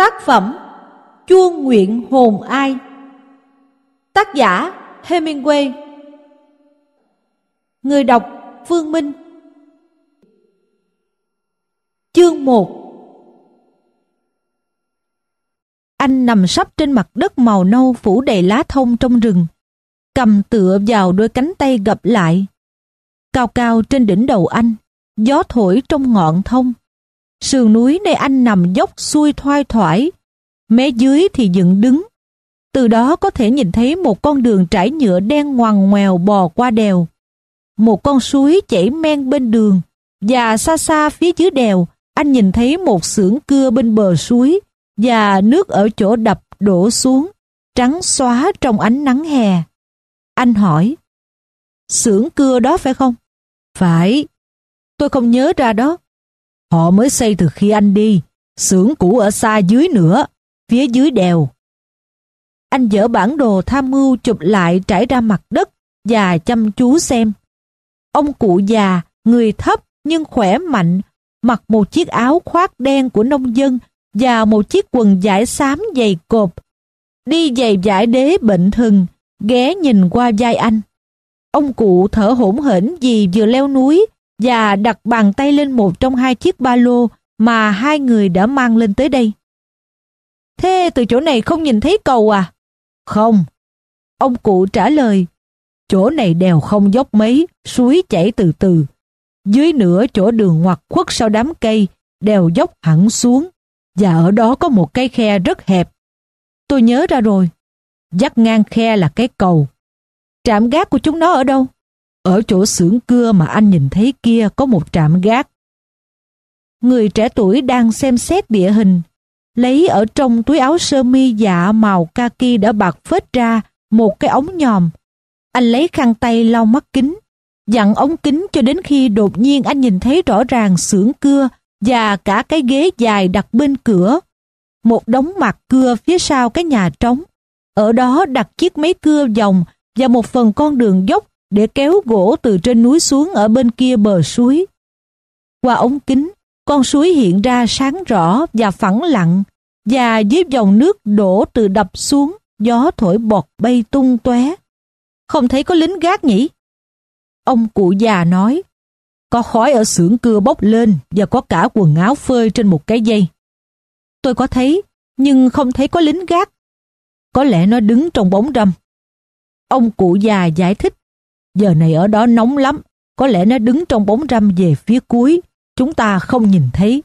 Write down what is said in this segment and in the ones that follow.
Tác phẩm Chuông Nguyện Hồn Ai Tác giả Hemingway Người đọc Phương Minh Chương 1 Anh nằm sắp trên mặt đất màu nâu phủ đầy lá thông trong rừng cầm tựa vào đôi cánh tay gập lại. Cao cao trên đỉnh đầu anh, gió thổi trong ngọn thông, Sườn núi nơi anh nằm dốc xuôi thoai thoải, mé dưới thì dựng đứng. Từ đó có thể nhìn thấy một con đường trải nhựa đen ngoằn ngoèo bò qua đèo. Một con suối chảy men bên đường, và xa xa phía dưới đèo, anh nhìn thấy một xưởng cưa bên bờ suối, và nước ở chỗ đập đổ xuống, trắng xóa trong ánh nắng hè. Anh hỏi, xưởng cưa đó phải không? Phải, tôi không nhớ ra đó, Họ mới xây từ khi anh đi, xưởng cũ ở xa dưới nữa, phía dưới đèo. Anh dở bản đồ tham mưu chụp lại trải ra mặt đất và chăm chú xem. Ông cụ già, người thấp nhưng khỏe mạnh, mặc một chiếc áo khoác đen của nông dân và một chiếc quần vải xám dày cộp. Đi giày vải đế bệnh thừng, ghé nhìn qua vai anh. Ông cụ thở hổn hển vì vừa leo núi và đặt bàn tay lên một trong hai chiếc ba lô mà hai người đã mang lên tới đây. Thế từ chỗ này không nhìn thấy cầu à? Không. Ông cụ trả lời, chỗ này đèo không dốc mấy, suối chảy từ từ. Dưới nửa chỗ đường ngoặt khuất sau đám cây, đèo dốc hẳn xuống, và ở đó có một cái khe rất hẹp. Tôi nhớ ra rồi, dắt ngang khe là cái cầu. Trạm gác của chúng nó ở đâu? Ở chỗ xưởng cưa mà anh nhìn thấy kia có một trạm gác. Người trẻ tuổi đang xem xét địa hình, lấy ở trong túi áo sơ mi dạ màu kaki đã bạc phết ra một cái ống nhòm. Anh lấy khăn tay lau mắt kính, dặn ống kính cho đến khi đột nhiên anh nhìn thấy rõ ràng xưởng cưa và cả cái ghế dài đặt bên cửa. Một đống mặt cưa phía sau cái nhà trống. Ở đó đặt chiếc máy cưa vòng và một phần con đường dốc để kéo gỗ từ trên núi xuống ở bên kia bờ suối. Qua ống kính, con suối hiện ra sáng rõ và phẳng lặng và dưới dòng nước đổ từ đập xuống, gió thổi bọt bay tung tóe. Không thấy có lính gác nhỉ? Ông cụ già nói, có khói ở xưởng cưa bốc lên và có cả quần áo phơi trên một cái dây. Tôi có thấy, nhưng không thấy có lính gác. Có lẽ nó đứng trong bóng râm. Ông cụ già giải thích giờ này ở đó nóng lắm, có lẽ nó đứng trong bóng râm về phía cuối, chúng ta không nhìn thấy.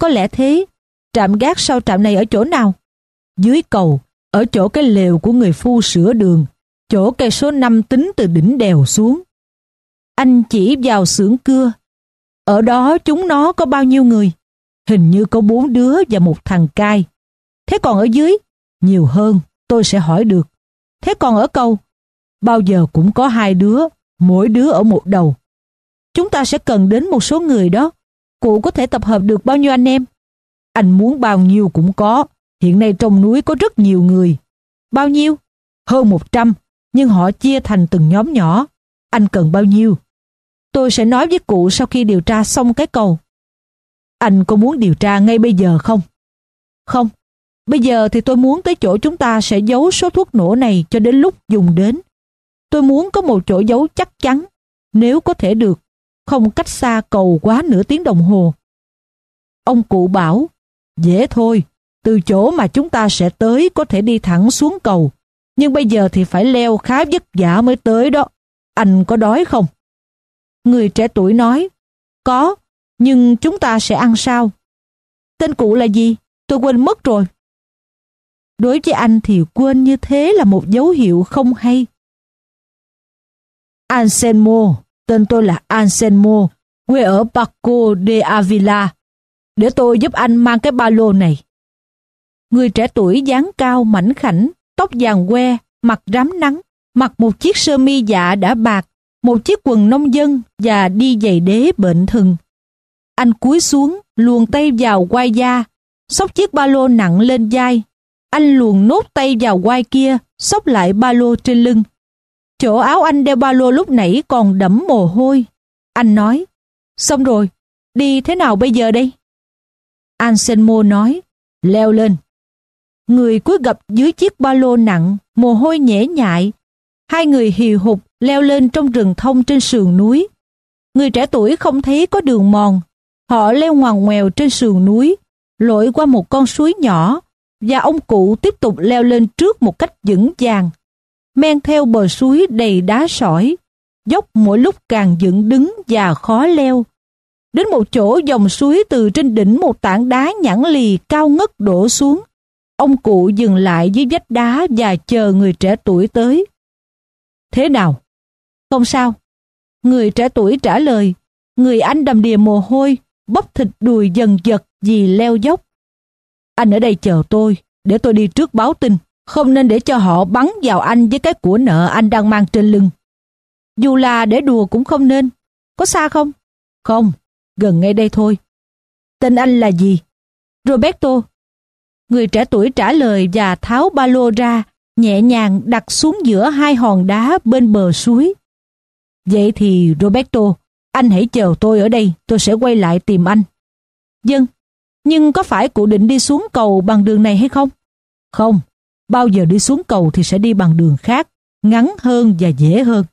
Có lẽ thế, trạm gác sau trạm này ở chỗ nào? Dưới cầu, ở chỗ cái lều của người phu sửa đường, chỗ cây số 5 tính từ đỉnh đèo xuống. Anh chỉ vào xưởng cưa. Ở đó chúng nó có bao nhiêu người? Hình như có bốn đứa và một thằng cai. Thế còn ở dưới? Nhiều hơn, tôi sẽ hỏi được. Thế còn ở cầu? bao giờ cũng có hai đứa, mỗi đứa ở một đầu. Chúng ta sẽ cần đến một số người đó. Cụ có thể tập hợp được bao nhiêu anh em? Anh muốn bao nhiêu cũng có. Hiện nay trong núi có rất nhiều người. Bao nhiêu? Hơn 100, nhưng họ chia thành từng nhóm nhỏ. Anh cần bao nhiêu? Tôi sẽ nói với cụ sau khi điều tra xong cái cầu. Anh có muốn điều tra ngay bây giờ không? Không, bây giờ thì tôi muốn tới chỗ chúng ta sẽ giấu số thuốc nổ này cho đến lúc dùng đến. Tôi muốn có một chỗ giấu chắc chắn, nếu có thể được, không cách xa cầu quá nửa tiếng đồng hồ. Ông cụ bảo, dễ thôi, từ chỗ mà chúng ta sẽ tới có thể đi thẳng xuống cầu, nhưng bây giờ thì phải leo khá vất vả mới tới đó. Anh có đói không? Người trẻ tuổi nói, có, nhưng chúng ta sẽ ăn sao? Tên cụ là gì? Tôi quên mất rồi. Đối với anh thì quên như thế là một dấu hiệu không hay. Anselmo, tên tôi là Anselmo, quê ở Paco de Avila. Để tôi giúp anh mang cái ba lô này. Người trẻ tuổi dáng cao mảnh khảnh, tóc vàng que, mặt rám nắng, mặc một chiếc sơ mi dạ đã bạc, một chiếc quần nông dân và đi giày đế bệnh thừng. Anh cúi xuống, luồn tay vào quai da, xốc chiếc ba lô nặng lên vai. Anh luồn nốt tay vào quai kia, xốc lại ba lô trên lưng Chỗ áo anh đeo ba lô lúc nãy còn đẫm mồ hôi. Anh nói, xong rồi, đi thế nào bây giờ đây? Anselmo nói, leo lên. Người cuối gặp dưới chiếc ba lô nặng, mồ hôi nhễ nhại. Hai người hì hục leo lên trong rừng thông trên sườn núi. Người trẻ tuổi không thấy có đường mòn. Họ leo ngoằn ngoèo trên sườn núi, lội qua một con suối nhỏ, và ông cụ tiếp tục leo lên trước một cách vững vàng men theo bờ suối đầy đá sỏi, dốc mỗi lúc càng dựng đứng và khó leo. Đến một chỗ dòng suối từ trên đỉnh một tảng đá nhẵn lì cao ngất đổ xuống. Ông cụ dừng lại dưới vách đá và chờ người trẻ tuổi tới. Thế nào? Không sao. Người trẻ tuổi trả lời, người anh đầm đìa mồ hôi, bắp thịt đùi dần giật vì leo dốc. Anh ở đây chờ tôi, để tôi đi trước báo tin không nên để cho họ bắn vào anh với cái của nợ anh đang mang trên lưng. Dù là để đùa cũng không nên. Có xa không? Không, gần ngay đây thôi. Tên anh là gì? Roberto. Người trẻ tuổi trả lời và tháo ba lô ra, nhẹ nhàng đặt xuống giữa hai hòn đá bên bờ suối. Vậy thì Roberto, anh hãy chờ tôi ở đây, tôi sẽ quay lại tìm anh. Dân, vâng, nhưng có phải cụ định đi xuống cầu bằng đường này hay không? Không, Bao giờ đi xuống cầu thì sẽ đi bằng đường khác, ngắn hơn và dễ hơn.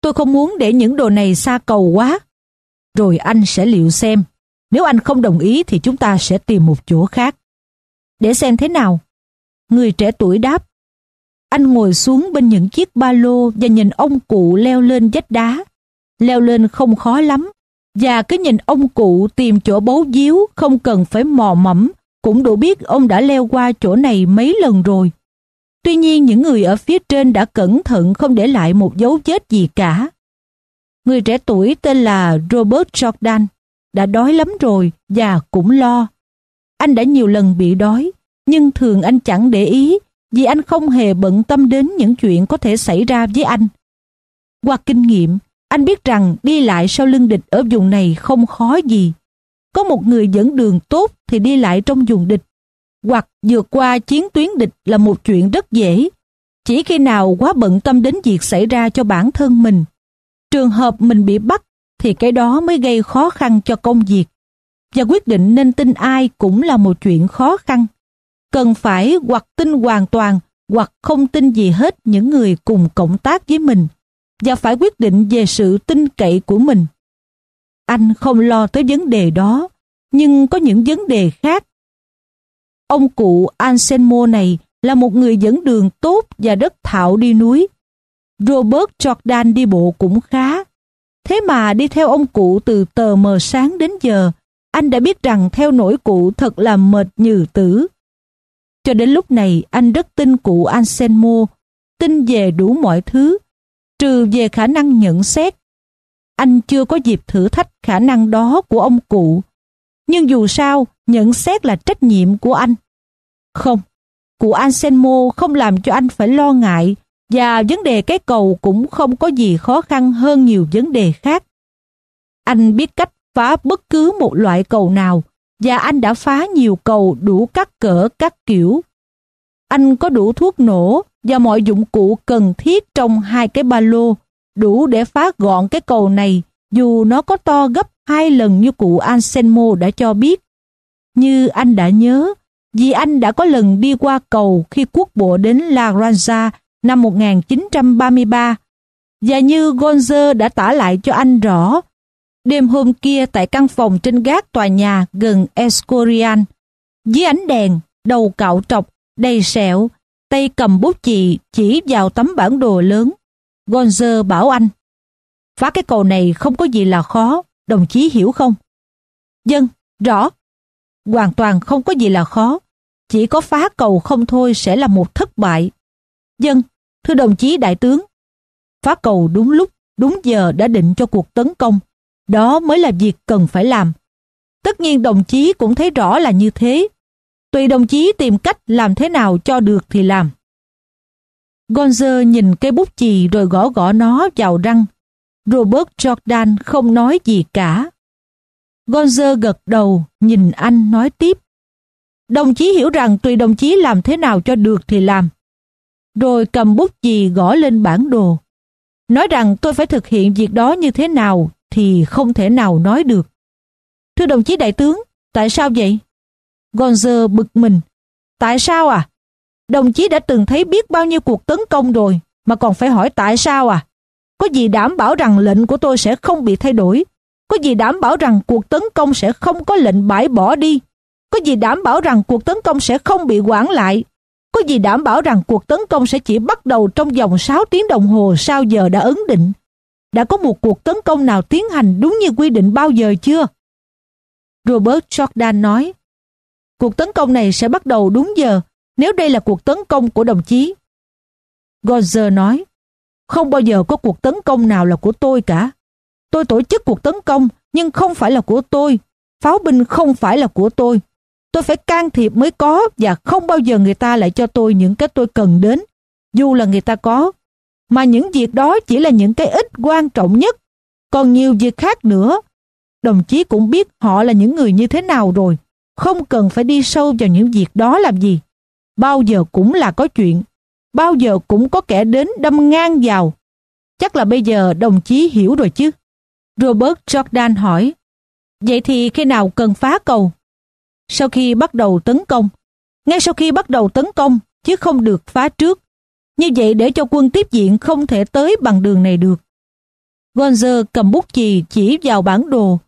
Tôi không muốn để những đồ này xa cầu quá. Rồi anh sẽ liệu xem. Nếu anh không đồng ý thì chúng ta sẽ tìm một chỗ khác. Để xem thế nào? Người trẻ tuổi đáp. Anh ngồi xuống bên những chiếc ba lô và nhìn ông cụ leo lên vách đá. Leo lên không khó lắm. Và cứ nhìn ông cụ tìm chỗ bấu díu không cần phải mò mẫm cũng đủ biết ông đã leo qua chỗ này mấy lần rồi. Tuy nhiên những người ở phía trên đã cẩn thận không để lại một dấu vết gì cả. Người trẻ tuổi tên là Robert Jordan đã đói lắm rồi và cũng lo. Anh đã nhiều lần bị đói, nhưng thường anh chẳng để ý vì anh không hề bận tâm đến những chuyện có thể xảy ra với anh. Qua kinh nghiệm, anh biết rằng đi lại sau lưng địch ở vùng này không khó gì. Có một người dẫn đường tốt thì đi lại trong vùng địch hoặc vượt qua chiến tuyến địch là một chuyện rất dễ. Chỉ khi nào quá bận tâm đến việc xảy ra cho bản thân mình, trường hợp mình bị bắt thì cái đó mới gây khó khăn cho công việc. Và quyết định nên tin ai cũng là một chuyện khó khăn. Cần phải hoặc tin hoàn toàn hoặc không tin gì hết những người cùng cộng tác với mình và phải quyết định về sự tin cậy của mình. Anh không lo tới vấn đề đó, nhưng có những vấn đề khác Ông cụ Anselmo này là một người dẫn đường tốt và rất thạo đi núi. Robert Jordan đi bộ cũng khá. Thế mà đi theo ông cụ từ tờ mờ sáng đến giờ, anh đã biết rằng theo nỗi cụ thật là mệt như tử. Cho đến lúc này anh rất tin cụ Anselmo, tin về đủ mọi thứ, trừ về khả năng nhận xét. Anh chưa có dịp thử thách khả năng đó của ông cụ, nhưng dù sao nhận xét là trách nhiệm của anh. Không, cụ Anselmo không làm cho anh phải lo ngại và vấn đề cái cầu cũng không có gì khó khăn hơn nhiều vấn đề khác. Anh biết cách phá bất cứ một loại cầu nào và anh đã phá nhiều cầu đủ các cỡ các kiểu. Anh có đủ thuốc nổ và mọi dụng cụ cần thiết trong hai cái ba lô đủ để phá gọn cái cầu này dù nó có to gấp hai lần như cụ Anselmo đã cho biết. Như anh đã nhớ, vì anh đã có lần đi qua cầu khi quốc bộ đến La Granja năm 1933 và như Gonzer đã tả lại cho anh rõ. Đêm hôm kia tại căn phòng trên gác tòa nhà gần Escorial, dưới ánh đèn, đầu cạo trọc, đầy sẹo, tay cầm bút chì chỉ vào tấm bản đồ lớn. Gonzer bảo anh, phá cái cầu này không có gì là khó đồng chí hiểu không? Dân, rõ. Hoàn toàn không có gì là khó. Chỉ có phá cầu không thôi sẽ là một thất bại. Dân, thưa đồng chí đại tướng, phá cầu đúng lúc, đúng giờ đã định cho cuộc tấn công. Đó mới là việc cần phải làm. Tất nhiên đồng chí cũng thấy rõ là như thế. Tùy đồng chí tìm cách làm thế nào cho được thì làm. Gonzer nhìn cây bút chì rồi gõ gõ nó vào răng Robert Jordan không nói gì cả. Gonzer gật đầu, nhìn anh nói tiếp. Đồng chí hiểu rằng tùy đồng chí làm thế nào cho được thì làm. Rồi cầm bút chì gõ lên bản đồ. Nói rằng tôi phải thực hiện việc đó như thế nào thì không thể nào nói được. Thưa đồng chí đại tướng, tại sao vậy? Gonzer bực mình. Tại sao à? Đồng chí đã từng thấy biết bao nhiêu cuộc tấn công rồi mà còn phải hỏi tại sao à? Có gì đảm bảo rằng lệnh của tôi sẽ không bị thay đổi? Có gì đảm bảo rằng cuộc tấn công sẽ không có lệnh bãi bỏ đi? Có gì đảm bảo rằng cuộc tấn công sẽ không bị quản lại? Có gì đảm bảo rằng cuộc tấn công sẽ chỉ bắt đầu trong vòng 6 tiếng đồng hồ sau giờ đã ấn định? Đã có một cuộc tấn công nào tiến hành đúng như quy định bao giờ chưa? Robert Jordan nói, cuộc tấn công này sẽ bắt đầu đúng giờ nếu đây là cuộc tấn công của đồng chí. Gozer nói, không bao giờ có cuộc tấn công nào là của tôi cả. Tôi tổ chức cuộc tấn công nhưng không phải là của tôi. Pháo binh không phải là của tôi. Tôi phải can thiệp mới có và không bao giờ người ta lại cho tôi những cái tôi cần đến, dù là người ta có. Mà những việc đó chỉ là những cái ít quan trọng nhất, còn nhiều việc khác nữa. Đồng chí cũng biết họ là những người như thế nào rồi, không cần phải đi sâu vào những việc đó làm gì. Bao giờ cũng là có chuyện bao giờ cũng có kẻ đến đâm ngang vào. Chắc là bây giờ đồng chí hiểu rồi chứ? Robert Jordan hỏi. Vậy thì khi nào cần phá cầu? Sau khi bắt đầu tấn công. Ngay sau khi bắt đầu tấn công, chứ không được phá trước. Như vậy để cho quân tiếp diện không thể tới bằng đường này được. Gonzer cầm bút chì chỉ vào bản đồ.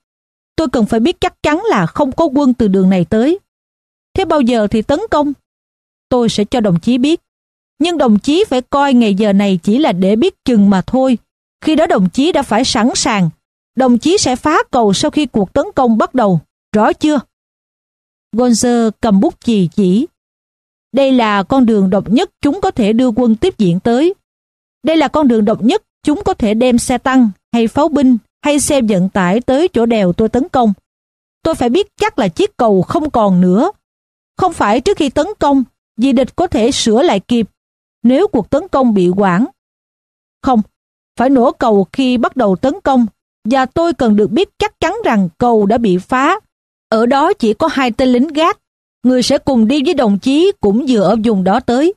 Tôi cần phải biết chắc chắn là không có quân từ đường này tới. Thế bao giờ thì tấn công? Tôi sẽ cho đồng chí biết nhưng đồng chí phải coi ngày giờ này chỉ là để biết chừng mà thôi. Khi đó đồng chí đã phải sẵn sàng. Đồng chí sẽ phá cầu sau khi cuộc tấn công bắt đầu. Rõ chưa? Gonzer cầm bút chì chỉ. Đây là con đường độc nhất chúng có thể đưa quân tiếp diện tới. Đây là con đường độc nhất chúng có thể đem xe tăng hay pháo binh hay xe vận tải tới chỗ đèo tôi tấn công. Tôi phải biết chắc là chiếc cầu không còn nữa. Không phải trước khi tấn công, vì địch có thể sửa lại kịp nếu cuộc tấn công bị quản. Không, phải nổ cầu khi bắt đầu tấn công và tôi cần được biết chắc chắn rằng cầu đã bị phá. Ở đó chỉ có hai tên lính gác. Người sẽ cùng đi với đồng chí cũng vừa ở vùng đó tới.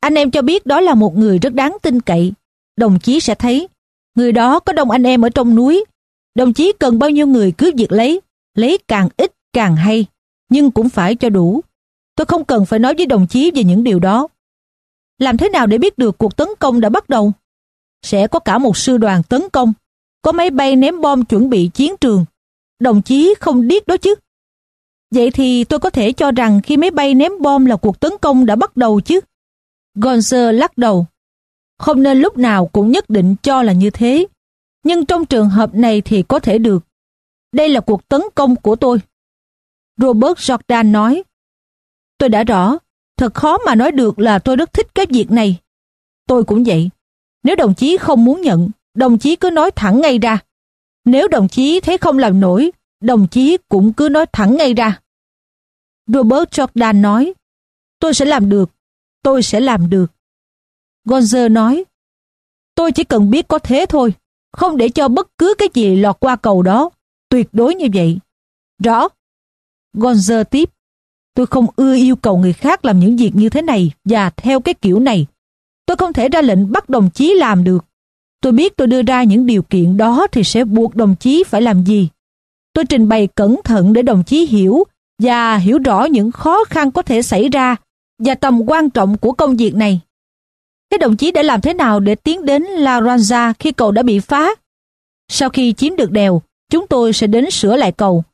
Anh em cho biết đó là một người rất đáng tin cậy. Đồng chí sẽ thấy. Người đó có đông anh em ở trong núi. Đồng chí cần bao nhiêu người cứ việc lấy. Lấy càng ít càng hay. Nhưng cũng phải cho đủ. Tôi không cần phải nói với đồng chí về những điều đó. Làm thế nào để biết được cuộc tấn công đã bắt đầu? Sẽ có cả một sư đoàn tấn công, có máy bay ném bom chuẩn bị chiến trường. Đồng chí không điếc đó chứ. Vậy thì tôi có thể cho rằng khi máy bay ném bom là cuộc tấn công đã bắt đầu chứ. Gonser lắc đầu. Không nên lúc nào cũng nhất định cho là như thế. Nhưng trong trường hợp này thì có thể được. Đây là cuộc tấn công của tôi. Robert Jordan nói. Tôi đã rõ, Thật khó mà nói được là tôi rất thích cái việc này. Tôi cũng vậy. Nếu đồng chí không muốn nhận, đồng chí cứ nói thẳng ngay ra. Nếu đồng chí thấy không làm nổi, đồng chí cũng cứ nói thẳng ngay ra. Robert Jordan nói, tôi sẽ làm được, tôi sẽ làm được. Gonzer nói, tôi chỉ cần biết có thế thôi, không để cho bất cứ cái gì lọt qua cầu đó, tuyệt đối như vậy. Rõ. Gonzer tiếp, Tôi không ưa yêu cầu người khác làm những việc như thế này và theo cái kiểu này. Tôi không thể ra lệnh bắt đồng chí làm được. Tôi biết tôi đưa ra những điều kiện đó thì sẽ buộc đồng chí phải làm gì. Tôi trình bày cẩn thận để đồng chí hiểu và hiểu rõ những khó khăn có thể xảy ra và tầm quan trọng của công việc này. Thế đồng chí đã làm thế nào để tiến đến La Ranja khi cầu đã bị phá? Sau khi chiếm được đèo, chúng tôi sẽ đến sửa lại cầu.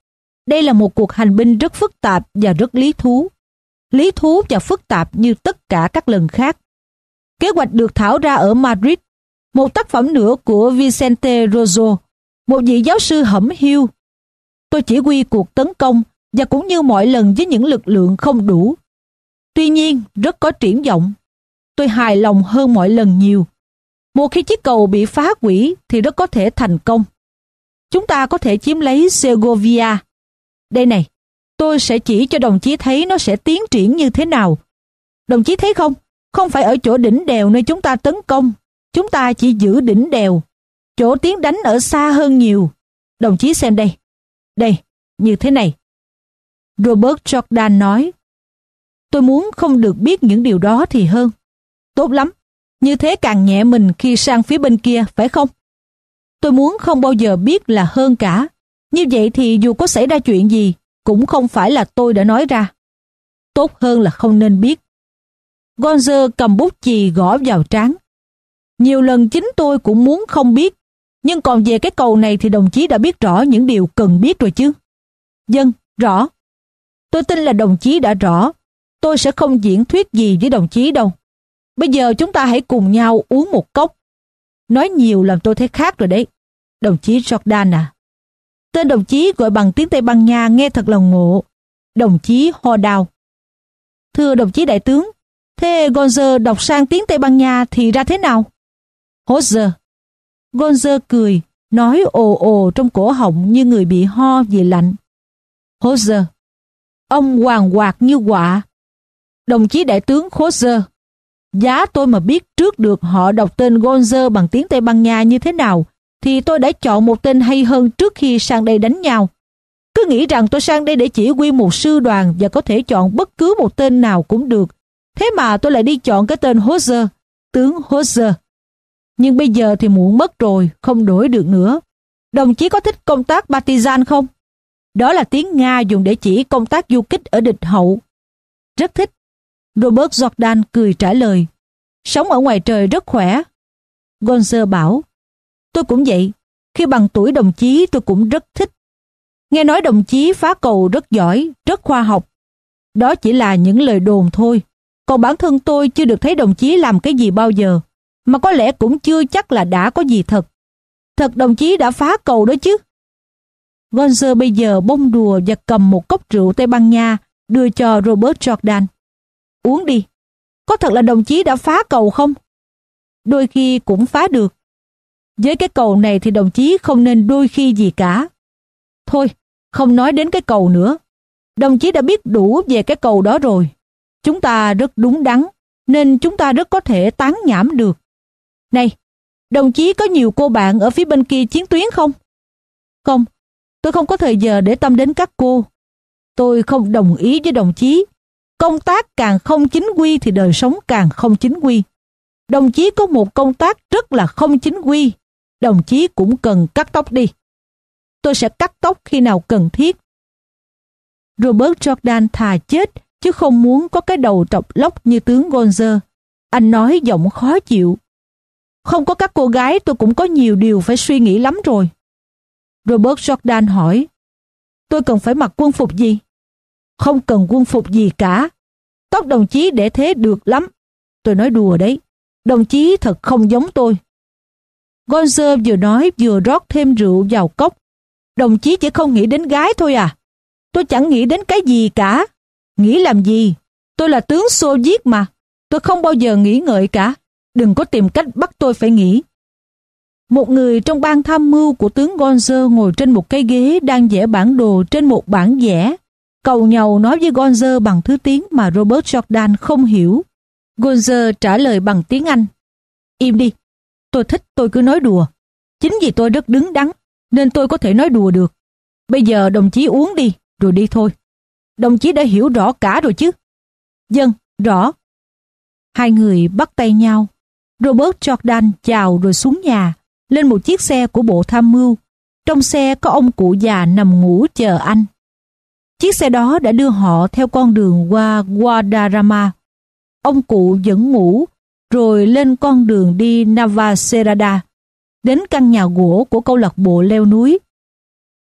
Đây là một cuộc hành binh rất phức tạp và rất lý thú. Lý thú và phức tạp như tất cả các lần khác. Kế hoạch được thảo ra ở Madrid, một tác phẩm nữa của Vicente Rojo, một vị giáo sư hẩm hiu. Tôi chỉ huy cuộc tấn công và cũng như mọi lần với những lực lượng không đủ. Tuy nhiên, rất có triển vọng. Tôi hài lòng hơn mọi lần nhiều. Một khi chiếc cầu bị phá hủy thì rất có thể thành công. Chúng ta có thể chiếm lấy Segovia đây này, tôi sẽ chỉ cho đồng chí thấy nó sẽ tiến triển như thế nào. Đồng chí thấy không? Không phải ở chỗ đỉnh đèo nơi chúng ta tấn công. Chúng ta chỉ giữ đỉnh đèo. Chỗ tiến đánh ở xa hơn nhiều. Đồng chí xem đây. Đây, như thế này. Robert Jordan nói. Tôi muốn không được biết những điều đó thì hơn. Tốt lắm. Như thế càng nhẹ mình khi sang phía bên kia, phải không? Tôi muốn không bao giờ biết là hơn cả. Như vậy thì dù có xảy ra chuyện gì, cũng không phải là tôi đã nói ra. Tốt hơn là không nên biết. Gonzer cầm bút chì gõ vào trán. Nhiều lần chính tôi cũng muốn không biết, nhưng còn về cái cầu này thì đồng chí đã biết rõ những điều cần biết rồi chứ. Dân, rõ. Tôi tin là đồng chí đã rõ. Tôi sẽ không diễn thuyết gì với đồng chí đâu. Bây giờ chúng ta hãy cùng nhau uống một cốc. Nói nhiều làm tôi thấy khác rồi đấy. Đồng chí Jordan à. Tên đồng chí gọi bằng tiếng Tây Ban Nha nghe thật là ngộ. Đồng chí Ho Đào. Thưa đồng chí đại tướng, thế Gonzer đọc sang tiếng Tây Ban Nha thì ra thế nào? Hoser. Gonzer cười, nói ồ ồ trong cổ họng như người bị ho vì lạnh. Hoser. Ông hoàng hoạt như quả. Đồng chí đại tướng Hoser. Giá tôi mà biết trước được họ đọc tên Gonzer bằng tiếng Tây Ban Nha như thế nào, thì tôi đã chọn một tên hay hơn trước khi sang đây đánh nhau. Cứ nghĩ rằng tôi sang đây để chỉ huy một sư đoàn và có thể chọn bất cứ một tên nào cũng được. Thế mà tôi lại đi chọn cái tên Hoser, tướng Hoser. Nhưng bây giờ thì muộn mất rồi, không đổi được nữa. Đồng chí có thích công tác partisan không? Đó là tiếng Nga dùng để chỉ công tác du kích ở địch hậu. Rất thích. Robert Jordan cười trả lời. Sống ở ngoài trời rất khỏe. Gonzer bảo, Tôi cũng vậy, khi bằng tuổi đồng chí tôi cũng rất thích. Nghe nói đồng chí phá cầu rất giỏi, rất khoa học. Đó chỉ là những lời đồn thôi. Còn bản thân tôi chưa được thấy đồng chí làm cái gì bao giờ, mà có lẽ cũng chưa chắc là đã có gì thật. Thật đồng chí đã phá cầu đó chứ. Gonzer bây giờ bông đùa và cầm một cốc rượu Tây Ban Nha đưa cho Robert Jordan. Uống đi. Có thật là đồng chí đã phá cầu không? Đôi khi cũng phá được. Với cái cầu này thì đồng chí không nên đôi khi gì cả. Thôi, không nói đến cái cầu nữa. Đồng chí đã biết đủ về cái cầu đó rồi. Chúng ta rất đúng đắn, nên chúng ta rất có thể tán nhảm được. Này, đồng chí có nhiều cô bạn ở phía bên kia chiến tuyến không? Không, tôi không có thời giờ để tâm đến các cô. Tôi không đồng ý với đồng chí. Công tác càng không chính quy thì đời sống càng không chính quy. Đồng chí có một công tác rất là không chính quy đồng chí cũng cần cắt tóc đi. Tôi sẽ cắt tóc khi nào cần thiết. Robert Jordan thà chết chứ không muốn có cái đầu trọc lóc như tướng Gonzer. Anh nói giọng khó chịu. Không có các cô gái tôi cũng có nhiều điều phải suy nghĩ lắm rồi. Robert Jordan hỏi Tôi cần phải mặc quân phục gì? Không cần quân phục gì cả. Tóc đồng chí để thế được lắm. Tôi nói đùa đấy. Đồng chí thật không giống tôi. Gonzer vừa nói vừa rót thêm rượu vào cốc. Đồng chí chỉ không nghĩ đến gái thôi à? Tôi chẳng nghĩ đến cái gì cả. Nghĩ làm gì? Tôi là tướng xô viết mà. Tôi không bao giờ nghĩ ngợi cả. Đừng có tìm cách bắt tôi phải nghĩ. Một người trong ban tham mưu của tướng Gonzer ngồi trên một cái ghế đang vẽ bản đồ trên một bản vẽ. Cầu nhau nói với Gonzer bằng thứ tiếng mà Robert Jordan không hiểu. Gonzer trả lời bằng tiếng Anh. Im đi, Tôi thích tôi cứ nói đùa. Chính vì tôi rất đứng đắn nên tôi có thể nói đùa được. Bây giờ đồng chí uống đi rồi đi thôi. Đồng chí đã hiểu rõ cả rồi chứ. Dân, vâng, rõ. Hai người bắt tay nhau. Robert Jordan chào rồi xuống nhà, lên một chiếc xe của bộ tham mưu. Trong xe có ông cụ già nằm ngủ chờ anh. Chiếc xe đó đã đưa họ theo con đường qua Guadarrama. Ông cụ vẫn ngủ rồi lên con đường đi Navaserada, đến căn nhà gỗ của câu lạc bộ leo núi.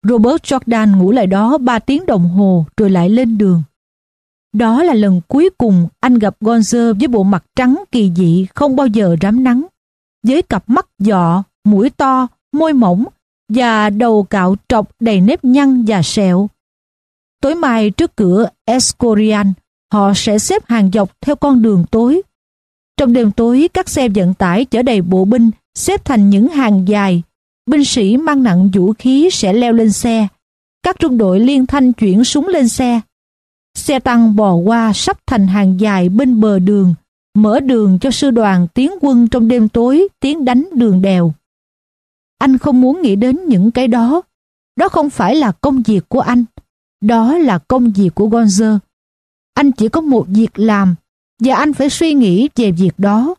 Robert Jordan ngủ lại đó 3 tiếng đồng hồ rồi lại lên đường. Đó là lần cuối cùng anh gặp Gonzer với bộ mặt trắng kỳ dị không bao giờ rám nắng, với cặp mắt dọ, mũi to, môi mỏng và đầu cạo trọc đầy nếp nhăn và sẹo. Tối mai trước cửa Escorial, họ sẽ xếp hàng dọc theo con đường tối trong đêm tối, các xe vận tải chở đầy bộ binh xếp thành những hàng dài. Binh sĩ mang nặng vũ khí sẽ leo lên xe. Các trung đội liên thanh chuyển súng lên xe. Xe tăng bò qua sắp thành hàng dài bên bờ đường, mở đường cho sư đoàn tiến quân trong đêm tối tiến đánh đường đèo. Anh không muốn nghĩ đến những cái đó. Đó không phải là công việc của anh. Đó là công việc của Gonzer. Anh chỉ có một việc làm và anh phải suy nghĩ về việc đó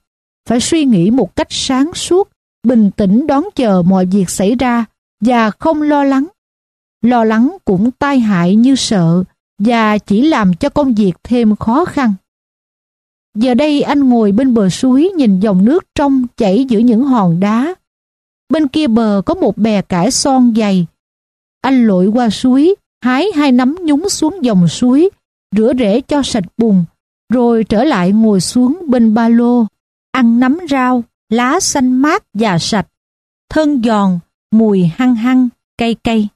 phải suy nghĩ một cách sáng suốt bình tĩnh đón chờ mọi việc xảy ra và không lo lắng lo lắng cũng tai hại như sợ và chỉ làm cho công việc thêm khó khăn giờ đây anh ngồi bên bờ suối nhìn dòng nước trong chảy giữa những hòn đá bên kia bờ có một bè cải son dày anh lội qua suối hái hai nắm nhúng xuống dòng suối rửa rễ cho sạch bùn rồi trở lại ngồi xuống bên ba lô, ăn nấm rau, lá xanh mát và sạch, thân giòn, mùi hăng hăng, cay cay.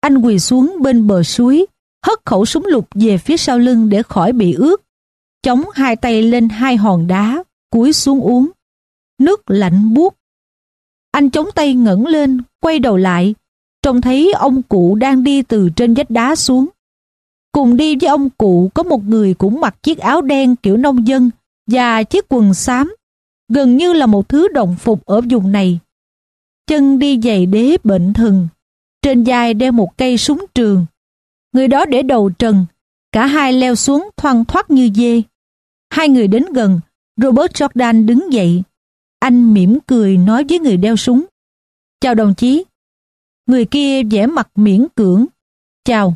Anh quỳ xuống bên bờ suối, hất khẩu súng lục về phía sau lưng để khỏi bị ướt, chống hai tay lên hai hòn đá, cúi xuống uống. Nước lạnh buốt. Anh chống tay ngẩng lên, quay đầu lại, trông thấy ông cụ đang đi từ trên vách đá xuống. Cùng đi với ông cụ có một người cũng mặc chiếc áo đen kiểu nông dân và chiếc quần xám, gần như là một thứ đồng phục ở vùng này. Chân đi giày đế bệnh thừng, trên vai đeo một cây súng trường. Người đó để đầu trần, cả hai leo xuống thoăn thoắt như dê. Hai người đến gần, Robert Jordan đứng dậy. Anh mỉm cười nói với người đeo súng. Chào đồng chí. Người kia vẻ mặt miễn cưỡng. Chào.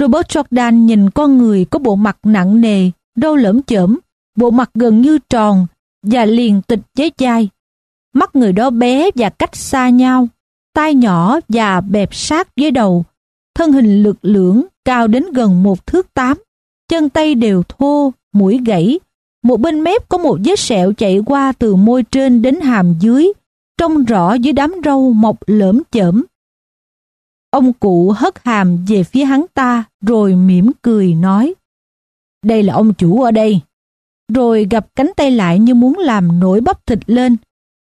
Robert Jordan nhìn con người có bộ mặt nặng nề, râu lởm chởm, bộ mặt gần như tròn và liền tịch với chai. Mắt người đó bé và cách xa nhau, tai nhỏ và bẹp sát với đầu, thân hình lực lưỡng cao đến gần một thước tám, chân tay đều thô, mũi gãy. Một bên mép có một vết sẹo chạy qua từ môi trên đến hàm dưới, trông rõ dưới đám râu mọc lởm chởm. Ông cụ hất hàm về phía hắn ta rồi mỉm cười nói Đây là ông chủ ở đây. Rồi gặp cánh tay lại như muốn làm nổi bắp thịt lên.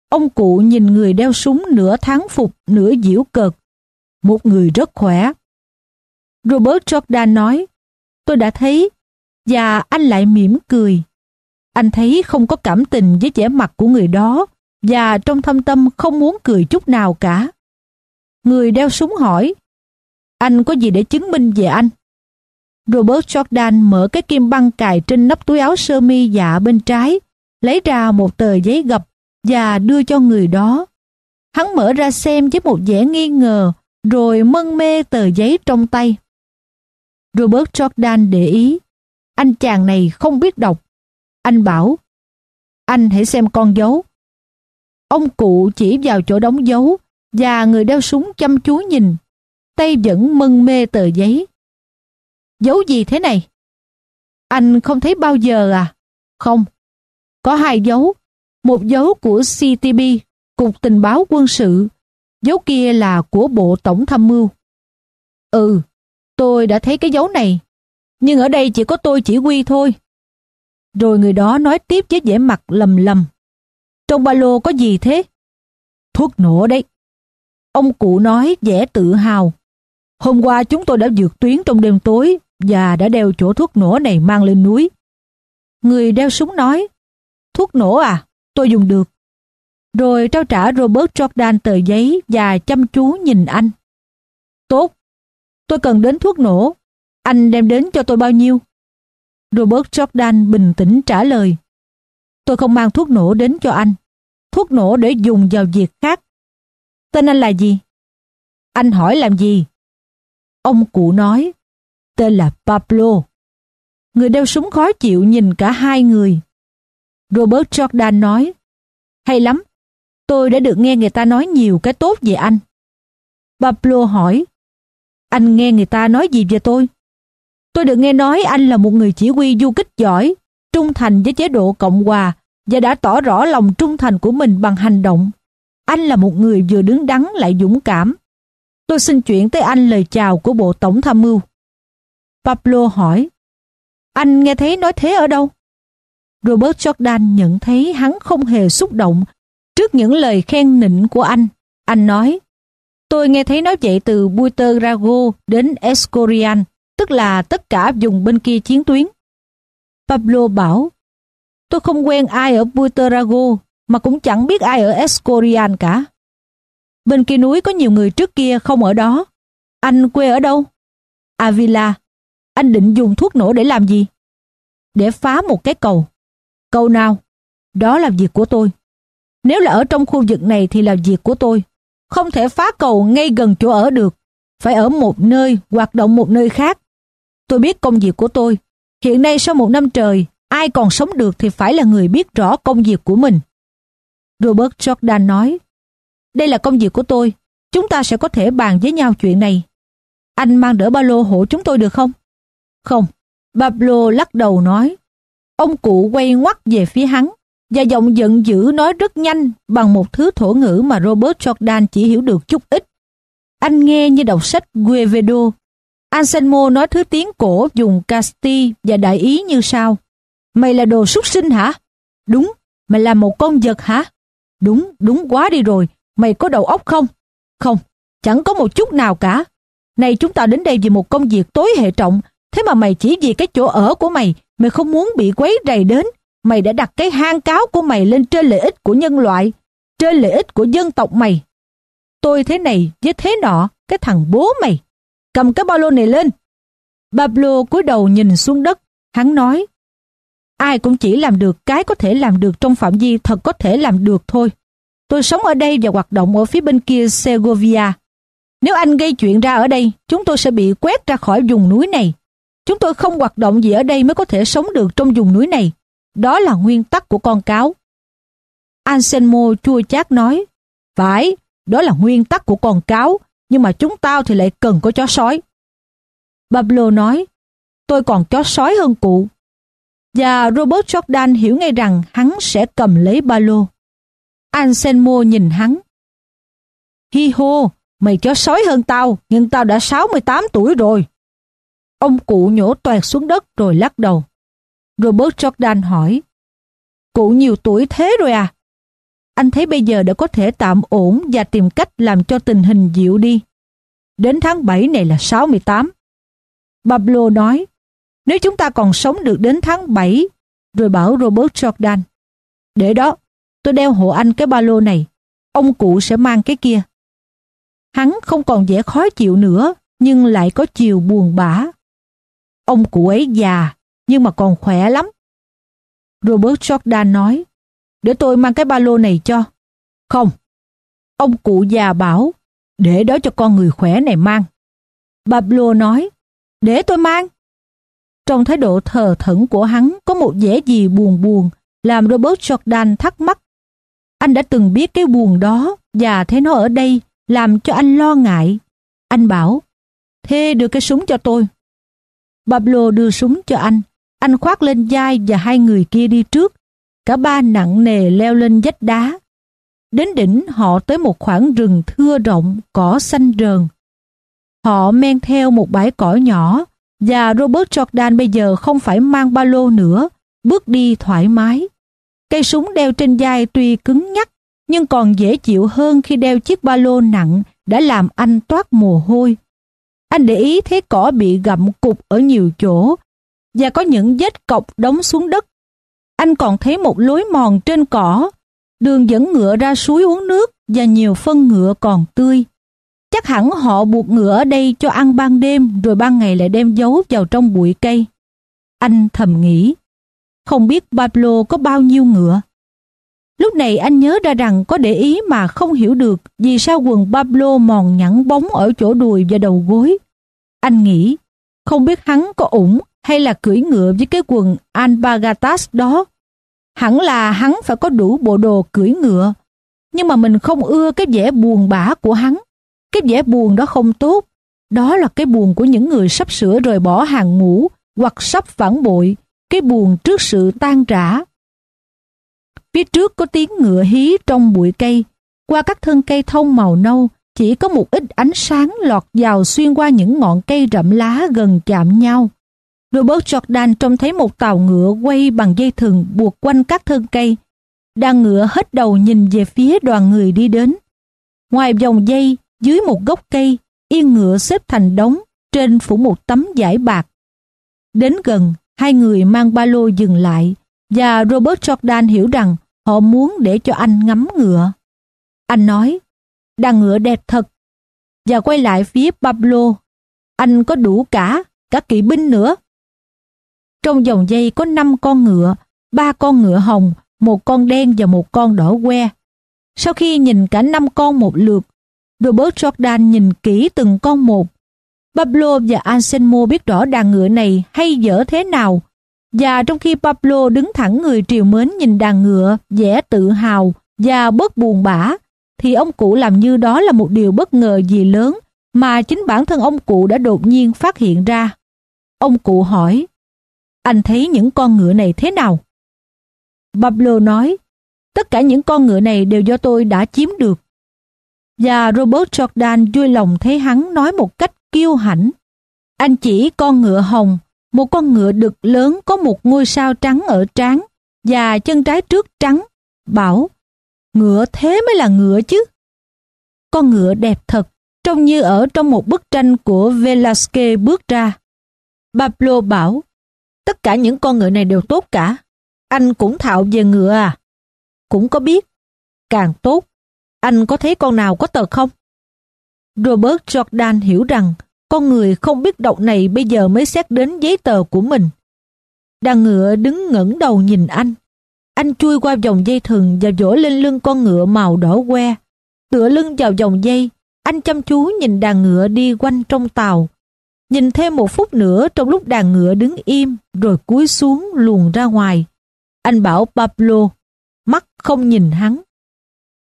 Ông cụ nhìn người đeo súng nửa tháng phục nửa diễu cợt. Một người rất khỏe. Robert Jordan nói Tôi đã thấy và anh lại mỉm cười. Anh thấy không có cảm tình với vẻ mặt của người đó và trong thâm tâm không muốn cười chút nào cả. Người đeo súng hỏi, anh có gì để chứng minh về anh? Robert Jordan mở cái kim băng cài trên nắp túi áo sơ mi dạ bên trái, lấy ra một tờ giấy gập và đưa cho người đó. Hắn mở ra xem với một vẻ nghi ngờ, rồi mân mê tờ giấy trong tay. Robert Jordan để ý, anh chàng này không biết đọc. Anh bảo, anh hãy xem con dấu. Ông cụ chỉ vào chỗ đóng dấu, và người đeo súng chăm chú nhìn, tay vẫn mân mê tờ giấy. Dấu gì thế này? Anh không thấy bao giờ à? Không. Có hai dấu. Một dấu của CTB, Cục Tình báo Quân sự. Dấu kia là của Bộ Tổng Tham mưu. Ừ, tôi đã thấy cái dấu này. Nhưng ở đây chỉ có tôi chỉ huy thôi. Rồi người đó nói tiếp với vẻ mặt lầm lầm. Trong ba lô có gì thế? Thuốc nổ đấy. Ông cụ nói vẻ tự hào. Hôm qua chúng tôi đã vượt tuyến trong đêm tối và đã đeo chỗ thuốc nổ này mang lên núi. Người đeo súng nói, thuốc nổ à, tôi dùng được. Rồi trao trả Robert Jordan tờ giấy và chăm chú nhìn anh. Tốt, tôi cần đến thuốc nổ. Anh đem đến cho tôi bao nhiêu? Robert Jordan bình tĩnh trả lời. Tôi không mang thuốc nổ đến cho anh. Thuốc nổ để dùng vào việc khác Tên anh là gì? Anh hỏi làm gì? Ông cụ nói, tên là Pablo. Người đeo súng khó chịu nhìn cả hai người. Robert Jordan nói, hay lắm, tôi đã được nghe người ta nói nhiều cái tốt về anh. Pablo hỏi, anh nghe người ta nói gì về tôi? Tôi được nghe nói anh là một người chỉ huy du kích giỏi, trung thành với chế độ Cộng Hòa và đã tỏ rõ lòng trung thành của mình bằng hành động anh là một người vừa đứng đắn lại dũng cảm. Tôi xin chuyển tới anh lời chào của Bộ Tổng Tham mưu. Pablo hỏi, anh nghe thấy nói thế ở đâu? Robert Jordan nhận thấy hắn không hề xúc động trước những lời khen nịnh của anh. Anh nói, tôi nghe thấy nói vậy từ Buiterago đến Escorial, tức là tất cả vùng bên kia chiến tuyến. Pablo bảo, tôi không quen ai ở Buiterago mà cũng chẳng biết ai ở Escorial cả. Bên kia núi có nhiều người trước kia không ở đó. Anh quê ở đâu? Avila. Anh định dùng thuốc nổ để làm gì? Để phá một cái cầu. Cầu nào? Đó là việc của tôi. Nếu là ở trong khu vực này thì là việc của tôi. Không thể phá cầu ngay gần chỗ ở được. Phải ở một nơi, hoạt động một nơi khác. Tôi biết công việc của tôi. Hiện nay sau một năm trời, ai còn sống được thì phải là người biết rõ công việc của mình. Robert Jordan nói, đây là công việc của tôi, chúng ta sẽ có thể bàn với nhau chuyện này. Anh mang đỡ ba lô hộ chúng tôi được không? Không, Pablo lắc đầu nói. Ông cụ quay ngoắt về phía hắn và giọng giận dữ nói rất nhanh bằng một thứ thổ ngữ mà Robert Jordan chỉ hiểu được chút ít. Anh nghe như đọc sách Guevedo. Anselmo nói thứ tiếng cổ dùng Casti và đại ý như sau. Mày là đồ súc sinh hả? Đúng, mày là một con vật hả? Đúng, đúng quá đi rồi. Mày có đầu óc không? Không, chẳng có một chút nào cả. Này chúng ta đến đây vì một công việc tối hệ trọng. Thế mà mày chỉ vì cái chỗ ở của mày, mày không muốn bị quấy rầy đến. Mày đã đặt cái hang cáo của mày lên trên lợi ích của nhân loại, trên lợi ích của dân tộc mày. Tôi thế này với thế nọ, cái thằng bố mày. Cầm cái ba lô này lên. Pablo cúi đầu nhìn xuống đất, hắn nói, Ai cũng chỉ làm được cái có thể làm được trong phạm vi thật có thể làm được thôi. Tôi sống ở đây và hoạt động ở phía bên kia Segovia. Nếu anh gây chuyện ra ở đây, chúng tôi sẽ bị quét ra khỏi vùng núi này. Chúng tôi không hoạt động gì ở đây mới có thể sống được trong vùng núi này. Đó là nguyên tắc của con cáo. Anselmo chua chát nói, phải, đó là nguyên tắc của con cáo, nhưng mà chúng tao thì lại cần có chó sói. Pablo nói, tôi còn chó sói hơn cụ và Robert Jordan hiểu ngay rằng hắn sẽ cầm lấy ba lô. Anselmo nhìn hắn. Hi hô, mày chó sói hơn tao, nhưng tao đã 68 tuổi rồi. Ông cụ nhổ toẹt xuống đất rồi lắc đầu. Robert Jordan hỏi. Cụ nhiều tuổi thế rồi à? Anh thấy bây giờ đã có thể tạm ổn và tìm cách làm cho tình hình dịu đi. Đến tháng 7 này là 68. Pablo nói, nếu chúng ta còn sống được đến tháng 7, rồi bảo Robert Jordan. Để đó, tôi đeo hộ anh cái ba lô này, ông cụ sẽ mang cái kia. Hắn không còn dễ khó chịu nữa, nhưng lại có chiều buồn bã. Ông cụ ấy già, nhưng mà còn khỏe lắm. Robert Jordan nói, để tôi mang cái ba lô này cho. Không. Ông cụ già bảo, để đó cho con người khỏe này mang. Pablo nói, để tôi mang. Trong thái độ thờ thẫn của hắn có một vẻ gì buồn buồn, làm Robert Jordan thắc mắc. Anh đã từng biết cái buồn đó và thấy nó ở đây, làm cho anh lo ngại. Anh bảo, thế đưa cái súng cho tôi. Pablo đưa súng cho anh, anh khoác lên vai và hai người kia đi trước. Cả ba nặng nề leo lên vách đá. Đến đỉnh họ tới một khoảng rừng thưa rộng, cỏ xanh rờn. Họ men theo một bãi cỏ nhỏ, và Robert Jordan bây giờ không phải mang ba lô nữa, bước đi thoải mái. Cây súng đeo trên vai tuy cứng nhắc, nhưng còn dễ chịu hơn khi đeo chiếc ba lô nặng đã làm anh toát mồ hôi. Anh để ý thấy cỏ bị gặm cục ở nhiều chỗ và có những vết cọc đóng xuống đất. Anh còn thấy một lối mòn trên cỏ, đường dẫn ngựa ra suối uống nước và nhiều phân ngựa còn tươi. Chắc hẳn họ buộc ngựa ở đây cho ăn ban đêm rồi ban ngày lại đem giấu vào trong bụi cây. Anh thầm nghĩ. Không biết Pablo có bao nhiêu ngựa. Lúc này anh nhớ ra rằng có để ý mà không hiểu được vì sao quần Pablo mòn nhẵn bóng ở chỗ đùi và đầu gối. Anh nghĩ, không biết hắn có ủng hay là cưỡi ngựa với cái quần Albagatas đó. Hẳn là hắn phải có đủ bộ đồ cưỡi ngựa, nhưng mà mình không ưa cái vẻ buồn bã của hắn. Cái vẻ buồn đó không tốt. Đó là cái buồn của những người sắp sửa rời bỏ hàng ngũ hoặc sắp phản bội, cái buồn trước sự tan rã. Phía trước có tiếng ngựa hí trong bụi cây. Qua các thân cây thông màu nâu, chỉ có một ít ánh sáng lọt vào xuyên qua những ngọn cây rậm lá gần chạm nhau. Robert Jordan trông thấy một tàu ngựa quay bằng dây thừng buộc quanh các thân cây. đang ngựa hết đầu nhìn về phía đoàn người đi đến. Ngoài vòng dây, dưới một gốc cây, yên ngựa xếp thành đống, trên phủ một tấm giải bạc. Đến gần, hai người mang ba lô dừng lại, và Robert Jordan hiểu rằng họ muốn để cho anh ngắm ngựa. Anh nói, đàn ngựa đẹp thật, và quay lại phía Pablo. Anh có đủ cả, cả kỵ binh nữa. Trong dòng dây có 5 con ngựa, ba con ngựa hồng, một con đen và một con đỏ que. Sau khi nhìn cả năm con một lượt, Robert Jordan nhìn kỹ từng con một. Pablo và Anselmo biết rõ đàn ngựa này hay dở thế nào. Và trong khi Pablo đứng thẳng người triều mến nhìn đàn ngựa, vẻ tự hào và bớt buồn bã, thì ông cụ làm như đó là một điều bất ngờ gì lớn mà chính bản thân ông cụ đã đột nhiên phát hiện ra. Ông cụ hỏi, anh thấy những con ngựa này thế nào? Pablo nói, tất cả những con ngựa này đều do tôi đã chiếm được. Và Robert Jordan vui lòng thấy hắn nói một cách kiêu hãnh. Anh chỉ con ngựa hồng, một con ngựa đực lớn có một ngôi sao trắng ở trán và chân trái trước trắng, bảo ngựa thế mới là ngựa chứ. Con ngựa đẹp thật, trông như ở trong một bức tranh của velasquez bước ra. Pablo bảo, tất cả những con ngựa này đều tốt cả. Anh cũng thạo về ngựa à? Cũng có biết, càng tốt anh có thấy con nào có tờ không? Robert Jordan hiểu rằng con người không biết đọc này bây giờ mới xét đến giấy tờ của mình. Đàn ngựa đứng ngẩng đầu nhìn anh. Anh chui qua vòng dây thừng và vỗ lên lưng con ngựa màu đỏ que. Tựa lưng vào vòng dây, anh chăm chú nhìn đàn ngựa đi quanh trong tàu. Nhìn thêm một phút nữa trong lúc đàn ngựa đứng im rồi cúi xuống luồn ra ngoài. Anh bảo Pablo, mắt không nhìn hắn.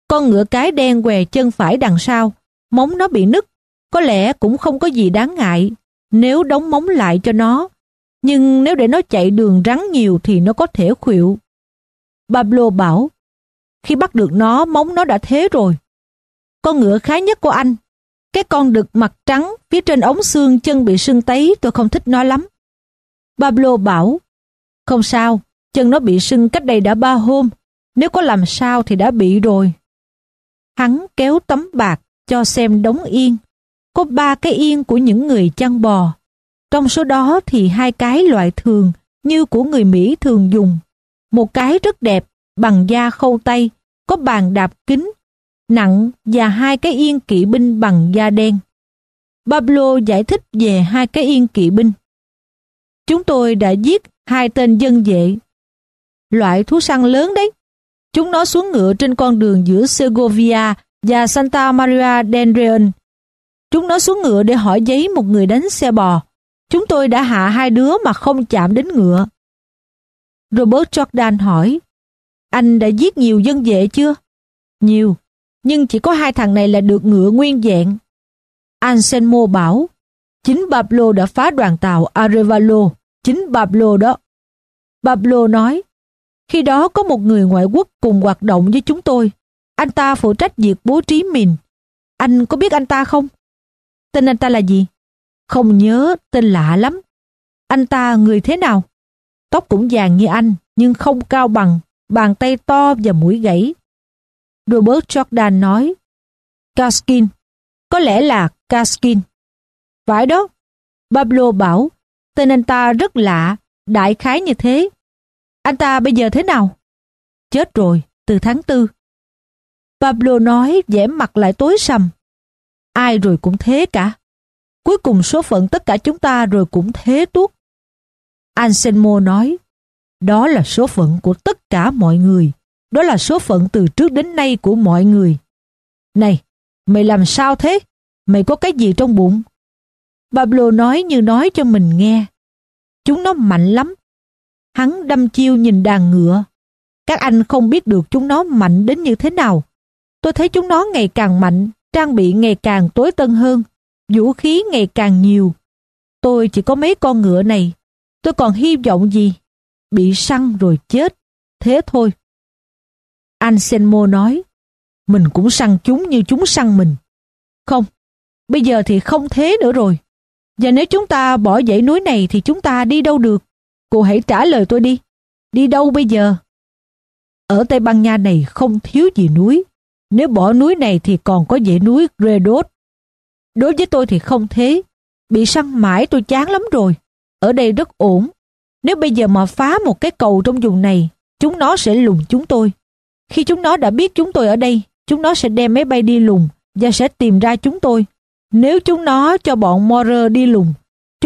Con ngựa cái đen què chân phải đằng sau, móng nó bị nứt, có lẽ cũng không có gì đáng ngại nếu đóng móng lại cho nó. Nhưng nếu để nó chạy đường rắn nhiều thì nó có thể khuỵu. Pablo bảo, khi bắt được nó móng nó đã thế rồi. Con ngựa khá nhất của anh, cái con đực mặt trắng phía trên ống xương chân bị sưng tấy tôi không thích nó lắm. Pablo bảo, không sao, chân nó bị sưng cách đây đã ba hôm, nếu có làm sao thì đã bị rồi. Hắn kéo tấm bạc cho xem đống yên. Có ba cái yên của những người chăn bò. Trong số đó thì hai cái loại thường như của người Mỹ thường dùng. Một cái rất đẹp, bằng da khâu tay, có bàn đạp kính, nặng và hai cái yên kỵ binh bằng da đen. Pablo giải thích về hai cái yên kỵ binh. Chúng tôi đã giết hai tên dân vệ. Loại thú săn lớn đấy, Chúng nó xuống ngựa trên con đường giữa Segovia và Santa Maria del Real. Chúng nó xuống ngựa để hỏi giấy một người đánh xe bò. Chúng tôi đã hạ hai đứa mà không chạm đến ngựa. Robert Jordan hỏi, anh đã giết nhiều dân vệ chưa? Nhiều, nhưng chỉ có hai thằng này là được ngựa nguyên vẹn. Anselmo bảo, chính Pablo đã phá đoàn tàu Arevalo, chính Pablo đó. Pablo nói, khi đó có một người ngoại quốc cùng hoạt động với chúng tôi. Anh ta phụ trách việc bố trí mìn. Anh có biết anh ta không? Tên anh ta là gì? Không nhớ, tên lạ lắm. Anh ta người thế nào? Tóc cũng vàng như anh, nhưng không cao bằng, bàn tay to và mũi gãy. Robert Jordan nói, Kaskin, có lẽ là Kaskin. Phải đó, Pablo bảo, tên anh ta rất lạ, đại khái như thế. Anh ta bây giờ thế nào? Chết rồi, từ tháng tư. Pablo nói vẻ mặt lại tối sầm. Ai rồi cũng thế cả. Cuối cùng số phận tất cả chúng ta rồi cũng thế tuốt. Anselmo nói, đó là số phận của tất cả mọi người. Đó là số phận từ trước đến nay của mọi người. Này, mày làm sao thế? Mày có cái gì trong bụng? Pablo nói như nói cho mình nghe. Chúng nó mạnh lắm, Hắn đâm chiêu nhìn đàn ngựa. Các anh không biết được chúng nó mạnh đến như thế nào. Tôi thấy chúng nó ngày càng mạnh, trang bị ngày càng tối tân hơn, vũ khí ngày càng nhiều. Tôi chỉ có mấy con ngựa này, tôi còn hy vọng gì? Bị săn rồi chết, thế thôi. Anh Senmo nói, mình cũng săn chúng như chúng săn mình. Không, bây giờ thì không thế nữa rồi. Và nếu chúng ta bỏ dãy núi này thì chúng ta đi đâu được? Cô hãy trả lời tôi đi. Đi đâu bây giờ? Ở Tây Ban Nha này không thiếu gì núi. Nếu bỏ núi này thì còn có dãy núi Redot. Đối với tôi thì không thế. Bị săn mãi tôi chán lắm rồi. Ở đây rất ổn. Nếu bây giờ mà phá một cái cầu trong vùng này, chúng nó sẽ lùng chúng tôi. Khi chúng nó đã biết chúng tôi ở đây, chúng nó sẽ đem máy bay đi lùng và sẽ tìm ra chúng tôi. Nếu chúng nó cho bọn Morer đi lùng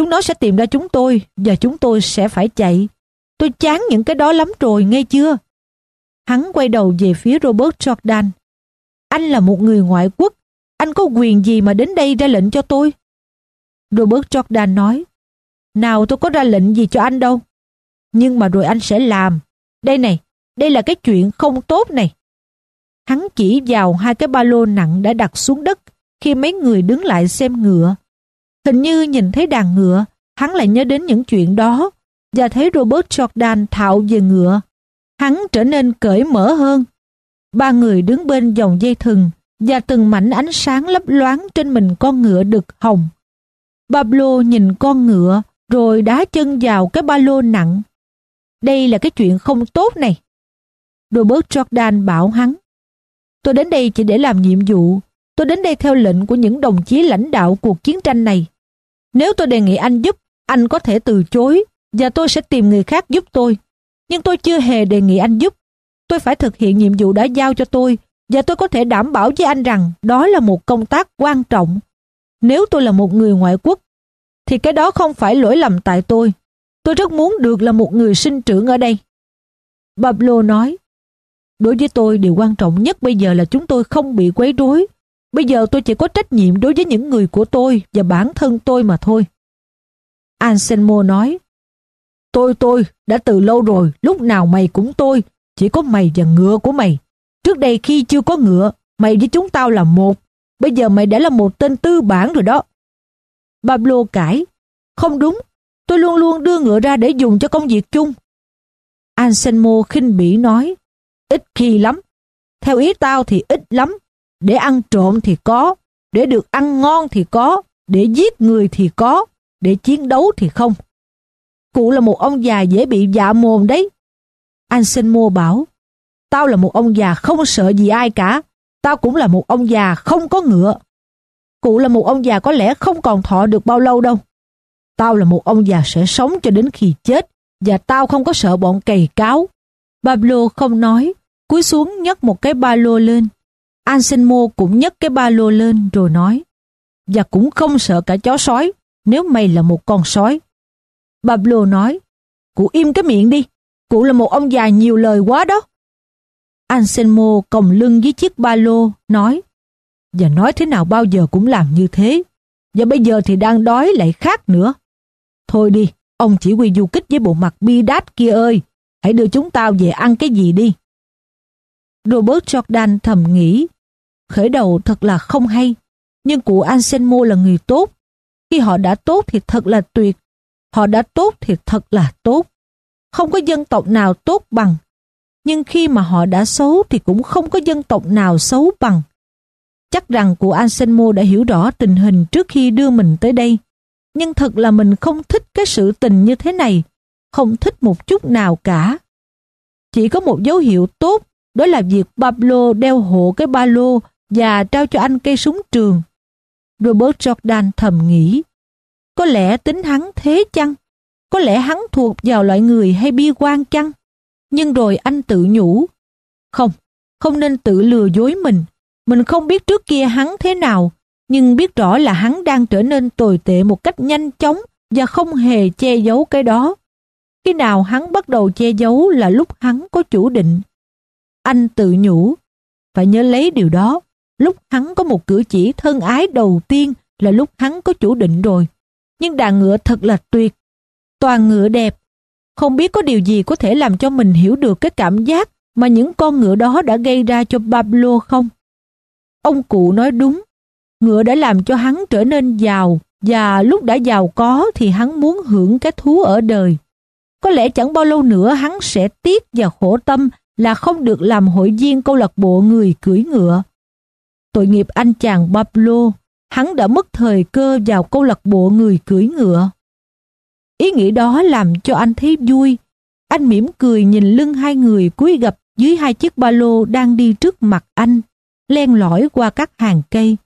Chúng nó sẽ tìm ra chúng tôi và chúng tôi sẽ phải chạy. Tôi chán những cái đó lắm rồi, nghe chưa? Hắn quay đầu về phía Robert Jordan. Anh là một người ngoại quốc. Anh có quyền gì mà đến đây ra lệnh cho tôi? Robert Jordan nói. Nào tôi có ra lệnh gì cho anh đâu. Nhưng mà rồi anh sẽ làm. Đây này, đây là cái chuyện không tốt này. Hắn chỉ vào hai cái ba lô nặng đã đặt xuống đất khi mấy người đứng lại xem ngựa. Hình như nhìn thấy đàn ngựa, hắn lại nhớ đến những chuyện đó và thấy Robert Jordan thạo về ngựa. Hắn trở nên cởi mở hơn. Ba người đứng bên dòng dây thừng và từng mảnh ánh sáng lấp loáng trên mình con ngựa đực hồng. Pablo nhìn con ngựa rồi đá chân vào cái ba lô nặng. Đây là cái chuyện không tốt này. Robert Jordan bảo hắn. Tôi đến đây chỉ để làm nhiệm vụ. Tôi đến đây theo lệnh của những đồng chí lãnh đạo cuộc chiến tranh này. Nếu tôi đề nghị anh giúp, anh có thể từ chối và tôi sẽ tìm người khác giúp tôi. Nhưng tôi chưa hề đề nghị anh giúp. Tôi phải thực hiện nhiệm vụ đã giao cho tôi và tôi có thể đảm bảo với anh rằng đó là một công tác quan trọng. Nếu tôi là một người ngoại quốc, thì cái đó không phải lỗi lầm tại tôi. Tôi rất muốn được là một người sinh trưởng ở đây. Pablo nói, đối với tôi điều quan trọng nhất bây giờ là chúng tôi không bị quấy rối Bây giờ tôi chỉ có trách nhiệm đối với những người của tôi và bản thân tôi mà thôi. Anselmo nói, Tôi tôi, đã từ lâu rồi, lúc nào mày cũng tôi, chỉ có mày và ngựa của mày. Trước đây khi chưa có ngựa, mày với chúng tao là một, bây giờ mày đã là một tên tư bản rồi đó. Pablo cãi, không đúng, tôi luôn luôn đưa ngựa ra để dùng cho công việc chung. Anselmo khinh bỉ nói, ít khi lắm, theo ý tao thì ít lắm, để ăn trộm thì có, để được ăn ngon thì có, để giết người thì có, để chiến đấu thì không. Cụ là một ông già dễ bị dạ mồm đấy. Anh xin mua bảo, tao là một ông già không sợ gì ai cả, tao cũng là một ông già không có ngựa. Cụ là một ông già có lẽ không còn thọ được bao lâu đâu. Tao là một ông già sẽ sống cho đến khi chết, và tao không có sợ bọn cày cáo. Pablo không nói, cúi xuống nhấc một cái ba lô lên, Anselmo cũng nhấc cái ba lô lên rồi nói và cũng không sợ cả chó sói nếu mày là một con sói. Pablo nói cụ im cái miệng đi cụ là một ông già nhiều lời quá đó. Anselmo còng lưng với chiếc ba lô nói và nói thế nào bao giờ cũng làm như thế và bây giờ thì đang đói lại khác nữa. Thôi đi, ông chỉ huy du kích với bộ mặt bi đát kia ơi, hãy đưa chúng tao về ăn cái gì đi. Robert Jordan thầm nghĩ Khởi đầu thật là không hay, nhưng cụ Anselmo là người tốt. Khi họ đã tốt thì thật là tuyệt, họ đã tốt thì thật là tốt. Không có dân tộc nào tốt bằng, nhưng khi mà họ đã xấu thì cũng không có dân tộc nào xấu bằng. Chắc rằng cụ Anselmo đã hiểu rõ tình hình trước khi đưa mình tới đây. Nhưng thật là mình không thích cái sự tình như thế này, không thích một chút nào cả. Chỉ có một dấu hiệu tốt, đó là việc Pablo đeo hộ cái ba lô và trao cho anh cây súng trường. Robert Jordan thầm nghĩ, có lẽ tính hắn thế chăng? Có lẽ hắn thuộc vào loại người hay bi quan chăng? Nhưng rồi anh tự nhủ, không, không nên tự lừa dối mình. Mình không biết trước kia hắn thế nào, nhưng biết rõ là hắn đang trở nên tồi tệ một cách nhanh chóng và không hề che giấu cái đó. Khi nào hắn bắt đầu che giấu là lúc hắn có chủ định. Anh tự nhủ, phải nhớ lấy điều đó lúc hắn có một cử chỉ thân ái đầu tiên là lúc hắn có chủ định rồi. Nhưng đàn ngựa thật là tuyệt, toàn ngựa đẹp. Không biết có điều gì có thể làm cho mình hiểu được cái cảm giác mà những con ngựa đó đã gây ra cho Pablo không? Ông cụ nói đúng, ngựa đã làm cho hắn trở nên giàu và lúc đã giàu có thì hắn muốn hưởng cái thú ở đời. Có lẽ chẳng bao lâu nữa hắn sẽ tiếc và khổ tâm là không được làm hội viên câu lạc bộ người cưỡi ngựa tội nghiệp anh chàng Pablo, hắn đã mất thời cơ vào câu lạc bộ người cưỡi ngựa. Ý nghĩ đó làm cho anh thấy vui. Anh mỉm cười nhìn lưng hai người cúi gập dưới hai chiếc ba lô đang đi trước mặt anh, len lỏi qua các hàng cây.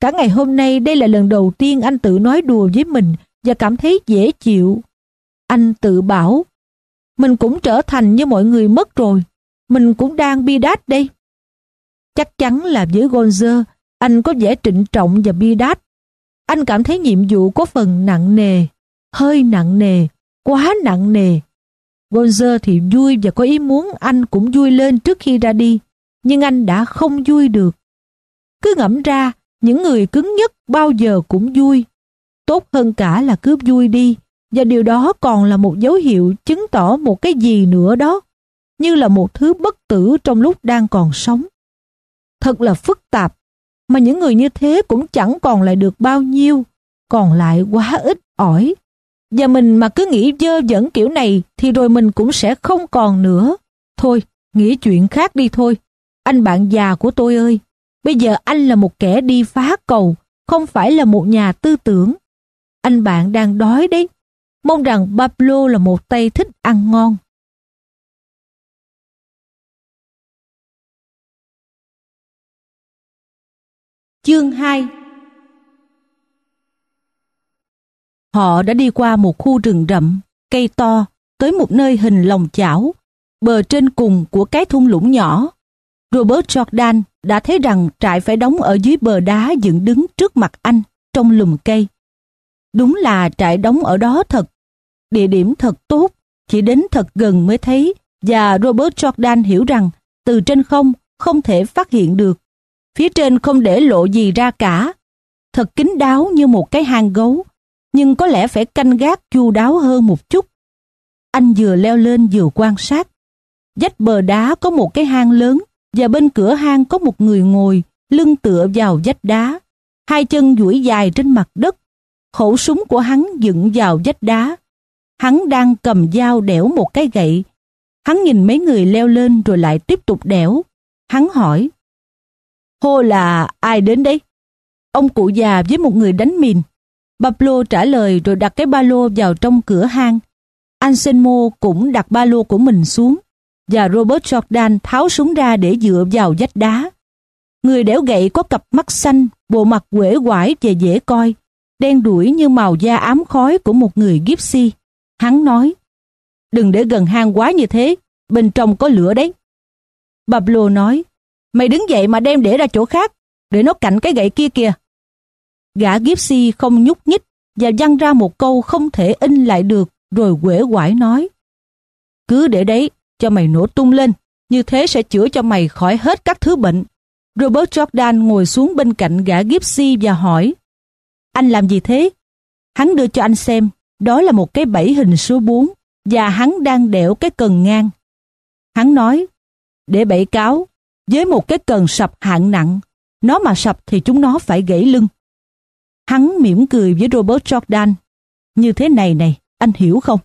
Cả ngày hôm nay đây là lần đầu tiên anh tự nói đùa với mình và cảm thấy dễ chịu. Anh tự bảo, mình cũng trở thành như mọi người mất rồi, mình cũng đang bi đát đây. Chắc chắn là với Gonzer, anh có vẻ trịnh trọng và bi đát. Anh cảm thấy nhiệm vụ có phần nặng nề, hơi nặng nề, quá nặng nề. Gonzer thì vui và có ý muốn anh cũng vui lên trước khi ra đi, nhưng anh đã không vui được. Cứ ngẫm ra, những người cứng nhất bao giờ cũng vui. Tốt hơn cả là cứ vui đi, và điều đó còn là một dấu hiệu chứng tỏ một cái gì nữa đó, như là một thứ bất tử trong lúc đang còn sống thật là phức tạp, mà những người như thế cũng chẳng còn lại được bao nhiêu, còn lại quá ít ỏi. Và mình mà cứ nghĩ dơ dẫn kiểu này thì rồi mình cũng sẽ không còn nữa. Thôi, nghĩ chuyện khác đi thôi. Anh bạn già của tôi ơi, bây giờ anh là một kẻ đi phá cầu, không phải là một nhà tư tưởng. Anh bạn đang đói đấy. Mong rằng Pablo là một tay thích ăn ngon. Chương 2 Họ đã đi qua một khu rừng rậm, cây to, tới một nơi hình lòng chảo, bờ trên cùng của cái thung lũng nhỏ. Robert Jordan đã thấy rằng trại phải đóng ở dưới bờ đá dựng đứng trước mặt anh, trong lùm cây. Đúng là trại đóng ở đó thật. Địa điểm thật tốt, chỉ đến thật gần mới thấy, và Robert Jordan hiểu rằng từ trên không không thể phát hiện được Phía trên không để lộ gì ra cả. Thật kín đáo như một cái hang gấu, nhưng có lẽ phải canh gác chu đáo hơn một chút. Anh vừa leo lên vừa quan sát. Dách bờ đá có một cái hang lớn và bên cửa hang có một người ngồi, lưng tựa vào dách đá, hai chân duỗi dài trên mặt đất. Khẩu súng của hắn dựng vào dách đá. Hắn đang cầm dao đẽo một cái gậy. Hắn nhìn mấy người leo lên rồi lại tiếp tục đẽo. Hắn hỏi, Hô là ai đến đấy? Ông cụ già với một người đánh mìn. Pablo trả lời rồi đặt cái ba lô vào trong cửa hang. Anselmo cũng đặt ba lô của mình xuống và Robert Jordan tháo súng ra để dựa vào vách đá. Người đẻo gậy có cặp mắt xanh, bộ mặt quể quải và dễ coi, đen đuổi như màu da ám khói của một người Gypsy. Hắn nói, đừng để gần hang quá như thế, bên trong có lửa đấy. Pablo nói, Mày đứng dậy mà đem để ra chỗ khác, để nó cạnh cái gậy kia kìa. Gã Gipsy không nhúc nhích và văng ra một câu không thể in lại được rồi quể quải nói. Cứ để đấy, cho mày nổ tung lên, như thế sẽ chữa cho mày khỏi hết các thứ bệnh. Robert Jordan ngồi xuống bên cạnh gã Gipsy và hỏi. Anh làm gì thế? Hắn đưa cho anh xem, đó là một cái bẫy hình số 4 và hắn đang đẻo cái cần ngang. Hắn nói, để bẫy cáo, với một cái cần sập hạng nặng, nó mà sập thì chúng nó phải gãy lưng. Hắn mỉm cười với Robert Jordan. Như thế này này, anh hiểu không?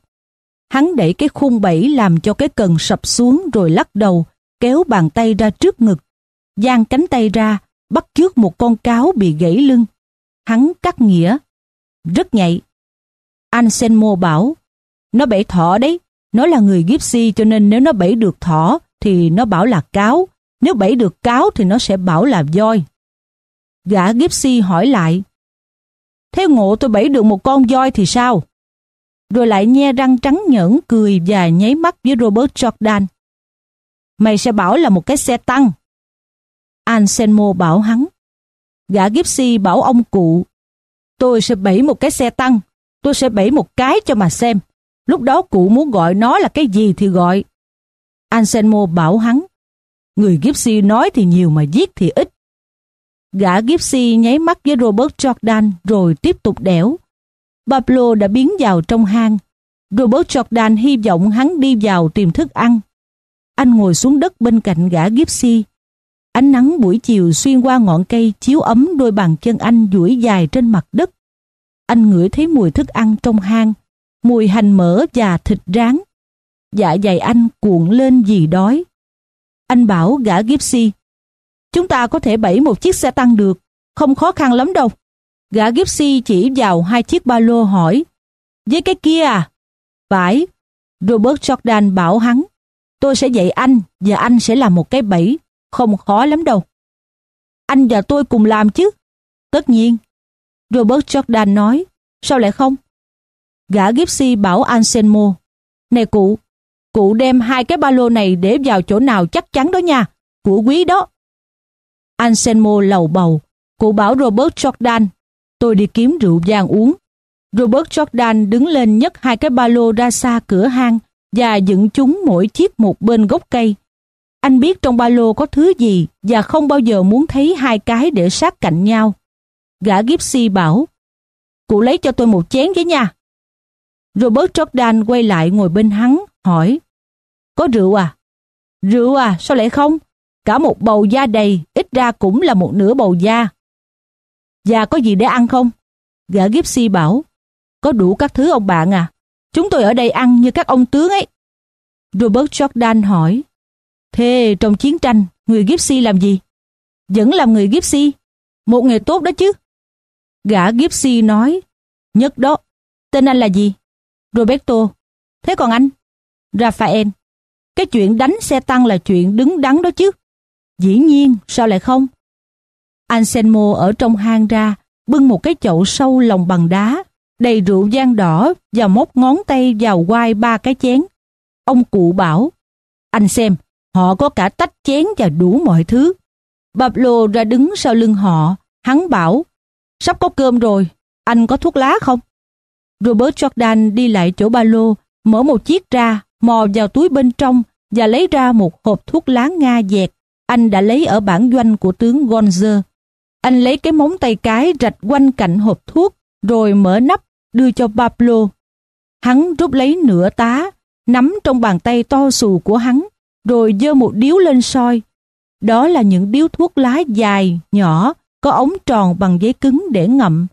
Hắn đẩy cái khung bẫy làm cho cái cần sập xuống rồi lắc đầu, kéo bàn tay ra trước ngực, giang cánh tay ra, bắt trước một con cáo bị gãy lưng. Hắn cắt nghĩa. Rất nhạy. Anselmo bảo, nó bẫy thỏ đấy, nó là người Gypsy cho nên nếu nó bẫy được thỏ thì nó bảo là cáo, nếu bẫy được cáo thì nó sẽ bảo là voi. Gã Gipsy hỏi lại. Thế ngộ tôi bẫy được một con voi thì sao? Rồi lại nhe răng trắng nhẫn cười và nháy mắt với Robert Jordan. Mày sẽ bảo là một cái xe tăng. Anselmo bảo hắn. Gã Gipsy bảo ông cụ. Tôi sẽ bẫy một cái xe tăng. Tôi sẽ bẫy một cái cho mà xem. Lúc đó cụ muốn gọi nó là cái gì thì gọi. Anselmo bảo hắn. Người Gypsy nói thì nhiều mà giết thì ít. Gã Gypsy nháy mắt với Robert Jordan rồi tiếp tục đẻo. Pablo đã biến vào trong hang. Robert Jordan hy vọng hắn đi vào tìm thức ăn. Anh ngồi xuống đất bên cạnh gã Gypsy. Ánh nắng buổi chiều xuyên qua ngọn cây chiếu ấm đôi bàn chân anh duỗi dài trên mặt đất. Anh ngửi thấy mùi thức ăn trong hang, mùi hành mỡ và thịt rán. Dạ dày anh cuộn lên vì đói. Anh bảo gã Gipsy. Chúng ta có thể bẫy một chiếc xe tăng được, không khó khăn lắm đâu. Gã Gipsy chỉ vào hai chiếc ba lô hỏi. Với cái kia à? Phải. Robert Jordan bảo hắn. Tôi sẽ dạy anh và anh sẽ làm một cái bẫy. Không khó lắm đâu. Anh và tôi cùng làm chứ. Tất nhiên. Robert Jordan nói. Sao lại không? Gã Gipsy bảo Anselmo. Này cụ, Cụ đem hai cái ba lô này để vào chỗ nào chắc chắn đó nha, của quý đó. Anselmo lầu bầu, cụ bảo Robert Jordan, tôi đi kiếm rượu vàng uống. Robert Jordan đứng lên nhấc hai cái ba lô ra xa cửa hang và dựng chúng mỗi chiếc một bên gốc cây. Anh biết trong ba lô có thứ gì và không bao giờ muốn thấy hai cái để sát cạnh nhau. Gã Gipsy bảo, Cụ lấy cho tôi một chén với nha. Robert Jordan quay lại ngồi bên hắn, hỏi, có rượu à? Rượu à, sao lại không? Cả một bầu da đầy, ít ra cũng là một nửa bầu da. Và có gì để ăn không? Gã Gipsy bảo, có đủ các thứ ông bạn à? Chúng tôi ở đây ăn như các ông tướng ấy. Robert Jordan hỏi, thế trong chiến tranh, người Gipsy làm gì? Vẫn làm người Gipsy, một nghề tốt đó chứ. Gã Gipsy nói, nhất đó, tên anh là gì? Roberto, thế còn anh? Raphael, cái chuyện đánh xe tăng là chuyện đứng đắn đó chứ. Dĩ nhiên, sao lại không? Anselmo ở trong hang ra, bưng một cái chậu sâu lòng bằng đá, đầy rượu vang đỏ và móc ngón tay vào quai ba cái chén. Ông cụ bảo, anh xem, họ có cả tách chén và đủ mọi thứ. Pablo ra đứng sau lưng họ, hắn bảo, sắp có cơm rồi, anh có thuốc lá không? Robert Jordan đi lại chỗ ba lô, mở một chiếc ra, mò vào túi bên trong và lấy ra một hộp thuốc lá Nga dẹt anh đã lấy ở bản doanh của tướng Gonzer. Anh lấy cái móng tay cái rạch quanh cạnh hộp thuốc rồi mở nắp đưa cho Pablo. Hắn rút lấy nửa tá, nắm trong bàn tay to xù của hắn rồi dơ một điếu lên soi. Đó là những điếu thuốc lá dài, nhỏ, có ống tròn bằng giấy cứng để ngậm.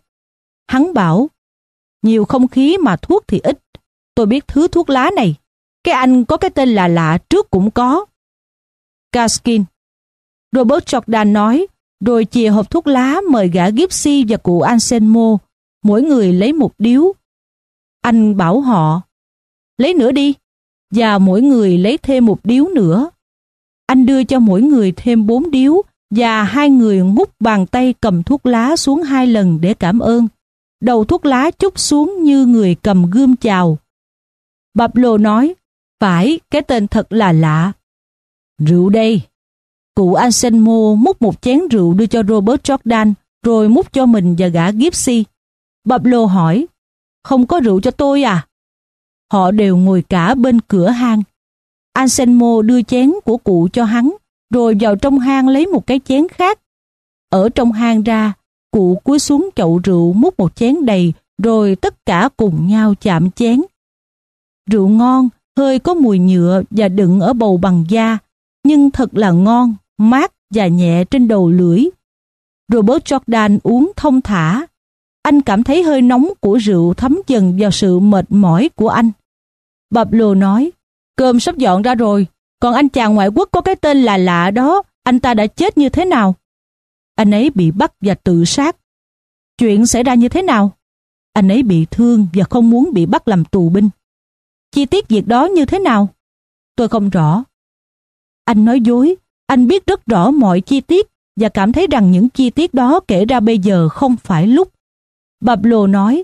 Hắn bảo, nhiều không khí mà thuốc thì ít. Tôi biết thứ thuốc lá này, cái anh có cái tên là lạ trước cũng có. Gaskin. Robert Jordan nói, rồi chìa hộp thuốc lá mời gã Gipsy và cụ Anselmo, mỗi người lấy một điếu. Anh bảo họ, lấy nữa đi, và mỗi người lấy thêm một điếu nữa. Anh đưa cho mỗi người thêm bốn điếu và hai người ngút bàn tay cầm thuốc lá xuống hai lần để cảm ơn. Đầu thuốc lá chút xuống như người cầm gươm chào. Bạp lồ nói, phải, cái tên thật là lạ. Rượu đây. Cụ Anselmo múc một chén rượu đưa cho Robert Jordan, rồi múc cho mình và gã Gipsy. Pablo hỏi, không có rượu cho tôi à? Họ đều ngồi cả bên cửa hang. Anselmo đưa chén của cụ cho hắn, rồi vào trong hang lấy một cái chén khác. Ở trong hang ra, cụ cúi xuống chậu rượu múc một chén đầy, rồi tất cả cùng nhau chạm chén. Rượu ngon, hơi có mùi nhựa và đựng ở bầu bằng da, nhưng thật là ngon, mát và nhẹ trên đầu lưỡi. Robert Jordan uống thông thả. Anh cảm thấy hơi nóng của rượu thấm dần vào sự mệt mỏi của anh. bập Pablo nói, cơm sắp dọn ra rồi, còn anh chàng ngoại quốc có cái tên là lạ đó, anh ta đã chết như thế nào? Anh ấy bị bắt và tự sát. Chuyện xảy ra như thế nào? Anh ấy bị thương và không muốn bị bắt làm tù binh. Chi tiết việc đó như thế nào? Tôi không rõ. Anh nói dối, anh biết rất rõ mọi chi tiết và cảm thấy rằng những chi tiết đó kể ra bây giờ không phải lúc. Pablo nói,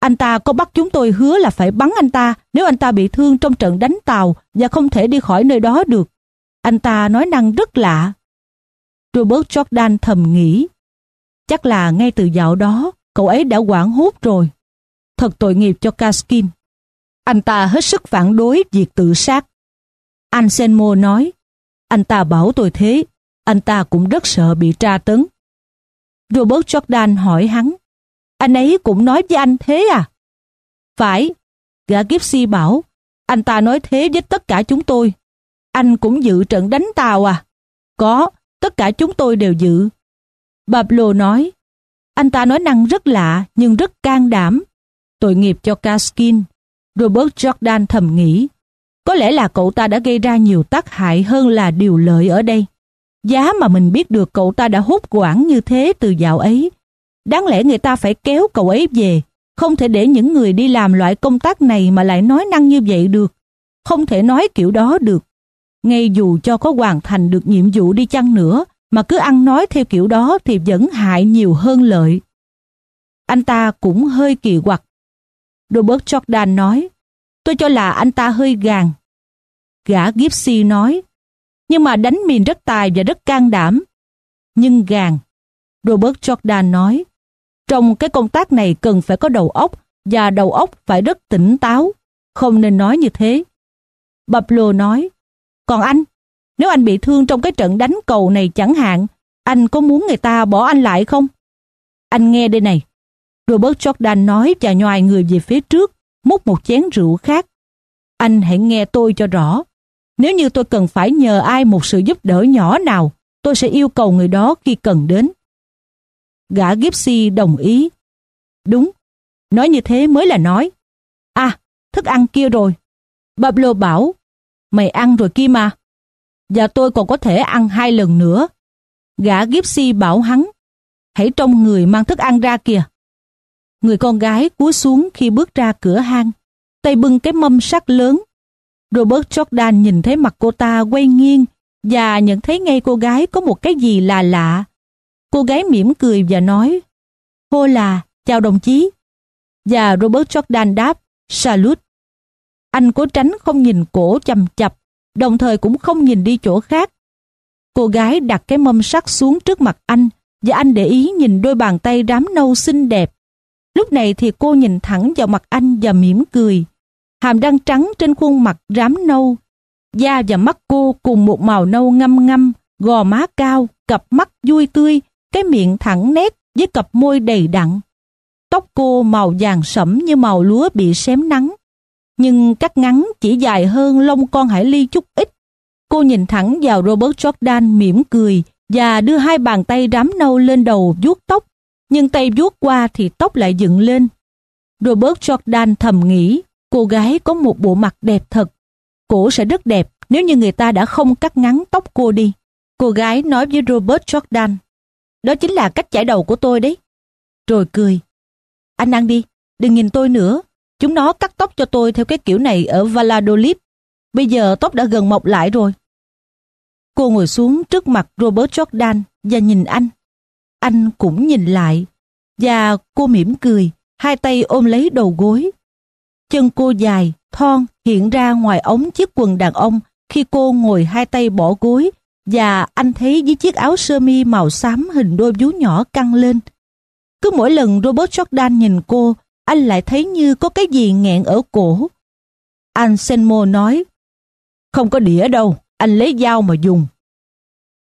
anh ta có bắt chúng tôi hứa là phải bắn anh ta nếu anh ta bị thương trong trận đánh tàu và không thể đi khỏi nơi đó được. Anh ta nói năng rất lạ. Robert Jordan thầm nghĩ. Chắc là ngay từ dạo đó, cậu ấy đã quảng hốt rồi. Thật tội nghiệp cho Kaskin. Anh ta hết sức phản đối việc tự sát. anh senmo nói, anh ta bảo tôi thế, anh ta cũng rất sợ bị tra tấn. Robert Jordan hỏi hắn, anh ấy cũng nói với anh thế à? Phải, gã Gipsy bảo, anh ta nói thế với tất cả chúng tôi. Anh cũng dự trận đánh Tàu à? Có, tất cả chúng tôi đều dự. Pablo nói, anh ta nói năng rất lạ nhưng rất can đảm. Tội nghiệp cho Kaskin, Robert Jordan thầm nghĩ. Có lẽ là cậu ta đã gây ra nhiều tác hại hơn là điều lợi ở đây. Giá mà mình biết được cậu ta đã hút quản như thế từ dạo ấy. Đáng lẽ người ta phải kéo cậu ấy về. Không thể để những người đi làm loại công tác này mà lại nói năng như vậy được. Không thể nói kiểu đó được. Ngay dù cho có hoàn thành được nhiệm vụ đi chăng nữa, mà cứ ăn nói theo kiểu đó thì vẫn hại nhiều hơn lợi. Anh ta cũng hơi kỳ quặc Robert Jordan nói. Tôi cho là anh ta hơi gàn. Gã Gipsy nói. Nhưng mà đánh miền rất tài và rất can đảm. Nhưng gàn. Robert Jordan nói. Trong cái công tác này cần phải có đầu óc và đầu óc phải rất tỉnh táo. Không nên nói như thế. Pablo nói. Còn anh, nếu anh bị thương trong cái trận đánh cầu này chẳng hạn, anh có muốn người ta bỏ anh lại không? Anh nghe đây này, Robert Jordan nói và nhoài người về phía trước, múc một chén rượu khác. Anh hãy nghe tôi cho rõ. Nếu như tôi cần phải nhờ ai một sự giúp đỡ nhỏ nào, tôi sẽ yêu cầu người đó khi cần đến. Gã Gipsy đồng ý. Đúng, nói như thế mới là nói. À, thức ăn kia rồi. Pablo bảo, mày ăn rồi kia mà. Và tôi còn có thể ăn hai lần nữa. Gã Gipsy bảo hắn, hãy trông người mang thức ăn ra kìa. Người con gái cúi xuống khi bước ra cửa hang, tay bưng cái mâm sắt lớn. Robert Jordan nhìn thấy mặt cô ta quay nghiêng và nhận thấy ngay cô gái có một cái gì là lạ. Cô gái mỉm cười và nói, Hô là, chào đồng chí. Và Robert Jordan đáp, Salute. Anh cố tránh không nhìn cổ chầm chập, đồng thời cũng không nhìn đi chỗ khác. Cô gái đặt cái mâm sắt xuống trước mặt anh và anh để ý nhìn đôi bàn tay rám nâu xinh đẹp Lúc này thì cô nhìn thẳng vào mặt anh và mỉm cười. Hàm răng trắng trên khuôn mặt rám nâu. Da và mắt cô cùng một màu nâu ngâm ngâm, gò má cao, cặp mắt vui tươi, cái miệng thẳng nét với cặp môi đầy đặn. Tóc cô màu vàng sẫm như màu lúa bị xém nắng. Nhưng cắt ngắn chỉ dài hơn lông con hải ly chút ít. Cô nhìn thẳng vào Robert Jordan mỉm cười và đưa hai bàn tay rám nâu lên đầu vuốt tóc nhưng tay vuốt qua thì tóc lại dựng lên. Robert Jordan thầm nghĩ, cô gái có một bộ mặt đẹp thật. Cổ sẽ rất đẹp nếu như người ta đã không cắt ngắn tóc cô đi. Cô gái nói với Robert Jordan, đó chính là cách chải đầu của tôi đấy. Rồi cười, anh ăn đi, đừng nhìn tôi nữa. Chúng nó cắt tóc cho tôi theo cái kiểu này ở Valladolid. Bây giờ tóc đã gần mọc lại rồi. Cô ngồi xuống trước mặt Robert Jordan và nhìn anh. Anh cũng nhìn lại, và cô mỉm cười, hai tay ôm lấy đầu gối. Chân cô dài, thon hiện ra ngoài ống chiếc quần đàn ông khi cô ngồi hai tay bỏ gối và anh thấy dưới chiếc áo sơ mi màu xám hình đôi vú nhỏ căng lên. Cứ mỗi lần Robert Jordan nhìn cô, anh lại thấy như có cái gì nghẹn ở cổ. Anh Senmo nói, không có đĩa đâu, anh lấy dao mà dùng.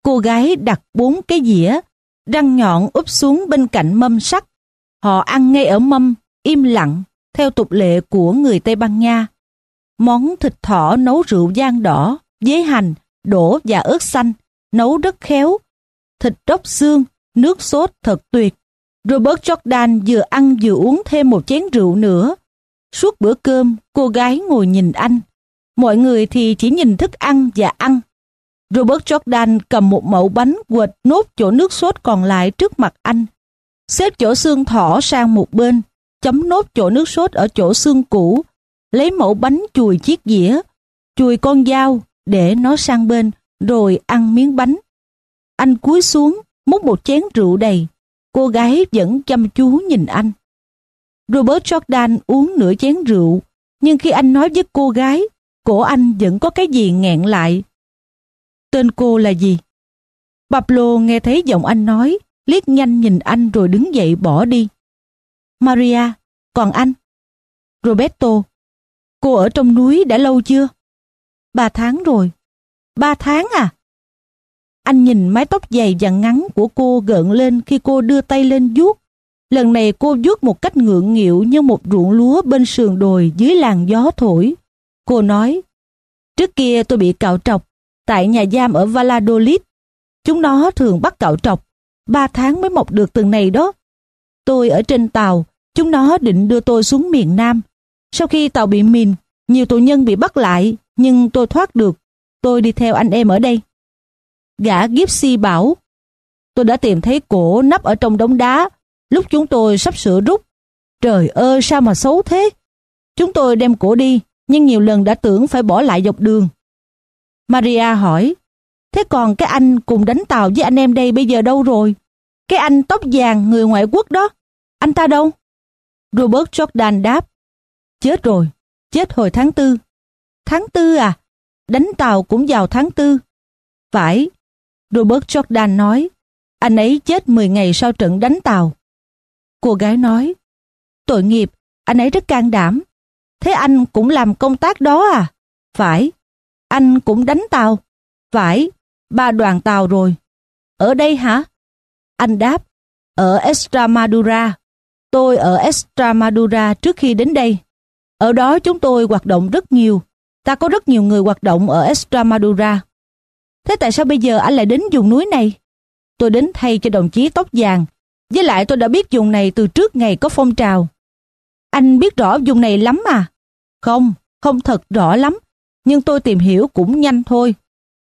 Cô gái đặt bốn cái dĩa Răng nhọn úp xuống bên cạnh mâm sắt. Họ ăn ngay ở mâm, im lặng, theo tục lệ của người Tây Ban Nha. Món thịt thỏ nấu rượu giang đỏ, dế hành, đổ và ớt xanh, nấu rất khéo. Thịt róc xương, nước sốt thật tuyệt. Robert Jordan vừa ăn vừa uống thêm một chén rượu nữa. Suốt bữa cơm, cô gái ngồi nhìn anh. Mọi người thì chỉ nhìn thức ăn và ăn Robert Jordan cầm một mẫu bánh quệt nốt chỗ nước sốt còn lại trước mặt anh. Xếp chỗ xương thỏ sang một bên, chấm nốt chỗ nước sốt ở chỗ xương cũ, lấy mẫu bánh chùi chiếc dĩa, chùi con dao để nó sang bên, rồi ăn miếng bánh. Anh cúi xuống, múc một chén rượu đầy. Cô gái vẫn chăm chú nhìn anh. Robert Jordan uống nửa chén rượu, nhưng khi anh nói với cô gái, cổ anh vẫn có cái gì nghẹn lại tên cô là gì? Pablo nghe thấy giọng anh nói, liếc nhanh nhìn anh rồi đứng dậy bỏ đi. Maria, còn anh? Roberto, cô ở trong núi đã lâu chưa? Ba tháng rồi. Ba tháng à? Anh nhìn mái tóc dày và ngắn của cô gợn lên khi cô đưa tay lên vuốt. Lần này cô vuốt một cách ngượng nghịu như một ruộng lúa bên sườn đồi dưới làn gió thổi. Cô nói, trước kia tôi bị cạo trọc, tại nhà giam ở Valladolid. Chúng nó thường bắt cạo trọc, ba tháng mới mọc được từng này đó. Tôi ở trên tàu, chúng nó định đưa tôi xuống miền Nam. Sau khi tàu bị mìn, nhiều tù nhân bị bắt lại, nhưng tôi thoát được. Tôi đi theo anh em ở đây. Gã Gipsy bảo, tôi đã tìm thấy cổ nắp ở trong đống đá, lúc chúng tôi sắp sửa rút. Trời ơi, sao mà xấu thế? Chúng tôi đem cổ đi, nhưng nhiều lần đã tưởng phải bỏ lại dọc đường. Maria hỏi, thế còn cái anh cùng đánh tàu với anh em đây bây giờ đâu rồi? Cái anh tóc vàng người ngoại quốc đó, anh ta đâu? Robert Jordan đáp, chết rồi, chết hồi tháng tư. Tháng tư à? Đánh tàu cũng vào tháng tư. Phải, Robert Jordan nói, anh ấy chết 10 ngày sau trận đánh tàu. Cô gái nói, tội nghiệp, anh ấy rất can đảm. Thế anh cũng làm công tác đó à? Phải, anh cũng đánh tao. Phải, ba đoàn tàu rồi. Ở đây hả? Anh đáp, ở Estramadura Tôi ở Estramadura trước khi đến đây. Ở đó chúng tôi hoạt động rất nhiều. Ta có rất nhiều người hoạt động ở Estramadura Thế tại sao bây giờ anh lại đến vùng núi này? Tôi đến thay cho đồng chí tóc vàng. Với lại tôi đã biết vùng này từ trước ngày có phong trào. Anh biết rõ vùng này lắm mà. Không, không thật rõ lắm nhưng tôi tìm hiểu cũng nhanh thôi.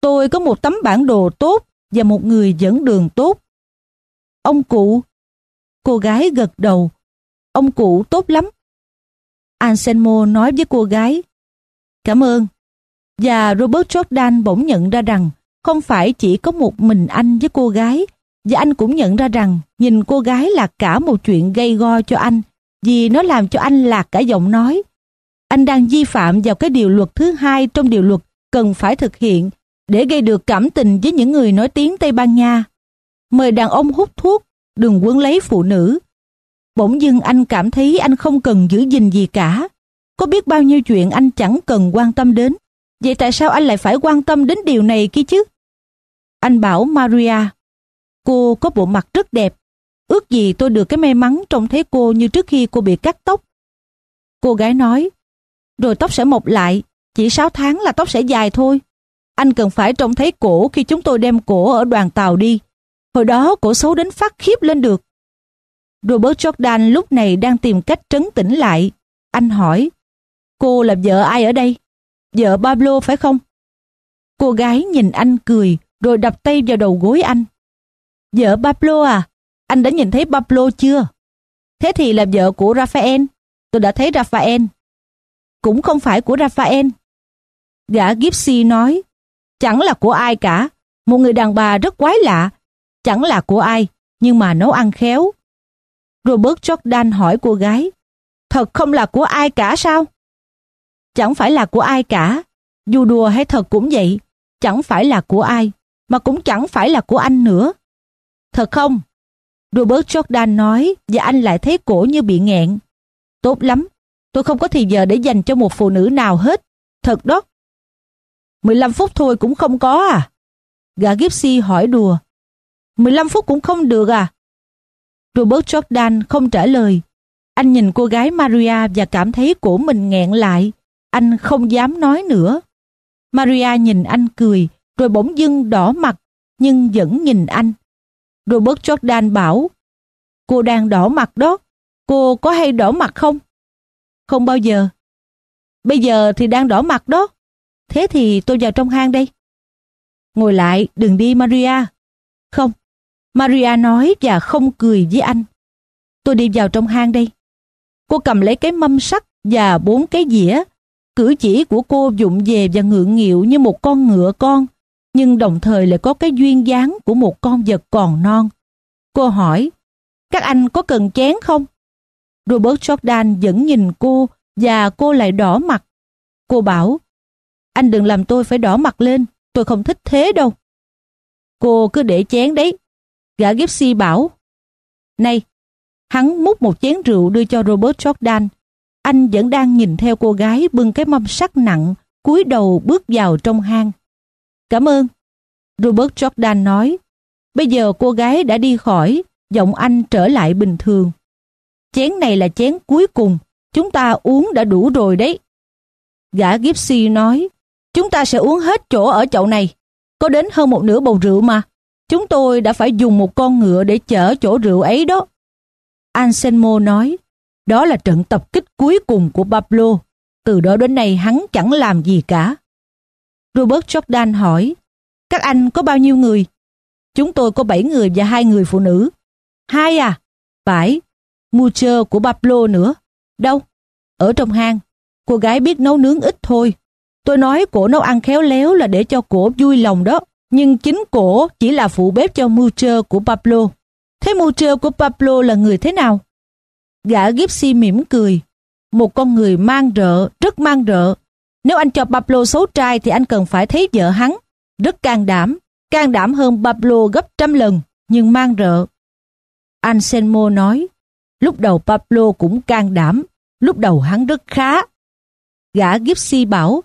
Tôi có một tấm bản đồ tốt và một người dẫn đường tốt. Ông cụ. Cô gái gật đầu. Ông cụ tốt lắm. Anselmo nói với cô gái. Cảm ơn. Và Robert Jordan bỗng nhận ra rằng không phải chỉ có một mình anh với cô gái và anh cũng nhận ra rằng nhìn cô gái là cả một chuyện gây go cho anh vì nó làm cho anh lạc cả giọng nói anh đang vi phạm vào cái điều luật thứ hai trong điều luật cần phải thực hiện để gây được cảm tình với những người nói tiếng Tây Ban Nha. Mời đàn ông hút thuốc, đừng quấn lấy phụ nữ. Bỗng dưng anh cảm thấy anh không cần giữ gìn gì cả. Có biết bao nhiêu chuyện anh chẳng cần quan tâm đến. Vậy tại sao anh lại phải quan tâm đến điều này kia chứ? Anh bảo Maria, cô có bộ mặt rất đẹp. Ước gì tôi được cái may mắn trông thấy cô như trước khi cô bị cắt tóc. Cô gái nói, rồi tóc sẽ mọc lại, chỉ 6 tháng là tóc sẽ dài thôi. Anh cần phải trông thấy cổ khi chúng tôi đem cổ ở đoàn tàu đi. Hồi đó cổ xấu đến phát khiếp lên được. Robert Jordan lúc này đang tìm cách trấn tĩnh lại. Anh hỏi, cô là vợ ai ở đây? Vợ Pablo phải không? Cô gái nhìn anh cười rồi đập tay vào đầu gối anh. Vợ Pablo à? Anh đã nhìn thấy Pablo chưa? Thế thì là vợ của Raphael. Tôi đã thấy Raphael cũng không phải của Raphael. Gã Gipsy nói, chẳng là của ai cả, một người đàn bà rất quái lạ, chẳng là của ai, nhưng mà nấu ăn khéo. Robert Jordan hỏi cô gái, thật không là của ai cả sao? Chẳng phải là của ai cả, dù đùa hay thật cũng vậy, chẳng phải là của ai, mà cũng chẳng phải là của anh nữa. Thật không? Robert Jordan nói và anh lại thấy cổ như bị nghẹn. Tốt lắm, Tôi không có thì giờ để dành cho một phụ nữ nào hết. Thật đó. 15 phút thôi cũng không có à? Gã Gipsy hỏi đùa. 15 phút cũng không được à? Robert Jordan không trả lời. Anh nhìn cô gái Maria và cảm thấy cổ mình nghẹn lại. Anh không dám nói nữa. Maria nhìn anh cười, rồi bỗng dưng đỏ mặt, nhưng vẫn nhìn anh. Robert Jordan bảo, cô đang đỏ mặt đó, cô có hay đỏ mặt không? không bao giờ. Bây giờ thì đang đỏ mặt đó. Thế thì tôi vào trong hang đây. Ngồi lại, đừng đi Maria. Không, Maria nói và không cười với anh. Tôi đi vào trong hang đây. Cô cầm lấy cái mâm sắt và bốn cái dĩa. Cử chỉ của cô dụng về và ngượng nghịu như một con ngựa con, nhưng đồng thời lại có cái duyên dáng của một con vật còn non. Cô hỏi, các anh có cần chén không? Robert Jordan vẫn nhìn cô và cô lại đỏ mặt. Cô bảo, anh đừng làm tôi phải đỏ mặt lên, tôi không thích thế đâu. Cô cứ để chén đấy. Gã Gipsy bảo, này, hắn múc một chén rượu đưa cho Robert Jordan. Anh vẫn đang nhìn theo cô gái bưng cái mâm sắt nặng, cúi đầu bước vào trong hang. Cảm ơn. Robert Jordan nói, bây giờ cô gái đã đi khỏi, giọng anh trở lại bình thường. Chén này là chén cuối cùng, chúng ta uống đã đủ rồi đấy. Gã Gipsy nói, chúng ta sẽ uống hết chỗ ở chậu này. Có đến hơn một nửa bầu rượu mà. Chúng tôi đã phải dùng một con ngựa để chở chỗ rượu ấy đó. Anselmo nói, đó là trận tập kích cuối cùng của Pablo. Từ đó đến nay hắn chẳng làm gì cả. Robert Jordan hỏi, các anh có bao nhiêu người? Chúng tôi có 7 người và hai người phụ nữ. Hai à? Phải, Mucher của Pablo nữa. Đâu? Ở trong hang. Cô gái biết nấu nướng ít thôi. Tôi nói cổ nấu ăn khéo léo là để cho cổ vui lòng đó. Nhưng chính cổ chỉ là phụ bếp cho Mucher của Pablo. Thế Mucher của Pablo là người thế nào? Gã Gipsy mỉm cười. Một con người mang rợ, rất mang rợ. Nếu anh cho Pablo xấu trai thì anh cần phải thấy vợ hắn. Rất can đảm, can đảm hơn Pablo gấp trăm lần, nhưng mang rợ. Anselmo nói, Lúc đầu Pablo cũng can đảm, lúc đầu hắn rất khá. Gã Gipsy bảo,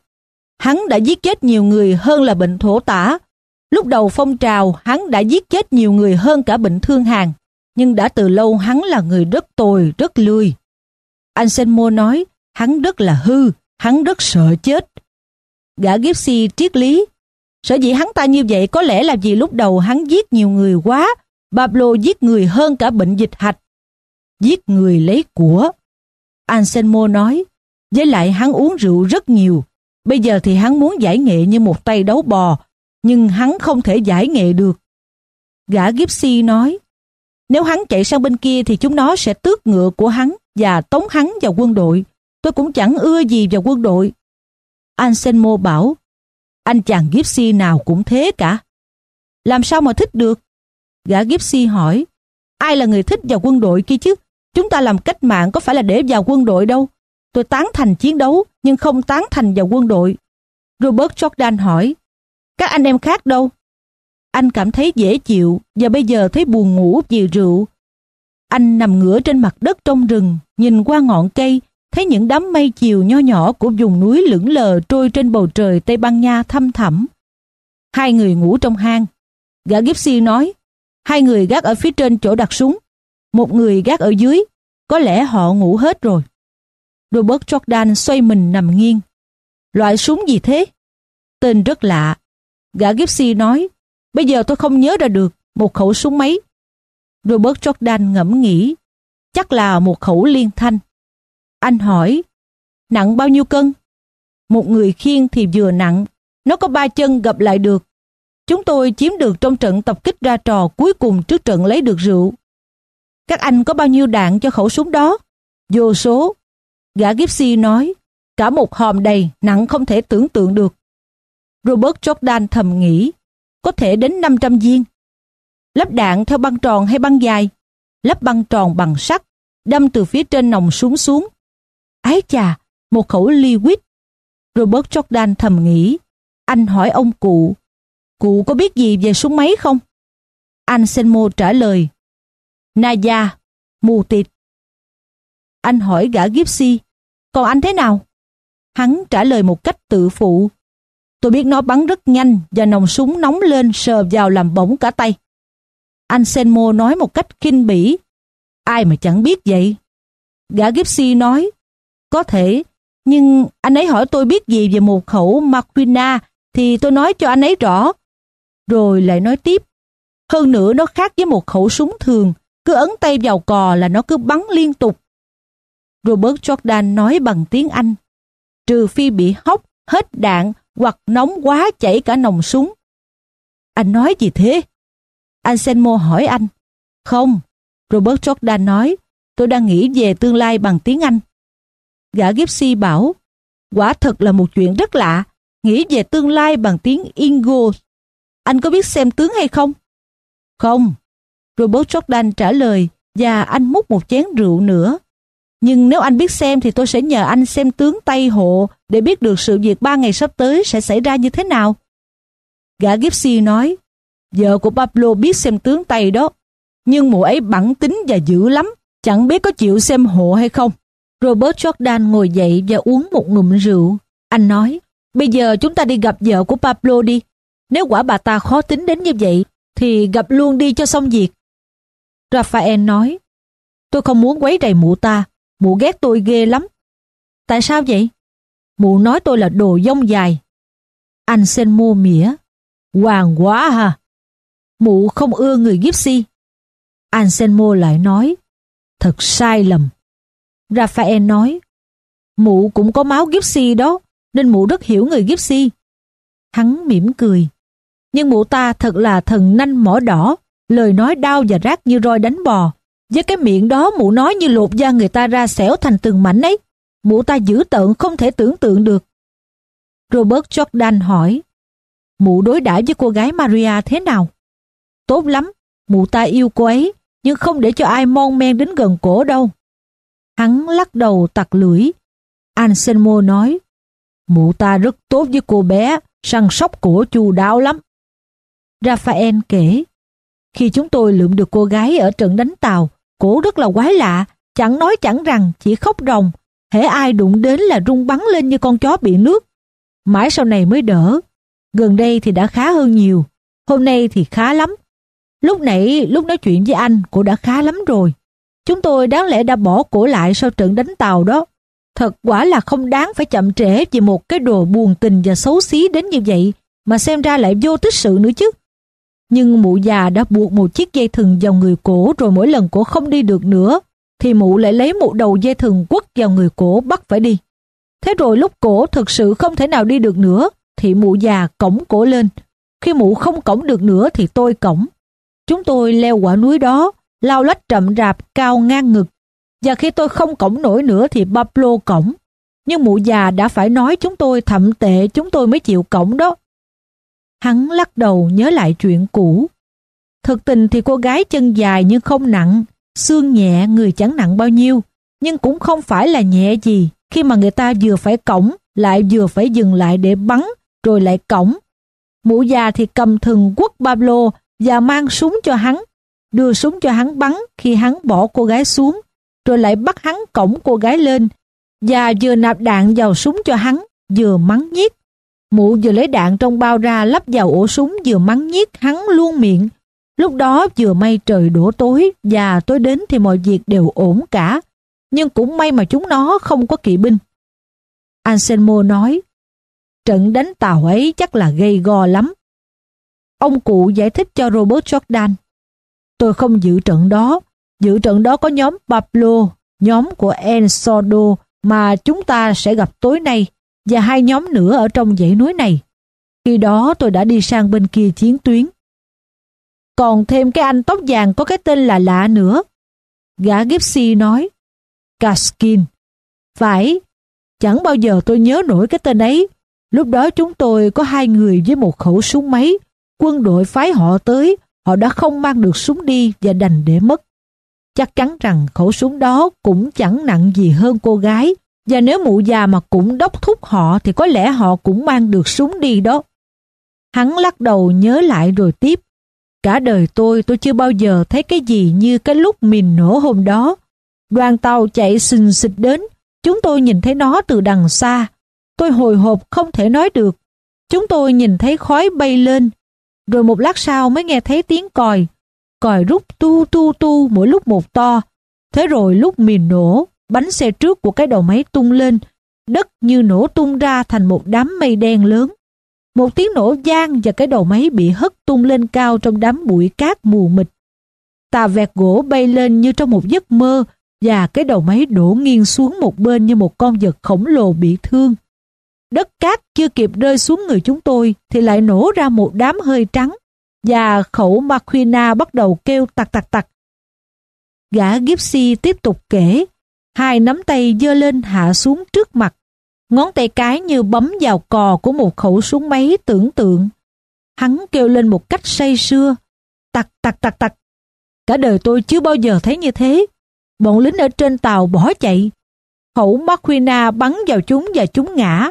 hắn đã giết chết nhiều người hơn là bệnh thổ tả. Lúc đầu phong trào, hắn đã giết chết nhiều người hơn cả bệnh thương hàn. Nhưng đã từ lâu hắn là người rất tồi, rất lười. Anselmo nói, hắn rất là hư, hắn rất sợ chết. Gã Gipsy triết lý, sở dĩ hắn ta như vậy có lẽ là vì lúc đầu hắn giết nhiều người quá, Pablo giết người hơn cả bệnh dịch hạch giết người lấy của. Anselmo nói, với lại hắn uống rượu rất nhiều. Bây giờ thì hắn muốn giải nghệ như một tay đấu bò, nhưng hắn không thể giải nghệ được. Gã Gipsy nói, nếu hắn chạy sang bên kia thì chúng nó sẽ tước ngựa của hắn và tống hắn vào quân đội. Tôi cũng chẳng ưa gì vào quân đội. Anselmo bảo, anh chàng Gipsy nào cũng thế cả. Làm sao mà thích được? Gã Gipsy hỏi, ai là người thích vào quân đội kia chứ? Chúng ta làm cách mạng có phải là để vào quân đội đâu. Tôi tán thành chiến đấu nhưng không tán thành vào quân đội. Robert Jordan hỏi, các anh em khác đâu? Anh cảm thấy dễ chịu và bây giờ thấy buồn ngủ vì rượu. Anh nằm ngửa trên mặt đất trong rừng, nhìn qua ngọn cây, thấy những đám mây chiều nho nhỏ của vùng núi lững lờ trôi trên bầu trời Tây Ban Nha thăm thẳm. Hai người ngủ trong hang. Gã Gipsy nói, hai người gác ở phía trên chỗ đặt súng một người gác ở dưới, có lẽ họ ngủ hết rồi. Robert Jordan xoay mình nằm nghiêng. Loại súng gì thế? Tên rất lạ. Gã Gipsy nói, bây giờ tôi không nhớ ra được một khẩu súng máy. Robert Jordan ngẫm nghĩ, chắc là một khẩu liên thanh. Anh hỏi, nặng bao nhiêu cân? Một người khiêng thì vừa nặng, nó có ba chân gặp lại được. Chúng tôi chiếm được trong trận tập kích ra trò cuối cùng trước trận lấy được rượu các anh có bao nhiêu đạn cho khẩu súng đó? Vô số. Gã Gipsy nói, cả một hòm đầy nặng không thể tưởng tượng được. Robert Jordan thầm nghĩ, có thể đến 500 viên. Lắp đạn theo băng tròn hay băng dài? Lắp băng tròn bằng sắt, đâm từ phía trên nòng súng xuống. Ái chà, một khẩu liquid. Robert Jordan thầm nghĩ, anh hỏi ông cụ, cụ có biết gì về súng máy không? Anselmo trả lời, Naya, mù tịt. Anh hỏi gã gypsy, còn anh thế nào? Hắn trả lời một cách tự phụ. Tôi biết nó bắn rất nhanh và nòng súng nóng lên sờ vào làm bỏng cả tay. Anh Senmo nói một cách kinh bỉ. Ai mà chẳng biết vậy? Gã gypsy nói, có thể, nhưng anh ấy hỏi tôi biết gì về một khẩu Maquina thì tôi nói cho anh ấy rõ. Rồi lại nói tiếp, hơn nữa nó khác với một khẩu súng thường cứ ấn tay vào cò là nó cứ bắn liên tục. Robert Jordan nói bằng tiếng Anh. Trừ phi bị hóc, hết đạn hoặc nóng quá chảy cả nòng súng. Anh nói gì thế? Anh Senmo hỏi anh. Không, Robert Jordan nói, tôi đang nghĩ về tương lai bằng tiếng Anh. Gã Gipsy bảo, quả thật là một chuyện rất lạ, nghĩ về tương lai bằng tiếng Ingo. Anh có biết xem tướng hay không? Không, Robert Jordan trả lời và anh múc một chén rượu nữa. Nhưng nếu anh biết xem thì tôi sẽ nhờ anh xem tướng Tây Hộ để biết được sự việc ba ngày sắp tới sẽ xảy ra như thế nào. Gã Gipsy nói, vợ của Pablo biết xem tướng Tây đó, nhưng mụ ấy bản tính và dữ lắm, chẳng biết có chịu xem hộ hay không. Robert Jordan ngồi dậy và uống một ngụm rượu. Anh nói, bây giờ chúng ta đi gặp vợ của Pablo đi. Nếu quả bà ta khó tính đến như vậy, thì gặp luôn đi cho xong việc. Raphael nói, tôi không muốn quấy rầy mụ ta, mụ ghét tôi ghê lắm. Tại sao vậy? Mụ nói tôi là đồ dông dài. Anh sen mua mỉa. Hoàng quá ha. Mụ không ưa người Gypsy. Anh lại nói. Thật sai lầm. Raphael nói. Mụ cũng có máu Gypsy đó, nên mụ rất hiểu người Gypsy. Hắn mỉm cười. Nhưng mụ ta thật là thần nanh mỏ đỏ lời nói đau và rác như roi đánh bò. Với cái miệng đó mụ nói như lột da người ta ra xẻo thành từng mảnh ấy. Mụ ta dữ tợn không thể tưởng tượng được. Robert Jordan hỏi, mụ đối đãi với cô gái Maria thế nào? Tốt lắm, mụ ta yêu cô ấy, nhưng không để cho ai mon men đến gần cổ đâu. Hắn lắc đầu tặc lưỡi. Anselmo nói, mụ ta rất tốt với cô bé, săn sóc cổ chu đáo lắm. Raphael kể, khi chúng tôi lượm được cô gái ở trận đánh tàu, cổ rất là quái lạ, chẳng nói chẳng rằng, chỉ khóc ròng. Hễ ai đụng đến là rung bắn lên như con chó bị nước. Mãi sau này mới đỡ. Gần đây thì đã khá hơn nhiều. Hôm nay thì khá lắm. Lúc nãy, lúc nói chuyện với anh, cổ đã khá lắm rồi. Chúng tôi đáng lẽ đã bỏ cổ lại sau trận đánh tàu đó. Thật quả là không đáng phải chậm trễ vì một cái đồ buồn tình và xấu xí đến như vậy mà xem ra lại vô tích sự nữa chứ. Nhưng mụ già đã buộc một chiếc dây thừng vào người cổ rồi mỗi lần cổ không đi được nữa, thì mụ lại lấy một đầu dây thừng quất vào người cổ bắt phải đi. Thế rồi lúc cổ thực sự không thể nào đi được nữa, thì mụ già cổng cổ lên. Khi mụ không cổng được nữa thì tôi cổng Chúng tôi leo quả núi đó, lao lách rậm rạp cao ngang ngực. Và khi tôi không cổng nổi nữa thì Pablo cổng Nhưng mụ già đã phải nói chúng tôi thậm tệ chúng tôi mới chịu cổng đó. Hắn lắc đầu nhớ lại chuyện cũ. Thực tình thì cô gái chân dài nhưng không nặng, xương nhẹ người chẳng nặng bao nhiêu, nhưng cũng không phải là nhẹ gì khi mà người ta vừa phải cổng lại vừa phải dừng lại để bắn rồi lại cổng Mũ già thì cầm thừng quốc Pablo và mang súng cho hắn, đưa súng cho hắn bắn khi hắn bỏ cô gái xuống, rồi lại bắt hắn cổng cô gái lên và vừa nạp đạn vào súng cho hắn, vừa mắng nhiếc. Mụ vừa lấy đạn trong bao ra lắp vào ổ súng vừa mắng nhiếc hắn luôn miệng. Lúc đó vừa may trời đổ tối và tối đến thì mọi việc đều ổn cả. Nhưng cũng may mà chúng nó không có kỵ binh. Anselmo nói, trận đánh tàu ấy chắc là gây go lắm. Ông cụ giải thích cho Robert Jordan. Tôi không giữ trận đó. Giữ trận đó có nhóm Pablo, nhóm của Ensordo mà chúng ta sẽ gặp tối nay và hai nhóm nữa ở trong dãy núi này. Khi đó tôi đã đi sang bên kia chiến tuyến. Còn thêm cái anh tóc vàng có cái tên là lạ nữa. Gã Gipsy nói, Kaskin. Phải, chẳng bao giờ tôi nhớ nổi cái tên ấy. Lúc đó chúng tôi có hai người với một khẩu súng máy. Quân đội phái họ tới, họ đã không mang được súng đi và đành để mất. Chắc chắn rằng khẩu súng đó cũng chẳng nặng gì hơn cô gái và nếu mụ già mà cũng đốc thúc họ thì có lẽ họ cũng mang được súng đi đó. Hắn lắc đầu nhớ lại rồi tiếp. Cả đời tôi tôi chưa bao giờ thấy cái gì như cái lúc mình nổ hôm đó. Đoàn tàu chạy xình xịch đến, chúng tôi nhìn thấy nó từ đằng xa. Tôi hồi hộp không thể nói được. Chúng tôi nhìn thấy khói bay lên. Rồi một lát sau mới nghe thấy tiếng còi. Còi rút tu tu tu mỗi lúc một to. Thế rồi lúc mìn nổ, Bánh xe trước của cái đầu máy tung lên, đất như nổ tung ra thành một đám mây đen lớn. Một tiếng nổ gian và cái đầu máy bị hất tung lên cao trong đám bụi cát mù mịt. Tà vẹt gỗ bay lên như trong một giấc mơ và cái đầu máy đổ nghiêng xuống một bên như một con vật khổng lồ bị thương. Đất cát chưa kịp rơi xuống người chúng tôi thì lại nổ ra một đám hơi trắng và khẩu Maquina bắt đầu kêu tặc tặc tặc. Gã Gipsy tiếp tục kể hai nắm tay giơ lên hạ xuống trước mặt. Ngón tay cái như bấm vào cò của một khẩu súng máy tưởng tượng. Hắn kêu lên một cách say sưa. Tặc tặc tặc tặc. Cả đời tôi chưa bao giờ thấy như thế. Bọn lính ở trên tàu bỏ chạy. Khẩu Macrina bắn vào chúng và chúng ngã.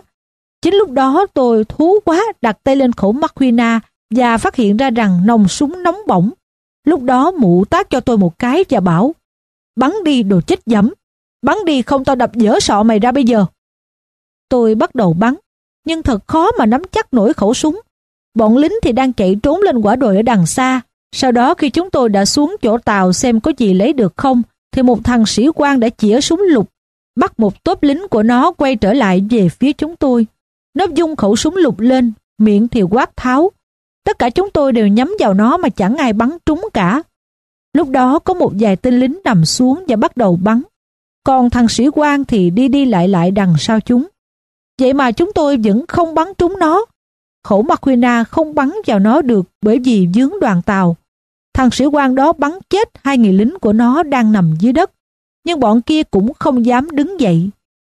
Chính lúc đó tôi thú quá đặt tay lên khẩu Macrina và phát hiện ra rằng nòng súng nóng bỏng. Lúc đó mụ tác cho tôi một cái và bảo bắn đi đồ chết dẫm Bắn đi không tao đập dở sọ mày ra bây giờ. Tôi bắt đầu bắn, nhưng thật khó mà nắm chắc nổi khẩu súng. Bọn lính thì đang chạy trốn lên quả đồi ở đằng xa. Sau đó khi chúng tôi đã xuống chỗ tàu xem có gì lấy được không, thì một thằng sĩ quan đã chĩa súng lục, bắt một tốp lính của nó quay trở lại về phía chúng tôi. Nó dung khẩu súng lục lên, miệng thì quát tháo. Tất cả chúng tôi đều nhắm vào nó mà chẳng ai bắn trúng cả. Lúc đó có một vài tên lính nằm xuống và bắt đầu bắn còn thằng sĩ quan thì đi đi lại lại đằng sau chúng. Vậy mà chúng tôi vẫn không bắn trúng nó. Khổ Maquina không bắn vào nó được bởi vì dướng đoàn tàu. Thằng sĩ quan đó bắn chết hai người lính của nó đang nằm dưới đất. Nhưng bọn kia cũng không dám đứng dậy.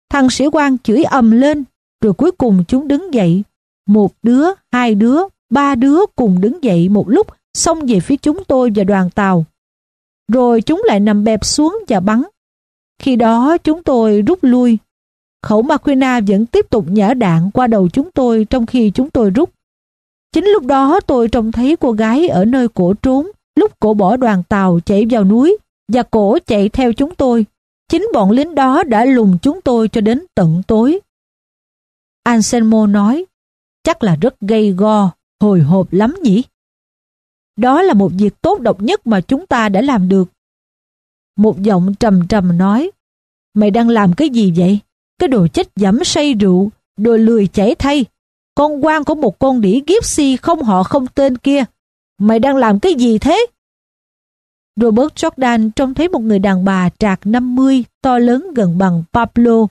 Thằng sĩ quan chửi ầm lên, rồi cuối cùng chúng đứng dậy. Một đứa, hai đứa, ba đứa cùng đứng dậy một lúc xông về phía chúng tôi và đoàn tàu. Rồi chúng lại nằm bẹp xuống và bắn khi đó chúng tôi rút lui. Khẩu Maquina vẫn tiếp tục nhả đạn qua đầu chúng tôi trong khi chúng tôi rút. Chính lúc đó tôi trông thấy cô gái ở nơi cổ trốn, lúc cổ bỏ đoàn tàu chạy vào núi và cổ chạy theo chúng tôi. Chính bọn lính đó đã lùng chúng tôi cho đến tận tối. Anselmo nói, chắc là rất gây go, hồi hộp lắm nhỉ? Đó là một việc tốt độc nhất mà chúng ta đã làm được một giọng trầm trầm nói. Mày đang làm cái gì vậy? Cái đồ chết dẫm say rượu, đồ lười chảy thay. Con quan của một con đĩ kiếp không họ không tên kia. Mày đang làm cái gì thế? Robert Jordan trông thấy một người đàn bà trạc 50 to lớn gần bằng Pablo.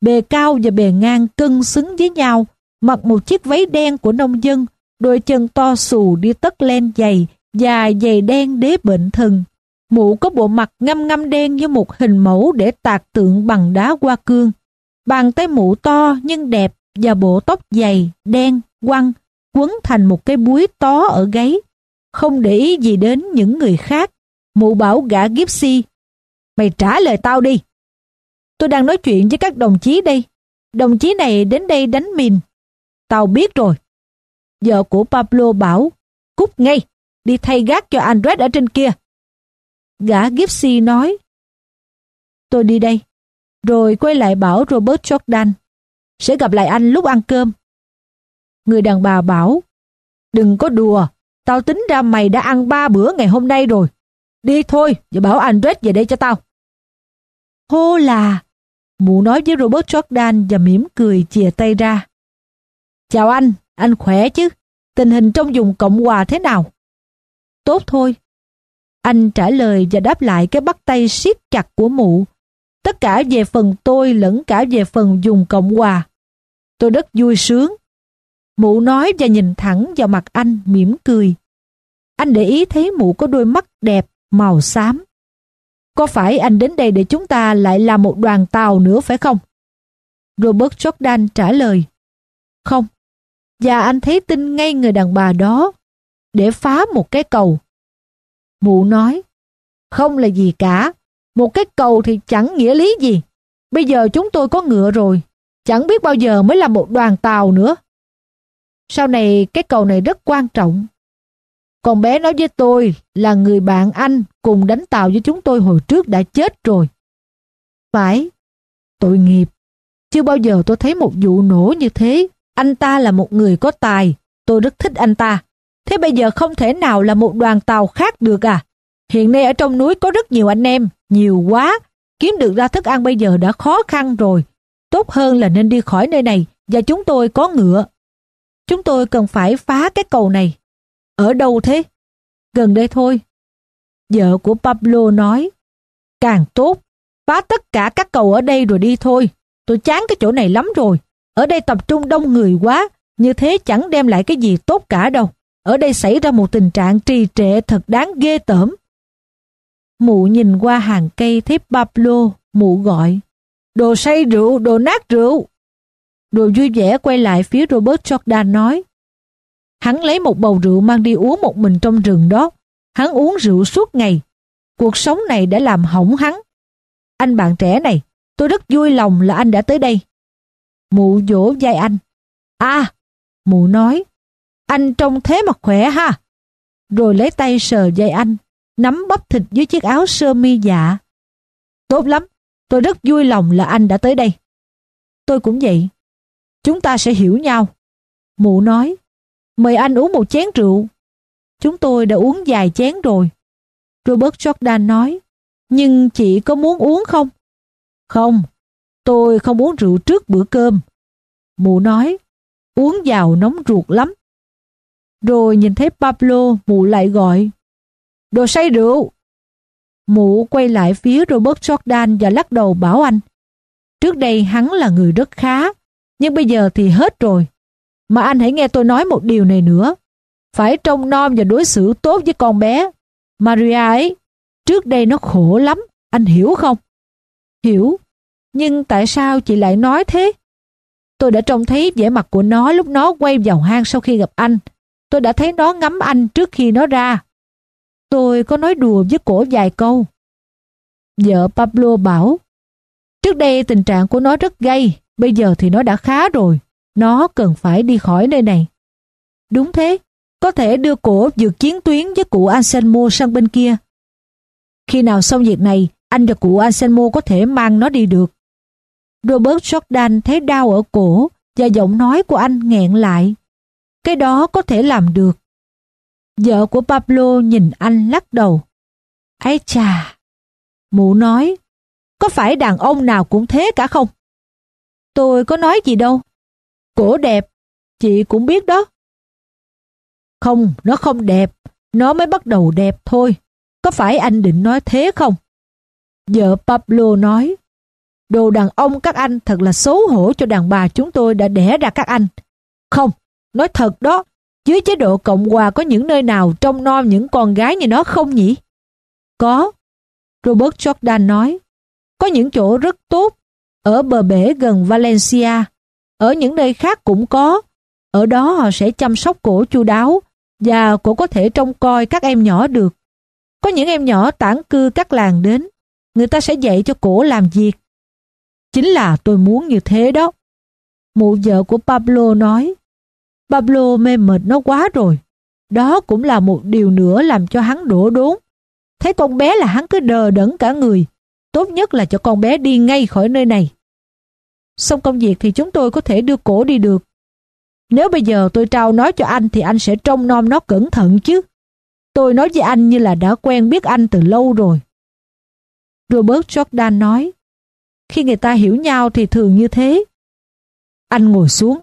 Bề cao và bề ngang cân xứng với nhau, mặc một chiếc váy đen của nông dân, đôi chân to xù đi tất len dày và giày đen đế bệnh thần. Mụ có bộ mặt ngăm ngăm đen như một hình mẫu để tạc tượng bằng đá hoa cương. Bàn tay mụ to nhưng đẹp và bộ tóc dày, đen, quăng, quấn thành một cái búi to ở gáy. Không để ý gì đến những người khác. Mụ bảo gã Gipsy. Mày trả lời tao đi. Tôi đang nói chuyện với các đồng chí đây. Đồng chí này đến đây đánh mìn. Tao biết rồi. Vợ của Pablo bảo. Cút ngay. Đi thay gác cho Andres ở trên kia. Gã Gipsy nói, Tôi đi đây, rồi quay lại bảo Robert Jordan, sẽ gặp lại anh lúc ăn cơm. Người đàn bà bảo, đừng có đùa, tao tính ra mày đã ăn ba bữa ngày hôm nay rồi. Đi thôi, và bảo Andres về đây cho tao. Hô là, mụ nói với Robert Jordan và mỉm cười chìa tay ra. Chào anh, anh khỏe chứ? Tình hình trong vùng Cộng Hòa thế nào? Tốt thôi, anh trả lời và đáp lại cái bắt tay siết chặt của mụ. Tất cả về phần tôi lẫn cả về phần dùng Cộng Hòa. Tôi rất vui sướng. Mụ nói và nhìn thẳng vào mặt anh mỉm cười. Anh để ý thấy mụ có đôi mắt đẹp, màu xám. Có phải anh đến đây để chúng ta lại làm một đoàn tàu nữa phải không? Robert Jordan trả lời. Không. Và anh thấy tin ngay người đàn bà đó để phá một cái cầu Mụ nói, không là gì cả, một cái cầu thì chẳng nghĩa lý gì. Bây giờ chúng tôi có ngựa rồi, chẳng biết bao giờ mới là một đoàn tàu nữa. Sau này cái cầu này rất quan trọng. Còn bé nói với tôi là người bạn anh cùng đánh tàu với chúng tôi hồi trước đã chết rồi. Phải, tội nghiệp. Chưa bao giờ tôi thấy một vụ nổ như thế. Anh ta là một người có tài, tôi rất thích anh ta. Thế bây giờ không thể nào là một đoàn tàu khác được à? Hiện nay ở trong núi có rất nhiều anh em, nhiều quá. Kiếm được ra thức ăn bây giờ đã khó khăn rồi. Tốt hơn là nên đi khỏi nơi này và chúng tôi có ngựa. Chúng tôi cần phải phá cái cầu này. Ở đâu thế? Gần đây thôi. Vợ của Pablo nói. Càng tốt, phá tất cả các cầu ở đây rồi đi thôi. Tôi chán cái chỗ này lắm rồi. Ở đây tập trung đông người quá, như thế chẳng đem lại cái gì tốt cả đâu. Ở đây xảy ra một tình trạng trì trệ thật đáng ghê tởm. Mụ nhìn qua hàng cây thấy Pablo, mụ gọi. Đồ say rượu, đồ nát rượu. Đồ vui vẻ quay lại phía Robert Jordan nói. Hắn lấy một bầu rượu mang đi uống một mình trong rừng đó. Hắn uống rượu suốt ngày. Cuộc sống này đã làm hỏng hắn. Anh bạn trẻ này, tôi rất vui lòng là anh đã tới đây. Mụ vỗ vai anh. À, mụ nói, anh trông thế mà khỏe ha. Rồi lấy tay sờ dây anh, nắm bắp thịt dưới chiếc áo sơ mi dạ. Tốt lắm, tôi rất vui lòng là anh đã tới đây. Tôi cũng vậy. Chúng ta sẽ hiểu nhau. Mụ nói, mời anh uống một chén rượu. Chúng tôi đã uống vài chén rồi. Robert Jordan nói, nhưng chị có muốn uống không? Không, tôi không uống rượu trước bữa cơm. Mụ nói, uống vào nóng ruột lắm. Rồi nhìn thấy Pablo, mụ lại gọi. Đồ say rượu! Mụ quay lại phía Robert Jordan và lắc đầu bảo anh. Trước đây hắn là người rất khá, nhưng bây giờ thì hết rồi. Mà anh hãy nghe tôi nói một điều này nữa. Phải trông nom và đối xử tốt với con bé. Maria ấy, trước đây nó khổ lắm, anh hiểu không? Hiểu, nhưng tại sao chị lại nói thế? Tôi đã trông thấy vẻ mặt của nó lúc nó quay vào hang sau khi gặp anh. Tôi đã thấy nó ngắm anh trước khi nó ra. Tôi có nói đùa với cổ vài câu. Vợ Pablo bảo, trước đây tình trạng của nó rất gay, bây giờ thì nó đã khá rồi. Nó cần phải đi khỏi nơi này. Đúng thế, có thể đưa cổ vượt chiến tuyến với cụ Anselmo sang bên kia. Khi nào xong việc này, anh và cụ Anselmo có thể mang nó đi được. Robert Jordan thấy đau ở cổ và giọng nói của anh nghẹn lại cái đó có thể làm được. Vợ của Pablo nhìn anh lắc đầu. Ái chà! Mụ nói, có phải đàn ông nào cũng thế cả không? Tôi có nói gì đâu. Cổ đẹp, chị cũng biết đó. Không, nó không đẹp, nó mới bắt đầu đẹp thôi. Có phải anh định nói thế không? Vợ Pablo nói, đồ đàn ông các anh thật là xấu hổ cho đàn bà chúng tôi đã đẻ ra các anh. Không, Nói thật đó, dưới chế độ Cộng hòa có những nơi nào trông nom những con gái như nó không nhỉ? Có. Robert Jordan nói, có những chỗ rất tốt, ở bờ bể gần Valencia, ở những nơi khác cũng có. Ở đó họ sẽ chăm sóc cổ chu đáo và cổ có thể trông coi các em nhỏ được. Có những em nhỏ tản cư các làng đến, người ta sẽ dạy cho cổ làm việc. Chính là tôi muốn như thế đó. Mụ vợ của Pablo nói, Pablo mê mệt nó quá rồi. Đó cũng là một điều nữa làm cho hắn đổ đốn. Thấy con bé là hắn cứ đờ đẫn cả người. Tốt nhất là cho con bé đi ngay khỏi nơi này. Xong công việc thì chúng tôi có thể đưa cổ đi được. Nếu bây giờ tôi trao nó cho anh thì anh sẽ trông nom nó cẩn thận chứ. Tôi nói với anh như là đã quen biết anh từ lâu rồi. Robert Jordan nói, khi người ta hiểu nhau thì thường như thế. Anh ngồi xuống,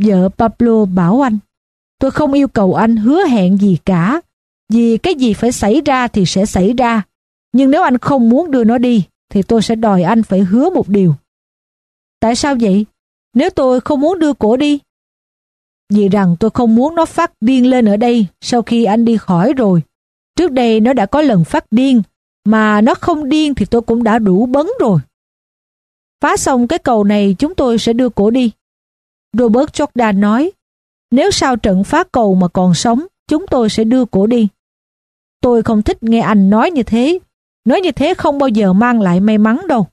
Vợ Pablo bảo anh, tôi không yêu cầu anh hứa hẹn gì cả, vì cái gì phải xảy ra thì sẽ xảy ra. Nhưng nếu anh không muốn đưa nó đi, thì tôi sẽ đòi anh phải hứa một điều. Tại sao vậy? Nếu tôi không muốn đưa cổ đi? Vì rằng tôi không muốn nó phát điên lên ở đây sau khi anh đi khỏi rồi. Trước đây nó đã có lần phát điên, mà nó không điên thì tôi cũng đã đủ bấn rồi. Phá xong cái cầu này chúng tôi sẽ đưa cổ đi. Robert Jordan nói, nếu sau trận phá cầu mà còn sống, chúng tôi sẽ đưa cổ đi. Tôi không thích nghe anh nói như thế. Nói như thế không bao giờ mang lại may mắn đâu.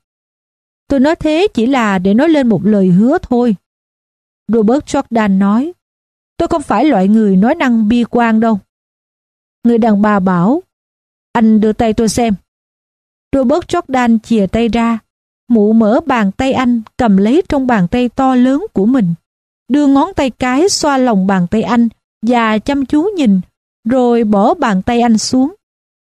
Tôi nói thế chỉ là để nói lên một lời hứa thôi. Robert Jordan nói, tôi không phải loại người nói năng bi quan đâu. Người đàn bà bảo, anh đưa tay tôi xem. Robert Jordan chìa tay ra, mụ mở bàn tay anh cầm lấy trong bàn tay to lớn của mình đưa ngón tay cái xoa lòng bàn tay anh và chăm chú nhìn, rồi bỏ bàn tay anh xuống.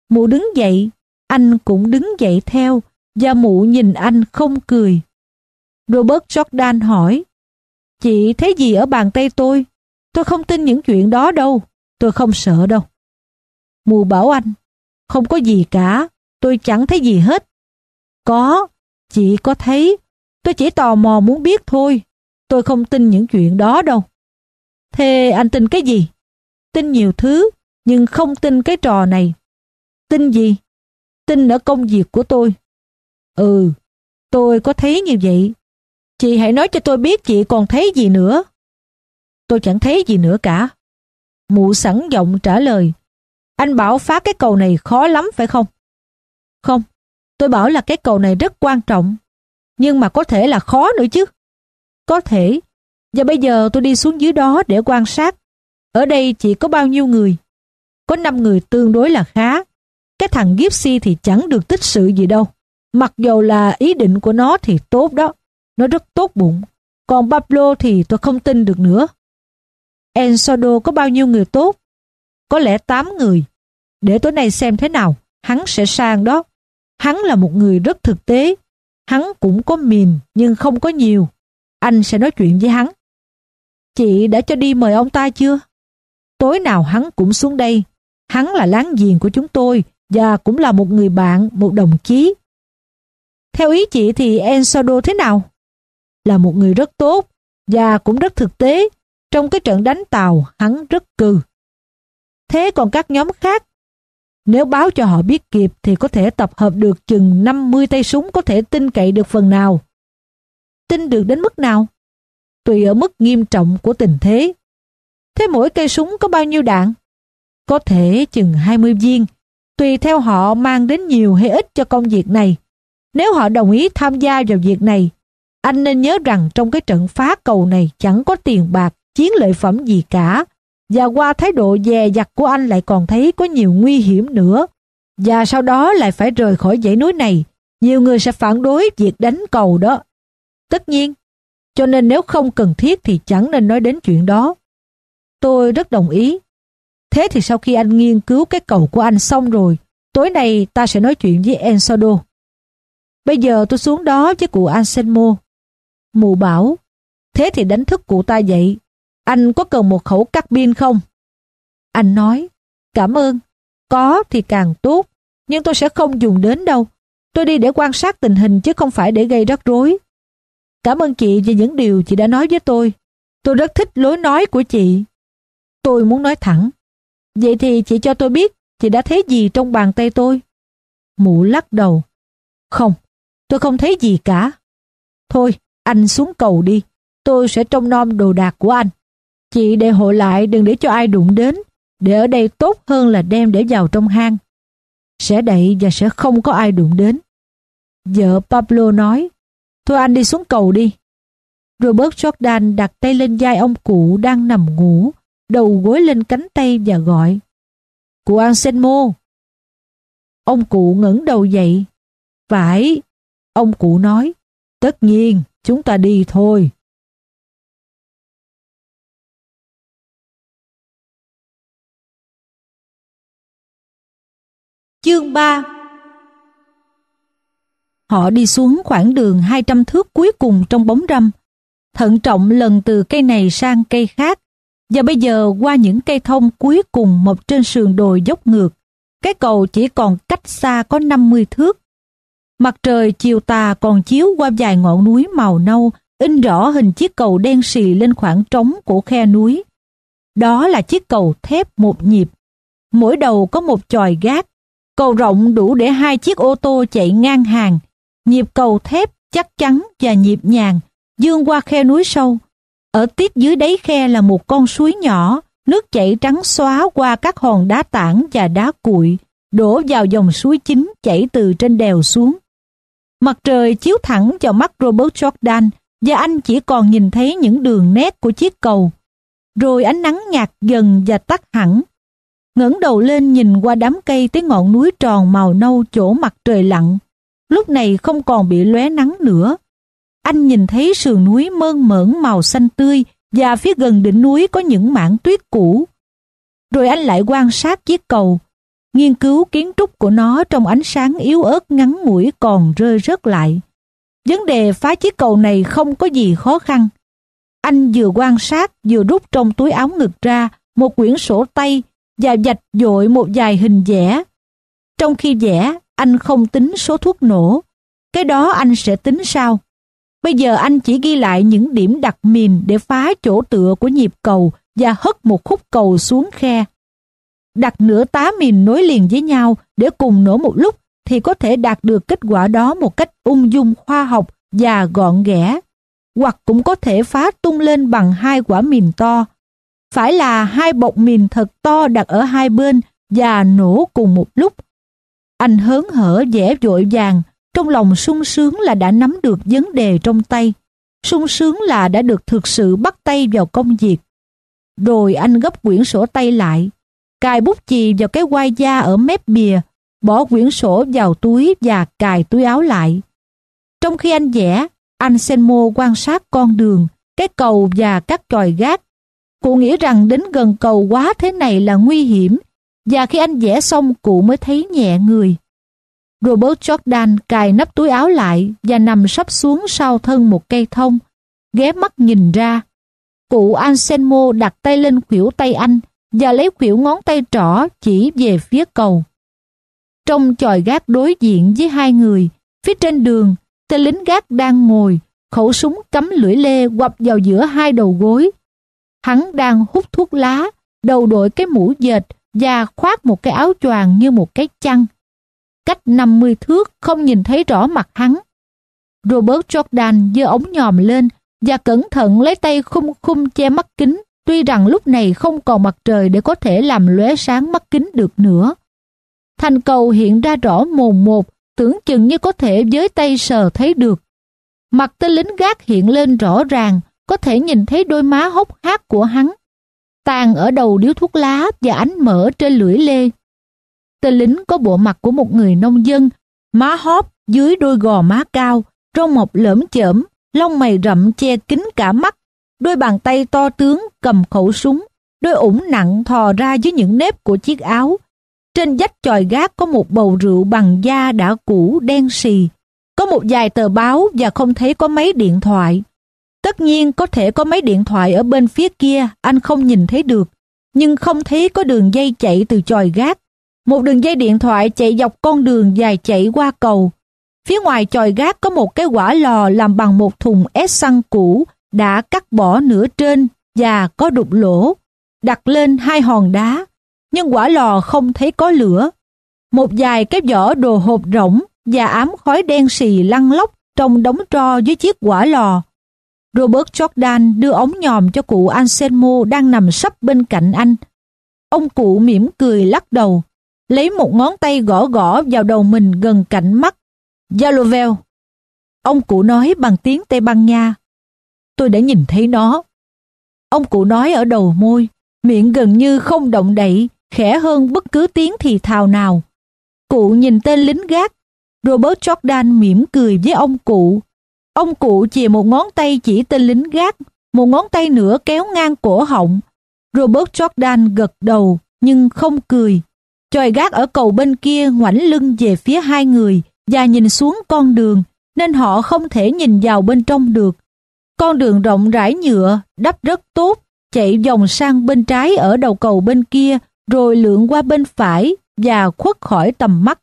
Mụ đứng dậy, anh cũng đứng dậy theo và mụ nhìn anh không cười. Robert Jordan hỏi, Chị thấy gì ở bàn tay tôi? Tôi không tin những chuyện đó đâu, tôi không sợ đâu. Mụ bảo anh, không có gì cả, tôi chẳng thấy gì hết. Có, chị có thấy, tôi chỉ tò mò muốn biết thôi. Tôi không tin những chuyện đó đâu. Thế anh tin cái gì? Tin nhiều thứ, nhưng không tin cái trò này. Tin gì? Tin ở công việc của tôi. Ừ, tôi có thấy như vậy. Chị hãy nói cho tôi biết chị còn thấy gì nữa. Tôi chẳng thấy gì nữa cả. Mụ sẵn giọng trả lời. Anh bảo phá cái cầu này khó lắm phải không? Không, tôi bảo là cái cầu này rất quan trọng. Nhưng mà có thể là khó nữa chứ. Có thể. Và bây giờ tôi đi xuống dưới đó để quan sát. Ở đây chỉ có bao nhiêu người? Có 5 người tương đối là khá. Cái thằng Gipsy thì chẳng được tích sự gì đâu. Mặc dù là ý định của nó thì tốt đó. Nó rất tốt bụng. Còn Pablo thì tôi không tin được nữa. Ensodo có bao nhiêu người tốt? Có lẽ 8 người. Để tối nay xem thế nào, hắn sẽ sang đó. Hắn là một người rất thực tế. Hắn cũng có mìn nhưng không có nhiều. Anh sẽ nói chuyện với hắn. Chị đã cho đi mời ông ta chưa? Tối nào hắn cũng xuống đây. Hắn là láng giềng của chúng tôi và cũng là một người bạn, một đồng chí. Theo ý chị thì Ensado thế nào? Là một người rất tốt và cũng rất thực tế. Trong cái trận đánh tàu, hắn rất cừ. Thế còn các nhóm khác? Nếu báo cho họ biết kịp thì có thể tập hợp được chừng 50 tay súng có thể tin cậy được phần nào tin được đến mức nào? Tùy ở mức nghiêm trọng của tình thế. Thế mỗi cây súng có bao nhiêu đạn? Có thể chừng 20 viên, tùy theo họ mang đến nhiều hay ít cho công việc này. Nếu họ đồng ý tham gia vào việc này, anh nên nhớ rằng trong cái trận phá cầu này chẳng có tiền bạc, chiến lợi phẩm gì cả. Và qua thái độ dè dặt của anh lại còn thấy có nhiều nguy hiểm nữa. Và sau đó lại phải rời khỏi dãy núi này. Nhiều người sẽ phản đối việc đánh cầu đó. Tất nhiên, cho nên nếu không cần thiết thì chẳng nên nói đến chuyện đó. Tôi rất đồng ý. Thế thì sau khi anh nghiên cứu cái cầu của anh xong rồi, tối nay ta sẽ nói chuyện với Ensado. Bây giờ tôi xuống đó với cụ Anselmo. Mụ bảo, thế thì đánh thức cụ ta dậy. Anh có cần một khẩu cắt pin không? Anh nói, cảm ơn. Có thì càng tốt, nhưng tôi sẽ không dùng đến đâu. Tôi đi để quan sát tình hình chứ không phải để gây rắc rối. Cảm ơn chị về những điều chị đã nói với tôi. Tôi rất thích lối nói của chị. Tôi muốn nói thẳng. Vậy thì chị cho tôi biết chị đã thấy gì trong bàn tay tôi. Mụ lắc đầu. Không, tôi không thấy gì cả. Thôi, anh xuống cầu đi. Tôi sẽ trông nom đồ đạc của anh. Chị để hộ lại đừng để cho ai đụng đến. Để ở đây tốt hơn là đem để vào trong hang. Sẽ đậy và sẽ không có ai đụng đến. Vợ Pablo nói Thôi anh đi xuống cầu đi. Robert Jordan đặt tay lên vai ông cụ đang nằm ngủ, đầu gối lên cánh tay và gọi. Cụ Anselmo! Ông cụ ngẩng đầu dậy. Phải, ông cụ nói. Tất nhiên, chúng ta đi thôi. Chương 3 Họ đi xuống khoảng đường 200 thước cuối cùng trong bóng râm, thận trọng lần từ cây này sang cây khác, và bây giờ qua những cây thông cuối cùng mọc trên sườn đồi dốc ngược. Cái cầu chỉ còn cách xa có 50 thước. Mặt trời chiều tà còn chiếu qua vài ngọn núi màu nâu, in rõ hình chiếc cầu đen xì lên khoảng trống của khe núi. Đó là chiếc cầu thép một nhịp. Mỗi đầu có một chòi gác. Cầu rộng đủ để hai chiếc ô tô chạy ngang hàng, nhịp cầu thép chắc chắn và nhịp nhàng dương qua khe núi sâu. Ở tiếp dưới đáy khe là một con suối nhỏ, nước chảy trắng xóa qua các hòn đá tảng và đá cuội, đổ vào dòng suối chính chảy từ trên đèo xuống. Mặt trời chiếu thẳng vào mắt Robert Jordan và anh chỉ còn nhìn thấy những đường nét của chiếc cầu. Rồi ánh nắng nhạt dần và tắt hẳn. ngẩng đầu lên nhìn qua đám cây tới ngọn núi tròn màu nâu chỗ mặt trời lặn lúc này không còn bị lóe nắng nữa. Anh nhìn thấy sườn núi mơn mởn màu xanh tươi và phía gần đỉnh núi có những mảng tuyết cũ. Rồi anh lại quan sát chiếc cầu, nghiên cứu kiến trúc của nó trong ánh sáng yếu ớt ngắn ngủi còn rơi rớt lại. Vấn đề phá chiếc cầu này không có gì khó khăn. Anh vừa quan sát vừa rút trong túi áo ngực ra một quyển sổ tay và dạch dội một vài hình vẽ. Trong khi vẽ, anh không tính số thuốc nổ. Cái đó anh sẽ tính sau. Bây giờ anh chỉ ghi lại những điểm đặt mìn để phá chỗ tựa của nhịp cầu và hất một khúc cầu xuống khe. Đặt nửa tá mìn nối liền với nhau để cùng nổ một lúc thì có thể đạt được kết quả đó một cách ung dung khoa học và gọn ghẽ. Hoặc cũng có thể phá tung lên bằng hai quả mìn to. Phải là hai bọc mìn thật to đặt ở hai bên và nổ cùng một lúc anh hớn hở vẻ vội vàng, trong lòng sung sướng là đã nắm được vấn đề trong tay. Sung sướng là đã được thực sự bắt tay vào công việc. Rồi anh gấp quyển sổ tay lại, cài bút chì vào cái quai da ở mép bìa, bỏ quyển sổ vào túi và cài túi áo lại. Trong khi anh vẽ, anh Senmo quan sát con đường, cái cầu và các tròi gác. Cụ nghĩ rằng đến gần cầu quá thế này là nguy hiểm và khi anh vẽ xong cụ mới thấy nhẹ người. Robert Jordan cài nắp túi áo lại và nằm sắp xuống sau thân một cây thông, ghé mắt nhìn ra. Cụ Anselmo đặt tay lên khuỷu tay anh và lấy khuỷu ngón tay trỏ chỉ về phía cầu. Trong chòi gác đối diện với hai người, phía trên đường, tên lính gác đang ngồi, khẩu súng cắm lưỡi lê quặp vào giữa hai đầu gối. Hắn đang hút thuốc lá, đầu đội cái mũ dệt và khoác một cái áo choàng như một cái chăn. Cách 50 thước không nhìn thấy rõ mặt hắn. Robert Jordan giơ ống nhòm lên và cẩn thận lấy tay khung khung che mắt kính tuy rằng lúc này không còn mặt trời để có thể làm lóe sáng mắt kính được nữa. Thành cầu hiện ra rõ mồm một, tưởng chừng như có thể với tay sờ thấy được. Mặt tên lính gác hiện lên rõ ràng, có thể nhìn thấy đôi má hốc hác của hắn tàn ở đầu điếu thuốc lá và ánh mỡ trên lưỡi lê. Tên lính có bộ mặt của một người nông dân, má hóp dưới đôi gò má cao, râu mọc lởm chởm, lông mày rậm che kín cả mắt, đôi bàn tay to tướng cầm khẩu súng, đôi ủng nặng thò ra dưới những nếp của chiếc áo. Trên vách chòi gác có một bầu rượu bằng da đã cũ đen xì, có một vài tờ báo và không thấy có máy điện thoại. Tất nhiên có thể có máy điện thoại ở bên phía kia anh không nhìn thấy được, nhưng không thấy có đường dây chạy từ chòi gác. Một đường dây điện thoại chạy dọc con đường dài chạy qua cầu. Phía ngoài chòi gác có một cái quả lò làm bằng một thùng ép xăng cũ đã cắt bỏ nửa trên và có đục lỗ. Đặt lên hai hòn đá, nhưng quả lò không thấy có lửa. Một vài cái vỏ đồ hộp rỗng và ám khói đen xì lăn lóc trong đống tro dưới chiếc quả lò Robert Jordan đưa ống nhòm cho cụ Anselmo đang nằm sấp bên cạnh anh. Ông cụ mỉm cười lắc đầu, lấy một ngón tay gõ gõ vào đầu mình gần cạnh mắt. Yalovel. Ông cụ nói bằng tiếng Tây Ban Nha. Tôi đã nhìn thấy nó. Ông cụ nói ở đầu môi, miệng gần như không động đậy, khẽ hơn bất cứ tiếng thì thào nào. Cụ nhìn tên lính gác. Robert Jordan mỉm cười với ông cụ Ông cụ chìa một ngón tay chỉ tên lính gác, một ngón tay nữa kéo ngang cổ họng. Robert Jordan gật đầu nhưng không cười. Chòi gác ở cầu bên kia ngoảnh lưng về phía hai người và nhìn xuống con đường nên họ không thể nhìn vào bên trong được. Con đường rộng rãi nhựa, đắp rất tốt, chạy vòng sang bên trái ở đầu cầu bên kia rồi lượn qua bên phải và khuất khỏi tầm mắt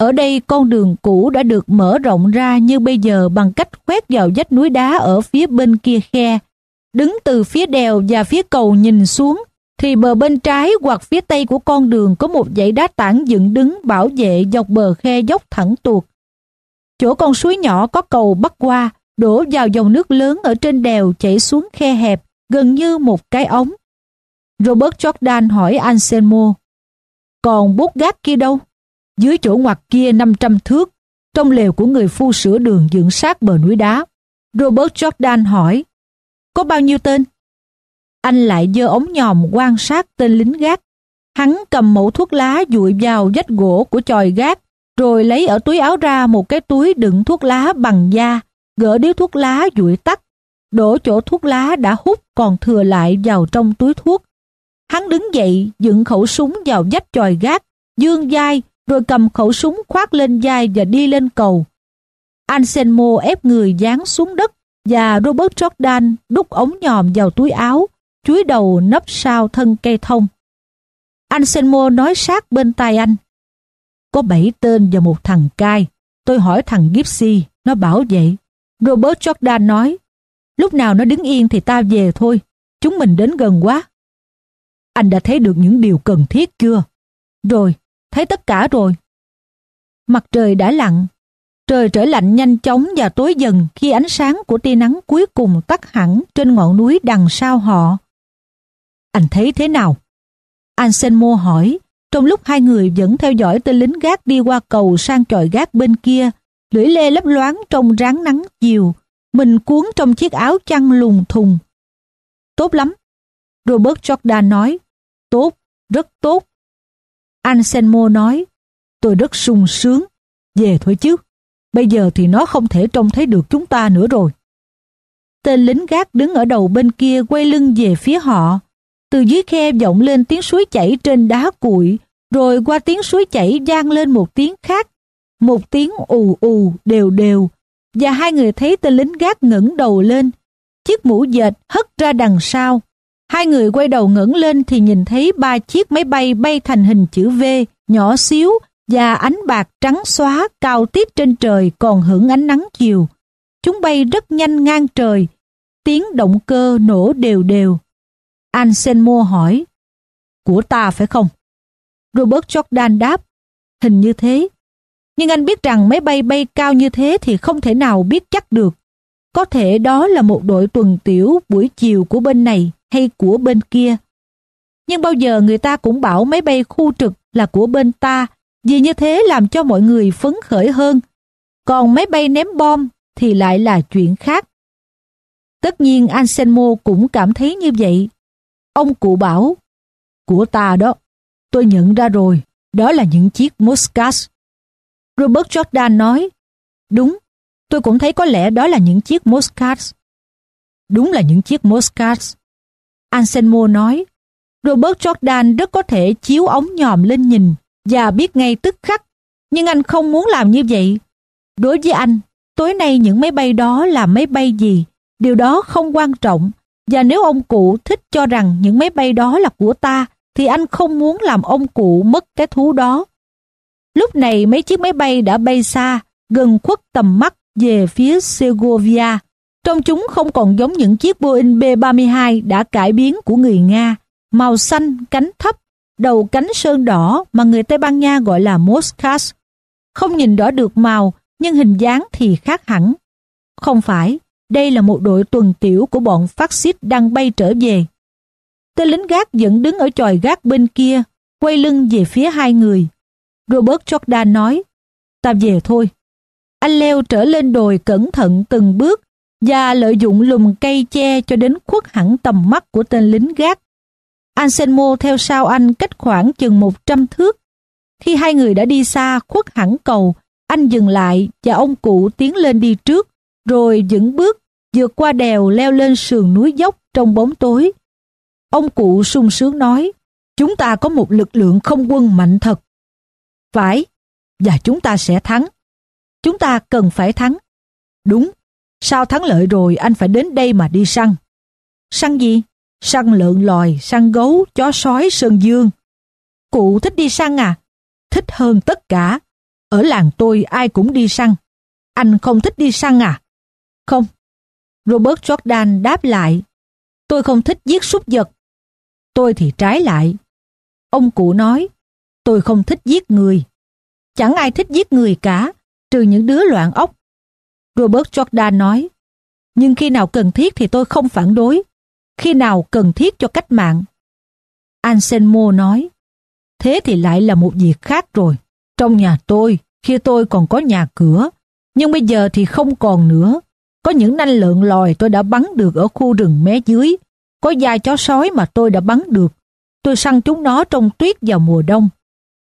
ở đây con đường cũ đã được mở rộng ra như bây giờ bằng cách khoét vào vách núi đá ở phía bên kia khe. Đứng từ phía đèo và phía cầu nhìn xuống, thì bờ bên trái hoặc phía tây của con đường có một dãy đá tảng dựng đứng bảo vệ dọc bờ khe dốc thẳng tuột. Chỗ con suối nhỏ có cầu bắc qua, đổ vào dòng nước lớn ở trên đèo chảy xuống khe hẹp, gần như một cái ống. Robert Jordan hỏi Anselmo, còn bút gác kia đâu? dưới chỗ ngoặt kia 500 thước, trong lều của người phu sửa đường dựng sát bờ núi đá. Robert Jordan hỏi, có bao nhiêu tên? Anh lại giơ ống nhòm quan sát tên lính gác. Hắn cầm mẫu thuốc lá dụi vào vách gỗ của chòi gác, rồi lấy ở túi áo ra một cái túi đựng thuốc lá bằng da, gỡ điếu thuốc lá dụi tắt, đổ chỗ thuốc lá đã hút còn thừa lại vào trong túi thuốc. Hắn đứng dậy, dựng khẩu súng vào vách chòi gác, dương dai, rồi cầm khẩu súng khoác lên vai và đi lên cầu. Anselmo ép người dán xuống đất và Robert Jordan đút ống nhòm vào túi áo, chuối đầu nấp sau thân cây thông. Anselmo nói sát bên tai anh. Có bảy tên và một thằng cai. Tôi hỏi thằng Gipsy, nó bảo vậy. Robert Jordan nói, lúc nào nó đứng yên thì ta về thôi, chúng mình đến gần quá. Anh đã thấy được những điều cần thiết chưa? Rồi, thấy tất cả rồi. Mặt trời đã lặn, trời trở lạnh nhanh chóng và tối dần khi ánh sáng của tia nắng cuối cùng tắt hẳn trên ngọn núi đằng sau họ. Anh thấy thế nào? Anselmo hỏi, trong lúc hai người vẫn theo dõi tên lính gác đi qua cầu sang chòi gác bên kia, lưỡi lê lấp loáng trong ráng nắng chiều, mình cuốn trong chiếc áo chăn lùng thùng. Tốt lắm, Robert Jordan nói, tốt, rất tốt. Anselmo nói, tôi rất sung sướng, về thôi chứ, bây giờ thì nó không thể trông thấy được chúng ta nữa rồi. Tên lính gác đứng ở đầu bên kia quay lưng về phía họ. Từ dưới khe vọng lên tiếng suối chảy trên đá cuội, rồi qua tiếng suối chảy vang lên một tiếng khác. Một tiếng ù ù đều đều, và hai người thấy tên lính gác ngẩng đầu lên. Chiếc mũ dệt hất ra đằng sau, Hai người quay đầu ngẩng lên thì nhìn thấy ba chiếc máy bay bay thành hình chữ V, nhỏ xíu và ánh bạc trắng xóa cao tiết trên trời còn hưởng ánh nắng chiều. Chúng bay rất nhanh ngang trời, tiếng động cơ nổ đều đều. Anselm mua hỏi, của ta phải không? Robert Jordan đáp, hình như thế. Nhưng anh biết rằng máy bay bay cao như thế thì không thể nào biết chắc được. Có thể đó là một đội tuần tiểu buổi chiều của bên này hay của bên kia. Nhưng bao giờ người ta cũng bảo máy bay khu trực là của bên ta, vì như thế làm cho mọi người phấn khởi hơn. Còn máy bay ném bom thì lại là chuyện khác. Tất nhiên Anselmo cũng cảm thấy như vậy. Ông cụ bảo, của ta đó, tôi nhận ra rồi, đó là những chiếc Muscat. Robert Jordan nói, đúng, Tôi cũng thấy có lẽ đó là những chiếc Moscars. Đúng là những chiếc Moscars. Anselmo nói, Robert Jordan rất có thể chiếu ống nhòm lên nhìn và biết ngay tức khắc, nhưng anh không muốn làm như vậy. Đối với anh, tối nay những máy bay đó là máy bay gì, điều đó không quan trọng. Và nếu ông cụ thích cho rằng những máy bay đó là của ta, thì anh không muốn làm ông cụ mất cái thú đó. Lúc này mấy chiếc máy bay đã bay xa, gần khuất tầm mắt về phía Segovia. Trong chúng không còn giống những chiếc Boeing B-32 đã cải biến của người Nga, màu xanh, cánh thấp, đầu cánh sơn đỏ mà người Tây Ban Nha gọi là Moscas. Không nhìn rõ được màu, nhưng hình dáng thì khác hẳn. Không phải, đây là một đội tuần tiểu của bọn phát xít đang bay trở về. Tên lính gác vẫn đứng ở tròi gác bên kia, quay lưng về phía hai người. Robert Jordan nói, ta về thôi anh leo trở lên đồi cẩn thận từng bước và lợi dụng lùm cây che cho đến khuất hẳn tầm mắt của tên lính gác. Anselmo theo sau anh cách khoảng chừng 100 thước. Khi hai người đã đi xa khuất hẳn cầu, anh dừng lại và ông cụ tiến lên đi trước, rồi dẫn bước vượt qua đèo leo lên sườn núi dốc trong bóng tối. Ông cụ sung sướng nói, chúng ta có một lực lượng không quân mạnh thật. Phải, và chúng ta sẽ thắng. Chúng ta cần phải thắng. Đúng, sau thắng lợi rồi anh phải đến đây mà đi săn. Săn gì? Săn lợn lòi, săn gấu, chó sói, sơn dương. Cụ thích đi săn à? Thích hơn tất cả. Ở làng tôi ai cũng đi săn. Anh không thích đi săn à? Không. Robert Jordan đáp lại. Tôi không thích giết súc vật. Tôi thì trái lại. Ông cụ nói, tôi không thích giết người. Chẳng ai thích giết người cả trừ những đứa loạn ốc. Robert Jordan nói, nhưng khi nào cần thiết thì tôi không phản đối, khi nào cần thiết cho cách mạng. Anselmo nói, thế thì lại là một việc khác rồi. Trong nhà tôi, khi tôi còn có nhà cửa, nhưng bây giờ thì không còn nữa. Có những nanh lợn lòi tôi đã bắn được ở khu rừng mé dưới, có vài chó sói mà tôi đã bắn được. Tôi săn chúng nó trong tuyết vào mùa đông.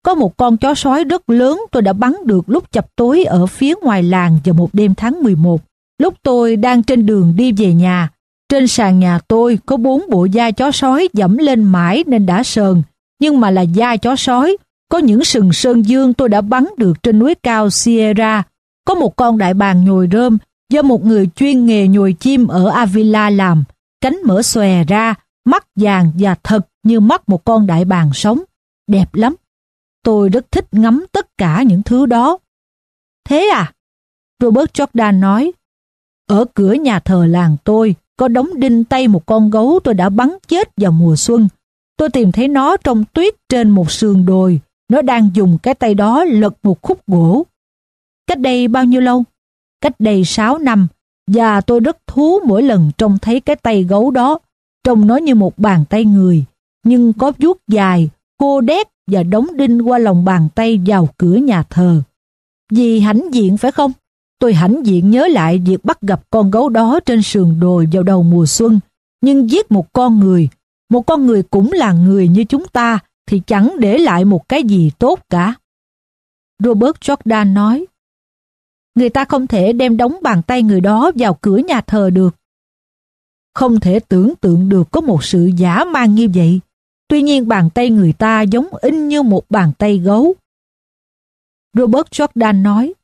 Có một con chó sói rất lớn tôi đã bắn được lúc chập tối ở phía ngoài làng vào một đêm tháng 11. Lúc tôi đang trên đường đi về nhà, trên sàn nhà tôi có bốn bộ da chó sói dẫm lên mãi nên đã sờn, nhưng mà là da chó sói. Có những sừng sơn dương tôi đã bắn được trên núi cao Sierra. Có một con đại bàng nhồi rơm do một người chuyên nghề nhồi chim ở Avila làm. Cánh mở xòe ra, mắt vàng và thật như mắt một con đại bàng sống. Đẹp lắm. Tôi rất thích ngắm tất cả những thứ đó. Thế à? Robert Jordan nói. Ở cửa nhà thờ làng tôi có đóng đinh tay một con gấu tôi đã bắn chết vào mùa xuân. Tôi tìm thấy nó trong tuyết trên một sườn đồi. Nó đang dùng cái tay đó lật một khúc gỗ. Cách đây bao nhiêu lâu? Cách đây 6 năm. Và tôi rất thú mỗi lần trông thấy cái tay gấu đó. Trông nó như một bàn tay người. Nhưng có vuốt dài, khô đét và đóng đinh qua lòng bàn tay vào cửa nhà thờ. Vì hãnh diện phải không? Tôi hãnh diện nhớ lại việc bắt gặp con gấu đó trên sườn đồi vào đầu mùa xuân, nhưng giết một con người, một con người cũng là người như chúng ta thì chẳng để lại một cái gì tốt cả. Robert Jordan nói, người ta không thể đem đóng bàn tay người đó vào cửa nhà thờ được. Không thể tưởng tượng được có một sự giả mang như vậy. Tuy nhiên bàn tay người ta giống in như một bàn tay gấu. Robert Jordan nói,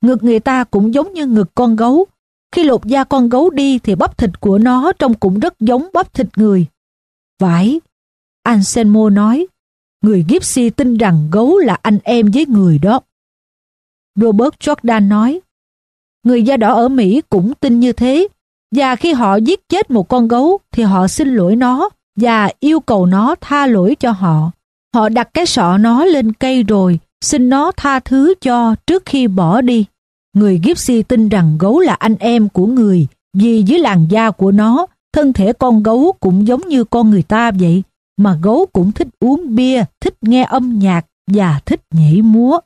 ngực người ta cũng giống như ngực con gấu. Khi lột da con gấu đi thì bắp thịt của nó trông cũng rất giống bắp thịt người. Vãi, Anselmo nói, người Gypsy tin rằng gấu là anh em với người đó. Robert Jordan nói, người da đỏ ở Mỹ cũng tin như thế, và khi họ giết chết một con gấu thì họ xin lỗi nó và yêu cầu nó tha lỗi cho họ. Họ đặt cái sọ nó lên cây rồi, xin nó tha thứ cho trước khi bỏ đi. Người Gypsy tin rằng gấu là anh em của người, vì dưới làn da của nó, thân thể con gấu cũng giống như con người ta vậy, mà gấu cũng thích uống bia, thích nghe âm nhạc và thích nhảy múa.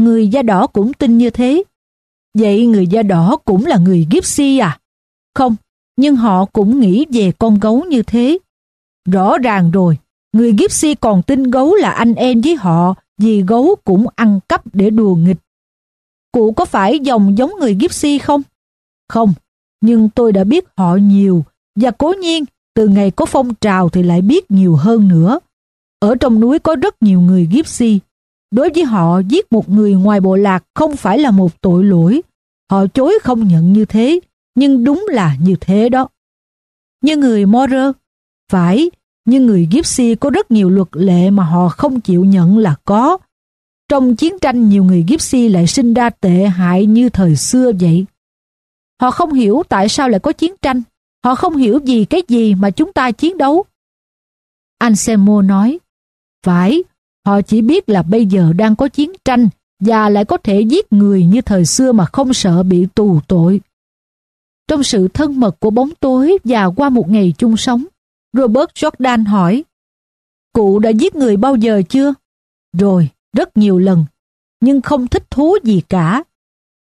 Người da đỏ cũng tin như thế. Vậy người da đỏ cũng là người Gypsy à? Không, nhưng họ cũng nghĩ về con gấu như thế. Rõ ràng rồi, người gypsy còn tin gấu là anh em với họ vì gấu cũng ăn cắp để đùa nghịch. Cụ có phải dòng giống người gypsy không? Không, nhưng tôi đã biết họ nhiều và cố nhiên từ ngày có phong trào thì lại biết nhiều hơn nữa. Ở trong núi có rất nhiều người gypsy. Đối với họ, giết một người ngoài bộ lạc không phải là một tội lỗi. Họ chối không nhận như thế, nhưng đúng là như thế đó. Như người Morer, phải, nhưng người Gypsy có rất nhiều luật lệ mà họ không chịu nhận là có. Trong chiến tranh nhiều người Gypsy lại sinh ra tệ hại như thời xưa vậy. Họ không hiểu tại sao lại có chiến tranh. Họ không hiểu gì cái gì mà chúng ta chiến đấu. Anselmo nói, phải, họ chỉ biết là bây giờ đang có chiến tranh và lại có thể giết người như thời xưa mà không sợ bị tù tội. Trong sự thân mật của bóng tối và qua một ngày chung sống, Robert Jordan hỏi, Cụ đã giết người bao giờ chưa? Rồi, rất nhiều lần, nhưng không thích thú gì cả.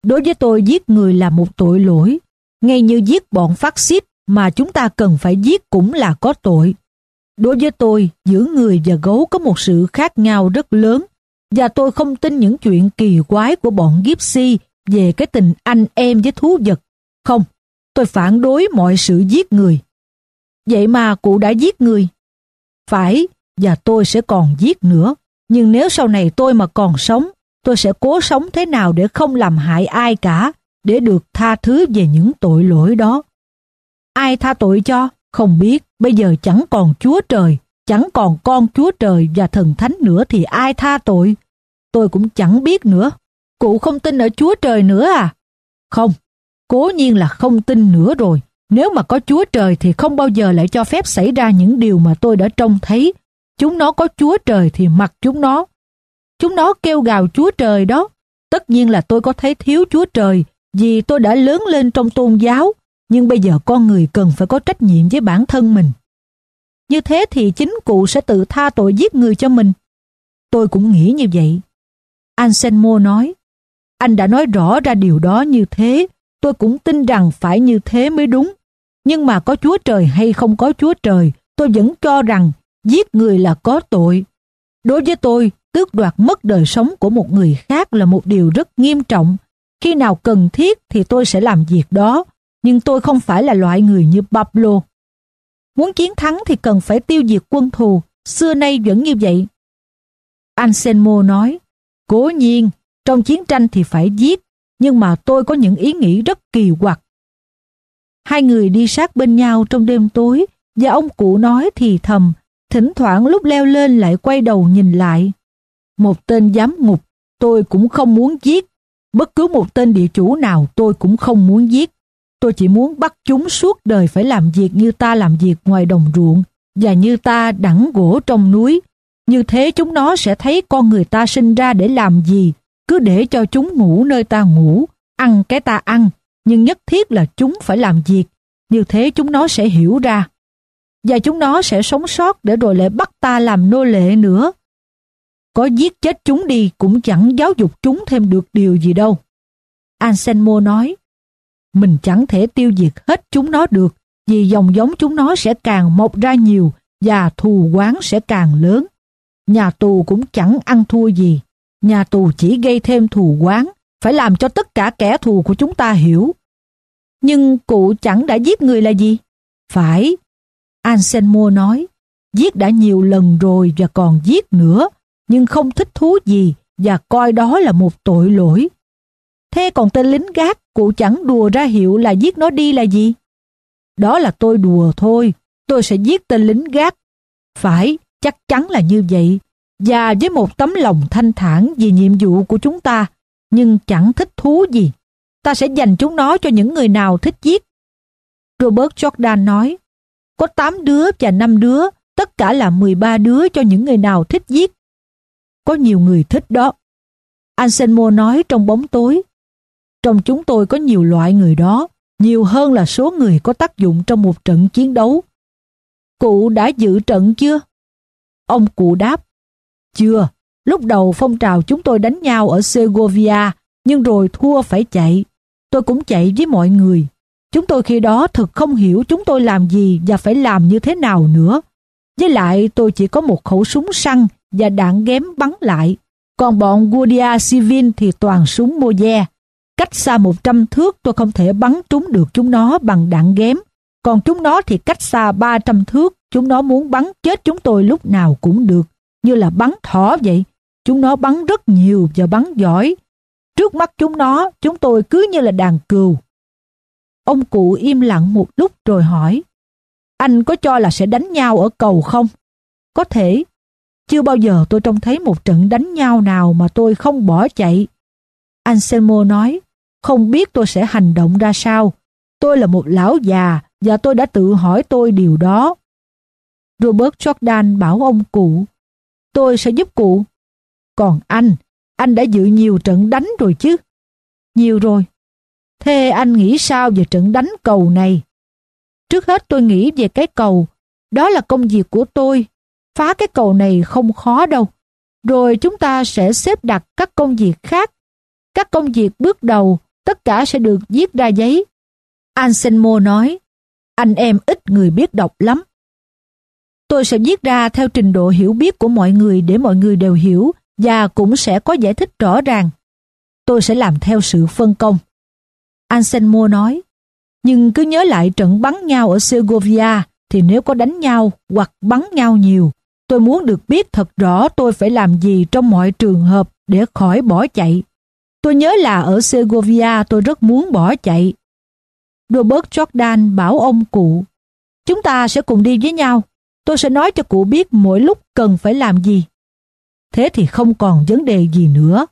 Đối với tôi giết người là một tội lỗi, ngay như giết bọn phát xít mà chúng ta cần phải giết cũng là có tội. Đối với tôi, giữa người và gấu có một sự khác nhau rất lớn, và tôi không tin những chuyện kỳ quái của bọn Gypsy về cái tình anh em với thú vật. Không, tôi phản đối mọi sự giết người. Vậy mà cụ đã giết người. Phải, và tôi sẽ còn giết nữa. Nhưng nếu sau này tôi mà còn sống, tôi sẽ cố sống thế nào để không làm hại ai cả, để được tha thứ về những tội lỗi đó. Ai tha tội cho? Không biết, bây giờ chẳng còn Chúa Trời, chẳng còn con Chúa Trời và Thần Thánh nữa thì ai tha tội? Tôi cũng chẳng biết nữa. Cụ không tin ở Chúa Trời nữa à? Không, cố nhiên là không tin nữa rồi. Nếu mà có Chúa Trời thì không bao giờ lại cho phép xảy ra những điều mà tôi đã trông thấy. Chúng nó có Chúa Trời thì mặc chúng nó. Chúng nó kêu gào Chúa Trời đó. Tất nhiên là tôi có thấy thiếu Chúa Trời vì tôi đã lớn lên trong tôn giáo. Nhưng bây giờ con người cần phải có trách nhiệm với bản thân mình. Như thế thì chính cụ sẽ tự tha tội giết người cho mình. Tôi cũng nghĩ như vậy. Anselmo nói, anh đã nói rõ ra điều đó như thế, tôi cũng tin rằng phải như thế mới đúng. Nhưng mà có Chúa Trời hay không có Chúa Trời, tôi vẫn cho rằng giết người là có tội. Đối với tôi, tước đoạt mất đời sống của một người khác là một điều rất nghiêm trọng. Khi nào cần thiết thì tôi sẽ làm việc đó, nhưng tôi không phải là loại người như Pablo. Muốn chiến thắng thì cần phải tiêu diệt quân thù, xưa nay vẫn như vậy. Anselmo nói, cố nhiên, trong chiến tranh thì phải giết, nhưng mà tôi có những ý nghĩ rất kỳ quặc Hai người đi sát bên nhau trong đêm tối và ông cụ nói thì thầm, thỉnh thoảng lúc leo lên lại quay đầu nhìn lại. Một tên giám ngục tôi cũng không muốn giết, bất cứ một tên địa chủ nào tôi cũng không muốn giết. Tôi chỉ muốn bắt chúng suốt đời phải làm việc như ta làm việc ngoài đồng ruộng và như ta đẳng gỗ trong núi. Như thế chúng nó sẽ thấy con người ta sinh ra để làm gì, cứ để cho chúng ngủ nơi ta ngủ, ăn cái ta ăn, nhưng nhất thiết là chúng phải làm việc, như thế chúng nó sẽ hiểu ra. Và chúng nó sẽ sống sót để rồi lại bắt ta làm nô lệ nữa. Có giết chết chúng đi cũng chẳng giáo dục chúng thêm được điều gì đâu. Anselmo nói, mình chẳng thể tiêu diệt hết chúng nó được vì dòng giống chúng nó sẽ càng mọc ra nhiều và thù quán sẽ càng lớn. Nhà tù cũng chẳng ăn thua gì, nhà tù chỉ gây thêm thù quán phải làm cho tất cả kẻ thù của chúng ta hiểu. Nhưng cụ chẳng đã giết người là gì? Phải, Anselmo nói, giết đã nhiều lần rồi và còn giết nữa, nhưng không thích thú gì và coi đó là một tội lỗi. Thế còn tên lính gác, cụ chẳng đùa ra hiệu là giết nó đi là gì? Đó là tôi đùa thôi, tôi sẽ giết tên lính gác. Phải, chắc chắn là như vậy. Và với một tấm lòng thanh thản vì nhiệm vụ của chúng ta, nhưng chẳng thích thú gì. Ta sẽ dành chúng nó cho những người nào thích giết. Robert Jordan nói, có 8 đứa và 5 đứa, tất cả là 13 đứa cho những người nào thích giết. Có nhiều người thích đó. Anselmo nói trong bóng tối, trong chúng tôi có nhiều loại người đó, nhiều hơn là số người có tác dụng trong một trận chiến đấu. Cụ đã giữ trận chưa? Ông cụ đáp, chưa, Lúc đầu phong trào chúng tôi đánh nhau ở Segovia, nhưng rồi thua phải chạy. Tôi cũng chạy với mọi người. Chúng tôi khi đó thực không hiểu chúng tôi làm gì và phải làm như thế nào nữa. Với lại tôi chỉ có một khẩu súng săn và đạn ghém bắn lại. Còn bọn Guardia Civil thì toàn súng Moje. Cách xa 100 thước tôi không thể bắn trúng được chúng nó bằng đạn ghém. Còn chúng nó thì cách xa 300 thước, chúng nó muốn bắn chết chúng tôi lúc nào cũng được, như là bắn thỏ vậy. Chúng nó bắn rất nhiều và bắn giỏi. Trước mắt chúng nó, chúng tôi cứ như là đàn cừu. Ông cụ im lặng một lúc rồi hỏi. Anh có cho là sẽ đánh nhau ở cầu không? Có thể. Chưa bao giờ tôi trông thấy một trận đánh nhau nào mà tôi không bỏ chạy. Anselmo nói, không biết tôi sẽ hành động ra sao. Tôi là một lão già và tôi đã tự hỏi tôi điều đó. Robert Jordan bảo ông cụ, tôi sẽ giúp cụ. Còn anh, anh đã dự nhiều trận đánh rồi chứ? Nhiều rồi. Thế anh nghĩ sao về trận đánh cầu này? Trước hết tôi nghĩ về cái cầu. Đó là công việc của tôi. Phá cái cầu này không khó đâu. Rồi chúng ta sẽ xếp đặt các công việc khác. Các công việc bước đầu, tất cả sẽ được viết ra giấy. Anselmo nói, anh em ít người biết đọc lắm. Tôi sẽ viết ra theo trình độ hiểu biết của mọi người để mọi người đều hiểu và cũng sẽ có giải thích rõ ràng. Tôi sẽ làm theo sự phân công. Anselmo nói, nhưng cứ nhớ lại trận bắn nhau ở Segovia thì nếu có đánh nhau hoặc bắn nhau nhiều, tôi muốn được biết thật rõ tôi phải làm gì trong mọi trường hợp để khỏi bỏ chạy. Tôi nhớ là ở Segovia tôi rất muốn bỏ chạy. Robert Jordan bảo ông cụ, chúng ta sẽ cùng đi với nhau. Tôi sẽ nói cho cụ biết mỗi lúc cần phải làm gì thế thì không còn vấn đề gì nữa.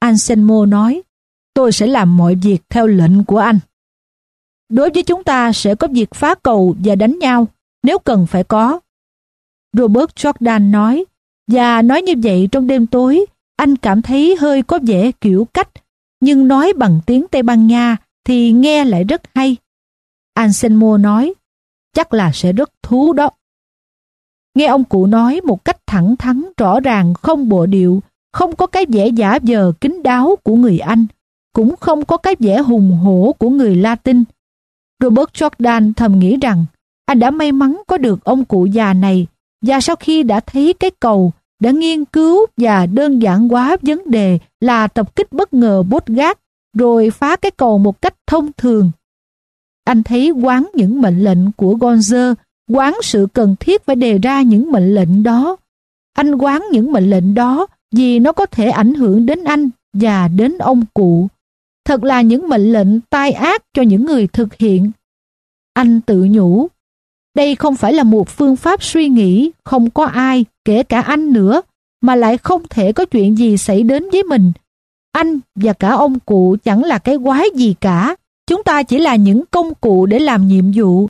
Anselmo nói, tôi sẽ làm mọi việc theo lệnh của anh. Đối với chúng ta sẽ có việc phá cầu và đánh nhau, nếu cần phải có. Robert Jordan nói, và nói như vậy trong đêm tối, anh cảm thấy hơi có vẻ kiểu cách, nhưng nói bằng tiếng Tây Ban Nha thì nghe lại rất hay. Anselmo nói, chắc là sẽ rất thú đó. Nghe ông cụ nói một cách thẳng thắn rõ ràng không bộ điệu, không có cái vẻ giả vờ kính đáo của người Anh, cũng không có cái vẻ hùng hổ của người Latin. Robert Jordan thầm nghĩ rằng anh đã may mắn có được ông cụ già này và sau khi đã thấy cái cầu đã nghiên cứu và đơn giản hóa vấn đề là tập kích bất ngờ bốt gác rồi phá cái cầu một cách thông thường. Anh thấy quán những mệnh lệnh của Gonzer quán sự cần thiết phải đề ra những mệnh lệnh đó. Anh quán những mệnh lệnh đó vì nó có thể ảnh hưởng đến anh và đến ông cụ. Thật là những mệnh lệnh tai ác cho những người thực hiện. Anh tự nhủ, đây không phải là một phương pháp suy nghĩ không có ai, kể cả anh nữa, mà lại không thể có chuyện gì xảy đến với mình. Anh và cả ông cụ chẳng là cái quái gì cả. Chúng ta chỉ là những công cụ để làm nhiệm vụ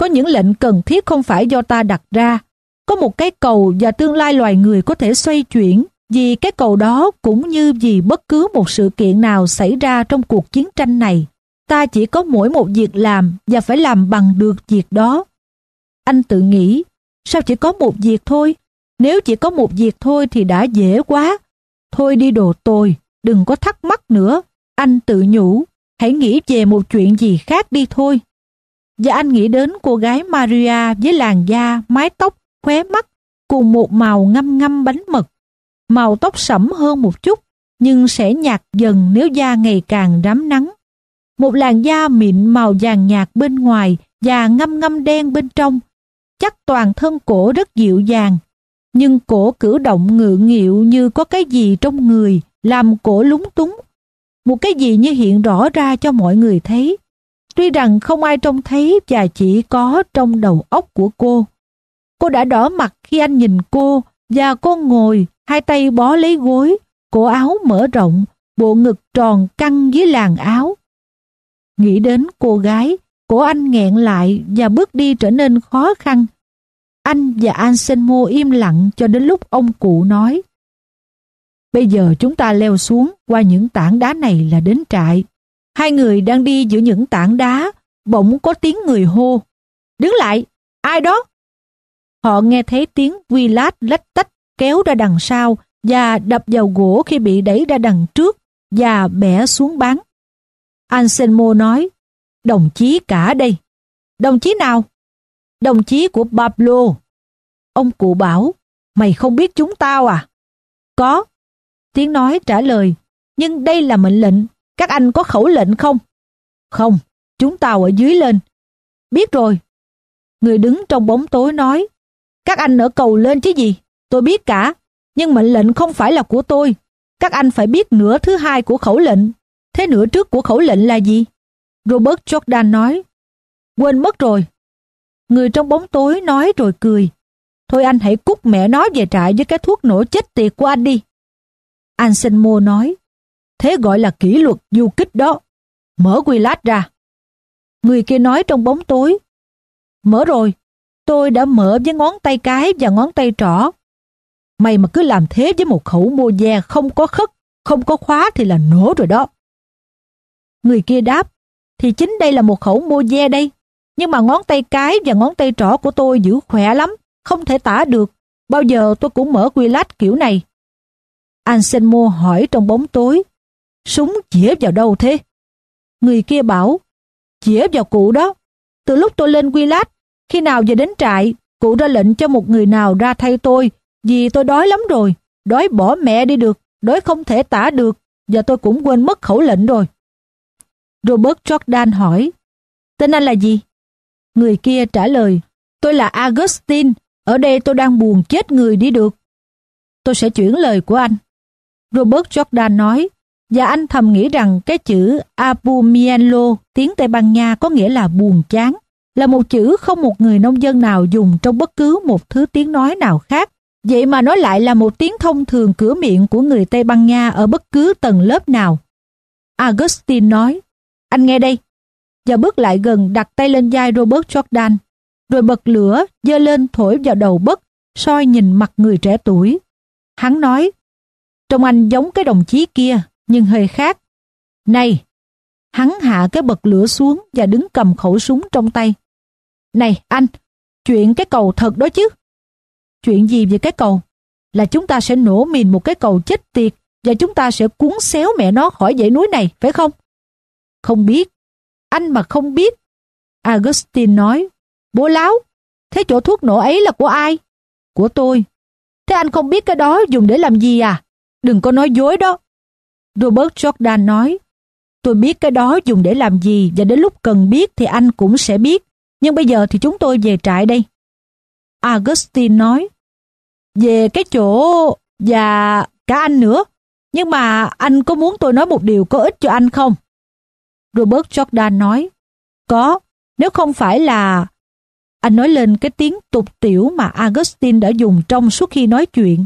có những lệnh cần thiết không phải do ta đặt ra. Có một cái cầu và tương lai loài người có thể xoay chuyển vì cái cầu đó cũng như vì bất cứ một sự kiện nào xảy ra trong cuộc chiến tranh này. Ta chỉ có mỗi một việc làm và phải làm bằng được việc đó. Anh tự nghĩ, sao chỉ có một việc thôi? Nếu chỉ có một việc thôi thì đã dễ quá. Thôi đi đồ tồi, đừng có thắc mắc nữa. Anh tự nhủ, hãy nghĩ về một chuyện gì khác đi thôi và anh nghĩ đến cô gái Maria với làn da, mái tóc, khóe mắt cùng một màu ngâm ngâm bánh mật. Màu tóc sẫm hơn một chút nhưng sẽ nhạt dần nếu da ngày càng rám nắng. Một làn da mịn màu vàng nhạt bên ngoài và ngâm ngâm đen bên trong. Chắc toàn thân cổ rất dịu dàng, nhưng cổ cử động ngự nghịu như có cái gì trong người làm cổ lúng túng. Một cái gì như hiện rõ ra cho mọi người thấy Tuy rằng không ai trông thấy và chỉ có trong đầu óc của cô. Cô đã đỏ mặt khi anh nhìn cô và cô ngồi, hai tay bó lấy gối, cổ áo mở rộng, bộ ngực tròn căng dưới làn áo. Nghĩ đến cô gái, cổ anh nghẹn lại và bước đi trở nên khó khăn. Anh và Anselmo im lặng cho đến lúc ông cụ nói. Bây giờ chúng ta leo xuống qua những tảng đá này là đến trại. Hai người đang đi giữa những tảng đá, bỗng có tiếng người hô. Đứng lại, ai đó? Họ nghe thấy tiếng quy lát lách tách kéo ra đằng sau và đập vào gỗ khi bị đẩy ra đằng trước và bẻ xuống bán Anselmo nói, đồng chí cả đây. Đồng chí nào? Đồng chí của Pablo. Ông cụ bảo, mày không biết chúng tao à? Có. Tiếng nói trả lời, nhưng đây là mệnh lệnh, các anh có khẩu lệnh không? Không, chúng tàu ở dưới lên. Biết rồi. Người đứng trong bóng tối nói. Các anh ở cầu lên chứ gì? Tôi biết cả. Nhưng mệnh lệnh không phải là của tôi. Các anh phải biết nửa thứ hai của khẩu lệnh. Thế nửa trước của khẩu lệnh là gì? Robert Jordan nói. Quên mất rồi. Người trong bóng tối nói rồi cười. Thôi anh hãy cút mẹ nó về trại với cái thuốc nổ chết tiệt của anh đi. Anselmo nói. Thế gọi là kỷ luật du kích đó. Mở quy lát ra. Người kia nói trong bóng tối. Mở rồi, tôi đã mở với ngón tay cái và ngón tay trỏ. Mày mà cứ làm thế với một khẩu mô de không có khất, không có khóa thì là nổ rồi đó. Người kia đáp, thì chính đây là một khẩu mô de đây. Nhưng mà ngón tay cái và ngón tay trỏ của tôi giữ khỏe lắm, không thể tả được. Bao giờ tôi cũng mở quy lát kiểu này. anh Anselmo hỏi trong bóng tối, Súng chĩa vào đâu thế? Người kia bảo, chĩa vào cụ đó. Từ lúc tôi lên quy lát, khi nào về đến trại, cụ ra lệnh cho một người nào ra thay tôi, vì tôi đói lắm rồi, đói bỏ mẹ đi được, đói không thể tả được, và tôi cũng quên mất khẩu lệnh rồi. Robert Jordan hỏi, tên anh là gì? Người kia trả lời, tôi là Augustine, ở đây tôi đang buồn chết người đi được. Tôi sẽ chuyển lời của anh. Robert Jordan nói, và anh thầm nghĩ rằng cái chữ Abumielo tiếng Tây Ban Nha có nghĩa là buồn chán, là một chữ không một người nông dân nào dùng trong bất cứ một thứ tiếng nói nào khác. Vậy mà nói lại là một tiếng thông thường cửa miệng của người Tây Ban Nha ở bất cứ tầng lớp nào. Augustine nói, anh nghe đây, và bước lại gần đặt tay lên vai Robert Jordan, rồi bật lửa, dơ lên thổi vào đầu bất, soi nhìn mặt người trẻ tuổi. Hắn nói, trông anh giống cái đồng chí kia, nhưng hơi khác. Này! Hắn hạ cái bật lửa xuống và đứng cầm khẩu súng trong tay. Này anh! Chuyện cái cầu thật đó chứ? Chuyện gì về cái cầu? Là chúng ta sẽ nổ mìn một cái cầu chết tiệt và chúng ta sẽ cuốn xéo mẹ nó khỏi dãy núi này, phải không? Không biết. Anh mà không biết. Augustine nói, bố láo, thế chỗ thuốc nổ ấy là của ai? Của tôi. Thế anh không biết cái đó dùng để làm gì à? Đừng có nói dối đó. Robert Jordan nói, tôi biết cái đó dùng để làm gì và đến lúc cần biết thì anh cũng sẽ biết, nhưng bây giờ thì chúng tôi về trại đây. Augustine nói, về cái chỗ và cả anh nữa, nhưng mà anh có muốn tôi nói một điều có ích cho anh không? Robert Jordan nói, có, nếu không phải là... Anh nói lên cái tiếng tục tiểu mà Augustine đã dùng trong suốt khi nói chuyện.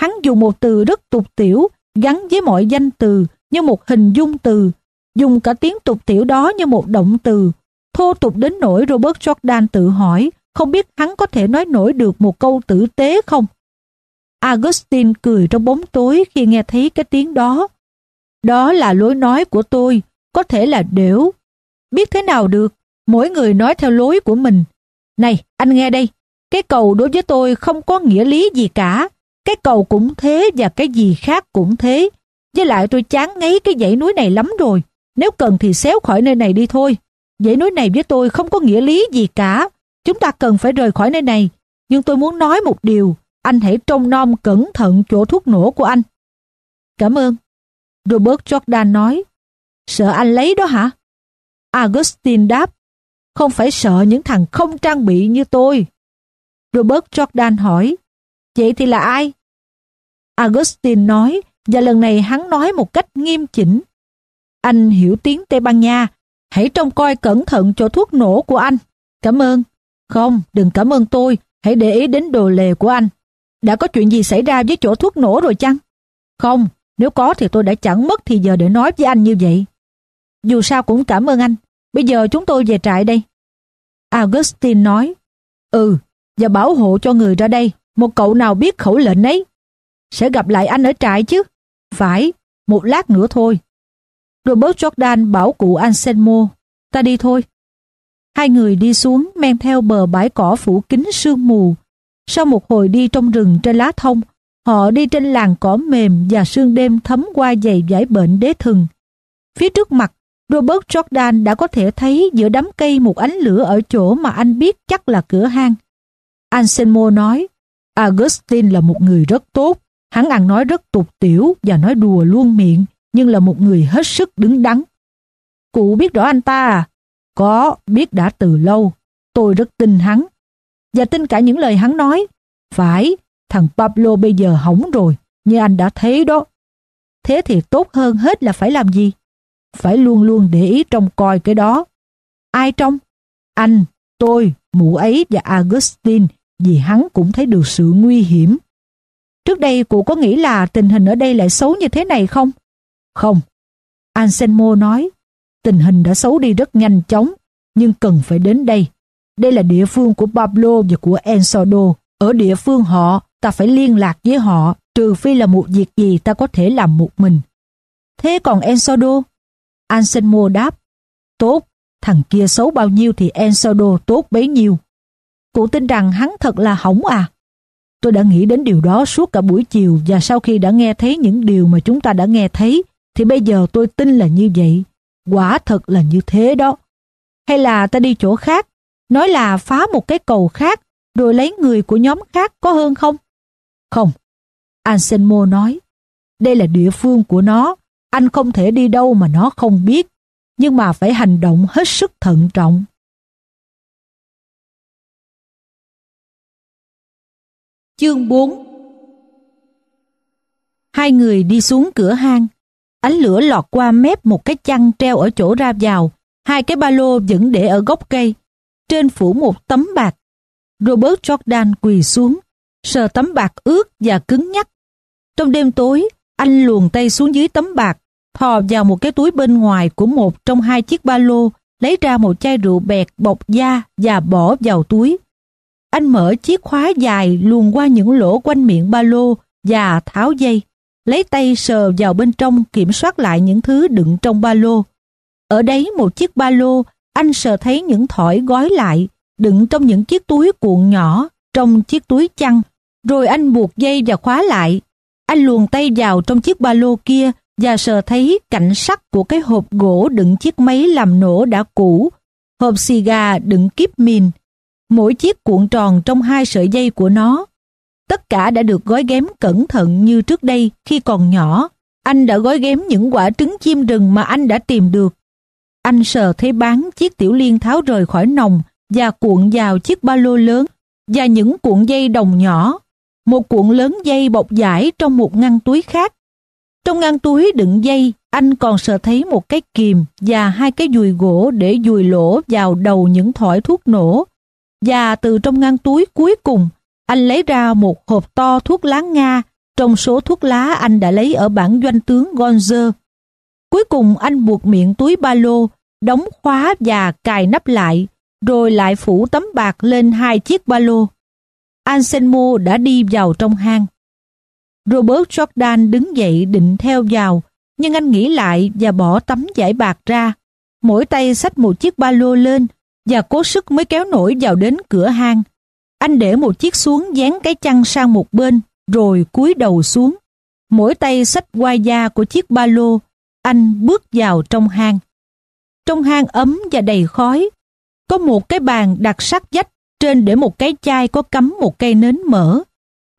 Hắn dùng một từ rất tục tiểu gắn với mọi danh từ như một hình dung từ, dùng cả tiếng tục tiểu đó như một động từ. Thô tục đến nỗi Robert Jordan tự hỏi không biết hắn có thể nói nổi được một câu tử tế không. Augustine cười trong bóng tối khi nghe thấy cái tiếng đó. Đó là lối nói của tôi, có thể là đểu. Biết thế nào được, mỗi người nói theo lối của mình. Này, anh nghe đây, cái cầu đối với tôi không có nghĩa lý gì cả. Cái cầu cũng thế và cái gì khác cũng thế. Với lại tôi chán ngấy cái dãy núi này lắm rồi. Nếu cần thì xéo khỏi nơi này đi thôi. Dãy núi này với tôi không có nghĩa lý gì cả. Chúng ta cần phải rời khỏi nơi này. Nhưng tôi muốn nói một điều. Anh hãy trông nom cẩn thận chỗ thuốc nổ của anh. Cảm ơn. Robert Jordan nói. Sợ anh lấy đó hả? Augustine đáp. Không phải sợ những thằng không trang bị như tôi. Robert Jordan hỏi. Vậy thì là ai? Augustine nói và lần này hắn nói một cách nghiêm chỉnh. Anh hiểu tiếng Tây Ban Nha, hãy trông coi cẩn thận cho thuốc nổ của anh. Cảm ơn. Không, đừng cảm ơn tôi, hãy để ý đến đồ lề của anh. Đã có chuyện gì xảy ra với chỗ thuốc nổ rồi chăng? Không, nếu có thì tôi đã chẳng mất thì giờ để nói với anh như vậy. Dù sao cũng cảm ơn anh, bây giờ chúng tôi về trại đây. Augustine nói, ừ, và bảo hộ cho người ra đây, một cậu nào biết khẩu lệnh ấy? Sẽ gặp lại anh ở trại chứ? Phải, một lát nữa thôi. Robert Jordan bảo cụ Anselmo, ta đi thôi. Hai người đi xuống men theo bờ bãi cỏ phủ kín sương mù. Sau một hồi đi trong rừng trên lá thông, họ đi trên làng cỏ mềm và sương đêm thấm qua dày vải bệnh đế thừng. Phía trước mặt, Robert Jordan đã có thể thấy giữa đám cây một ánh lửa ở chỗ mà anh biết chắc là cửa hang. Anselmo nói, Augustine là một người rất tốt, hắn ăn nói rất tục tiểu và nói đùa luôn miệng, nhưng là một người hết sức đứng đắn. Cụ biết rõ anh ta à? Có, biết đã từ lâu. Tôi rất tin hắn. Và tin cả những lời hắn nói. Phải, thằng Pablo bây giờ hỏng rồi, như anh đã thấy đó. Thế thì tốt hơn hết là phải làm gì? Phải luôn luôn để ý trông coi cái đó. Ai trông? Anh, tôi, mụ ấy và Augustine vì hắn cũng thấy được sự nguy hiểm. Trước đây cụ có nghĩ là tình hình ở đây lại xấu như thế này không? Không. Anselmo nói, tình hình đã xấu đi rất nhanh chóng, nhưng cần phải đến đây. Đây là địa phương của Pablo và của Ensodo. Ở địa phương họ, ta phải liên lạc với họ, trừ phi là một việc gì ta có thể làm một mình. Thế còn Ensodo? Anselmo đáp, tốt, thằng kia xấu bao nhiêu thì Ensodo tốt bấy nhiêu. Cụ tin rằng hắn thật là hỏng à. Tôi đã nghĩ đến điều đó suốt cả buổi chiều và sau khi đã nghe thấy những điều mà chúng ta đã nghe thấy, thì bây giờ tôi tin là như vậy. Quả thật là như thế đó. Hay là ta đi chỗ khác, nói là phá một cái cầu khác, rồi lấy người của nhóm khác có hơn không? Không. Anselmo nói, đây là địa phương của nó, anh không thể đi đâu mà nó không biết, nhưng mà phải hành động hết sức thận trọng. Chương 4 Hai người đi xuống cửa hang. Ánh lửa lọt qua mép một cái chăn treo ở chỗ ra vào. Hai cái ba lô vẫn để ở gốc cây. Trên phủ một tấm bạc. Robert Jordan quỳ xuống, sờ tấm bạc ướt và cứng nhắc. Trong đêm tối, anh luồn tay xuống dưới tấm bạc, thò vào một cái túi bên ngoài của một trong hai chiếc ba lô, lấy ra một chai rượu bẹt bọc da và bỏ vào túi. Anh mở chiếc khóa dài luồn qua những lỗ quanh miệng ba lô và tháo dây. Lấy tay sờ vào bên trong kiểm soát lại những thứ đựng trong ba lô. Ở đấy một chiếc ba lô, anh sờ thấy những thỏi gói lại, đựng trong những chiếc túi cuộn nhỏ, trong chiếc túi chăn. Rồi anh buộc dây và khóa lại. Anh luồn tay vào trong chiếc ba lô kia và sờ thấy cạnh sắt của cái hộp gỗ đựng chiếc máy làm nổ đã cũ, hộp xì gà đựng kiếp mìn, mỗi chiếc cuộn tròn trong hai sợi dây của nó. Tất cả đã được gói ghém cẩn thận như trước đây khi còn nhỏ. Anh đã gói ghém những quả trứng chim rừng mà anh đã tìm được. Anh sờ thấy bán chiếc tiểu liên tháo rời khỏi nòng và cuộn vào chiếc ba lô lớn và những cuộn dây đồng nhỏ. Một cuộn lớn dây bọc giải trong một ngăn túi khác. Trong ngăn túi đựng dây, anh còn sợ thấy một cái kìm và hai cái dùi gỗ để dùi lỗ vào đầu những thỏi thuốc nổ và từ trong ngăn túi cuối cùng, anh lấy ra một hộp to thuốc lá Nga trong số thuốc lá anh đã lấy ở bản doanh tướng Gonzer. Cuối cùng anh buộc miệng túi ba lô, đóng khóa và cài nắp lại, rồi lại phủ tấm bạc lên hai chiếc ba lô. Anselmo đã đi vào trong hang. Robert Jordan đứng dậy định theo vào, nhưng anh nghĩ lại và bỏ tấm giải bạc ra. Mỗi tay xách một chiếc ba lô lên và cố sức mới kéo nổi vào đến cửa hang. Anh để một chiếc xuống dán cái chăn sang một bên rồi cúi đầu xuống. Mỗi tay xách qua da của chiếc ba lô, anh bước vào trong hang. Trong hang ấm và đầy khói, có một cái bàn đặt sát dách trên để một cái chai có cắm một cây nến mỡ.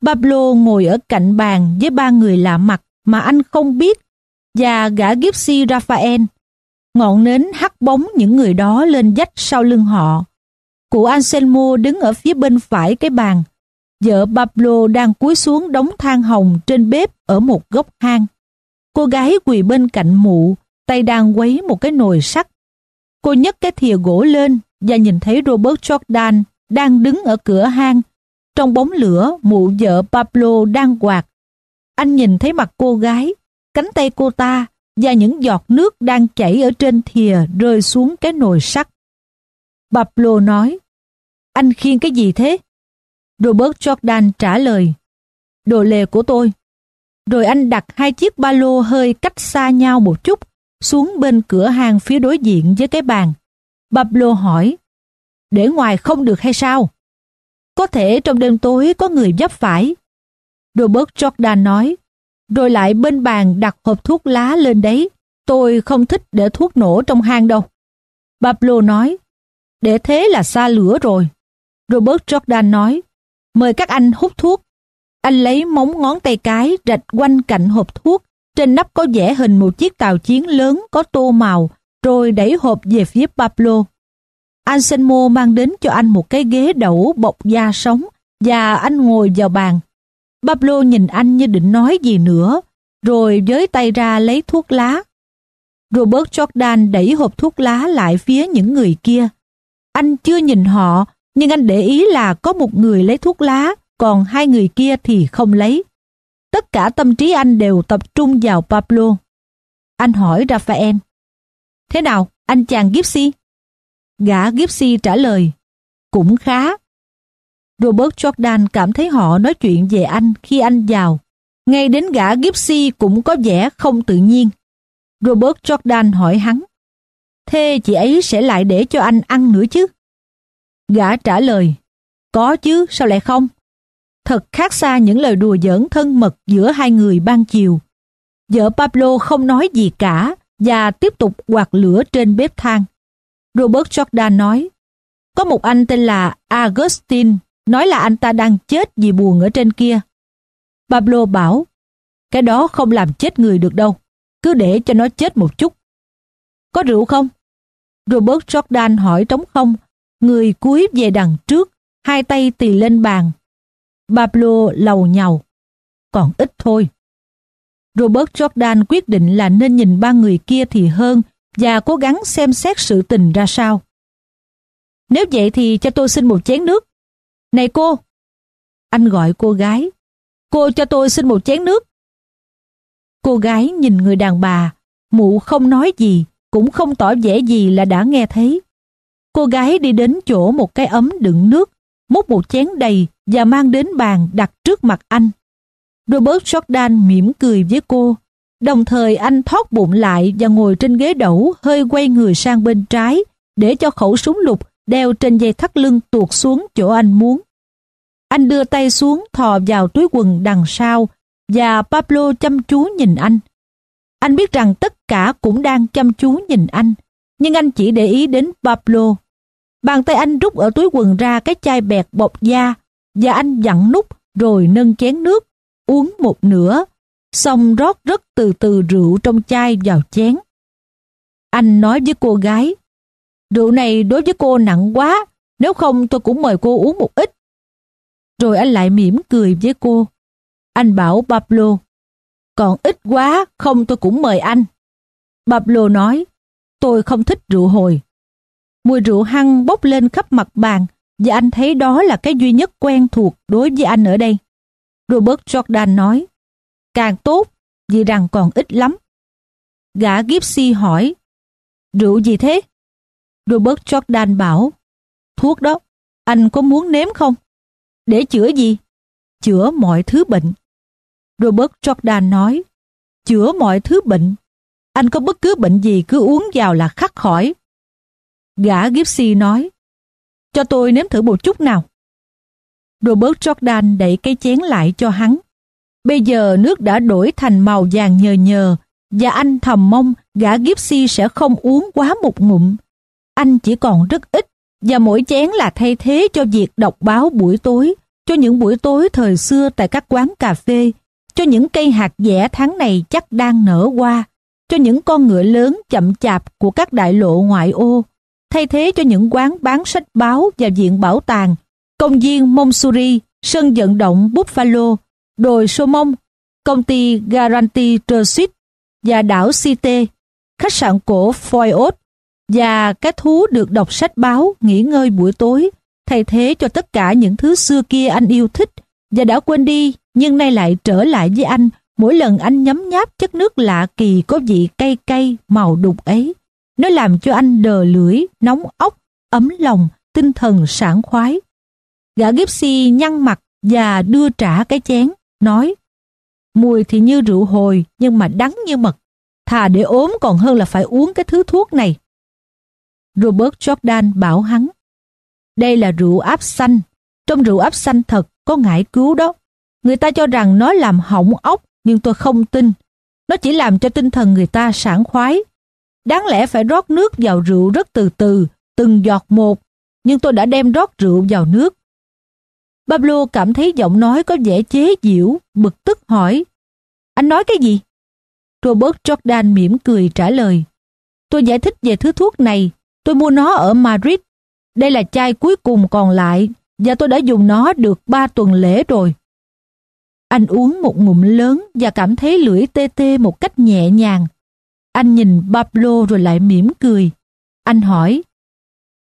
Pablo ngồi ở cạnh bàn với ba người lạ mặt mà anh không biết và gã Gypsy Raphael Ngọn nến hắt bóng những người đó lên dách sau lưng họ. Cụ Anselmo đứng ở phía bên phải cái bàn. Vợ Pablo đang cúi xuống đóng than hồng trên bếp ở một góc hang. Cô gái quỳ bên cạnh mụ, tay đang quấy một cái nồi sắt. Cô nhấc cái thìa gỗ lên và nhìn thấy Robert Jordan đang đứng ở cửa hang. Trong bóng lửa, mụ vợ Pablo đang quạt. Anh nhìn thấy mặt cô gái, cánh tay cô ta và những giọt nước đang chảy ở trên thìa rơi xuống cái nồi sắt. Bập lô nói, anh khiêng cái gì thế? Robert Jordan trả lời, đồ lề của tôi. Rồi anh đặt hai chiếc ba lô hơi cách xa nhau một chút xuống bên cửa hàng phía đối diện với cái bàn. Bập lô hỏi, để ngoài không được hay sao? Có thể trong đêm tối có người dấp phải. Robert Jordan nói, rồi lại bên bàn đặt hộp thuốc lá lên đấy. Tôi không thích để thuốc nổ trong hang đâu. Pablo nói, để thế là xa lửa rồi. Robert Jordan nói, mời các anh hút thuốc. Anh lấy móng ngón tay cái rạch quanh cạnh hộp thuốc. Trên nắp có vẽ hình một chiếc tàu chiến lớn có tô màu, rồi đẩy hộp về phía Pablo. Anselmo mang đến cho anh một cái ghế đẩu bọc da sống và anh ngồi vào bàn Pablo nhìn anh như định nói gì nữa, rồi với tay ra lấy thuốc lá. Robert Jordan đẩy hộp thuốc lá lại phía những người kia. Anh chưa nhìn họ, nhưng anh để ý là có một người lấy thuốc lá, còn hai người kia thì không lấy. Tất cả tâm trí anh đều tập trung vào Pablo. Anh hỏi Raphael, Thế nào, anh chàng Gipsy? Gã Gipsy trả lời, Cũng khá, Robert Jordan cảm thấy họ nói chuyện về anh khi anh vào. Ngay đến gã Gipsy cũng có vẻ không tự nhiên. Robert Jordan hỏi hắn, Thế chị ấy sẽ lại để cho anh ăn nữa chứ? Gã trả lời, Có chứ, sao lại không? Thật khác xa những lời đùa giỡn thân mật giữa hai người ban chiều. Vợ Pablo không nói gì cả và tiếp tục quạt lửa trên bếp than. Robert Jordan nói, có một anh tên là Augustine nói là anh ta đang chết vì buồn ở trên kia. Pablo bảo, cái đó không làm chết người được đâu, cứ để cho nó chết một chút. Có rượu không? Robert Jordan hỏi trống không, người cúi về đằng trước, hai tay tì lên bàn. Pablo lầu nhầu, còn ít thôi. Robert Jordan quyết định là nên nhìn ba người kia thì hơn và cố gắng xem xét sự tình ra sao. Nếu vậy thì cho tôi xin một chén nước. Này cô! Anh gọi cô gái. Cô cho tôi xin một chén nước. Cô gái nhìn người đàn bà, mụ không nói gì, cũng không tỏ vẻ gì là đã nghe thấy. Cô gái đi đến chỗ một cái ấm đựng nước, múc một chén đầy và mang đến bàn đặt trước mặt anh. Robert Jordan mỉm cười với cô, đồng thời anh thoát bụng lại và ngồi trên ghế đẩu hơi quay người sang bên trái để cho khẩu súng lục đeo trên dây thắt lưng tuột xuống chỗ anh muốn. Anh đưa tay xuống thò vào túi quần đằng sau và Pablo chăm chú nhìn anh. Anh biết rằng tất cả cũng đang chăm chú nhìn anh, nhưng anh chỉ để ý đến Pablo. Bàn tay anh rút ở túi quần ra cái chai bẹt bọc da và anh dặn nút rồi nâng chén nước, uống một nửa, xong rót rất từ từ rượu trong chai vào chén. Anh nói với cô gái Rượu này đối với cô nặng quá, nếu không tôi cũng mời cô uống một ít. Rồi anh lại mỉm cười với cô. Anh bảo Pablo, còn ít quá, không tôi cũng mời anh. Pablo nói, tôi không thích rượu hồi. Mùi rượu hăng bốc lên khắp mặt bàn và anh thấy đó là cái duy nhất quen thuộc đối với anh ở đây. Robert Jordan nói, càng tốt, vì rằng còn ít lắm. Gã Gipsy hỏi, rượu gì thế? Robert Jordan bảo, thuốc đó, anh có muốn nếm không? Để chữa gì? Chữa mọi thứ bệnh. Robert Jordan nói, chữa mọi thứ bệnh. Anh có bất cứ bệnh gì cứ uống vào là khắc khỏi. Gã Gipsy nói, cho tôi nếm thử một chút nào. Robert Jordan đẩy cái chén lại cho hắn. Bây giờ nước đã đổi thành màu vàng nhờ nhờ và anh thầm mong gã Gipsy sẽ không uống quá một ngụm anh chỉ còn rất ít và mỗi chén là thay thế cho việc đọc báo buổi tối, cho những buổi tối thời xưa tại các quán cà phê, cho những cây hạt dẻ tháng này chắc đang nở hoa, cho những con ngựa lớn chậm chạp của các đại lộ ngoại ô, thay thế cho những quán bán sách báo và viện bảo tàng, công viên Montsuri, sân vận động Buffalo, đồi Sô Mông, công ty Garanti Transit và đảo Cite, khách sạn cổ Foyot, và cái thú được đọc sách báo, nghỉ ngơi buổi tối, thay thế cho tất cả những thứ xưa kia anh yêu thích và đã quên đi nhưng nay lại trở lại với anh mỗi lần anh nhấm nháp chất nước lạ kỳ có vị cay cay màu đục ấy. Nó làm cho anh đờ lưỡi, nóng óc, ấm lòng, tinh thần sảng khoái. Gã Gipsy nhăn mặt và đưa trả cái chén, nói Mùi thì như rượu hồi nhưng mà đắng như mật. Thà để ốm còn hơn là phải uống cái thứ thuốc này. Robert Jordan bảo hắn. Đây là rượu áp xanh. Trong rượu áp xanh thật có ngải cứu đó. Người ta cho rằng nó làm hỏng ốc nhưng tôi không tin. Nó chỉ làm cho tinh thần người ta sảng khoái. Đáng lẽ phải rót nước vào rượu rất từ từ, từng giọt một, nhưng tôi đã đem rót rượu vào nước. Pablo cảm thấy giọng nói có vẻ chế giễu, bực tức hỏi. Anh nói cái gì? Robert Jordan mỉm cười trả lời. Tôi giải thích về thứ thuốc này Tôi mua nó ở Madrid. Đây là chai cuối cùng còn lại và tôi đã dùng nó được 3 tuần lễ rồi. Anh uống một ngụm lớn và cảm thấy lưỡi tê tê một cách nhẹ nhàng. Anh nhìn Pablo rồi lại mỉm cười. Anh hỏi,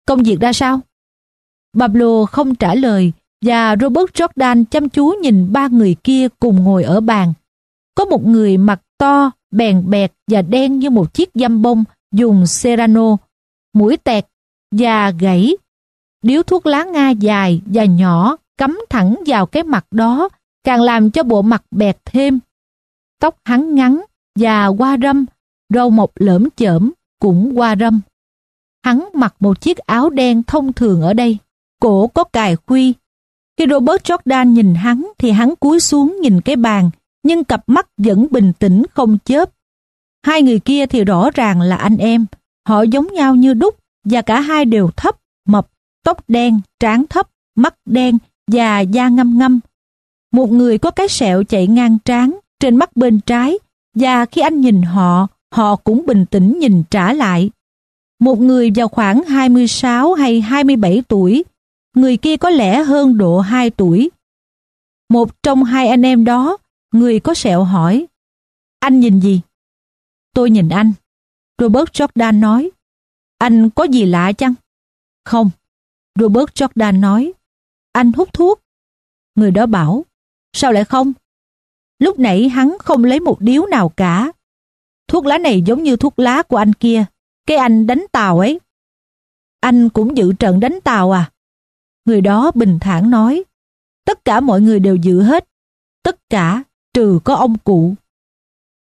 công việc ra sao? Pablo không trả lời và Robert Jordan chăm chú nhìn ba người kia cùng ngồi ở bàn. Có một người mặt to, bèn bẹt và đen như một chiếc dăm bông dùng Serrano mũi tẹt và gãy. Điếu thuốc lá Nga dài và nhỏ cắm thẳng vào cái mặt đó càng làm cho bộ mặt bẹt thêm. Tóc hắn ngắn và qua râm, râu mọc lởm chởm cũng qua râm. Hắn mặc một chiếc áo đen thông thường ở đây, cổ có cài khuy. Khi Robert Jordan nhìn hắn thì hắn cúi xuống nhìn cái bàn, nhưng cặp mắt vẫn bình tĩnh không chớp. Hai người kia thì rõ ràng là anh em, Họ giống nhau như đúc và cả hai đều thấp, mập, tóc đen, trán thấp, mắt đen và da ngăm ngăm. Một người có cái sẹo chạy ngang trán trên mắt bên trái và khi anh nhìn họ, họ cũng bình tĩnh nhìn trả lại. Một người vào khoảng 26 hay 27 tuổi, người kia có lẽ hơn độ 2 tuổi. Một trong hai anh em đó, người có sẹo hỏi, anh nhìn gì? Tôi nhìn anh. Robert Jordan nói. Anh có gì lạ chăng? Không. Robert Jordan nói. Anh hút thuốc. Người đó bảo. Sao lại không? Lúc nãy hắn không lấy một điếu nào cả. Thuốc lá này giống như thuốc lá của anh kia. Cái anh đánh tàu ấy. Anh cũng dự trận đánh tàu à? Người đó bình thản nói. Tất cả mọi người đều dự hết. Tất cả trừ có ông cụ.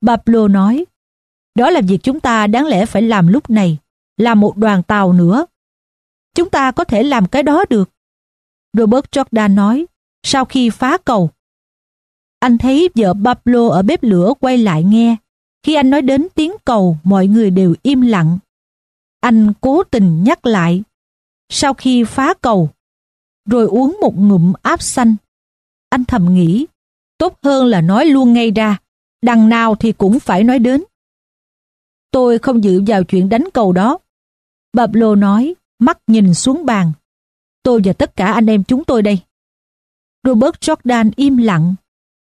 Pablo nói. Đó là việc chúng ta đáng lẽ phải làm lúc này, là một đoàn tàu nữa. Chúng ta có thể làm cái đó được. Robert Jordan nói, sau khi phá cầu. Anh thấy vợ Pablo ở bếp lửa quay lại nghe. Khi anh nói đến tiếng cầu, mọi người đều im lặng. Anh cố tình nhắc lại. Sau khi phá cầu, rồi uống một ngụm áp xanh. Anh thầm nghĩ, tốt hơn là nói luôn ngay ra, đằng nào thì cũng phải nói đến tôi không dự vào chuyện đánh cầu đó. Bạp lô nói, mắt nhìn xuống bàn. Tôi và tất cả anh em chúng tôi đây. Robert Jordan im lặng.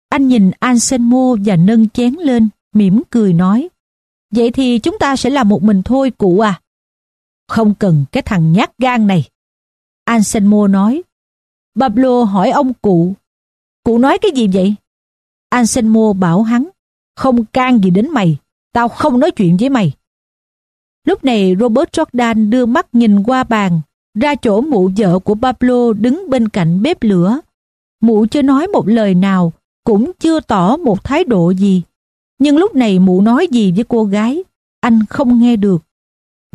Anh nhìn Anselmo và nâng chén lên, mỉm cười nói. Vậy thì chúng ta sẽ làm một mình thôi cụ à. Không cần cái thằng nhát gan này. Anselmo nói. Pablo hỏi ông cụ. Cụ nói cái gì vậy? Anselmo bảo hắn. Không can gì đến mày. Tao không nói chuyện với mày. Lúc này Robert Jordan đưa mắt nhìn qua bàn, ra chỗ mụ vợ của Pablo đứng bên cạnh bếp lửa. Mụ chưa nói một lời nào, cũng chưa tỏ một thái độ gì. Nhưng lúc này mụ nói gì với cô gái, anh không nghe được.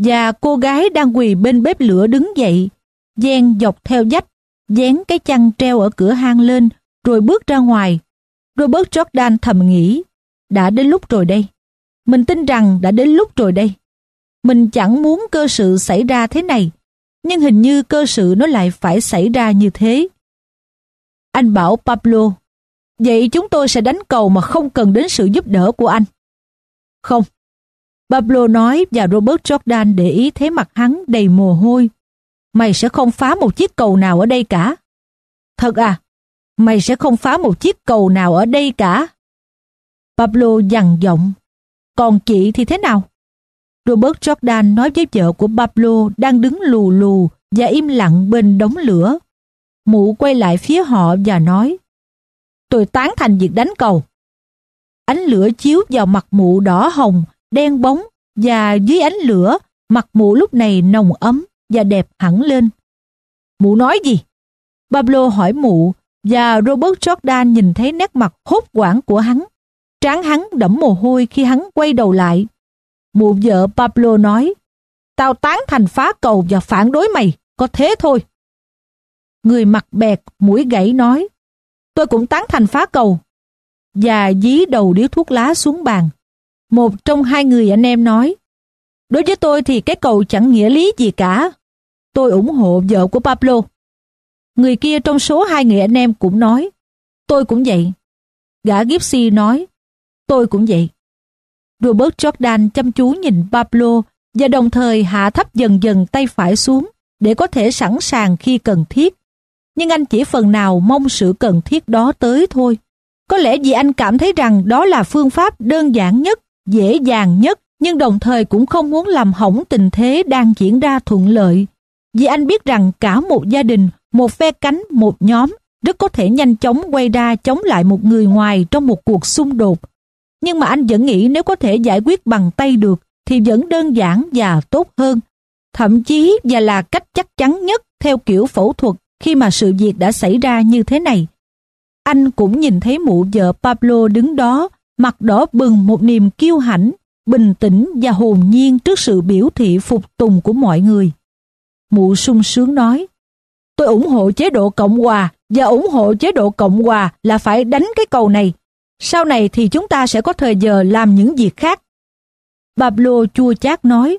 Và cô gái đang quỳ bên bếp lửa đứng dậy, Giang dọc theo dách, dán cái chăn treo ở cửa hang lên, rồi bước ra ngoài. Robert Jordan thầm nghĩ, đã đến lúc rồi đây. Mình tin rằng đã đến lúc rồi đây. Mình chẳng muốn cơ sự xảy ra thế này, nhưng hình như cơ sự nó lại phải xảy ra như thế. Anh bảo Pablo, vậy chúng tôi sẽ đánh cầu mà không cần đến sự giúp đỡ của anh. Không. Pablo nói và Robert Jordan để ý thấy mặt hắn đầy mồ hôi. Mày sẽ không phá một chiếc cầu nào ở đây cả. Thật à, mày sẽ không phá một chiếc cầu nào ở đây cả. Pablo dằn giọng còn chị thì thế nào? Robert Jordan nói với vợ của Pablo đang đứng lù lù và im lặng bên đống lửa. Mụ quay lại phía họ và nói Tôi tán thành việc đánh cầu. Ánh lửa chiếu vào mặt mụ đỏ hồng, đen bóng và dưới ánh lửa mặt mụ lúc này nồng ấm và đẹp hẳn lên. Mụ nói gì? Pablo hỏi mụ và Robert Jordan nhìn thấy nét mặt hốt quảng của hắn tráng hắn đẫm mồ hôi khi hắn quay đầu lại. Mụ vợ Pablo nói, tao tán thành phá cầu và phản đối mày, có thế thôi. Người mặt bẹt, mũi gãy nói, tôi cũng tán thành phá cầu. Và dí đầu điếu thuốc lá xuống bàn. Một trong hai người anh em nói, đối với tôi thì cái cầu chẳng nghĩa lý gì cả. Tôi ủng hộ vợ của Pablo. Người kia trong số hai người anh em cũng nói, tôi cũng vậy. Gã Gipsy nói, Tôi cũng vậy. Robert Jordan chăm chú nhìn Pablo và đồng thời hạ thấp dần dần tay phải xuống để có thể sẵn sàng khi cần thiết. Nhưng anh chỉ phần nào mong sự cần thiết đó tới thôi. Có lẽ vì anh cảm thấy rằng đó là phương pháp đơn giản nhất, dễ dàng nhất, nhưng đồng thời cũng không muốn làm hỏng tình thế đang diễn ra thuận lợi. Vì anh biết rằng cả một gia đình, một phe cánh, một nhóm rất có thể nhanh chóng quay ra chống lại một người ngoài trong một cuộc xung đột nhưng mà anh vẫn nghĩ nếu có thể giải quyết bằng tay được thì vẫn đơn giản và tốt hơn. Thậm chí và là cách chắc chắn nhất theo kiểu phẫu thuật khi mà sự việc đã xảy ra như thế này. Anh cũng nhìn thấy mụ vợ Pablo đứng đó, mặt đỏ bừng một niềm kiêu hãnh, bình tĩnh và hồn nhiên trước sự biểu thị phục tùng của mọi người. Mụ sung sướng nói, tôi ủng hộ chế độ Cộng Hòa và ủng hộ chế độ Cộng Hòa là phải đánh cái cầu này, sau này thì chúng ta sẽ có thời giờ làm những việc khác. Pablo chua chát nói,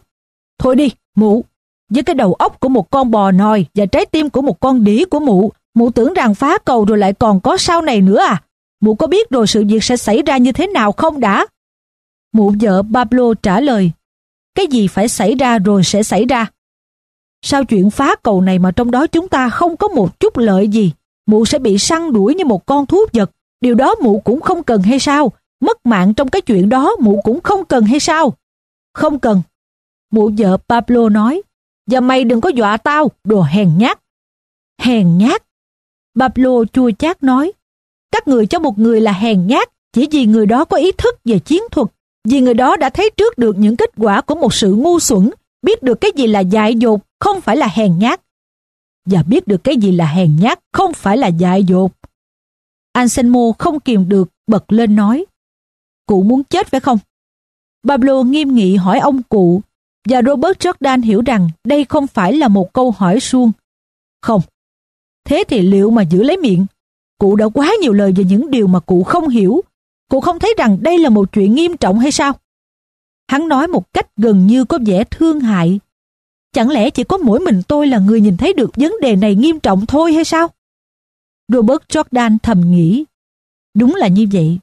Thôi đi, mụ, với cái đầu óc của một con bò nòi và trái tim của một con đĩ của mụ, mụ tưởng rằng phá cầu rồi lại còn có sau này nữa à? Mụ có biết rồi sự việc sẽ xảy ra như thế nào không đã? Mụ vợ Pablo trả lời, cái gì phải xảy ra rồi sẽ xảy ra. Sao chuyện phá cầu này mà trong đó chúng ta không có một chút lợi gì? Mụ sẽ bị săn đuổi như một con thú vật điều đó mụ cũng không cần hay sao? Mất mạng trong cái chuyện đó mụ cũng không cần hay sao? Không cần. Mụ vợ Pablo nói, và mày đừng có dọa tao, đồ hèn nhát. Hèn nhát? Pablo chua chát nói, các người cho một người là hèn nhát chỉ vì người đó có ý thức về chiến thuật, vì người đó đã thấy trước được những kết quả của một sự ngu xuẩn, biết được cái gì là dại dột, không phải là hèn nhát. Và biết được cái gì là hèn nhát, không phải là dại dột. Anselmo không kiềm được, bật lên nói. Cụ muốn chết phải không? Pablo nghiêm nghị hỏi ông cụ, và Robert Jordan hiểu rằng đây không phải là một câu hỏi suông. Không. Thế thì liệu mà giữ lấy miệng? Cụ đã quá nhiều lời về những điều mà cụ không hiểu. Cụ không thấy rằng đây là một chuyện nghiêm trọng hay sao? Hắn nói một cách gần như có vẻ thương hại. Chẳng lẽ chỉ có mỗi mình tôi là người nhìn thấy được vấn đề này nghiêm trọng thôi hay sao? Robert Jordan thầm nghĩ. Đúng là như vậy.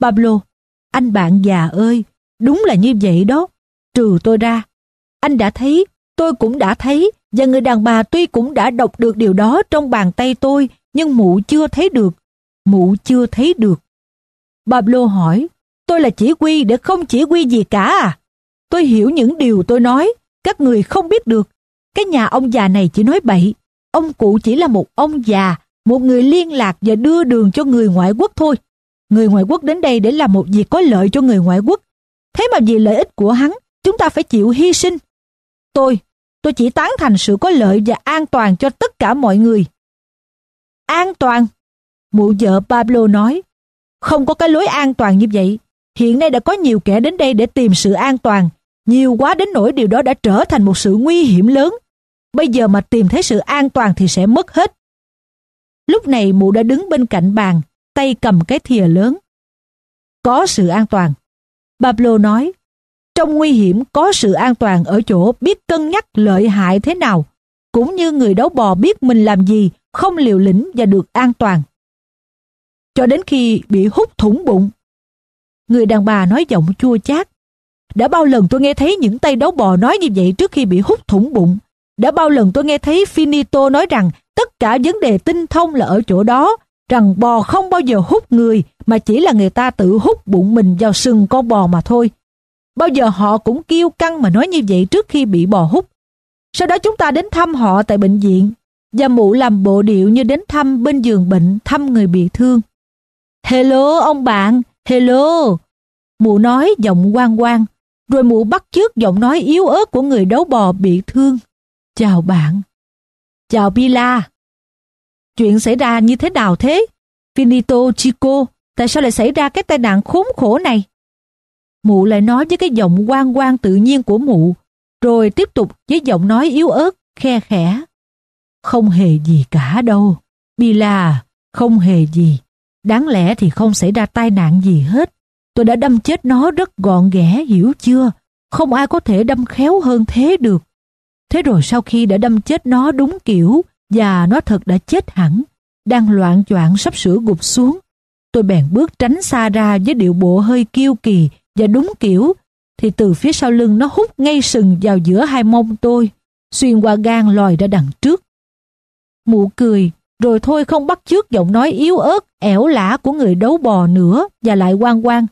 Pablo, anh bạn già ơi, đúng là như vậy đó. Trừ tôi ra. Anh đã thấy, tôi cũng đã thấy, và người đàn bà tuy cũng đã đọc được điều đó trong bàn tay tôi, nhưng mụ chưa thấy được. Mụ chưa thấy được. Pablo hỏi, tôi là chỉ huy để không chỉ huy gì cả à? Tôi hiểu những điều tôi nói, các người không biết được. Cái nhà ông già này chỉ nói bậy, ông cụ chỉ là một ông già một người liên lạc và đưa đường cho người ngoại quốc thôi. Người ngoại quốc đến đây để làm một việc có lợi cho người ngoại quốc. Thế mà vì lợi ích của hắn, chúng ta phải chịu hy sinh. Tôi, tôi chỉ tán thành sự có lợi và an toàn cho tất cả mọi người. An toàn? Mụ vợ Pablo nói. Không có cái lối an toàn như vậy. Hiện nay đã có nhiều kẻ đến đây để tìm sự an toàn. Nhiều quá đến nỗi điều đó đã trở thành một sự nguy hiểm lớn. Bây giờ mà tìm thấy sự an toàn thì sẽ mất hết. Lúc này mụ đã đứng bên cạnh bàn, tay cầm cái thìa lớn. Có sự an toàn. Pablo nói, trong nguy hiểm có sự an toàn ở chỗ biết cân nhắc lợi hại thế nào, cũng như người đấu bò biết mình làm gì, không liều lĩnh và được an toàn. Cho đến khi bị hút thủng bụng. Người đàn bà nói giọng chua chát. Đã bao lần tôi nghe thấy những tay đấu bò nói như vậy trước khi bị hút thủng bụng. Đã bao lần tôi nghe thấy Finito nói rằng Tất cả vấn đề tinh thông là ở chỗ đó, rằng bò không bao giờ hút người mà chỉ là người ta tự hút bụng mình vào sừng con bò mà thôi. Bao giờ họ cũng kêu căng mà nói như vậy trước khi bị bò hút. Sau đó chúng ta đến thăm họ tại bệnh viện và mụ làm bộ điệu như đến thăm bên giường bệnh thăm người bị thương. Hello ông bạn, hello. Mụ nói giọng quang quang, rồi mụ bắt chước giọng nói yếu ớt của người đấu bò bị thương. Chào bạn, Chào Bila. Chuyện xảy ra như thế nào thế? Finito Chico, tại sao lại xảy ra cái tai nạn khốn khổ này? Mụ lại nói với cái giọng quang quang tự nhiên của mụ, rồi tiếp tục với giọng nói yếu ớt, khe khẽ. Không hề gì cả đâu. Bila, không hề gì. Đáng lẽ thì không xảy ra tai nạn gì hết. Tôi đã đâm chết nó rất gọn ghẽ, hiểu chưa? Không ai có thể đâm khéo hơn thế được. Thế rồi sau khi đã đâm chết nó đúng kiểu và nó thật đã chết hẳn, đang loạn choạng sắp sửa gục xuống. Tôi bèn bước tránh xa ra với điệu bộ hơi kiêu kỳ và đúng kiểu thì từ phía sau lưng nó hút ngay sừng vào giữa hai mông tôi, xuyên qua gan lòi ra đằng trước. Mụ cười, rồi thôi không bắt chước giọng nói yếu ớt, ẻo lả của người đấu bò nữa và lại quan quan.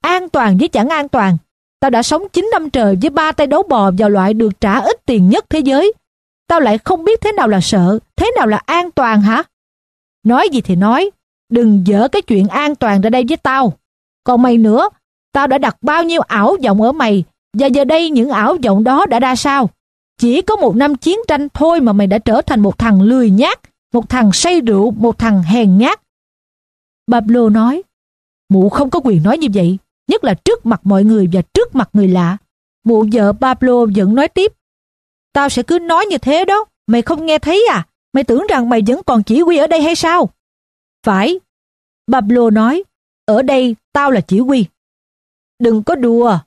An toàn với chẳng an toàn, Tao đã sống 9 năm trời với ba tay đấu bò vào loại được trả ít tiền nhất thế giới. Tao lại không biết thế nào là sợ, thế nào là an toàn hả? Nói gì thì nói, đừng dở cái chuyện an toàn ra đây với tao. Còn mày nữa, tao đã đặt bao nhiêu ảo vọng ở mày, và giờ đây những ảo vọng đó đã ra sao? Chỉ có một năm chiến tranh thôi mà mày đã trở thành một thằng lười nhác, một thằng say rượu, một thằng hèn nhát. Pablo nói, mụ không có quyền nói như vậy nhất là trước mặt mọi người và trước mặt người lạ. Mụ vợ Pablo vẫn nói tiếp. Tao sẽ cứ nói như thế đó, mày không nghe thấy à? Mày tưởng rằng mày vẫn còn chỉ huy ở đây hay sao? Phải. Pablo nói, ở đây tao là chỉ huy. Đừng có đùa.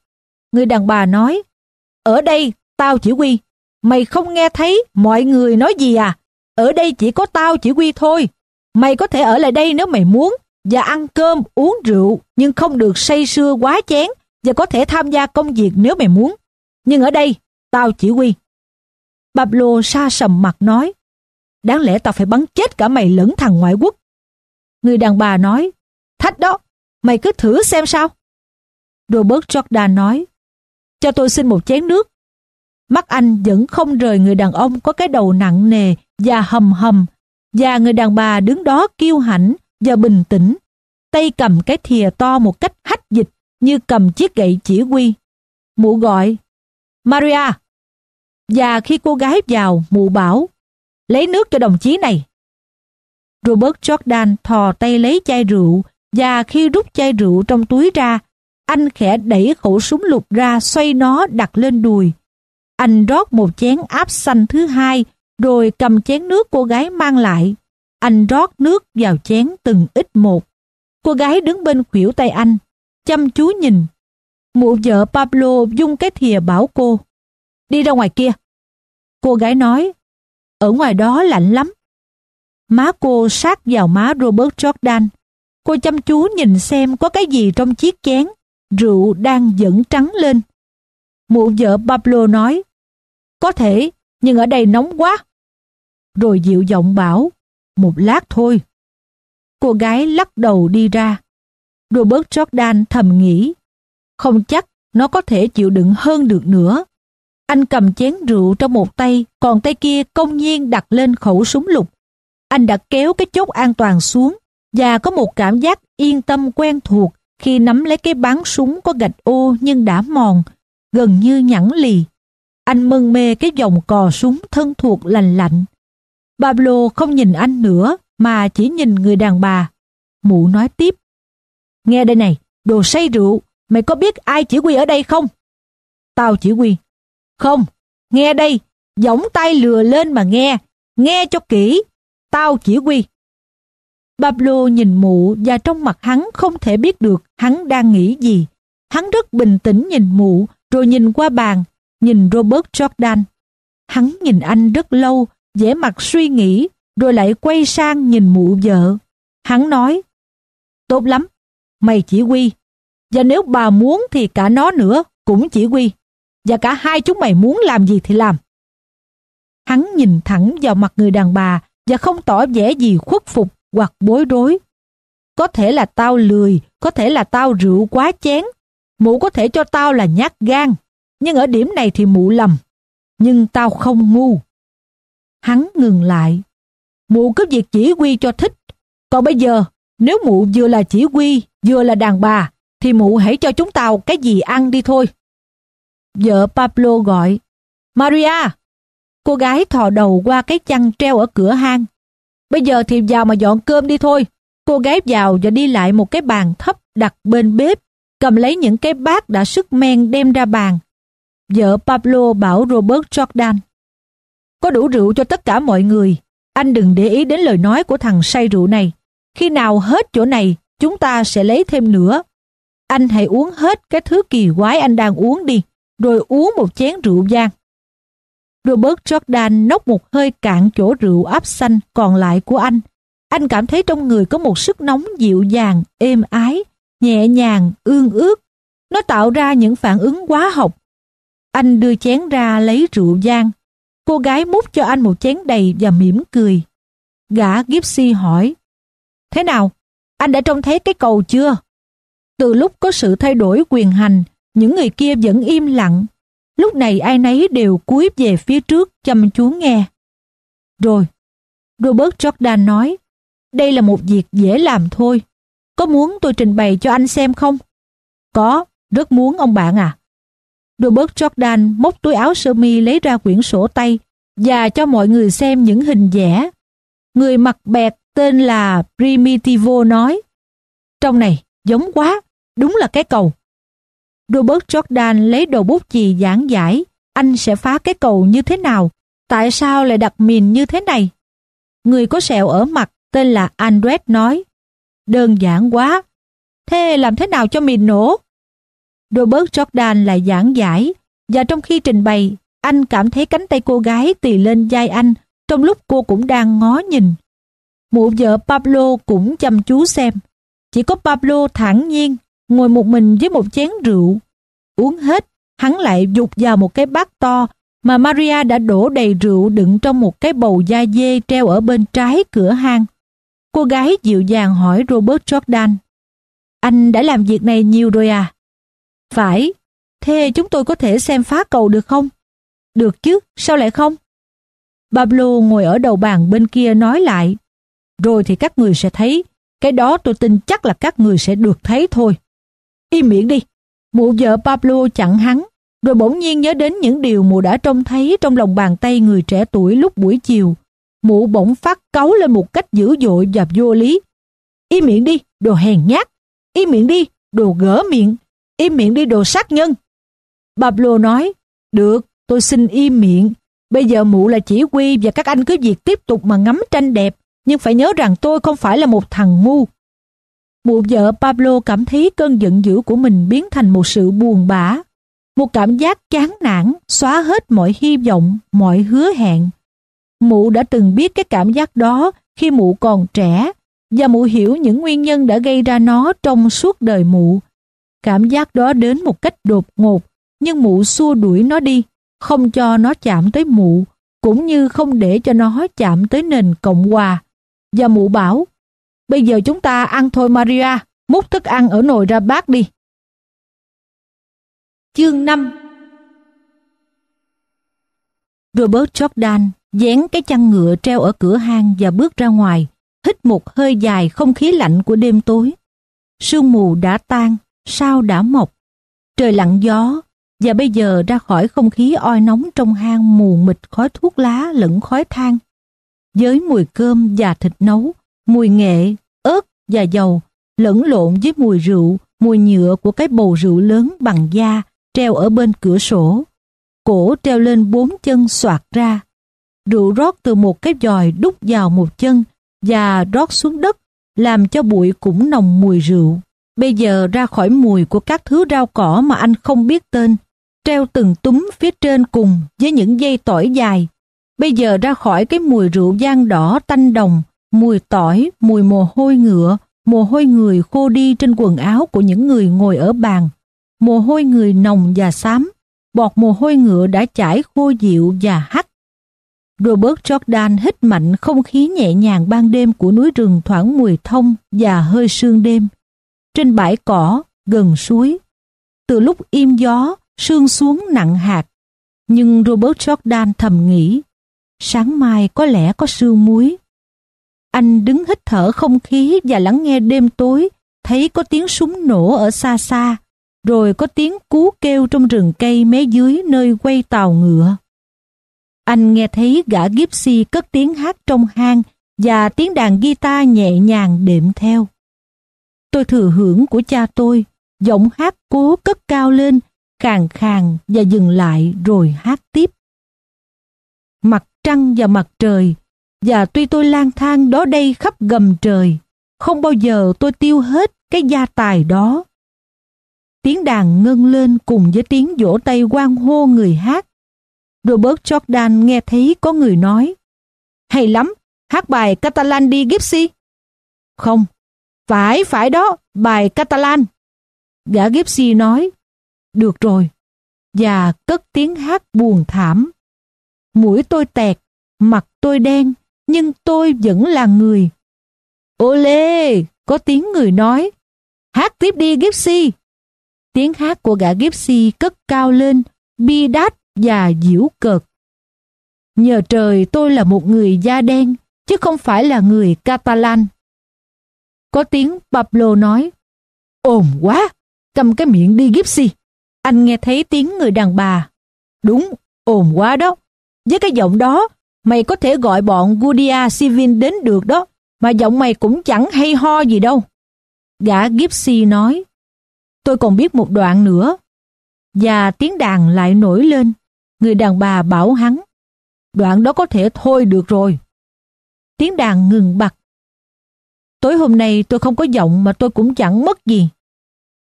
Người đàn bà nói, ở đây tao chỉ huy. Mày không nghe thấy mọi người nói gì à? Ở đây chỉ có tao chỉ huy thôi. Mày có thể ở lại đây nếu mày muốn, và ăn cơm uống rượu nhưng không được say sưa quá chén và có thể tham gia công việc nếu mày muốn. Nhưng ở đây, tao chỉ huy. Pablo sa sầm mặt nói, đáng lẽ tao phải bắn chết cả mày lẫn thằng ngoại quốc. Người đàn bà nói, thách đó, mày cứ thử xem sao. Robert Jordan nói, cho tôi xin một chén nước. Mắt anh vẫn không rời người đàn ông có cái đầu nặng nề và hầm hầm, và người đàn bà đứng đó kiêu hãnh và bình tĩnh. Tay cầm cái thìa to một cách hách dịch như cầm chiếc gậy chỉ huy. Mụ gọi, Maria! Và khi cô gái vào, mụ bảo, lấy nước cho đồng chí này. Robert Jordan thò tay lấy chai rượu và khi rút chai rượu trong túi ra, anh khẽ đẩy khẩu súng lục ra xoay nó đặt lên đùi. Anh rót một chén áp xanh thứ hai rồi cầm chén nước cô gái mang lại. Anh rót nước vào chén từng ít một. Cô gái đứng bên khuỷu tay anh, chăm chú nhìn. Mụ vợ Pablo dung cái thìa bảo cô. Đi ra ngoài kia. Cô gái nói, ở ngoài đó lạnh lắm. Má cô sát vào má Robert Jordan. Cô chăm chú nhìn xem có cái gì trong chiếc chén. Rượu đang dẫn trắng lên. Mụ vợ Pablo nói, có thể, nhưng ở đây nóng quá. Rồi dịu giọng bảo, một lát thôi. Cô gái lắc đầu đi ra. Robert Jordan thầm nghĩ, không chắc nó có thể chịu đựng hơn được nữa. Anh cầm chén rượu trong một tay, còn tay kia công nhiên đặt lên khẩu súng lục. Anh đã kéo cái chốt an toàn xuống và có một cảm giác yên tâm quen thuộc khi nắm lấy cái bán súng có gạch ô nhưng đã mòn, gần như nhẵn lì. Anh mân mê cái vòng cò súng thân thuộc lành lạnh. Pablo không nhìn anh nữa mà chỉ nhìn người đàn bà. Mụ nói tiếp. Nghe đây này, đồ say rượu, mày có biết ai chỉ huy ở đây không? Tao chỉ huy. Không, nghe đây, giỏng tay lừa lên mà nghe, nghe cho kỹ. Tao chỉ huy. Pablo nhìn mụ và trong mặt hắn không thể biết được hắn đang nghĩ gì. Hắn rất bình tĩnh nhìn mụ rồi nhìn qua bàn, nhìn Robert Jordan. Hắn nhìn anh rất lâu vẻ mặt suy nghĩ, rồi lại quay sang nhìn mụ vợ. Hắn nói, tốt lắm, mày chỉ huy. Và nếu bà muốn thì cả nó nữa cũng chỉ huy. Và cả hai chúng mày muốn làm gì thì làm. Hắn nhìn thẳng vào mặt người đàn bà và không tỏ vẻ gì khuất phục hoặc bối rối. Có thể là tao lười, có thể là tao rượu quá chén. Mụ có thể cho tao là nhát gan, nhưng ở điểm này thì mụ lầm. Nhưng tao không ngu. Hắn ngừng lại. Mụ cứ việc chỉ huy cho thích. Còn bây giờ, nếu mụ vừa là chỉ huy, vừa là đàn bà, thì mụ hãy cho chúng tao cái gì ăn đi thôi. Vợ Pablo gọi. Maria! Cô gái thò đầu qua cái chăn treo ở cửa hang. Bây giờ thì vào mà dọn cơm đi thôi. Cô gái vào và đi lại một cái bàn thấp đặt bên bếp, cầm lấy những cái bát đã sức men đem ra bàn. Vợ Pablo bảo Robert Jordan. Có đủ rượu cho tất cả mọi người. Anh đừng để ý đến lời nói của thằng say rượu này. Khi nào hết chỗ này, chúng ta sẽ lấy thêm nữa. Anh hãy uống hết cái thứ kỳ quái anh đang uống đi, rồi uống một chén rượu vang. Robert Jordan nốc một hơi cạn chỗ rượu áp xanh còn lại của anh. Anh cảm thấy trong người có một sức nóng dịu dàng, êm ái, nhẹ nhàng, ương ước. Nó tạo ra những phản ứng hóa học. Anh đưa chén ra lấy rượu vang, Cô gái múc cho anh một chén đầy và mỉm cười. Gã gypsy hỏi, Thế nào, anh đã trông thấy cái cầu chưa? Từ lúc có sự thay đổi quyền hành, những người kia vẫn im lặng. Lúc này ai nấy đều cúi về phía trước chăm chú nghe. Rồi, Robert Jordan nói, đây là một việc dễ làm thôi. Có muốn tôi trình bày cho anh xem không? Có, rất muốn ông bạn à. Robert Jordan móc túi áo sơ mi lấy ra quyển sổ tay và cho mọi người xem những hình vẽ. Người mặc bẹt tên là Primitivo nói Trong này giống quá, đúng là cái cầu. Robert Jordan lấy đầu bút chì giảng giải anh sẽ phá cái cầu như thế nào, tại sao lại đặt mìn như thế này. Người có sẹo ở mặt tên là Andret nói Đơn giản quá, thế làm thế nào cho mìn nổ? Robert Jordan là giảng giải và trong khi trình bày anh cảm thấy cánh tay cô gái tì lên vai anh trong lúc cô cũng đang ngó nhìn. Mụ vợ Pablo cũng chăm chú xem. Chỉ có Pablo thản nhiên ngồi một mình với một chén rượu. Uống hết, hắn lại dục vào một cái bát to mà Maria đã đổ đầy rượu đựng trong một cái bầu da dê treo ở bên trái cửa hang. Cô gái dịu dàng hỏi Robert Jordan Anh đã làm việc này nhiều rồi à? Phải, thế chúng tôi có thể xem phá cầu được không? Được chứ, sao lại không? Pablo ngồi ở đầu bàn bên kia nói lại. Rồi thì các người sẽ thấy, cái đó tôi tin chắc là các người sẽ được thấy thôi. Im miệng đi, mụ vợ Pablo chặn hắn, rồi bỗng nhiên nhớ đến những điều mụ đã trông thấy trong lòng bàn tay người trẻ tuổi lúc buổi chiều. Mụ bỗng phát cáu lên một cách dữ dội và vô lý. Im miệng đi, đồ hèn nhát. Im miệng đi, đồ gỡ miệng. Im miệng đi đồ sát nhân. Pablo nói, được, tôi xin im miệng. Bây giờ mụ là chỉ huy và các anh cứ việc tiếp tục mà ngắm tranh đẹp, nhưng phải nhớ rằng tôi không phải là một thằng ngu. Mụ vợ Pablo cảm thấy cơn giận dữ của mình biến thành một sự buồn bã, một cảm giác chán nản, xóa hết mọi hy vọng, mọi hứa hẹn. Mụ đã từng biết cái cảm giác đó khi mụ còn trẻ, và mụ hiểu những nguyên nhân đã gây ra nó trong suốt đời mụ Cảm giác đó đến một cách đột ngột, nhưng mụ xua đuổi nó đi, không cho nó chạm tới mụ, cũng như không để cho nó chạm tới nền Cộng Hòa. Và mụ bảo, bây giờ chúng ta ăn thôi Maria, múc thức ăn ở nồi ra bát đi. Chương 5 Robert Jordan dán cái chăn ngựa treo ở cửa hang và bước ra ngoài, hít một hơi dài không khí lạnh của đêm tối. Sương mù đã tan sao đã mọc. Trời lặng gió, và bây giờ ra khỏi không khí oi nóng trong hang mù mịt khói thuốc lá lẫn khói than. Với mùi cơm và thịt nấu, mùi nghệ, ớt và dầu, lẫn lộn với mùi rượu, mùi nhựa của cái bầu rượu lớn bằng da treo ở bên cửa sổ. Cổ treo lên bốn chân soạt ra. Rượu rót từ một cái giòi đúc vào một chân và rót xuống đất, làm cho bụi cũng nồng mùi rượu. Bây giờ ra khỏi mùi của các thứ rau cỏ mà anh không biết tên, treo từng túm phía trên cùng với những dây tỏi dài. Bây giờ ra khỏi cái mùi rượu vang đỏ tanh đồng, mùi tỏi, mùi mồ hôi ngựa, mồ hôi người khô đi trên quần áo của những người ngồi ở bàn. Mồ hôi người nồng và xám, bọt mồ hôi ngựa đã chảy khô dịu và hắt. Robert Jordan hít mạnh không khí nhẹ nhàng ban đêm của núi rừng thoảng mùi thông và hơi sương đêm trên bãi cỏ gần suối. Từ lúc im gió, sương xuống nặng hạt. Nhưng Robert Jordan thầm nghĩ, sáng mai có lẽ có sương muối. Anh đứng hít thở không khí và lắng nghe đêm tối, thấy có tiếng súng nổ ở xa xa, rồi có tiếng cú kêu trong rừng cây mé dưới nơi quay tàu ngựa. Anh nghe thấy gã Gipsy cất tiếng hát trong hang và tiếng đàn guitar nhẹ nhàng đệm theo. Tôi thừa hưởng của cha tôi, giọng hát cố cất cao lên, khàn khàn và dừng lại rồi hát tiếp. Mặt trăng và mặt trời, và tuy tôi lang thang đó đây khắp gầm trời, không bao giờ tôi tiêu hết cái gia tài đó. Tiếng đàn ngân lên cùng với tiếng vỗ tay quan hô người hát. Robert Jordan nghe thấy có người nói Hay lắm, hát bài Catalan đi Gipsy. Không, phải, phải đó, bài Catalan. Gã Gipsy nói, được rồi. Và cất tiếng hát buồn thảm. Mũi tôi tẹt, mặt tôi đen, nhưng tôi vẫn là người. Ô lê, có tiếng người nói. Hát tiếp đi Gipsy. Tiếng hát của gã Gipsy cất cao lên, bi đát và diễu cợt. Nhờ trời tôi là một người da đen, chứ không phải là người Catalan. Có tiếng Pablo nói, ồn quá, cầm cái miệng đi Gipsy. Anh nghe thấy tiếng người đàn bà. Đúng, ồn quá đó. Với cái giọng đó, mày có thể gọi bọn Gudia Sivin đến được đó, mà giọng mày cũng chẳng hay ho gì đâu. Gã Gipsy nói, tôi còn biết một đoạn nữa. Và tiếng đàn lại nổi lên. Người đàn bà bảo hắn, đoạn đó có thể thôi được rồi. Tiếng đàn ngừng bặt Tối hôm nay tôi không có giọng mà tôi cũng chẳng mất gì.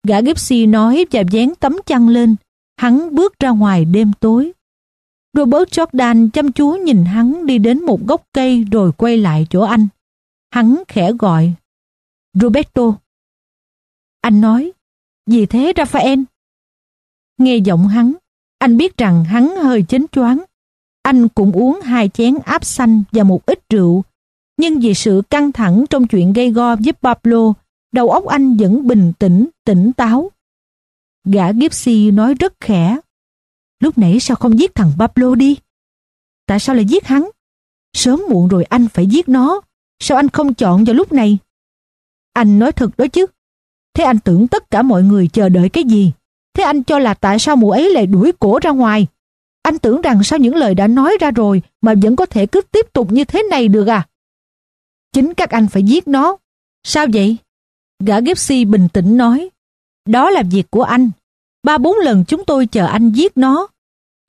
Gã Gipsy nói và dán tấm chăn lên. Hắn bước ra ngoài đêm tối. Robert Jordan chăm chú nhìn hắn đi đến một gốc cây rồi quay lại chỗ anh. Hắn khẽ gọi. Roberto. Anh nói. Vì thế Raphael. Nghe giọng hắn, anh biết rằng hắn hơi chến choáng. Anh cũng uống hai chén áp xanh và một ít rượu nhưng vì sự căng thẳng trong chuyện gây go với Pablo, đầu óc anh vẫn bình tĩnh, tỉnh táo. Gã Gipsy nói rất khẽ. Lúc nãy sao không giết thằng Pablo đi? Tại sao lại giết hắn? Sớm muộn rồi anh phải giết nó. Sao anh không chọn vào lúc này? Anh nói thật đó chứ. Thế anh tưởng tất cả mọi người chờ đợi cái gì? Thế anh cho là tại sao mụ ấy lại đuổi cổ ra ngoài? Anh tưởng rằng sao những lời đã nói ra rồi mà vẫn có thể cứ tiếp tục như thế này được à? Chính các anh phải giết nó. Sao vậy? Gã Gipsy bình tĩnh nói. Đó là việc của anh. Ba bốn lần chúng tôi chờ anh giết nó.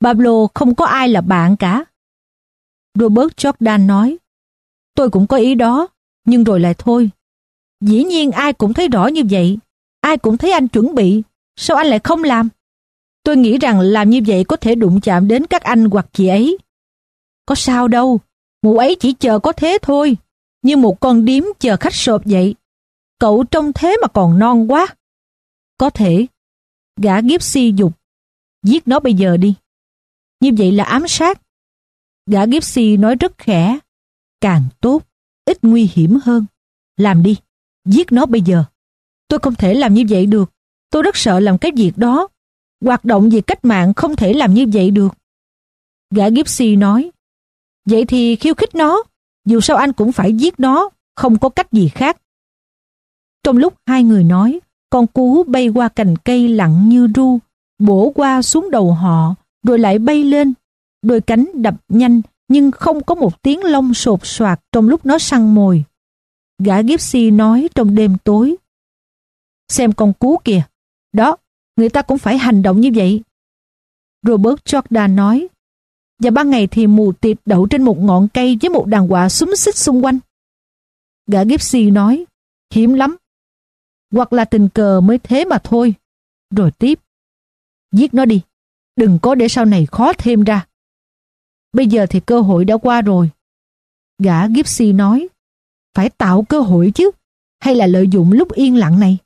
Pablo không có ai là bạn cả. Robert Jordan nói. Tôi cũng có ý đó, nhưng rồi lại thôi. Dĩ nhiên ai cũng thấy rõ như vậy. Ai cũng thấy anh chuẩn bị. Sao anh lại không làm? Tôi nghĩ rằng làm như vậy có thể đụng chạm đến các anh hoặc chị ấy. Có sao đâu, mụ ấy chỉ chờ có thế thôi như một con điếm chờ khách sộp vậy. Cậu trông thế mà còn non quá. Có thể, gã Gipsy dục, giết nó bây giờ đi. Như vậy là ám sát. Gã Gipsy nói rất khẽ, càng tốt, ít nguy hiểm hơn. Làm đi, giết nó bây giờ. Tôi không thể làm như vậy được. Tôi rất sợ làm cái việc đó. Hoạt động về cách mạng không thể làm như vậy được. Gã Gipsy nói, vậy thì khiêu khích nó dù sao anh cũng phải giết nó, không có cách gì khác. Trong lúc hai người nói, con cú bay qua cành cây lặng như ru, bổ qua xuống đầu họ, rồi lại bay lên. Đôi cánh đập nhanh, nhưng không có một tiếng lông sột soạt trong lúc nó săn mồi. Gã Gipsy nói trong đêm tối. Xem con cú kìa, đó, người ta cũng phải hành động như vậy. Robert Jordan nói, và ban ngày thì mù tịt đậu trên một ngọn cây với một đàn quạ súng xích xung quanh. Gã Gipsy nói, hiếm lắm. Hoặc là tình cờ mới thế mà thôi. Rồi tiếp. Giết nó đi. Đừng có để sau này khó thêm ra. Bây giờ thì cơ hội đã qua rồi. Gã Gipsy nói, phải tạo cơ hội chứ, hay là lợi dụng lúc yên lặng này.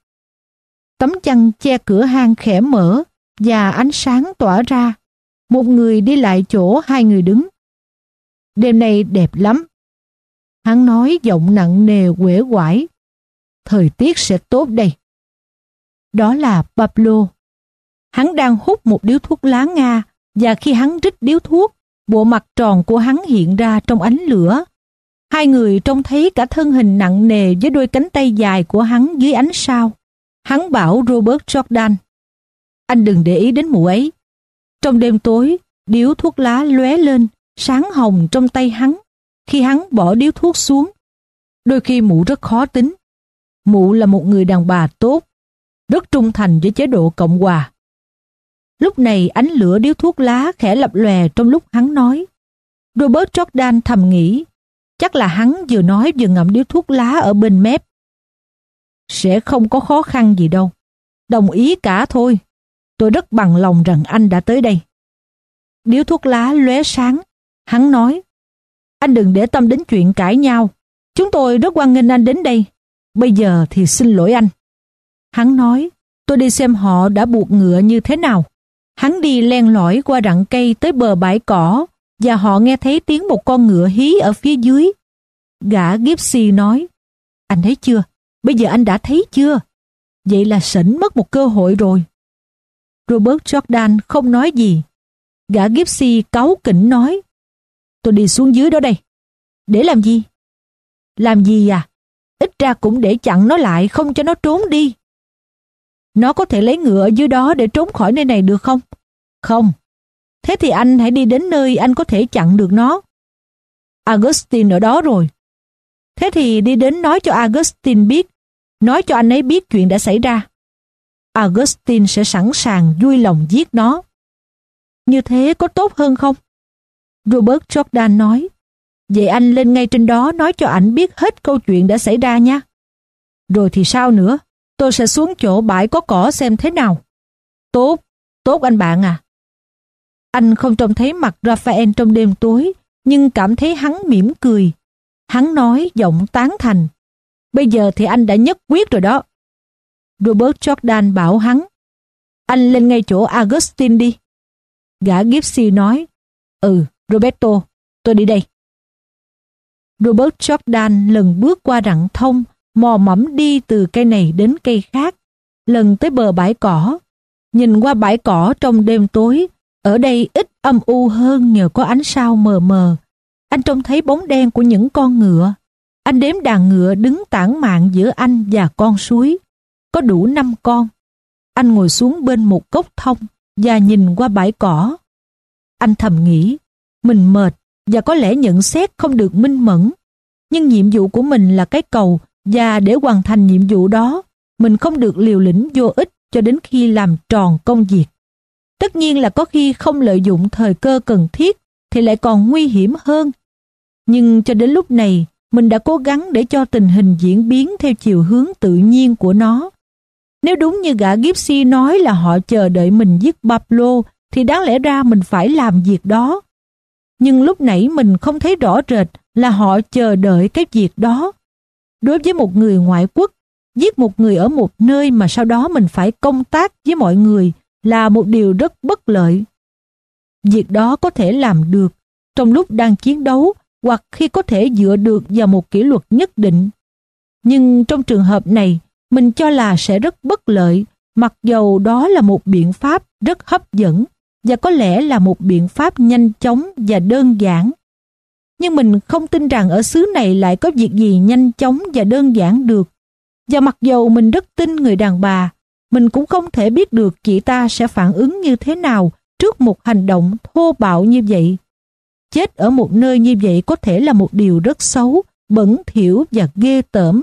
Tấm chăn che cửa hang khẽ mở và ánh sáng tỏa ra một người đi lại chỗ hai người đứng. Đêm nay đẹp lắm. Hắn nói giọng nặng nề quể quải. Thời tiết sẽ tốt đây. Đó là Pablo. Hắn đang hút một điếu thuốc lá Nga và khi hắn rít điếu thuốc, bộ mặt tròn của hắn hiện ra trong ánh lửa. Hai người trông thấy cả thân hình nặng nề với đôi cánh tay dài của hắn dưới ánh sao. Hắn bảo Robert Jordan. Anh đừng để ý đến mụ ấy. Trong đêm tối, điếu thuốc lá lóe lên, sáng hồng trong tay hắn, khi hắn bỏ điếu thuốc xuống. Đôi khi mụ rất khó tính. Mụ là một người đàn bà tốt, rất trung thành với chế độ Cộng hòa. Lúc này ánh lửa điếu thuốc lá khẽ lập lòe trong lúc hắn nói. Robert Jordan thầm nghĩ, chắc là hắn vừa nói vừa ngậm điếu thuốc lá ở bên mép. Sẽ không có khó khăn gì đâu. Đồng ý cả thôi. Tôi rất bằng lòng rằng anh đã tới đây. Điếu thuốc lá lóe sáng. Hắn nói, anh đừng để tâm đến chuyện cãi nhau. Chúng tôi rất quan nghênh anh đến đây. Bây giờ thì xin lỗi anh. Hắn nói, tôi đi xem họ đã buộc ngựa như thế nào. Hắn đi len lỏi qua rặng cây tới bờ bãi cỏ và họ nghe thấy tiếng một con ngựa hí ở phía dưới. Gã Gipsy nói, anh thấy chưa, bây giờ anh đã thấy chưa? Vậy là sỉnh mất một cơ hội rồi. Robert Jordan không nói gì. Gã Gipsy cáu kỉnh nói. Tôi đi xuống dưới đó đây. Để làm gì? Làm gì à? Ít ra cũng để chặn nó lại không cho nó trốn đi. Nó có thể lấy ngựa dưới đó để trốn khỏi nơi này được không? Không. Thế thì anh hãy đi đến nơi anh có thể chặn được nó. Augustine ở đó rồi. Thế thì đi đến nói cho Augustine biết. Nói cho anh ấy biết chuyện đã xảy ra. Augustine sẽ sẵn sàng vui lòng giết nó. Như thế có tốt hơn không? Robert Jordan nói, vậy anh lên ngay trên đó nói cho ảnh biết hết câu chuyện đã xảy ra nha. Rồi thì sao nữa? Tôi sẽ xuống chỗ bãi có cỏ xem thế nào. Tốt, tốt anh bạn à. Anh không trông thấy mặt Raphael trong đêm tối, nhưng cảm thấy hắn mỉm cười. Hắn nói giọng tán thành. Bây giờ thì anh đã nhất quyết rồi đó. Robert Jordan bảo hắn. Anh lên ngay chỗ Augustine đi. Gã Gipsy nói. Ừ, Roberto, tôi đi đây. Robert Jordan lần bước qua rặng thông, mò mẫm đi từ cây này đến cây khác, lần tới bờ bãi cỏ. Nhìn qua bãi cỏ trong đêm tối, ở đây ít âm u hơn nhờ có ánh sao mờ mờ. Anh trông thấy bóng đen của những con ngựa. Anh đếm đàn ngựa đứng tản mạng giữa anh và con suối có đủ năm con. Anh ngồi xuống bên một gốc thông và nhìn qua bãi cỏ. Anh thầm nghĩ, mình mệt và có lẽ nhận xét không được minh mẫn. Nhưng nhiệm vụ của mình là cái cầu và để hoàn thành nhiệm vụ đó, mình không được liều lĩnh vô ích cho đến khi làm tròn công việc. Tất nhiên là có khi không lợi dụng thời cơ cần thiết thì lại còn nguy hiểm hơn. Nhưng cho đến lúc này, mình đã cố gắng để cho tình hình diễn biến theo chiều hướng tự nhiên của nó nếu đúng như gã Gipsy nói là họ chờ đợi mình giết Pablo, thì đáng lẽ ra mình phải làm việc đó. Nhưng lúc nãy mình không thấy rõ rệt là họ chờ đợi cái việc đó. Đối với một người ngoại quốc, giết một người ở một nơi mà sau đó mình phải công tác với mọi người là một điều rất bất lợi. Việc đó có thể làm được trong lúc đang chiến đấu hoặc khi có thể dựa được vào một kỷ luật nhất định. Nhưng trong trường hợp này, mình cho là sẽ rất bất lợi, mặc dầu đó là một biện pháp rất hấp dẫn và có lẽ là một biện pháp nhanh chóng và đơn giản. Nhưng mình không tin rằng ở xứ này lại có việc gì nhanh chóng và đơn giản được. Và mặc dầu mình rất tin người đàn bà, mình cũng không thể biết được chị ta sẽ phản ứng như thế nào trước một hành động thô bạo như vậy. Chết ở một nơi như vậy có thể là một điều rất xấu, bẩn thỉu và ghê tởm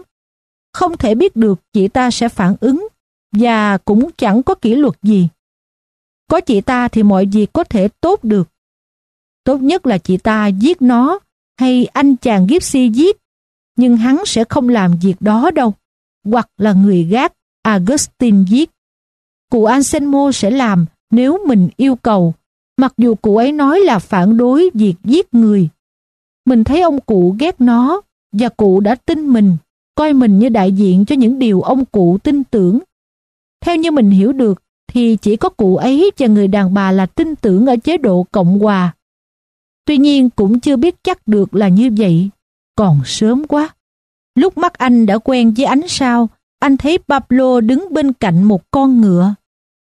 không thể biết được chị ta sẽ phản ứng và cũng chẳng có kỷ luật gì. Có chị ta thì mọi việc có thể tốt được. Tốt nhất là chị ta giết nó hay anh chàng Gypsy giết, nhưng hắn sẽ không làm việc đó đâu, hoặc là người gác Augustin giết. Cụ Anselmo sẽ làm nếu mình yêu cầu, mặc dù cụ ấy nói là phản đối việc giết người. Mình thấy ông cụ ghét nó và cụ đã tin mình coi mình như đại diện cho những điều ông cụ tin tưởng. Theo như mình hiểu được, thì chỉ có cụ ấy và người đàn bà là tin tưởng ở chế độ Cộng Hòa. Tuy nhiên cũng chưa biết chắc được là như vậy. Còn sớm quá. Lúc mắt anh đã quen với ánh sao, anh thấy Pablo đứng bên cạnh một con ngựa.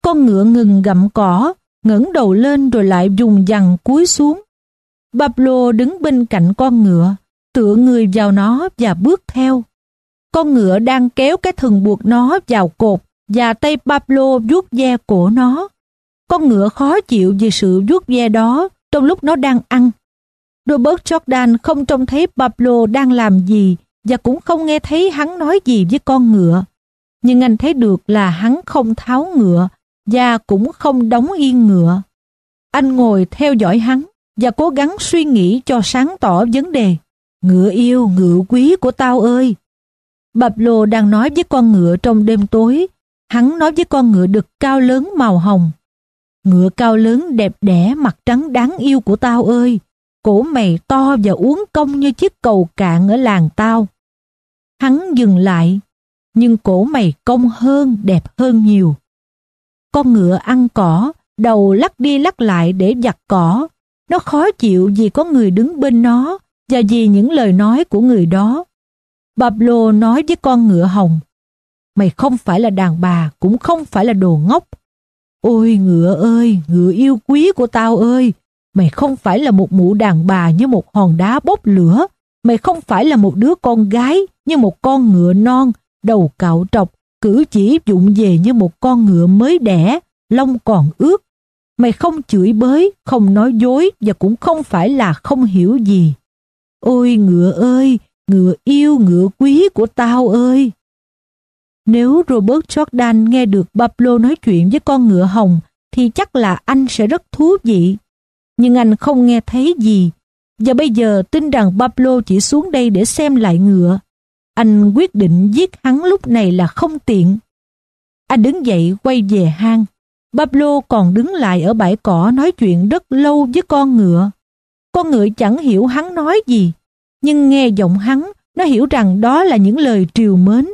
Con ngựa ngừng gặm cỏ, ngẩng đầu lên rồi lại dùng dằn cúi xuống. Pablo đứng bên cạnh con ngựa, tựa người vào nó và bước theo. Con ngựa đang kéo cái thừng buộc nó vào cột và tay Pablo vuốt ve cổ nó. Con ngựa khó chịu vì sự vuốt ve đó trong lúc nó đang ăn. Robert Jordan không trông thấy Pablo đang làm gì và cũng không nghe thấy hắn nói gì với con ngựa. Nhưng anh thấy được là hắn không tháo ngựa và cũng không đóng yên ngựa. Anh ngồi theo dõi hắn và cố gắng suy nghĩ cho sáng tỏ vấn đề. Ngựa yêu, ngựa quý của tao ơi, Bạp lô đang nói với con ngựa trong đêm tối. Hắn nói với con ngựa đực cao lớn màu hồng. Ngựa cao lớn đẹp đẽ mặt trắng đáng yêu của tao ơi. Cổ mày to và uốn cong như chiếc cầu cạn ở làng tao. Hắn dừng lại, nhưng cổ mày cong hơn, đẹp hơn nhiều. Con ngựa ăn cỏ, đầu lắc đi lắc lại để giặt cỏ. Nó khó chịu vì có người đứng bên nó và vì những lời nói của người đó. Pablo nói với con ngựa hồng, Mày không phải là đàn bà, cũng không phải là đồ ngốc. Ôi ngựa ơi, ngựa yêu quý của tao ơi, mày không phải là một mụ đàn bà như một hòn đá bốc lửa, mày không phải là một đứa con gái như một con ngựa non, đầu cạo trọc, cử chỉ vụng về như một con ngựa mới đẻ, lông còn ướt. Mày không chửi bới, không nói dối và cũng không phải là không hiểu gì. Ôi ngựa ơi, Ngựa yêu ngựa quý của tao ơi! Nếu Robert Jordan nghe được Pablo nói chuyện với con ngựa hồng thì chắc là anh sẽ rất thú vị. Nhưng anh không nghe thấy gì. Và bây giờ tin rằng Pablo chỉ xuống đây để xem lại ngựa. Anh quyết định giết hắn lúc này là không tiện. Anh đứng dậy quay về hang. Pablo còn đứng lại ở bãi cỏ nói chuyện rất lâu với con ngựa. Con ngựa chẳng hiểu hắn nói gì nhưng nghe giọng hắn, nó hiểu rằng đó là những lời triều mến.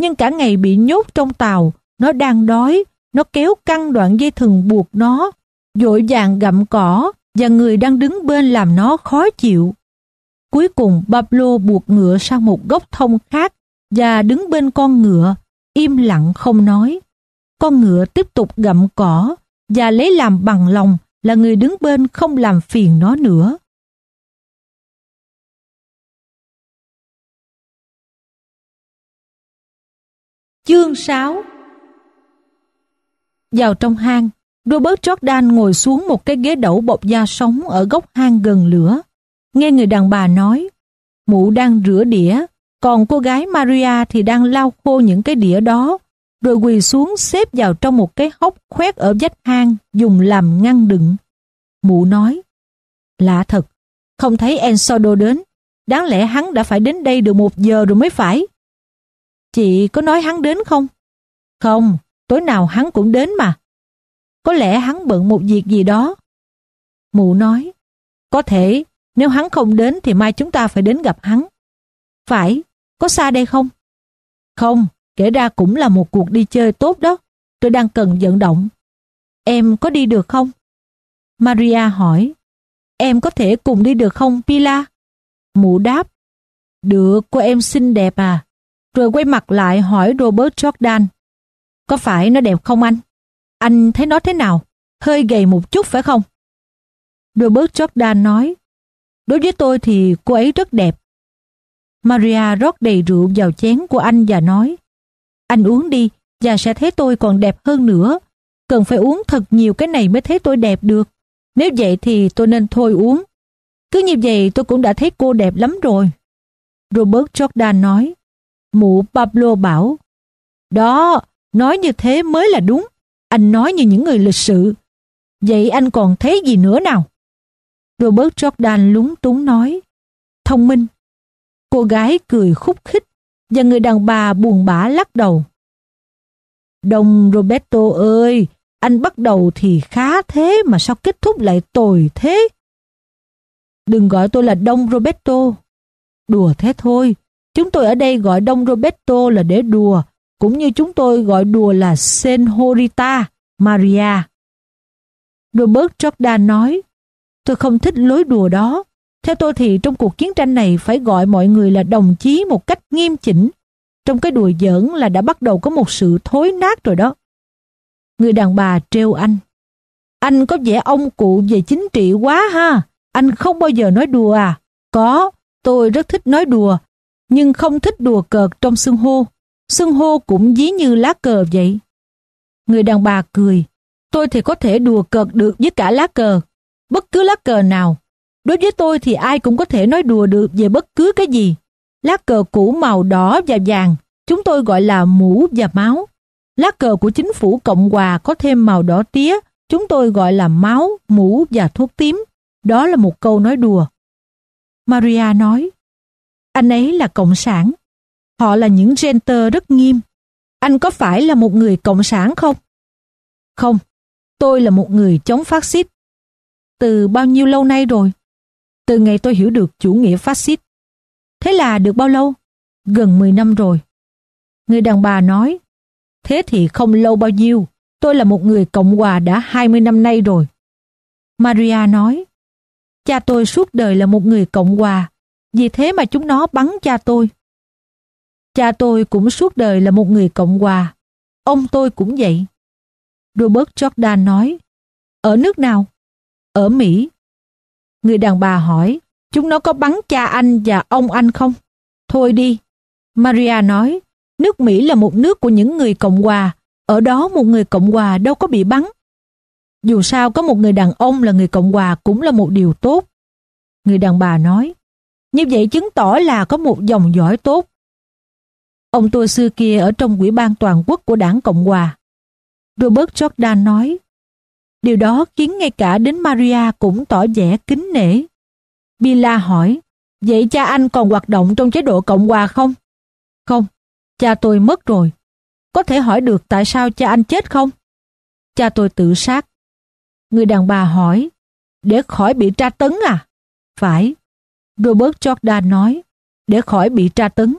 Nhưng cả ngày bị nhốt trong tàu, nó đang đói, nó kéo căng đoạn dây thừng buộc nó, dội vàng gặm cỏ và người đang đứng bên làm nó khó chịu. Cuối cùng Pablo buộc ngựa sang một gốc thông khác và đứng bên con ngựa, im lặng không nói. Con ngựa tiếp tục gặm cỏ và lấy làm bằng lòng là người đứng bên không làm phiền nó nữa. Chương 6 Vào trong hang, Robert Jordan ngồi xuống một cái ghế đẩu bọc da sống ở góc hang gần lửa. Nghe người đàn bà nói, mụ đang rửa đĩa, còn cô gái Maria thì đang lau khô những cái đĩa đó, rồi quỳ xuống xếp vào trong một cái hốc khoét ở vách hang dùng làm ngăn đựng. Mụ nói, lạ thật, không thấy Ensodo đến, đáng lẽ hắn đã phải đến đây được một giờ rồi mới phải. Chị có nói hắn đến không? Không, tối nào hắn cũng đến mà. Có lẽ hắn bận một việc gì đó. Mụ nói, có thể, nếu hắn không đến thì mai chúng ta phải đến gặp hắn. Phải, có xa đây không? Không, kể ra cũng là một cuộc đi chơi tốt đó. Tôi đang cần vận động. Em có đi được không? Maria hỏi, em có thể cùng đi được không Pila? Mụ đáp, được, cô em xinh đẹp à rồi quay mặt lại hỏi Robert Jordan. Có phải nó đẹp không anh? Anh thấy nó thế nào? Hơi gầy một chút phải không? Robert Jordan nói, đối với tôi thì cô ấy rất đẹp. Maria rót đầy rượu vào chén của anh và nói, anh uống đi và sẽ thấy tôi còn đẹp hơn nữa. Cần phải uống thật nhiều cái này mới thấy tôi đẹp được. Nếu vậy thì tôi nên thôi uống. Cứ như vậy tôi cũng đã thấy cô đẹp lắm rồi. Robert Jordan nói, Mụ Pablo bảo, Đó, nói như thế mới là đúng. Anh nói như những người lịch sự. Vậy anh còn thấy gì nữa nào? Robert Jordan lúng túng nói, Thông minh. Cô gái cười khúc khích và người đàn bà buồn bã lắc đầu. Đồng Roberto ơi, anh bắt đầu thì khá thế mà sao kết thúc lại tồi thế? Đừng gọi tôi là Đông Roberto. Đùa thế thôi, Chúng tôi ở đây gọi Đông Roberto là để đùa, cũng như chúng tôi gọi đùa là Senhorita Maria. Robert Jordan nói, tôi không thích lối đùa đó. Theo tôi thì trong cuộc chiến tranh này phải gọi mọi người là đồng chí một cách nghiêm chỉnh. Trong cái đùa giỡn là đã bắt đầu có một sự thối nát rồi đó. Người đàn bà trêu anh. Anh có vẻ ông cụ về chính trị quá ha. Anh không bao giờ nói đùa à? Có, tôi rất thích nói đùa nhưng không thích đùa cợt trong xưng hô. Xưng hô cũng dí như lá cờ vậy. Người đàn bà cười. Tôi thì có thể đùa cợt được với cả lá cờ. Bất cứ lá cờ nào. Đối với tôi thì ai cũng có thể nói đùa được về bất cứ cái gì. Lá cờ cũ màu đỏ và vàng, chúng tôi gọi là mũ và máu. Lá cờ của chính phủ Cộng hòa có thêm màu đỏ tía, chúng tôi gọi là máu, mũ và thuốc tím. Đó là một câu nói đùa. Maria nói, anh ấy là cộng sản. Họ là những genter rất nghiêm. Anh có phải là một người cộng sản không? Không, tôi là một người chống phát xít. Từ bao nhiêu lâu nay rồi? Từ ngày tôi hiểu được chủ nghĩa phát xít. Thế là được bao lâu? Gần 10 năm rồi. Người đàn bà nói, thế thì không lâu bao nhiêu, tôi là một người Cộng hòa đã 20 năm nay rồi. Maria nói, cha tôi suốt đời là một người Cộng hòa, vì thế mà chúng nó bắn cha tôi. Cha tôi cũng suốt đời là một người Cộng hòa. Ông tôi cũng vậy. Robert Jordan nói, ở nước nào? Ở Mỹ. Người đàn bà hỏi, chúng nó có bắn cha anh và ông anh không? Thôi đi. Maria nói, nước Mỹ là một nước của những người Cộng hòa. Ở đó một người Cộng hòa đâu có bị bắn. Dù sao có một người đàn ông là người Cộng hòa cũng là một điều tốt. Người đàn bà nói, như vậy chứng tỏ là có một dòng dõi tốt. Ông tôi xưa kia ở trong quỹ ban toàn quốc của đảng Cộng Hòa. Robert Jordan nói, điều đó khiến ngay cả đến Maria cũng tỏ vẻ kính nể. Bila hỏi, vậy cha anh còn hoạt động trong chế độ Cộng Hòa không? Không, cha tôi mất rồi. Có thể hỏi được tại sao cha anh chết không? Cha tôi tự sát. Người đàn bà hỏi, để khỏi bị tra tấn à? Phải, Robert Jordan nói, để khỏi bị tra tấn.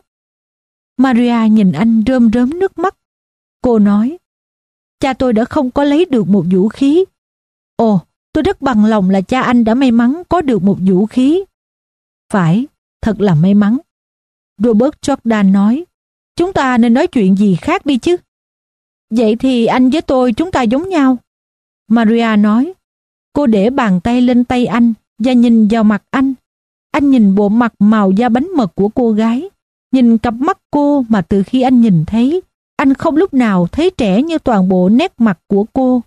Maria nhìn anh rơm rớm nước mắt. Cô nói, cha tôi đã không có lấy được một vũ khí. Ồ, tôi rất bằng lòng là cha anh đã may mắn có được một vũ khí. Phải, thật là may mắn. Robert Jordan nói, chúng ta nên nói chuyện gì khác đi chứ. Vậy thì anh với tôi chúng ta giống nhau. Maria nói, cô để bàn tay lên tay anh và nhìn vào mặt anh anh nhìn bộ mặt màu da bánh mật của cô gái, nhìn cặp mắt cô mà từ khi anh nhìn thấy, anh không lúc nào thấy trẻ như toàn bộ nét mặt của cô.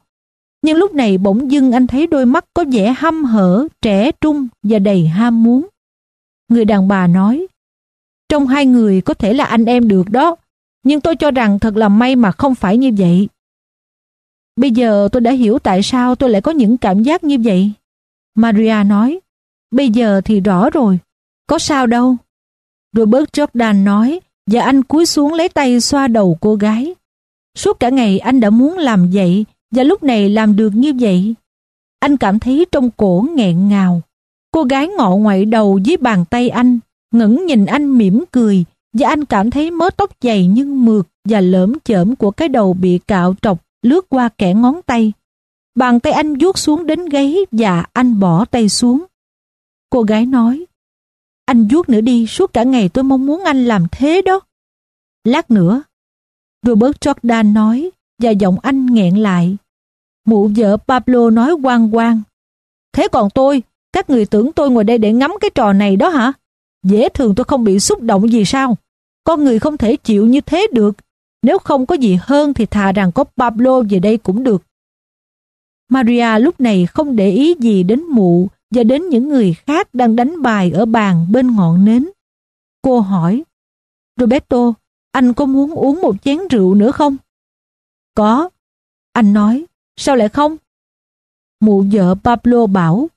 Nhưng lúc này bỗng dưng anh thấy đôi mắt có vẻ hăm hở, trẻ trung và đầy ham muốn. Người đàn bà nói, trong hai người có thể là anh em được đó, nhưng tôi cho rằng thật là may mà không phải như vậy. Bây giờ tôi đã hiểu tại sao tôi lại có những cảm giác như vậy. Maria nói, Bây giờ thì rõ rồi. Có sao đâu. Robert Jordan nói và anh cúi xuống lấy tay xoa đầu cô gái. Suốt cả ngày anh đã muốn làm vậy và lúc này làm được như vậy. Anh cảm thấy trong cổ nghẹn ngào. Cô gái ngọ ngoại đầu dưới bàn tay anh, ngẩng nhìn anh mỉm cười và anh cảm thấy mớ tóc dày nhưng mượt và lởm chởm của cái đầu bị cạo trọc lướt qua kẻ ngón tay. Bàn tay anh vuốt xuống đến gáy và anh bỏ tay xuống. Cô gái nói, anh vuốt nữa đi, suốt cả ngày tôi mong muốn anh làm thế đó. Lát nữa, Robert Jordan nói, và giọng anh nghẹn lại. Mụ vợ Pablo nói quang quang. Thế còn tôi, các người tưởng tôi ngồi đây để ngắm cái trò này đó hả? Dễ thường tôi không bị xúc động gì sao? Con người không thể chịu như thế được. Nếu không có gì hơn thì thà rằng có Pablo về đây cũng được. Maria lúc này không để ý gì đến mụ và đến những người khác đang đánh bài ở bàn bên ngọn nến. Cô hỏi, Roberto, anh có muốn uống một chén rượu nữa không? Có. Anh nói, sao lại không? Mụ vợ Pablo bảo,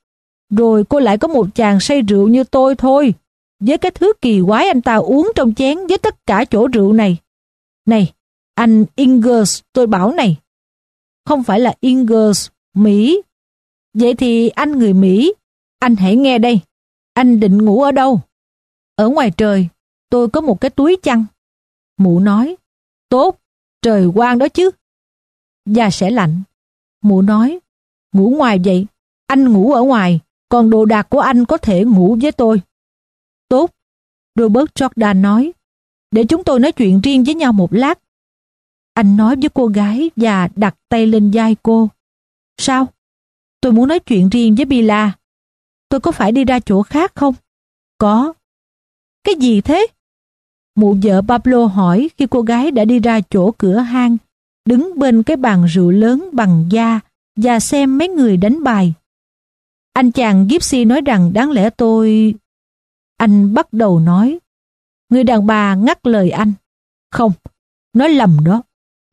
rồi cô lại có một chàng say rượu như tôi thôi, với cái thứ kỳ quái anh ta uống trong chén với tất cả chỗ rượu này. Này, anh Ingers, tôi bảo này. Không phải là Ingers, Mỹ. Vậy thì anh người Mỹ, anh hãy nghe đây. Anh định ngủ ở đâu? Ở ngoài trời, tôi có một cái túi chăn. Mụ nói, tốt, trời quang đó chứ. Da sẽ lạnh. Mụ nói, ngủ ngoài vậy, anh ngủ ở ngoài, còn đồ đạc của anh có thể ngủ với tôi. Tốt, Robert Jordan nói, để chúng tôi nói chuyện riêng với nhau một lát. Anh nói với cô gái và đặt tay lên vai cô. Sao? Tôi muốn nói chuyện riêng với Bila tôi có phải đi ra chỗ khác không? Có. Cái gì thế? Mụ vợ Pablo hỏi khi cô gái đã đi ra chỗ cửa hang, đứng bên cái bàn rượu lớn bằng da và xem mấy người đánh bài. Anh chàng Gypsy nói rằng đáng lẽ tôi... Anh bắt đầu nói. Người đàn bà ngắt lời anh. Không, nói lầm đó.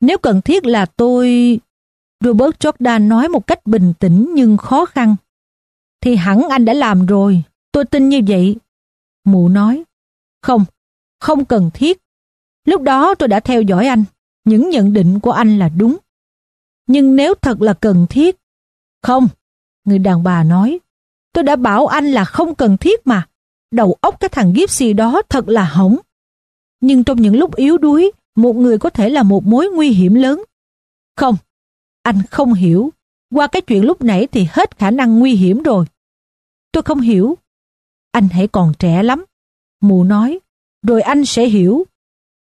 Nếu cần thiết là tôi... Robert Jordan nói một cách bình tĩnh nhưng khó khăn thì hẳn anh đã làm rồi. Tôi tin như vậy. Mụ nói. Không, không cần thiết. Lúc đó tôi đã theo dõi anh. Những nhận định của anh là đúng. Nhưng nếu thật là cần thiết. Không, người đàn bà nói. Tôi đã bảo anh là không cần thiết mà. Đầu óc cái thằng Gypsy đó thật là hỏng. Nhưng trong những lúc yếu đuối, một người có thể là một mối nguy hiểm lớn. Không, anh không hiểu. Qua cái chuyện lúc nãy thì hết khả năng nguy hiểm rồi. Tôi không hiểu. Anh hãy còn trẻ lắm. Mụ nói, rồi anh sẽ hiểu.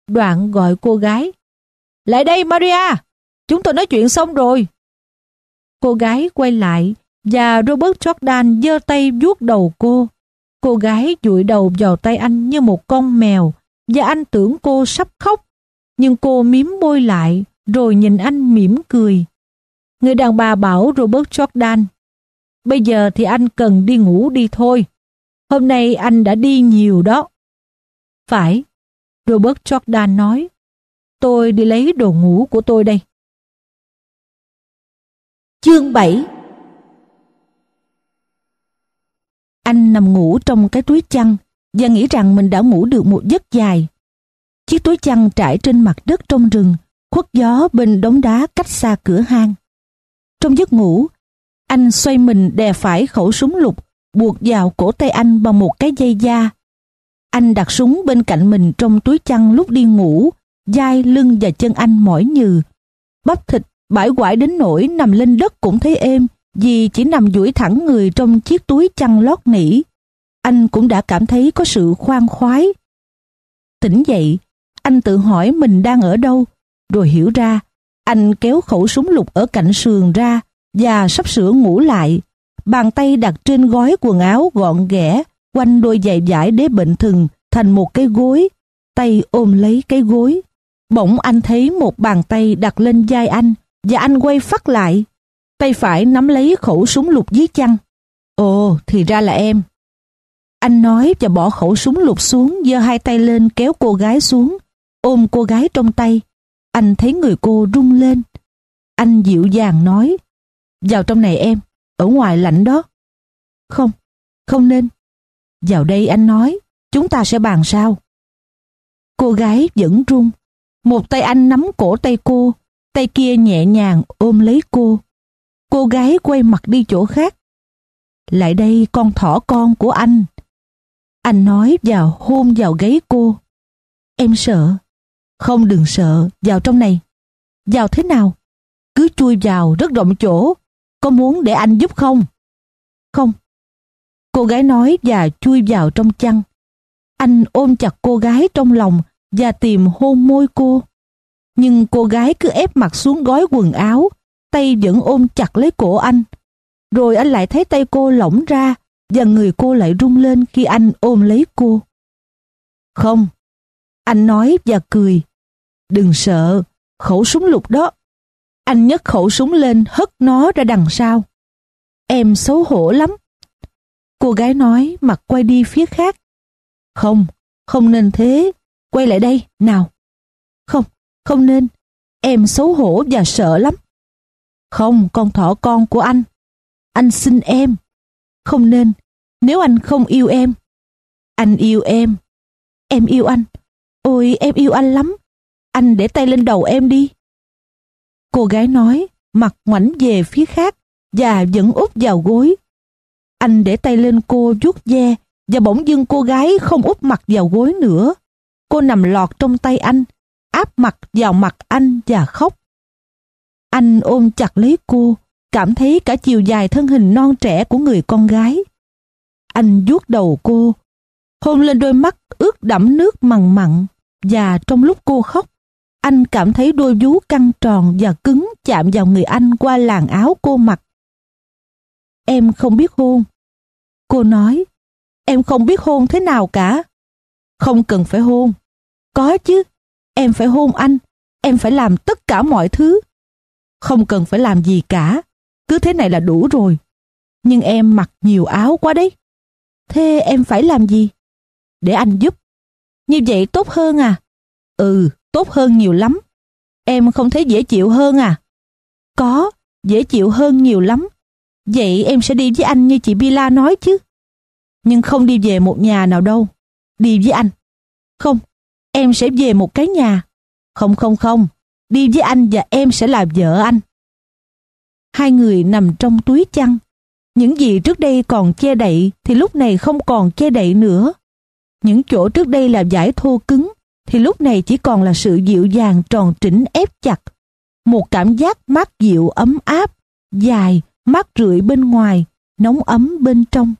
Đoạn gọi cô gái. Lại đây Maria, chúng tôi nói chuyện xong rồi. Cô gái quay lại và Robert Jordan giơ tay vuốt đầu cô. Cô gái dụi đầu vào tay anh như một con mèo và anh tưởng cô sắp khóc. Nhưng cô miếm môi lại rồi nhìn anh mỉm cười. Người đàn bà bảo Robert Jordan Bây giờ thì anh cần đi ngủ đi thôi. Hôm nay anh đã đi nhiều đó. Phải, Robert Jordan nói. Tôi đi lấy đồ ngủ của tôi đây. Chương 7 Anh nằm ngủ trong cái túi chăn và nghĩ rằng mình đã ngủ được một giấc dài. Chiếc túi chăn trải trên mặt đất trong rừng, khuất gió bên đống đá cách xa cửa hang. Trong giấc ngủ, anh xoay mình đè phải khẩu súng lục, buộc vào cổ tay anh bằng một cái dây da. Anh đặt súng bên cạnh mình trong túi chăn lúc đi ngủ, dai lưng và chân anh mỏi nhừ. Bắp thịt bãi quải đến nỗi nằm lên đất cũng thấy êm vì chỉ nằm duỗi thẳng người trong chiếc túi chăn lót nỉ. Anh cũng đã cảm thấy có sự khoan khoái. Tỉnh dậy, anh tự hỏi mình đang ở đâu, rồi hiểu ra, anh kéo khẩu súng lục ở cạnh sườn ra, và sắp sửa ngủ lại. Bàn tay đặt trên gói quần áo gọn ghẽ, quanh đôi giày vải đế bệnh thừng thành một cái gối, tay ôm lấy cái gối. Bỗng anh thấy một bàn tay đặt lên vai anh và anh quay phát lại. Tay phải nắm lấy khẩu súng lục dưới chăn. Ồ, thì ra là em. Anh nói và bỏ khẩu súng lục xuống, giơ hai tay lên kéo cô gái xuống, ôm cô gái trong tay. Anh thấy người cô rung lên. Anh dịu dàng nói, vào trong này em, ở ngoài lạnh đó. Không, không nên. Vào đây anh nói, chúng ta sẽ bàn sao. Cô gái vẫn run. Một tay anh nắm cổ tay cô, tay kia nhẹ nhàng ôm lấy cô. Cô gái quay mặt đi chỗ khác. Lại đây con thỏ con của anh. Anh nói vào hôn vào gáy cô. Em sợ. Không đừng sợ, vào trong này. Vào thế nào? Cứ chui vào rất rộng chỗ, có muốn để anh giúp không? Không. Cô gái nói và chui vào trong chăn. Anh ôm chặt cô gái trong lòng và tìm hôn môi cô. Nhưng cô gái cứ ép mặt xuống gói quần áo, tay vẫn ôm chặt lấy cổ anh. Rồi anh lại thấy tay cô lỏng ra và người cô lại rung lên khi anh ôm lấy cô. Không, anh nói và cười. Đừng sợ, khẩu súng lục đó anh nhấc khẩu súng lên hất nó ra đằng sau. Em xấu hổ lắm. Cô gái nói mặt quay đi phía khác. Không, không nên thế. Quay lại đây, nào. Không, không nên. Em xấu hổ và sợ lắm. Không, con thỏ con của anh. Anh xin em. Không nên, nếu anh không yêu em. Anh yêu em. Em yêu anh. Ôi, em yêu anh lắm. Anh để tay lên đầu em đi. Cô gái nói, mặt ngoảnh về phía khác và vẫn úp vào gối. Anh để tay lên cô vuốt ve và bỗng dưng cô gái không úp mặt vào gối nữa. Cô nằm lọt trong tay anh, áp mặt vào mặt anh và khóc. Anh ôm chặt lấy cô, cảm thấy cả chiều dài thân hình non trẻ của người con gái. Anh vuốt đầu cô, hôn lên đôi mắt ướt đẫm nước mằn mặn và trong lúc cô khóc, anh cảm thấy đôi vú căng tròn và cứng chạm vào người anh qua làn áo cô mặc. Em không biết hôn. Cô nói, em không biết hôn thế nào cả. Không cần phải hôn. Có chứ, em phải hôn anh, em phải làm tất cả mọi thứ. Không cần phải làm gì cả, cứ thế này là đủ rồi. Nhưng em mặc nhiều áo quá đấy. Thế em phải làm gì? Để anh giúp. Như vậy tốt hơn à? Ừ, tốt hơn nhiều lắm. Em không thấy dễ chịu hơn à? Có, dễ chịu hơn nhiều lắm. Vậy em sẽ đi với anh như chị Bila nói chứ. Nhưng không đi về một nhà nào đâu. Đi với anh. Không, em sẽ về một cái nhà. Không không không, đi với anh và em sẽ là vợ anh. Hai người nằm trong túi chăn. Những gì trước đây còn che đậy thì lúc này không còn che đậy nữa. Những chỗ trước đây là giải thô cứng thì lúc này chỉ còn là sự dịu dàng tròn trĩnh ép chặt. Một cảm giác mát dịu ấm áp, dài, mát rượi bên ngoài, nóng ấm bên trong.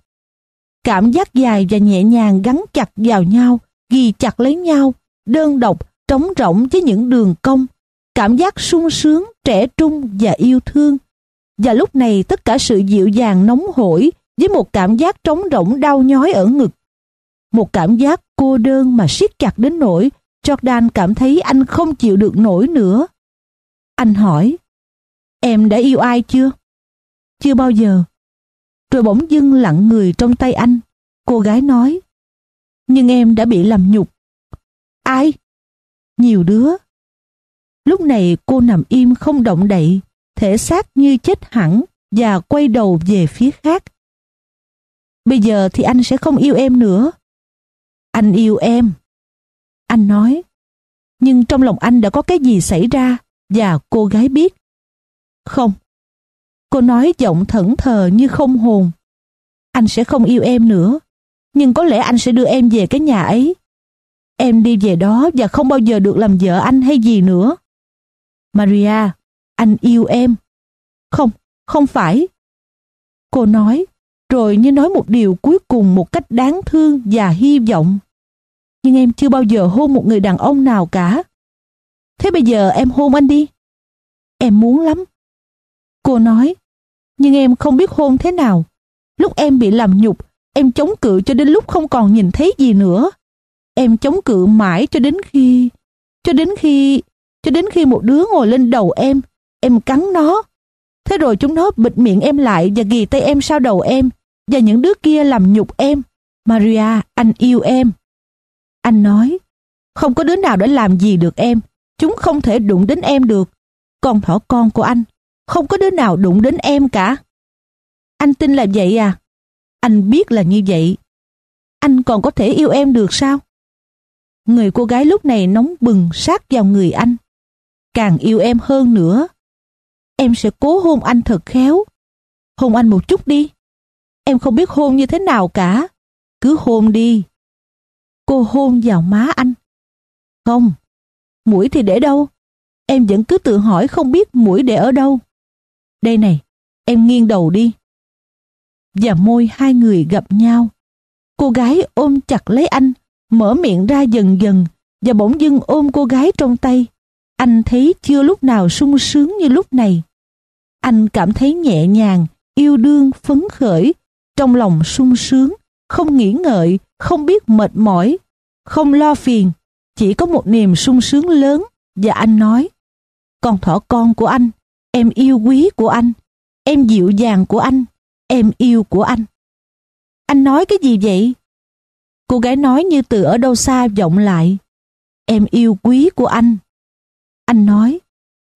Cảm giác dài và nhẹ nhàng gắn chặt vào nhau, ghi chặt lấy nhau, đơn độc, trống rỗng với những đường cong. Cảm giác sung sướng, trẻ trung và yêu thương. Và lúc này tất cả sự dịu dàng nóng hổi với một cảm giác trống rỗng đau nhói ở ngực. Một cảm giác cô đơn mà siết chặt đến nỗi Jordan cảm thấy anh không chịu được nổi nữa. Anh hỏi, em đã yêu ai chưa? Chưa bao giờ. Rồi bỗng dưng lặng người trong tay anh. Cô gái nói, nhưng em đã bị làm nhục. Ai? Nhiều đứa. Lúc này cô nằm im không động đậy, thể xác như chết hẳn và quay đầu về phía khác. Bây giờ thì anh sẽ không yêu em nữa. Anh yêu em. Anh nói. Nhưng trong lòng anh đã có cái gì xảy ra và cô gái biết. Không. Cô nói giọng thẫn thờ như không hồn. Anh sẽ không yêu em nữa. Nhưng có lẽ anh sẽ đưa em về cái nhà ấy. Em đi về đó và không bao giờ được làm vợ anh hay gì nữa. Maria, anh yêu em. Không, không phải. Cô nói, rồi như nói một điều cuối cùng một cách đáng thương và hy vọng nhưng em chưa bao giờ hôn một người đàn ông nào cả. Thế bây giờ em hôn anh đi. Em muốn lắm. Cô nói, nhưng em không biết hôn thế nào. Lúc em bị làm nhục, em chống cự cho đến lúc không còn nhìn thấy gì nữa. Em chống cự mãi cho đến khi... Cho đến khi... Cho đến khi một đứa ngồi lên đầu em, em cắn nó. Thế rồi chúng nó bịt miệng em lại và ghi tay em sau đầu em và những đứa kia làm nhục em. Maria, anh yêu em. Anh nói, không có đứa nào đã làm gì được em, chúng không thể đụng đến em được. Còn thỏ con của anh, không có đứa nào đụng đến em cả. Anh tin là vậy à? Anh biết là như vậy. Anh còn có thể yêu em được sao? Người cô gái lúc này nóng bừng sát vào người anh. Càng yêu em hơn nữa. Em sẽ cố hôn anh thật khéo. Hôn anh một chút đi. Em không biết hôn như thế nào cả. Cứ hôn đi. Cô hôn vào má anh. Không, mũi thì để đâu? Em vẫn cứ tự hỏi không biết mũi để ở đâu. Đây này, em nghiêng đầu đi. Và môi hai người gặp nhau. Cô gái ôm chặt lấy anh, mở miệng ra dần dần và bỗng dưng ôm cô gái trong tay. Anh thấy chưa lúc nào sung sướng như lúc này. Anh cảm thấy nhẹ nhàng, yêu đương, phấn khởi, trong lòng sung sướng, không nghĩ ngợi, không biết mệt mỏi, không lo phiền, chỉ có một niềm sung sướng lớn và anh nói Con thỏ con của anh, em yêu quý của anh, em dịu dàng của anh, em yêu của anh. Anh nói cái gì vậy? Cô gái nói như từ ở đâu xa vọng lại. Em yêu quý của anh. Anh nói,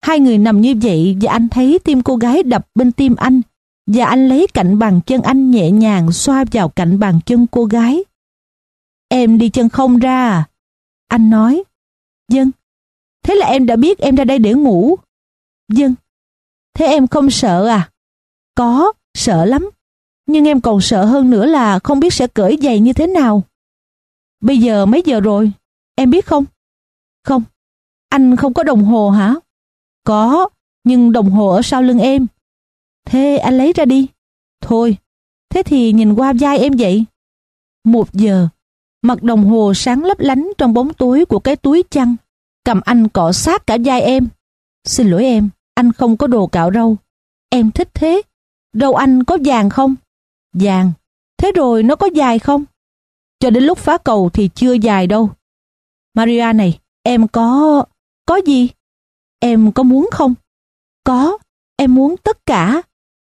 hai người nằm như vậy và anh thấy tim cô gái đập bên tim anh và anh lấy cạnh bàn chân anh nhẹ nhàng xoa vào cạnh bàn chân cô gái. Em đi chân không ra. Anh nói. Dân. Vâng. Thế là em đã biết em ra đây để ngủ. Dân. Vâng. Thế em không sợ à? Có, sợ lắm. Nhưng em còn sợ hơn nữa là không biết sẽ cởi giày như thế nào. Bây giờ mấy giờ rồi? Em biết không? Không. Anh không có đồng hồ hả? Có, nhưng đồng hồ ở sau lưng em. Thế anh lấy ra đi. Thôi, thế thì nhìn qua vai em vậy. Một giờ, mặt đồng hồ sáng lấp lánh trong bóng tối của cái túi chăn. Cầm anh cọ sát cả vai em. Xin lỗi em, anh không có đồ cạo râu. Em thích thế. Râu anh có vàng không? Vàng. Thế rồi nó có dài không? Cho đến lúc phá cầu thì chưa dài đâu. Maria này, em có... Có gì? Em có muốn không? Có, em muốn tất cả.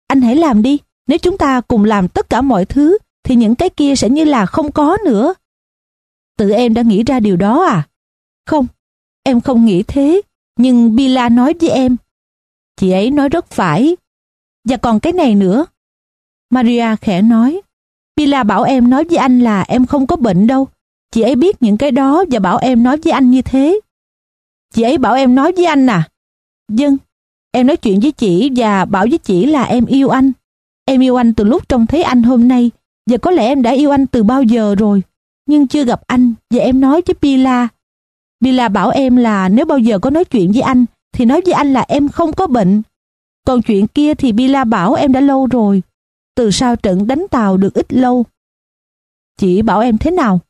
Anh hãy làm đi, nếu chúng ta cùng làm tất cả mọi thứ thì những cái kia sẽ như là không có nữa. Tự em đã nghĩ ra điều đó à? Không, em không nghĩ thế. Nhưng Bila nói với em. Chị ấy nói rất phải. Và còn cái này nữa. Maria khẽ nói. Bila bảo em nói với anh là em không có bệnh đâu. Chị ấy biết những cái đó và bảo em nói với anh như thế. Chị ấy bảo em nói với anh à? Dân, vâng, em nói chuyện với chị và bảo với chị là em yêu anh. Em yêu anh từ lúc trông thấy anh hôm nay và có lẽ em đã yêu anh từ bao giờ rồi nhưng chưa gặp anh và em nói với Pila. Pila bảo em là nếu bao giờ có nói chuyện với anh thì nói với anh là em không có bệnh. Còn chuyện kia thì Pila bảo em đã lâu rồi. Từ sau trận đánh tàu được ít lâu. Chị bảo em thế nào?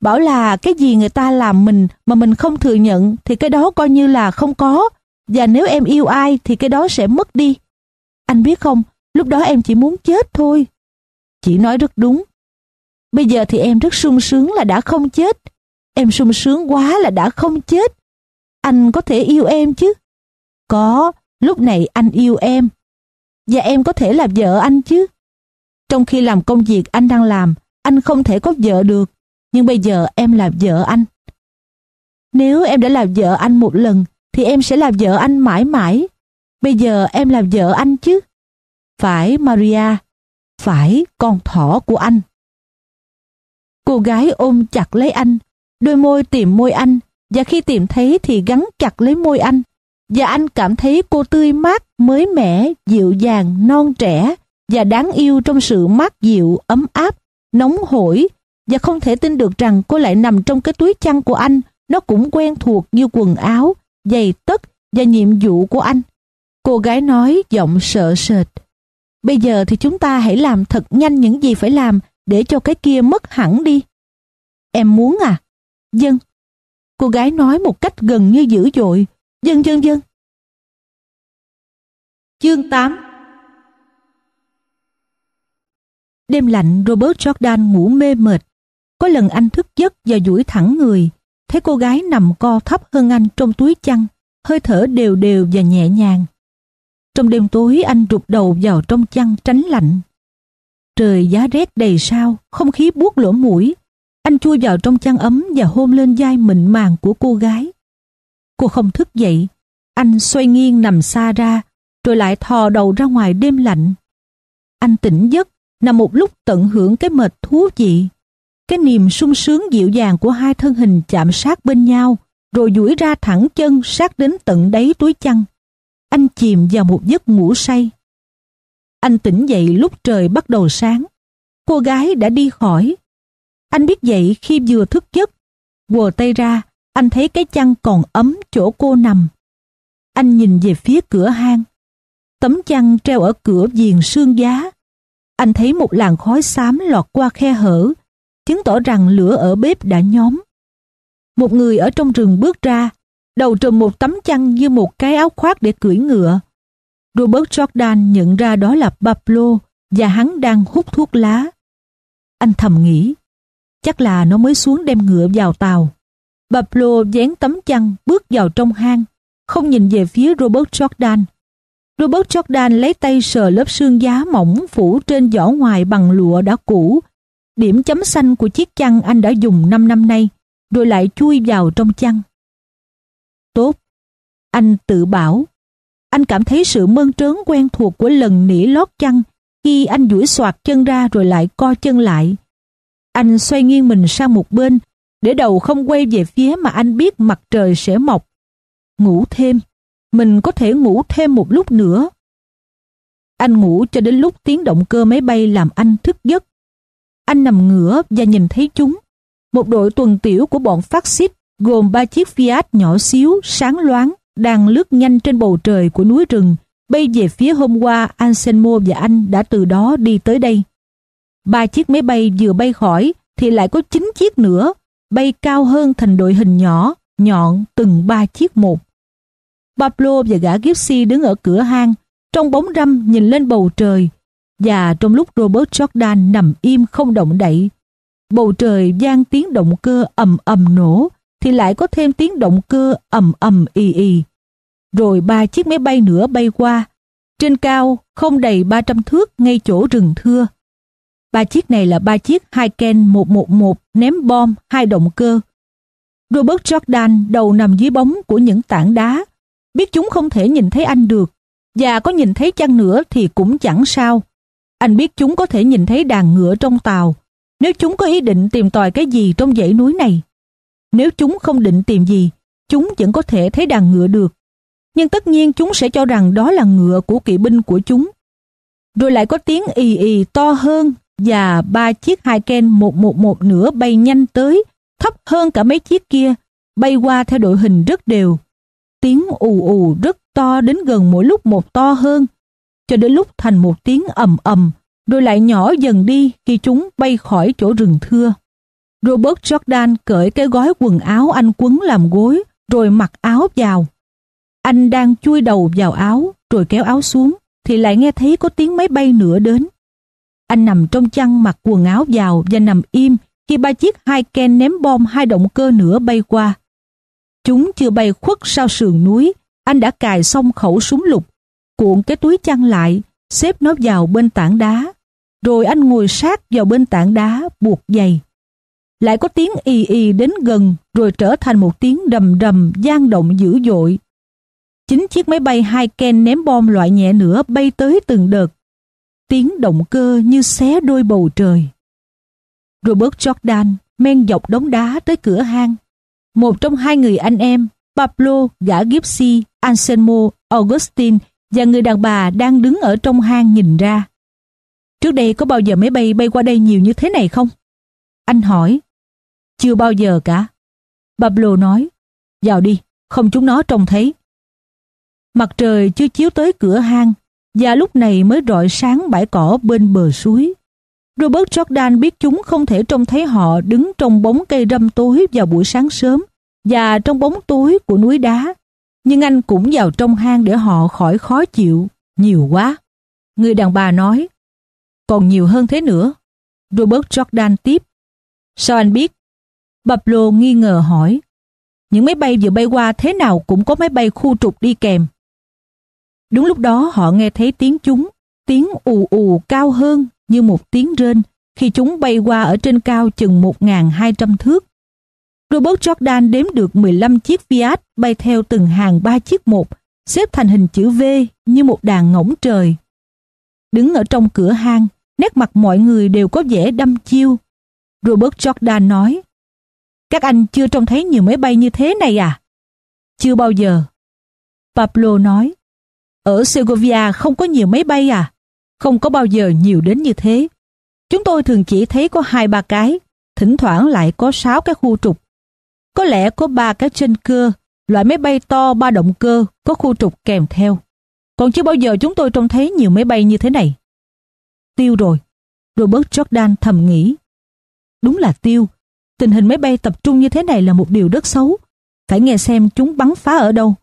Bảo là cái gì người ta làm mình mà mình không thừa nhận thì cái đó coi như là không có. Và nếu em yêu ai thì cái đó sẽ mất đi. Anh biết không, lúc đó em chỉ muốn chết thôi. Chị nói rất đúng. Bây giờ thì em rất sung sướng là đã không chết. Em sung sướng quá là đã không chết. Anh có thể yêu em chứ? Có, lúc này anh yêu em. Và em có thể làm vợ anh chứ? Trong khi làm công việc anh đang làm, anh không thể có vợ được. Nhưng bây giờ em là vợ anh. Nếu em đã làm vợ anh một lần, thì em sẽ làm vợ anh mãi mãi. Bây giờ em làm vợ anh chứ? Phải Maria, phải con thỏ của anh. Cô gái ôm chặt lấy anh, đôi môi tìm môi anh, và khi tìm thấy thì gắn chặt lấy môi anh. Và anh cảm thấy cô tươi mát, mới mẻ, dịu dàng, non trẻ và đáng yêu trong sự mát dịu, ấm áp, nóng hổi và không thể tin được rằng cô lại nằm trong cái túi chăn của anh, nó cũng quen thuộc như quần áo, giày tất và nhiệm vụ của anh. Cô gái nói giọng sợ sệt. Bây giờ thì chúng ta hãy làm thật nhanh những gì phải làm để cho cái kia mất hẳn đi. Em muốn à? Dân. Cô gái nói một cách gần như dữ dội. Dân dân dân. Chương 8 Đêm lạnh Robert Jordan ngủ mê mệt. Có lần anh thức giấc và duỗi thẳng người. Thấy cô gái nằm co thấp hơn anh trong túi chăn. Hơi thở đều đều và nhẹ nhàng. Trong đêm tối anh rụt đầu vào trong chăn tránh lạnh Trời giá rét đầy sao, không khí buốt lỗ mũi. Anh chui vào trong chăn ấm và hôn lên vai mịn màng của cô gái. Cô không thức dậy. Anh xoay nghiêng nằm xa ra, rồi lại thò đầu ra ngoài đêm lạnh. Anh tỉnh giấc, nằm một lúc tận hưởng cái mệt thú vị. Cái niềm sung sướng dịu dàng của hai thân hình chạm sát bên nhau, rồi duỗi ra thẳng chân sát đến tận đáy túi chăn. Anh chìm vào một giấc ngủ say. Anh tỉnh dậy lúc trời bắt đầu sáng. Cô gái đã đi khỏi. Anh biết dậy khi vừa thức giấc. Quờ tay ra, anh thấy cái chăn còn ấm chỗ cô nằm. Anh nhìn về phía cửa hang. Tấm chăn treo ở cửa viền sương giá. Anh thấy một làn khói xám lọt qua khe hở, chứng tỏ rằng lửa ở bếp đã nhóm. Một người ở trong rừng bước ra, đầu trùm một tấm chăn như một cái áo khoác để cưỡi ngựa. Robert Jordan nhận ra đó là Pablo và hắn đang hút thuốc lá. Anh thầm nghĩ, chắc là nó mới xuống đem ngựa vào tàu. Pablo dán tấm chăn bước vào trong hang, không nhìn về phía Robert Jordan. Robert Jordan lấy tay sờ lớp xương giá mỏng phủ trên vỏ ngoài bằng lụa đã cũ. Điểm chấm xanh của chiếc chăn anh đã dùng 5 năm nay, rồi lại chui vào trong chăn. Tốt, anh tự bảo anh cảm thấy sự mơn trớn quen thuộc của lần nỉ lót chăn khi anh duỗi xoạc chân ra rồi lại co chân lại. Anh xoay nghiêng mình sang một bên để đầu không quay về phía mà anh biết mặt trời sẽ mọc. Ngủ thêm. Mình có thể ngủ thêm một lúc nữa. Anh ngủ cho đến lúc tiếng động cơ máy bay làm anh thức giấc. Anh nằm ngửa và nhìn thấy chúng. Một đội tuần tiểu của bọn phát xít gồm ba chiếc Fiat nhỏ xíu, sáng loáng đang lướt nhanh trên bầu trời của núi rừng, bay về phía hôm qua Anselmo và anh đã từ đó đi tới đây. Ba chiếc máy bay vừa bay khỏi thì lại có chín chiếc nữa, bay cao hơn thành đội hình nhỏ, nhọn từng ba chiếc một. Pablo và gã Gipsy đứng ở cửa hang, trong bóng râm nhìn lên bầu trời, và trong lúc Robert Jordan nằm im không động đậy, bầu trời vang tiếng động cơ ầm ầm nổ, thì lại có thêm tiếng động cơ ầm ầm y y. Rồi ba chiếc máy bay nữa bay qua. Trên cao, không đầy 300 thước ngay chỗ rừng thưa. Ba chiếc này là ba chiếc Haiken 111 ném bom hai động cơ. Robert Jordan đầu nằm dưới bóng của những tảng đá. Biết chúng không thể nhìn thấy anh được, và có nhìn thấy chăng nữa thì cũng chẳng sao. Anh biết chúng có thể nhìn thấy đàn ngựa trong tàu, nếu chúng có ý định tìm tòi cái gì trong dãy núi này. Nếu chúng không định tìm gì, chúng vẫn có thể thấy đàn ngựa được. Nhưng tất nhiên chúng sẽ cho rằng đó là ngựa của kỵ binh của chúng. Rồi lại có tiếng ì ì to hơn và ba chiếc hai ken 111 nữa bay nhanh tới, thấp hơn cả mấy chiếc kia, bay qua theo đội hình rất đều. Tiếng ù ù rất to đến gần mỗi lúc một to hơn, cho đến lúc thành một tiếng ầm ầm, rồi lại nhỏ dần đi khi chúng bay khỏi chỗ rừng thưa. Robert Jordan cởi cái gói quần áo anh quấn làm gối rồi mặc áo vào. Anh đang chui đầu vào áo rồi kéo áo xuống thì lại nghe thấy có tiếng máy bay nữa đến. Anh nằm trong chăn mặc quần áo vào và nằm im khi ba chiếc hai ken ném bom hai động cơ nữa bay qua. Chúng chưa bay khuất sau sườn núi, anh đã cài xong khẩu súng lục, cuộn cái túi chăn lại, xếp nó vào bên tảng đá. Rồi anh ngồi sát vào bên tảng đá buộc giày lại có tiếng ì ì đến gần rồi trở thành một tiếng đầm đầm gian động dữ dội. Chính chiếc máy bay hai Ken ném bom loại nhẹ nữa bay tới từng đợt. Tiếng động cơ như xé đôi bầu trời. Robert Jordan men dọc đống đá tới cửa hang. Một trong hai người anh em, Pablo, gã Gypsy, Anselmo, Augustine và người đàn bà đang đứng ở trong hang nhìn ra. Trước đây có bao giờ máy bay bay qua đây nhiều như thế này không? Anh hỏi. Chưa bao giờ cả. Pablo nói, vào đi, không chúng nó trông thấy. Mặt trời chưa chiếu tới cửa hang và lúc này mới rọi sáng bãi cỏ bên bờ suối. Robert Jordan biết chúng không thể trông thấy họ đứng trong bóng cây râm tối vào buổi sáng sớm và trong bóng tối của núi đá. Nhưng anh cũng vào trong hang để họ khỏi khó chịu. Nhiều quá. Người đàn bà nói. Còn nhiều hơn thế nữa. Robert Jordan tiếp. Sao anh biết Bập lô nghi ngờ hỏi. Những máy bay vừa bay qua thế nào cũng có máy bay khu trục đi kèm. Đúng lúc đó họ nghe thấy tiếng chúng, tiếng ù ù cao hơn như một tiếng rên khi chúng bay qua ở trên cao chừng 1.200 thước. Robert Jordan đếm được 15 chiếc Fiat bay theo từng hàng 3 chiếc một, xếp thành hình chữ V như một đàn ngỗng trời. Đứng ở trong cửa hang, nét mặt mọi người đều có vẻ đăm chiêu. Robert Jordan nói, các anh chưa trông thấy nhiều máy bay như thế này à? Chưa bao giờ. Pablo nói, ở Segovia không có nhiều máy bay à? Không có bao giờ nhiều đến như thế. Chúng tôi thường chỉ thấy có hai ba cái, thỉnh thoảng lại có sáu cái khu trục. Có lẽ có ba cái trên cưa, loại máy bay to ba động cơ có khu trục kèm theo. Còn chưa bao giờ chúng tôi trông thấy nhiều máy bay như thế này. Tiêu rồi. Robert Jordan thầm nghĩ. Đúng là tiêu, tình hình máy bay tập trung như thế này là một điều rất xấu. Phải nghe xem chúng bắn phá ở đâu.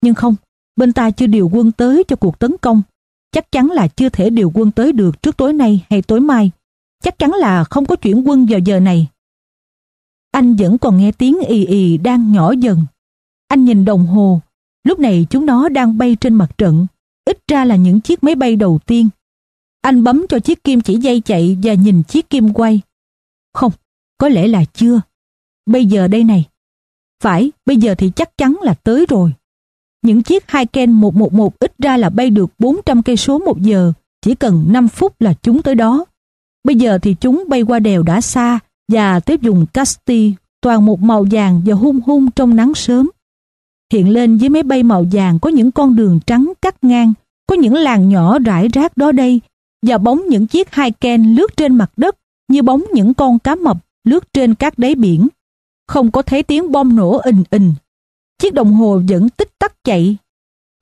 Nhưng không, bên ta chưa điều quân tới cho cuộc tấn công. Chắc chắn là chưa thể điều quân tới được trước tối nay hay tối mai. Chắc chắn là không có chuyển quân vào giờ này. Anh vẫn còn nghe tiếng ì ì đang nhỏ dần. Anh nhìn đồng hồ. Lúc này chúng nó đang bay trên mặt trận. Ít ra là những chiếc máy bay đầu tiên. Anh bấm cho chiếc kim chỉ dây chạy và nhìn chiếc kim quay. Không, có lẽ là chưa. Bây giờ đây này. Phải, bây giờ thì chắc chắn là tới rồi. Những chiếc Haiken 111 ít ra là bay được 400 cây số một giờ, chỉ cần 5 phút là chúng tới đó. Bây giờ thì chúng bay qua đèo đã xa và tiếp dùng Casti toàn một màu vàng và hung hung trong nắng sớm. Hiện lên dưới máy bay màu vàng có những con đường trắng cắt ngang, có những làng nhỏ rải rác đó đây và bóng những chiếc Haiken lướt trên mặt đất như bóng những con cá mập lướt trên các đáy biển. Không có thấy tiếng bom nổ ình ình. Chiếc đồng hồ vẫn tích tắc chạy.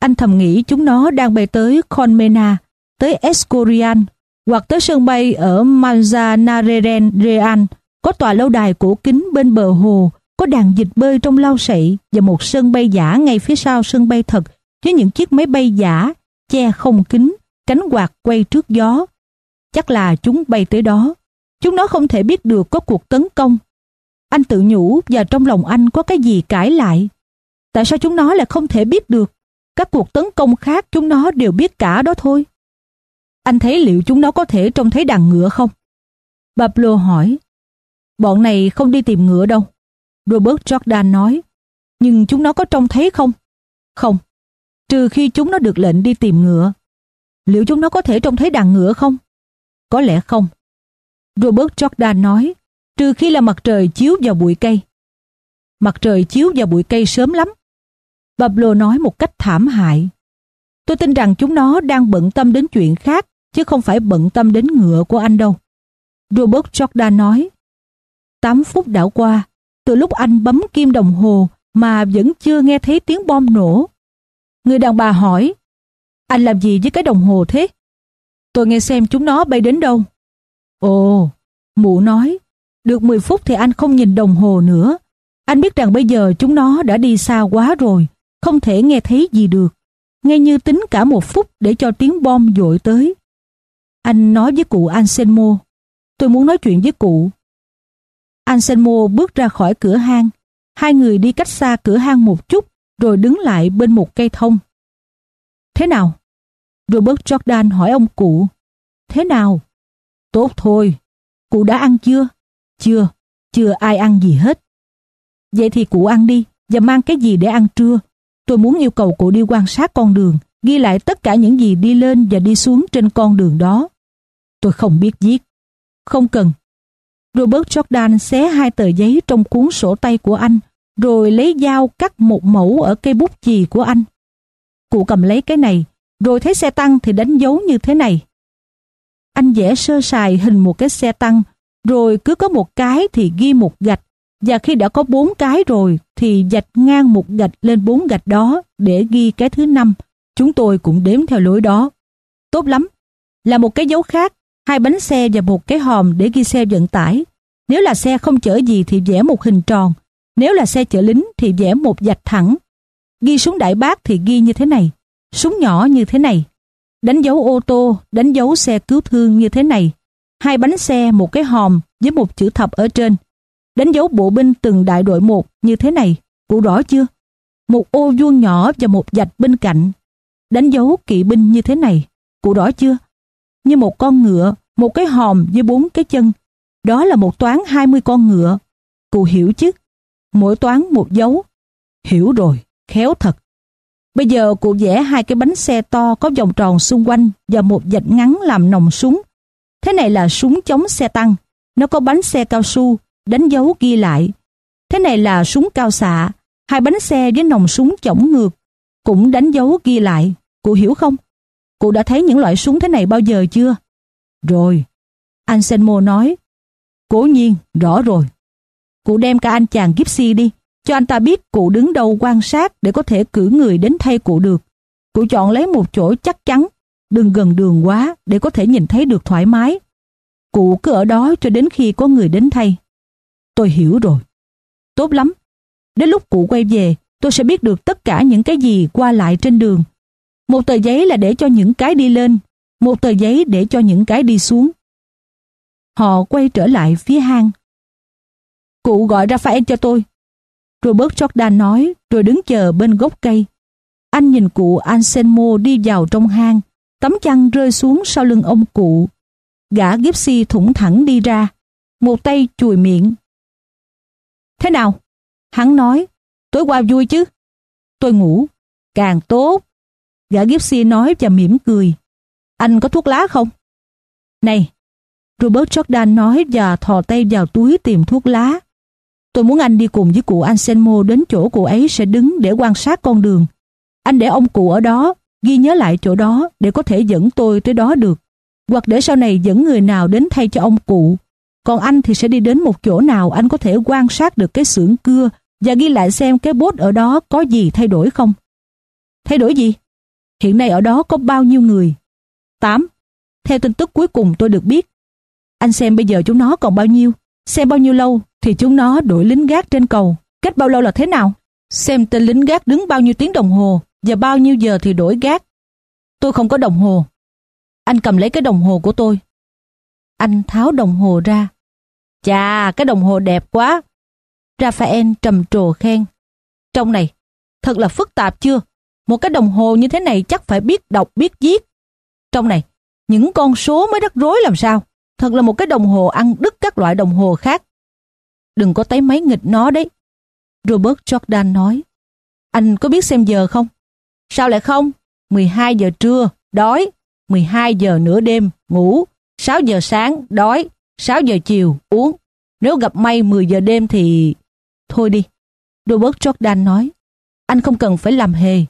Anh thầm nghĩ chúng nó đang bay tới Conmena, tới Escorial hoặc tới sân bay ở Manzanareal có tòa lâu đài cổ kính bên bờ hồ, có đàn dịch bơi trong lau sậy và một sân bay giả ngay phía sau sân bay thật với những chiếc máy bay giả, che không kính, cánh quạt quay trước gió. Chắc là chúng bay tới đó. Chúng nó không thể biết được có cuộc tấn công. Anh tự nhủ và trong lòng anh có cái gì cãi lại. Tại sao chúng nó lại không thể biết được? Các cuộc tấn công khác chúng nó đều biết cả đó thôi. Anh thấy liệu chúng nó có thể trông thấy đàn ngựa không? Pablo hỏi. Bọn này không đi tìm ngựa đâu. Robert Jordan nói. Nhưng chúng nó có trông thấy không? Không. Trừ khi chúng nó được lệnh đi tìm ngựa. Liệu chúng nó có thể trông thấy đàn ngựa không? Có lẽ không. Robert Jordan nói, trừ khi là mặt trời chiếu vào bụi cây. Mặt trời chiếu vào bụi cây sớm lắm. Pablo nói một cách thảm hại. Tôi tin rằng chúng nó đang bận tâm đến chuyện khác, chứ không phải bận tâm đến ngựa của anh đâu. Robert Jordan nói, 8 phút đã qua, từ lúc anh bấm kim đồng hồ mà vẫn chưa nghe thấy tiếng bom nổ. Người đàn bà hỏi, anh làm gì với cái đồng hồ thế? Tôi nghe xem chúng nó bay đến đâu. Ồ, mụ nói, được 10 phút thì anh không nhìn đồng hồ nữa. Anh biết rằng bây giờ chúng nó đã đi xa quá rồi, không thể nghe thấy gì được. Nghe như tính cả một phút để cho tiếng bom dội tới. Anh nói với cụ Anselmo, tôi muốn nói chuyện với cụ. Anselmo bước ra khỏi cửa hang. Hai người đi cách xa cửa hang một chút, rồi đứng lại bên một cây thông. Thế nào? Robert Jordan hỏi ông cụ. Thế nào? Tốt thôi, cụ đã ăn chưa? Chưa, chưa ai ăn gì hết. Vậy thì cụ ăn đi và mang cái gì để ăn trưa. Tôi muốn yêu cầu cụ đi quan sát con đường, ghi lại tất cả những gì đi lên và đi xuống trên con đường đó. Tôi không biết viết. Không cần. Robert Jordan xé hai tờ giấy trong cuốn sổ tay của anh, rồi lấy dao cắt một mẫu ở cây bút chì của anh. Cụ cầm lấy cái này, rồi thấy xe tăng thì đánh dấu như thế này anh vẽ sơ sài hình một cái xe tăng, rồi cứ có một cái thì ghi một gạch, và khi đã có bốn cái rồi thì dạch ngang một gạch lên bốn gạch đó để ghi cái thứ năm. Chúng tôi cũng đếm theo lối đó. Tốt lắm. Là một cái dấu khác, hai bánh xe và một cái hòm để ghi xe vận tải. Nếu là xe không chở gì thì vẽ một hình tròn. Nếu là xe chở lính thì vẽ một dạch thẳng. Ghi súng đại bác thì ghi như thế này. Súng nhỏ như thế này đánh dấu ô tô, đánh dấu xe cứu thương như thế này. Hai bánh xe, một cái hòm với một chữ thập ở trên. Đánh dấu bộ binh từng đại đội một như thế này, cụ rõ chưa? Một ô vuông nhỏ và một dạch bên cạnh. Đánh dấu kỵ binh như thế này, cụ rõ chưa? Như một con ngựa, một cái hòm với bốn cái chân. Đó là một toán 20 con ngựa. Cụ hiểu chứ? Mỗi toán một dấu. Hiểu rồi, khéo thật. Bây giờ cụ vẽ hai cái bánh xe to có vòng tròn xung quanh và một vạch ngắn làm nòng súng. Thế này là súng chống xe tăng. Nó có bánh xe cao su, đánh dấu ghi lại. Thế này là súng cao xạ, hai bánh xe với nòng súng chổng ngược, cũng đánh dấu ghi lại. Cụ hiểu không? Cụ đã thấy những loại súng thế này bao giờ chưa? Rồi. anh senmo nói. Cố nhiên, rõ rồi. Cụ đem cả anh chàng Gipsy đi, cho anh ta biết cụ đứng đâu quan sát để có thể cử người đến thay cụ được. Cụ chọn lấy một chỗ chắc chắn, đừng gần đường quá để có thể nhìn thấy được thoải mái. Cụ cứ ở đó cho đến khi có người đến thay. Tôi hiểu rồi. Tốt lắm. Đến lúc cụ quay về, tôi sẽ biết được tất cả những cái gì qua lại trên đường. Một tờ giấy là để cho những cái đi lên, một tờ giấy để cho những cái đi xuống. Họ quay trở lại phía hang. Cụ gọi Raphael cho tôi, Robert Jordan nói rồi đứng chờ bên gốc cây. Anh nhìn cụ Anselmo đi vào trong hang, tấm chăn rơi xuống sau lưng ông cụ. Gã Gipsy thủng thẳng đi ra, một tay chùi miệng. Thế nào? Hắn nói, tối qua vui chứ? Tôi ngủ, càng tốt. Gã Gipsy nói và mỉm cười. Anh có thuốc lá không? Này, Robert Jordan nói và thò tay vào túi tìm thuốc lá. Tôi muốn anh đi cùng với cụ Anselmo đến chỗ cụ ấy sẽ đứng để quan sát con đường. Anh để ông cụ ở đó, ghi nhớ lại chỗ đó để có thể dẫn tôi tới đó được. Hoặc để sau này dẫn người nào đến thay cho ông cụ. Còn anh thì sẽ đi đến một chỗ nào anh có thể quan sát được cái xưởng cưa và ghi lại xem cái bốt ở đó có gì thay đổi không. Thay đổi gì? Hiện nay ở đó có bao nhiêu người? 8. Theo tin tức cuối cùng tôi được biết. Anh xem bây giờ chúng nó còn bao nhiêu? Xem bao nhiêu lâu thì chúng nó đuổi lính gác trên cầu. Cách bao lâu là thế nào? Xem tên lính gác đứng bao nhiêu tiếng đồng hồ và bao nhiêu giờ thì đổi gác. Tôi không có đồng hồ. Anh cầm lấy cái đồng hồ của tôi. Anh tháo đồng hồ ra. Chà, cái đồng hồ đẹp quá. Raphael trầm trồ khen. Trong này, thật là phức tạp chưa? Một cái đồng hồ như thế này chắc phải biết đọc biết viết. Trong này, những con số mới rắc rối làm sao? Thật là một cái đồng hồ ăn đứt các loại đồng hồ khác. Đừng có tới máy nghịch nó đấy. Robert Jordan nói. Anh có biết xem giờ không? Sao lại không? 12 giờ trưa, đói. 12 giờ nửa đêm, ngủ. 6 giờ sáng, đói. 6 giờ chiều, uống. Nếu gặp may 10 giờ đêm thì... Thôi đi. Robert Jordan nói. Anh không cần phải làm hề.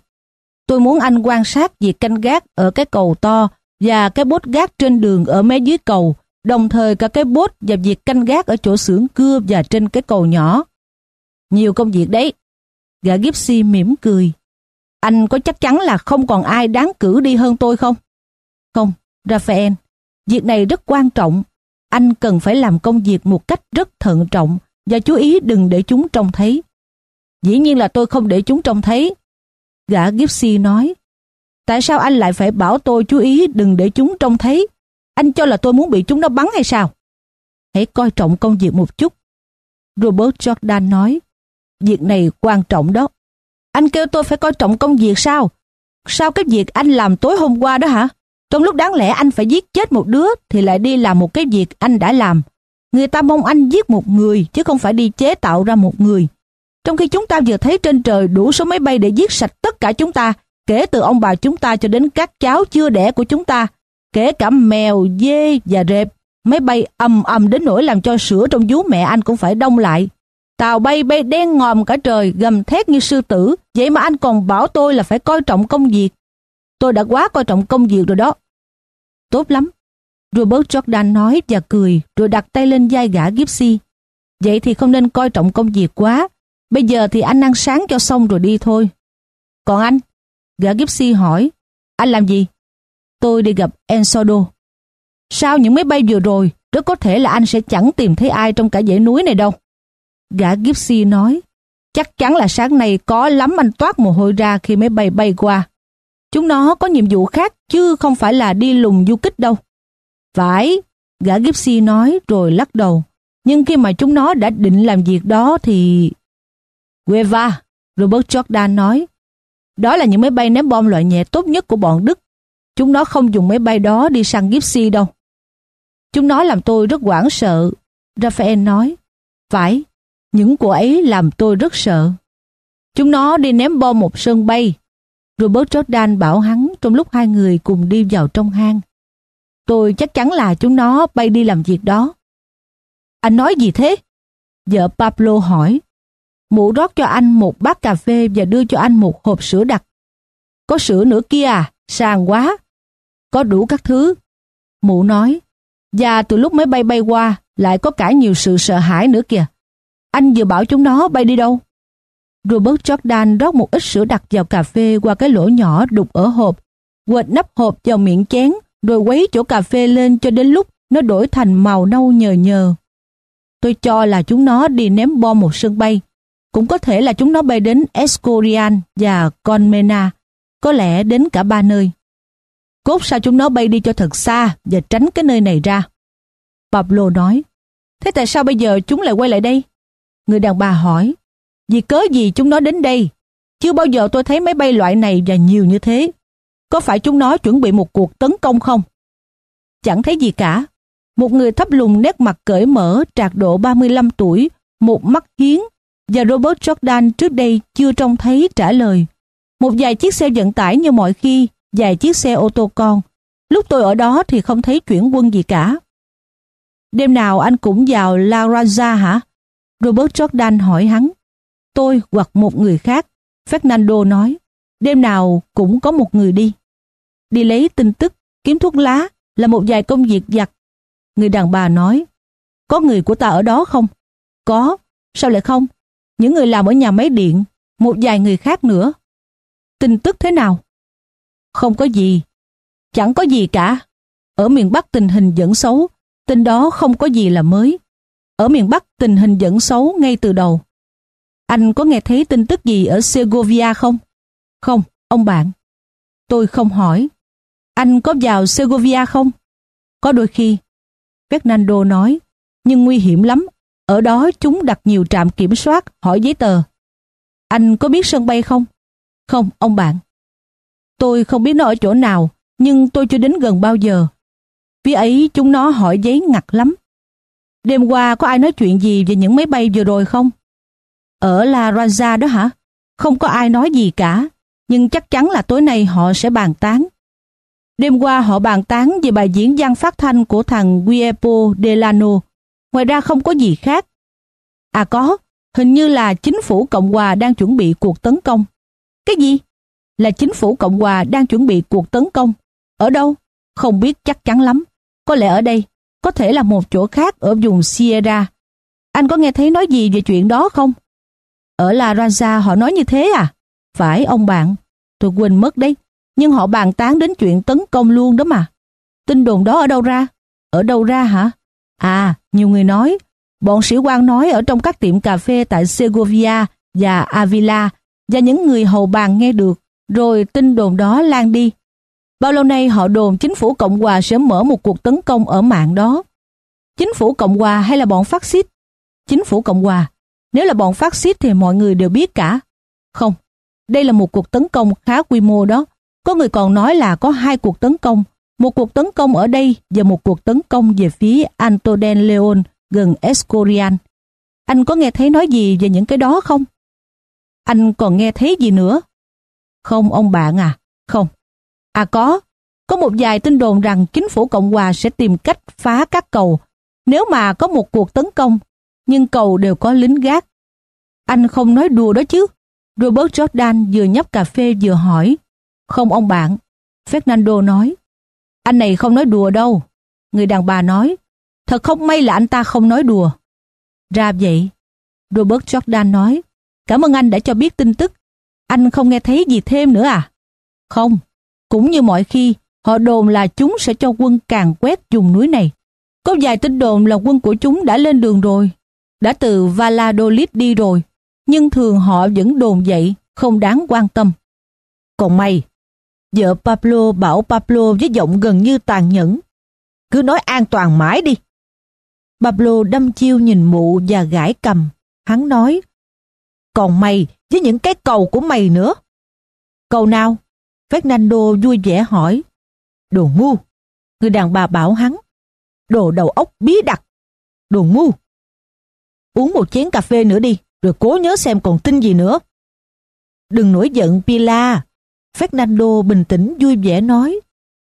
Tôi muốn anh quan sát việc canh gác ở cái cầu to và cái bốt gác trên đường ở mé dưới cầu đồng thời cả cái bốt và việc canh gác ở chỗ xưởng cưa và trên cái cầu nhỏ. Nhiều công việc đấy. Gã Gipsy mỉm cười. Anh có chắc chắn là không còn ai đáng cử đi hơn tôi không? Không, Raphael, việc này rất quan trọng. Anh cần phải làm công việc một cách rất thận trọng và chú ý đừng để chúng trông thấy. Dĩ nhiên là tôi không để chúng trông thấy. Gã Gipsy nói, tại sao anh lại phải bảo tôi chú ý đừng để chúng trông thấy? Anh cho là tôi muốn bị chúng nó bắn hay sao? Hãy coi trọng công việc một chút. Robert Jordan nói, việc này quan trọng đó. Anh kêu tôi phải coi trọng công việc sao? Sao cái việc anh làm tối hôm qua đó hả? Trong lúc đáng lẽ anh phải giết chết một đứa thì lại đi làm một cái việc anh đã làm. Người ta mong anh giết một người chứ không phải đi chế tạo ra một người. Trong khi chúng ta vừa thấy trên trời đủ số máy bay để giết sạch tất cả chúng ta, kể từ ông bà chúng ta cho đến các cháu chưa đẻ của chúng ta, kể cả mèo, dê và rệp. Máy bay ầm ầm đến nỗi làm cho sữa trong vú mẹ anh cũng phải đông lại. Tàu bay bay đen ngòm cả trời, gầm thét như sư tử. Vậy mà anh còn bảo tôi là phải coi trọng công việc. Tôi đã quá coi trọng công việc rồi đó. Tốt lắm. Robert Jordan nói và cười rồi đặt tay lên vai gã Gypsy. Vậy thì không nên coi trọng công việc quá. Bây giờ thì anh ăn sáng cho xong rồi đi thôi. Còn anh? Gã Gypsy hỏi. Anh làm gì? tôi đi gặp Ensodo. Sau những máy bay vừa rồi, rất có thể là anh sẽ chẳng tìm thấy ai trong cả dãy núi này đâu. Gã Gypsy nói, chắc chắn là sáng nay có lắm anh toát mồ hôi ra khi máy bay bay qua. Chúng nó có nhiệm vụ khác chứ không phải là đi lùng du kích đâu. Phải, gã Gypsy nói rồi lắc đầu. Nhưng khi mà chúng nó đã định làm việc đó thì... Gueva, Robert Jordan nói. Đó là những máy bay ném bom loại nhẹ tốt nhất của bọn Đức Chúng nó không dùng máy bay đó đi sang Gipsy đâu. Chúng nó làm tôi rất hoảng sợ. Raphael nói, phải, những của ấy làm tôi rất sợ. Chúng nó đi ném bom một sân bay. Robert Jordan bảo hắn trong lúc hai người cùng đi vào trong hang. Tôi chắc chắn là chúng nó bay đi làm việc đó. Anh nói gì thế? Vợ Pablo hỏi. Mụ rót cho anh một bát cà phê và đưa cho anh một hộp sữa đặc. Có sữa nữa kia à? Sàng quá có đủ các thứ. Mụ nói, và từ lúc máy bay bay qua lại có cả nhiều sự sợ hãi nữa kìa. Anh vừa bảo chúng nó bay đi đâu? Robert Jordan rót một ít sữa đặc vào cà phê qua cái lỗ nhỏ đục ở hộp, quệt nắp hộp vào miệng chén, rồi quấy chỗ cà phê lên cho đến lúc nó đổi thành màu nâu nhờ nhờ. Tôi cho là chúng nó đi ném bom một sân bay. Cũng có thể là chúng nó bay đến Escorial và Conmena, có lẽ đến cả ba nơi cốt sao chúng nó bay đi cho thật xa và tránh cái nơi này ra. Pablo nói, thế tại sao bây giờ chúng lại quay lại đây? Người đàn bà hỏi, vì cớ gì chúng nó đến đây? Chưa bao giờ tôi thấy máy bay loại này và nhiều như thế. Có phải chúng nó chuẩn bị một cuộc tấn công không? Chẳng thấy gì cả. Một người thấp lùng nét mặt cởi mở, trạc độ 35 tuổi, một mắt hiến, và Robert Jordan trước đây chưa trông thấy trả lời. Một vài chiếc xe vận tải như mọi khi vài chiếc xe ô tô con. Lúc tôi ở đó thì không thấy chuyển quân gì cả. Đêm nào anh cũng vào La Raza hả? Robert Jordan hỏi hắn. Tôi hoặc một người khác, Fernando nói. Đêm nào cũng có một người đi. Đi lấy tin tức, kiếm thuốc lá là một vài công việc giặt. Người đàn bà nói. Có người của ta ở đó không? Có. Sao lại không? Những người làm ở nhà máy điện, một vài người khác nữa. Tin tức thế nào? Không có gì. Chẳng có gì cả. Ở miền Bắc tình hình vẫn xấu, tin đó không có gì là mới. Ở miền Bắc tình hình vẫn xấu ngay từ đầu. Anh có nghe thấy tin tức gì ở Segovia không? Không, ông bạn. Tôi không hỏi. Anh có vào Segovia không? Có đôi khi. Fernando nói, nhưng nguy hiểm lắm. Ở đó chúng đặt nhiều trạm kiểm soát, hỏi giấy tờ. Anh có biết sân bay không? Không, ông bạn. Tôi không biết nó ở chỗ nào, nhưng tôi chưa đến gần bao giờ. vì ấy chúng nó hỏi giấy ngặt lắm. Đêm qua có ai nói chuyện gì về những máy bay vừa rồi không? Ở La Raja đó hả? Không có ai nói gì cả, nhưng chắc chắn là tối nay họ sẽ bàn tán. Đêm qua họ bàn tán về bài diễn văn phát thanh của thằng Guillermo Delano. Ngoài ra không có gì khác. À có, hình như là chính phủ Cộng hòa đang chuẩn bị cuộc tấn công. Cái gì? là chính phủ Cộng hòa đang chuẩn bị cuộc tấn công. Ở đâu? Không biết chắc chắn lắm. Có lẽ ở đây, có thể là một chỗ khác ở vùng Sierra. Anh có nghe thấy nói gì về chuyện đó không? Ở La Ranja họ nói như thế à? Phải ông bạn, tôi quên mất đấy. Nhưng họ bàn tán đến chuyện tấn công luôn đó mà. Tin đồn đó ở đâu ra? Ở đâu ra hả? À, nhiều người nói. Bọn sĩ quan nói ở trong các tiệm cà phê tại Segovia và Avila và những người hầu bàn nghe được rồi tin đồn đó lan đi. Bao lâu nay họ đồn chính phủ Cộng Hòa sẽ mở một cuộc tấn công ở mạng đó. Chính phủ Cộng Hòa hay là bọn phát xít? Chính phủ Cộng Hòa. Nếu là bọn phát xít thì mọi người đều biết cả. Không, đây là một cuộc tấn công khá quy mô đó. Có người còn nói là có hai cuộc tấn công. Một cuộc tấn công ở đây và một cuộc tấn công về phía Antoden Leon gần Escorial. Anh có nghe thấy nói gì về những cái đó không? Anh còn nghe thấy gì nữa không ông bạn à, không. À có, có một vài tin đồn rằng chính phủ Cộng hòa sẽ tìm cách phá các cầu nếu mà có một cuộc tấn công, nhưng cầu đều có lính gác. Anh không nói đùa đó chứ. Robert Jordan vừa nhấp cà phê vừa hỏi. Không ông bạn, Fernando nói. Anh này không nói đùa đâu. Người đàn bà nói. Thật không may là anh ta không nói đùa. Ra vậy. Robert Jordan nói. Cảm ơn anh đã cho biết tin tức. Anh không nghe thấy gì thêm nữa à? Không, cũng như mọi khi, họ đồn là chúng sẽ cho quân càng quét vùng núi này. Có vài tin đồn là quân của chúng đã lên đường rồi, đã từ Valladolid đi rồi, nhưng thường họ vẫn đồn vậy, không đáng quan tâm. Còn mày, vợ Pablo bảo Pablo với giọng gần như tàn nhẫn, cứ nói an toàn mãi đi. Pablo đâm chiêu nhìn mụ và gãi cầm, hắn nói, còn mày với những cái cầu của mày nữa. Cầu nào? Fernando vui vẻ hỏi. Đồ ngu. Người đàn bà bảo hắn. Đồ đầu óc bí đặc. Đồ ngu. Uống một chén cà phê nữa đi, rồi cố nhớ xem còn tin gì nữa. Đừng nổi giận Pila. Fernando bình tĩnh vui vẻ nói.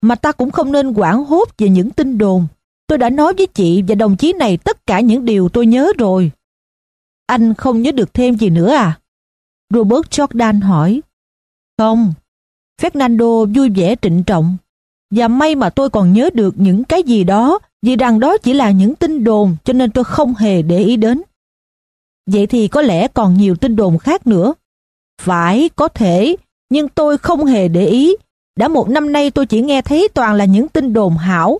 Mà ta cũng không nên quảng hốt về những tin đồn. Tôi đã nói với chị và đồng chí này tất cả những điều tôi nhớ rồi. Anh không nhớ được thêm gì nữa à? Robert Jordan hỏi. Không, Fernando vui vẻ trịnh trọng. Và may mà tôi còn nhớ được những cái gì đó, vì rằng đó chỉ là những tin đồn cho nên tôi không hề để ý đến. Vậy thì có lẽ còn nhiều tin đồn khác nữa. Phải, có thể, nhưng tôi không hề để ý. Đã một năm nay tôi chỉ nghe thấy toàn là những tin đồn hảo.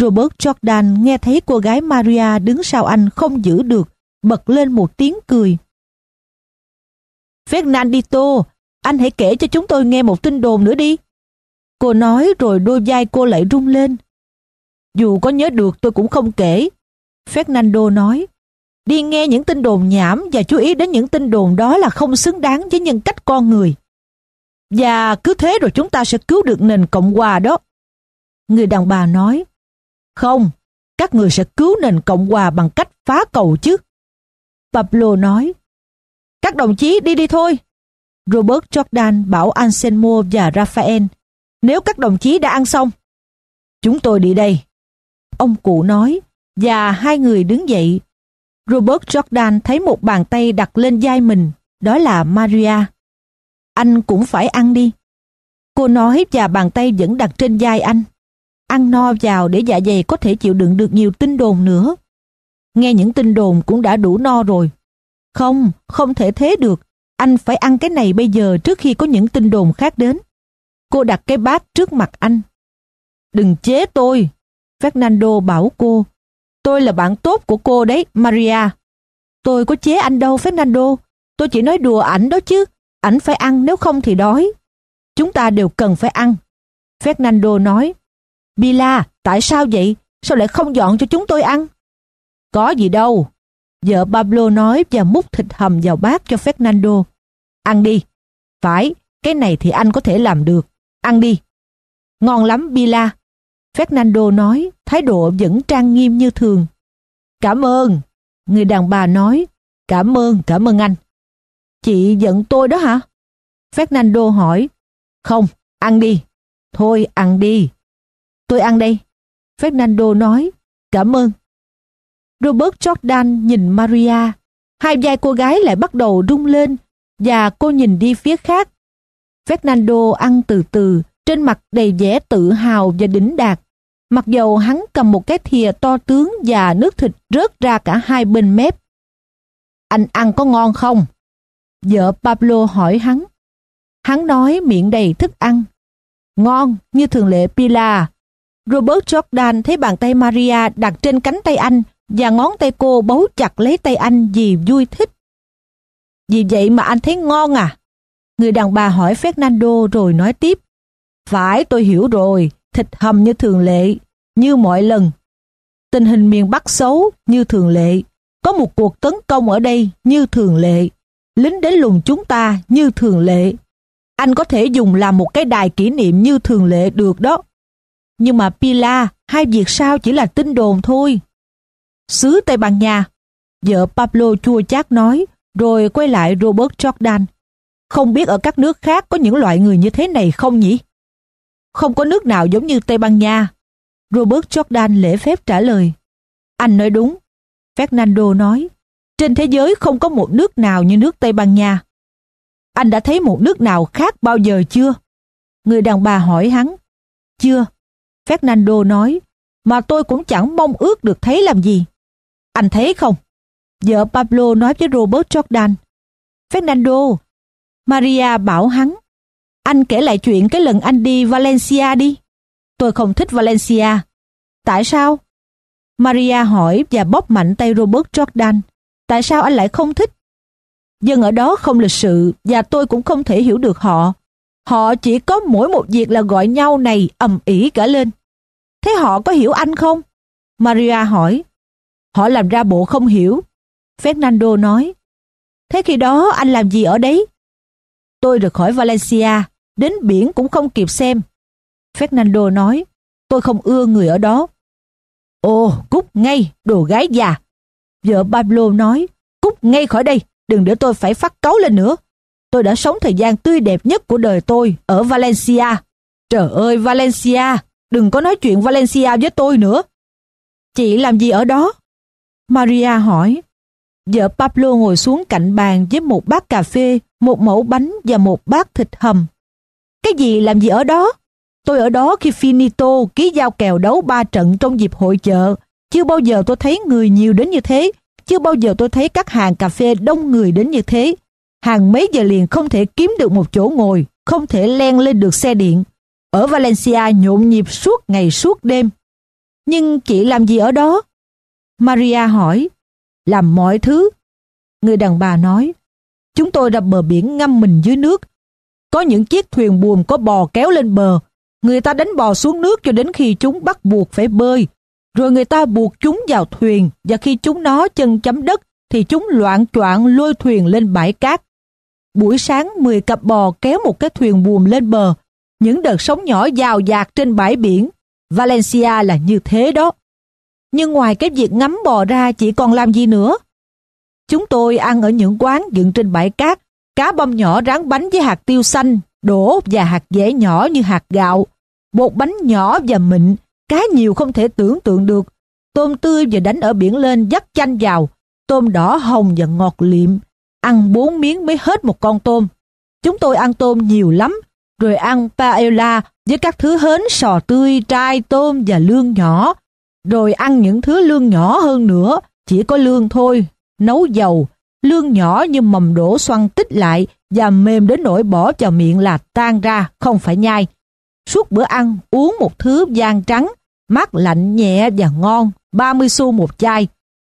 Robert Jordan nghe thấy cô gái Maria đứng sau anh không giữ được, bật lên một tiếng cười. Fernandito, anh hãy kể cho chúng tôi nghe một tin đồn nữa đi. Cô nói rồi đôi vai cô lại rung lên. Dù có nhớ được tôi cũng không kể. Fernando nói, đi nghe những tin đồn nhảm và chú ý đến những tin đồn đó là không xứng đáng với nhân cách con người. Và cứ thế rồi chúng ta sẽ cứu được nền Cộng Hòa đó. Người đàn bà nói, không, các người sẽ cứu nền Cộng Hòa bằng cách phá cầu chứ. Pablo nói, các đồng chí đi đi thôi. Robert Jordan bảo Anselmo và Raphael. Nếu các đồng chí đã ăn xong, chúng tôi đi đây. Ông cụ nói, và hai người đứng dậy. Robert Jordan thấy một bàn tay đặt lên vai mình, đó là Maria. Anh cũng phải ăn đi. Cô nói và bàn tay vẫn đặt trên vai anh. Ăn no vào để dạ dày có thể chịu đựng được nhiều tin đồn nữa. Nghe những tin đồn cũng đã đủ no rồi. Không, không thể thế được. Anh phải ăn cái này bây giờ trước khi có những tin đồn khác đến. Cô đặt cái bát trước mặt anh. Đừng chế tôi. Fernando bảo cô. Tôi là bạn tốt của cô đấy, Maria. Tôi có chế anh đâu, Fernando. Tôi chỉ nói đùa ảnh đó chứ. Ảnh phải ăn nếu không thì đói. Chúng ta đều cần phải ăn. Fernando nói. Bila, tại sao vậy? Sao lại không dọn cho chúng tôi ăn? Có gì đâu, Vợ Pablo nói và múc thịt hầm vào bát cho Fernando. Ăn đi. Phải, cái này thì anh có thể làm được. Ăn đi. Ngon lắm, Bila. Fernando nói, thái độ vẫn trang nghiêm như thường. Cảm ơn. Người đàn bà nói, cảm ơn, cảm ơn anh. Chị giận tôi đó hả? Fernando hỏi, không, ăn đi. Thôi, ăn đi. Tôi ăn đây. Fernando nói, cảm ơn, Robert Jordan nhìn Maria. Hai vai cô gái lại bắt đầu rung lên và cô nhìn đi phía khác. Fernando ăn từ từ, trên mặt đầy vẻ tự hào và đỉnh đạt. Mặc dầu hắn cầm một cái thìa to tướng và nước thịt rớt ra cả hai bên mép. Anh ăn có ngon không? Vợ Pablo hỏi hắn. Hắn nói miệng đầy thức ăn. Ngon, như thường lệ Pila. Robert Jordan thấy bàn tay Maria đặt trên cánh tay anh và ngón tay cô bấu chặt lấy tay anh vì vui thích. Vì vậy mà anh thấy ngon à? Người đàn bà hỏi Fernando rồi nói tiếp. Phải tôi hiểu rồi, thịt hầm như thường lệ, như mọi lần. Tình hình miền Bắc xấu như thường lệ. Có một cuộc tấn công ở đây như thường lệ. Lính đến lùng chúng ta như thường lệ. Anh có thể dùng làm một cái đài kỷ niệm như thường lệ được đó. Nhưng mà Pila, hai việc sao chỉ là tin đồn thôi xứ Tây Ban Nha. Vợ Pablo chua chát nói, rồi quay lại Robert Jordan. Không biết ở các nước khác có những loại người như thế này không nhỉ? Không có nước nào giống như Tây Ban Nha. Robert Jordan lễ phép trả lời. Anh nói đúng. Fernando nói, trên thế giới không có một nước nào như nước Tây Ban Nha. Anh đã thấy một nước nào khác bao giờ chưa? Người đàn bà hỏi hắn. Chưa. Fernando nói, mà tôi cũng chẳng mong ước được thấy làm gì. Anh thấy không? Vợ Pablo nói với Robert Jordan. Fernando, Maria bảo hắn. Anh kể lại chuyện cái lần anh đi Valencia đi. Tôi không thích Valencia. Tại sao? Maria hỏi và bóp mạnh tay Robert Jordan. Tại sao anh lại không thích? Dân ở đó không lịch sự và tôi cũng không thể hiểu được họ. Họ chỉ có mỗi một việc là gọi nhau này ầm ĩ cả lên. Thế họ có hiểu anh không? Maria hỏi. Họ làm ra bộ không hiểu. Fernando nói, thế khi đó anh làm gì ở đấy? Tôi rời khỏi Valencia, đến biển cũng không kịp xem. Fernando nói, tôi không ưa người ở đó. Ồ, cút ngay, đồ gái già. Vợ Pablo nói, cút ngay khỏi đây, đừng để tôi phải phát cáu lên nữa. Tôi đã sống thời gian tươi đẹp nhất của đời tôi ở Valencia. Trời ơi Valencia, đừng có nói chuyện Valencia với tôi nữa. Chị làm gì ở đó? Maria hỏi. Vợ Pablo ngồi xuống cạnh bàn với một bát cà phê, một mẫu bánh và một bát thịt hầm. Cái gì làm gì ở đó? Tôi ở đó khi Finito ký giao kèo đấu ba trận trong dịp hội chợ. Chưa bao giờ tôi thấy người nhiều đến như thế. Chưa bao giờ tôi thấy các hàng cà phê đông người đến như thế. Hàng mấy giờ liền không thể kiếm được một chỗ ngồi, không thể len lên được xe điện. Ở Valencia nhộn nhịp suốt ngày suốt đêm. Nhưng chị làm gì ở đó? Maria hỏi, làm mọi thứ. Người đàn bà nói, chúng tôi ra bờ biển ngâm mình dưới nước. Có những chiếc thuyền buồm có bò kéo lên bờ. Người ta đánh bò xuống nước cho đến khi chúng bắt buộc phải bơi. Rồi người ta buộc chúng vào thuyền và khi chúng nó chân chấm đất thì chúng loạn choạng lôi thuyền lên bãi cát. Buổi sáng 10 cặp bò kéo một cái thuyền buồm lên bờ. Những đợt sóng nhỏ dào dạt trên bãi biển. Valencia là như thế đó nhưng ngoài cái việc ngắm bò ra chỉ còn làm gì nữa? Chúng tôi ăn ở những quán dựng trên bãi cát, cá băm nhỏ rán bánh với hạt tiêu xanh, đổ và hạt dẻ nhỏ như hạt gạo, bột bánh nhỏ và mịn, cá nhiều không thể tưởng tượng được. Tôm tươi và đánh ở biển lên dắt chanh vào, tôm đỏ hồng và ngọt liệm. Ăn bốn miếng mới hết một con tôm. Chúng tôi ăn tôm nhiều lắm, rồi ăn paella với các thứ hến sò tươi, trai, tôm và lương nhỏ, rồi ăn những thứ lương nhỏ hơn nữa, chỉ có lương thôi, nấu dầu, lương nhỏ như mầm đổ xoăn tích lại và mềm đến nỗi bỏ vào miệng là tan ra, không phải nhai. Suốt bữa ăn uống một thứ vang trắng, mát lạnh nhẹ và ngon, 30 xu một chai.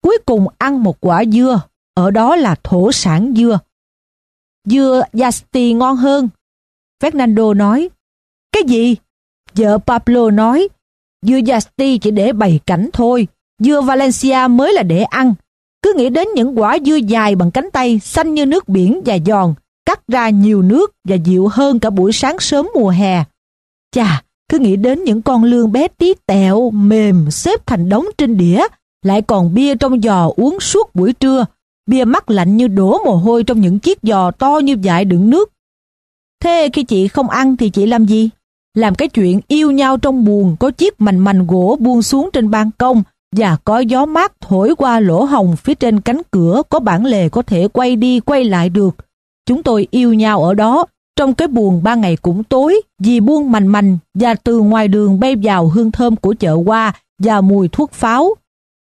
Cuối cùng ăn một quả dưa, ở đó là thổ sản dưa. Dưa Yasti ngon hơn. Fernando nói, Cái gì? Vợ Pablo nói, Dưa Yasti chỉ để bày cảnh thôi, dưa Valencia mới là để ăn. Cứ nghĩ đến những quả dưa dài bằng cánh tay, xanh như nước biển và giòn, cắt ra nhiều nước và dịu hơn cả buổi sáng sớm mùa hè. Chà, cứ nghĩ đến những con lươn bé tí tẹo, mềm, xếp thành đống trên đĩa, lại còn bia trong giò uống suốt buổi trưa, bia mắt lạnh như đổ mồ hôi trong những chiếc giò to như vại đựng nước. Thế khi chị không ăn thì chị làm gì? làm cái chuyện yêu nhau trong buồng có chiếc mành mành gỗ buông xuống trên ban công và có gió mát thổi qua lỗ hồng phía trên cánh cửa có bản lề có thể quay đi quay lại được. Chúng tôi yêu nhau ở đó, trong cái buồng ba ngày cũng tối vì buông mành mành và từ ngoài đường bay vào hương thơm của chợ qua và mùi thuốc pháo.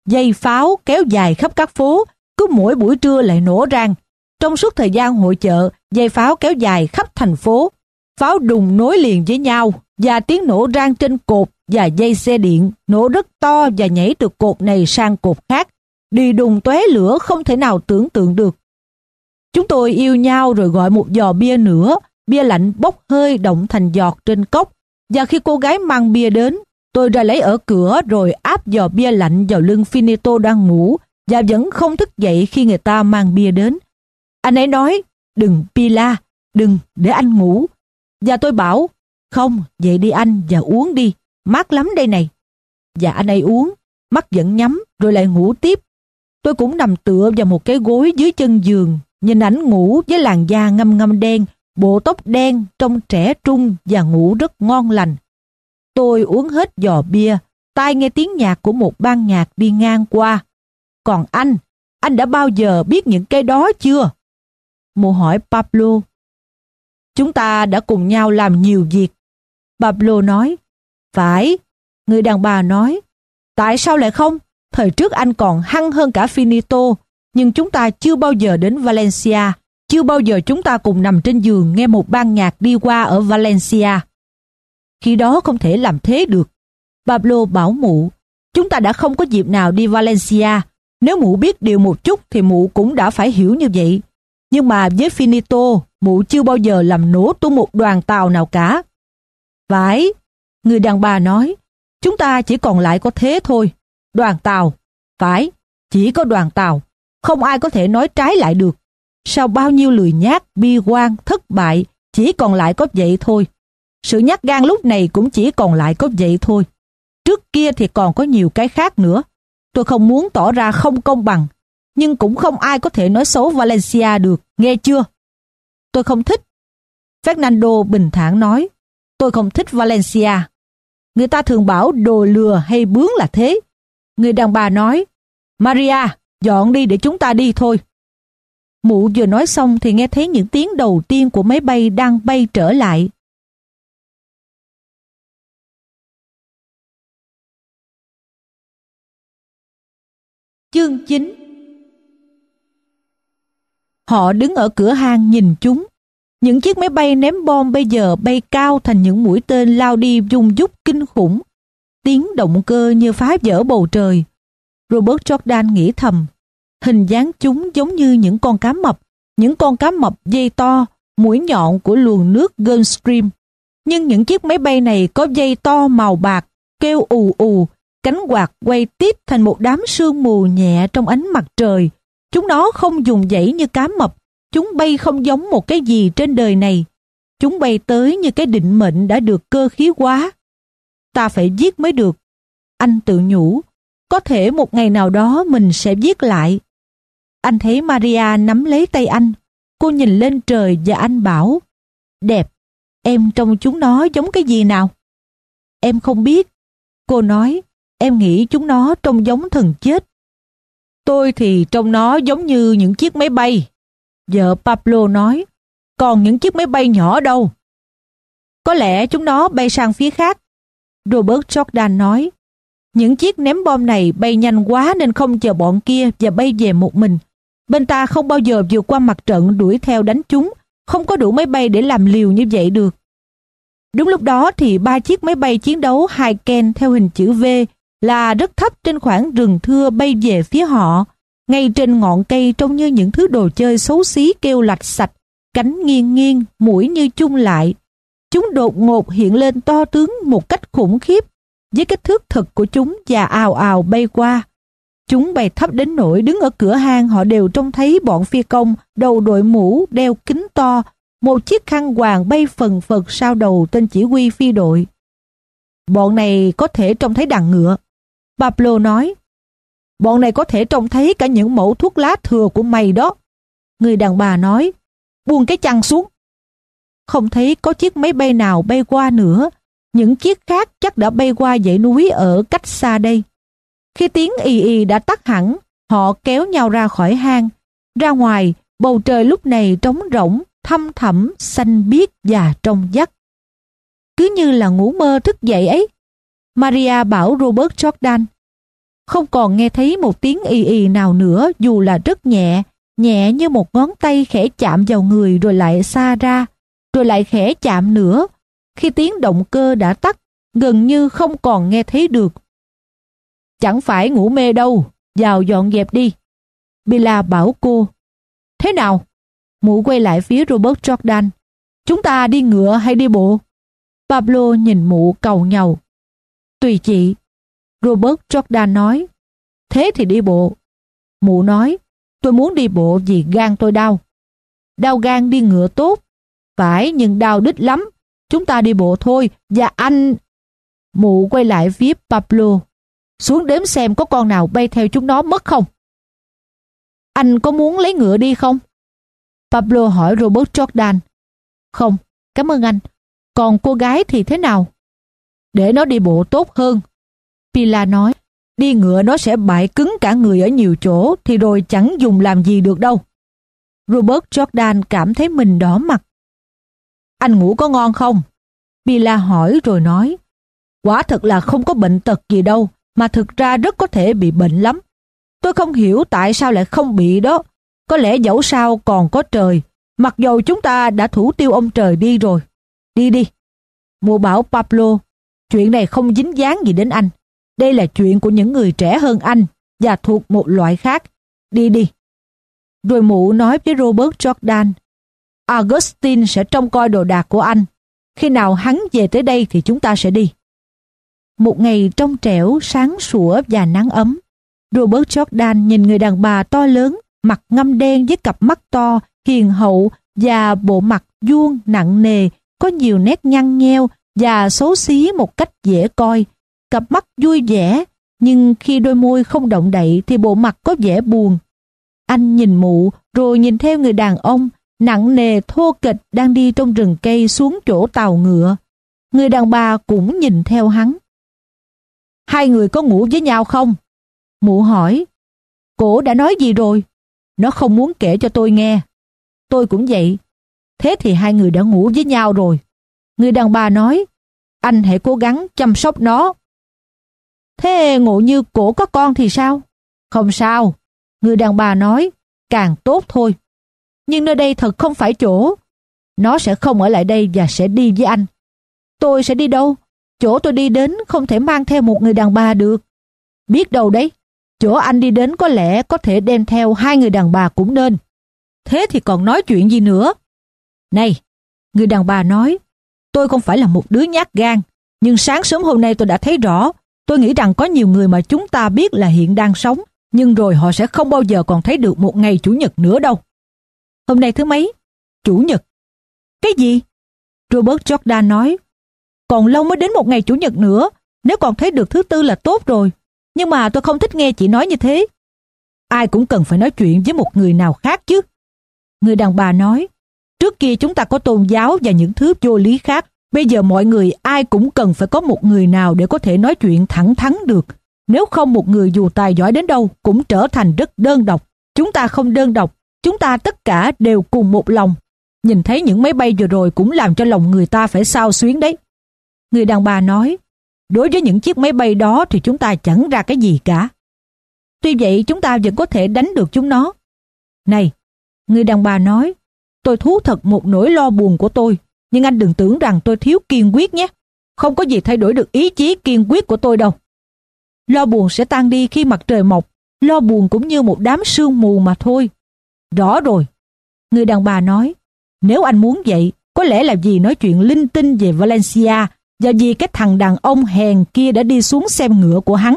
Dây pháo kéo dài khắp các phố, cứ mỗi buổi trưa lại nổ rang. Trong suốt thời gian hội chợ, dây pháo kéo dài khắp thành phố Pháo đùng nối liền với nhau và tiếng nổ rang trên cột và dây xe điện nổ rất to và nhảy từ cột này sang cột khác, đi đùng tóe lửa không thể nào tưởng tượng được. Chúng tôi yêu nhau rồi gọi một giò bia nữa, bia lạnh bốc hơi động thành giọt trên cốc. Và khi cô gái mang bia đến, tôi ra lấy ở cửa rồi áp giò bia lạnh vào lưng Finito đang ngủ và vẫn không thức dậy khi người ta mang bia đến. Anh ấy nói, đừng Pila, đừng để anh ngủ, và tôi bảo, không, về đi anh và uống đi, mát lắm đây này. Và anh ấy uống, mắt vẫn nhắm rồi lại ngủ tiếp. Tôi cũng nằm tựa vào một cái gối dưới chân giường, nhìn ảnh ngủ với làn da ngâm ngâm đen, bộ tóc đen trông trẻ trung và ngủ rất ngon lành. Tôi uống hết giò bia, tai nghe tiếng nhạc của một ban nhạc đi ngang qua. Còn anh, anh đã bao giờ biết những cái đó chưa? Mụ hỏi Pablo Chúng ta đã cùng nhau làm nhiều việc. Pablo nói, phải, người đàn bà nói, tại sao lại không? Thời trước anh còn hăng hơn cả Finito, nhưng chúng ta chưa bao giờ đến Valencia, chưa bao giờ chúng ta cùng nằm trên giường nghe một ban nhạc đi qua ở Valencia. Khi đó không thể làm thế được. Pablo bảo mụ, chúng ta đã không có dịp nào đi Valencia. Nếu mụ biết điều một chút thì mụ cũng đã phải hiểu như vậy. Nhưng mà với Finito, mụ chưa bao giờ làm nổ tung một đoàn tàu nào cả. Phải, người đàn bà nói, chúng ta chỉ còn lại có thế thôi. Đoàn tàu, phải, chỉ có đoàn tàu, không ai có thể nói trái lại được. Sau bao nhiêu lười nhác, bi quan, thất bại, chỉ còn lại có vậy thôi. Sự nhát gan lúc này cũng chỉ còn lại có vậy thôi. Trước kia thì còn có nhiều cái khác nữa. Tôi không muốn tỏ ra không công bằng, nhưng cũng không ai có thể nói xấu Valencia được, nghe chưa? Tôi không thích. Fernando bình thản nói, tôi không thích Valencia. Người ta thường bảo đồ lừa hay bướng là thế. Người đàn bà nói, Maria, dọn đi để chúng ta đi thôi. Mụ vừa nói xong thì nghe thấy những tiếng đầu tiên của máy bay đang bay trở lại. Chương 9 Họ đứng ở cửa hàng nhìn chúng. Những chiếc máy bay ném bom bây giờ bay cao thành những mũi tên lao đi dung dút kinh khủng. Tiếng động cơ như phá vỡ bầu trời. Robert Jordan nghĩ thầm. Hình dáng chúng giống như những con cá mập. Những con cá mập dây to, mũi nhọn của luồng nước Gulfstream. Nhưng những chiếc máy bay này có dây to màu bạc, kêu ù ù, cánh quạt quay tiếp thành một đám sương mù nhẹ trong ánh mặt trời, Chúng nó không dùng dãy như cá mập, chúng bay không giống một cái gì trên đời này. Chúng bay tới như cái định mệnh đã được cơ khí hóa. Ta phải giết mới được. Anh tự nhủ, có thể một ngày nào đó mình sẽ viết lại. Anh thấy Maria nắm lấy tay anh, cô nhìn lên trời và anh bảo, đẹp, em trong chúng nó giống cái gì nào? Em không biết. Cô nói, em nghĩ chúng nó trông giống thần chết. Tôi thì trông nó giống như những chiếc máy bay. Vợ Pablo nói, còn những chiếc máy bay nhỏ đâu? Có lẽ chúng nó bay sang phía khác. Robert Jordan nói, những chiếc ném bom này bay nhanh quá nên không chờ bọn kia và bay về một mình. Bên ta không bao giờ vượt qua mặt trận đuổi theo đánh chúng, không có đủ máy bay để làm liều như vậy được. Đúng lúc đó thì ba chiếc máy bay chiến đấu hai Ken theo hình chữ V là rất thấp trên khoảng rừng thưa bay về phía họ. Ngay trên ngọn cây trông như những thứ đồ chơi xấu xí kêu lạch sạch, cánh nghiêng nghiêng, mũi như chung lại. Chúng đột ngột hiện lên to tướng một cách khủng khiếp với kích thước thật của chúng và ào ào bay qua. Chúng bay thấp đến nỗi đứng ở cửa hang họ đều trông thấy bọn phi công đầu đội mũ đeo kính to, một chiếc khăn hoàng bay phần phật sau đầu tên chỉ huy phi đội. Bọn này có thể trông thấy đàn ngựa, Pablo nói, bọn này có thể trông thấy cả những mẫu thuốc lá thừa của mày đó. Người đàn bà nói, buông cái chăn xuống. Không thấy có chiếc máy bay nào bay qua nữa, những chiếc khác chắc đã bay qua dãy núi ở cách xa đây. Khi tiếng y y đã tắt hẳn, họ kéo nhau ra khỏi hang. Ra ngoài, bầu trời lúc này trống rỗng, thăm thẳm, xanh biếc và trong vắt. Cứ như là ngủ mơ thức dậy ấy, Maria bảo Robert Jordan. Không còn nghe thấy một tiếng y y nào nữa dù là rất nhẹ, nhẹ như một ngón tay khẽ chạm vào người rồi lại xa ra, rồi lại khẽ chạm nữa. Khi tiếng động cơ đã tắt, gần như không còn nghe thấy được. Chẳng phải ngủ mê đâu, vào dọn dẹp đi. Bila bảo cô. Thế nào? Mũ quay lại phía Robert Jordan. Chúng ta đi ngựa hay đi bộ? Pablo nhìn mũ cầu nhau. Tùy chị. Robert Jordan nói, thế thì đi bộ. Mụ nói, tôi muốn đi bộ vì gan tôi đau. Đau gan đi ngựa tốt. Phải, nhưng đau đít lắm. Chúng ta đi bộ thôi, và anh... Mụ quay lại phía Pablo. Xuống đếm xem có con nào bay theo chúng nó mất không? Anh có muốn lấy ngựa đi không? Pablo hỏi Robert Jordan. Không, cảm ơn anh. Còn cô gái thì thế nào? để nó đi bộ tốt hơn. Pila nói, đi ngựa nó sẽ bại cứng cả người ở nhiều chỗ thì rồi chẳng dùng làm gì được đâu. Robert Jordan cảm thấy mình đỏ mặt. Anh ngủ có ngon không? Pila hỏi rồi nói, quả thật là không có bệnh tật gì đâu, mà thực ra rất có thể bị bệnh lắm. Tôi không hiểu tại sao lại không bị đó. Có lẽ dẫu sao còn có trời, mặc dù chúng ta đã thủ tiêu ông trời đi rồi. Đi đi. Mùa bão Pablo Chuyện này không dính dáng gì đến anh. Đây là chuyện của những người trẻ hơn anh và thuộc một loại khác. Đi đi. Rồi mụ nói với Robert Jordan. Augustine sẽ trông coi đồ đạc của anh. Khi nào hắn về tới đây thì chúng ta sẽ đi. Một ngày trong trẻo, sáng sủa và nắng ấm. Robert Jordan nhìn người đàn bà to lớn, mặt ngâm đen với cặp mắt to, hiền hậu và bộ mặt vuông nặng nề, có nhiều nét nhăn nheo và xấu xí một cách dễ coi, cặp mắt vui vẻ, nhưng khi đôi môi không động đậy thì bộ mặt có vẻ buồn. Anh nhìn mụ rồi nhìn theo người đàn ông, nặng nề thô kịch đang đi trong rừng cây xuống chỗ tàu ngựa. Người đàn bà cũng nhìn theo hắn. Hai người có ngủ với nhau không? Mụ hỏi. Cổ đã nói gì rồi? Nó không muốn kể cho tôi nghe. Tôi cũng vậy. Thế thì hai người đã ngủ với nhau rồi. Người đàn bà nói, anh hãy cố gắng chăm sóc nó. Thế ngộ như cổ có con thì sao? Không sao, người đàn bà nói, càng tốt thôi. Nhưng nơi đây thật không phải chỗ. Nó sẽ không ở lại đây và sẽ đi với anh. Tôi sẽ đi đâu? Chỗ tôi đi đến không thể mang theo một người đàn bà được. Biết đâu đấy, chỗ anh đi đến có lẽ có thể đem theo hai người đàn bà cũng nên. Thế thì còn nói chuyện gì nữa? Này, người đàn bà nói, Tôi không phải là một đứa nhát gan, nhưng sáng sớm hôm nay tôi đã thấy rõ. Tôi nghĩ rằng có nhiều người mà chúng ta biết là hiện đang sống, nhưng rồi họ sẽ không bao giờ còn thấy được một ngày Chủ nhật nữa đâu. Hôm nay thứ mấy? Chủ nhật. Cái gì? Robert Jordan nói. Còn lâu mới đến một ngày Chủ nhật nữa, nếu còn thấy được thứ tư là tốt rồi. Nhưng mà tôi không thích nghe chị nói như thế. Ai cũng cần phải nói chuyện với một người nào khác chứ. Người đàn bà nói. Trước kia chúng ta có tôn giáo và những thứ vô lý khác. Bây giờ mọi người ai cũng cần phải có một người nào để có thể nói chuyện thẳng thắn được. Nếu không một người dù tài giỏi đến đâu cũng trở thành rất đơn độc. Chúng ta không đơn độc, chúng ta tất cả đều cùng một lòng. Nhìn thấy những máy bay vừa rồi cũng làm cho lòng người ta phải sao xuyến đấy. Người đàn bà nói, đối với những chiếc máy bay đó thì chúng ta chẳng ra cái gì cả. Tuy vậy chúng ta vẫn có thể đánh được chúng nó. Này, người đàn bà nói, Tôi thú thật một nỗi lo buồn của tôi, nhưng anh đừng tưởng rằng tôi thiếu kiên quyết nhé. Không có gì thay đổi được ý chí kiên quyết của tôi đâu. Lo buồn sẽ tan đi khi mặt trời mọc, lo buồn cũng như một đám sương mù mà thôi. Rõ rồi, người đàn bà nói, nếu anh muốn vậy, có lẽ là vì nói chuyện linh tinh về Valencia và vì cái thằng đàn ông hèn kia đã đi xuống xem ngựa của hắn.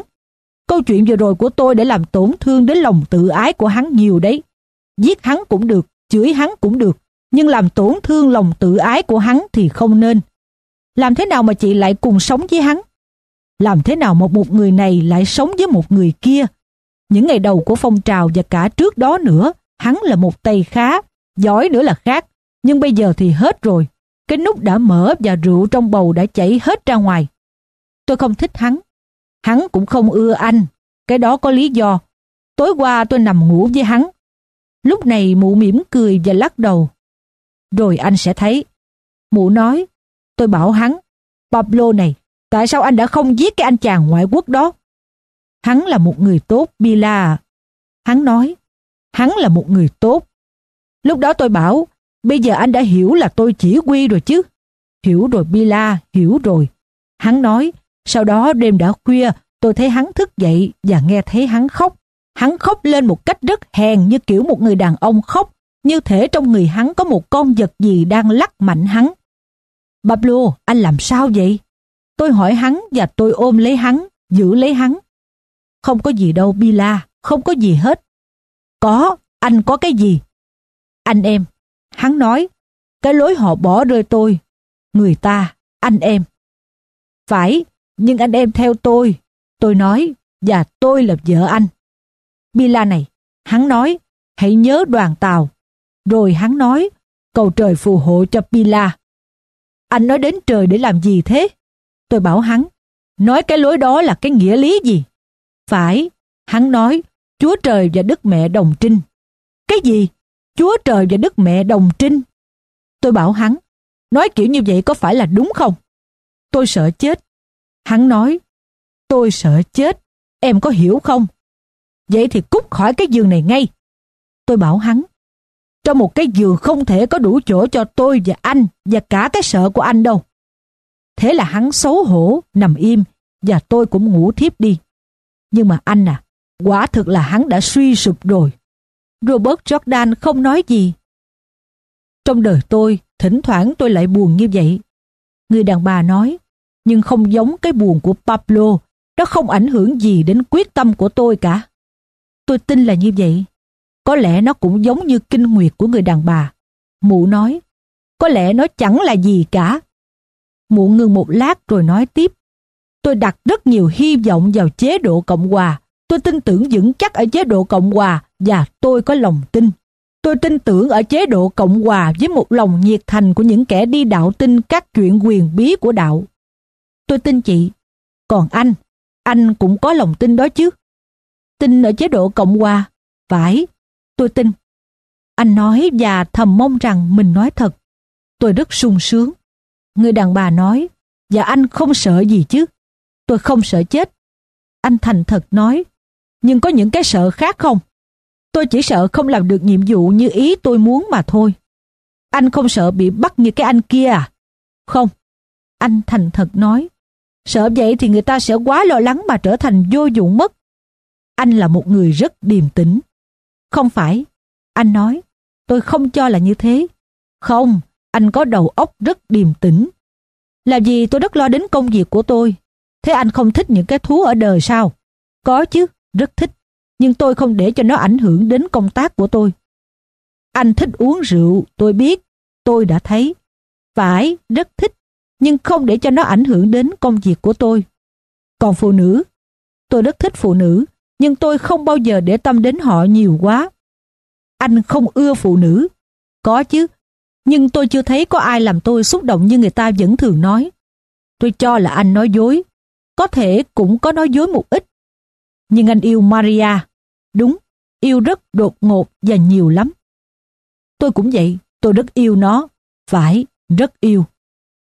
Câu chuyện vừa rồi của tôi đã làm tổn thương đến lòng tự ái của hắn nhiều đấy. Giết hắn cũng được, chửi hắn cũng được, nhưng làm tổn thương lòng tự ái của hắn thì không nên. Làm thế nào mà chị lại cùng sống với hắn? Làm thế nào mà một người này lại sống với một người kia? Những ngày đầu của phong trào và cả trước đó nữa, hắn là một tay khá, giỏi nữa là khác, nhưng bây giờ thì hết rồi. Cái nút đã mở và rượu trong bầu đã chảy hết ra ngoài. Tôi không thích hắn. Hắn cũng không ưa anh. Cái đó có lý do. Tối qua tôi nằm ngủ với hắn Lúc này mụ mỉm cười và lắc đầu. Rồi anh sẽ thấy. Mụ nói, tôi bảo hắn, Pablo này, tại sao anh đã không giết cái anh chàng ngoại quốc đó? Hắn là một người tốt, Bila. Hắn nói, hắn là một người tốt. Lúc đó tôi bảo, bây giờ anh đã hiểu là tôi chỉ quy rồi chứ. Hiểu rồi Bila, hiểu rồi. Hắn nói, sau đó đêm đã khuya, tôi thấy hắn thức dậy và nghe thấy hắn khóc. Hắn khóc lên một cách rất hèn như kiểu một người đàn ông khóc, như thể trong người hắn có một con vật gì đang lắc mạnh hắn. Pablo, anh làm sao vậy? Tôi hỏi hắn và tôi ôm lấy hắn, giữ lấy hắn. Không có gì đâu Bila, không có gì hết. Có, anh có cái gì? Anh em, hắn nói, cái lối họ bỏ rơi tôi, người ta, anh em. Phải, nhưng anh em theo tôi, tôi nói, và tôi là vợ anh. Bila này. Hắn nói, hãy nhớ đoàn tàu. Rồi hắn nói, cầu trời phù hộ cho Bila. Anh nói đến trời để làm gì thế? Tôi bảo hắn, nói cái lối đó là cái nghĩa lý gì? Phải, hắn nói, Chúa Trời và Đức Mẹ đồng trinh. Cái gì? Chúa Trời và Đức Mẹ đồng trinh. Tôi bảo hắn, nói kiểu như vậy có phải là đúng không? Tôi sợ chết. Hắn nói, tôi sợ chết, em có hiểu không? Vậy thì cút khỏi cái giường này ngay. Tôi bảo hắn. Trong một cái giường không thể có đủ chỗ cho tôi và anh và cả cái sợ của anh đâu. Thế là hắn xấu hổ, nằm im và tôi cũng ngủ thiếp đi. Nhưng mà anh à, quả thực là hắn đã suy sụp rồi. Robert Jordan không nói gì. Trong đời tôi, thỉnh thoảng tôi lại buồn như vậy. Người đàn bà nói, nhưng không giống cái buồn của Pablo, nó không ảnh hưởng gì đến quyết tâm của tôi cả. Tôi tin là như vậy. Có lẽ nó cũng giống như kinh nguyệt của người đàn bà. Mụ nói, có lẽ nó chẳng là gì cả. Mụ ngừng một lát rồi nói tiếp. Tôi đặt rất nhiều hy vọng vào chế độ Cộng Hòa. Tôi tin tưởng vững chắc ở chế độ Cộng Hòa và tôi có lòng tin. Tôi tin tưởng ở chế độ Cộng Hòa với một lòng nhiệt thành của những kẻ đi đạo tin các chuyện quyền bí của đạo. Tôi tin chị. Còn anh, anh cũng có lòng tin đó chứ tin ở chế độ Cộng hòa. Phải, tôi tin. Anh nói và thầm mong rằng mình nói thật. Tôi rất sung sướng. Người đàn bà nói, và anh không sợ gì chứ. Tôi không sợ chết. Anh thành thật nói, nhưng có những cái sợ khác không? Tôi chỉ sợ không làm được nhiệm vụ như ý tôi muốn mà thôi. Anh không sợ bị bắt như cái anh kia à? Không. Anh thành thật nói. Sợ vậy thì người ta sẽ quá lo lắng mà trở thành vô dụng mất anh là một người rất điềm tĩnh. Không phải, anh nói, tôi không cho là như thế. Không, anh có đầu óc rất điềm tĩnh. là gì tôi rất lo đến công việc của tôi. Thế anh không thích những cái thú ở đời sao? Có chứ, rất thích. Nhưng tôi không để cho nó ảnh hưởng đến công tác của tôi. Anh thích uống rượu, tôi biết. Tôi đã thấy. Phải, rất thích. Nhưng không để cho nó ảnh hưởng đến công việc của tôi. Còn phụ nữ, tôi rất thích phụ nữ nhưng tôi không bao giờ để tâm đến họ nhiều quá. Anh không ưa phụ nữ. Có chứ, nhưng tôi chưa thấy có ai làm tôi xúc động như người ta vẫn thường nói. Tôi cho là anh nói dối. Có thể cũng có nói dối một ít. Nhưng anh yêu Maria. Đúng, yêu rất đột ngột và nhiều lắm. Tôi cũng vậy, tôi rất yêu nó. Phải, rất yêu.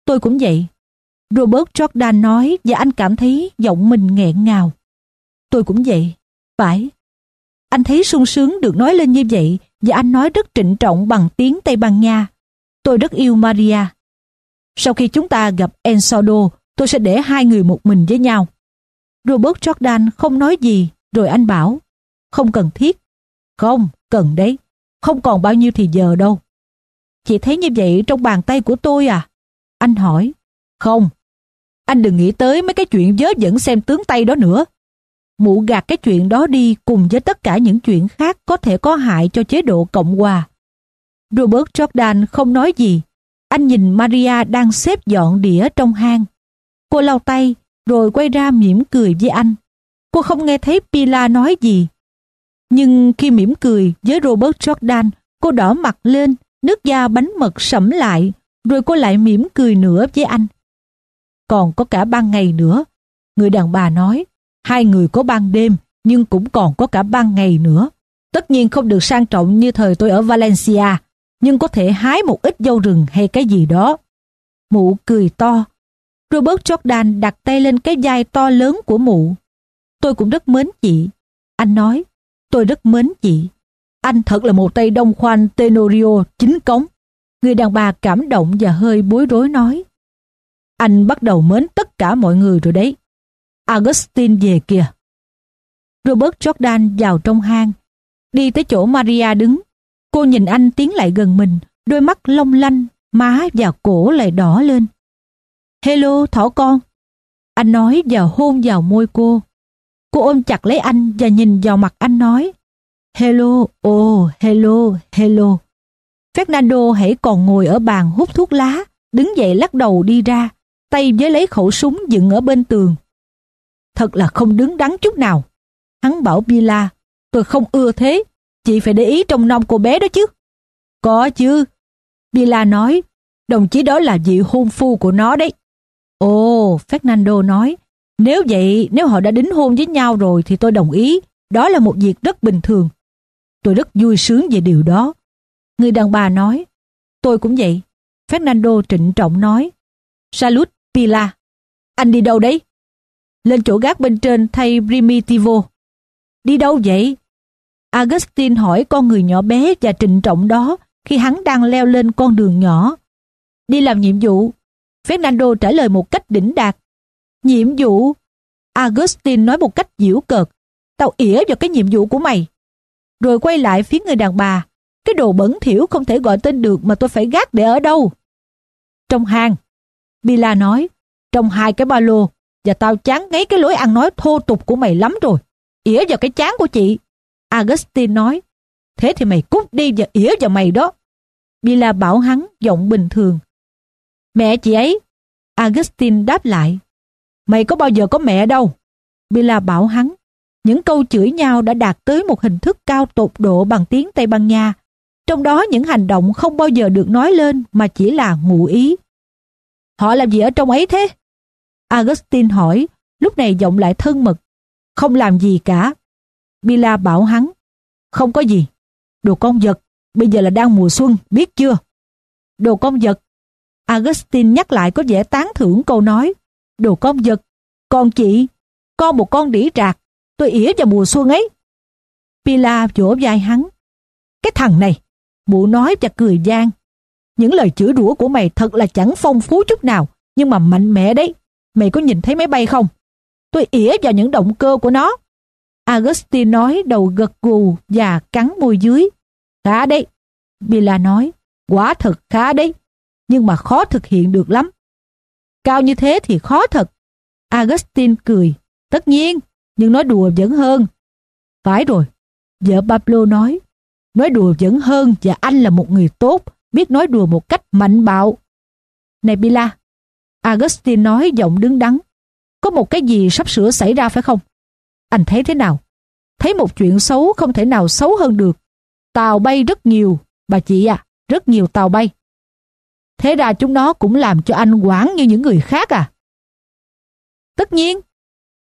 Tôi cũng vậy. Robert Jordan nói và anh cảm thấy giọng mình nghẹn ngào tôi cũng vậy. Phải. Anh thấy sung sướng được nói lên như vậy và anh nói rất trịnh trọng bằng tiếng Tây Ban Nha. Tôi rất yêu Maria. Sau khi chúng ta gặp Ensodo, tôi sẽ để hai người một mình với nhau. Robert Jordan không nói gì, rồi anh bảo. Không cần thiết. Không, cần đấy. Không còn bao nhiêu thì giờ đâu. Chị thấy như vậy trong bàn tay của tôi à? Anh hỏi. Không. Anh đừng nghĩ tới mấy cái chuyện vớ vẩn xem tướng tay đó nữa mụ gạt cái chuyện đó đi cùng với tất cả những chuyện khác có thể có hại cho chế độ Cộng hòa. Robert Jordan không nói gì. Anh nhìn Maria đang xếp dọn đĩa trong hang. Cô lau tay, rồi quay ra mỉm cười với anh. Cô không nghe thấy Pila nói gì. Nhưng khi mỉm cười với Robert Jordan, cô đỏ mặt lên, nước da bánh mật sẫm lại, rồi cô lại mỉm cười nữa với anh. Còn có cả ban ngày nữa, người đàn bà nói Hai người có ban đêm, nhưng cũng còn có cả ban ngày nữa. Tất nhiên không được sang trọng như thời tôi ở Valencia, nhưng có thể hái một ít dâu rừng hay cái gì đó. Mụ cười to. Robert Jordan đặt tay lên cái vai to lớn của mụ. Tôi cũng rất mến chị. Anh nói, tôi rất mến chị. Anh thật là một tay đông khoanh Tenorio chính cống. Người đàn bà cảm động và hơi bối rối nói. Anh bắt đầu mến tất cả mọi người rồi đấy. Augustine về kìa. Robert Jordan vào trong hang, đi tới chỗ Maria đứng. Cô nhìn anh tiến lại gần mình, đôi mắt long lanh, má và cổ lại đỏ lên. Hello thỏ con. Anh nói và hôn vào môi cô. Cô ôm chặt lấy anh và nhìn vào mặt anh nói. Hello, oh, hello, hello. Fernando hãy còn ngồi ở bàn hút thuốc lá, đứng dậy lắc đầu đi ra, tay với lấy khẩu súng dựng ở bên tường thật là không đứng đắn chút nào. Hắn bảo Bila, tôi không ưa thế, chị phải để ý trong nông cô bé đó chứ. Có chứ. Bila nói, đồng chí đó là vị hôn phu của nó đấy. Ồ, Fernando nói, nếu vậy, nếu họ đã đính hôn với nhau rồi thì tôi đồng ý, đó là một việc rất bình thường. Tôi rất vui sướng về điều đó. Người đàn bà nói, tôi cũng vậy. Fernando trịnh trọng nói, Salut Pila, anh đi đâu đấy? lên chỗ gác bên trên thay Primitivo. Đi đâu vậy? Agustin hỏi con người nhỏ bé và trịnh trọng đó khi hắn đang leo lên con đường nhỏ. Đi làm nhiệm vụ. Fernando trả lời một cách đỉnh đạt. Nhiệm vụ? Agustin nói một cách giễu cợt. Tao ỉa vào cái nhiệm vụ của mày. Rồi quay lại phía người đàn bà. Cái đồ bẩn thỉu không thể gọi tên được mà tôi phải gác để ở đâu? Trong hang. Bila nói. Trong hai cái ba lô và tao chán ngấy cái lối ăn nói thô tục của mày lắm rồi. Ỉa vào cái chán của chị. Augustine nói, thế thì mày cút đi và ỉa vào mày đó. Bila bảo hắn giọng bình thường. Mẹ chị ấy. Augustine đáp lại, mày có bao giờ có mẹ đâu. Bila bảo hắn, những câu chửi nhau đã đạt tới một hình thức cao tột độ bằng tiếng Tây Ban Nha, trong đó những hành động không bao giờ được nói lên mà chỉ là ngụ ý. Họ làm gì ở trong ấy thế? Augustine hỏi, lúc này giọng lại thân mật. Không làm gì cả. Mila bảo hắn, không có gì. Đồ con vật, bây giờ là đang mùa xuân, biết chưa? Đồ con vật. Augustine nhắc lại có vẻ tán thưởng câu nói. Đồ con vật, còn chị, con một con đĩ trạc, tôi ỉa vào mùa xuân ấy. Pila vỗ vai hắn. Cái thằng này, mụ nói và cười gian. Những lời chửi rủa của mày thật là chẳng phong phú chút nào, nhưng mà mạnh mẽ đấy. Mày có nhìn thấy máy bay không? Tôi ỉa vào những động cơ của nó. Augustine nói đầu gật gù và cắn môi dưới. Khá đấy. Bila nói. Quả thật khá đấy. Nhưng mà khó thực hiện được lắm. Cao như thế thì khó thật. Augustine cười. Tất nhiên, nhưng nói đùa vẫn hơn. Phải rồi. Vợ Pablo nói. Nói đùa vẫn hơn và anh là một người tốt. Biết nói đùa một cách mạnh bạo. Này Bila, Augustine nói giọng đứng đắn. Có một cái gì sắp sửa xảy ra phải không? Anh thấy thế nào? Thấy một chuyện xấu không thể nào xấu hơn được. Tàu bay rất nhiều, bà chị à, rất nhiều tàu bay. Thế ra chúng nó cũng làm cho anh quảng như những người khác à? Tất nhiên,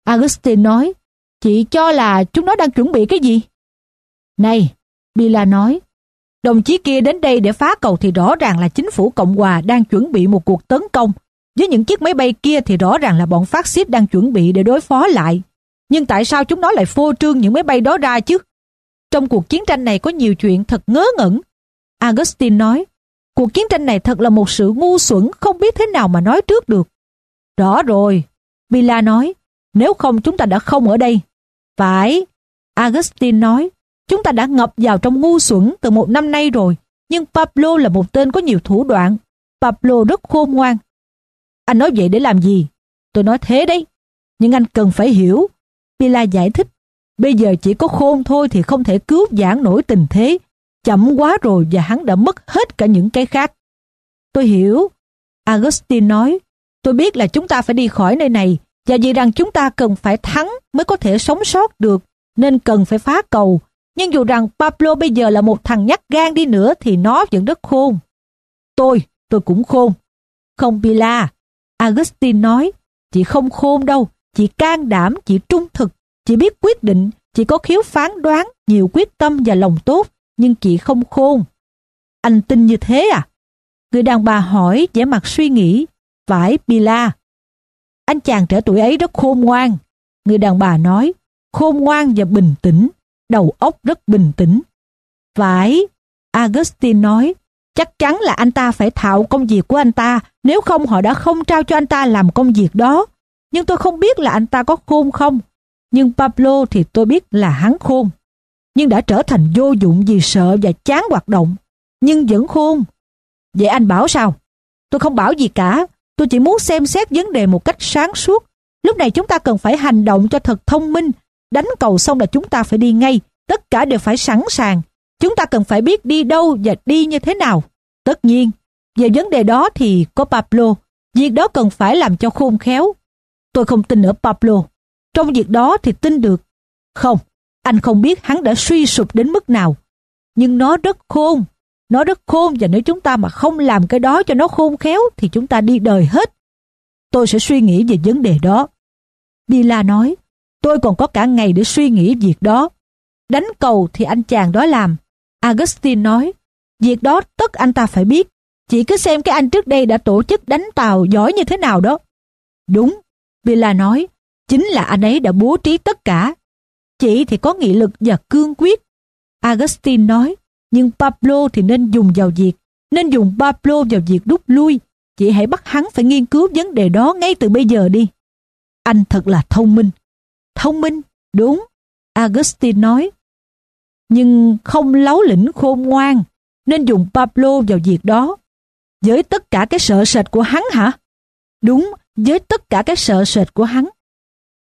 Augustine nói, chị cho là chúng nó đang chuẩn bị cái gì? Này, Bila nói, đồng chí kia đến đây để phá cầu thì rõ ràng là chính phủ Cộng Hòa đang chuẩn bị một cuộc tấn công với những chiếc máy bay kia thì rõ ràng là bọn phát xít đang chuẩn bị để đối phó lại. Nhưng tại sao chúng nó lại phô trương những máy bay đó ra chứ? Trong cuộc chiến tranh này có nhiều chuyện thật ngớ ngẩn. Augustine nói, cuộc chiến tranh này thật là một sự ngu xuẩn không biết thế nào mà nói trước được. Rõ rồi, Villa nói, nếu không chúng ta đã không ở đây. Phải, Augustine nói, chúng ta đã ngập vào trong ngu xuẩn từ một năm nay rồi, nhưng Pablo là một tên có nhiều thủ đoạn. Pablo rất khôn ngoan, anh nói vậy để làm gì? Tôi nói thế đấy. Nhưng anh cần phải hiểu. Pila giải thích. Bây giờ chỉ có khôn thôi thì không thể cứu giãn nổi tình thế. Chậm quá rồi và hắn đã mất hết cả những cái khác. Tôi hiểu. Augustine nói. Tôi biết là chúng ta phải đi khỏi nơi này và vì rằng chúng ta cần phải thắng mới có thể sống sót được nên cần phải phá cầu. Nhưng dù rằng Pablo bây giờ là một thằng nhát gan đi nữa thì nó vẫn rất khôn. Tôi, tôi cũng khôn. Không Pila, Augustine nói, chị không khôn đâu, chị can đảm, chị trung thực, chị biết quyết định, chị có khiếu phán đoán, nhiều quyết tâm và lòng tốt, nhưng chị không khôn. Anh tin như thế à? Người đàn bà hỏi vẻ mặt suy nghĩ, phải Pila. Anh chàng trẻ tuổi ấy rất khôn ngoan. Người đàn bà nói, khôn ngoan và bình tĩnh, đầu óc rất bình tĩnh. Phải, Augustine nói, Chắc chắn là anh ta phải thạo công việc của anh ta, nếu không họ đã không trao cho anh ta làm công việc đó. Nhưng tôi không biết là anh ta có khôn không. Nhưng Pablo thì tôi biết là hắn khôn. Nhưng đã trở thành vô dụng vì sợ và chán hoạt động. Nhưng vẫn khôn. Vậy anh bảo sao? Tôi không bảo gì cả. Tôi chỉ muốn xem xét vấn đề một cách sáng suốt. Lúc này chúng ta cần phải hành động cho thật thông minh. Đánh cầu xong là chúng ta phải đi ngay. Tất cả đều phải sẵn sàng. Chúng ta cần phải biết đi đâu và đi như thế nào. Tất nhiên, về vấn đề đó thì có Pablo. Việc đó cần phải làm cho khôn khéo. Tôi không tin ở Pablo. Trong việc đó thì tin được. Không, anh không biết hắn đã suy sụp đến mức nào. Nhưng nó rất khôn. Nó rất khôn và nếu chúng ta mà không làm cái đó cho nó khôn khéo thì chúng ta đi đời hết. Tôi sẽ suy nghĩ về vấn đề đó. Bila nói, tôi còn có cả ngày để suy nghĩ việc đó. Đánh cầu thì anh chàng đó làm, Augustine nói, việc đó tất anh ta phải biết. Chỉ cứ xem cái anh trước đây đã tổ chức đánh tàu giỏi như thế nào đó. Đúng, Villa nói, chính là anh ấy đã bố trí tất cả. Chị thì có nghị lực và cương quyết. Augustine nói, nhưng Pablo thì nên dùng vào việc, nên dùng Pablo vào việc đút lui. Chị hãy bắt hắn phải nghiên cứu vấn đề đó ngay từ bây giờ đi. Anh thật là thông minh. Thông minh, đúng. Augustine nói, nhưng không láo lĩnh khôn ngoan, nên dùng Pablo vào việc đó. Với tất cả cái sợ sệt của hắn hả? Đúng, với tất cả cái sợ sệt của hắn.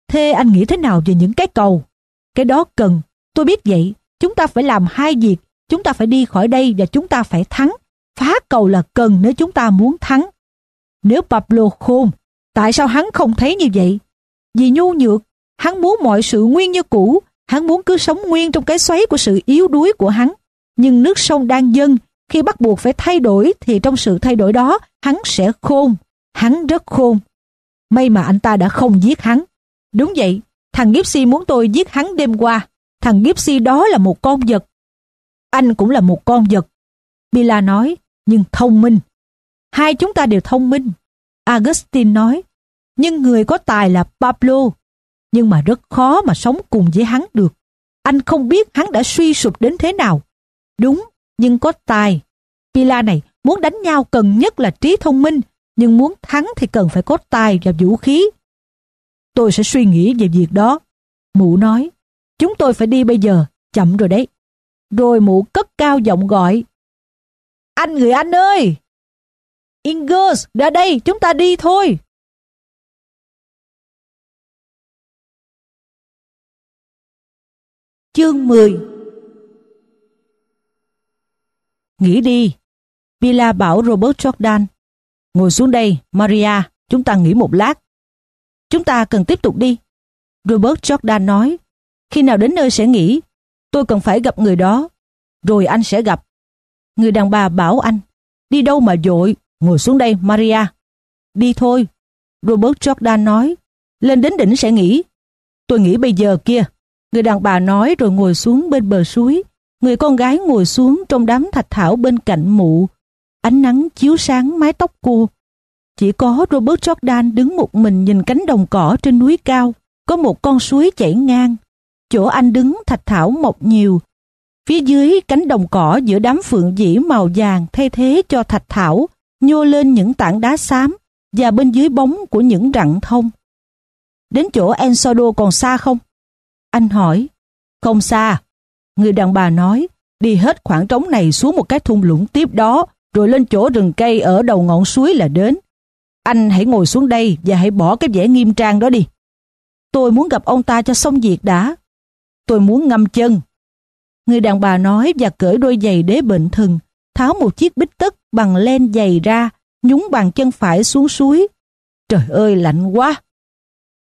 Thế anh nghĩ thế nào về những cái cầu? Cái đó cần, tôi biết vậy. Chúng ta phải làm hai việc. Chúng ta phải đi khỏi đây và chúng ta phải thắng. Phá cầu là cần nếu chúng ta muốn thắng. Nếu Pablo khôn, tại sao hắn không thấy như vậy? Vì nhu nhược, hắn muốn mọi sự nguyên như cũ, Hắn muốn cứ sống nguyên trong cái xoáy của sự yếu đuối của hắn. Nhưng nước sông đang dâng, khi bắt buộc phải thay đổi thì trong sự thay đổi đó hắn sẽ khôn. Hắn rất khôn. May mà anh ta đã không giết hắn. Đúng vậy, thằng Gipsy muốn tôi giết hắn đêm qua. Thằng Gipsy đó là một con vật. Anh cũng là một con vật. Bila nói, nhưng thông minh. Hai chúng ta đều thông minh. Augustine nói, nhưng người có tài là Pablo nhưng mà rất khó mà sống cùng với hắn được. Anh không biết hắn đã suy sụp đến thế nào. Đúng, nhưng có tài. Pila này muốn đánh nhau cần nhất là trí thông minh, nhưng muốn thắng thì cần phải có tài và vũ khí. Tôi sẽ suy nghĩ về việc đó. Mụ nói, chúng tôi phải đi bây giờ, chậm rồi đấy. Rồi mụ cất cao giọng gọi. Anh người anh ơi! ingers ra đây, chúng ta đi thôi! Chương 10 Nghỉ đi. Bila bảo Robert Jordan. Ngồi xuống đây, Maria, chúng ta nghỉ một lát. Chúng ta cần tiếp tục đi. Robert Jordan nói. Khi nào đến nơi sẽ nghỉ, tôi cần phải gặp người đó. Rồi anh sẽ gặp. Người đàn bà bảo anh. Đi đâu mà dội, ngồi xuống đây, Maria. Đi thôi. Robert Jordan nói. Lên đến đỉnh sẽ nghỉ. Tôi nghỉ bây giờ kia, Người đàn bà nói rồi ngồi xuống bên bờ suối. Người con gái ngồi xuống trong đám thạch thảo bên cạnh mụ. Ánh nắng chiếu sáng mái tóc cô. Chỉ có Robert Jordan đứng một mình nhìn cánh đồng cỏ trên núi cao. Có một con suối chảy ngang. Chỗ anh đứng thạch thảo mọc nhiều. Phía dưới cánh đồng cỏ giữa đám phượng dĩ màu vàng thay thế cho thạch thảo nhô lên những tảng đá xám và bên dưới bóng của những rặng thông. Đến chỗ Ensodo còn xa không? Anh hỏi, không xa. Người đàn bà nói, đi hết khoảng trống này xuống một cái thung lũng tiếp đó, rồi lên chỗ rừng cây ở đầu ngọn suối là đến. Anh hãy ngồi xuống đây và hãy bỏ cái vẻ nghiêm trang đó đi. Tôi muốn gặp ông ta cho xong việc đã. Tôi muốn ngâm chân. Người đàn bà nói và cởi đôi giày đế bệnh thần, tháo một chiếc bích tất bằng len giày ra, nhúng bàn chân phải xuống suối. Trời ơi lạnh quá!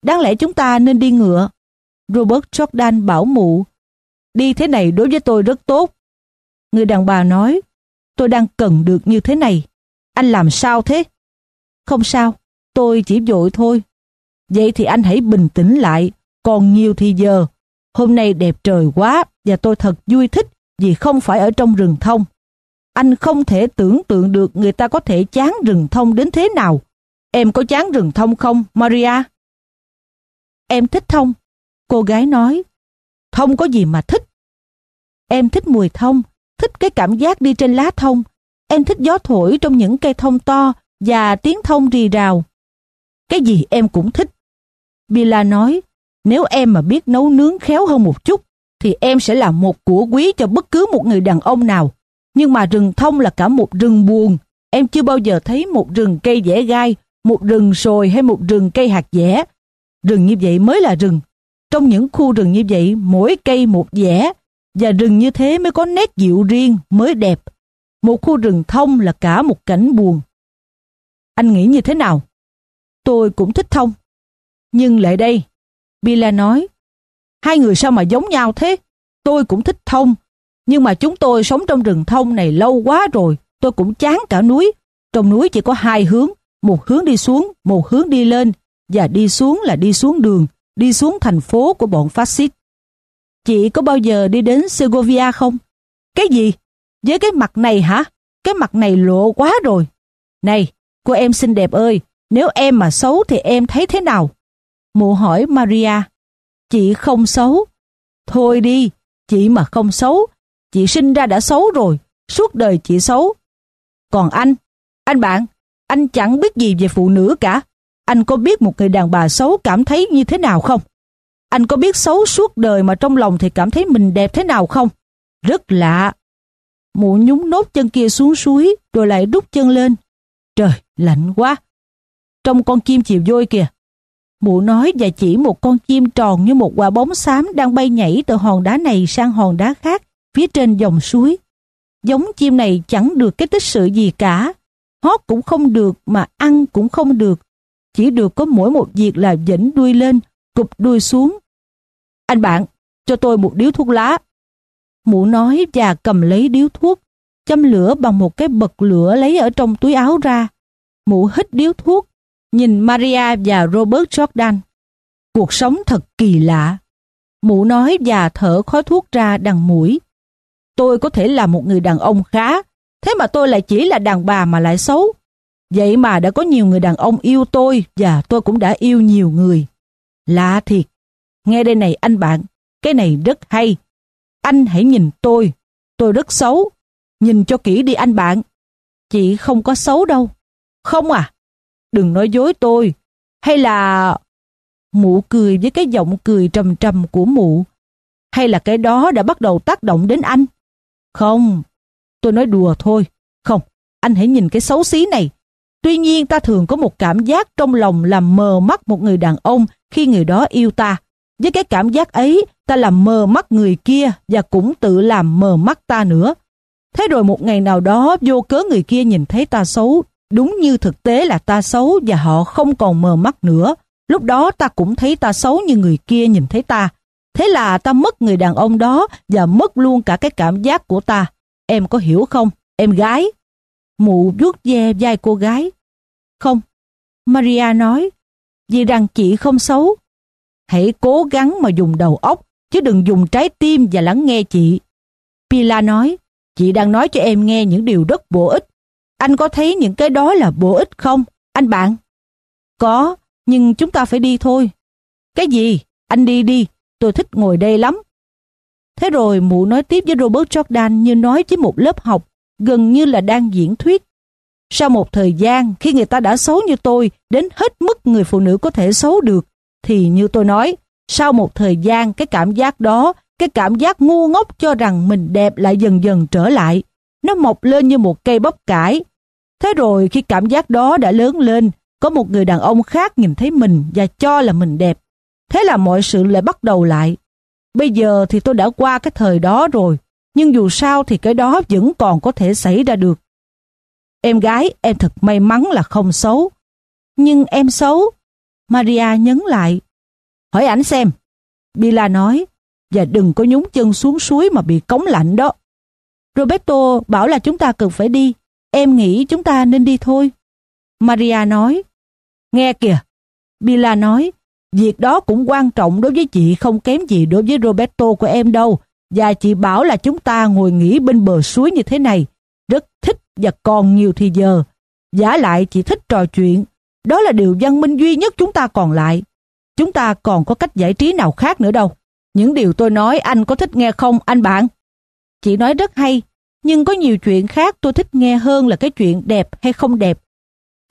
Đáng lẽ chúng ta nên đi ngựa. Robert Jordan bảo mụ. Đi thế này đối với tôi rất tốt. Người đàn bà nói, tôi đang cần được như thế này. Anh làm sao thế? Không sao, tôi chỉ vội thôi. Vậy thì anh hãy bình tĩnh lại, còn nhiều thì giờ. Hôm nay đẹp trời quá và tôi thật vui thích vì không phải ở trong rừng thông. Anh không thể tưởng tượng được người ta có thể chán rừng thông đến thế nào. Em có chán rừng thông không, Maria? Em thích thông, Cô gái nói, thông có gì mà thích. Em thích mùi thông, thích cái cảm giác đi trên lá thông. Em thích gió thổi trong những cây thông to và tiếng thông rì rào. Cái gì em cũng thích. Bila nói, nếu em mà biết nấu nướng khéo hơn một chút, thì em sẽ là một của quý cho bất cứ một người đàn ông nào. Nhưng mà rừng thông là cả một rừng buồn. Em chưa bao giờ thấy một rừng cây dẻ gai, một rừng sồi hay một rừng cây hạt dẻ. Rừng như vậy mới là rừng. Trong những khu rừng như vậy, mỗi cây một vẻ và rừng như thế mới có nét dịu riêng, mới đẹp. Một khu rừng thông là cả một cảnh buồn. Anh nghĩ như thế nào? Tôi cũng thích thông. Nhưng lại đây, Bila nói, hai người sao mà giống nhau thế? Tôi cũng thích thông, nhưng mà chúng tôi sống trong rừng thông này lâu quá rồi, tôi cũng chán cả núi. Trong núi chỉ có hai hướng, một hướng đi xuống, một hướng đi lên, và đi xuống là đi xuống đường đi xuống thành phố của bọn phát xít. Chị có bao giờ đi đến Segovia không? Cái gì? Với cái mặt này hả? Cái mặt này lộ quá rồi. Này, cô em xinh đẹp ơi, nếu em mà xấu thì em thấy thế nào? Mụ hỏi Maria. Chị không xấu. Thôi đi, chị mà không xấu. Chị sinh ra đã xấu rồi, suốt đời chị xấu. Còn anh, anh bạn, anh chẳng biết gì về phụ nữ cả. Anh có biết một người đàn bà xấu cảm thấy như thế nào không? Anh có biết xấu suốt đời mà trong lòng thì cảm thấy mình đẹp thế nào không? Rất lạ. Mụ nhúng nốt chân kia xuống suối rồi lại đút chân lên. Trời, lạnh quá. Trong con chim chiều vôi kìa. Mụ nói và chỉ một con chim tròn như một quả bóng xám đang bay nhảy từ hòn đá này sang hòn đá khác phía trên dòng suối. Giống chim này chẳng được cái tích sự gì cả. Hót cũng không được mà ăn cũng không được chỉ được có mỗi một việc là dĩnh đuôi lên, cụp đuôi xuống. Anh bạn, cho tôi một điếu thuốc lá. Mụ nói và cầm lấy điếu thuốc, châm lửa bằng một cái bật lửa lấy ở trong túi áo ra. Mụ hít điếu thuốc, nhìn Maria và Robert Jordan. Cuộc sống thật kỳ lạ. Mụ nói và thở khói thuốc ra đằng mũi. Tôi có thể là một người đàn ông khá, thế mà tôi lại chỉ là đàn bà mà lại xấu. Vậy mà đã có nhiều người đàn ông yêu tôi và tôi cũng đã yêu nhiều người. Lạ thiệt. Nghe đây này anh bạn, cái này rất hay. Anh hãy nhìn tôi, tôi rất xấu. Nhìn cho kỹ đi anh bạn. Chị không có xấu đâu. Không à? Đừng nói dối tôi. Hay là... Mụ cười với cái giọng cười trầm trầm của mụ. Hay là cái đó đã bắt đầu tác động đến anh? Không, tôi nói đùa thôi. Không, anh hãy nhìn cái xấu xí này Tuy nhiên ta thường có một cảm giác trong lòng làm mờ mắt một người đàn ông khi người đó yêu ta. Với cái cảm giác ấy, ta làm mờ mắt người kia và cũng tự làm mờ mắt ta nữa. Thế rồi một ngày nào đó vô cớ người kia nhìn thấy ta xấu, đúng như thực tế là ta xấu và họ không còn mờ mắt nữa. Lúc đó ta cũng thấy ta xấu như người kia nhìn thấy ta. Thế là ta mất người đàn ông đó và mất luôn cả cái cảm giác của ta. Em có hiểu không, em gái? Mụ vuốt ve vai cô gái. Không, Maria nói, vì rằng chị không xấu. Hãy cố gắng mà dùng đầu óc, chứ đừng dùng trái tim và lắng nghe chị. Pila nói, chị đang nói cho em nghe những điều rất bổ ích. Anh có thấy những cái đó là bổ ích không, anh bạn? Có, nhưng chúng ta phải đi thôi. Cái gì? Anh đi đi, tôi thích ngồi đây lắm. Thế rồi mụ nói tiếp với Robert Jordan như nói với một lớp học gần như là đang diễn thuyết. Sau một thời gian, khi người ta đã xấu như tôi, đến hết mức người phụ nữ có thể xấu được, thì như tôi nói, sau một thời gian cái cảm giác đó, cái cảm giác ngu ngốc cho rằng mình đẹp lại dần dần trở lại. Nó mọc lên như một cây bắp cải. Thế rồi khi cảm giác đó đã lớn lên, có một người đàn ông khác nhìn thấy mình và cho là mình đẹp. Thế là mọi sự lại bắt đầu lại. Bây giờ thì tôi đã qua cái thời đó rồi, nhưng dù sao thì cái đó vẫn còn có thể xảy ra được. Em gái em thật may mắn là không xấu. Nhưng em xấu. Maria nhấn lại. Hỏi ảnh xem. Bila nói. Và đừng có nhúng chân xuống suối mà bị cống lạnh đó. Roberto bảo là chúng ta cần phải đi. Em nghĩ chúng ta nên đi thôi. Maria nói. Nghe kìa. Bila nói. Việc đó cũng quan trọng đối với chị không kém gì đối với Roberto của em đâu và chị bảo là chúng ta ngồi nghỉ bên bờ suối như thế này, rất thích và còn nhiều thì giờ. Giả lại chị thích trò chuyện, đó là điều văn minh duy nhất chúng ta còn lại. Chúng ta còn có cách giải trí nào khác nữa đâu. Những điều tôi nói anh có thích nghe không anh bạn? Chị nói rất hay, nhưng có nhiều chuyện khác tôi thích nghe hơn là cái chuyện đẹp hay không đẹp.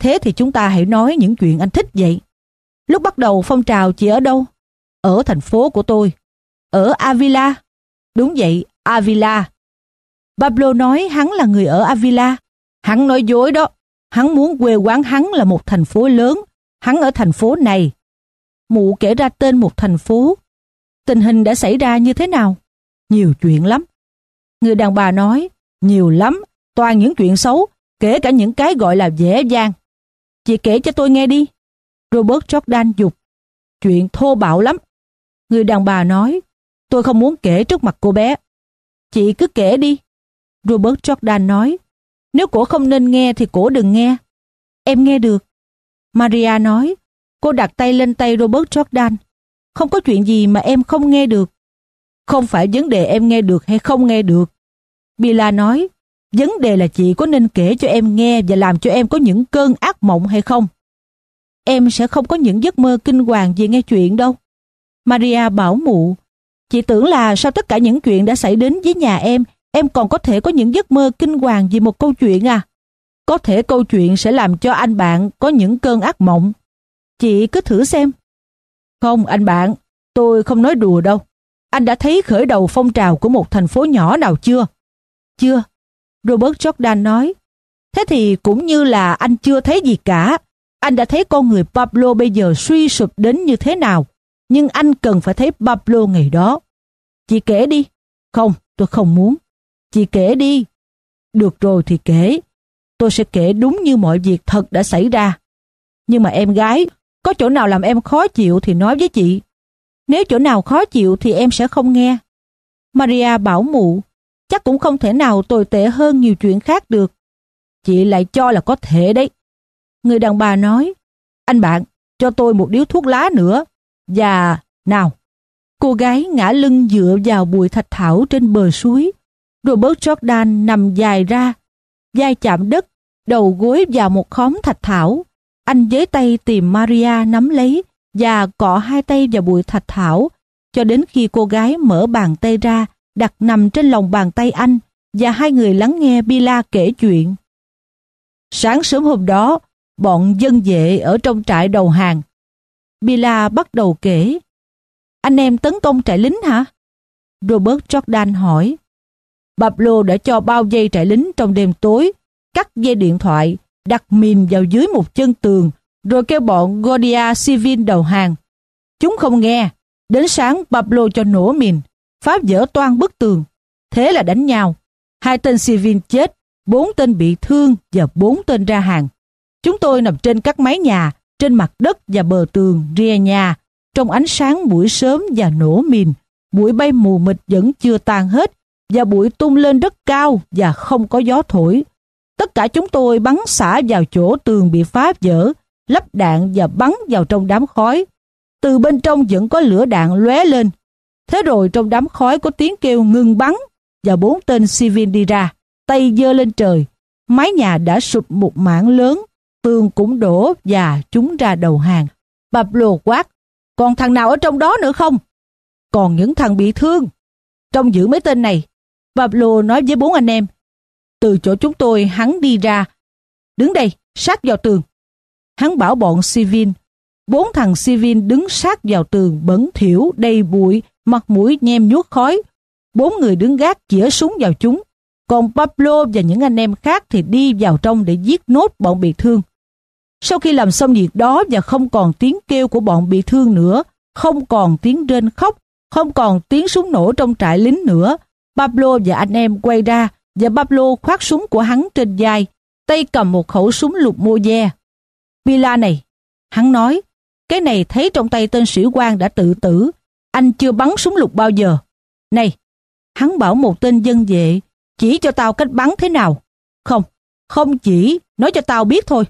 Thế thì chúng ta hãy nói những chuyện anh thích vậy. Lúc bắt đầu phong trào chị ở đâu? Ở thành phố của tôi. Ở Avila. Đúng vậy, Avila. Pablo nói hắn là người ở Avila. Hắn nói dối đó. Hắn muốn quê quán hắn là một thành phố lớn. Hắn ở thành phố này. Mụ kể ra tên một thành phố. Tình hình đã xảy ra như thế nào? Nhiều chuyện lắm. Người đàn bà nói, nhiều lắm, toàn những chuyện xấu, kể cả những cái gọi là dễ dàng. Chị kể cho tôi nghe đi. Robert Jordan dục. Chuyện thô bạo lắm. Người đàn bà nói, Tôi không muốn kể trước mặt cô bé. Chị cứ kể đi. Robert Jordan nói. Nếu cổ không nên nghe thì cổ đừng nghe. Em nghe được. Maria nói. Cô đặt tay lên tay Robert Jordan. Không có chuyện gì mà em không nghe được. Không phải vấn đề em nghe được hay không nghe được. Bila nói. Vấn đề là chị có nên kể cho em nghe và làm cho em có những cơn ác mộng hay không? Em sẽ không có những giấc mơ kinh hoàng vì nghe chuyện đâu. Maria bảo mụ Chị tưởng là sau tất cả những chuyện đã xảy đến với nhà em, em còn có thể có những giấc mơ kinh hoàng vì một câu chuyện à? Có thể câu chuyện sẽ làm cho anh bạn có những cơn ác mộng. Chị cứ thử xem. Không anh bạn, tôi không nói đùa đâu. Anh đã thấy khởi đầu phong trào của một thành phố nhỏ nào chưa? Chưa, Robert Jordan nói. Thế thì cũng như là anh chưa thấy gì cả. Anh đã thấy con người Pablo bây giờ suy sụp đến như thế nào nhưng anh cần phải thấy Pablo ngày đó. Chị kể đi. Không, tôi không muốn. Chị kể đi. Được rồi thì kể. Tôi sẽ kể đúng như mọi việc thật đã xảy ra. Nhưng mà em gái, có chỗ nào làm em khó chịu thì nói với chị. Nếu chỗ nào khó chịu thì em sẽ không nghe. Maria bảo mụ, chắc cũng không thể nào tồi tệ hơn nhiều chuyện khác được. Chị lại cho là có thể đấy. Người đàn bà nói, anh bạn, cho tôi một điếu thuốc lá nữa, và nào, cô gái ngã lưng dựa vào bụi thạch thảo trên bờ suối. Robert Jordan nằm dài ra, vai chạm đất, đầu gối vào một khóm thạch thảo. Anh với tay tìm Maria nắm lấy và cọ hai tay vào bụi thạch thảo cho đến khi cô gái mở bàn tay ra đặt nằm trên lòng bàn tay anh và hai người lắng nghe Bila kể chuyện. Sáng sớm hôm đó, bọn dân vệ ở trong trại đầu hàng Bila bắt đầu kể. Anh em tấn công trại lính hả? Robert Jordan hỏi. Pablo đã cho bao dây trại lính trong đêm tối, cắt dây điện thoại, đặt mìn vào dưới một chân tường, rồi kêu bọn Gordia Sivin đầu hàng. Chúng không nghe. Đến sáng Pablo cho nổ mìn, phá vỡ toàn bức tường. Thế là đánh nhau. Hai tên Sivin chết, bốn tên bị thương và bốn tên ra hàng. Chúng tôi nằm trên các mái nhà, trên mặt đất và bờ tường rìa nhà trong ánh sáng buổi sớm và nổ mìn bụi bay mù mịt vẫn chưa tan hết và bụi tung lên rất cao và không có gió thổi tất cả chúng tôi bắn xả vào chỗ tường bị phá vỡ lắp đạn và bắn vào trong đám khói từ bên trong vẫn có lửa đạn lóe lên thế rồi trong đám khói có tiếng kêu ngừng bắn và bốn tên viên đi ra tay giơ lên trời mái nhà đã sụp một mảng lớn tường cũng đổ và chúng ra đầu hàng. Bập lồ quát, còn thằng nào ở trong đó nữa không? Còn những thằng bị thương. Trong giữ mấy tên này, Bập lồ nói với bốn anh em. Từ chỗ chúng tôi hắn đi ra. Đứng đây, sát vào tường. Hắn bảo bọn Sivin. Bốn thằng Sivin đứng sát vào tường bẩn thiểu, đầy bụi, mặt mũi nhem nhuốc khói. Bốn người đứng gác chĩa súng vào chúng. Còn Pablo và những anh em khác thì đi vào trong để giết nốt bọn bị thương. Sau khi làm xong việc đó và không còn tiếng kêu của bọn bị thương nữa, không còn tiếng rên khóc, không còn tiếng súng nổ trong trại lính nữa, Pablo và anh em quay ra và Pablo khoác súng của hắn trên vai, tay cầm một khẩu súng lục Moje. Mila này, hắn nói, cái này thấy trong tay tên sĩ quan đã tự tử, anh chưa bắn súng lục bao giờ. Này, hắn bảo một tên dân vệ, chỉ cho tao cách bắn thế nào. Không, không chỉ, nói cho tao biết thôi.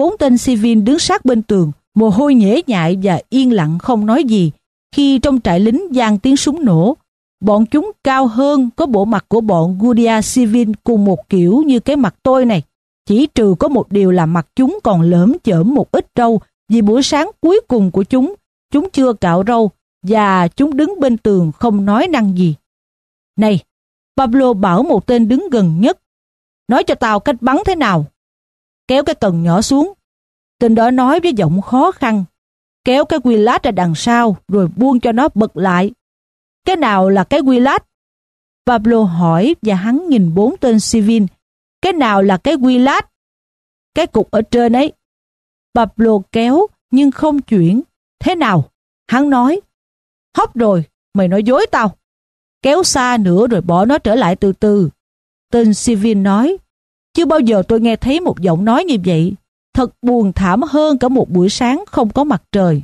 Bốn tên si viên đứng sát bên tường, mồ hôi nhễ nhại và yên lặng không nói gì. Khi trong trại lính giang tiếng súng nổ, bọn chúng cao hơn có bộ mặt của bọn Gudia Sivin cùng một kiểu như cái mặt tôi này. Chỉ trừ có một điều là mặt chúng còn lởm chởm một ít râu vì buổi sáng cuối cùng của chúng, chúng chưa cạo râu và chúng đứng bên tường không nói năng gì. Này, Pablo bảo một tên đứng gần nhất, nói cho tao cách bắn thế nào kéo cái cần nhỏ xuống. Tên đó nói với giọng khó khăn, kéo cái quy lát ra đằng sau rồi buông cho nó bật lại. Cái nào là cái quy lát? Pablo hỏi và hắn nhìn bốn tên Sivin. Cái nào là cái quy lát? Cái cục ở trên ấy. Pablo kéo nhưng không chuyển. Thế nào? Hắn nói. Hóc rồi, mày nói dối tao. Kéo xa nữa rồi bỏ nó trở lại từ từ. Tên Sivin nói chưa bao giờ tôi nghe thấy một giọng nói như vậy. Thật buồn thảm hơn cả một buổi sáng không có mặt trời.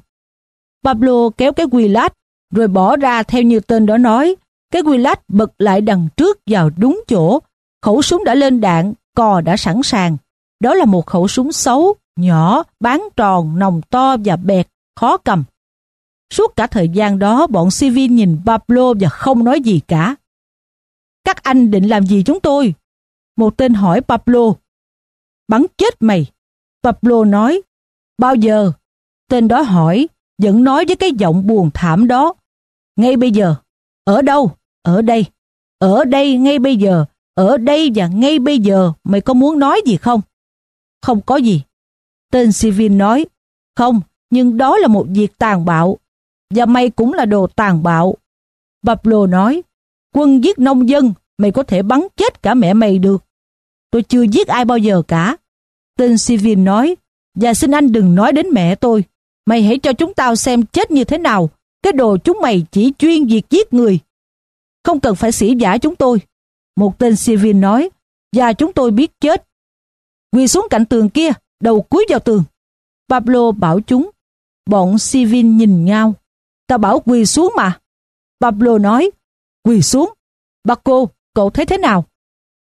Pablo kéo cái quy lát, rồi bỏ ra theo như tên đó nói. Cái quy lát bật lại đằng trước vào đúng chỗ. Khẩu súng đã lên đạn, cò đã sẵn sàng. Đó là một khẩu súng xấu, nhỏ, bán tròn, nòng to và bẹt, khó cầm. Suốt cả thời gian đó, bọn Sivin nhìn Pablo và không nói gì cả. Các anh định làm gì chúng tôi? Một tên hỏi Pablo. Bắn chết mày. Pablo nói. Bao giờ? Tên đó hỏi, vẫn nói với cái giọng buồn thảm đó. Ngay bây giờ. Ở đâu? Ở đây. Ở đây ngay bây giờ. Ở đây và ngay bây giờ mày có muốn nói gì không? Không có gì. Tên Sivin nói. Không, nhưng đó là một việc tàn bạo. Và mày cũng là đồ tàn bạo. Pablo nói, quân giết nông dân, mày có thể bắn chết cả mẹ mày được. Tôi chưa giết ai bao giờ cả. Tên Sivin nói, và xin anh đừng nói đến mẹ tôi. Mày hãy cho chúng tao xem chết như thế nào. Cái đồ chúng mày chỉ chuyên việc giết người. Không cần phải xỉ giả chúng tôi. Một tên Sivin nói, và chúng tôi biết chết. Quỳ xuống cạnh tường kia, đầu cúi vào tường. Pablo bảo chúng, bọn Sivin nhìn nhau. Tao bảo quỳ xuống mà. Pablo nói, quỳ xuống. Bà cô, cậu thấy thế nào?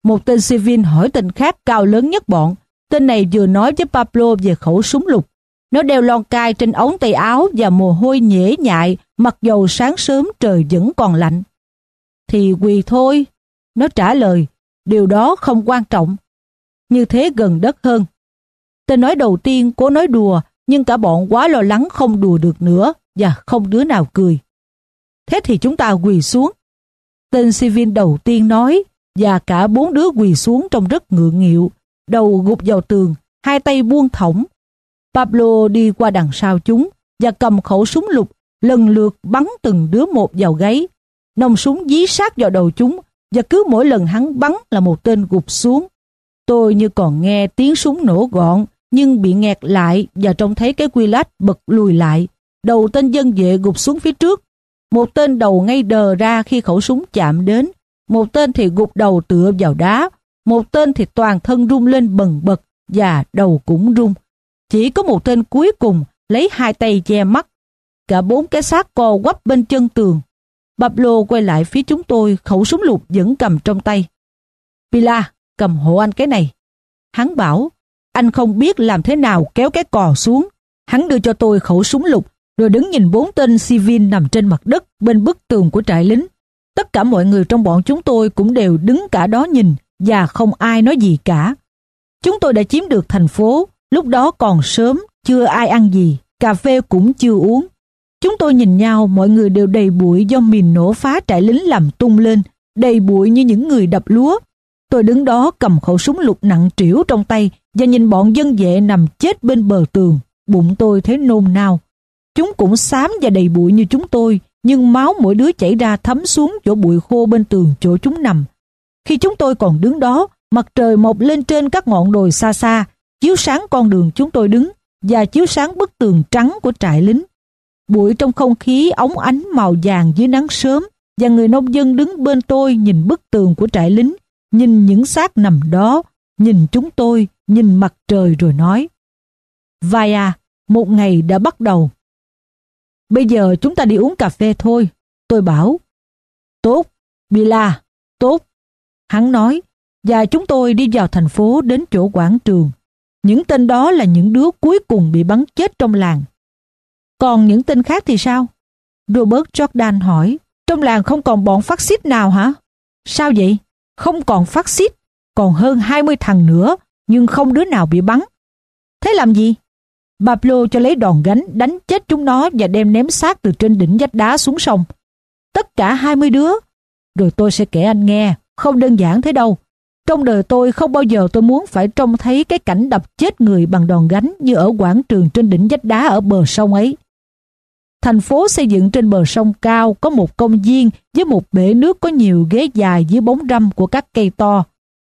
Một tên Sivin hỏi tên khác cao lớn nhất bọn. Tên này vừa nói với Pablo về khẩu súng lục. Nó đeo lon cai trên ống tay áo và mồ hôi nhễ nhại, mặc dầu sáng sớm trời vẫn còn lạnh. Thì quỳ thôi. Nó trả lời, điều đó không quan trọng. Như thế gần đất hơn. Tên nói đầu tiên cố nói đùa, nhưng cả bọn quá lo lắng không đùa được nữa và không đứa nào cười. Thế thì chúng ta quỳ xuống. Tên Sivin đầu tiên nói, và cả bốn đứa quỳ xuống trong rất ngượng nghịu, đầu gục vào tường, hai tay buông thõng. Pablo đi qua đằng sau chúng và cầm khẩu súng lục, lần lượt bắn từng đứa một vào gáy. Nòng súng dí sát vào đầu chúng và cứ mỗi lần hắn bắn là một tên gục xuống. Tôi như còn nghe tiếng súng nổ gọn nhưng bị nghẹt lại và trông thấy cái quy lách bật lùi lại. Đầu tên dân vệ gục xuống phía trước. Một tên đầu ngay đờ ra khi khẩu súng chạm đến một tên thì gục đầu tựa vào đá, một tên thì toàn thân rung lên bần bật và đầu cũng rung. Chỉ có một tên cuối cùng lấy hai tay che mắt. Cả bốn cái xác co quắp bên chân tường. Bập lô quay lại phía chúng tôi, khẩu súng lục vẫn cầm trong tay. Pila, cầm hộ anh cái này. Hắn bảo, anh không biết làm thế nào kéo cái cò xuống. Hắn đưa cho tôi khẩu súng lục, rồi đứng nhìn bốn tên Sivin nằm trên mặt đất bên bức tường của trại lính. Tất cả mọi người trong bọn chúng tôi cũng đều đứng cả đó nhìn và không ai nói gì cả. Chúng tôi đã chiếm được thành phố, lúc đó còn sớm, chưa ai ăn gì, cà phê cũng chưa uống. Chúng tôi nhìn nhau, mọi người đều đầy bụi do mìn nổ phá trại lính làm tung lên, đầy bụi như những người đập lúa. Tôi đứng đó cầm khẩu súng lục nặng trĩu trong tay và nhìn bọn dân vệ nằm chết bên bờ tường. Bụng tôi thấy nôn nao. Chúng cũng xám và đầy bụi như chúng tôi, nhưng máu mỗi đứa chảy ra thấm xuống chỗ bụi khô bên tường chỗ chúng nằm. Khi chúng tôi còn đứng đó, mặt trời mọc lên trên các ngọn đồi xa xa, chiếu sáng con đường chúng tôi đứng và chiếu sáng bức tường trắng của trại lính. Bụi trong không khí ống ánh màu vàng dưới nắng sớm và người nông dân đứng bên tôi nhìn bức tường của trại lính, nhìn những xác nằm đó, nhìn chúng tôi, nhìn mặt trời rồi nói. Vai à, một ngày đã bắt đầu. Bây giờ chúng ta đi uống cà phê thôi. Tôi bảo. Tốt, Bila, tốt. Hắn nói, và chúng tôi đi vào thành phố đến chỗ quảng trường. Những tên đó là những đứa cuối cùng bị bắn chết trong làng. Còn những tên khác thì sao? Robert Jordan hỏi, trong làng không còn bọn phát xít nào hả? Sao vậy? Không còn phát xít, còn hơn 20 thằng nữa, nhưng không đứa nào bị bắn. Thế làm gì? Pablo cho lấy đòn gánh đánh chết chúng nó và đem ném xác từ trên đỉnh vách đá xuống sông. Tất cả 20 đứa. Rồi tôi sẽ kể anh nghe, không đơn giản thế đâu. Trong đời tôi không bao giờ tôi muốn phải trông thấy cái cảnh đập chết người bằng đòn gánh như ở quảng trường trên đỉnh vách đá ở bờ sông ấy. Thành phố xây dựng trên bờ sông cao có một công viên với một bể nước có nhiều ghế dài dưới bóng râm của các cây to.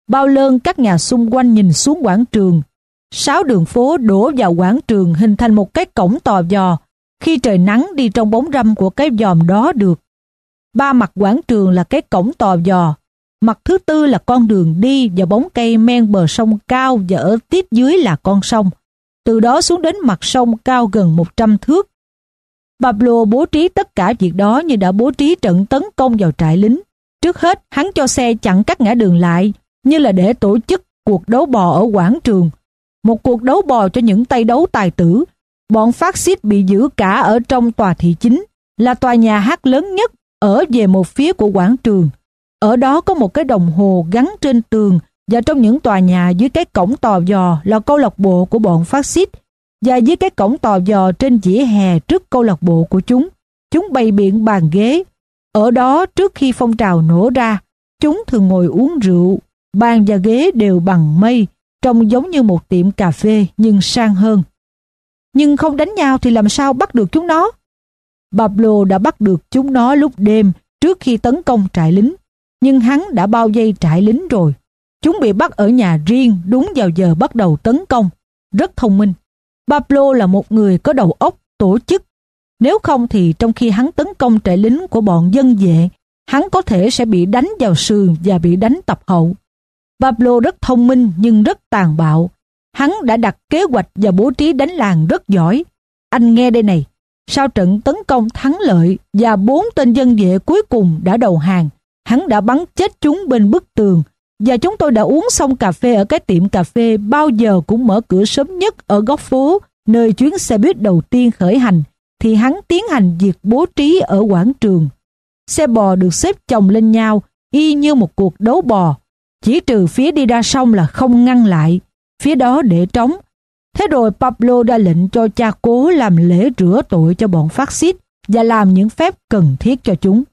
Bao lơn các nhà xung quanh nhìn xuống quảng trường sáu đường phố đổ vào quảng trường hình thành một cái cổng tò vò khi trời nắng đi trong bóng râm của cái giòm đó được ba mặt quảng trường là cái cổng tò vò mặt thứ tư là con đường đi và bóng cây men bờ sông cao và ở tiếp dưới là con sông từ đó xuống đến mặt sông cao gần 100 thước Pablo bố trí tất cả việc đó như đã bố trí trận tấn công vào trại lính trước hết hắn cho xe chặn các ngã đường lại như là để tổ chức cuộc đấu bò ở quảng trường một cuộc đấu bò cho những tay đấu tài tử. Bọn phát xít bị giữ cả ở trong tòa thị chính, là tòa nhà hát lớn nhất ở về một phía của quảng trường. Ở đó có một cái đồng hồ gắn trên tường và trong những tòa nhà dưới cái cổng tò dò là câu lạc bộ của bọn phát xít và dưới cái cổng tò dò trên dĩa hè trước câu lạc bộ của chúng. Chúng bày biện bàn ghế. Ở đó trước khi phong trào nổ ra, chúng thường ngồi uống rượu, bàn và ghế đều bằng mây trông giống như một tiệm cà phê nhưng sang hơn. Nhưng không đánh nhau thì làm sao bắt được chúng nó? Pablo đã bắt được chúng nó lúc đêm trước khi tấn công trại lính. Nhưng hắn đã bao dây trại lính rồi. Chúng bị bắt ở nhà riêng đúng vào giờ bắt đầu tấn công. Rất thông minh. Pablo là một người có đầu óc, tổ chức. Nếu không thì trong khi hắn tấn công trại lính của bọn dân vệ, hắn có thể sẽ bị đánh vào sườn và bị đánh tập hậu. Pablo rất thông minh nhưng rất tàn bạo. Hắn đã đặt kế hoạch và bố trí đánh làng rất giỏi. Anh nghe đây này, sau trận tấn công thắng lợi và bốn tên dân vệ cuối cùng đã đầu hàng, hắn đã bắn chết chúng bên bức tường và chúng tôi đã uống xong cà phê ở cái tiệm cà phê bao giờ cũng mở cửa sớm nhất ở góc phố nơi chuyến xe buýt đầu tiên khởi hành thì hắn tiến hành việc bố trí ở quảng trường. Xe bò được xếp chồng lên nhau y như một cuộc đấu bò chỉ trừ phía đi ra sông là không ngăn lại, phía đó để trống. Thế rồi Pablo đã lệnh cho cha cố làm lễ rửa tội cho bọn phát xít và làm những phép cần thiết cho chúng.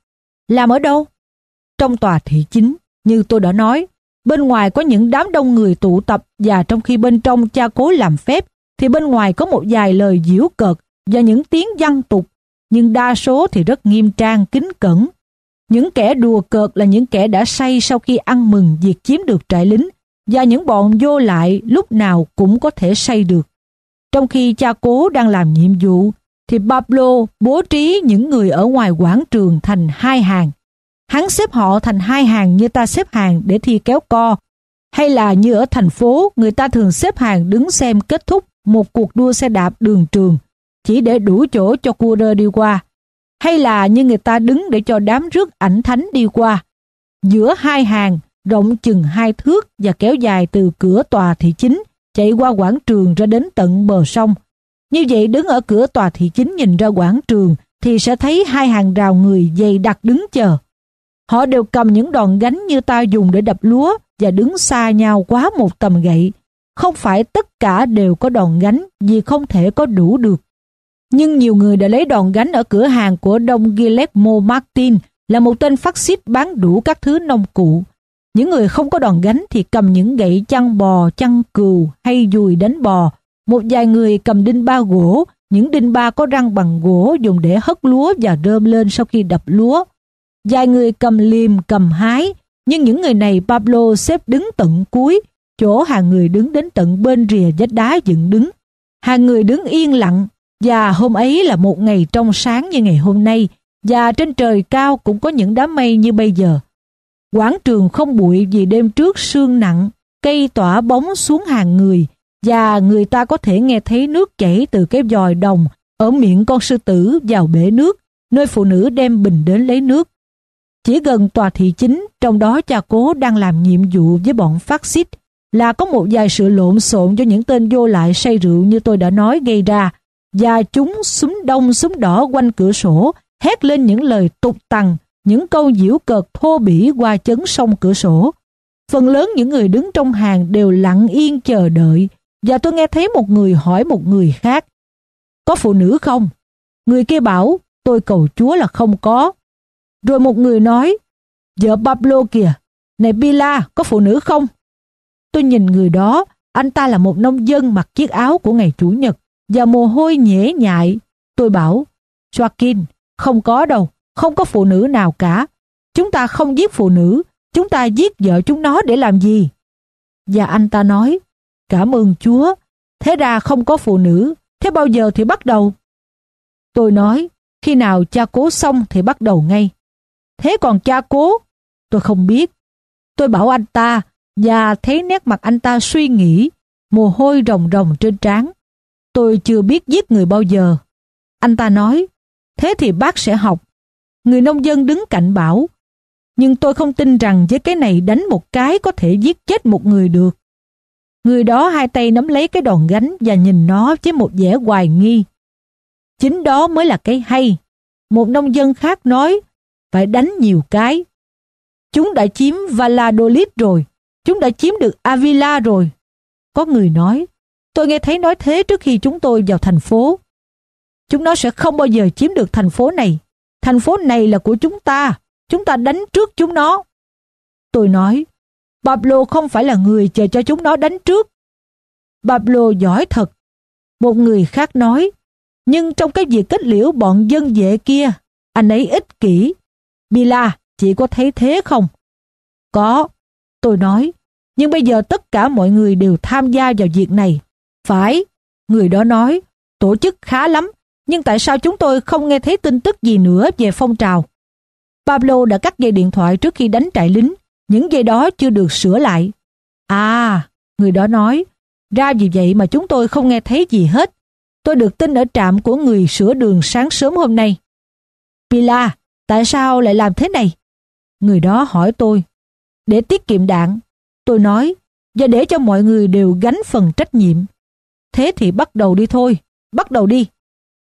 Làm ở đâu? Trong tòa thị chính, như tôi đã nói, bên ngoài có những đám đông người tụ tập và trong khi bên trong cha cố làm phép thì bên ngoài có một vài lời giễu cợt và những tiếng văn tục nhưng đa số thì rất nghiêm trang kính cẩn những kẻ đùa cợt là những kẻ đã say sau khi ăn mừng việc chiếm được trại lính và những bọn vô lại lúc nào cũng có thể say được. Trong khi cha cố đang làm nhiệm vụ thì Pablo bố trí những người ở ngoài quảng trường thành hai hàng. Hắn xếp họ thành hai hàng như ta xếp hàng để thi kéo co. Hay là như ở thành phố, người ta thường xếp hàng đứng xem kết thúc một cuộc đua xe đạp đường trường, chỉ để đủ chỗ cho cua rơ đi qua hay là như người ta đứng để cho đám rước ảnh thánh đi qua. Giữa hai hàng, rộng chừng hai thước và kéo dài từ cửa tòa thị chính, chạy qua quảng trường ra đến tận bờ sông. Như vậy đứng ở cửa tòa thị chính nhìn ra quảng trường thì sẽ thấy hai hàng rào người dày đặc đứng chờ. Họ đều cầm những đòn gánh như ta dùng để đập lúa và đứng xa nhau quá một tầm gậy. Không phải tất cả đều có đòn gánh vì không thể có đủ được nhưng nhiều người đã lấy đòn gánh ở cửa hàng của Đông Guillermo Martin là một tên phát xít bán đủ các thứ nông cụ. Những người không có đòn gánh thì cầm những gậy chăn bò, chăn cừu hay dùi đánh bò. Một vài người cầm đinh ba gỗ, những đinh ba có răng bằng gỗ dùng để hất lúa và rơm lên sau khi đập lúa. Vài người cầm liềm, cầm hái, nhưng những người này Pablo xếp đứng tận cuối, chỗ hàng người đứng đến tận bên rìa vách đá dựng đứng. Hàng người đứng yên lặng, và hôm ấy là một ngày trong sáng như ngày hôm nay, và trên trời cao cũng có những đám mây như bây giờ. Quảng trường không bụi vì đêm trước sương nặng, cây tỏa bóng xuống hàng người, và người ta có thể nghe thấy nước chảy từ cái vòi đồng ở miệng con sư tử vào bể nước, nơi phụ nữ đem bình đến lấy nước. Chỉ gần tòa thị chính, trong đó cha cố đang làm nhiệm vụ với bọn phát xít, là có một vài sự lộn xộn do những tên vô lại say rượu như tôi đã nói gây ra, và chúng súng đông súng đỏ quanh cửa sổ hét lên những lời tục tằn những câu diễu cợt thô bỉ qua chấn sông cửa sổ phần lớn những người đứng trong hàng đều lặng yên chờ đợi và tôi nghe thấy một người hỏi một người khác có phụ nữ không người kia bảo tôi cầu chúa là không có rồi một người nói vợ pablo kìa này bila có phụ nữ không tôi nhìn người đó anh ta là một nông dân mặc chiếc áo của ngày chủ nhật và mồ hôi nhễ nhại. Tôi bảo, Joaquin, không có đâu, không có phụ nữ nào cả. Chúng ta không giết phụ nữ, chúng ta giết vợ chúng nó để làm gì? Và anh ta nói, cảm ơn Chúa, thế ra không có phụ nữ, thế bao giờ thì bắt đầu? Tôi nói, khi nào cha cố xong thì bắt đầu ngay. Thế còn cha cố? Tôi không biết. Tôi bảo anh ta, và thấy nét mặt anh ta suy nghĩ, mồ hôi rồng rồng trên trán tôi chưa biết giết người bao giờ. Anh ta nói, thế thì bác sẽ học. Người nông dân đứng cạnh bảo, nhưng tôi không tin rằng với cái này đánh một cái có thể giết chết một người được. Người đó hai tay nắm lấy cái đòn gánh và nhìn nó với một vẻ hoài nghi. Chính đó mới là cái hay. Một nông dân khác nói, phải đánh nhiều cái. Chúng đã chiếm Valladolid rồi, chúng đã chiếm được Avila rồi. Có người nói, Tôi nghe thấy nói thế trước khi chúng tôi vào thành phố. Chúng nó sẽ không bao giờ chiếm được thành phố này. Thành phố này là của chúng ta. Chúng ta đánh trước chúng nó. Tôi nói, Pablo không phải là người chờ cho chúng nó đánh trước. Pablo giỏi thật. Một người khác nói, nhưng trong cái việc kết liễu bọn dân vệ kia, anh ấy ích kỷ. Bila, chị có thấy thế không? Có, tôi nói, nhưng bây giờ tất cả mọi người đều tham gia vào việc này. Phải, người đó nói, tổ chức khá lắm, nhưng tại sao chúng tôi không nghe thấy tin tức gì nữa về phong trào? Pablo đã cắt dây điện thoại trước khi đánh trại lính, những dây đó chưa được sửa lại. À, người đó nói, ra vì vậy mà chúng tôi không nghe thấy gì hết. Tôi được tin ở trạm của người sửa đường sáng sớm hôm nay. Pila, tại sao lại làm thế này? Người đó hỏi tôi. Để tiết kiệm đạn. Tôi nói, và để cho mọi người đều gánh phần trách nhiệm. Thế thì bắt đầu đi thôi, bắt đầu đi.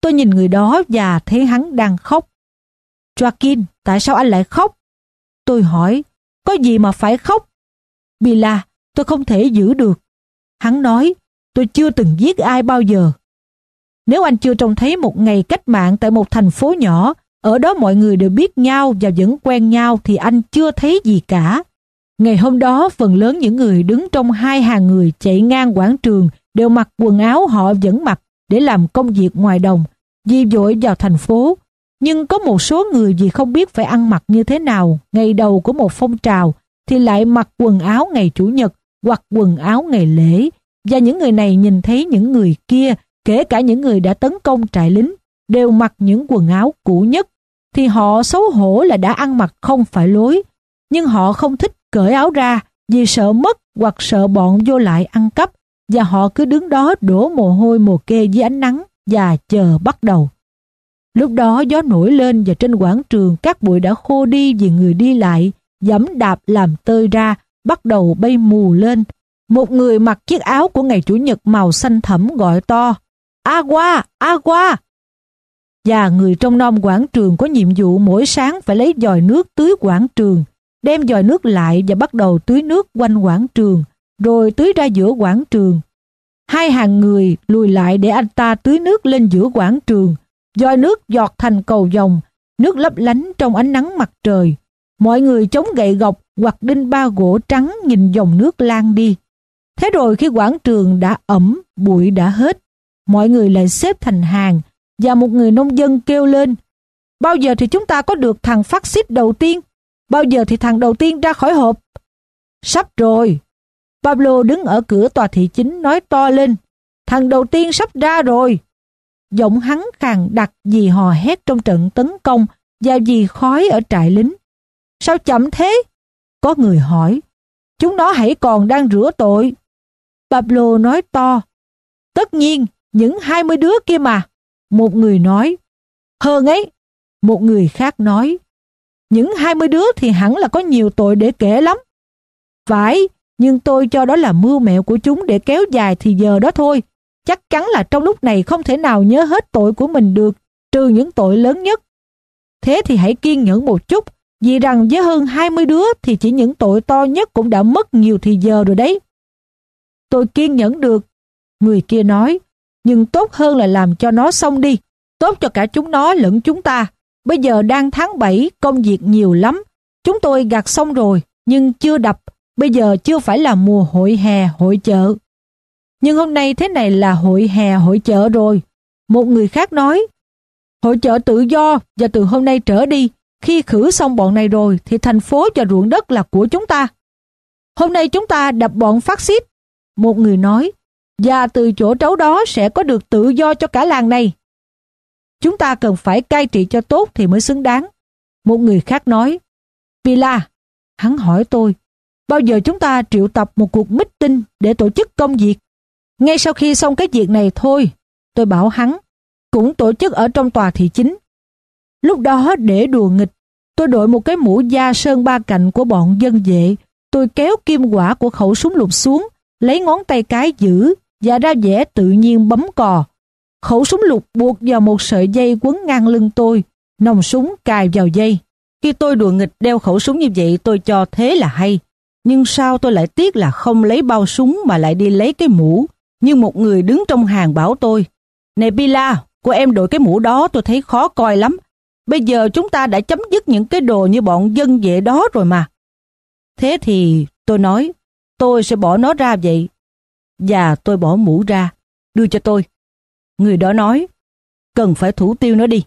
Tôi nhìn người đó và thấy hắn đang khóc. Joaquin, tại sao anh lại khóc? Tôi hỏi, có gì mà phải khóc? Vì tôi không thể giữ được. Hắn nói, tôi chưa từng giết ai bao giờ. Nếu anh chưa trông thấy một ngày cách mạng tại một thành phố nhỏ, ở đó mọi người đều biết nhau và vẫn quen nhau thì anh chưa thấy gì cả. Ngày hôm đó, phần lớn những người đứng trong hai hàng người chạy ngang quảng trường đều mặc quần áo họ vẫn mặc để làm công việc ngoài đồng, di dội vào thành phố. Nhưng có một số người vì không biết phải ăn mặc như thế nào ngày đầu của một phong trào thì lại mặc quần áo ngày Chủ nhật hoặc quần áo ngày lễ. Và những người này nhìn thấy những người kia, kể cả những người đã tấn công trại lính, đều mặc những quần áo cũ nhất thì họ xấu hổ là đã ăn mặc không phải lối. Nhưng họ không thích cởi áo ra vì sợ mất hoặc sợ bọn vô lại ăn cắp và họ cứ đứng đó đổ mồ hôi mồ kê dưới ánh nắng và chờ bắt đầu. Lúc đó gió nổi lên và trên quảng trường các bụi đã khô đi vì người đi lại, giẫm đạp làm tơi ra, bắt đầu bay mù lên. Một người mặc chiếc áo của ngày Chủ nhật màu xanh thẫm gọi to, agua, agua. Và người trong nom quảng trường có nhiệm vụ mỗi sáng phải lấy dòi nước tưới quảng trường, đem dòi nước lại và bắt đầu tưới nước quanh quảng trường, rồi tưới ra giữa quảng trường. Hai hàng người lùi lại để anh ta tưới nước lên giữa quảng trường, doi nước giọt thành cầu dòng, nước lấp lánh trong ánh nắng mặt trời. Mọi người chống gậy gọc hoặc đinh ba gỗ trắng nhìn dòng nước lan đi. Thế rồi khi quảng trường đã ẩm, bụi đã hết, mọi người lại xếp thành hàng và một người nông dân kêu lên Bao giờ thì chúng ta có được thằng phát xít đầu tiên? Bao giờ thì thằng đầu tiên ra khỏi hộp? Sắp rồi, Pablo đứng ở cửa tòa thị chính nói to lên, thằng đầu tiên sắp ra rồi. Giọng hắn khàn đặc vì hò hét trong trận tấn công và vì khói ở trại lính. Sao chậm thế? Có người hỏi. Chúng nó hãy còn đang rửa tội. Pablo nói to. Tất nhiên, những hai mươi đứa kia mà. Một người nói. Hơn ấy. Một người khác nói. Những hai mươi đứa thì hẳn là có nhiều tội để kể lắm. Phải, nhưng tôi cho đó là mưu mẹo của chúng để kéo dài thì giờ đó thôi. Chắc chắn là trong lúc này không thể nào nhớ hết tội của mình được, trừ những tội lớn nhất. Thế thì hãy kiên nhẫn một chút, vì rằng với hơn 20 đứa thì chỉ những tội to nhất cũng đã mất nhiều thì giờ rồi đấy. Tôi kiên nhẫn được, người kia nói, nhưng tốt hơn là làm cho nó xong đi, tốt cho cả chúng nó lẫn chúng ta. Bây giờ đang tháng 7, công việc nhiều lắm, chúng tôi gạt xong rồi, nhưng chưa đập, Bây giờ chưa phải là mùa hội hè hội chợ. Nhưng hôm nay thế này là hội hè hội chợ rồi. Một người khác nói, hội chợ tự do và từ hôm nay trở đi, khi khử xong bọn này rồi thì thành phố và ruộng đất là của chúng ta. Hôm nay chúng ta đập bọn phát xít. Một người nói, và từ chỗ trấu đó sẽ có được tự do cho cả làng này. Chúng ta cần phải cai trị cho tốt thì mới xứng đáng. Một người khác nói, Pila, hắn hỏi tôi, bao giờ chúng ta triệu tập một cuộc meeting để tổ chức công việc. Ngay sau khi xong cái việc này thôi, tôi bảo hắn, cũng tổ chức ở trong tòa thị chính. Lúc đó để đùa nghịch, tôi đội một cái mũ da sơn ba cạnh của bọn dân vệ, tôi kéo kim quả của khẩu súng lục xuống, lấy ngón tay cái giữ và ra vẻ tự nhiên bấm cò. Khẩu súng lục buộc vào một sợi dây quấn ngang lưng tôi, nòng súng cài vào dây. Khi tôi đùa nghịch đeo khẩu súng như vậy tôi cho thế là hay nhưng sao tôi lại tiếc là không lấy bao súng mà lại đi lấy cái mũ, như một người đứng trong hàng bảo tôi. Này Bila, cô em đội cái mũ đó tôi thấy khó coi lắm. Bây giờ chúng ta đã chấm dứt những cái đồ như bọn dân vệ đó rồi mà. Thế thì tôi nói, tôi sẽ bỏ nó ra vậy. Và tôi bỏ mũ ra, đưa cho tôi. Người đó nói, cần phải thủ tiêu nó đi.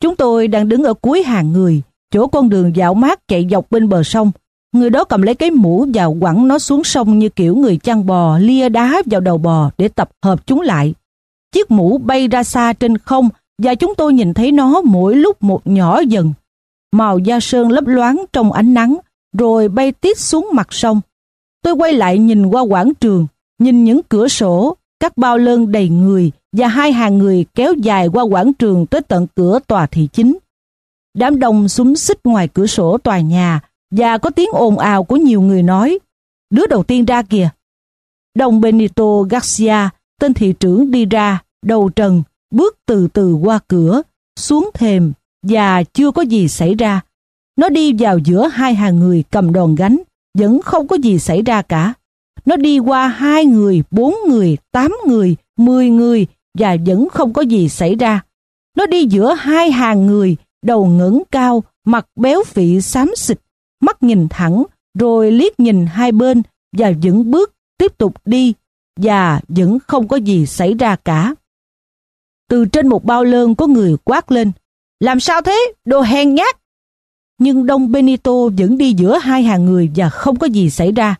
Chúng tôi đang đứng ở cuối hàng người, chỗ con đường dạo mát chạy dọc bên bờ sông. Người đó cầm lấy cái mũ và quẳng nó xuống sông như kiểu người chăn bò lia đá vào đầu bò để tập hợp chúng lại. Chiếc mũ bay ra xa trên không và chúng tôi nhìn thấy nó mỗi lúc một nhỏ dần. Màu da sơn lấp loáng trong ánh nắng rồi bay tít xuống mặt sông. Tôi quay lại nhìn qua quảng trường, nhìn những cửa sổ, các bao lơn đầy người và hai hàng người kéo dài qua quảng trường tới tận cửa tòa thị chính. Đám đông súng xích ngoài cửa sổ tòa nhà và có tiếng ồn ào của nhiều người nói. Đứa đầu tiên ra kìa. Đồng Benito Garcia, tên thị trưởng đi ra, đầu trần, bước từ từ qua cửa, xuống thềm và chưa có gì xảy ra. Nó đi vào giữa hai hàng người cầm đòn gánh, vẫn không có gì xảy ra cả. Nó đi qua hai người, bốn người, tám người, mười người và vẫn không có gì xảy ra. Nó đi giữa hai hàng người, đầu ngẩng cao, mặt béo phị xám xịt, mắt nhìn thẳng, rồi liếc nhìn hai bên và vẫn bước tiếp tục đi và vẫn không có gì xảy ra cả. Từ trên một bao lơn có người quát lên, làm sao thế, đồ hèn nhát. Nhưng Đông Benito vẫn đi giữa hai hàng người và không có gì xảy ra.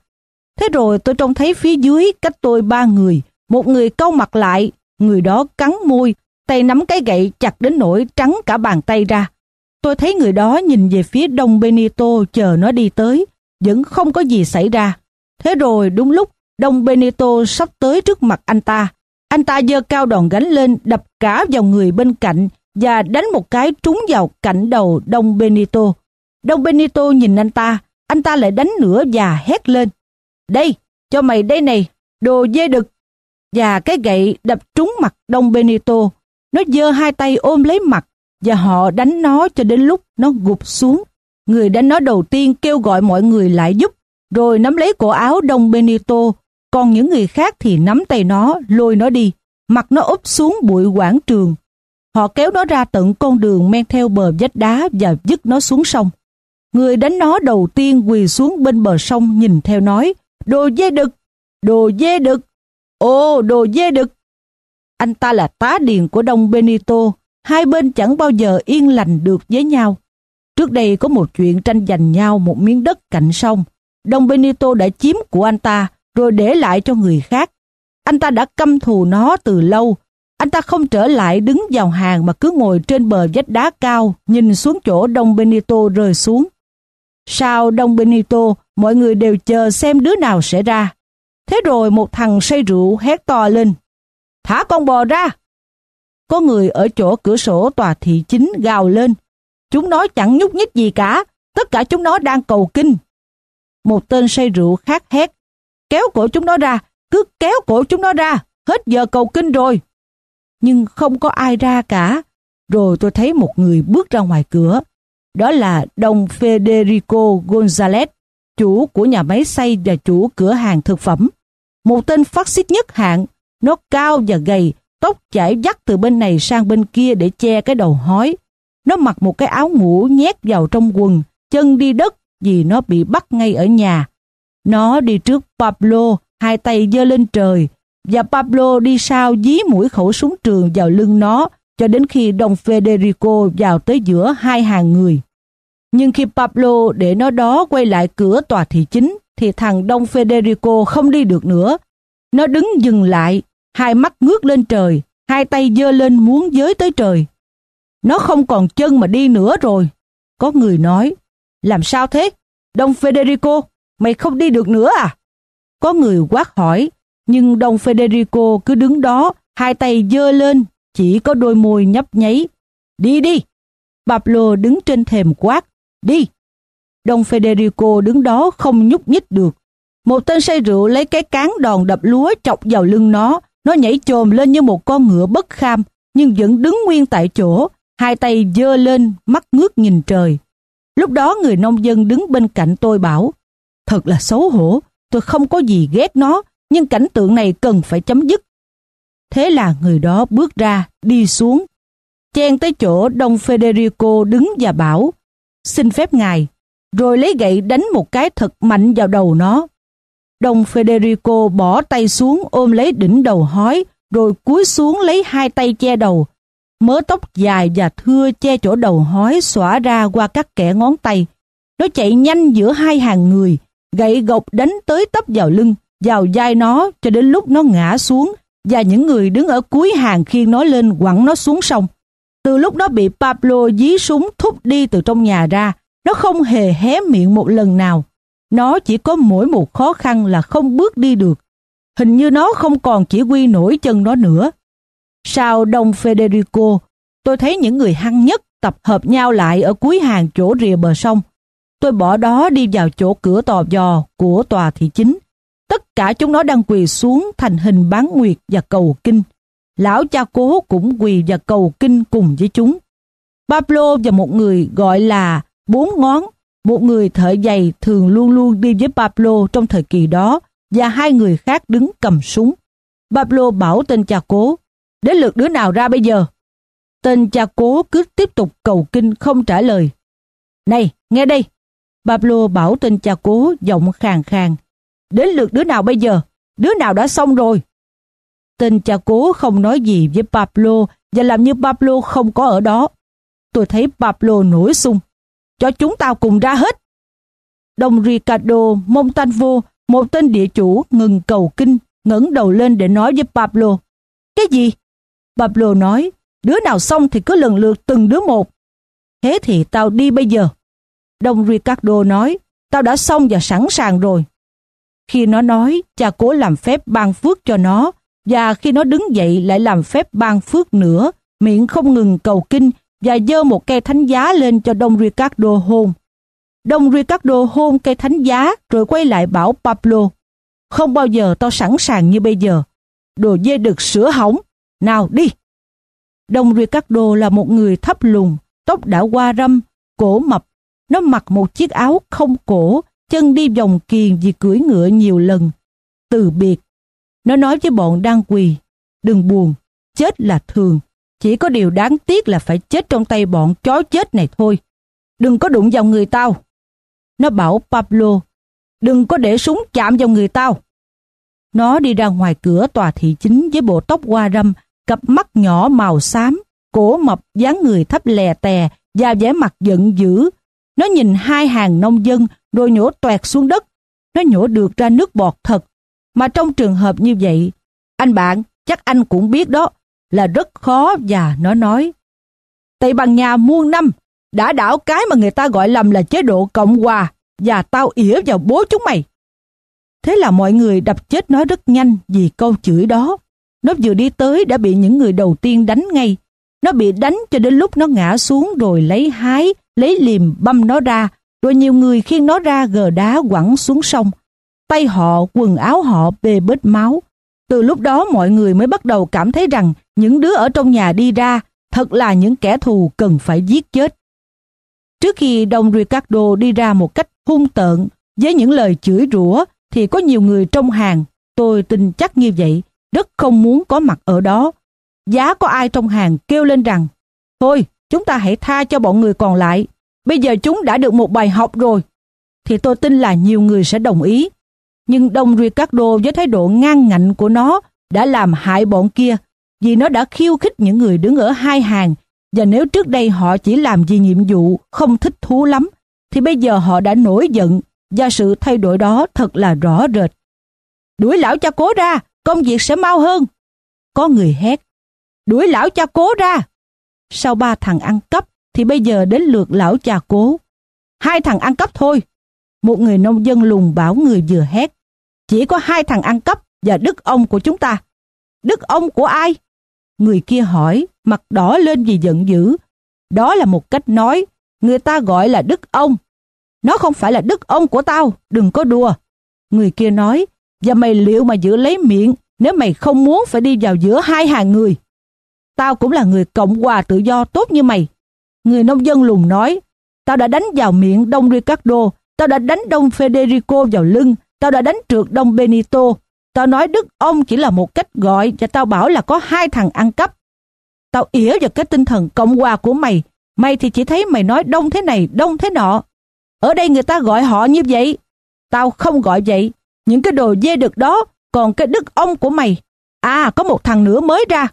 Thế rồi tôi trông thấy phía dưới cách tôi ba người, một người câu mặt lại, người đó cắn môi, tay nắm cái gậy chặt đến nỗi trắng cả bàn tay ra. Tôi thấy người đó nhìn về phía đông Benito chờ nó đi tới, vẫn không có gì xảy ra. Thế rồi đúng lúc đông Benito sắp tới trước mặt anh ta. Anh ta giơ cao đòn gánh lên đập cả vào người bên cạnh và đánh một cái trúng vào cạnh đầu đông Benito. Đông Benito nhìn anh ta, anh ta lại đánh nữa và hét lên. Đây, cho mày đây này, đồ dê đực. Và cái gậy đập trúng mặt đông Benito. Nó giơ hai tay ôm lấy mặt và họ đánh nó cho đến lúc nó gục xuống. Người đánh nó đầu tiên kêu gọi mọi người lại giúp, rồi nắm lấy cổ áo Đông Benito, còn những người khác thì nắm tay nó, lôi nó đi, mặt nó úp xuống bụi quảng trường. Họ kéo nó ra tận con đường men theo bờ vách đá và dứt nó xuống sông. Người đánh nó đầu tiên quỳ xuống bên bờ sông nhìn theo nói, đồ dê đực, đồ dê đực, ô đồ dê đực. Anh ta là tá điền của Đông Benito, hai bên chẳng bao giờ yên lành được với nhau. Trước đây có một chuyện tranh giành nhau một miếng đất cạnh sông. Đông Benito đã chiếm của anh ta rồi để lại cho người khác. Anh ta đã căm thù nó từ lâu. Anh ta không trở lại đứng vào hàng mà cứ ngồi trên bờ vách đá cao nhìn xuống chỗ Đông Benito rơi xuống. Sau Đông Benito, mọi người đều chờ xem đứa nào sẽ ra. Thế rồi một thằng say rượu hét to lên. Thả con bò ra! có người ở chỗ cửa sổ tòa thị chính gào lên. Chúng nó chẳng nhúc nhích gì cả, tất cả chúng nó đang cầu kinh. Một tên say rượu khác hét, kéo cổ chúng nó ra, cứ kéo cổ chúng nó ra, hết giờ cầu kinh rồi. Nhưng không có ai ra cả. Rồi tôi thấy một người bước ra ngoài cửa. Đó là đồng Federico Gonzalez, chủ của nhà máy xay và chủ cửa hàng thực phẩm. Một tên phát xít nhất hạng, nó cao và gầy, tóc chải dắt từ bên này sang bên kia để che cái đầu hói. Nó mặc một cái áo ngủ nhét vào trong quần, chân đi đất vì nó bị bắt ngay ở nhà. Nó đi trước Pablo, hai tay giơ lên trời, và Pablo đi sau dí mũi khẩu súng trường vào lưng nó cho đến khi Don Federico vào tới giữa hai hàng người. Nhưng khi Pablo để nó đó quay lại cửa tòa thị chính thì thằng Don Federico không đi được nữa. Nó đứng dừng lại hai mắt ngước lên trời, hai tay dơ lên muốn giới tới trời. Nó không còn chân mà đi nữa rồi. Có người nói, làm sao thế? Đông Federico, mày không đi được nữa à? Có người quát hỏi, nhưng Đông Federico cứ đứng đó, hai tay dơ lên, chỉ có đôi môi nhấp nháy. Đi đi! Pablo đứng trên thềm quát, đi! Đông Federico đứng đó không nhúc nhích được. Một tên say rượu lấy cái cán đòn đập lúa chọc vào lưng nó, nó nhảy chồm lên như một con ngựa bất kham, nhưng vẫn đứng nguyên tại chỗ, hai tay dơ lên, mắt ngước nhìn trời. Lúc đó người nông dân đứng bên cạnh tôi bảo, thật là xấu hổ, tôi không có gì ghét nó, nhưng cảnh tượng này cần phải chấm dứt. Thế là người đó bước ra, đi xuống. Chen tới chỗ Đông Federico đứng và bảo, xin phép ngài, rồi lấy gậy đánh một cái thật mạnh vào đầu nó. Đông Federico bỏ tay xuống ôm lấy đỉnh đầu hói, rồi cúi xuống lấy hai tay che đầu. Mớ tóc dài và thưa che chỗ đầu hói xõa ra qua các kẻ ngón tay. Nó chạy nhanh giữa hai hàng người, gậy gộc đánh tới tấp vào lưng, vào vai nó cho đến lúc nó ngã xuống và những người đứng ở cuối hàng khiêng nó lên quẳng nó xuống sông. Từ lúc nó bị Pablo dí súng thúc đi từ trong nhà ra, nó không hề hé miệng một lần nào. Nó chỉ có mỗi một khó khăn là không bước đi được. Hình như nó không còn chỉ huy nổi chân nó nữa. Sau Đông Federico, tôi thấy những người hăng nhất tập hợp nhau lại ở cuối hàng chỗ rìa bờ sông. Tôi bỏ đó đi vào chỗ cửa tò giò của tòa thị chính. Tất cả chúng nó đang quỳ xuống thành hình bán nguyệt và cầu kinh. Lão cha cố cũng quỳ và cầu kinh cùng với chúng. Pablo và một người gọi là bốn ngón một người thợ giày thường luôn luôn đi với Pablo trong thời kỳ đó và hai người khác đứng cầm súng. Pablo bảo tên cha cố, đến lượt đứa nào ra bây giờ? Tên cha cố cứ tiếp tục cầu kinh không trả lời. Này, nghe đây! Pablo bảo tên cha cố giọng khàn khàn. Đến lượt đứa nào bây giờ? Đứa nào đã xong rồi? Tên cha cố không nói gì với Pablo và làm như Pablo không có ở đó. Tôi thấy Pablo nổi sung cho chúng tao cùng ra hết. Đồng Ricardo Montanvo, một tên địa chủ ngừng cầu kinh, ngẩng đầu lên để nói với Pablo. Cái gì? Pablo nói, đứa nào xong thì cứ lần lượt từng đứa một. Thế thì tao đi bây giờ. Đồng Ricardo nói, tao đã xong và sẵn sàng rồi. Khi nó nói, cha cố làm phép ban phước cho nó, và khi nó đứng dậy lại làm phép ban phước nữa, miệng không ngừng cầu kinh và dơ một cây thánh giá lên cho Đông Ricardo hôn. Đông Ricardo hôn cây thánh giá rồi quay lại bảo Pablo, không bao giờ tao sẵn sàng như bây giờ. Đồ dê được sửa hỏng, nào đi. Đông Ricardo là một người thấp lùn, tóc đã qua râm, cổ mập. Nó mặc một chiếc áo không cổ, chân đi vòng kiền vì cưỡi ngựa nhiều lần. Từ biệt, nó nói với bọn đang quỳ, đừng buồn, chết là thường, chỉ có điều đáng tiếc là phải chết trong tay bọn chó chết này thôi. Đừng có đụng vào người tao. Nó bảo Pablo, đừng có để súng chạm vào người tao. Nó đi ra ngoài cửa tòa thị chính với bộ tóc hoa râm, cặp mắt nhỏ màu xám, cổ mập dáng người thấp lè tè và vẻ mặt giận dữ. Nó nhìn hai hàng nông dân rồi nhổ toẹt xuống đất. Nó nhổ được ra nước bọt thật. Mà trong trường hợp như vậy, anh bạn, chắc anh cũng biết đó, là rất khó và nó nói Tây Ban Nha muôn năm đã đảo cái mà người ta gọi lầm là chế độ Cộng Hòa và tao ỉa vào bố chúng mày. Thế là mọi người đập chết nó rất nhanh vì câu chửi đó. Nó vừa đi tới đã bị những người đầu tiên đánh ngay. Nó bị đánh cho đến lúc nó ngã xuống rồi lấy hái, lấy liềm băm nó ra. Rồi nhiều người khiêng nó ra gờ đá quẳng xuống sông. Tay họ, quần áo họ bê bết máu. Từ lúc đó mọi người mới bắt đầu cảm thấy rằng những đứa ở trong nhà đi ra thật là những kẻ thù cần phải giết chết. Trước khi Don Ricardo đi ra một cách hung tợn với những lời chửi rủa thì có nhiều người trong hàng, tôi tin chắc như vậy, rất không muốn có mặt ở đó. Giá có ai trong hàng kêu lên rằng Thôi, chúng ta hãy tha cho bọn người còn lại. Bây giờ chúng đã được một bài học rồi. Thì tôi tin là nhiều người sẽ đồng ý nhưng đông Ricardo với thái độ ngang ngạnh của nó đã làm hại bọn kia vì nó đã khiêu khích những người đứng ở hai hàng và nếu trước đây họ chỉ làm gì nhiệm vụ không thích thú lắm thì bây giờ họ đã nổi giận và sự thay đổi đó thật là rõ rệt. Đuổi lão cha cố ra, công việc sẽ mau hơn. Có người hét, đuổi lão cha cố ra. Sau ba thằng ăn cắp thì bây giờ đến lượt lão cha cố. Hai thằng ăn cắp thôi, một người nông dân lùng bảo người vừa hét. Chỉ có hai thằng ăn cắp và đức ông của chúng ta. Đức ông của ai? Người kia hỏi, mặt đỏ lên vì giận dữ. Đó là một cách nói, người ta gọi là đức ông. Nó không phải là đức ông của tao, đừng có đùa. Người kia nói, và mày liệu mà giữ lấy miệng nếu mày không muốn phải đi vào giữa hai hàng người. Tao cũng là người cộng hòa tự do tốt như mày. Người nông dân lùng nói, tao đã đánh vào miệng Đông Ricardo Tao đã đánh đông Federico vào lưng, tao đã đánh trượt đông Benito. Tao nói đức ông chỉ là một cách gọi và tao bảo là có hai thằng ăn cắp. Tao ỉa vào cái tinh thần cộng hòa của mày. Mày thì chỉ thấy mày nói đông thế này, đông thế nọ. Ở đây người ta gọi họ như vậy. Tao không gọi vậy. Những cái đồ dê được đó, còn cái đức ông của mày. À, có một thằng nữa mới ra.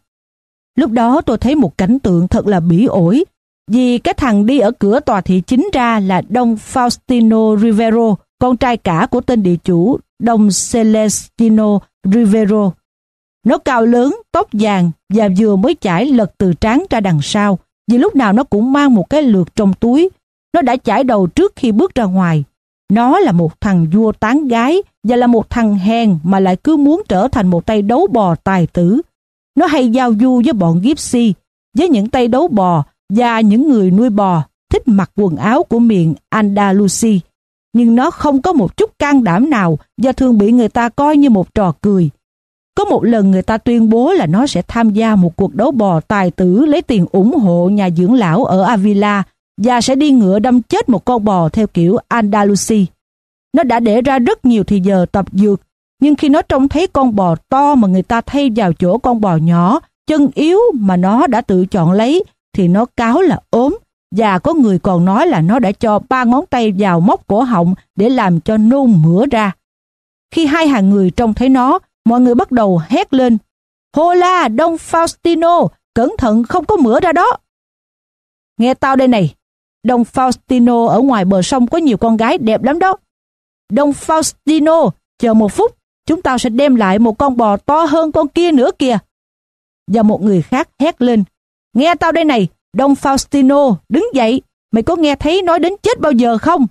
Lúc đó tôi thấy một cảnh tượng thật là bỉ ổi vì cái thằng đi ở cửa tòa thị chính ra là Đông Faustino Rivero, con trai cả của tên địa chủ Đông Celestino Rivero. Nó cao lớn, tóc vàng và vừa mới chải lật từ trán ra đằng sau, vì lúc nào nó cũng mang một cái lược trong túi. Nó đã chải đầu trước khi bước ra ngoài. Nó là một thằng vua tán gái và là một thằng hèn mà lại cứ muốn trở thành một tay đấu bò tài tử. Nó hay giao du với bọn Gypsy, với những tay đấu bò và những người nuôi bò thích mặc quần áo của miền Andalusia, nhưng nó không có một chút can đảm nào do thường bị người ta coi như một trò cười. Có một lần người ta tuyên bố là nó sẽ tham gia một cuộc đấu bò tài tử lấy tiền ủng hộ nhà dưỡng lão ở Avila và sẽ đi ngựa đâm chết một con bò theo kiểu Andalusia. Nó đã để ra rất nhiều thì giờ tập dược, nhưng khi nó trông thấy con bò to mà người ta thay vào chỗ con bò nhỏ, chân yếu mà nó đã tự chọn lấy thì nó cáo là ốm và có người còn nói là nó đã cho ba ngón tay vào móc cổ họng để làm cho nôn mửa ra. Khi hai hàng người trông thấy nó, mọi người bắt đầu hét lên. Hô la, Đông Faustino, cẩn thận không có mửa ra đó. Nghe tao đây này, Đông Faustino ở ngoài bờ sông có nhiều con gái đẹp lắm đó. Đông Faustino, chờ một phút, chúng tao sẽ đem lại một con bò to hơn con kia nữa kìa. Và một người khác hét lên, Nghe tao đây này, Đông Faustino, đứng dậy, mày có nghe thấy nói đến chết bao giờ không?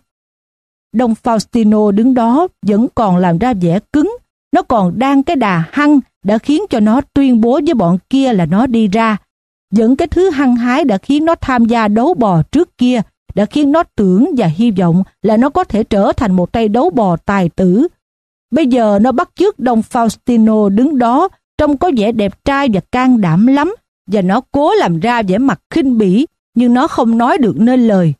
Đông Faustino đứng đó vẫn còn làm ra vẻ cứng, nó còn đang cái đà hăng đã khiến cho nó tuyên bố với bọn kia là nó đi ra. vẫn cái thứ hăng hái đã khiến nó tham gia đấu bò trước kia, đã khiến nó tưởng và hy vọng là nó có thể trở thành một tay đấu bò tài tử. Bây giờ nó bắt chước Đông Faustino đứng đó trông có vẻ đẹp trai và can đảm lắm và nó cố làm ra vẻ mặt khinh bỉ nhưng nó không nói được nên lời.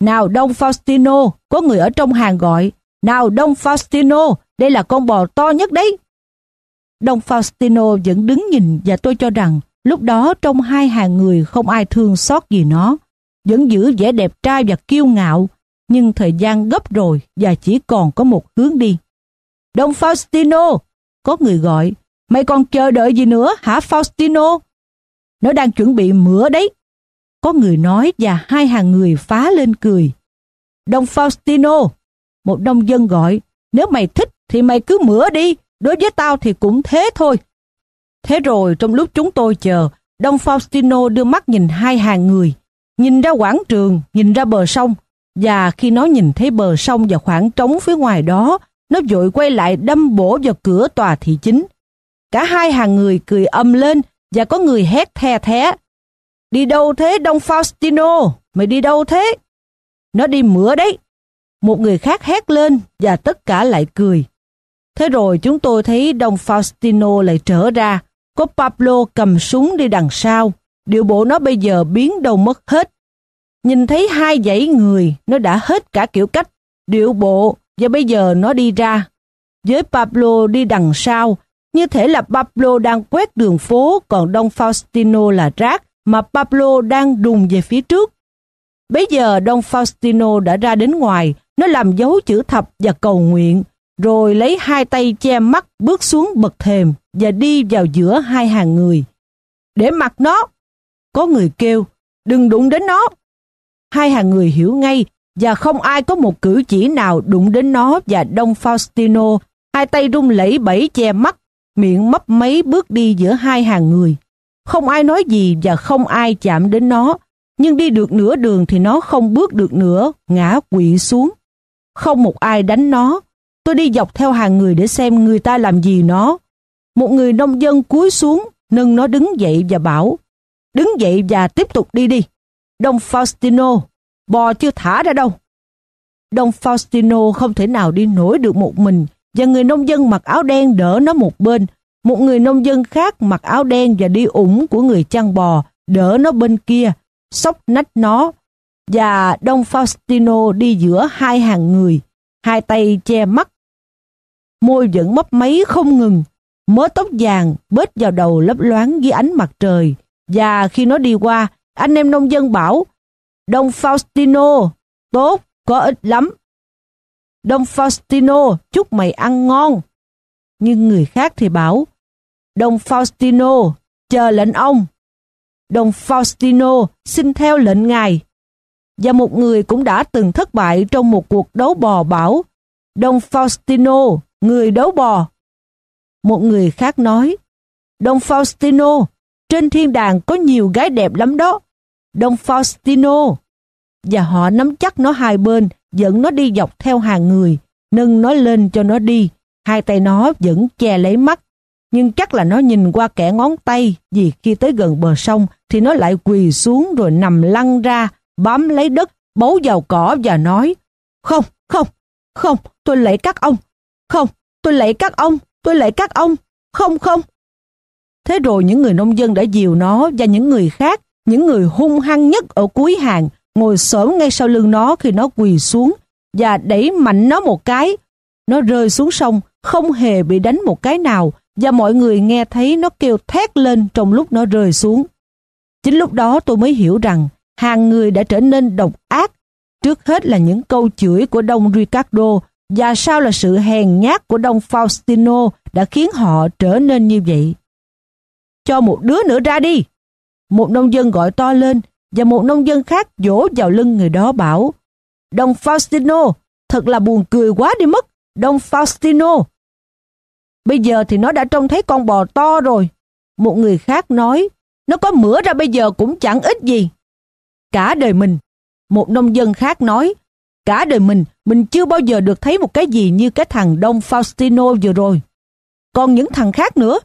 Nào Đông Faustino, có người ở trong hàng gọi. Nào Đông Faustino, đây là con bò to nhất đấy. Đông Faustino vẫn đứng nhìn và tôi cho rằng lúc đó trong hai hàng người không ai thương xót gì nó. Vẫn giữ vẻ đẹp trai và kiêu ngạo, nhưng thời gian gấp rồi và chỉ còn có một hướng đi. Đông Faustino, có người gọi. Mày còn chờ đợi gì nữa hả Faustino? nó đang chuẩn bị mửa đấy. Có người nói và hai hàng người phá lên cười. Đông Faustino, một nông dân gọi, nếu mày thích thì mày cứ mửa đi, đối với tao thì cũng thế thôi. Thế rồi trong lúc chúng tôi chờ, Đông Faustino đưa mắt nhìn hai hàng người, nhìn ra quảng trường, nhìn ra bờ sông, và khi nó nhìn thấy bờ sông và khoảng trống phía ngoài đó, nó vội quay lại đâm bổ vào cửa tòa thị chính. Cả hai hàng người cười âm lên và có người hét the thé. Đi đâu thế Đông Faustino? Mày đi đâu thế? Nó đi mửa đấy. Một người khác hét lên và tất cả lại cười. Thế rồi chúng tôi thấy Đông Faustino lại trở ra. Có Pablo cầm súng đi đằng sau. Điệu bộ nó bây giờ biến đâu mất hết. Nhìn thấy hai dãy người, nó đã hết cả kiểu cách, điệu bộ và bây giờ nó đi ra. Với Pablo đi đằng sau như thể là Pablo đang quét đường phố còn Don Faustino là rác mà Pablo đang đùng về phía trước. Bây giờ Don Faustino đã ra đến ngoài, nó làm dấu chữ thập và cầu nguyện, rồi lấy hai tay che mắt bước xuống bậc thềm và đi vào giữa hai hàng người. Để mặc nó! Có người kêu, đừng đụng đến nó! Hai hàng người hiểu ngay và không ai có một cử chỉ nào đụng đến nó và Don Faustino, hai tay rung lẩy bẩy che mắt miệng mấp mấy bước đi giữa hai hàng người. Không ai nói gì và không ai chạm đến nó, nhưng đi được nửa đường thì nó không bước được nữa, ngã quỵ xuống. Không một ai đánh nó, tôi đi dọc theo hàng người để xem người ta làm gì nó. Một người nông dân cúi xuống, nâng nó đứng dậy và bảo, đứng dậy và tiếp tục đi đi. Đông Faustino, bò chưa thả ra đâu. Đông Faustino không thể nào đi nổi được một mình, và người nông dân mặc áo đen đỡ nó một bên, một người nông dân khác mặc áo đen và đi ủng của người chăn bò đỡ nó bên kia, sóc nách nó và Don Faustino đi giữa hai hàng người, hai tay che mắt. Môi vẫn mấp máy không ngừng, mớ tóc vàng bết vào đầu lấp loáng dưới ánh mặt trời. Và khi nó đi qua, anh em nông dân bảo, Don Faustino, tốt, có ích lắm. Don Faustino, chúc mày ăn ngon. Nhưng người khác thì bảo, Don Faustino, chờ lệnh ông. Don Faustino xin theo lệnh ngài. Và một người cũng đã từng thất bại trong một cuộc đấu bò bảo, Don Faustino, người đấu bò. Một người khác nói, Don Faustino, trên thiên đàng có nhiều gái đẹp lắm đó. Don Faustino, và họ nắm chắc nó hai bên, dẫn nó đi dọc theo hàng người, nâng nó lên cho nó đi. Hai tay nó vẫn che lấy mắt, nhưng chắc là nó nhìn qua kẻ ngón tay vì khi tới gần bờ sông thì nó lại quỳ xuống rồi nằm lăn ra, bám lấy đất, bấu vào cỏ và nói Không, không, không, tôi lạy các ông, không, tôi lạy các ông, tôi lạy các ông, không, không. Thế rồi những người nông dân đã dìu nó và những người khác, những người hung hăng nhất ở cuối hàng ngồi xổm ngay sau lưng nó khi nó quỳ xuống và đẩy mạnh nó một cái. Nó rơi xuống sông, không hề bị đánh một cái nào và mọi người nghe thấy nó kêu thét lên trong lúc nó rơi xuống. Chính lúc đó tôi mới hiểu rằng hàng người đã trở nên độc ác. Trước hết là những câu chửi của Đông Ricardo và sau là sự hèn nhát của Đông Faustino đã khiến họ trở nên như vậy. Cho một đứa nữa ra đi! Một nông dân gọi to lên và một nông dân khác vỗ vào lưng người đó bảo Đồng Faustino, thật là buồn cười quá đi mất, Đồng Faustino. Bây giờ thì nó đã trông thấy con bò to rồi. Một người khác nói, nó có mửa ra bây giờ cũng chẳng ít gì. Cả đời mình, một nông dân khác nói, cả đời mình, mình chưa bao giờ được thấy một cái gì như cái thằng Đông Faustino vừa rồi. Còn những thằng khác nữa,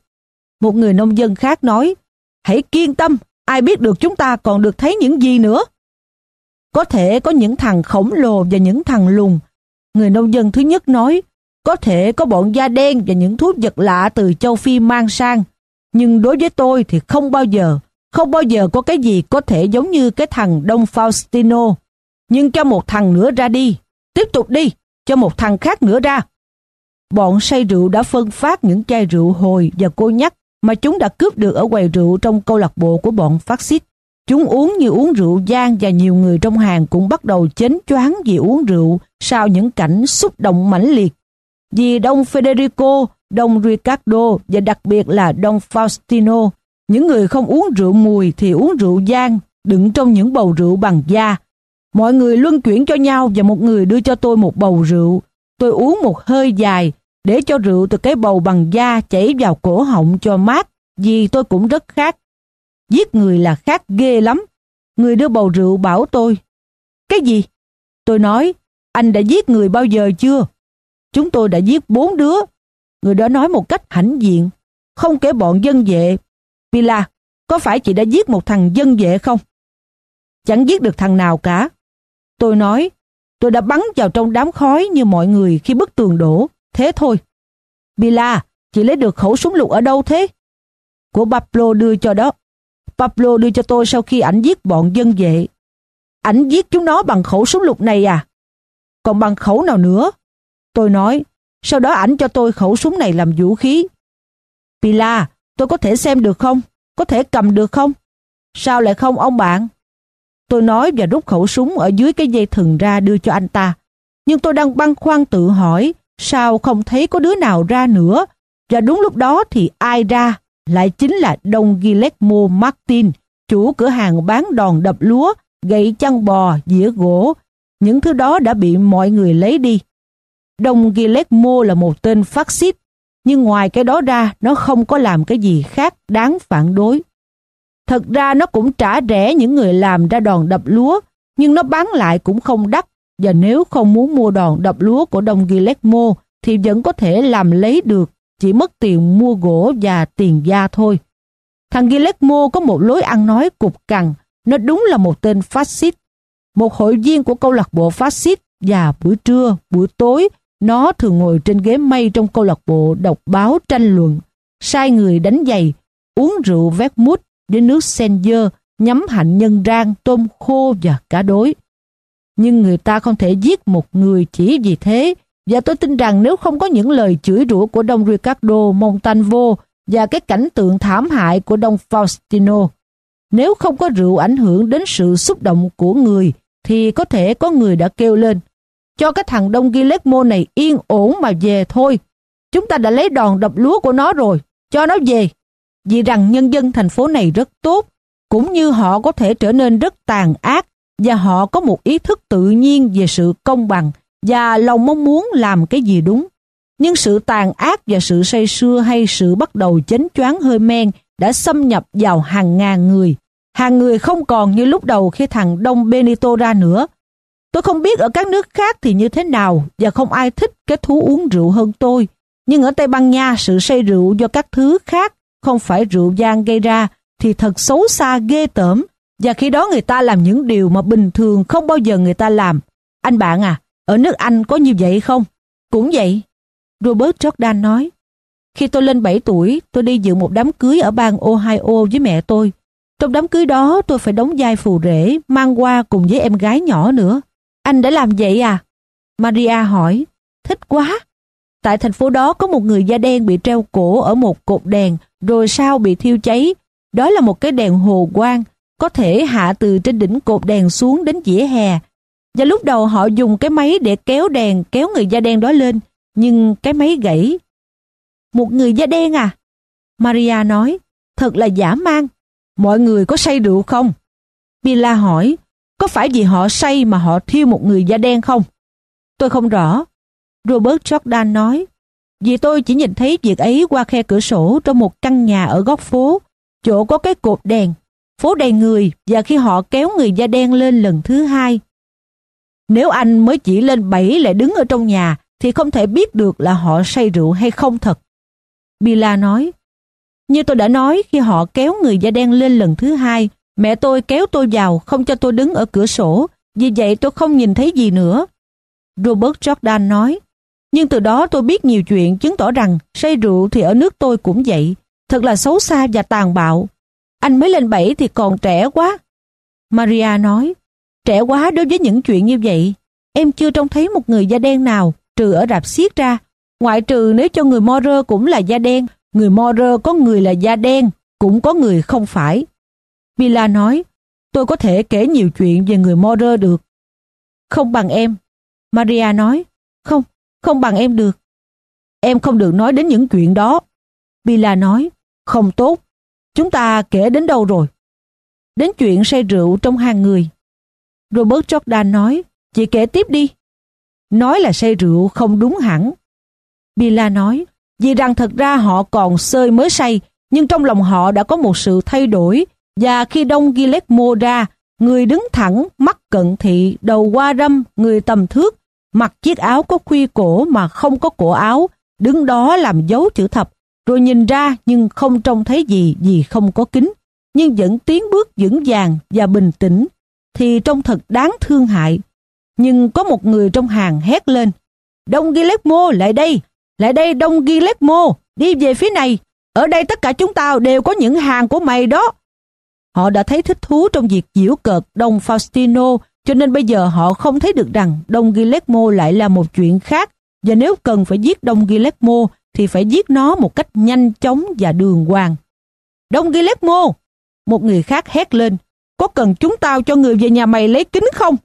một người nông dân khác nói, hãy kiên tâm, Ai biết được chúng ta còn được thấy những gì nữa? Có thể có những thằng khổng lồ và những thằng lùn. Người nông dân thứ nhất nói, có thể có bọn da đen và những thuốc vật lạ từ châu Phi mang sang. Nhưng đối với tôi thì không bao giờ, không bao giờ có cái gì có thể giống như cái thằng Đông Faustino. Nhưng cho một thằng nữa ra đi, tiếp tục đi, cho một thằng khác nữa ra. Bọn say rượu đã phân phát những chai rượu hồi và cô nhắc mà chúng đã cướp được ở quầy rượu trong câu lạc bộ của bọn phát xít. Chúng uống như uống rượu giang và nhiều người trong hàng cũng bắt đầu chến choáng vì uống rượu sau những cảnh xúc động mãnh liệt. Vì Đông Federico, Đông Ricardo và đặc biệt là Đông Faustino, những người không uống rượu mùi thì uống rượu giang đựng trong những bầu rượu bằng da. Mọi người luân chuyển cho nhau và một người đưa cho tôi một bầu rượu. Tôi uống một hơi dài để cho rượu từ cái bầu bằng da chảy vào cổ họng cho mát, vì tôi cũng rất khát. Giết người là khát ghê lắm. Người đưa bầu rượu bảo tôi. Cái gì? Tôi nói, anh đã giết người bao giờ chưa? Chúng tôi đã giết bốn đứa. Người đó nói một cách hãnh diện, không kể bọn dân vệ. Pila, có phải chị đã giết một thằng dân vệ không? Chẳng giết được thằng nào cả. Tôi nói, tôi đã bắn vào trong đám khói như mọi người khi bức tường đổ Thế thôi. Bila, chị lấy được khẩu súng lục ở đâu thế? Của Pablo đưa cho đó. Pablo đưa cho tôi sau khi ảnh giết bọn dân vệ. Ảnh giết chúng nó bằng khẩu súng lục này à? Còn bằng khẩu nào nữa? Tôi nói, sau đó ảnh cho tôi khẩu súng này làm vũ khí. Pila, tôi có thể xem được không? Có thể cầm được không? Sao lại không ông bạn? Tôi nói và rút khẩu súng ở dưới cái dây thừng ra đưa cho anh ta. Nhưng tôi đang băn khoăn tự hỏi sao không thấy có đứa nào ra nữa. Và đúng lúc đó thì ai ra? Lại chính là Đông Guillermo Martin, chủ cửa hàng bán đòn đập lúa, gậy chăn bò, dĩa gỗ. Những thứ đó đã bị mọi người lấy đi. Đông Guillermo là một tên phát xít, nhưng ngoài cái đó ra nó không có làm cái gì khác đáng phản đối. Thật ra nó cũng trả rẻ những người làm ra đòn đập lúa, nhưng nó bán lại cũng không đắt và nếu không muốn mua đòn đập lúa của đồng Guillermo thì vẫn có thể làm lấy được, chỉ mất tiền mua gỗ và tiền da thôi. Thằng Guillermo có một lối ăn nói cục cằn, nó đúng là một tên phát xít. Một hội viên của câu lạc bộ phát xít và buổi trưa, buổi tối, nó thường ngồi trên ghế mây trong câu lạc bộ đọc báo tranh luận, sai người đánh giày, uống rượu vét mút với nước sen dơ, nhắm hạnh nhân rang, tôm khô và cá đối. Nhưng người ta không thể giết một người chỉ vì thế. Và tôi tin rằng nếu không có những lời chửi rủa của Đông Ricardo Montanvo và cái cảnh tượng thảm hại của Đông Faustino, nếu không có rượu ảnh hưởng đến sự xúc động của người, thì có thể có người đã kêu lên cho cái thằng Đông Guillermo này yên ổn mà về thôi. Chúng ta đã lấy đòn đập lúa của nó rồi, cho nó về. Vì rằng nhân dân thành phố này rất tốt, cũng như họ có thể trở nên rất tàn ác và họ có một ý thức tự nhiên về sự công bằng và lòng mong muốn làm cái gì đúng. Nhưng sự tàn ác và sự say sưa hay sự bắt đầu chấn choáng hơi men đã xâm nhập vào hàng ngàn người. Hàng người không còn như lúc đầu khi thằng Đông Benito ra nữa. Tôi không biết ở các nước khác thì như thế nào và không ai thích cái thú uống rượu hơn tôi. Nhưng ở Tây Ban Nha sự say rượu do các thứ khác không phải rượu gian gây ra thì thật xấu xa ghê tởm và khi đó người ta làm những điều mà bình thường không bao giờ người ta làm. Anh bạn à, ở nước Anh có như vậy không? Cũng vậy. Robert Jordan nói. Khi tôi lên 7 tuổi, tôi đi dự một đám cưới ở bang Ohio với mẹ tôi. Trong đám cưới đó, tôi phải đóng vai phù rể, mang qua cùng với em gái nhỏ nữa. Anh đã làm vậy à? Maria hỏi. Thích quá. Tại thành phố đó có một người da đen bị treo cổ ở một cột đèn, rồi sau bị thiêu cháy. Đó là một cái đèn hồ quang có thể hạ từ trên đỉnh cột đèn xuống đến dĩa hè. Và lúc đầu họ dùng cái máy để kéo đèn, kéo người da đen đó lên, nhưng cái máy gãy. Một người da đen à? Maria nói, thật là giả mang. Mọi người có say rượu không? Mila hỏi, có phải vì họ say mà họ thiêu một người da đen không? Tôi không rõ. Robert Jordan nói, vì tôi chỉ nhìn thấy việc ấy qua khe cửa sổ trong một căn nhà ở góc phố, chỗ có cái cột đèn phố đầy người và khi họ kéo người da đen lên lần thứ hai. Nếu anh mới chỉ lên bảy lại đứng ở trong nhà thì không thể biết được là họ say rượu hay không thật. Bila nói, như tôi đã nói khi họ kéo người da đen lên lần thứ hai, mẹ tôi kéo tôi vào không cho tôi đứng ở cửa sổ, vì vậy tôi không nhìn thấy gì nữa. Robert Jordan nói, nhưng từ đó tôi biết nhiều chuyện chứng tỏ rằng say rượu thì ở nước tôi cũng vậy, thật là xấu xa và tàn bạo anh mới lên bảy thì còn trẻ quá. Maria nói, trẻ quá đối với những chuyện như vậy. Em chưa trông thấy một người da đen nào, trừ ở rạp xiết ra. Ngoại trừ nếu cho người Morer cũng là da đen, người Morer có người là da đen, cũng có người không phải. Mila nói, tôi có thể kể nhiều chuyện về người Morer được. Không bằng em. Maria nói, không, không bằng em được. Em không được nói đến những chuyện đó. Mila nói, không tốt, Chúng ta kể đến đâu rồi? Đến chuyện say rượu trong hàng người. Robert Jordan nói, chị kể tiếp đi. Nói là say rượu không đúng hẳn. Bila nói, vì rằng thật ra họ còn sơi mới say, nhưng trong lòng họ đã có một sự thay đổi, và khi đông mô ra, người đứng thẳng, mắt cận thị, đầu qua râm, người tầm thước, mặc chiếc áo có khuy cổ mà không có cổ áo, đứng đó làm dấu chữ thập rồi nhìn ra nhưng không trông thấy gì vì không có kính, nhưng vẫn tiến bước vững vàng và bình tĩnh, thì trông thật đáng thương hại. Nhưng có một người trong hàng hét lên, Đông Guillermo lại đây, lại đây Đông Guillermo, đi về phía này, ở đây tất cả chúng ta đều có những hàng của mày đó. Họ đã thấy thích thú trong việc giễu cợt Đông Faustino, cho nên bây giờ họ không thấy được rằng Đông Guillermo lại là một chuyện khác, và nếu cần phải giết Đông Guillermo thì phải giết nó một cách nhanh chóng và đường hoàng. Đông Guillermo! Một người khác hét lên. Có cần chúng tao cho người về nhà mày lấy kính không?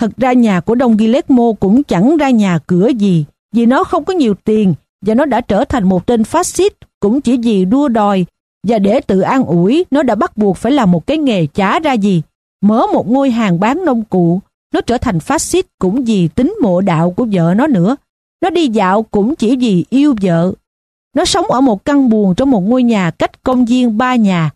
Thật ra nhà của Đông Guillermo cũng chẳng ra nhà cửa gì vì nó không có nhiều tiền và nó đã trở thành một tên phát xít cũng chỉ vì đua đòi và để tự an ủi nó đã bắt buộc phải làm một cái nghề trả ra gì mở một ngôi hàng bán nông cụ nó trở thành phát xít cũng vì tính mộ đạo của vợ nó nữa nó đi dạo cũng chỉ vì yêu vợ. Nó sống ở một căn buồng trong một ngôi nhà cách công viên ba nhà.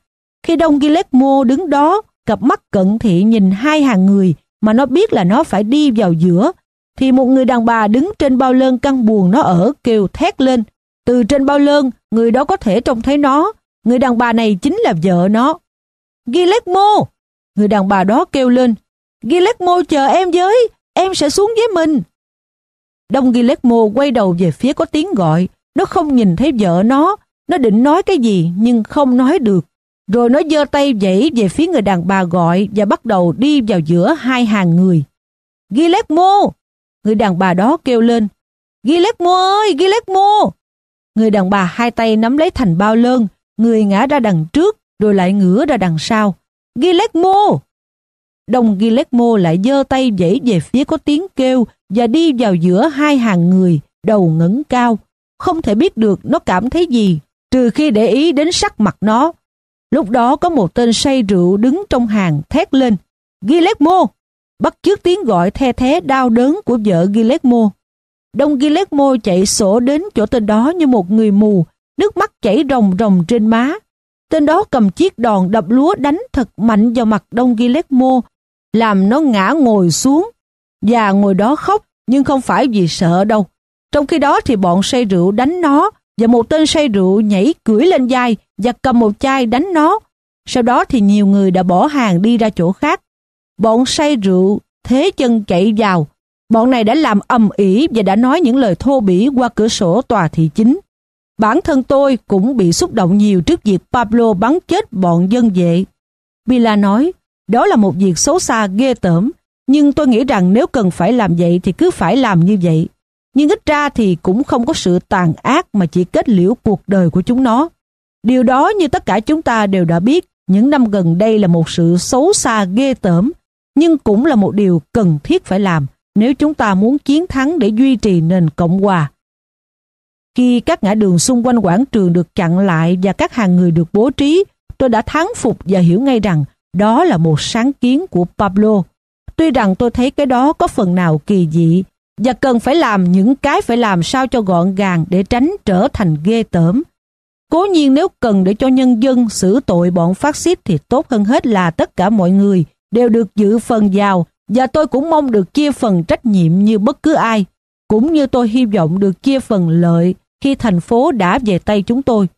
Khi Đông Guillermo đứng đó, cặp mắt cận thị nhìn hai hàng người mà nó biết là nó phải đi vào giữa, thì một người đàn bà đứng trên bao lơn căn buồng nó ở kêu thét lên. Từ trên bao lơn, người đó có thể trông thấy nó. Người đàn bà này chính là vợ nó. Guillermo! Người đàn bà đó kêu lên. Guillermo chờ em với, em sẽ xuống với mình. Đông Guillermo quay đầu về phía có tiếng gọi. Nó không nhìn thấy vợ nó. Nó định nói cái gì nhưng không nói được. Rồi nó giơ tay vẫy về phía người đàn bà gọi và bắt đầu đi vào giữa hai hàng người. Guillermo! Người đàn bà đó kêu lên. Guillermo ơi! Guillermo! Người đàn bà hai tay nắm lấy thành bao lơn. Người ngã ra đằng trước rồi lại ngửa ra đằng sau. Guillermo! Đồng Guillermo lại giơ tay vẫy về phía có tiếng kêu và đi vào giữa hai hàng người, đầu ngẩng cao. Không thể biết được nó cảm thấy gì, trừ khi để ý đến sắc mặt nó. Lúc đó có một tên say rượu đứng trong hàng thét lên. Guillermo! Bắt chước tiếng gọi the thế đau đớn của vợ Guillermo. Đông Guillermo chạy sổ đến chỗ tên đó như một người mù, nước mắt chảy ròng ròng trên má. Tên đó cầm chiếc đòn đập lúa đánh thật mạnh vào mặt Đông Guillermo làm nó ngã ngồi xuống và ngồi đó khóc nhưng không phải vì sợ đâu. Trong khi đó thì bọn say rượu đánh nó và một tên say rượu nhảy cưỡi lên vai và cầm một chai đánh nó. Sau đó thì nhiều người đã bỏ hàng đi ra chỗ khác. Bọn say rượu thế chân chạy vào. Bọn này đã làm ầm ĩ và đã nói những lời thô bỉ qua cửa sổ tòa thị chính. Bản thân tôi cũng bị xúc động nhiều trước việc Pablo bắn chết bọn dân vệ. Villa nói, đó là một việc xấu xa ghê tởm, nhưng tôi nghĩ rằng nếu cần phải làm vậy thì cứ phải làm như vậy. Nhưng ít ra thì cũng không có sự tàn ác mà chỉ kết liễu cuộc đời của chúng nó. Điều đó như tất cả chúng ta đều đã biết, những năm gần đây là một sự xấu xa ghê tởm, nhưng cũng là một điều cần thiết phải làm nếu chúng ta muốn chiến thắng để duy trì nền Cộng hòa. Khi các ngã đường xung quanh quảng trường được chặn lại và các hàng người được bố trí, tôi đã thắng phục và hiểu ngay rằng đó là một sáng kiến của Pablo. Tuy rằng tôi thấy cái đó có phần nào kỳ dị và cần phải làm những cái phải làm sao cho gọn gàng để tránh trở thành ghê tởm. Cố nhiên nếu cần để cho nhân dân xử tội bọn phát xít thì tốt hơn hết là tất cả mọi người đều được giữ phần giàu và tôi cũng mong được chia phần trách nhiệm như bất cứ ai, cũng như tôi hy vọng được chia phần lợi khi thành phố đã về tay chúng tôi.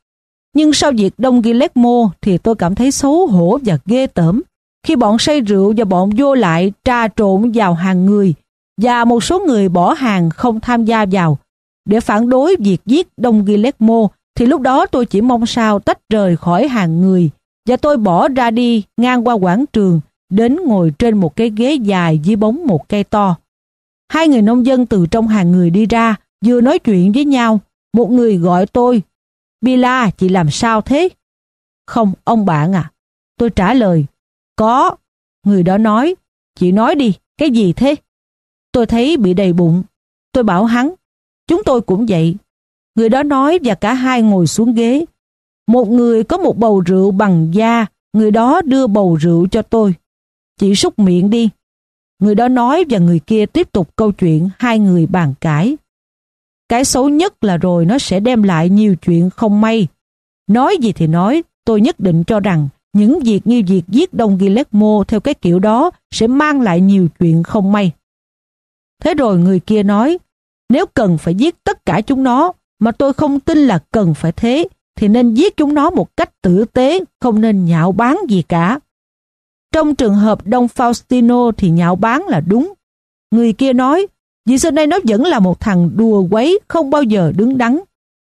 Nhưng sau việc Đông Guillermo thì tôi cảm thấy xấu hổ và ghê tởm khi bọn say rượu và bọn vô lại trà trộn vào hàng người và một số người bỏ hàng không tham gia vào. Để phản đối việc giết Đông Guillermo thì lúc đó tôi chỉ mong sao tách rời khỏi hàng người và tôi bỏ ra đi ngang qua quảng trường đến ngồi trên một cái ghế dài dưới bóng một cây to. Hai người nông dân từ trong hàng người đi ra vừa nói chuyện với nhau một người gọi tôi Bila, chị làm sao thế? Không, ông bạn à. Tôi trả lời, có. Người đó nói, chị nói đi, cái gì thế? Tôi thấy bị đầy bụng. Tôi bảo hắn, chúng tôi cũng vậy. Người đó nói và cả hai ngồi xuống ghế. Một người có một bầu rượu bằng da, người đó đưa bầu rượu cho tôi. Chị xúc miệng đi. Người đó nói và người kia tiếp tục câu chuyện hai người bàn cãi. Cái xấu nhất là rồi nó sẽ đem lại nhiều chuyện không may. Nói gì thì nói, tôi nhất định cho rằng những việc như việc giết Đông Guillermo theo cái kiểu đó sẽ mang lại nhiều chuyện không may. Thế rồi người kia nói, nếu cần phải giết tất cả chúng nó, mà tôi không tin là cần phải thế, thì nên giết chúng nó một cách tử tế, không nên nhạo báng gì cả. Trong trường hợp Đông Faustino thì nhạo báng là đúng. Người kia nói, vì xưa nay nó vẫn là một thằng đùa quấy, không bao giờ đứng đắn.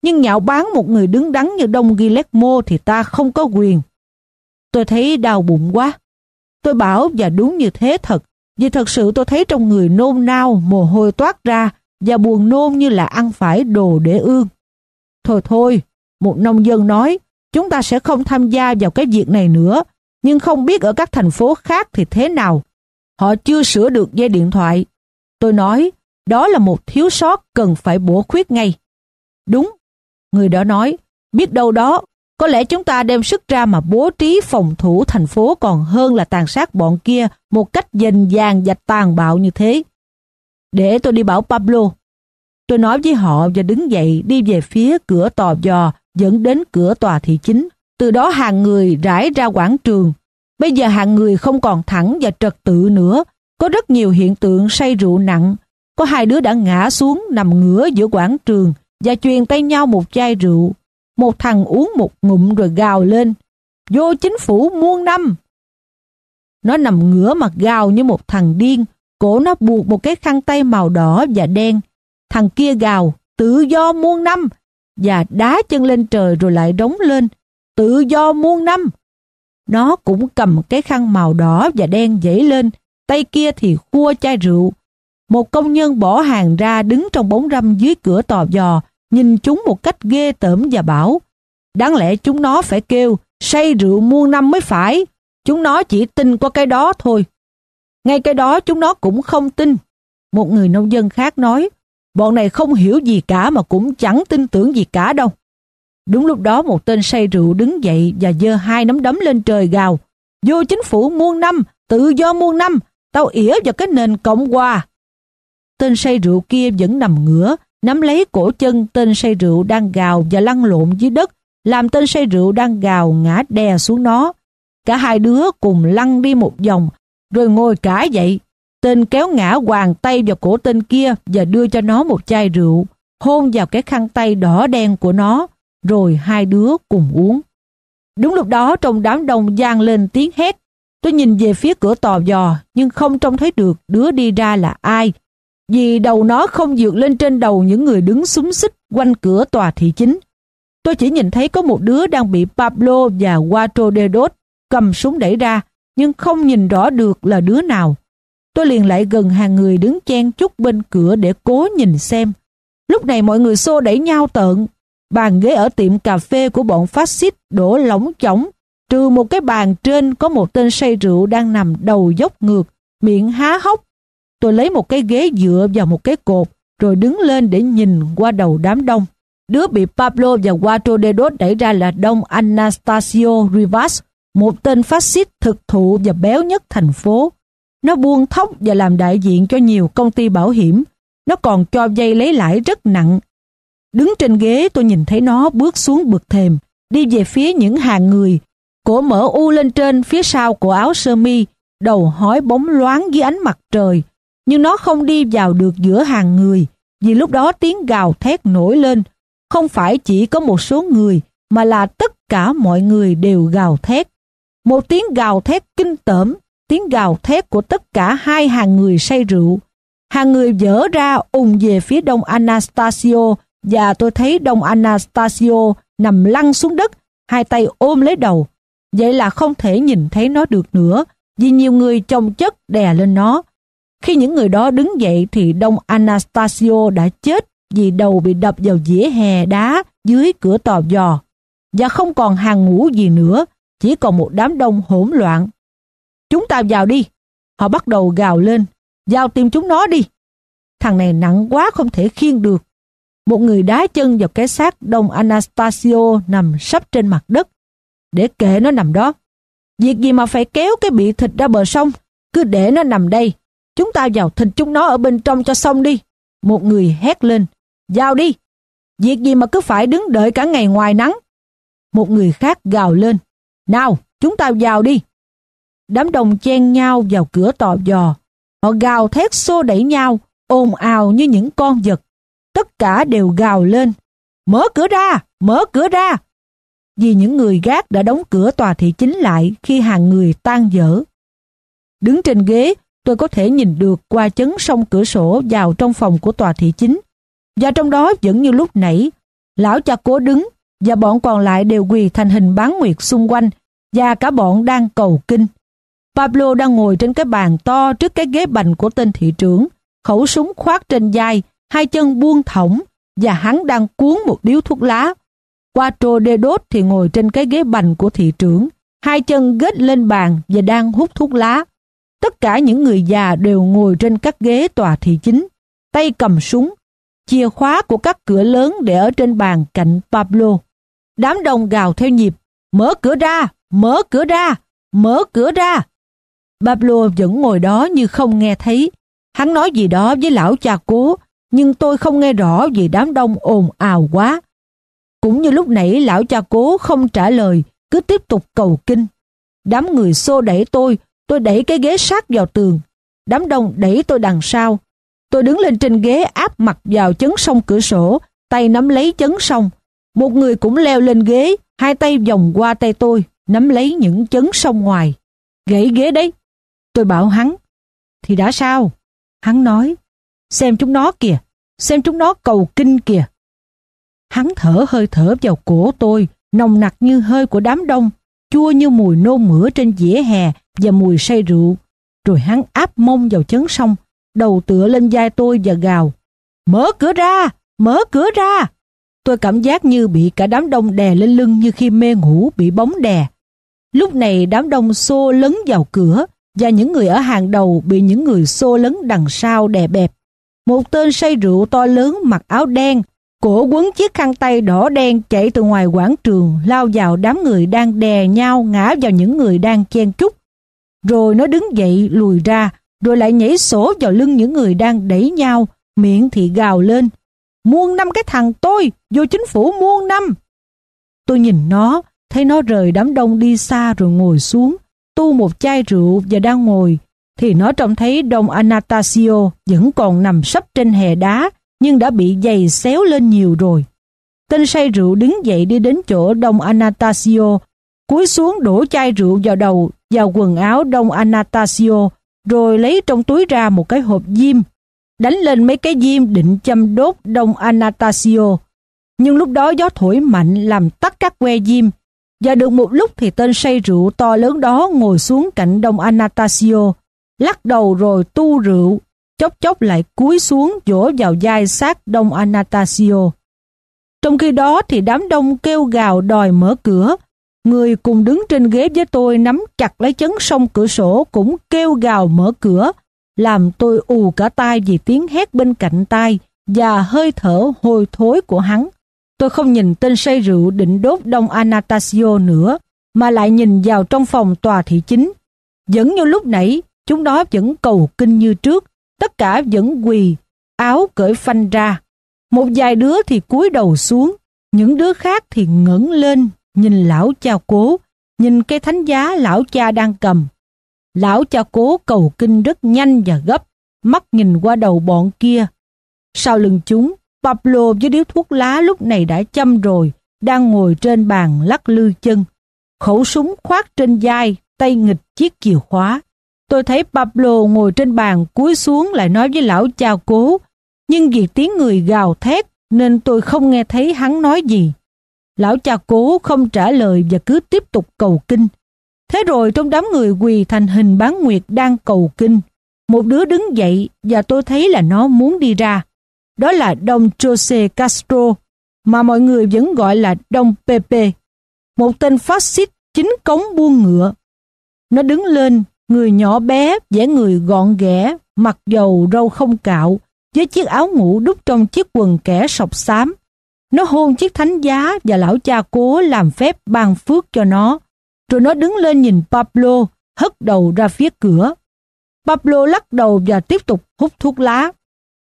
Nhưng nhạo bán một người đứng đắn như Đông Guillermo thì ta không có quyền. Tôi thấy đau bụng quá. Tôi bảo và đúng như thế thật. Vì thật sự tôi thấy trong người nôn nao, mồ hôi toát ra và buồn nôn như là ăn phải đồ để ương. Thôi thôi, một nông dân nói, chúng ta sẽ không tham gia vào cái việc này nữa, nhưng không biết ở các thành phố khác thì thế nào. Họ chưa sửa được dây điện thoại. Tôi nói, đó là một thiếu sót cần phải bổ khuyết ngay. Đúng, người đó nói, biết đâu đó, có lẽ chúng ta đem sức ra mà bố trí phòng thủ thành phố còn hơn là tàn sát bọn kia một cách dành dàng và tàn bạo như thế. Để tôi đi bảo Pablo. Tôi nói với họ và đứng dậy đi về phía cửa tòa dò dẫn đến cửa tòa thị chính. Từ đó hàng người rải ra quảng trường. Bây giờ hàng người không còn thẳng và trật tự nữa. Có rất nhiều hiện tượng say rượu nặng, có hai đứa đã ngã xuống nằm ngửa giữa quảng trường và truyền tay nhau một chai rượu. Một thằng uống một ngụm rồi gào lên. Vô chính phủ muôn năm! Nó nằm ngửa mặt gào như một thằng điên. Cổ nó buộc một cái khăn tay màu đỏ và đen. Thằng kia gào, tự do muôn năm! Và đá chân lên trời rồi lại rống lên. Tự do muôn năm! Nó cũng cầm cái khăn màu đỏ và đen dãy lên. Tay kia thì khua chai rượu một công nhân bỏ hàng ra đứng trong bóng râm dưới cửa tò giò, nhìn chúng một cách ghê tởm và bảo, đáng lẽ chúng nó phải kêu, say rượu muôn năm mới phải, chúng nó chỉ tin qua cái đó thôi. Ngay cái đó chúng nó cũng không tin. Một người nông dân khác nói, bọn này không hiểu gì cả mà cũng chẳng tin tưởng gì cả đâu. Đúng lúc đó một tên say rượu đứng dậy và giơ hai nắm đấm lên trời gào, vô chính phủ muôn năm, tự do muôn năm, tao ỉa vào cái nền Cộng Hòa, tên say rượu kia vẫn nằm ngửa, nắm lấy cổ chân tên say rượu đang gào và lăn lộn dưới đất, làm tên say rượu đang gào ngã đè xuống nó. Cả hai đứa cùng lăn đi một vòng, rồi ngồi cả dậy. Tên kéo ngã hoàng tay vào cổ tên kia và đưa cho nó một chai rượu, hôn vào cái khăn tay đỏ đen của nó, rồi hai đứa cùng uống. Đúng lúc đó trong đám đông gian lên tiếng hét. Tôi nhìn về phía cửa tò dò nhưng không trông thấy được đứa đi ra là ai vì đầu nó không dược lên trên đầu những người đứng súng xích quanh cửa tòa thị chính. Tôi chỉ nhìn thấy có một đứa đang bị Pablo và Guacho de Dos cầm súng đẩy ra, nhưng không nhìn rõ được là đứa nào. Tôi liền lại gần hàng người đứng chen chúc bên cửa để cố nhìn xem. Lúc này mọi người xô đẩy nhau tợn. Bàn ghế ở tiệm cà phê của bọn phát xít đổ lỏng chỏng, trừ một cái bàn trên có một tên say rượu đang nằm đầu dốc ngược, miệng há hốc Tôi lấy một cái ghế dựa vào một cái cột rồi đứng lên để nhìn qua đầu đám đông. Đứa bị Pablo và Guato de Dos đẩy ra là đông Anastasio Rivas, một tên phát xít thực thụ và béo nhất thành phố. Nó buông thóc và làm đại diện cho nhiều công ty bảo hiểm. Nó còn cho dây lấy lãi rất nặng. Đứng trên ghế tôi nhìn thấy nó bước xuống bực thềm, đi về phía những hàng người. Cổ mở u lên trên phía sau của áo sơ mi, đầu hói bóng loáng dưới ánh mặt trời nhưng nó không đi vào được giữa hàng người, vì lúc đó tiếng gào thét nổi lên, không phải chỉ có một số người, mà là tất cả mọi người đều gào thét. Một tiếng gào thét kinh tởm, tiếng gào thét của tất cả hai hàng người say rượu. Hàng người dở ra ùng về phía đông Anastasio và tôi thấy đông Anastasio nằm lăn xuống đất, hai tay ôm lấy đầu. Vậy là không thể nhìn thấy nó được nữa, vì nhiều người chồng chất đè lên nó khi những người đó đứng dậy thì đông Anastasio đã chết vì đầu bị đập vào dĩa hè đá dưới cửa tò giò. Và không còn hàng ngũ gì nữa, chỉ còn một đám đông hỗn loạn. Chúng ta vào đi. Họ bắt đầu gào lên. Vào tìm chúng nó đi. Thằng này nặng quá không thể khiêng được. Một người đá chân vào cái xác đông Anastasio nằm sắp trên mặt đất. Để kệ nó nằm đó. Việc gì mà phải kéo cái bị thịt ra bờ sông. Cứ để nó nằm đây Chúng ta vào thịt chúng nó ở bên trong cho xong đi. Một người hét lên. Vào đi. Việc gì mà cứ phải đứng đợi cả ngày ngoài nắng. Một người khác gào lên. Nào, chúng ta vào đi. Đám đồng chen nhau vào cửa tò dò. Họ gào thét xô đẩy nhau, ồn ào như những con vật. Tất cả đều gào lên. Mở cửa ra, mở cửa ra. Vì những người gác đã đóng cửa tòa thị chính lại khi hàng người tan dở. Đứng trên ghế, tôi có thể nhìn được qua chấn sông cửa sổ vào trong phòng của tòa thị chính. Và trong đó vẫn như lúc nãy, lão cha cố đứng và bọn còn lại đều quỳ thành hình bán nguyệt xung quanh và cả bọn đang cầu kinh. Pablo đang ngồi trên cái bàn to trước cái ghế bành của tên thị trưởng, khẩu súng khoác trên vai, hai chân buông thõng và hắn đang cuốn một điếu thuốc lá. Quatro de đốt thì ngồi trên cái ghế bành của thị trưởng, hai chân ghét lên bàn và đang hút thuốc lá. Tất cả những người già đều ngồi trên các ghế tòa thị chính, tay cầm súng, chìa khóa của các cửa lớn để ở trên bàn cạnh Pablo. Đám đông gào theo nhịp, mở cửa ra, mở cửa ra, mở cửa ra. Pablo vẫn ngồi đó như không nghe thấy. Hắn nói gì đó với lão cha cố, nhưng tôi không nghe rõ vì đám đông ồn ào quá. Cũng như lúc nãy lão cha cố không trả lời, cứ tiếp tục cầu kinh. Đám người xô đẩy tôi, Tôi đẩy cái ghế sát vào tường. Đám đông đẩy tôi đằng sau. Tôi đứng lên trên ghế áp mặt vào chấn sông cửa sổ, tay nắm lấy chấn sông. Một người cũng leo lên ghế, hai tay vòng qua tay tôi, nắm lấy những chấn sông ngoài. Gãy ghế đấy. Tôi bảo hắn. Thì đã sao? Hắn nói. Xem chúng nó kìa. Xem chúng nó cầu kinh kìa. Hắn thở hơi thở vào cổ tôi, nồng nặc như hơi của đám đông, chua như mùi nôn mửa trên dĩa hè và mùi say rượu. Rồi hắn áp mông vào chấn sông, đầu tựa lên vai tôi và gào. Mở cửa ra! Mở cửa ra! Tôi cảm giác như bị cả đám đông đè lên lưng như khi mê ngủ bị bóng đè. Lúc này đám đông xô lấn vào cửa và những người ở hàng đầu bị những người xô lấn đằng sau đè bẹp. Một tên say rượu to lớn mặc áo đen, cổ quấn chiếc khăn tay đỏ đen chạy từ ngoài quảng trường lao vào đám người đang đè nhau ngã vào những người đang chen trúc. Rồi nó đứng dậy lùi ra, rồi lại nhảy sổ vào lưng những người đang đẩy nhau, miệng thì gào lên. Muôn năm cái thằng tôi, vô chính phủ muôn năm. Tôi nhìn nó, thấy nó rời đám đông đi xa rồi ngồi xuống, tu một chai rượu và đang ngồi, thì nó trông thấy đông Anastasio vẫn còn nằm sấp trên hè đá, nhưng đã bị giày xéo lên nhiều rồi. Tên say rượu đứng dậy đi đến chỗ đông Anastasio cúi xuống đổ chai rượu vào đầu và quần áo đông Anastasio, rồi lấy trong túi ra một cái hộp diêm, đánh lên mấy cái diêm định châm đốt đông Anastasio. Nhưng lúc đó gió thổi mạnh làm tắt các que diêm, và được một lúc thì tên say rượu to lớn đó ngồi xuống cạnh đông Anastasio, lắc đầu rồi tu rượu, chốc chốc lại cúi xuống vỗ vào vai sát đông Anastasio. Trong khi đó thì đám đông kêu gào đòi mở cửa, Người cùng đứng trên ghế với tôi nắm chặt lấy chấn song cửa sổ cũng kêu gào mở cửa, làm tôi ù cả tai vì tiếng hét bên cạnh tai và hơi thở hôi thối của hắn. Tôi không nhìn tên say rượu định đốt đông Anastasio nữa, mà lại nhìn vào trong phòng tòa thị chính. Vẫn như lúc nãy, chúng đó vẫn cầu kinh như trước, tất cả vẫn quỳ, áo cởi phanh ra. Một vài đứa thì cúi đầu xuống, những đứa khác thì ngẩng lên nhìn lão cha cố, nhìn cây thánh giá lão cha đang cầm. Lão cha cố cầu kinh rất nhanh và gấp, mắt nhìn qua đầu bọn kia. Sau lưng chúng, Pablo với điếu thuốc lá lúc này đã châm rồi, đang ngồi trên bàn lắc lư chân. Khẩu súng khoác trên vai, tay nghịch chiếc chìa khóa. Tôi thấy Pablo ngồi trên bàn cúi xuống lại nói với lão cha cố, nhưng vì tiếng người gào thét nên tôi không nghe thấy hắn nói gì. Lão cha cố không trả lời và cứ tiếp tục cầu kinh. Thế rồi trong đám người quỳ thành hình bán nguyệt đang cầu kinh. Một đứa đứng dậy và tôi thấy là nó muốn đi ra. Đó là Đông Jose Castro, mà mọi người vẫn gọi là Đông Pepe. Một tên phát xít chính cống buôn ngựa. Nó đứng lên, người nhỏ bé, vẻ người gọn ghẽ, mặc dầu râu không cạo, với chiếc áo ngủ đút trong chiếc quần kẻ sọc xám. Nó hôn chiếc thánh giá và lão cha cố làm phép ban phước cho nó. Rồi nó đứng lên nhìn Pablo, hất đầu ra phía cửa. Pablo lắc đầu và tiếp tục hút thuốc lá.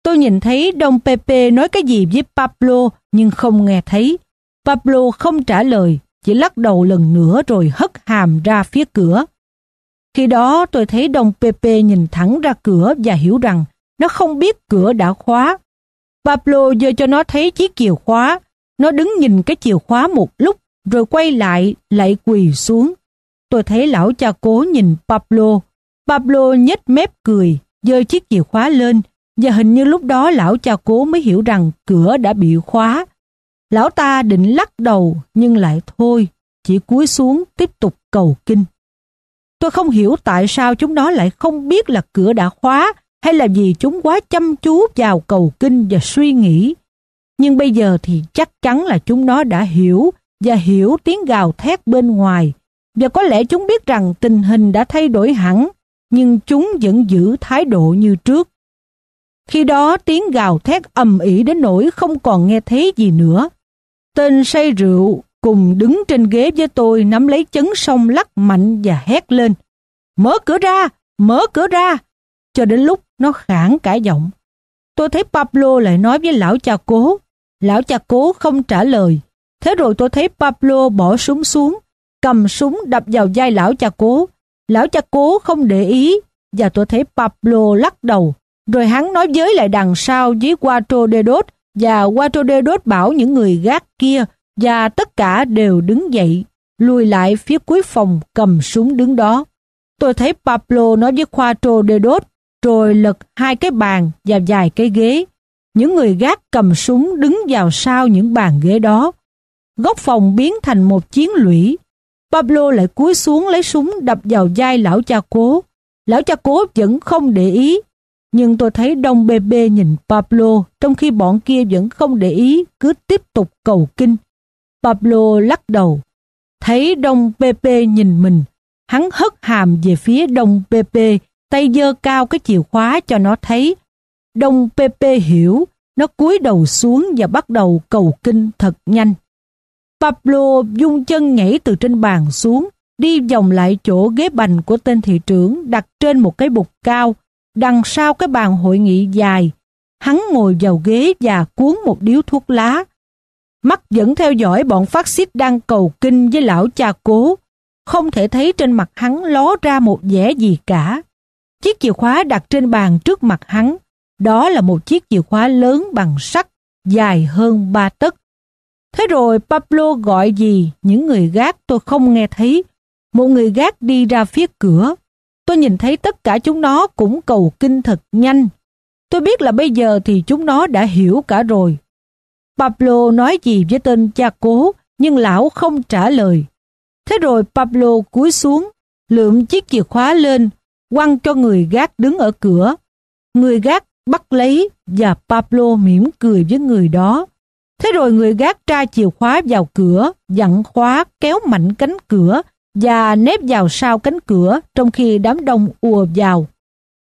Tôi nhìn thấy Đông Pepe nói cái gì với Pablo nhưng không nghe thấy. Pablo không trả lời, chỉ lắc đầu lần nữa rồi hất hàm ra phía cửa. Khi đó tôi thấy Đông Pepe nhìn thẳng ra cửa và hiểu rằng nó không biết cửa đã khóa. Pablo giơ cho nó thấy chiếc chìa khóa. Nó đứng nhìn cái chìa khóa một lúc rồi quay lại lại quỳ xuống. Tôi thấy lão cha cố nhìn Pablo. Pablo nhếch mép cười, giơ chiếc chìa khóa lên và hình như lúc đó lão cha cố mới hiểu rằng cửa đã bị khóa. Lão ta định lắc đầu nhưng lại thôi, chỉ cúi xuống tiếp tục cầu kinh. Tôi không hiểu tại sao chúng nó lại không biết là cửa đã khóa hay là vì chúng quá chăm chú vào cầu kinh và suy nghĩ. Nhưng bây giờ thì chắc chắn là chúng nó đã hiểu và hiểu tiếng gào thét bên ngoài. Và có lẽ chúng biết rằng tình hình đã thay đổi hẳn, nhưng chúng vẫn giữ thái độ như trước. Khi đó tiếng gào thét ầm ĩ đến nỗi không còn nghe thấy gì nữa. Tên say rượu cùng đứng trên ghế với tôi nắm lấy chấn sông lắc mạnh và hét lên. Mở cửa ra! Mở cửa ra! Cho đến lúc nó khản cả giọng. Tôi thấy Pablo lại nói với lão cha cố. Lão cha cố không trả lời. Thế rồi tôi thấy Pablo bỏ súng xuống, cầm súng đập vào vai lão cha cố. Lão cha cố không để ý và tôi thấy Pablo lắc đầu. Rồi hắn nói với lại đằng sau với Quatro de Đốt và Quatro de Đốt bảo những người gác kia và tất cả đều đứng dậy, lùi lại phía cuối phòng cầm súng đứng đó. Tôi thấy Pablo nói với Quatro de Đốt rồi lật hai cái bàn và vài cái ghế. Những người gác cầm súng đứng vào sau những bàn ghế đó. Góc phòng biến thành một chiến lũy. Pablo lại cúi xuống lấy súng đập vào vai lão cha cố. Lão cha cố vẫn không để ý. Nhưng tôi thấy đông bê bê nhìn Pablo trong khi bọn kia vẫn không để ý cứ tiếp tục cầu kinh. Pablo lắc đầu. Thấy đông bê bê nhìn mình, hắn hất hàm về phía đông bê bê tay giơ cao cái chìa khóa cho nó thấy. Đông pp hiểu, nó cúi đầu xuống và bắt đầu cầu kinh thật nhanh. Pablo dung chân nhảy từ trên bàn xuống, đi vòng lại chỗ ghế bành của tên thị trưởng đặt trên một cái bục cao, đằng sau cái bàn hội nghị dài. Hắn ngồi vào ghế và cuốn một điếu thuốc lá. Mắt vẫn theo dõi bọn phát xít đang cầu kinh với lão cha cố, không thể thấy trên mặt hắn ló ra một vẻ gì cả. Chiếc chìa khóa đặt trên bàn trước mặt hắn, đó là một chiếc chìa khóa lớn bằng sắt, dài hơn ba tấc. Thế rồi Pablo gọi gì, những người gác tôi không nghe thấy. Một người gác đi ra phía cửa. Tôi nhìn thấy tất cả chúng nó cũng cầu kinh thật nhanh. Tôi biết là bây giờ thì chúng nó đã hiểu cả rồi. Pablo nói gì với tên cha cố, nhưng lão không trả lời. Thế rồi Pablo cúi xuống, lượm chiếc chìa khóa lên quăng cho người gác đứng ở cửa. Người gác bắt lấy và Pablo mỉm cười với người đó. Thế rồi người gác tra chìa khóa vào cửa, dặn khóa kéo mạnh cánh cửa và nếp vào sau cánh cửa trong khi đám đông ùa vào.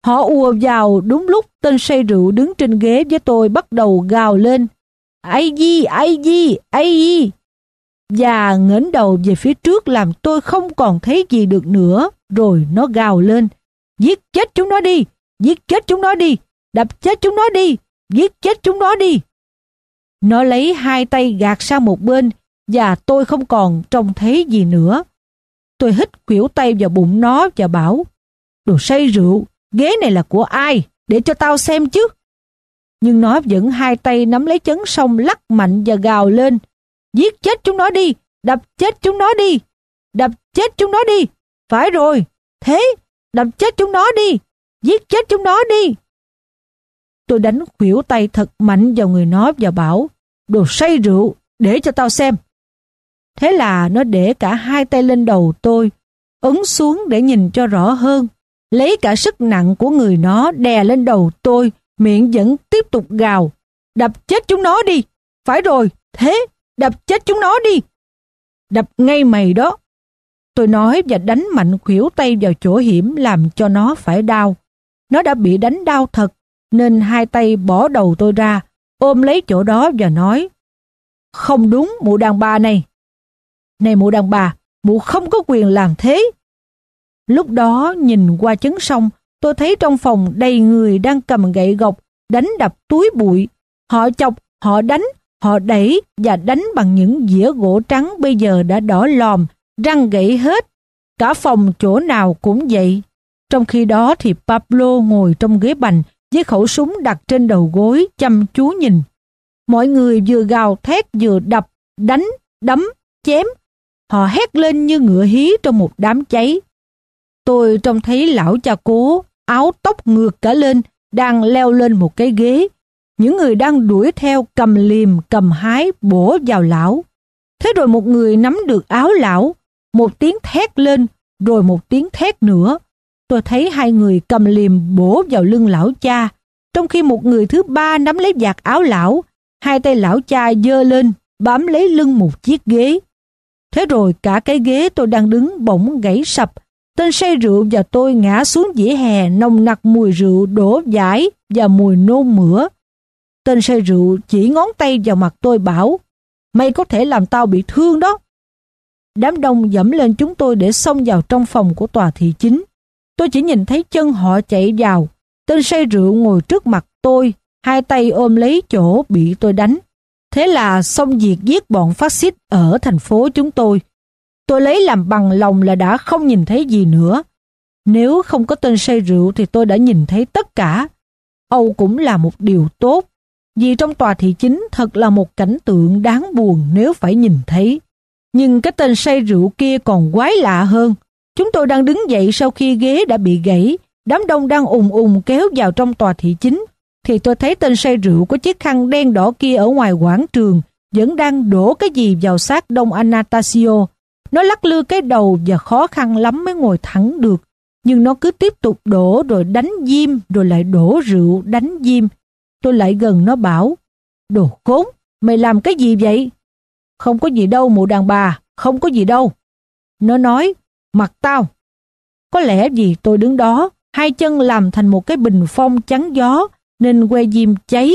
Họ ùa vào đúng lúc tên say rượu đứng trên ghế với tôi bắt đầu gào lên Ai di, ai di, ai di và ngẩng đầu về phía trước làm tôi không còn thấy gì được nữa rồi nó gào lên Giết chết chúng nó đi! Giết chết chúng nó đi! Đập chết chúng nó đi! Giết chết chúng nó đi! Nó lấy hai tay gạt sang một bên và tôi không còn trông thấy gì nữa. Tôi hít khuỷu tay vào bụng nó và bảo Đồ say rượu, ghế này là của ai? Để cho tao xem chứ. Nhưng nó vẫn hai tay nắm lấy chấn xong lắc mạnh và gào lên Giết chết chúng nó đi! Đập chết chúng nó đi! Đập chết chúng nó đi! Phải rồi! Thế Đập chết chúng nó đi! Giết chết chúng nó đi! Tôi đánh khuỷu tay thật mạnh vào người nó và bảo Đồ say rượu! Để cho tao xem! Thế là nó để cả hai tay lên đầu tôi ấn xuống để nhìn cho rõ hơn. Lấy cả sức nặng của người nó đè lên đầu tôi, miệng vẫn tiếp tục gào. Đập chết chúng nó đi! Phải rồi, thế, đập chết chúng nó đi! Đập ngay mày đó! Tôi nói và đánh mạnh khuỷu tay vào chỗ hiểm làm cho nó phải đau. Nó đã bị đánh đau thật, nên hai tay bỏ đầu tôi ra, ôm lấy chỗ đó và nói Không đúng mụ đàn bà này. Này mụ đàn bà, mụ không có quyền làm thế. Lúc đó nhìn qua chấn sông, tôi thấy trong phòng đầy người đang cầm gậy gộc, đánh đập túi bụi. Họ chọc, họ đánh, họ đẩy và đánh bằng những dĩa gỗ trắng bây giờ đã đỏ lòm răng gãy hết, cả phòng chỗ nào cũng vậy. Trong khi đó thì Pablo ngồi trong ghế bành với khẩu súng đặt trên đầu gối chăm chú nhìn. Mọi người vừa gào thét vừa đập, đánh, đấm, chém. Họ hét lên như ngựa hí trong một đám cháy. Tôi trông thấy lão cha cố, áo tóc ngược cả lên, đang leo lên một cái ghế. Những người đang đuổi theo cầm liềm, cầm hái, bổ vào lão. Thế rồi một người nắm được áo lão, một tiếng thét lên, rồi một tiếng thét nữa. Tôi thấy hai người cầm liềm bổ vào lưng lão cha, trong khi một người thứ ba nắm lấy vạt áo lão, hai tay lão cha dơ lên, bám lấy lưng một chiếc ghế. Thế rồi cả cái ghế tôi đang đứng bỗng gãy sập, tên say rượu và tôi ngã xuống dĩa hè nồng nặc mùi rượu đổ vải và mùi nôn mửa. Tên say rượu chỉ ngón tay vào mặt tôi bảo, mày có thể làm tao bị thương đó. Đám đông dẫm lên chúng tôi để xông vào trong phòng của tòa thị chính. Tôi chỉ nhìn thấy chân họ chạy vào. Tên say rượu ngồi trước mặt tôi, hai tay ôm lấy chỗ bị tôi đánh. Thế là xong việc giết bọn phát xít ở thành phố chúng tôi. Tôi lấy làm bằng lòng là đã không nhìn thấy gì nữa. Nếu không có tên say rượu thì tôi đã nhìn thấy tất cả. Âu cũng là một điều tốt, vì trong tòa thị chính thật là một cảnh tượng đáng buồn nếu phải nhìn thấy nhưng cái tên say rượu kia còn quái lạ hơn. Chúng tôi đang đứng dậy sau khi ghế đã bị gãy, đám đông đang ùng ùng kéo vào trong tòa thị chính, thì tôi thấy tên say rượu có chiếc khăn đen đỏ kia ở ngoài quảng trường, vẫn đang đổ cái gì vào xác đông Anastacio. Nó lắc lư cái đầu và khó khăn lắm mới ngồi thẳng được, nhưng nó cứ tiếp tục đổ rồi đánh diêm rồi lại đổ rượu đánh diêm. Tôi lại gần nó bảo, đồ khốn, mày làm cái gì vậy? Không có gì đâu mụ đàn bà, không có gì đâu. Nó nói, mặt tao. Có lẽ vì tôi đứng đó, hai chân làm thành một cái bình phong chắn gió, nên que diêm cháy.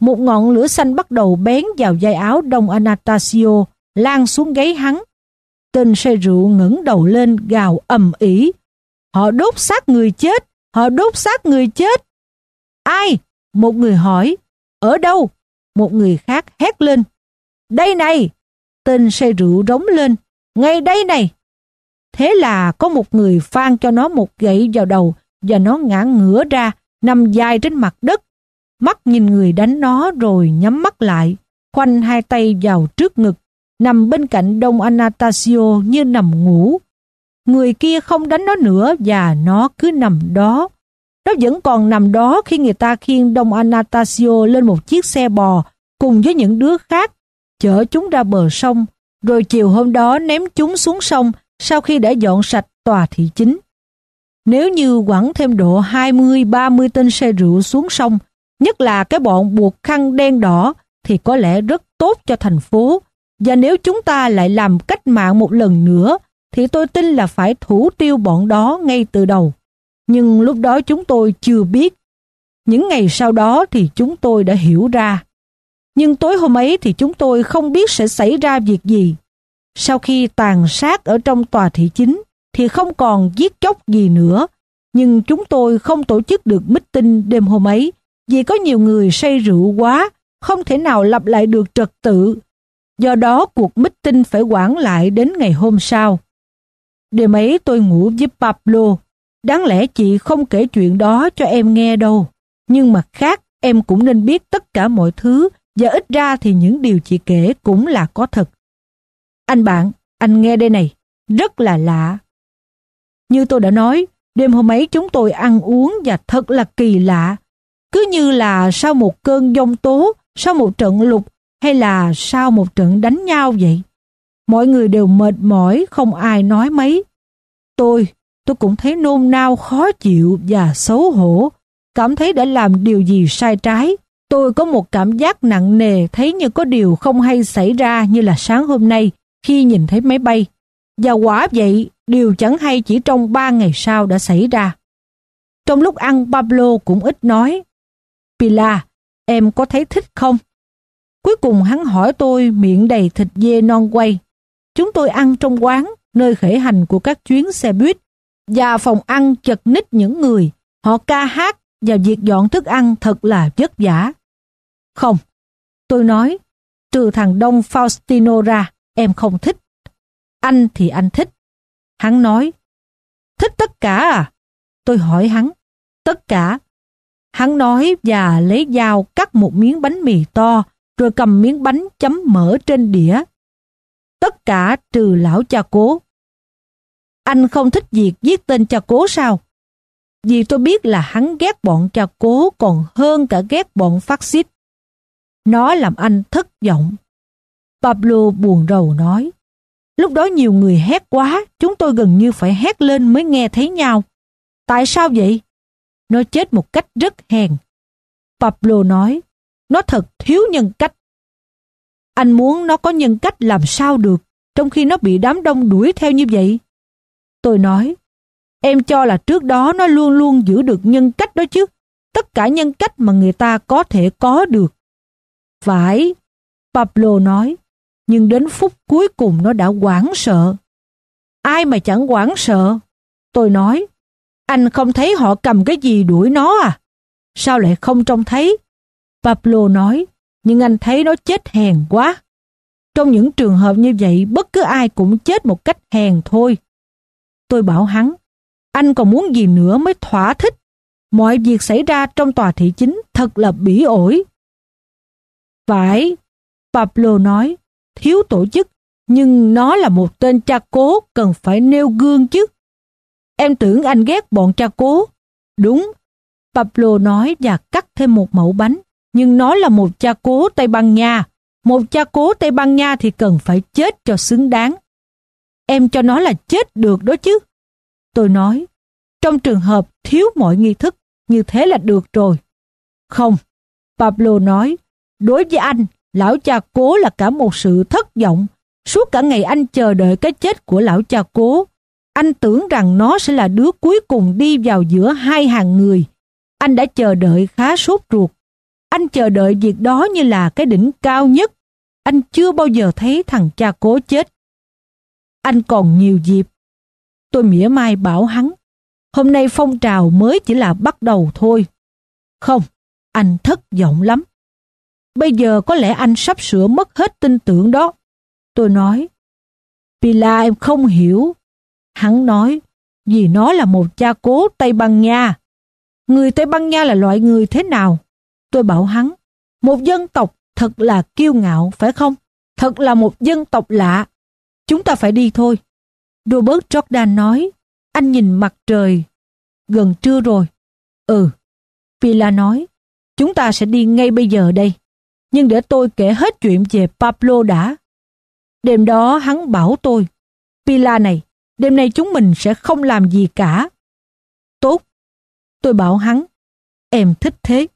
Một ngọn lửa xanh bắt đầu bén vào vai áo đông Anastasio, lan xuống gáy hắn. Tên say rượu ngẩng đầu lên gào ầm ĩ. Họ đốt xác người chết, họ đốt xác người chết. Ai? Một người hỏi. Ở đâu? Một người khác hét lên. Đây này, Tên say rượu rống lên, ngay đây này! Thế là có một người phan cho nó một gậy vào đầu và nó ngã ngửa ra, nằm dài trên mặt đất. Mắt nhìn người đánh nó rồi nhắm mắt lại, khoanh hai tay vào trước ngực, nằm bên cạnh đông Anastasio như nằm ngủ. Người kia không đánh nó nữa và nó cứ nằm đó. Nó vẫn còn nằm đó khi người ta khiêng đông Anastasio lên một chiếc xe bò cùng với những đứa khác chở chúng ra bờ sông, rồi chiều hôm đó ném chúng xuống sông sau khi đã dọn sạch tòa thị chính. Nếu như quẳng thêm độ 20-30 tên xe rượu xuống sông, nhất là cái bọn buộc khăn đen đỏ thì có lẽ rất tốt cho thành phố. Và nếu chúng ta lại làm cách mạng một lần nữa thì tôi tin là phải thủ tiêu bọn đó ngay từ đầu. Nhưng lúc đó chúng tôi chưa biết. Những ngày sau đó thì chúng tôi đã hiểu ra nhưng tối hôm ấy thì chúng tôi không biết sẽ xảy ra việc gì. Sau khi tàn sát ở trong tòa thị chính thì không còn giết chóc gì nữa, nhưng chúng tôi không tổ chức được meeting đêm hôm ấy vì có nhiều người say rượu quá, không thể nào lập lại được trật tự. Do đó cuộc meeting phải quản lại đến ngày hôm sau. Đêm ấy tôi ngủ với Pablo. Đáng lẽ chị không kể chuyện đó cho em nghe đâu. Nhưng mặt khác, em cũng nên biết tất cả mọi thứ và ít ra thì những điều chị kể cũng là có thật. Anh bạn, anh nghe đây này, rất là lạ. Như tôi đã nói, đêm hôm ấy chúng tôi ăn uống và thật là kỳ lạ. Cứ như là sau một cơn giông tố, sau một trận lục hay là sau một trận đánh nhau vậy. Mọi người đều mệt mỏi, không ai nói mấy. Tôi, tôi cũng thấy nôn nao khó chịu và xấu hổ, cảm thấy đã làm điều gì sai trái Tôi có một cảm giác nặng nề thấy như có điều không hay xảy ra như là sáng hôm nay khi nhìn thấy máy bay. Và quả vậy, điều chẳng hay chỉ trong ba ngày sau đã xảy ra. Trong lúc ăn Pablo cũng ít nói. Pila, em có thấy thích không? Cuối cùng hắn hỏi tôi miệng đầy thịt dê non quay. Chúng tôi ăn trong quán, nơi khởi hành của các chuyến xe buýt. Và phòng ăn chật ních những người. Họ ca hát và việc dọn thức ăn thật là vất vả. Không, tôi nói, trừ thằng Đông Faustino ra, em không thích. Anh thì anh thích. Hắn nói, thích tất cả à? Tôi hỏi hắn, tất cả. Hắn nói và lấy dao cắt một miếng bánh mì to, rồi cầm miếng bánh chấm mỡ trên đĩa. Tất cả trừ lão cha cố. Anh không thích việc viết tên cha cố sao? Vì tôi biết là hắn ghét bọn cha cố còn hơn cả ghét bọn phát xít. Nó làm anh thất vọng. Pablo buồn rầu nói. Lúc đó nhiều người hét quá, chúng tôi gần như phải hét lên mới nghe thấy nhau. Tại sao vậy? Nó chết một cách rất hèn. Pablo nói, nó thật thiếu nhân cách. Anh muốn nó có nhân cách làm sao được, trong khi nó bị đám đông đuổi theo như vậy. Tôi nói, em cho là trước đó nó luôn luôn giữ được nhân cách đó chứ, tất cả nhân cách mà người ta có thể có được. Phải, Pablo nói, nhưng đến phút cuối cùng nó đã hoảng sợ. Ai mà chẳng hoảng sợ? Tôi nói, anh không thấy họ cầm cái gì đuổi nó à? Sao lại không trông thấy? Pablo nói, nhưng anh thấy nó chết hèn quá. Trong những trường hợp như vậy, bất cứ ai cũng chết một cách hèn thôi. Tôi bảo hắn, anh còn muốn gì nữa mới thỏa thích. Mọi việc xảy ra trong tòa thị chính thật là bỉ ổi. Phải, Pablo nói, thiếu tổ chức, nhưng nó là một tên cha cố cần phải nêu gương chứ. Em tưởng anh ghét bọn cha cố. Đúng, Pablo nói và cắt thêm một mẫu bánh, nhưng nó là một cha cố Tây Ban Nha. Một cha cố Tây Ban Nha thì cần phải chết cho xứng đáng. Em cho nó là chết được đó chứ. Tôi nói, trong trường hợp thiếu mọi nghi thức, như thế là được rồi. Không, Pablo nói, Đối với anh, lão cha cố là cả một sự thất vọng. Suốt cả ngày anh chờ đợi cái chết của lão cha cố. Anh tưởng rằng nó sẽ là đứa cuối cùng đi vào giữa hai hàng người. Anh đã chờ đợi khá sốt ruột. Anh chờ đợi việc đó như là cái đỉnh cao nhất. Anh chưa bao giờ thấy thằng cha cố chết. Anh còn nhiều dịp. Tôi mỉa mai bảo hắn. Hôm nay phong trào mới chỉ là bắt đầu thôi. Không, anh thất vọng lắm. Bây giờ có lẽ anh sắp sửa mất hết tin tưởng đó. Tôi nói, Pila em không hiểu. Hắn nói, vì nó là một cha cố Tây Ban Nha. Người Tây Ban Nha là loại người thế nào? Tôi bảo hắn, một dân tộc thật là kiêu ngạo, phải không? Thật là một dân tộc lạ. Chúng ta phải đi thôi. Robert Jordan nói, anh nhìn mặt trời, gần trưa rồi. Ừ, Pila nói, chúng ta sẽ đi ngay bây giờ đây nhưng để tôi kể hết chuyện về Pablo đã. Đêm đó hắn bảo tôi, Pila này, đêm nay chúng mình sẽ không làm gì cả. Tốt, tôi bảo hắn, em thích thế.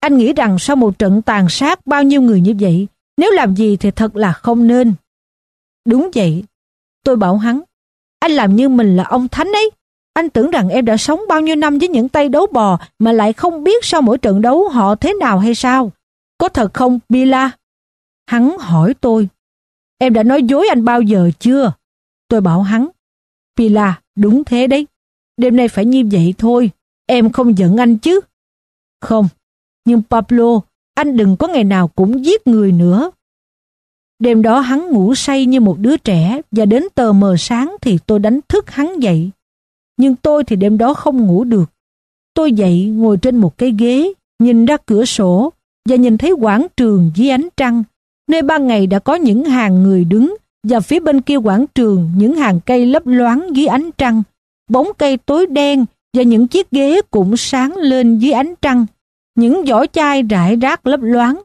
Anh nghĩ rằng sau một trận tàn sát bao nhiêu người như vậy, nếu làm gì thì thật là không nên. Đúng vậy, tôi bảo hắn, anh làm như mình là ông thánh ấy. Anh tưởng rằng em đã sống bao nhiêu năm với những tay đấu bò mà lại không biết sau mỗi trận đấu họ thế nào hay sao? Có thật không, Bila? Hắn hỏi tôi. Em đã nói dối anh bao giờ chưa? Tôi bảo hắn. Bila, đúng thế đấy. Đêm nay phải như vậy thôi. Em không giận anh chứ? Không. Nhưng Pablo, anh đừng có ngày nào cũng giết người nữa. Đêm đó hắn ngủ say như một đứa trẻ và đến tờ mờ sáng thì tôi đánh thức hắn dậy. Nhưng tôi thì đêm đó không ngủ được. Tôi dậy ngồi trên một cái ghế, nhìn ra cửa sổ và nhìn thấy quảng trường dưới ánh trăng, nơi ban ngày đã có những hàng người đứng và phía bên kia quảng trường những hàng cây lấp loáng dưới ánh trăng, bóng cây tối đen và những chiếc ghế cũng sáng lên dưới ánh trăng, những vỏ chai rải rác lấp loáng.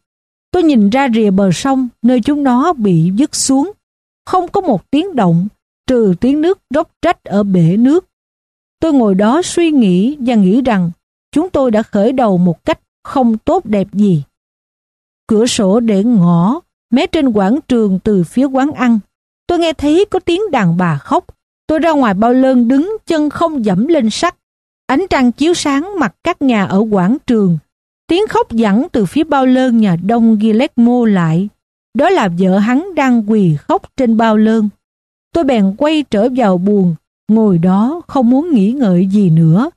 Tôi nhìn ra rìa bờ sông nơi chúng nó bị dứt xuống, không có một tiếng động, trừ tiếng nước róc rách ở bể nước. Tôi ngồi đó suy nghĩ và nghĩ rằng chúng tôi đã khởi đầu một cách không tốt đẹp gì. Cửa sổ để ngõ, mé trên quảng trường từ phía quán ăn. Tôi nghe thấy có tiếng đàn bà khóc. Tôi ra ngoài bao lơn đứng chân không dẫm lên sắt. Ánh trăng chiếu sáng mặt các nhà ở quảng trường. Tiếng khóc dẫn từ phía bao lơn nhà đông Guillermo lại. Đó là vợ hắn đang quỳ khóc trên bao lơn. Tôi bèn quay trở vào buồn, ngồi đó không muốn nghĩ ngợi gì nữa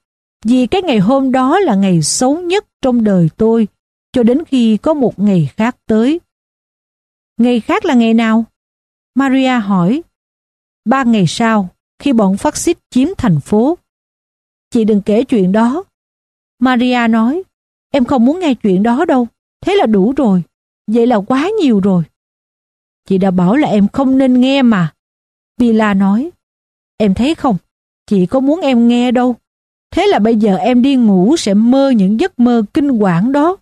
vì cái ngày hôm đó là ngày xấu nhất trong đời tôi cho đến khi có một ngày khác tới. Ngày khác là ngày nào? Maria hỏi. Ba ngày sau, khi bọn phát xít chiếm thành phố. Chị đừng kể chuyện đó. Maria nói, em không muốn nghe chuyện đó đâu, thế là đủ rồi, vậy là quá nhiều rồi. Chị đã bảo là em không nên nghe mà. Bila nói, em thấy không, chị có muốn em nghe đâu, Thế là bây giờ em đi ngủ sẽ mơ những giấc mơ kinh quản đó.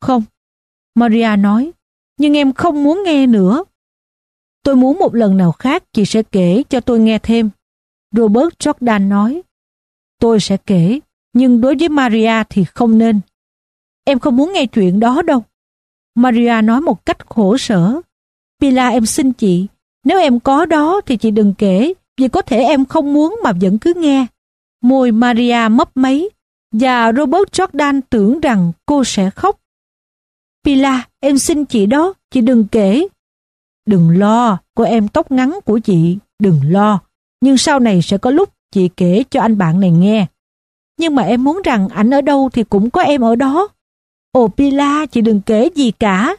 Không, Maria nói, nhưng em không muốn nghe nữa. Tôi muốn một lần nào khác chị sẽ kể cho tôi nghe thêm. Robert Jordan nói, tôi sẽ kể, nhưng đối với Maria thì không nên. Em không muốn nghe chuyện đó đâu. Maria nói một cách khổ sở. Pila em xin chị, nếu em có đó thì chị đừng kể, vì có thể em không muốn mà vẫn cứ nghe. Môi Maria mấp máy và Robert Jordan tưởng rằng cô sẽ khóc. Pila, em xin chị đó, chị đừng kể. Đừng lo, cô em tóc ngắn của chị, đừng lo. Nhưng sau này sẽ có lúc chị kể cho anh bạn này nghe. Nhưng mà em muốn rằng ảnh ở đâu thì cũng có em ở đó. Ồ Pila, chị đừng kể gì cả.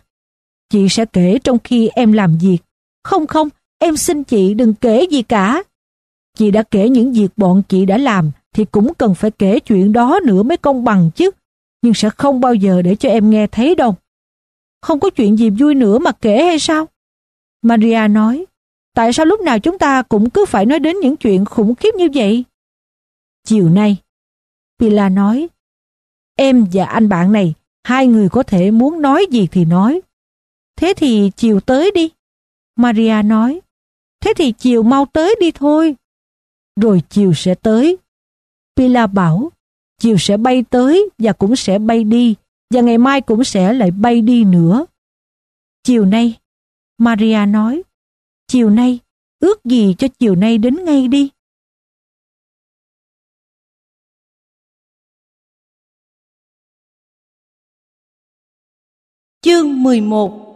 Chị sẽ kể trong khi em làm việc. Không không, em xin chị đừng kể gì cả. Chị đã kể những việc bọn chị đã làm thì cũng cần phải kể chuyện đó nữa mới công bằng chứ. Nhưng sẽ không bao giờ để cho em nghe thấy đâu. Không có chuyện gì vui nữa mà kể hay sao? Maria nói, tại sao lúc nào chúng ta cũng cứ phải nói đến những chuyện khủng khiếp như vậy? Chiều nay, Pila nói, em và anh bạn này, hai người có thể muốn nói gì thì nói. Thế thì chiều tới đi. Maria nói, thế thì chiều mau tới đi thôi rồi chiều sẽ tới. Pila bảo, chiều sẽ bay tới và cũng sẽ bay đi, và ngày mai cũng sẽ lại bay đi nữa. Chiều nay, Maria nói, chiều nay, ước gì cho chiều nay đến ngay đi. Chương 11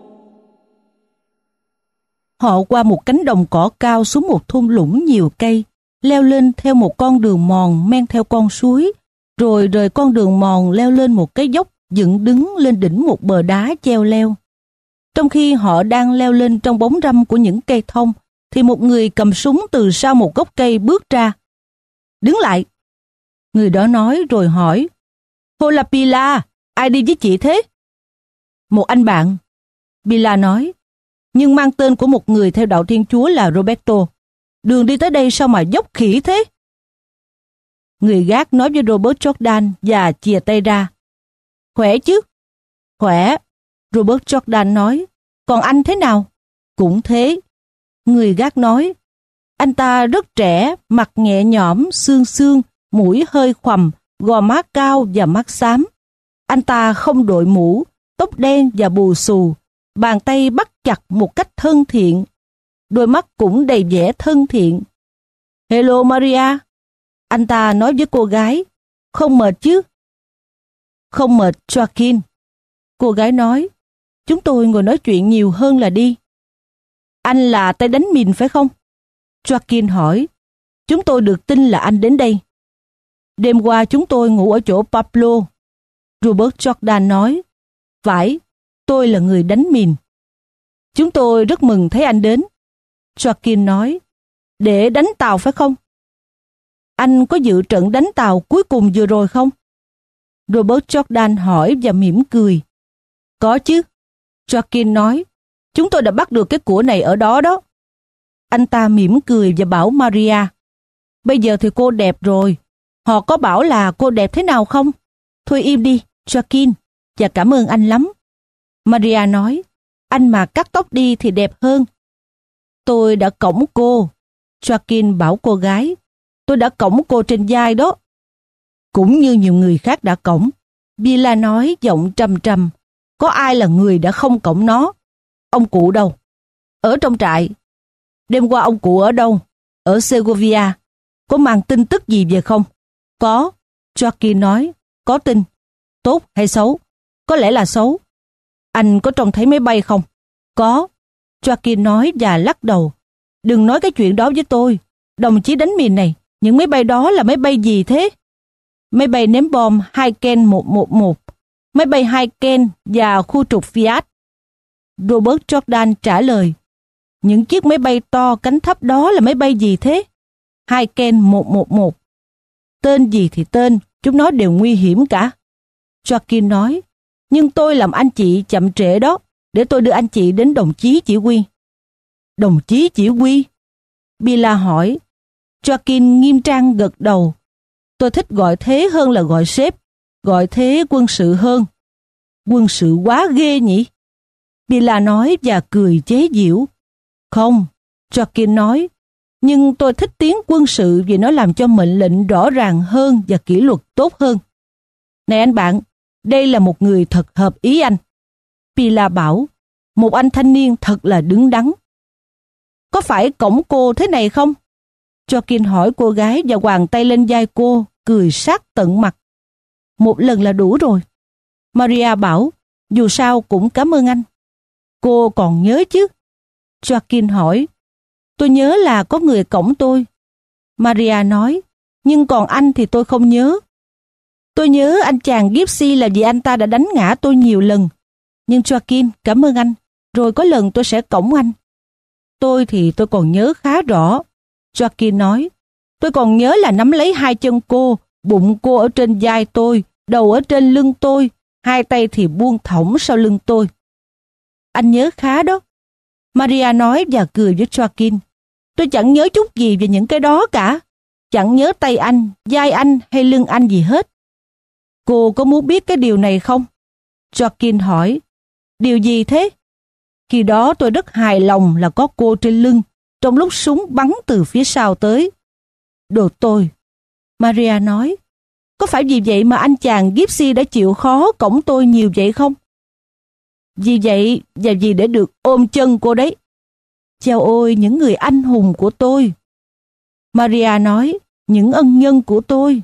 Họ qua một cánh đồng cỏ cao xuống một thung lũng nhiều cây leo lên theo một con đường mòn men theo con suối, rồi rời con đường mòn leo lên một cái dốc dựng đứng lên đỉnh một bờ đá treo leo. Trong khi họ đang leo lên trong bóng râm của những cây thông, thì một người cầm súng từ sau một gốc cây bước ra. Đứng lại! Người đó nói rồi hỏi, Hô là Pila, ai đi với chị thế? Một anh bạn. Pila nói, nhưng mang tên của một người theo đạo Thiên Chúa là Roberto đường đi tới đây sao mà dốc khỉ thế? Người gác nói với Robert Jordan và chìa tay ra. Khỏe chứ? Khỏe. Robert Jordan nói. Còn anh thế nào? Cũng thế. Người gác nói. Anh ta rất trẻ, mặt nhẹ nhõm, xương xương, mũi hơi khoằm, gò má cao và mắt xám. Anh ta không đội mũ, tóc đen và bù xù, bàn tay bắt chặt một cách thân thiện đôi mắt cũng đầy vẻ thân thiện. Hello Maria, anh ta nói với cô gái, không mệt chứ? Không mệt Joaquin. Cô gái nói, chúng tôi ngồi nói chuyện nhiều hơn là đi. Anh là tay đánh mìn phải không? Joaquin hỏi, chúng tôi được tin là anh đến đây. Đêm qua chúng tôi ngủ ở chỗ Pablo. Robert Jordan nói, phải, tôi là người đánh mìn. Chúng tôi rất mừng thấy anh đến. Joaquin nói, để đánh Tàu phải không? Anh có dự trận đánh Tàu cuối cùng vừa rồi không? Robert Jordan hỏi và mỉm cười. Có chứ. Joaquin nói, chúng tôi đã bắt được cái của này ở đó đó. Anh ta mỉm cười và bảo Maria, bây giờ thì cô đẹp rồi. Họ có bảo là cô đẹp thế nào không? Thôi im đi, Joaquin, và cảm ơn anh lắm. Maria nói, anh mà cắt tóc đi thì đẹp hơn. Tôi đã cổng cô. Joaquin bảo cô gái. Tôi đã cổng cô trên vai đó. Cũng như nhiều người khác đã cổng. Bila nói giọng trầm trầm. Có ai là người đã không cổng nó? Ông cụ đâu? Ở trong trại. Đêm qua ông cụ ở đâu? Ở Segovia. Có mang tin tức gì về không? Có. Joaquin nói. Có tin. Tốt hay xấu? Có lẽ là xấu. Anh có trông thấy máy bay không? Có. Joaquin nói và lắc đầu. Đừng nói cái chuyện đó với tôi. Đồng chí đánh mìn này, những máy bay đó là máy bay gì thế? Máy bay ném bom Haiken 111, máy bay Haiken và khu trục Fiat. Robert Jordan trả lời. Những chiếc máy bay to cánh thấp đó là máy bay gì thế? Haiken 111. Tên gì thì tên, chúng nó đều nguy hiểm cả. Joaquin nói, nhưng tôi làm anh chị chậm trễ đó để tôi đưa anh chị đến đồng chí chỉ huy. Đồng chí chỉ huy? Bila hỏi. Joaquin nghiêm trang gật đầu. Tôi thích gọi thế hơn là gọi sếp, gọi thế quân sự hơn. Quân sự quá ghê nhỉ? Bila nói và cười chế giễu. Không, Joaquin nói, nhưng tôi thích tiếng quân sự vì nó làm cho mệnh lệnh rõ ràng hơn và kỷ luật tốt hơn. Này anh bạn, đây là một người thật hợp ý anh. Pila bảo, một anh thanh niên thật là đứng đắn. Có phải cổng cô thế này không? Joaquin hỏi cô gái và hoàng tay lên vai cô, cười sát tận mặt. Một lần là đủ rồi. Maria bảo, dù sao cũng cảm ơn anh. Cô còn nhớ chứ? Joaquin hỏi, tôi nhớ là có người cổng tôi. Maria nói, nhưng còn anh thì tôi không nhớ. Tôi nhớ anh chàng gypsy là vì anh ta đã đánh ngã tôi nhiều lần nhưng Joaquin, cảm ơn anh. Rồi có lần tôi sẽ cổng anh. Tôi thì tôi còn nhớ khá rõ. Joaquin nói, tôi còn nhớ là nắm lấy hai chân cô, bụng cô ở trên vai tôi, đầu ở trên lưng tôi, hai tay thì buông thõng sau lưng tôi. Anh nhớ khá đó. Maria nói và cười với Joaquin. Tôi chẳng nhớ chút gì về những cái đó cả. Chẳng nhớ tay anh, vai anh hay lưng anh gì hết. Cô có muốn biết cái điều này không? Joaquin hỏi. Điều gì thế? Khi đó tôi rất hài lòng là có cô trên lưng, trong lúc súng bắn từ phía sau tới. Đồ tôi. Maria nói, có phải vì vậy mà anh chàng Gipsy đã chịu khó cổng tôi nhiều vậy không? Vì vậy và vì để được ôm chân cô đấy. Chào ôi những người anh hùng của tôi. Maria nói, những ân nhân của tôi.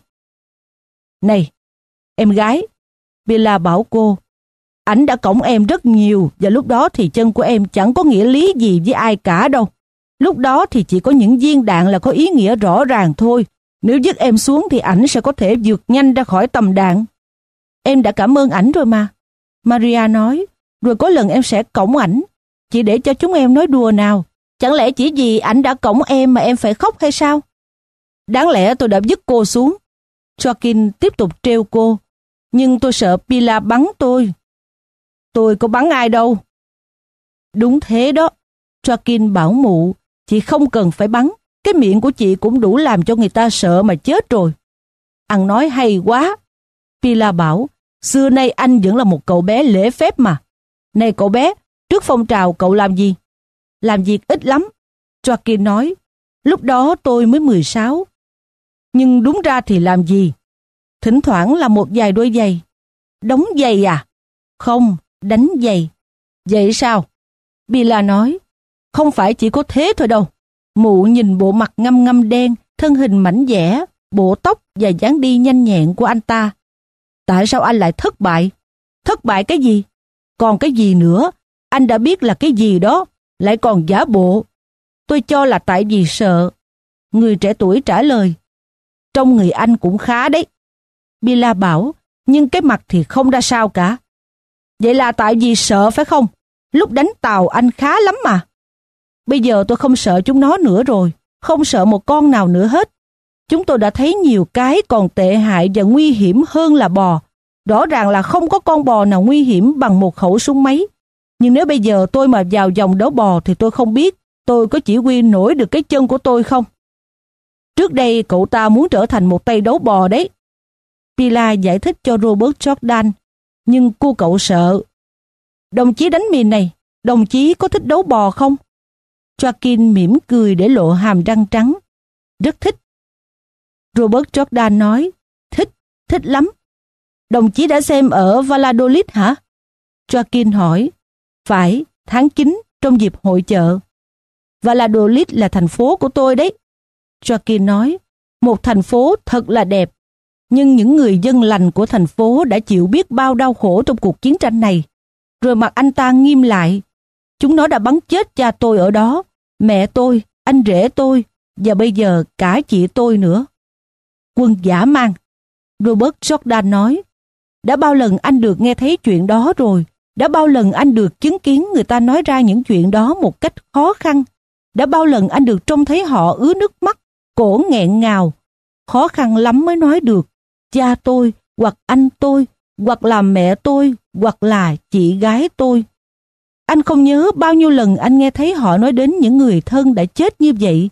Này, em gái, Bella bảo cô, Ảnh đã cổng em rất nhiều và lúc đó thì chân của em chẳng có nghĩa lý gì với ai cả đâu. Lúc đó thì chỉ có những viên đạn là có ý nghĩa rõ ràng thôi. Nếu dứt em xuống thì ảnh sẽ có thể vượt nhanh ra khỏi tầm đạn. Em đã cảm ơn ảnh rồi mà. Maria nói, rồi có lần em sẽ cổng ảnh. Chỉ để cho chúng em nói đùa nào. Chẳng lẽ chỉ vì ảnh đã cổng em mà em phải khóc hay sao? Đáng lẽ tôi đã dứt cô xuống. Joaquin tiếp tục treo cô. Nhưng tôi sợ Pila bắn tôi Tôi có bắn ai đâu. Đúng thế đó. Joaquin bảo mụ, chị không cần phải bắn. Cái miệng của chị cũng đủ làm cho người ta sợ mà chết rồi. Ăn nói hay quá. Pila bảo, xưa nay anh vẫn là một cậu bé lễ phép mà. Này cậu bé, trước phong trào cậu làm gì? Làm việc ít lắm. Joaquin nói, lúc đó tôi mới 16. Nhưng đúng ra thì làm gì? Thỉnh thoảng là một vài đôi giày. Đóng giày à? Không, đánh giày. Vậy sao? Bila nói, không phải chỉ có thế thôi đâu. Mụ nhìn bộ mặt ngâm ngâm đen, thân hình mảnh dẻ, bộ tóc và dáng đi nhanh nhẹn của anh ta. Tại sao anh lại thất bại? Thất bại cái gì? Còn cái gì nữa? Anh đã biết là cái gì đó, lại còn giả bộ. Tôi cho là tại vì sợ. Người trẻ tuổi trả lời. Trong người anh cũng khá đấy. Bila bảo, nhưng cái mặt thì không ra sao cả. Vậy là tại vì sợ phải không? Lúc đánh tàu anh khá lắm mà. Bây giờ tôi không sợ chúng nó nữa rồi, không sợ một con nào nữa hết. Chúng tôi đã thấy nhiều cái còn tệ hại và nguy hiểm hơn là bò. Rõ ràng là không có con bò nào nguy hiểm bằng một khẩu súng máy. Nhưng nếu bây giờ tôi mà vào dòng đấu bò thì tôi không biết tôi có chỉ huy nổi được cái chân của tôi không. Trước đây cậu ta muốn trở thành một tay đấu bò đấy. Pila giải thích cho Robert Jordan nhưng cô cậu sợ. Đồng chí đánh mìn này, đồng chí có thích đấu bò không? Joaquin mỉm cười để lộ hàm răng trắng. Rất thích. Robert Jordan nói, thích, thích lắm. Đồng chí đã xem ở Valladolid hả? Joaquin hỏi, phải, tháng 9 trong dịp hội chợ. Valladolid là thành phố của tôi đấy. Joaquin nói, một thành phố thật là đẹp nhưng những người dân lành của thành phố đã chịu biết bao đau khổ trong cuộc chiến tranh này. Rồi mặt anh ta nghiêm lại. Chúng nó đã bắn chết cha tôi ở đó, mẹ tôi, anh rể tôi, và bây giờ cả chị tôi nữa. Quân giả mang. Robert Jordan nói, đã bao lần anh được nghe thấy chuyện đó rồi, đã bao lần anh được chứng kiến người ta nói ra những chuyện đó một cách khó khăn, đã bao lần anh được trông thấy họ ứa nước mắt, cổ nghẹn ngào. Khó khăn lắm mới nói được cha tôi, hoặc anh tôi, hoặc là mẹ tôi, hoặc là chị gái tôi. Anh không nhớ bao nhiêu lần anh nghe thấy họ nói đến những người thân đã chết như vậy.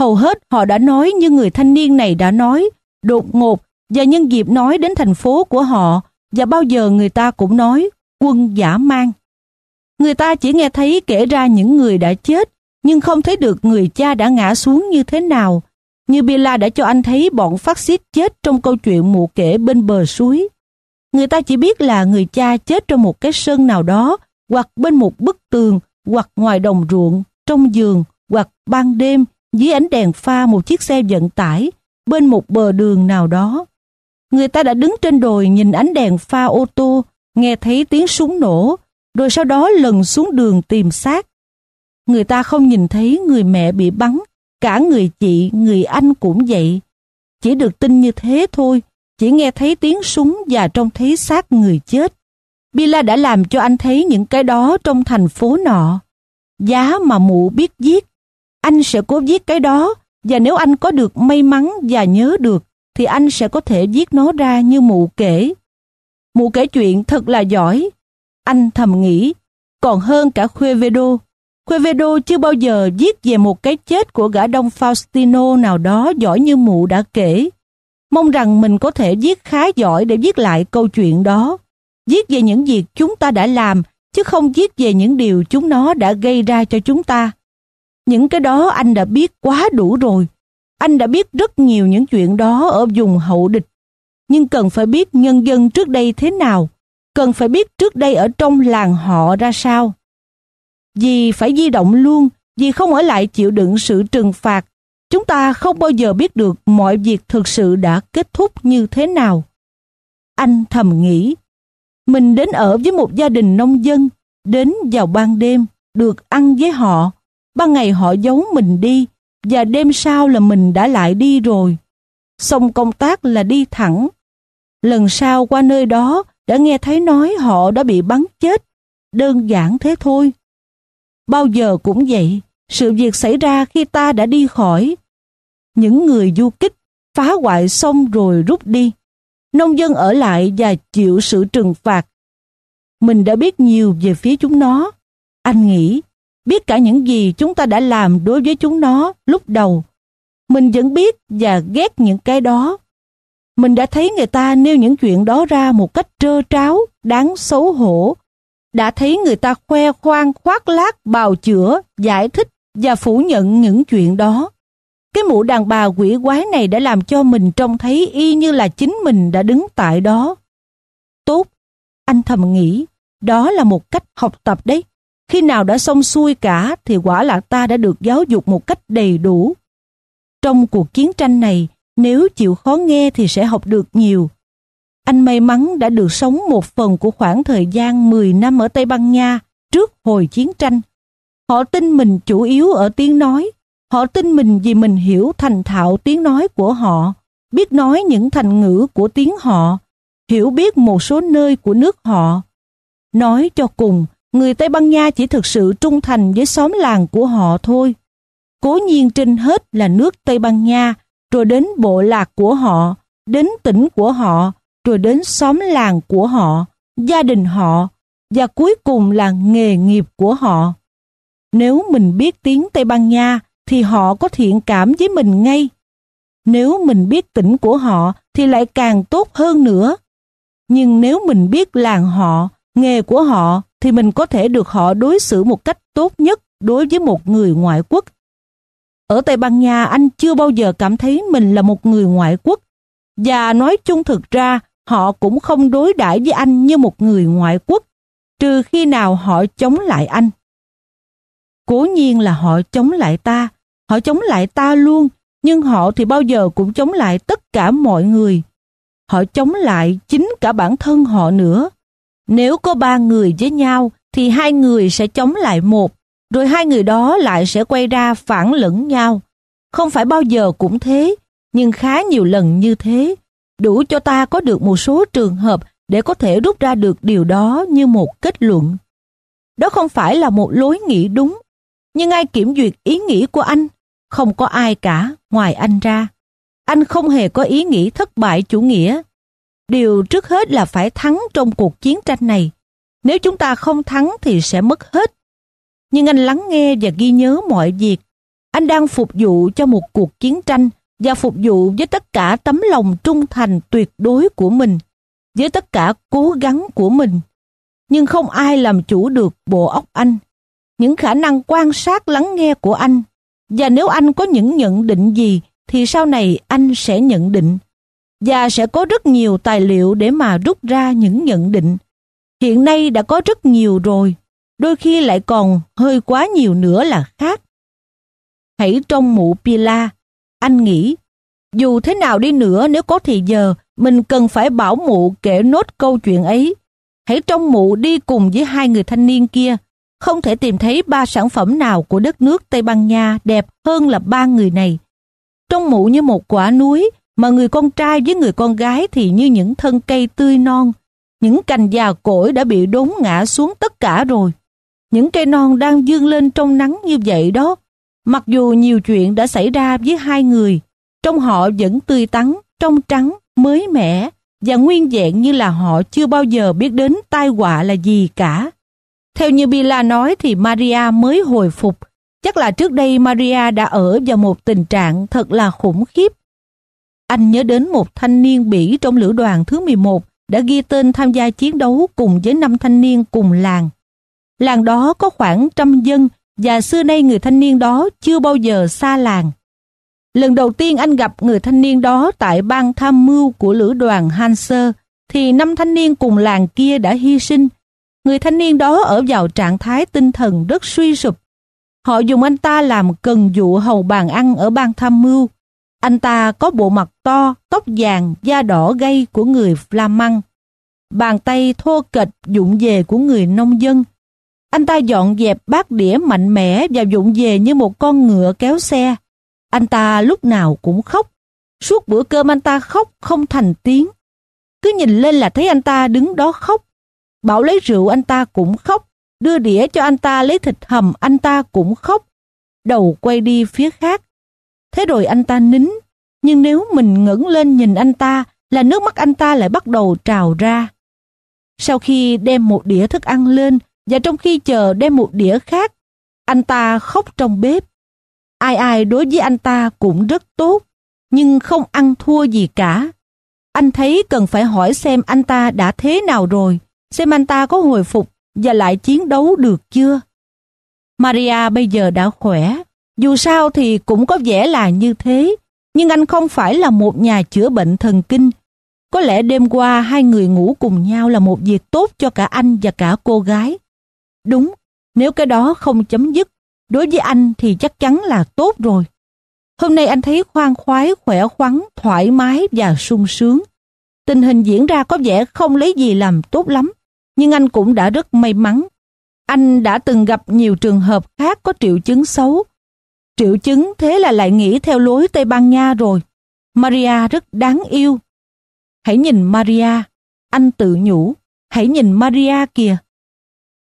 Hầu hết họ đã nói như người thanh niên này đã nói, đột ngột và nhân dịp nói đến thành phố của họ và bao giờ người ta cũng nói quân giả mang. Người ta chỉ nghe thấy kể ra những người đã chết nhưng không thấy được người cha đã ngã xuống như thế nào như Bila đã cho anh thấy bọn phát xít chết trong câu chuyện mụ kể bên bờ suối. Người ta chỉ biết là người cha chết trong một cái sân nào đó, hoặc bên một bức tường, hoặc ngoài đồng ruộng, trong giường, hoặc ban đêm, dưới ánh đèn pha một chiếc xe vận tải, bên một bờ đường nào đó. Người ta đã đứng trên đồi nhìn ánh đèn pha ô tô, nghe thấy tiếng súng nổ, rồi sau đó lần xuống đường tìm xác. Người ta không nhìn thấy người mẹ bị bắn Cả người chị, người anh cũng vậy. Chỉ được tin như thế thôi, chỉ nghe thấy tiếng súng và trông thấy xác người chết. Bila đã làm cho anh thấy những cái đó trong thành phố nọ. Giá mà mụ biết viết, anh sẽ cố viết cái đó và nếu anh có được may mắn và nhớ được thì anh sẽ có thể viết nó ra như mụ kể. Mụ kể chuyện thật là giỏi. Anh thầm nghĩ, còn hơn cả Khuê Vê Đô. Quevedo chưa bao giờ viết về một cái chết của gã đông Faustino nào đó giỏi như mụ đã kể. Mong rằng mình có thể viết khá giỏi để viết lại câu chuyện đó. Viết về những việc chúng ta đã làm, chứ không viết về những điều chúng nó đã gây ra cho chúng ta. Những cái đó anh đã biết quá đủ rồi. Anh đã biết rất nhiều những chuyện đó ở vùng hậu địch. Nhưng cần phải biết nhân dân trước đây thế nào, cần phải biết trước đây ở trong làng họ ra sao vì phải di động luôn, vì không ở lại chịu đựng sự trừng phạt, chúng ta không bao giờ biết được mọi việc thực sự đã kết thúc như thế nào. Anh thầm nghĩ, mình đến ở với một gia đình nông dân, đến vào ban đêm, được ăn với họ, ban ngày họ giấu mình đi, và đêm sau là mình đã lại đi rồi. Xong công tác là đi thẳng. Lần sau qua nơi đó, đã nghe thấy nói họ đã bị bắn chết. Đơn giản thế thôi. Bao giờ cũng vậy, sự việc xảy ra khi ta đã đi khỏi. Những người du kích phá hoại xong rồi rút đi. Nông dân ở lại và chịu sự trừng phạt. Mình đã biết nhiều về phía chúng nó. Anh nghĩ, biết cả những gì chúng ta đã làm đối với chúng nó lúc đầu. Mình vẫn biết và ghét những cái đó. Mình đã thấy người ta nêu những chuyện đó ra một cách trơ tráo, đáng xấu hổ đã thấy người ta khoe khoang khoác lác bào chữa, giải thích và phủ nhận những chuyện đó. Cái mụ đàn bà quỷ quái này đã làm cho mình trông thấy y như là chính mình đã đứng tại đó. Tốt, anh thầm nghĩ, đó là một cách học tập đấy. Khi nào đã xong xuôi cả thì quả là ta đã được giáo dục một cách đầy đủ. Trong cuộc chiến tranh này, nếu chịu khó nghe thì sẽ học được nhiều anh may mắn đã được sống một phần của khoảng thời gian 10 năm ở Tây Ban Nha trước hồi chiến tranh. Họ tin mình chủ yếu ở tiếng nói. Họ tin mình vì mình hiểu thành thạo tiếng nói của họ, biết nói những thành ngữ của tiếng họ, hiểu biết một số nơi của nước họ. Nói cho cùng, người Tây Ban Nha chỉ thực sự trung thành với xóm làng của họ thôi. Cố nhiên trên hết là nước Tây Ban Nha, rồi đến bộ lạc của họ, đến tỉnh của họ, rồi đến xóm làng của họ, gia đình họ và cuối cùng là nghề nghiệp của họ. Nếu mình biết tiếng Tây Ban Nha thì họ có thiện cảm với mình ngay. Nếu mình biết tỉnh của họ thì lại càng tốt hơn nữa. Nhưng nếu mình biết làng họ, nghề của họ thì mình có thể được họ đối xử một cách tốt nhất đối với một người ngoại quốc. Ở Tây Ban Nha anh chưa bao giờ cảm thấy mình là một người ngoại quốc và nói chung thực ra họ cũng không đối đãi với anh như một người ngoại quốc, trừ khi nào họ chống lại anh. Cố nhiên là họ chống lại ta, họ chống lại ta luôn, nhưng họ thì bao giờ cũng chống lại tất cả mọi người. Họ chống lại chính cả bản thân họ nữa. Nếu có ba người với nhau thì hai người sẽ chống lại một, rồi hai người đó lại sẽ quay ra phản lẫn nhau. Không phải bao giờ cũng thế, nhưng khá nhiều lần như thế đủ cho ta có được một số trường hợp để có thể rút ra được điều đó như một kết luận. Đó không phải là một lối nghĩ đúng, nhưng ai kiểm duyệt ý nghĩ của anh? Không có ai cả ngoài anh ra. Anh không hề có ý nghĩ thất bại chủ nghĩa. Điều trước hết là phải thắng trong cuộc chiến tranh này. Nếu chúng ta không thắng thì sẽ mất hết. Nhưng anh lắng nghe và ghi nhớ mọi việc. Anh đang phục vụ cho một cuộc chiến tranh và phục vụ với tất cả tấm lòng trung thành tuyệt đối của mình, với tất cả cố gắng của mình. Nhưng không ai làm chủ được bộ óc anh, những khả năng quan sát lắng nghe của anh. Và nếu anh có những nhận định gì thì sau này anh sẽ nhận định và sẽ có rất nhiều tài liệu để mà rút ra những nhận định. Hiện nay đã có rất nhiều rồi, đôi khi lại còn hơi quá nhiều nữa là khác. Hãy trong mụ Pila anh nghĩ, dù thế nào đi nữa nếu có thì giờ, mình cần phải bảo mụ kể nốt câu chuyện ấy. Hãy trong mụ đi cùng với hai người thanh niên kia, không thể tìm thấy ba sản phẩm nào của đất nước Tây Ban Nha đẹp hơn là ba người này. Trong mụ như một quả núi, mà người con trai với người con gái thì như những thân cây tươi non. Những cành già cỗi đã bị đốn ngã xuống tất cả rồi. Những cây non đang dương lên trong nắng như vậy đó, Mặc dù nhiều chuyện đã xảy ra với hai người, trong họ vẫn tươi tắn, trong trắng, mới mẻ và nguyên vẹn như là họ chưa bao giờ biết đến tai họa là gì cả. Theo như Bila nói thì Maria mới hồi phục. Chắc là trước đây Maria đã ở vào một tình trạng thật là khủng khiếp. Anh nhớ đến một thanh niên Bỉ trong lữ đoàn thứ 11 đã ghi tên tham gia chiến đấu cùng với năm thanh niên cùng làng. Làng đó có khoảng trăm dân và xưa nay người thanh niên đó chưa bao giờ xa làng. Lần đầu tiên anh gặp người thanh niên đó tại bang tham mưu của lữ đoàn Hanser, thì năm thanh niên cùng làng kia đã hy sinh. Người thanh niên đó ở vào trạng thái tinh thần rất suy sụp. Họ dùng anh ta làm cần dụ hầu bàn ăn ở bang tham mưu. Anh ta có bộ mặt to, tóc vàng, da đỏ gay của người Flamand. Bàn tay thô kệch dụng về của người nông dân – anh ta dọn dẹp bát đĩa mạnh mẽ và vụng về như một con ngựa kéo xe. Anh ta lúc nào cũng khóc. Suốt bữa cơm anh ta khóc không thành tiếng. Cứ nhìn lên là thấy anh ta đứng đó khóc. Bảo lấy rượu anh ta cũng khóc. Đưa đĩa cho anh ta lấy thịt hầm anh ta cũng khóc. Đầu quay đi phía khác. Thế rồi anh ta nín. Nhưng nếu mình ngẩng lên nhìn anh ta là nước mắt anh ta lại bắt đầu trào ra. Sau khi đem một đĩa thức ăn lên, và trong khi chờ đem một đĩa khác, anh ta khóc trong bếp. Ai ai đối với anh ta cũng rất tốt, nhưng không ăn thua gì cả. Anh thấy cần phải hỏi xem anh ta đã thế nào rồi, xem anh ta có hồi phục và lại chiến đấu được chưa. Maria bây giờ đã khỏe, dù sao thì cũng có vẻ là như thế, nhưng anh không phải là một nhà chữa bệnh thần kinh. Có lẽ đêm qua hai người ngủ cùng nhau là một việc tốt cho cả anh và cả cô gái. Đúng, nếu cái đó không chấm dứt, đối với anh thì chắc chắn là tốt rồi. Hôm nay anh thấy khoan khoái, khỏe khoắn, thoải mái và sung sướng. Tình hình diễn ra có vẻ không lấy gì làm tốt lắm, nhưng anh cũng đã rất may mắn. Anh đã từng gặp nhiều trường hợp khác có triệu chứng xấu. Triệu chứng thế là lại nghĩ theo lối Tây Ban Nha rồi. Maria rất đáng yêu. Hãy nhìn Maria, anh tự nhủ. Hãy nhìn Maria kìa,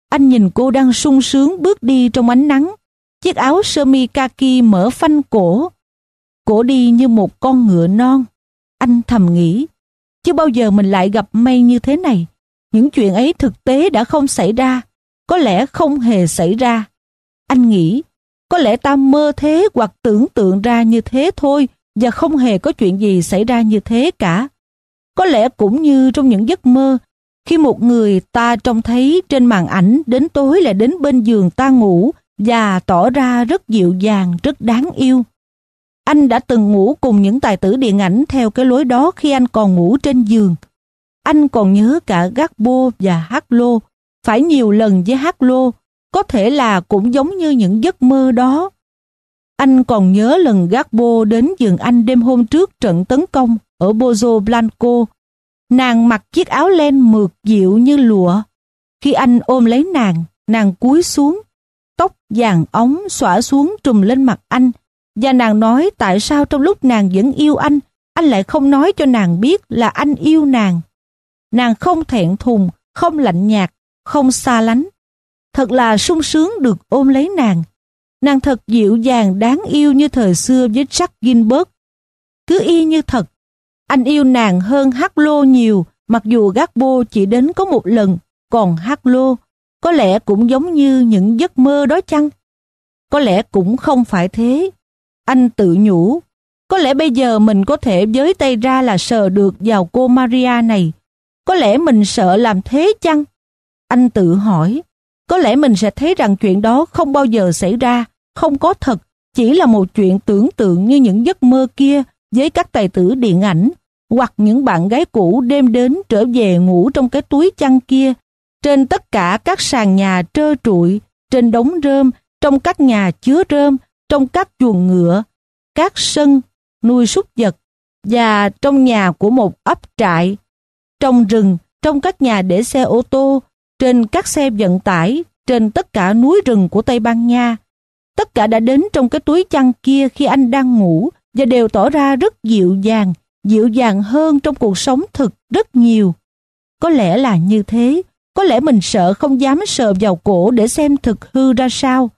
anh nhìn cô đang sung sướng bước đi trong ánh nắng, chiếc áo sơ mi kaki mở phanh cổ. Cổ đi như một con ngựa non. Anh thầm nghĩ, chưa bao giờ mình lại gặp May như thế này. Những chuyện ấy thực tế đã không xảy ra, có lẽ không hề xảy ra. Anh nghĩ, có lẽ ta mơ thế hoặc tưởng tượng ra như thế thôi và không hề có chuyện gì xảy ra như thế cả. Có lẽ cũng như trong những giấc mơ, khi một người ta trông thấy trên màn ảnh đến tối lại đến bên giường ta ngủ và tỏ ra rất dịu dàng, rất đáng yêu. Anh đã từng ngủ cùng những tài tử điện ảnh theo cái lối đó khi anh còn ngủ trên giường. Anh còn nhớ cả Gakbo và Hát phải nhiều lần với Hát có thể là cũng giống như những giấc mơ đó. Anh còn nhớ lần Gakbo đến giường anh đêm hôm trước trận tấn công ở Bozo Blanco Nàng mặc chiếc áo len mượt dịu như lụa. Khi anh ôm lấy nàng, nàng cúi xuống. Tóc vàng óng xõa xuống trùm lên mặt anh. Và nàng nói tại sao trong lúc nàng vẫn yêu anh, anh lại không nói cho nàng biết là anh yêu nàng. Nàng không thẹn thùng, không lạnh nhạt, không xa lánh. Thật là sung sướng được ôm lấy nàng. Nàng thật dịu dàng đáng yêu như thời xưa với Jack Ginberg Cứ y như thật, anh yêu nàng hơn hát Lô nhiều, mặc dù gác bô chỉ đến có một lần, còn hát Lô có lẽ cũng giống như những giấc mơ đó chăng? Có lẽ cũng không phải thế. Anh tự nhủ, có lẽ bây giờ mình có thể giới tay ra là sờ được vào cô Maria này. Có lẽ mình sợ làm thế chăng? Anh tự hỏi, có lẽ mình sẽ thấy rằng chuyện đó không bao giờ xảy ra, không có thật, chỉ là một chuyện tưởng tượng như những giấc mơ kia với các tài tử điện ảnh hoặc những bạn gái cũ đêm đến trở về ngủ trong cái túi chăn kia trên tất cả các sàn nhà trơ trụi trên đống rơm trong các nhà chứa rơm trong các chuồng ngựa các sân nuôi súc vật và trong nhà của một ấp trại trong rừng trong các nhà để xe ô tô trên các xe vận tải trên tất cả núi rừng của Tây Ban Nha tất cả đã đến trong cái túi chăn kia khi anh đang ngủ và đều tỏ ra rất dịu dàng, dịu dàng hơn trong cuộc sống thực rất nhiều. Có lẽ là như thế, có lẽ mình sợ không dám sờ vào cổ để xem thực hư ra sao.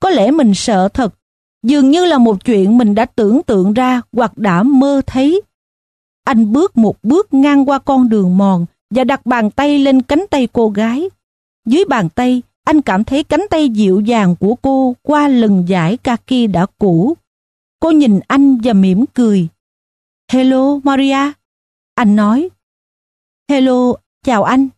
Có lẽ mình sợ thật, dường như là một chuyện mình đã tưởng tượng ra hoặc đã mơ thấy. Anh bước một bước ngang qua con đường mòn và đặt bàn tay lên cánh tay cô gái. Dưới bàn tay, anh cảm thấy cánh tay dịu dàng của cô qua lần giải kaki đã cũ. Cô nhìn anh và mỉm cười. Hello Maria. Anh nói. Hello, chào anh.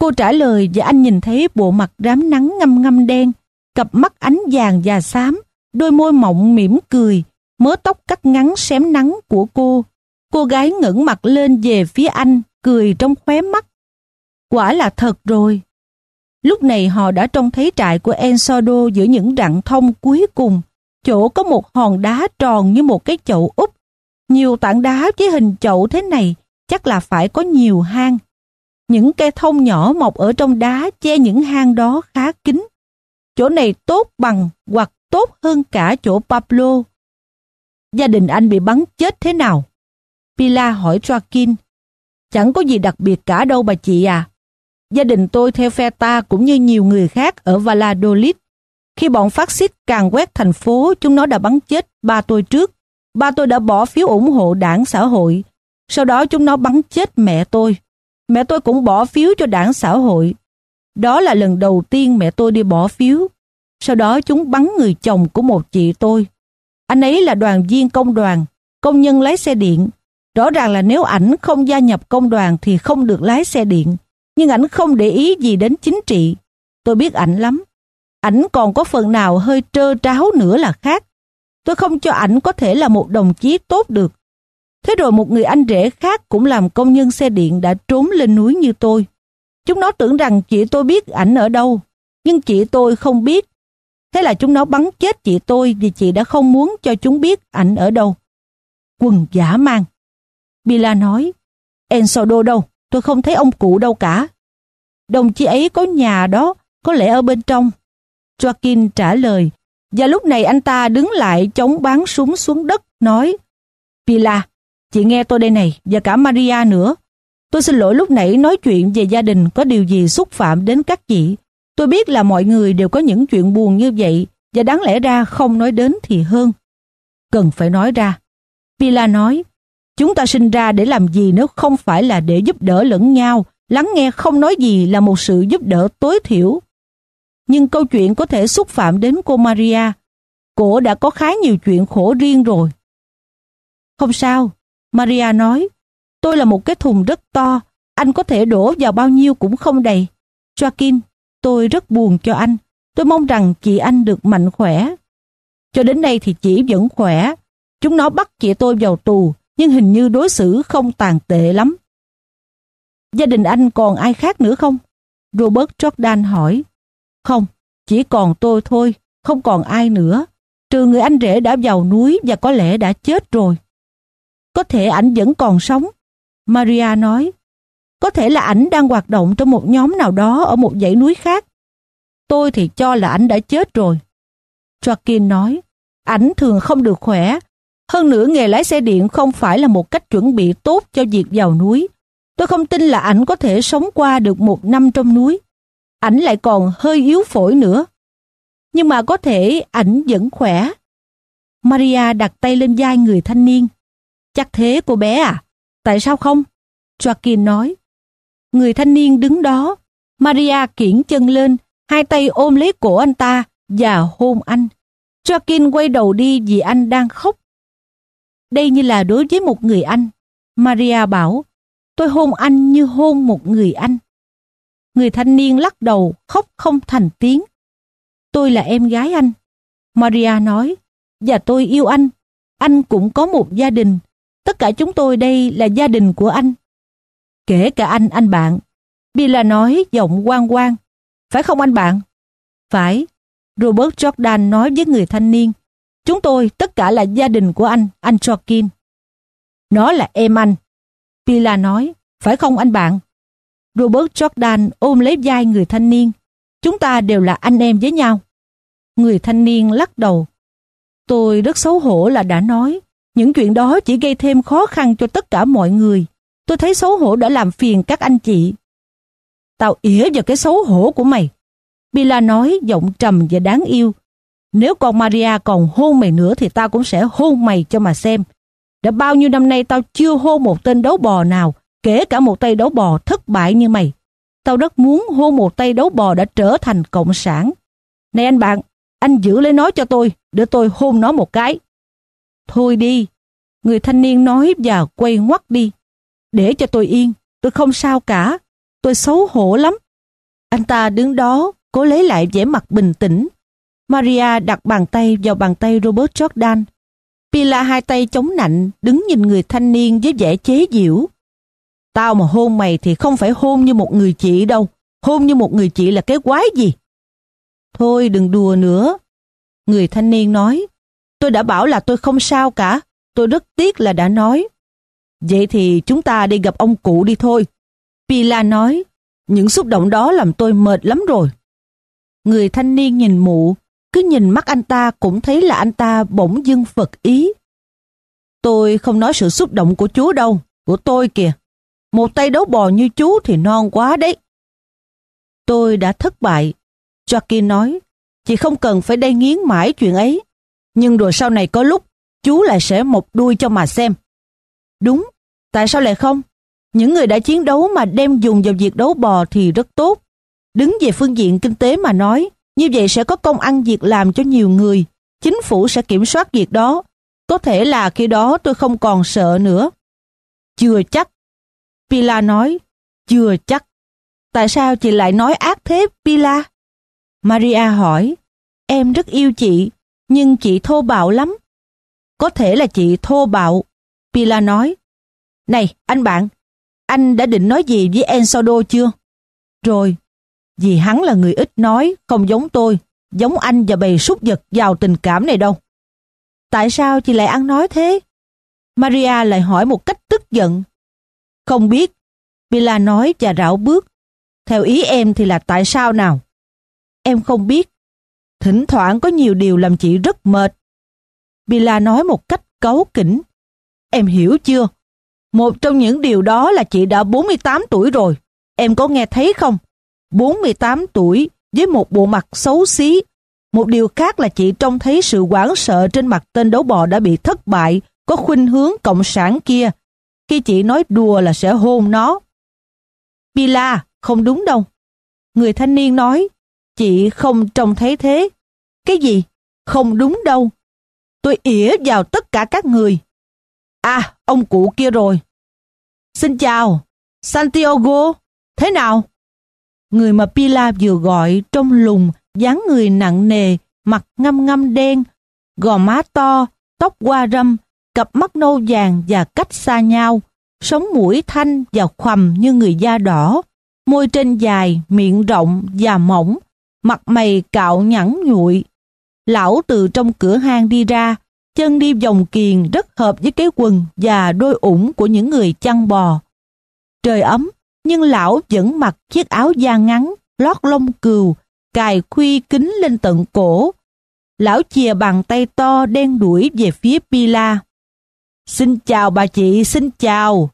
Cô trả lời và anh nhìn thấy bộ mặt rám nắng ngâm ngâm đen, cặp mắt ánh vàng và xám, đôi môi mọng mỉm cười, mớ tóc cắt ngắn xém nắng của cô. Cô gái ngẩng mặt lên về phía anh, cười trong khóe mắt. Quả là thật rồi. Lúc này họ đã trông thấy trại của Ensodo giữa những rặng thông cuối cùng chỗ có một hòn đá tròn như một cái chậu úp. Nhiều tảng đá với hình chậu thế này chắc là phải có nhiều hang. Những cây thông nhỏ mọc ở trong đá che những hang đó khá kín. Chỗ này tốt bằng hoặc tốt hơn cả chỗ Pablo. Gia đình anh bị bắn chết thế nào? Pila hỏi Joaquin. Chẳng có gì đặc biệt cả đâu bà chị à. Gia đình tôi theo phe ta cũng như nhiều người khác ở Valladolid. Khi bọn phát xít càng quét thành phố, chúng nó đã bắn chết ba tôi trước. Ba tôi đã bỏ phiếu ủng hộ đảng xã hội. Sau đó chúng nó bắn chết mẹ tôi. Mẹ tôi cũng bỏ phiếu cho đảng xã hội. Đó là lần đầu tiên mẹ tôi đi bỏ phiếu. Sau đó chúng bắn người chồng của một chị tôi. Anh ấy là đoàn viên công đoàn, công nhân lái xe điện. Rõ ràng là nếu ảnh không gia nhập công đoàn thì không được lái xe điện. Nhưng ảnh không để ý gì đến chính trị. Tôi biết ảnh lắm ảnh còn có phần nào hơi trơ tráo nữa là khác. Tôi không cho ảnh có thể là một đồng chí tốt được. Thế rồi một người anh rể khác cũng làm công nhân xe điện đã trốn lên núi như tôi. Chúng nó tưởng rằng chị tôi biết ảnh ở đâu, nhưng chị tôi không biết. Thế là chúng nó bắn chết chị tôi vì chị đã không muốn cho chúng biết ảnh ở đâu. Quần giả mang. Bila nói, Ensodo đâu, tôi không thấy ông cụ đâu cả. Đồng chí ấy có nhà đó, có lẽ ở bên trong. Joaquin trả lời. Và lúc này anh ta đứng lại chống bán súng xuống đất, nói Pila, chị nghe tôi đây này, và cả Maria nữa. Tôi xin lỗi lúc nãy nói chuyện về gia đình có điều gì xúc phạm đến các chị. Tôi biết là mọi người đều có những chuyện buồn như vậy và đáng lẽ ra không nói đến thì hơn. Cần phải nói ra. Pila nói, chúng ta sinh ra để làm gì nếu không phải là để giúp đỡ lẫn nhau, lắng nghe không nói gì là một sự giúp đỡ tối thiểu nhưng câu chuyện có thể xúc phạm đến cô Maria. Cô đã có khá nhiều chuyện khổ riêng rồi. Không sao, Maria nói, tôi là một cái thùng rất to, anh có thể đổ vào bao nhiêu cũng không đầy. Joaquin, tôi rất buồn cho anh, tôi mong rằng chị anh được mạnh khỏe. Cho đến nay thì chị vẫn khỏe, chúng nó bắt chị tôi vào tù, nhưng hình như đối xử không tàn tệ lắm. Gia đình anh còn ai khác nữa không? Robert Jordan hỏi. Không, chỉ còn tôi thôi, không còn ai nữa. Trừ người anh rể đã vào núi và có lẽ đã chết rồi. Có thể ảnh vẫn còn sống. Maria nói, có thể là ảnh đang hoạt động trong một nhóm nào đó ở một dãy núi khác. Tôi thì cho là ảnh đã chết rồi. Joaquin nói, ảnh thường không được khỏe. Hơn nữa nghề lái xe điện không phải là một cách chuẩn bị tốt cho việc vào núi. Tôi không tin là ảnh có thể sống qua được một năm trong núi ảnh lại còn hơi yếu phổi nữa. Nhưng mà có thể ảnh vẫn khỏe. Maria đặt tay lên vai người thanh niên. Chắc thế cô bé à? Tại sao không? Joaquin nói. Người thanh niên đứng đó. Maria kiển chân lên, hai tay ôm lấy cổ anh ta và hôn anh. Joaquin quay đầu đi vì anh đang khóc. Đây như là đối với một người anh. Maria bảo, tôi hôn anh như hôn một người anh. Người thanh niên lắc đầu, khóc không thành tiếng. Tôi là em gái anh. Maria nói, và dạ tôi yêu anh. Anh cũng có một gia đình. Tất cả chúng tôi đây là gia đình của anh. Kể cả anh, anh bạn. Bila nói giọng quang quang. Phải không anh bạn? Phải. Robert Jordan nói với người thanh niên. Chúng tôi tất cả là gia đình của anh, anh Joaquin. Nó là em anh. Pila nói, phải không anh bạn? Robert Jordan ôm lấy vai người thanh niên. Chúng ta đều là anh em với nhau. Người thanh niên lắc đầu. Tôi rất xấu hổ là đã nói. Những chuyện đó chỉ gây thêm khó khăn cho tất cả mọi người. Tôi thấy xấu hổ đã làm phiền các anh chị. Tao ỉa vào cái xấu hổ của mày. Bila nói giọng trầm và đáng yêu. Nếu con Maria còn hôn mày nữa thì tao cũng sẽ hôn mày cho mà xem. Đã bao nhiêu năm nay tao chưa hôn một tên đấu bò nào kể cả một tay đấu bò thất bại như mày. Tao rất muốn hôn một tay đấu bò đã trở thành cộng sản. Này anh bạn, anh giữ lấy nó cho tôi, để tôi hôn nó một cái. Thôi đi, người thanh niên nói và quay ngoắt đi. Để cho tôi yên, tôi không sao cả, tôi xấu hổ lắm. Anh ta đứng đó, cố lấy lại vẻ mặt bình tĩnh. Maria đặt bàn tay vào bàn tay Robert Jordan. Pila hai tay chống nạnh, đứng nhìn người thanh niên với vẻ chế giễu. Tao mà hôn mày thì không phải hôn như một người chị đâu. Hôn như một người chị là cái quái gì? Thôi đừng đùa nữa. Người thanh niên nói. Tôi đã bảo là tôi không sao cả. Tôi rất tiếc là đã nói. Vậy thì chúng ta đi gặp ông cụ đi thôi. Pila nói. Những xúc động đó làm tôi mệt lắm rồi. Người thanh niên nhìn mụ. Cứ nhìn mắt anh ta cũng thấy là anh ta bỗng dưng phật ý. Tôi không nói sự xúc động của chúa đâu. Của tôi kìa. Một tay đấu bò như chú thì non quá đấy. Tôi đã thất bại. Jackie nói, chị không cần phải đay nghiến mãi chuyện ấy. Nhưng rồi sau này có lúc, chú lại sẽ một đuôi cho mà xem. Đúng, tại sao lại không? Những người đã chiến đấu mà đem dùng vào việc đấu bò thì rất tốt. Đứng về phương diện kinh tế mà nói, như vậy sẽ có công ăn việc làm cho nhiều người. Chính phủ sẽ kiểm soát việc đó. Có thể là khi đó tôi không còn sợ nữa. Chưa chắc Pila nói, chưa chắc. Tại sao chị lại nói ác thế, Pila? Maria hỏi, em rất yêu chị, nhưng chị thô bạo lắm. Có thể là chị thô bạo. Pila nói, này, anh bạn, anh đã định nói gì với Ensodo chưa? Rồi, vì hắn là người ít nói, không giống tôi, giống anh và bầy súc vật giàu tình cảm này đâu. Tại sao chị lại ăn nói thế? Maria lại hỏi một cách tức giận. Không biết. Bila nói và rảo bước. Theo ý em thì là tại sao nào? Em không biết. Thỉnh thoảng có nhiều điều làm chị rất mệt. Bila nói một cách cấu kỉnh. Em hiểu chưa? Một trong những điều đó là chị đã 48 tuổi rồi. Em có nghe thấy không? 48 tuổi với một bộ mặt xấu xí. Một điều khác là chị trông thấy sự hoảng sợ trên mặt tên đấu bò đã bị thất bại, có khuynh hướng cộng sản kia khi chị nói đùa là sẽ hôn nó. Mila, không đúng đâu. Người thanh niên nói, chị không trông thấy thế. Cái gì? Không đúng đâu. Tôi ỉa vào tất cả các người. À, ông cụ kia rồi. Xin chào, Santiago, thế nào? Người mà Pila vừa gọi trong lùng, dáng người nặng nề, mặt ngâm ngâm đen, gò má to, tóc qua râm, cặp mắt nâu vàng và cách xa nhau, sống mũi thanh và khoằm như người da đỏ, môi trên dài, miệng rộng và mỏng, mặt mày cạo nhẵn nhụi. Lão từ trong cửa hang đi ra, chân đi vòng kiền rất hợp với cái quần và đôi ủng của những người chăn bò. Trời ấm, nhưng lão vẫn mặc chiếc áo da ngắn, lót lông cừu, cài khuy kính lên tận cổ. Lão chìa bàn tay to đen đuổi về phía Pila. Xin chào bà chị, xin chào.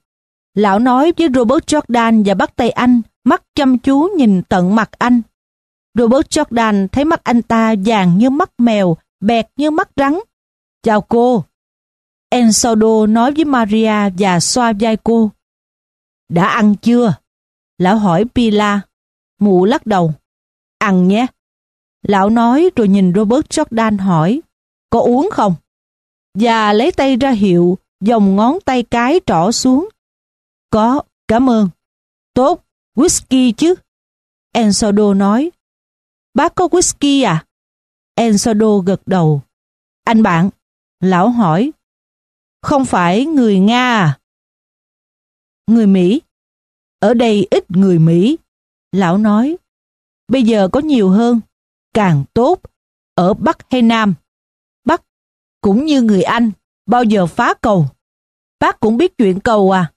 Lão nói với Robert Jordan và bắt tay anh, mắt chăm chú nhìn tận mặt anh. Robert Jordan thấy mắt anh ta vàng như mắt mèo, bẹt như mắt rắn. Chào cô. Ensodo nói với Maria và xoa vai cô. Đã ăn chưa? Lão hỏi Pila. Mụ lắc đầu. Ăn nhé. Lão nói rồi nhìn Robert Jordan hỏi. Có uống không? Và lấy tay ra hiệu dòng ngón tay cái trỏ xuống. Có, cảm ơn. Tốt, whisky chứ. Ensodo nói. Bác có whisky à? Ensodo gật đầu. Anh bạn, lão hỏi. Không phải người Nga à? Người Mỹ. Ở đây ít người Mỹ. Lão nói. Bây giờ có nhiều hơn. Càng tốt. Ở Bắc hay Nam. Bắc cũng như người Anh Bao giờ phá cầu? Bác cũng biết chuyện cầu à?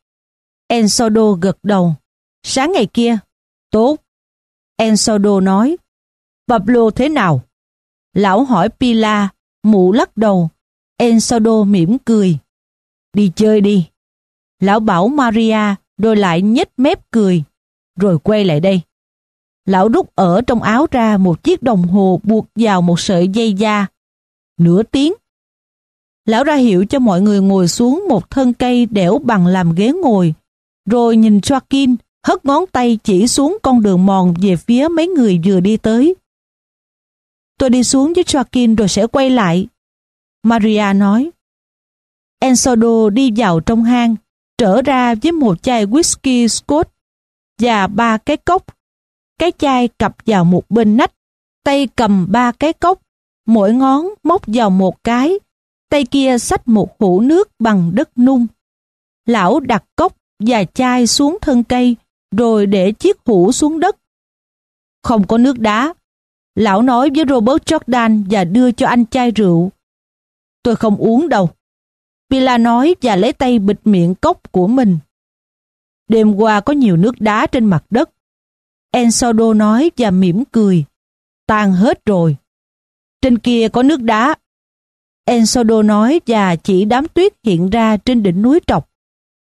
Ensodo gật đầu. Sáng ngày kia, tốt. Ensodo nói. Pablo thế nào? Lão hỏi Pila, mụ lắc đầu. Ensodo mỉm cười. Đi chơi đi. Lão bảo Maria rồi lại nhếch mép cười. Rồi quay lại đây. Lão rút ở trong áo ra một chiếc đồng hồ buộc vào một sợi dây da. Nửa tiếng Lão ra hiệu cho mọi người ngồi xuống một thân cây đẽo bằng làm ghế ngồi. Rồi nhìn Joaquin, hất ngón tay chỉ xuống con đường mòn về phía mấy người vừa đi tới. Tôi đi xuống với Joaquin rồi sẽ quay lại. Maria nói. Ensodo đi vào trong hang, trở ra với một chai whisky scotch và ba cái cốc. Cái chai cặp vào một bên nách, tay cầm ba cái cốc, mỗi ngón móc vào một cái tay kia xách một hũ nước bằng đất nung. Lão đặt cốc và chai xuống thân cây, rồi để chiếc hũ xuống đất. Không có nước đá. Lão nói với Robert Jordan và đưa cho anh chai rượu. Tôi không uống đâu. Pila nói và lấy tay bịt miệng cốc của mình. Đêm qua có nhiều nước đá trên mặt đất. Ensodo nói và mỉm cười. Tan hết rồi. Trên kia có nước đá, Ensodo nói và chỉ đám tuyết hiện ra trên đỉnh núi trọc.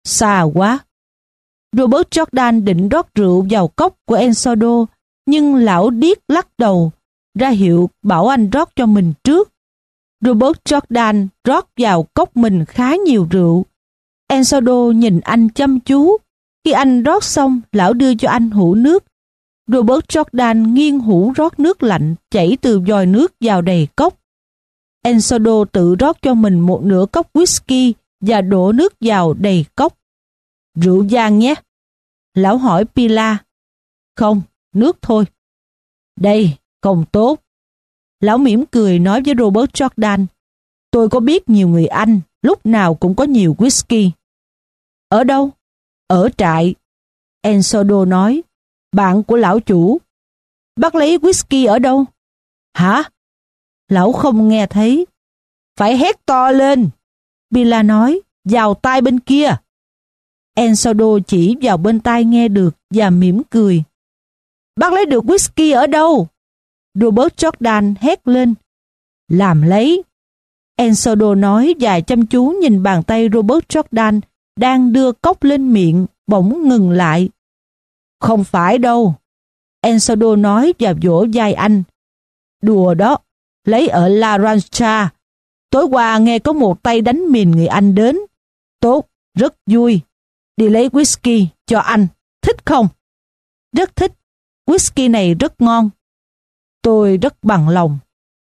Xa quá! Robert Jordan định rót rượu vào cốc của Ensodo, nhưng lão điếc lắc đầu, ra hiệu bảo anh rót cho mình trước. Robert Jordan rót vào cốc mình khá nhiều rượu. Ensodo nhìn anh chăm chú. Khi anh rót xong, lão đưa cho anh hũ nước. Robert Jordan nghiêng hũ rót nước lạnh chảy từ vòi nước vào đầy cốc. Ensodo tự rót cho mình một nửa cốc whisky và đổ nước vào đầy cốc. Rượu vang nhé. Lão hỏi Pila. Không, nước thôi. Đây, không tốt. Lão mỉm cười nói với Robert Jordan. Tôi có biết nhiều người Anh lúc nào cũng có nhiều whisky. Ở đâu? Ở trại. Ensodo nói. Bạn của lão chủ. Bác lấy whisky ở đâu? Hả? Lão không nghe thấy. Phải hét to lên. Bila nói, vào tai bên kia. Ensodo chỉ vào bên tai nghe được và mỉm cười. Bác lấy được whisky ở đâu? Robert Jordan hét lên. Làm lấy. Ensodo nói và chăm chú nhìn bàn tay Robert Jordan đang đưa cốc lên miệng, bỗng ngừng lại. Không phải đâu. Ensodo nói và vỗ vai anh. Đùa đó, lấy ở La Rancha. Tối qua nghe có một tay đánh mìn người Anh đến. Tốt, rất vui. Đi lấy whisky cho anh. Thích không? Rất thích. Whisky này rất ngon. Tôi rất bằng lòng.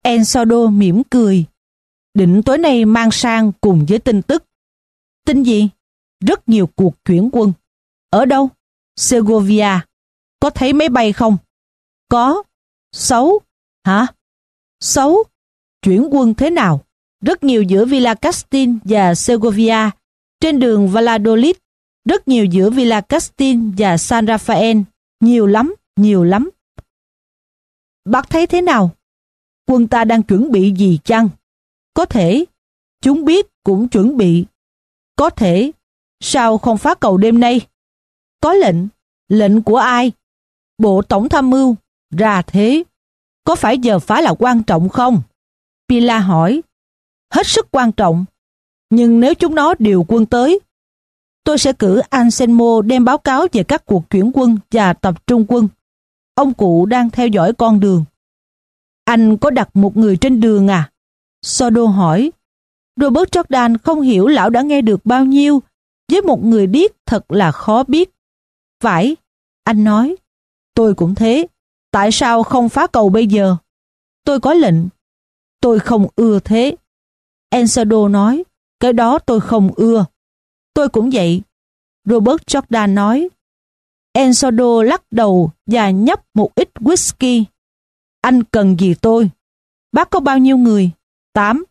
Ensado mỉm cười. Định tối nay mang sang cùng với tin tức. Tin gì? Rất nhiều cuộc chuyển quân. Ở đâu? Segovia. Có thấy máy bay không? Có. Xấu. Hả? 6. Chuyển quân thế nào? Rất nhiều giữa Villa Castin và Segovia. Trên đường Valladolid, rất nhiều giữa Villa Castin và San Rafael. Nhiều lắm, nhiều lắm. Bác thấy thế nào? Quân ta đang chuẩn bị gì chăng? Có thể, chúng biết cũng chuẩn bị. Có thể, sao không phá cầu đêm nay? Có lệnh, lệnh của ai? Bộ Tổng Tham mưu, ra thế có phải giờ phá là quan trọng không? Pila hỏi. Hết sức quan trọng. Nhưng nếu chúng nó điều quân tới, tôi sẽ cử Anselmo đem báo cáo về các cuộc chuyển quân và tập trung quân. Ông cụ đang theo dõi con đường. Anh có đặt một người trên đường à? Sodo hỏi. Robert Jordan không hiểu lão đã nghe được bao nhiêu. Với một người điếc thật là khó biết. Phải, anh nói. Tôi cũng thế. Tại sao không phá cầu bây giờ? Tôi có lệnh. Tôi không ưa thế. Ensado nói, cái đó tôi không ưa. Tôi cũng vậy. Robert Jordan nói, Ensado lắc đầu và nhấp một ít whisky. Anh cần gì tôi? Bác có bao nhiêu người? Tám.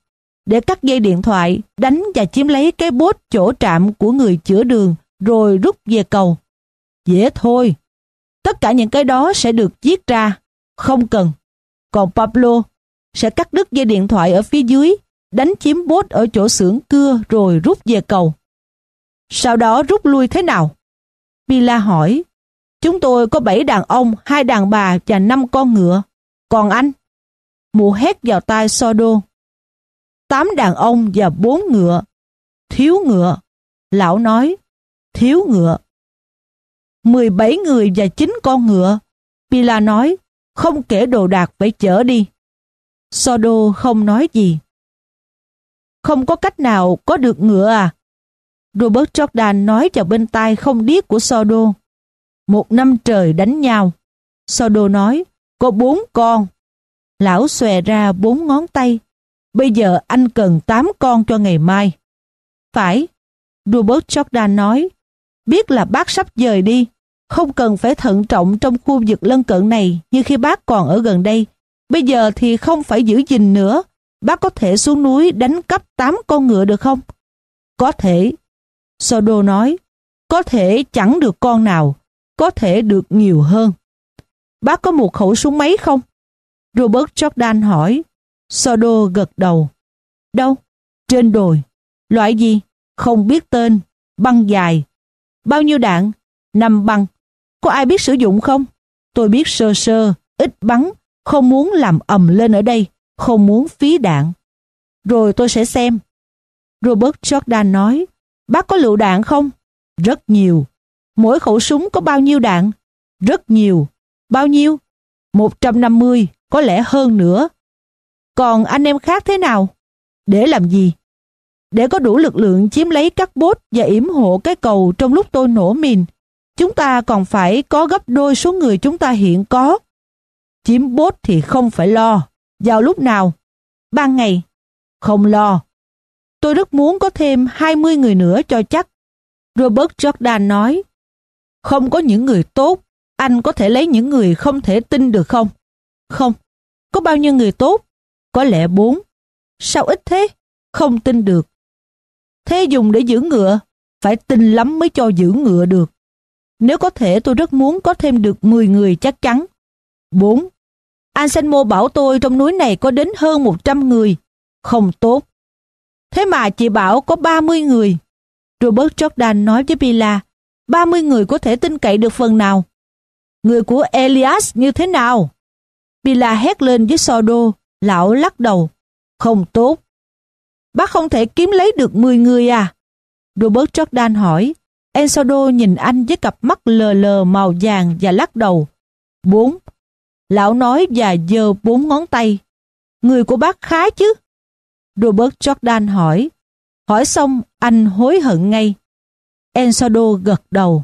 Để cắt dây điện thoại, đánh và chiếm lấy cái bốt chỗ trạm của người chữa đường rồi rút về cầu. Dễ thôi tất cả những cái đó sẽ được viết ra. Không cần. Còn Pablo sẽ cắt đứt dây điện thoại ở phía dưới, đánh chiếm bốt ở chỗ xưởng cưa rồi rút về cầu. Sau đó rút lui thế nào? Pila hỏi. Chúng tôi có bảy đàn ông, hai đàn bà và năm con ngựa. Còn anh? Mụ hét vào tai Sodo. Tám đàn ông và bốn ngựa. Thiếu ngựa. Lão nói, thiếu ngựa. 17 người và 9 con ngựa. Pila nói, không kể đồ đạc phải chở đi. Sodo không nói gì. Không có cách nào có được ngựa à? Robert Jordan nói vào bên tai không điếc của Sodo. Một năm trời đánh nhau. Sodo nói, có bốn con. Lão xòe ra bốn ngón tay. Bây giờ anh cần tám con cho ngày mai. Phải. Robert Jordan nói, biết là bác sắp dời đi, không cần phải thận trọng trong khu vực lân cận này như khi bác còn ở gần đây. Bây giờ thì không phải giữ gìn nữa, bác có thể xuống núi đánh cắp 8 con ngựa được không? Có thể. Sodo nói, có thể chẳng được con nào, có thể được nhiều hơn. Bác có một khẩu súng máy không? Robert Jordan hỏi. Sodo gật đầu. Đâu? Trên đồi. Loại gì? Không biết tên. Băng dài. Bao nhiêu đạn? Năm băng. Có ai biết sử dụng không? Tôi biết sơ sơ, ít bắn, không muốn làm ầm lên ở đây, không muốn phí đạn. Rồi tôi sẽ xem. Robert Jordan nói, bác có lựu đạn không? Rất nhiều. Mỗi khẩu súng có bao nhiêu đạn? Rất nhiều. Bao nhiêu? 150, có lẽ hơn nữa. Còn anh em khác thế nào? Để làm gì? để có đủ lực lượng chiếm lấy các bốt và yểm hộ cái cầu trong lúc tôi nổ mìn. Chúng ta còn phải có gấp đôi số người chúng ta hiện có. Chiếm bốt thì không phải lo. Vào lúc nào? Ban ngày. Không lo. Tôi rất muốn có thêm 20 người nữa cho chắc. Robert Jordan nói, không có những người tốt, anh có thể lấy những người không thể tin được không? Không. Có bao nhiêu người tốt? Có lẽ bốn. Sao ít thế? Không tin được. Thế dùng để giữ ngựa, phải tin lắm mới cho giữ ngựa được. Nếu có thể tôi rất muốn có thêm được 10 người chắc chắn. 4. Anselmo bảo tôi trong núi này có đến hơn 100 người. Không tốt. Thế mà chị bảo có 30 người. Robert Jordan nói với Pila, 30 người có thể tin cậy được phần nào. Người của Elias như thế nào? Pila hét lên với Sodo, lão lắc đầu. Không tốt. Bác không thể kiếm lấy được 10 người à? Robert Jordan hỏi. Ensado nhìn anh với cặp mắt lờ lờ màu vàng và lắc đầu. Bốn. Lão nói và giơ bốn ngón tay. Người của bác khá chứ? Robert Jordan hỏi. Hỏi xong, anh hối hận ngay. Ensado gật đầu.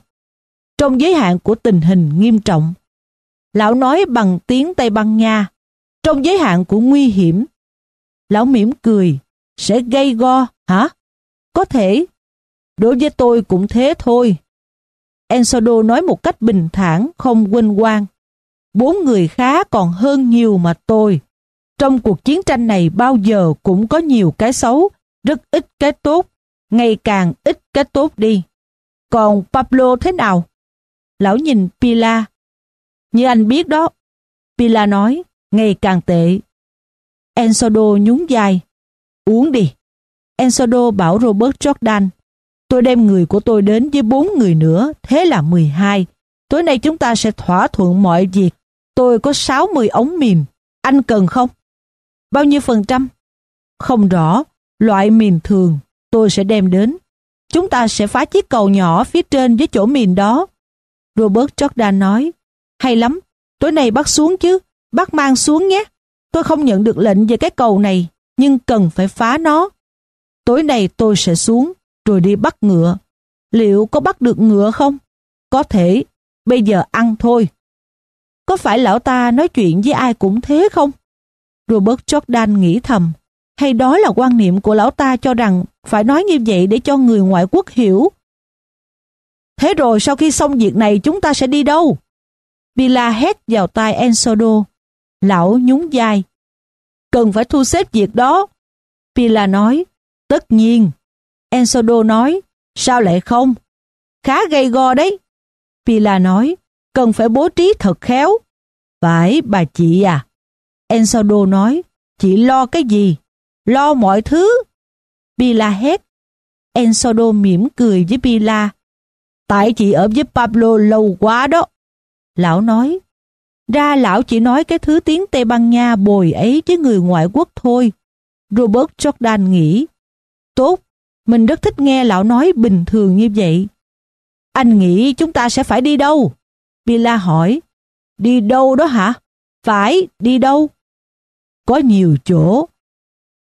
Trong giới hạn của tình hình nghiêm trọng. Lão nói bằng tiếng Tây Ban Nha. Trong giới hạn của nguy hiểm. Lão mỉm cười sẽ gây go hả? Có thể. Đối với tôi cũng thế thôi. Ensado nói một cách bình thản, không quên quang. Bốn người khá còn hơn nhiều mà tôi. Trong cuộc chiến tranh này bao giờ cũng có nhiều cái xấu, rất ít cái tốt, ngày càng ít cái tốt đi. Còn Pablo thế nào? Lão nhìn Pila. Như anh biết đó. Pila nói, ngày càng tệ. Ensado nhún dài, Uống đi. Ensodo bảo Robert Jordan, tôi đem người của tôi đến với bốn người nữa, thế là 12. Tối nay chúng ta sẽ thỏa thuận mọi việc. Tôi có 60 ống mìn. anh cần không? Bao nhiêu phần trăm? Không rõ, loại mìn thường tôi sẽ đem đến. Chúng ta sẽ phá chiếc cầu nhỏ phía trên với chỗ mìn đó. Robert Jordan nói, hay lắm, tối nay bắt xuống chứ, bắt mang xuống nhé. Tôi không nhận được lệnh về cái cầu này nhưng cần phải phá nó. Tối nay tôi sẽ xuống, rồi đi bắt ngựa. Liệu có bắt được ngựa không? Có thể, bây giờ ăn thôi. Có phải lão ta nói chuyện với ai cũng thế không? Robert Jordan nghĩ thầm, hay đó là quan niệm của lão ta cho rằng phải nói như vậy để cho người ngoại quốc hiểu. Thế rồi sau khi xong việc này chúng ta sẽ đi đâu? Bila hét vào tai Ensodo. Lão nhún vai, cần phải thu xếp việc đó. Pila nói, tất nhiên. Ensodo nói, sao lại không? Khá gây go đấy. Pila nói, cần phải bố trí thật khéo. Phải bà chị à? Ensodo nói, chị lo cái gì? Lo mọi thứ. Pila hét. Ensodo mỉm cười với Pila. Tại chị ở với Pablo lâu quá đó. Lão nói, ra lão chỉ nói cái thứ tiếng Tây Ban Nha bồi ấy với người ngoại quốc thôi. Robert Jordan nghĩ. Tốt, mình rất thích nghe lão nói bình thường như vậy. Anh nghĩ chúng ta sẽ phải đi đâu? Bila hỏi. Đi đâu đó hả? Phải, đi đâu? Có nhiều chỗ.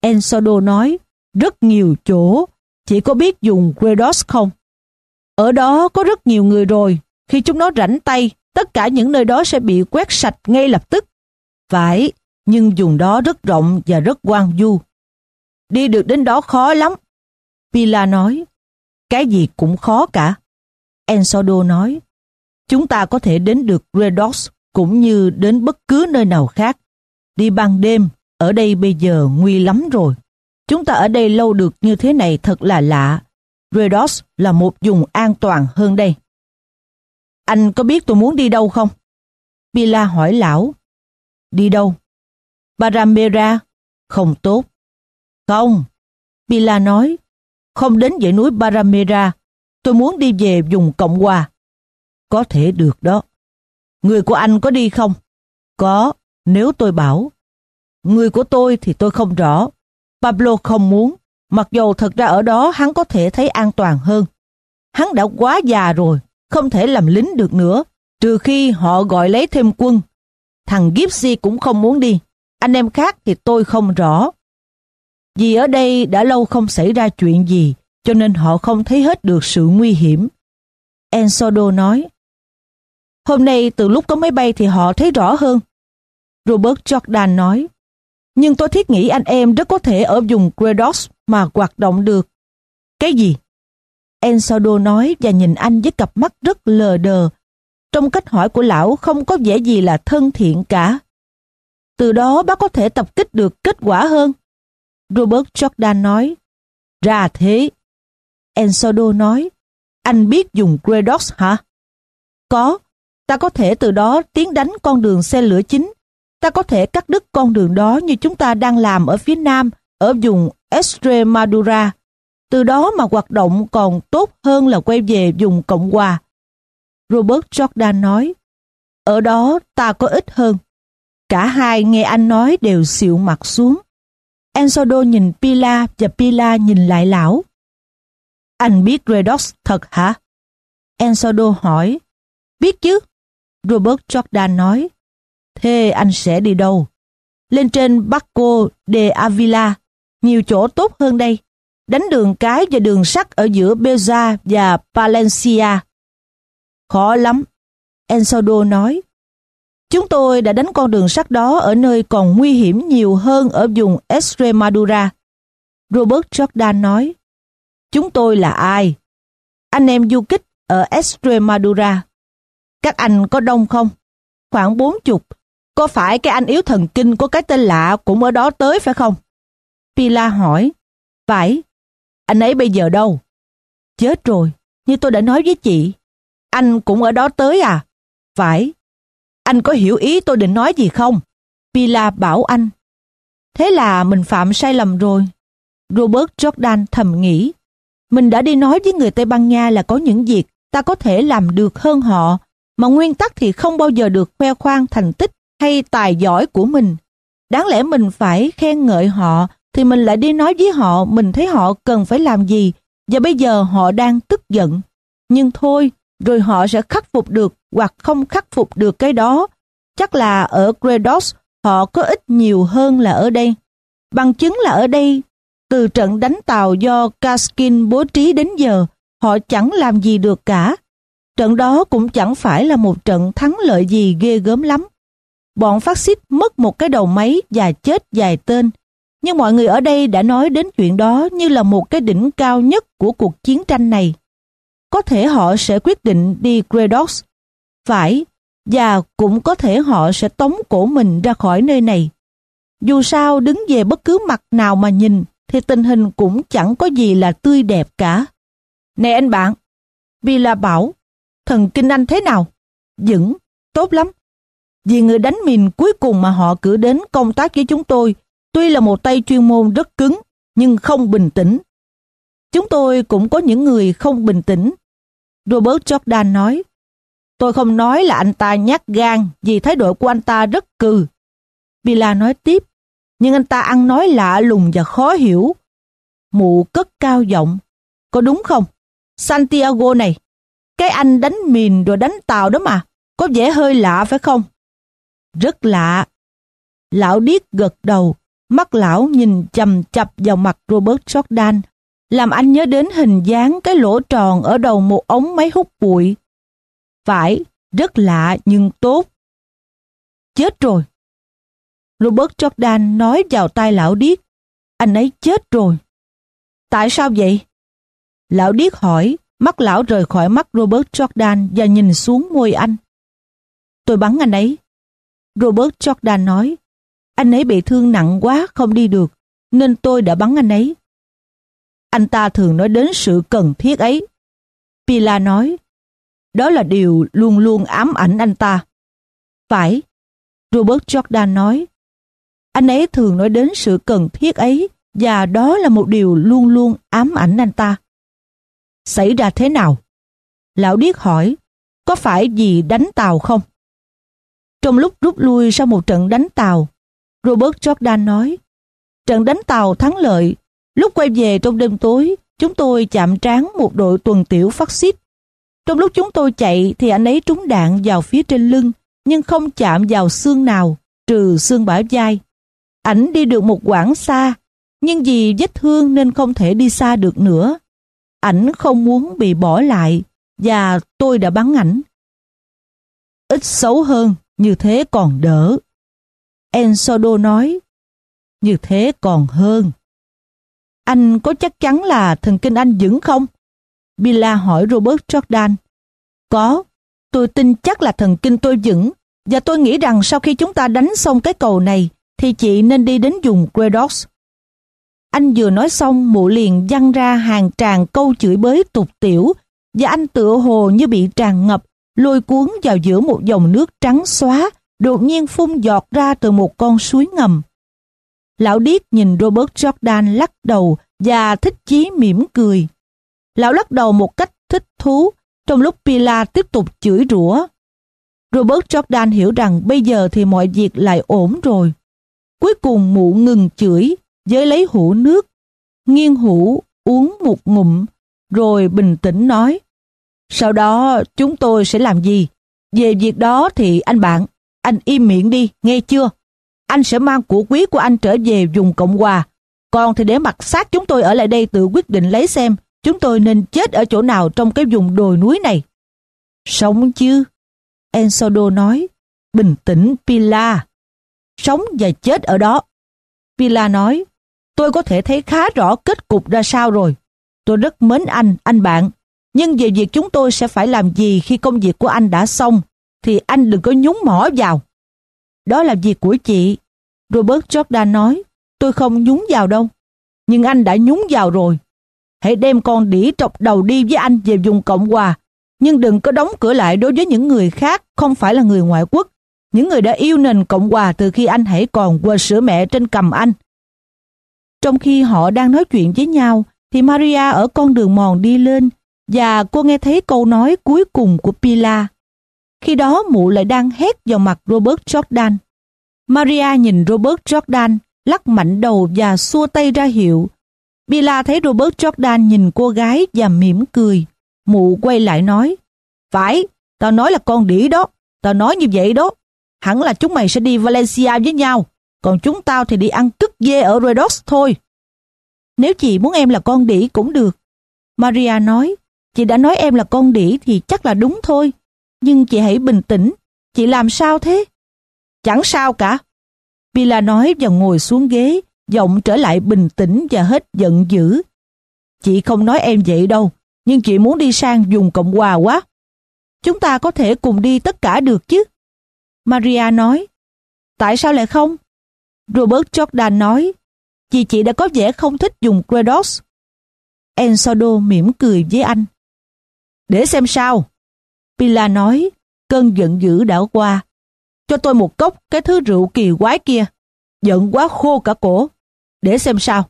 Ensodo nói, rất nhiều chỗ. Chỉ có biết dùng Quedos không? Ở đó có rất nhiều người rồi. Khi chúng nó rảnh tay, tất cả những nơi đó sẽ bị quét sạch ngay lập tức. Phải, nhưng vùng đó rất rộng và rất quang du. Đi được đến đó khó lắm. Pila nói, cái gì cũng khó cả. Ensodo nói, chúng ta có thể đến được Redox cũng như đến bất cứ nơi nào khác. Đi ban đêm, ở đây bây giờ nguy lắm rồi. Chúng ta ở đây lâu được như thế này thật là lạ. Redox là một vùng an toàn hơn đây. Anh có biết tôi muốn đi đâu không? Pila hỏi lão. Đi đâu? Baramera. Không tốt. Không. Pila nói. Không đến dãy núi Baramera. Tôi muốn đi về vùng Cộng Hòa. Có thể được đó. Người của anh có đi không? Có, nếu tôi bảo. Người của tôi thì tôi không rõ. Pablo không muốn, mặc dù thật ra ở đó hắn có thể thấy an toàn hơn. Hắn đã quá già rồi, không thể làm lính được nữa, trừ khi họ gọi lấy thêm quân. Thằng Gipsy cũng không muốn đi, anh em khác thì tôi không rõ. Vì ở đây đã lâu không xảy ra chuyện gì, cho nên họ không thấy hết được sự nguy hiểm. Ensodo nói, Hôm nay từ lúc có máy bay thì họ thấy rõ hơn. Robert Jordan nói, Nhưng tôi thiết nghĩ anh em rất có thể ở vùng Gredos mà hoạt động được. Cái gì? Ensaudo nói và nhìn anh với cặp mắt rất lờ đờ. Trong cách hỏi của lão không có vẻ gì là thân thiện cả. Từ đó bác có thể tập kích được kết quả hơn. Robert Jordan nói, ra thế. Ensaudo nói, anh biết dùng Gredox hả? Có, ta có thể từ đó tiến đánh con đường xe lửa chính. Ta có thể cắt đứt con đường đó như chúng ta đang làm ở phía nam, ở vùng Estremadura từ đó mà hoạt động còn tốt hơn là quay về dùng Cộng hòa. Robert Jordan nói, ở đó ta có ít hơn. Cả hai nghe anh nói đều xịu mặt xuống. Ensodo nhìn Pila và Pila nhìn lại lão. Anh biết Redox thật hả? Ensodo hỏi. Biết chứ. Robert Jordan nói. Thế anh sẽ đi đâu? Lên trên Baco de Avila. Nhiều chỗ tốt hơn đây đánh đường cái và đường sắt ở giữa Beza và Palencia. Khó lắm, Ensado nói. Chúng tôi đã đánh con đường sắt đó ở nơi còn nguy hiểm nhiều hơn ở vùng Extremadura. Robert Jordan nói. Chúng tôi là ai? Anh em du kích ở Extremadura. Các anh có đông không? Khoảng bốn chục. Có phải cái anh yếu thần kinh có cái tên lạ cũng ở đó tới phải không? Pila hỏi. Phải, anh ấy bây giờ đâu? Chết rồi, như tôi đã nói với chị. Anh cũng ở đó tới à? Phải. Anh có hiểu ý tôi định nói gì không? Pila bảo anh. Thế là mình phạm sai lầm rồi. Robert Jordan thầm nghĩ. Mình đã đi nói với người Tây Ban Nha là có những việc ta có thể làm được hơn họ, mà nguyên tắc thì không bao giờ được khoe khoang thành tích hay tài giỏi của mình. Đáng lẽ mình phải khen ngợi họ thì mình lại đi nói với họ mình thấy họ cần phải làm gì và bây giờ họ đang tức giận. Nhưng thôi, rồi họ sẽ khắc phục được hoặc không khắc phục được cái đó. Chắc là ở Gredos họ có ít nhiều hơn là ở đây. Bằng chứng là ở đây, từ trận đánh tàu do Kaskin bố trí đến giờ, họ chẳng làm gì được cả. Trận đó cũng chẳng phải là một trận thắng lợi gì ghê gớm lắm. Bọn phát xít mất một cái đầu máy và chết vài tên, nhưng mọi người ở đây đã nói đến chuyện đó như là một cái đỉnh cao nhất của cuộc chiến tranh này. Có thể họ sẽ quyết định đi Gredox. Phải, và cũng có thể họ sẽ tống cổ mình ra khỏi nơi này. Dù sao đứng về bất cứ mặt nào mà nhìn thì tình hình cũng chẳng có gì là tươi đẹp cả. Nè anh bạn, vì là bảo, thần kinh anh thế nào? Dững, tốt lắm. Vì người đánh mình cuối cùng mà họ cử đến công tác với chúng tôi Tuy là một tay chuyên môn rất cứng, nhưng không bình tĩnh. Chúng tôi cũng có những người không bình tĩnh. Robert Jordan nói, Tôi không nói là anh ta nhát gan vì thái độ của anh ta rất cừ. Bila nói tiếp, nhưng anh ta ăn nói lạ lùng và khó hiểu. Mụ cất cao giọng, có đúng không? Santiago này, cái anh đánh mìn rồi đánh tàu đó mà, có vẻ hơi lạ phải không? Rất lạ. Lão điếc gật đầu, Mắt lão nhìn chầm chập vào mặt Robert Jordan, làm anh nhớ đến hình dáng cái lỗ tròn ở đầu một ống máy hút bụi. Phải, rất lạ nhưng tốt. Chết rồi. Robert Jordan nói vào tai lão điếc. Anh ấy chết rồi. Tại sao vậy? Lão điếc hỏi, mắt lão rời khỏi mắt Robert Jordan và nhìn xuống môi anh. Tôi bắn anh ấy. Robert Jordan nói, anh ấy bị thương nặng quá không đi được, nên tôi đã bắn anh ấy. Anh ta thường nói đến sự cần thiết ấy. Pila nói, đó là điều luôn luôn ám ảnh anh ta. Phải, Robert Jordan nói, anh ấy thường nói đến sự cần thiết ấy và đó là một điều luôn luôn ám ảnh anh ta. Xảy ra thế nào? Lão Điếc hỏi, có phải gì đánh tàu không? Trong lúc rút lui sau một trận đánh tàu, Robert Jordan nói. Trận đánh tàu thắng lợi. Lúc quay về trong đêm tối, chúng tôi chạm trán một đội tuần tiểu phát xít. Trong lúc chúng tôi chạy thì anh ấy trúng đạn vào phía trên lưng, nhưng không chạm vào xương nào, trừ xương bả vai. Ảnh đi được một quãng xa, nhưng vì vết thương nên không thể đi xa được nữa. Ảnh không muốn bị bỏ lại, và tôi đã bắn ảnh. Ít xấu hơn, như thế còn đỡ. Ensodo nói. Như thế còn hơn. Anh có chắc chắn là thần kinh anh vững không? Bila hỏi Robert Jordan. Có, tôi tin chắc là thần kinh tôi vững và tôi nghĩ rằng sau khi chúng ta đánh xong cái cầu này thì chị nên đi đến vùng Credox. Anh vừa nói xong mụ liền văng ra hàng tràn câu chửi bới tục tiểu và anh tựa hồ như bị tràn ngập lôi cuốn vào giữa một dòng nước trắng xóa đột nhiên phun giọt ra từ một con suối ngầm. Lão điếc nhìn Robert Jordan lắc đầu và thích chí mỉm cười. Lão lắc đầu một cách thích thú trong lúc Pila tiếp tục chửi rủa. Robert Jordan hiểu rằng bây giờ thì mọi việc lại ổn rồi. Cuối cùng mụ ngừng chửi, với lấy hũ nước, nghiêng hũ uống một ngụm, rồi bình tĩnh nói. Sau đó chúng tôi sẽ làm gì? Về việc đó thì anh bạn, anh im miệng đi, nghe chưa? Anh sẽ mang của quý của anh trở về dùng Cộng Hòa. Còn thì để mặt sát chúng tôi ở lại đây tự quyết định lấy xem chúng tôi nên chết ở chỗ nào trong cái vùng đồi núi này. Sống chứ? Ensodo nói. Bình tĩnh Pila. Sống và chết ở đó. Pila nói. Tôi có thể thấy khá rõ kết cục ra sao rồi. Tôi rất mến anh, anh bạn. Nhưng về việc chúng tôi sẽ phải làm gì khi công việc của anh đã xong thì anh đừng có nhúng mỏ vào. Đó là việc của chị. Robert Jordan nói, tôi không nhúng vào đâu. Nhưng anh đã nhúng vào rồi. Hãy đem con đĩ trọc đầu đi với anh về vùng Cộng Hòa. Nhưng đừng có đóng cửa lại đối với những người khác không phải là người ngoại quốc. Những người đã yêu nền Cộng Hòa từ khi anh hãy còn quơ sữa mẹ trên cầm anh. Trong khi họ đang nói chuyện với nhau, thì Maria ở con đường mòn đi lên và cô nghe thấy câu nói cuối cùng của Pila. Khi đó mụ lại đang hét vào mặt Robert Jordan. Maria nhìn Robert Jordan, lắc mạnh đầu và xua tay ra hiệu. Bila thấy Robert Jordan nhìn cô gái và mỉm cười. Mụ quay lại nói, Phải, tao nói là con đĩ đó, tao nói như vậy đó. Hẳn là chúng mày sẽ đi Valencia với nhau, còn chúng tao thì đi ăn cứt dê ở Redox thôi. Nếu chị muốn em là con đĩ cũng được. Maria nói, chị đã nói em là con đĩ thì chắc là đúng thôi. Nhưng chị hãy bình tĩnh, chị làm sao thế? Chẳng sao cả. Bila nói và ngồi xuống ghế, giọng trở lại bình tĩnh và hết giận dữ. Chị không nói em vậy đâu, nhưng chị muốn đi sang dùng Cộng Hòa quá. Chúng ta có thể cùng đi tất cả được chứ? Maria nói, tại sao lại không? Robert Jordan nói, vì chị đã có vẻ không thích dùng Credos. Ensado mỉm cười với anh. Để xem sao, Pila nói, cơn giận dữ đã qua. Cho tôi một cốc cái thứ rượu kỳ quái kia. Giận quá khô cả cổ. Để xem sao.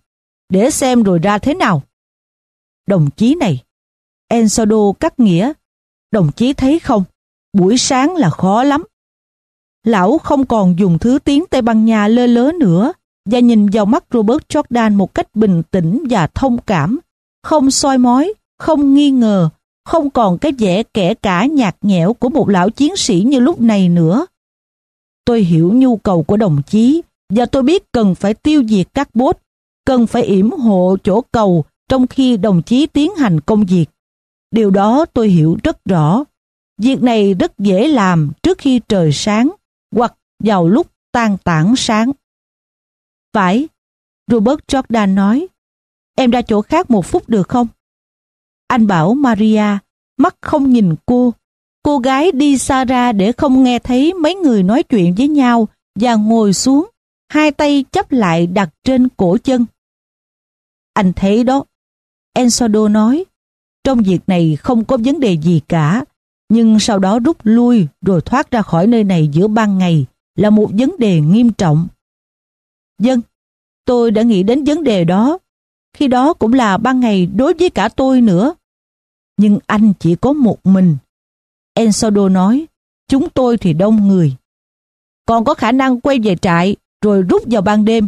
Để xem rồi ra thế nào. Đồng chí này. Ensado cắt nghĩa. Đồng chí thấy không? Buổi sáng là khó lắm. Lão không còn dùng thứ tiếng Tây Ban Nha lơ lớ nữa và nhìn vào mắt Robert Jordan một cách bình tĩnh và thông cảm, không soi mói, không nghi ngờ, không còn cái vẻ kẻ cả nhạt nhẽo của một lão chiến sĩ như lúc này nữa. Tôi hiểu nhu cầu của đồng chí và tôi biết cần phải tiêu diệt các bốt, cần phải yểm hộ chỗ cầu trong khi đồng chí tiến hành công việc. Điều đó tôi hiểu rất rõ. Việc này rất dễ làm trước khi trời sáng hoặc vào lúc tan tảng sáng. Phải, Robert Jordan nói, em ra chỗ khác một phút được không? Anh bảo Maria, mắt không nhìn cô. Cô gái đi xa ra để không nghe thấy mấy người nói chuyện với nhau và ngồi xuống, hai tay chấp lại đặt trên cổ chân. Anh thấy đó, Ensado nói, trong việc này không có vấn đề gì cả, nhưng sau đó rút lui rồi thoát ra khỏi nơi này giữa ban ngày là một vấn đề nghiêm trọng. Dân, vâng, tôi đã nghĩ đến vấn đề đó, khi đó cũng là ban ngày đối với cả tôi nữa nhưng anh chỉ có một mình. Ensodor nói, chúng tôi thì đông người. Còn có khả năng quay về trại rồi rút vào ban đêm.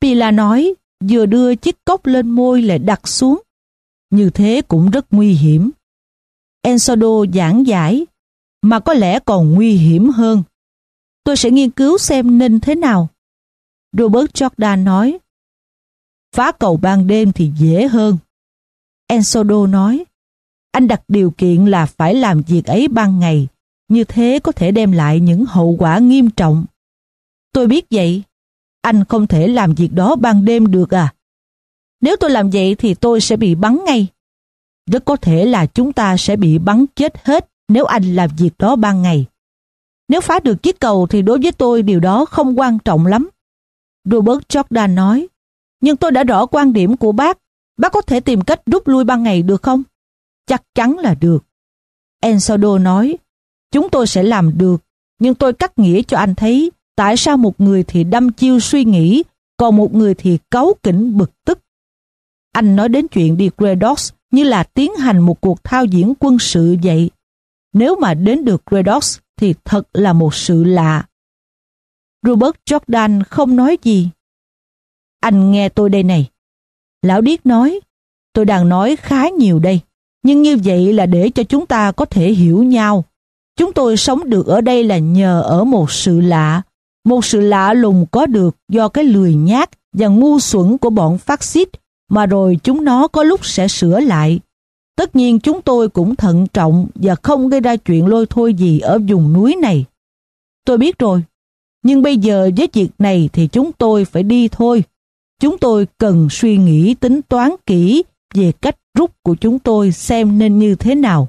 Pila nói, vừa đưa chiếc cốc lên môi lại đặt xuống. Như thế cũng rất nguy hiểm. Ensodor giảng giải, mà có lẽ còn nguy hiểm hơn. Tôi sẽ nghiên cứu xem nên thế nào. Robert Jordan nói, phá cầu ban đêm thì dễ hơn. Ensodo nói, anh đặt điều kiện là phải làm việc ấy ban ngày, như thế có thể đem lại những hậu quả nghiêm trọng. Tôi biết vậy, anh không thể làm việc đó ban đêm được à? Nếu tôi làm vậy thì tôi sẽ bị bắn ngay. Rất có thể là chúng ta sẽ bị bắn chết hết nếu anh làm việc đó ban ngày. Nếu phá được chiếc cầu thì đối với tôi điều đó không quan trọng lắm. Robert Jordan nói, nhưng tôi đã rõ quan điểm của bác. Bác có thể tìm cách rút lui ban ngày được không? chắc chắn là được. Ensado nói, chúng tôi sẽ làm được, nhưng tôi cắt nghĩa cho anh thấy tại sao một người thì đâm chiêu suy nghĩ, còn một người thì cáu kỉnh bực tức. Anh nói đến chuyện đi Gredos như là tiến hành một cuộc thao diễn quân sự vậy. Nếu mà đến được Gredos thì thật là một sự lạ. Robert Jordan không nói gì. Anh nghe tôi đây này. Lão Điếc nói, tôi đang nói khá nhiều đây. Nhưng như vậy là để cho chúng ta có thể hiểu nhau. Chúng tôi sống được ở đây là nhờ ở một sự lạ. Một sự lạ lùng có được do cái lười nhát và ngu xuẩn của bọn phát xít mà rồi chúng nó có lúc sẽ sửa lại. Tất nhiên chúng tôi cũng thận trọng và không gây ra chuyện lôi thôi gì ở vùng núi này. Tôi biết rồi, nhưng bây giờ với việc này thì chúng tôi phải đi thôi. Chúng tôi cần suy nghĩ tính toán kỹ về cách rút của chúng tôi xem nên như thế nào.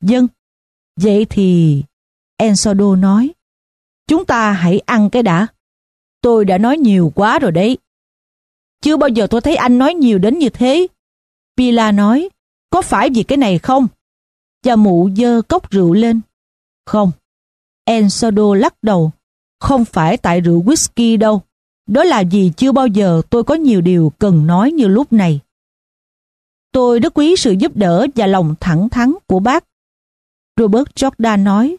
Dân, vâng, vậy thì... Ensodo nói, chúng ta hãy ăn cái đã. Tôi đã nói nhiều quá rồi đấy. Chưa bao giờ tôi thấy anh nói nhiều đến như thế. Pila nói, có phải vì cái này không? Cha mụ dơ cốc rượu lên. Không. Ensodo lắc đầu. Không phải tại rượu whisky đâu. Đó là vì chưa bao giờ tôi có nhiều điều cần nói như lúc này. Tôi rất quý sự giúp đỡ và lòng thẳng thắn của bác. Robert Jordan nói,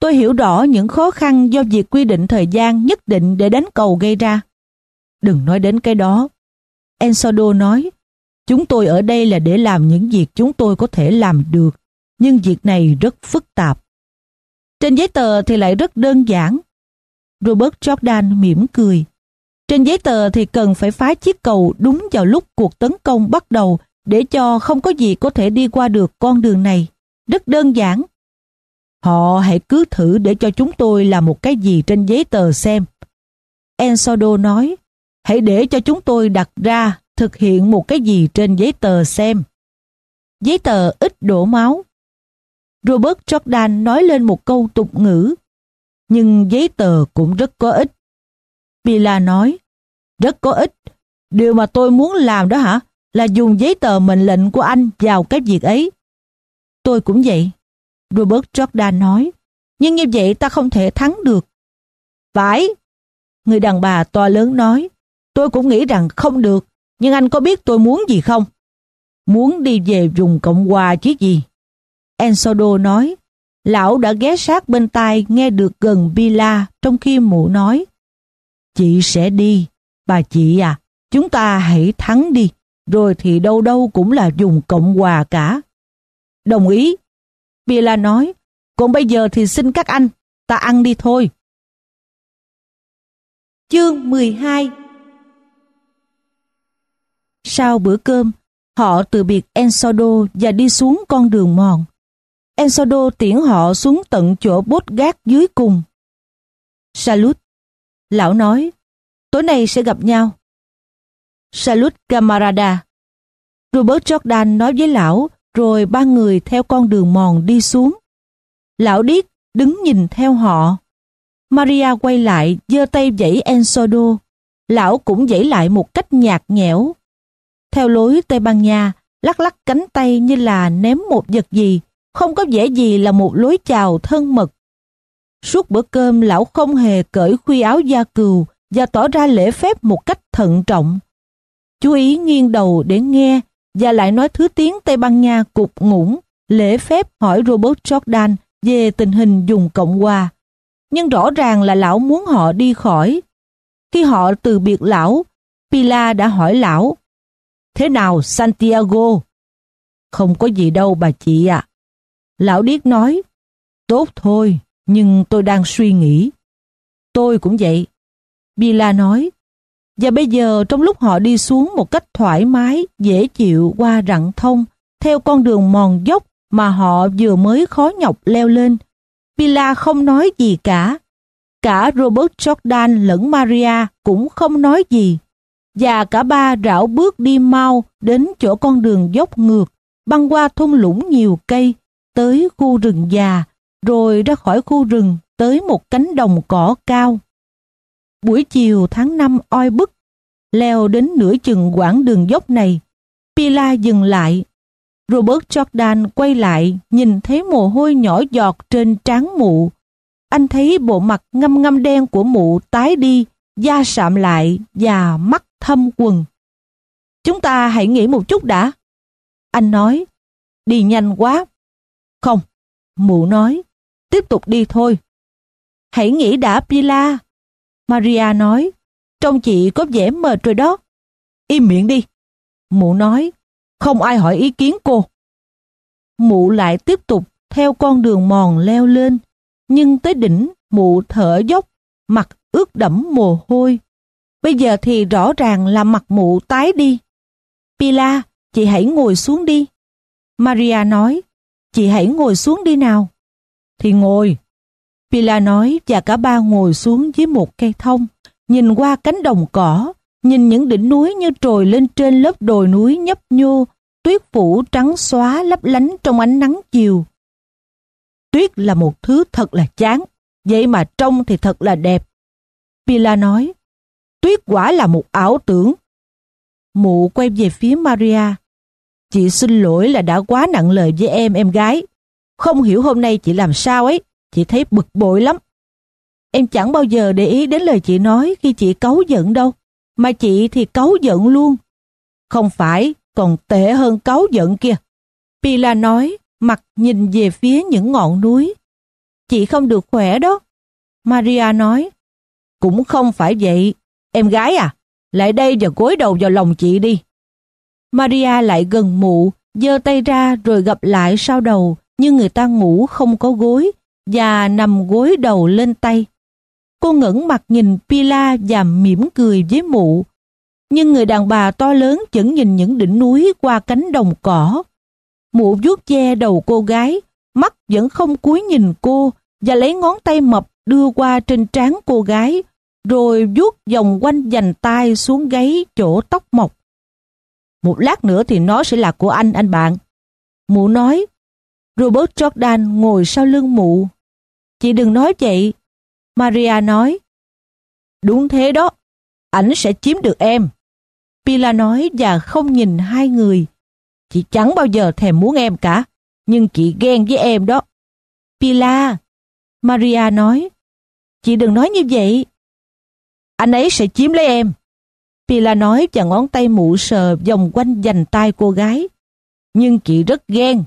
tôi hiểu rõ những khó khăn do việc quy định thời gian nhất định để đánh cầu gây ra. Đừng nói đến cái đó. Ensodo nói, chúng tôi ở đây là để làm những việc chúng tôi có thể làm được, nhưng việc này rất phức tạp. Trên giấy tờ thì lại rất đơn giản. Robert Jordan mỉm cười. Trên giấy tờ thì cần phải phá chiếc cầu đúng vào lúc cuộc tấn công bắt đầu để cho không có gì có thể đi qua được con đường này. Rất đơn giản. Họ hãy cứ thử để cho chúng tôi làm một cái gì trên giấy tờ xem. Ensodo nói, hãy để cho chúng tôi đặt ra thực hiện một cái gì trên giấy tờ xem. Giấy tờ ít đổ máu. Robert Jordan nói lên một câu tục ngữ, nhưng giấy tờ cũng rất có ích. Pila nói, rất có ích, điều mà tôi muốn làm đó hả? là dùng giấy tờ mệnh lệnh của anh vào cái việc ấy. Tôi cũng vậy, Robert Jordan nói. Nhưng như vậy ta không thể thắng được. Phải, người đàn bà to lớn nói. Tôi cũng nghĩ rằng không được, nhưng anh có biết tôi muốn gì không? Muốn đi về dùng Cộng Hòa chứ gì? Ensodo nói. Lão đã ghé sát bên tai nghe được gần Bila trong khi mụ nói. Chị sẽ đi, bà chị à, chúng ta hãy thắng đi rồi thì đâu đâu cũng là dùng Cộng Hòa cả. Đồng ý. Bia nói, còn bây giờ thì xin các anh, ta ăn đi thôi. Chương 12 Sau bữa cơm, họ từ biệt Ensodo và đi xuống con đường mòn. Ensodo tiễn họ xuống tận chỗ bốt gác dưới cùng. Salut. Lão nói, tối nay sẽ gặp nhau. Salut Camarada. Robert Jordan nói với lão, rồi ba người theo con đường mòn đi xuống. Lão điếc đứng nhìn theo họ. Maria quay lại, giơ tay vẫy Ensodo. Lão cũng vẫy lại một cách nhạt nhẽo. Theo lối Tây Ban Nha, lắc lắc cánh tay như là ném một vật gì, không có vẻ gì là một lối chào thân mật. Suốt bữa cơm lão không hề cởi khuy áo da cừu và tỏ ra lễ phép một cách thận trọng chú ý nghiêng đầu để nghe và lại nói thứ tiếng Tây Ban Nha cục ngủng, lễ phép hỏi Robert Jordan về tình hình dùng Cộng hòa. Nhưng rõ ràng là lão muốn họ đi khỏi. Khi họ từ biệt lão, Pila đã hỏi lão, Thế nào Santiago? Không có gì đâu bà chị ạ. Lão Điếc nói, Tốt thôi, nhưng tôi đang suy nghĩ. Tôi cũng vậy. Pila nói, và bây giờ trong lúc họ đi xuống một cách thoải mái, dễ chịu qua rặng thông, theo con đường mòn dốc mà họ vừa mới khó nhọc leo lên, Pila không nói gì cả. Cả Robert Jordan lẫn Maria cũng không nói gì. Và cả ba rảo bước đi mau đến chỗ con đường dốc ngược, băng qua thung lũng nhiều cây, tới khu rừng già, rồi ra khỏi khu rừng tới một cánh đồng cỏ cao buổi chiều tháng 5 oi bức, leo đến nửa chừng quãng đường dốc này. Pila dừng lại. Robert Jordan quay lại, nhìn thấy mồ hôi nhỏ giọt trên trán mụ. Anh thấy bộ mặt ngâm ngâm đen của mụ tái đi, da sạm lại và mắt thâm quần. Chúng ta hãy nghỉ một chút đã. Anh nói, đi nhanh quá. Không, mụ nói, tiếp tục đi thôi. Hãy nghỉ đã Pila, Maria nói, trông chị có vẻ mệt rồi đó. Im miệng đi. Mụ nói, không ai hỏi ý kiến cô. Mụ lại tiếp tục theo con đường mòn leo lên, nhưng tới đỉnh mụ thở dốc, mặt ướt đẫm mồ hôi. Bây giờ thì rõ ràng là mặt mụ tái đi. Pila, chị hãy ngồi xuống đi. Maria nói, chị hãy ngồi xuống đi nào. Thì ngồi, Pila nói và cả ba ngồi xuống dưới một cây thông, nhìn qua cánh đồng cỏ, nhìn những đỉnh núi như trồi lên trên lớp đồi núi nhấp nhô, tuyết phủ trắng xóa lấp lánh trong ánh nắng chiều. Tuyết là một thứ thật là chán, vậy mà trông thì thật là đẹp. Pila nói, tuyết quả là một ảo tưởng. Mụ quay về phía Maria. Chị xin lỗi là đã quá nặng lời với em, em gái. Không hiểu hôm nay chị làm sao ấy. Chị thấy bực bội lắm. Em chẳng bao giờ để ý đến lời chị nói khi chị cáu giận đâu. Mà chị thì cáu giận luôn. Không phải, còn tệ hơn cáu giận kia. Pila nói, mặt nhìn về phía những ngọn núi. Chị không được khỏe đó. Maria nói, cũng không phải vậy. Em gái à, lại đây và gối đầu vào lòng chị đi. Maria lại gần mụ, giơ tay ra rồi gặp lại sau đầu, nhưng người ta ngủ không có gối, và nằm gối đầu lên tay. Cô ngẩng mặt nhìn Pila và mỉm cười với mụ. Nhưng người đàn bà to lớn vẫn nhìn những đỉnh núi qua cánh đồng cỏ. Mụ vuốt che đầu cô gái, mắt vẫn không cúi nhìn cô và lấy ngón tay mập đưa qua trên trán cô gái, rồi vuốt vòng quanh dành tay xuống gáy chỗ tóc mọc. Một lát nữa thì nó sẽ là của anh, anh bạn. Mụ nói, Robert Jordan ngồi sau lưng mụ. Chị đừng nói vậy. Maria nói. Đúng thế đó. Ảnh sẽ chiếm được em. Pila nói và không nhìn hai người. Chị chẳng bao giờ thèm muốn em cả. Nhưng chị ghen với em đó. Pila. Maria nói. Chị đừng nói như vậy. Anh ấy sẽ chiếm lấy em. Pila nói và ngón tay mụ sờ vòng quanh dành tay cô gái. Nhưng chị rất ghen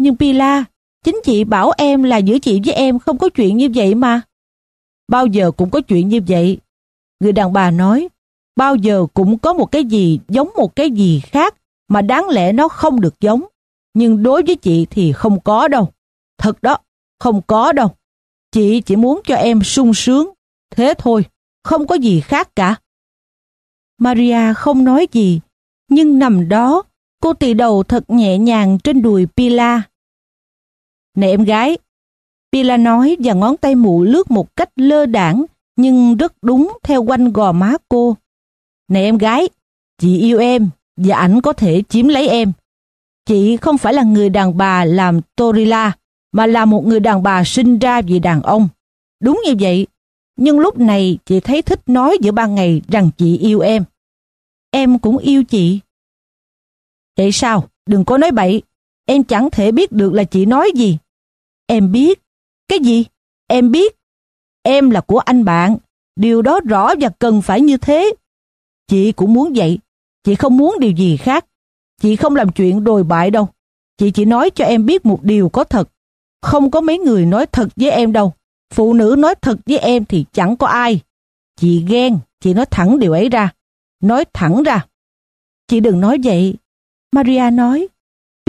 nhưng Pila, chính chị bảo em là giữa chị với em không có chuyện như vậy mà. Bao giờ cũng có chuyện như vậy. Người đàn bà nói, bao giờ cũng có một cái gì giống một cái gì khác mà đáng lẽ nó không được giống. Nhưng đối với chị thì không có đâu. Thật đó, không có đâu. Chị chỉ muốn cho em sung sướng. Thế thôi, không có gì khác cả. Maria không nói gì, nhưng nằm đó, cô tì đầu thật nhẹ nhàng trên đùi Pila nè em gái! Pila nói và ngón tay mụ lướt một cách lơ đảng nhưng rất đúng theo quanh gò má cô. nè em gái! Chị yêu em và ảnh có thể chiếm lấy em. Chị không phải là người đàn bà làm Torila mà là một người đàn bà sinh ra vì đàn ông. Đúng như vậy, nhưng lúc này chị thấy thích nói giữa ban ngày rằng chị yêu em. Em cũng yêu chị. Vậy sao? Đừng có nói bậy em chẳng thể biết được là chị nói gì. Em biết. Cái gì? Em biết. Em là của anh bạn. Điều đó rõ và cần phải như thế. Chị cũng muốn vậy. Chị không muốn điều gì khác. Chị không làm chuyện đồi bại đâu. Chị chỉ nói cho em biết một điều có thật. Không có mấy người nói thật với em đâu. Phụ nữ nói thật với em thì chẳng có ai. Chị ghen, chị nói thẳng điều ấy ra. Nói thẳng ra. Chị đừng nói vậy. Maria nói,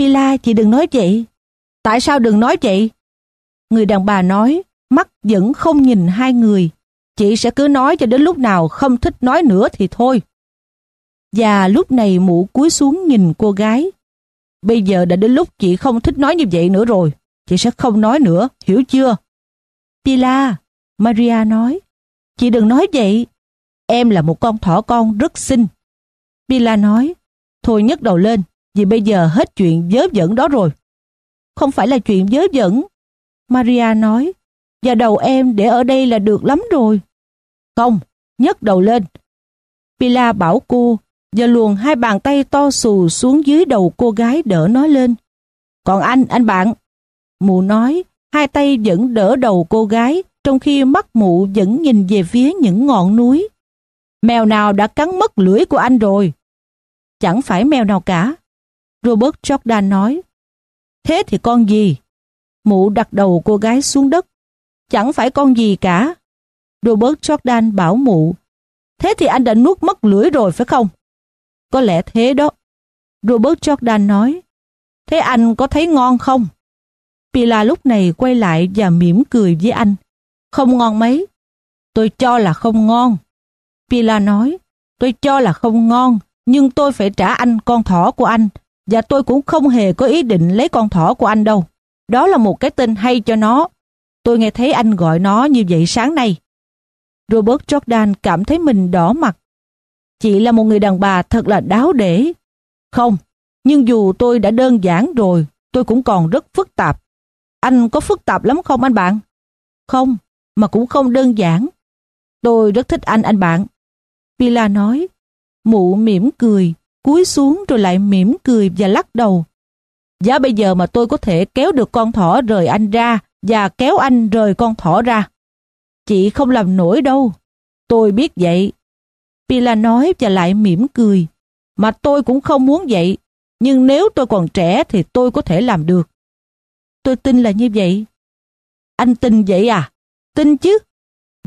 Pila chị đừng nói vậy. Tại sao đừng nói vậy? Người đàn bà nói, mắt vẫn không nhìn hai người. Chị sẽ cứ nói cho đến lúc nào không thích nói nữa thì thôi. Và lúc này mũ cúi xuống nhìn cô gái. Bây giờ đã đến lúc chị không thích nói như vậy nữa rồi. Chị sẽ không nói nữa, hiểu chưa? Pila, Maria nói. Chị đừng nói vậy. Em là một con thỏ con rất xinh. Pila nói. Thôi nhấc đầu lên, vì bây giờ hết chuyện dớ dẫn đó rồi. Không phải là chuyện dớ dẫn. Maria nói, và đầu em để ở đây là được lắm rồi. Không, nhấc đầu lên. Pila bảo cô, và luồn hai bàn tay to xù xuống dưới đầu cô gái đỡ nó lên. Còn anh, anh bạn. Mụ nói, hai tay vẫn đỡ đầu cô gái, trong khi mắt mụ vẫn nhìn về phía những ngọn núi. Mèo nào đã cắn mất lưỡi của anh rồi? Chẳng phải mèo nào cả. Robert Jordan nói. Thế thì con gì? Mụ đặt đầu cô gái xuống đất. Chẳng phải con gì cả. Robert Jordan bảo mụ. Thế thì anh đã nuốt mất lưỡi rồi phải không? Có lẽ thế đó. Robert Jordan nói. Thế anh có thấy ngon không? Pila lúc này quay lại và mỉm cười với anh. Không ngon mấy. Tôi cho là không ngon. Pila nói. Tôi cho là không ngon, nhưng tôi phải trả anh con thỏ của anh và tôi cũng không hề có ý định lấy con thỏ của anh đâu. Đó là một cái tên hay cho nó. Tôi nghe thấy anh gọi nó như vậy sáng nay. Robert Jordan cảm thấy mình đỏ mặt. Chị là một người đàn bà thật là đáo để. Không, nhưng dù tôi đã đơn giản rồi, tôi cũng còn rất phức tạp. Anh có phức tạp lắm không anh bạn? Không, mà cũng không đơn giản. Tôi rất thích anh anh bạn. Pila nói, mụ mỉm cười, cúi xuống rồi lại mỉm cười và lắc đầu. Giá bây giờ mà tôi có thể kéo được con thỏ rời anh ra và kéo anh rời con thỏ ra. Chị không làm nổi đâu. Tôi biết vậy. Pila nói và lại mỉm cười. Mà tôi cũng không muốn vậy. Nhưng nếu tôi còn trẻ thì tôi có thể làm được. Tôi tin là như vậy. Anh tin vậy à? Tin chứ.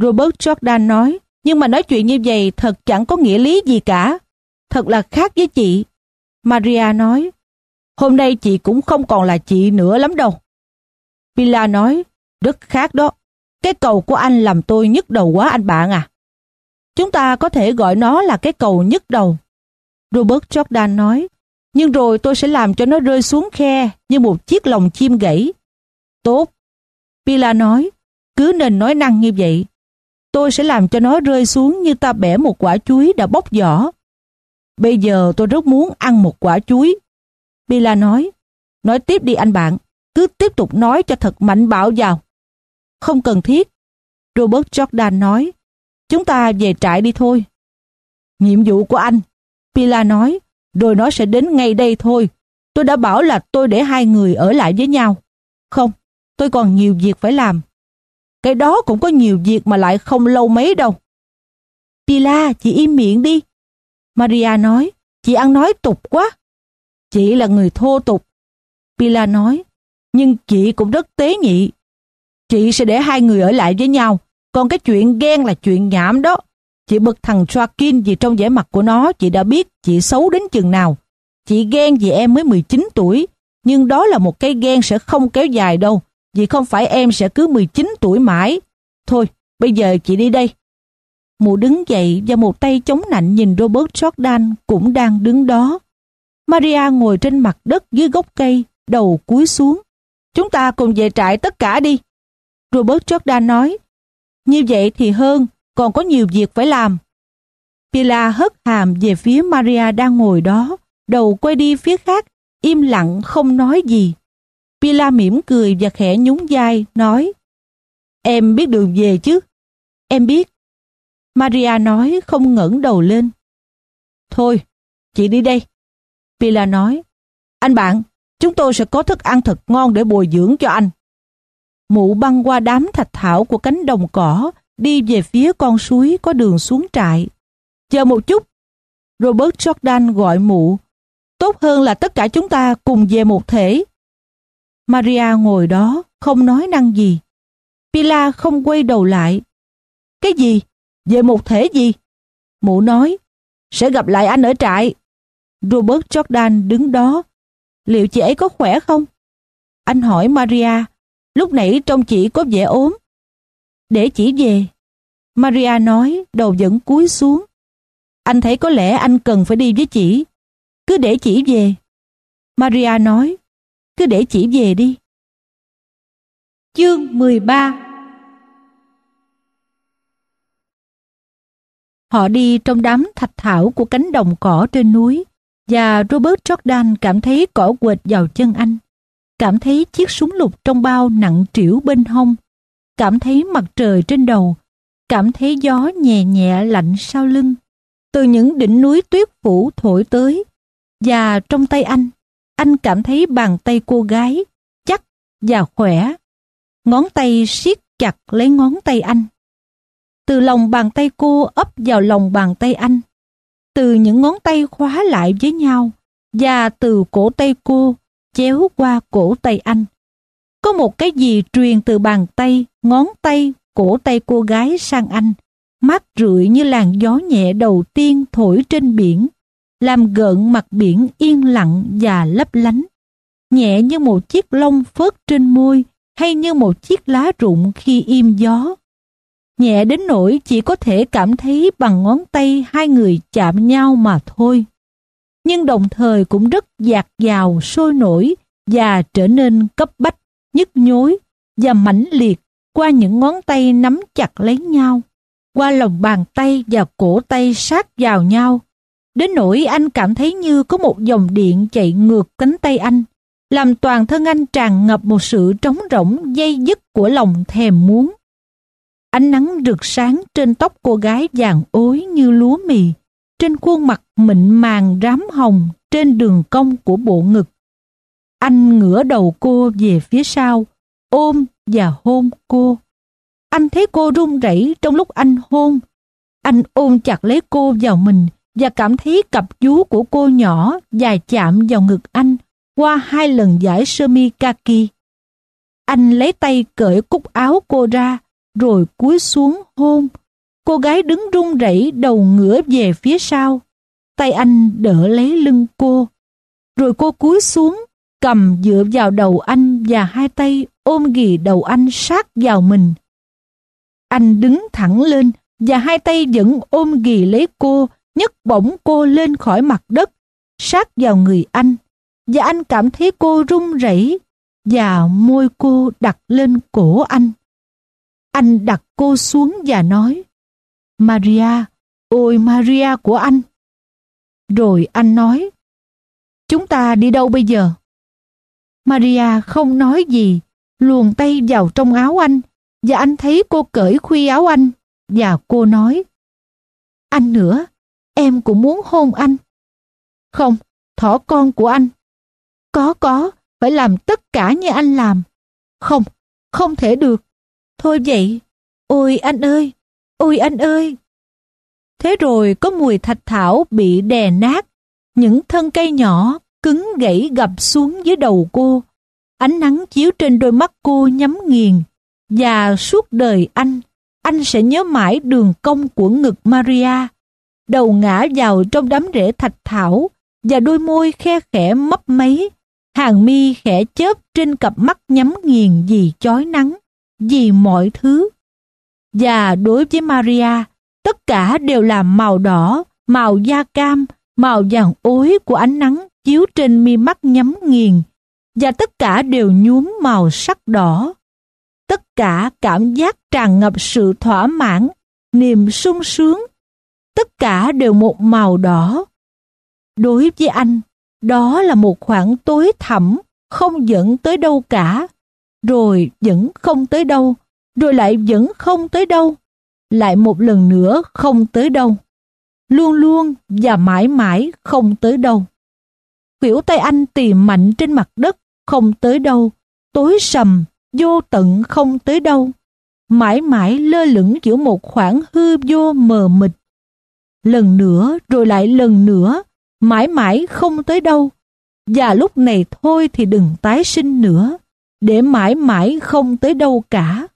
Robert Jordan nói. Nhưng mà nói chuyện như vậy thật chẳng có nghĩa lý gì cả thật là khác với chị. Maria nói, hôm nay chị cũng không còn là chị nữa lắm đâu. Pila nói, rất khác đó. Cái cầu của anh làm tôi nhức đầu quá anh bạn à. Chúng ta có thể gọi nó là cái cầu nhức đầu. Robert Jordan nói, nhưng rồi tôi sẽ làm cho nó rơi xuống khe như một chiếc lồng chim gãy. Tốt. Pila nói, cứ nên nói năng như vậy. Tôi sẽ làm cho nó rơi xuống như ta bẻ một quả chuối đã bóc vỏ Bây giờ tôi rất muốn ăn một quả chuối. Bila nói, nói tiếp đi anh bạn, cứ tiếp tục nói cho thật mạnh bạo vào. Không cần thiết. Robert Jordan nói, chúng ta về trại đi thôi. Nhiệm vụ của anh, Pila nói, rồi nó sẽ đến ngay đây thôi. Tôi đã bảo là tôi để hai người ở lại với nhau. Không, tôi còn nhiều việc phải làm. Cái đó cũng có nhiều việc mà lại không lâu mấy đâu. Pila, chị im miệng đi, Maria nói, chị ăn nói tục quá. Chị là người thô tục. Pila nói, nhưng chị cũng rất tế nhị. Chị sẽ để hai người ở lại với nhau, còn cái chuyện ghen là chuyện nhảm đó. Chị bực thằng Joaquin vì trong vẻ mặt của nó chị đã biết chị xấu đến chừng nào. Chị ghen vì em mới 19 tuổi, nhưng đó là một cái ghen sẽ không kéo dài đâu, vì không phải em sẽ cứ 19 tuổi mãi. Thôi, bây giờ chị đi đây, Mụ đứng dậy và một tay chống nạnh nhìn Robert Jordan cũng đang đứng đó. Maria ngồi trên mặt đất dưới gốc cây, đầu cúi xuống. Chúng ta cùng về trại tất cả đi. Robert Jordan nói. Như vậy thì hơn, còn có nhiều việc phải làm. Pila hất hàm về phía Maria đang ngồi đó, đầu quay đi phía khác, im lặng không nói gì. Pila mỉm cười và khẽ nhún vai nói Em biết đường về chứ? Em biết Maria nói không ngẩng đầu lên. Thôi, chị đi đây. Pila nói, anh bạn, chúng tôi sẽ có thức ăn thật ngon để bồi dưỡng cho anh. Mụ băng qua đám thạch thảo của cánh đồng cỏ, đi về phía con suối có đường xuống trại. Chờ một chút, Robert Jordan gọi mụ. Tốt hơn là tất cả chúng ta cùng về một thể. Maria ngồi đó, không nói năng gì. Pila không quay đầu lại. Cái gì? Về một thể gì? Mụ nói, sẽ gặp lại anh ở trại. Robert Jordan đứng đó. Liệu chị ấy có khỏe không? Anh hỏi Maria, lúc nãy trông chị có vẻ ốm. Để chỉ về. Maria nói, đầu vẫn cúi xuống. Anh thấy có lẽ anh cần phải đi với chị. Cứ để chị về. Maria nói, cứ để chị về đi. Chương 13 Họ đi trong đám thạch thảo của cánh đồng cỏ trên núi và Robert Jordan cảm thấy cỏ quệt vào chân anh. Cảm thấy chiếc súng lục trong bao nặng trĩu bên hông. Cảm thấy mặt trời trên đầu. Cảm thấy gió nhẹ nhẹ lạnh sau lưng. Từ những đỉnh núi tuyết phủ thổi tới. Và trong tay anh, anh cảm thấy bàn tay cô gái chắc và khỏe. Ngón tay siết chặt lấy ngón tay anh từ lòng bàn tay cô ấp vào lòng bàn tay anh, từ những ngón tay khóa lại với nhau và từ cổ tay cô chéo qua cổ tay anh. Có một cái gì truyền từ bàn tay, ngón tay, cổ tay cô gái sang anh, mát rượi như làn gió nhẹ đầu tiên thổi trên biển, làm gợn mặt biển yên lặng và lấp lánh, nhẹ như một chiếc lông phớt trên môi hay như một chiếc lá rụng khi im gió nhẹ đến nỗi chỉ có thể cảm thấy bằng ngón tay hai người chạm nhau mà thôi. Nhưng đồng thời cũng rất dạt dào, sôi nổi và trở nên cấp bách, nhức nhối và mãnh liệt qua những ngón tay nắm chặt lấy nhau, qua lòng bàn tay và cổ tay sát vào nhau. Đến nỗi anh cảm thấy như có một dòng điện chạy ngược cánh tay anh, làm toàn thân anh tràn ngập một sự trống rỗng dây dứt của lòng thèm muốn Ánh nắng rực sáng trên tóc cô gái vàng ối như lúa mì, trên khuôn mặt mịn màng rám hồng trên đường cong của bộ ngực. Anh ngửa đầu cô về phía sau, ôm và hôn cô. Anh thấy cô run rẩy trong lúc anh hôn. Anh ôm chặt lấy cô vào mình và cảm thấy cặp vú của cô nhỏ dài chạm vào ngực anh qua hai lần giải sơ mi kaki. Anh lấy tay cởi cúc áo cô ra rồi cúi xuống hôn. Cô gái đứng run rẩy đầu ngửa về phía sau. Tay anh đỡ lấy lưng cô. Rồi cô cúi xuống, cầm dựa vào đầu anh và hai tay ôm ghì đầu anh sát vào mình. Anh đứng thẳng lên và hai tay vẫn ôm ghì lấy cô, nhấc bổng cô lên khỏi mặt đất, sát vào người anh. Và anh cảm thấy cô run rẩy và môi cô đặt lên cổ anh. Anh đặt cô xuống và nói, Maria, ôi Maria của anh. Rồi anh nói, chúng ta đi đâu bây giờ? Maria không nói gì, luồn tay vào trong áo anh và anh thấy cô cởi khuy áo anh và cô nói, anh nữa, em cũng muốn hôn anh. Không, thỏ con của anh. Có có, phải làm tất cả như anh làm. Không, không thể được. Thôi vậy, ôi anh ơi, ôi anh ơi. Thế rồi có mùi thạch thảo bị đè nát, những thân cây nhỏ cứng gãy gập xuống dưới đầu cô. Ánh nắng chiếu trên đôi mắt cô nhắm nghiền. Và suốt đời anh, anh sẽ nhớ mãi đường cong của ngực Maria. Đầu ngã vào trong đám rễ thạch thảo và đôi môi khe khẽ mấp máy. Hàng mi khẽ chớp trên cặp mắt nhắm nghiền vì chói nắng vì mọi thứ. Và đối với Maria, tất cả đều là màu đỏ, màu da cam, màu vàng ối của ánh nắng chiếu trên mi mắt nhắm nghiền và tất cả đều nhuốm màu sắc đỏ. Tất cả cảm giác tràn ngập sự thỏa mãn, niềm sung sướng. Tất cả đều một màu đỏ. Đối với anh, đó là một khoảng tối thẳm không dẫn tới đâu cả rồi vẫn không tới đâu, rồi lại vẫn không tới đâu, lại một lần nữa không tới đâu. Luôn luôn và mãi mãi không tới đâu. Kiểu tay anh tì mạnh trên mặt đất không tới đâu, tối sầm, vô tận không tới đâu. Mãi mãi lơ lửng giữa một khoảng hư vô mờ mịt. Lần nữa rồi lại lần nữa, mãi mãi không tới đâu. Và lúc này thôi thì đừng tái sinh nữa để mãi mãi không tới đâu cả.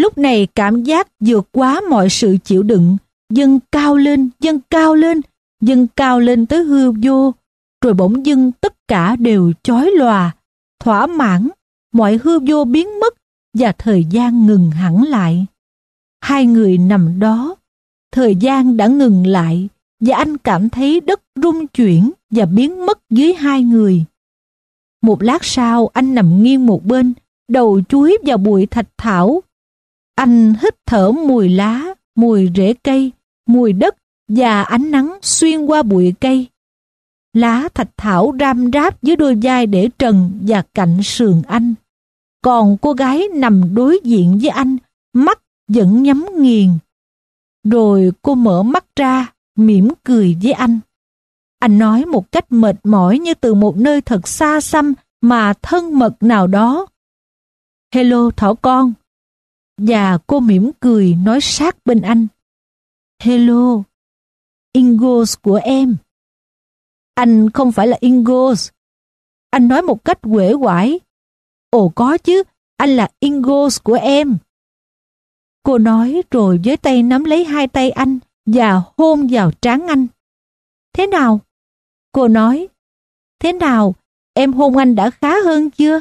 Lúc này cảm giác vượt quá mọi sự chịu đựng, dâng cao lên, dâng cao lên, dâng cao lên tới hư vô, rồi bỗng dưng tất cả đều chói lòa, thỏa mãn, mọi hư vô biến mất và thời gian ngừng hẳn lại. Hai người nằm đó, thời gian đã ngừng lại và anh cảm thấy đất rung chuyển và biến mất dưới hai người. Một lát sau anh nằm nghiêng một bên, đầu chuối vào bụi thạch thảo. Anh hít thở mùi lá, mùi rễ cây, mùi đất và ánh nắng xuyên qua bụi cây. Lá thạch thảo ram ráp dưới đôi vai để trần và cạnh sườn anh. Còn cô gái nằm đối diện với anh, mắt vẫn nhắm nghiền. Rồi cô mở mắt ra, mỉm cười với anh. Anh nói một cách mệt mỏi như từ một nơi thật xa xăm mà thân mật nào đó. Hello thỏ con. Và cô mỉm cười nói sát bên anh. Hello. Ingos của em. Anh không phải là Ingos. Anh nói một cách quể quải. Ồ có chứ, anh là Ingos của em. Cô nói rồi với tay nắm lấy hai tay anh và hôn vào trán anh. Thế nào? Cô nói, thế nào, em hôn anh đã khá hơn chưa?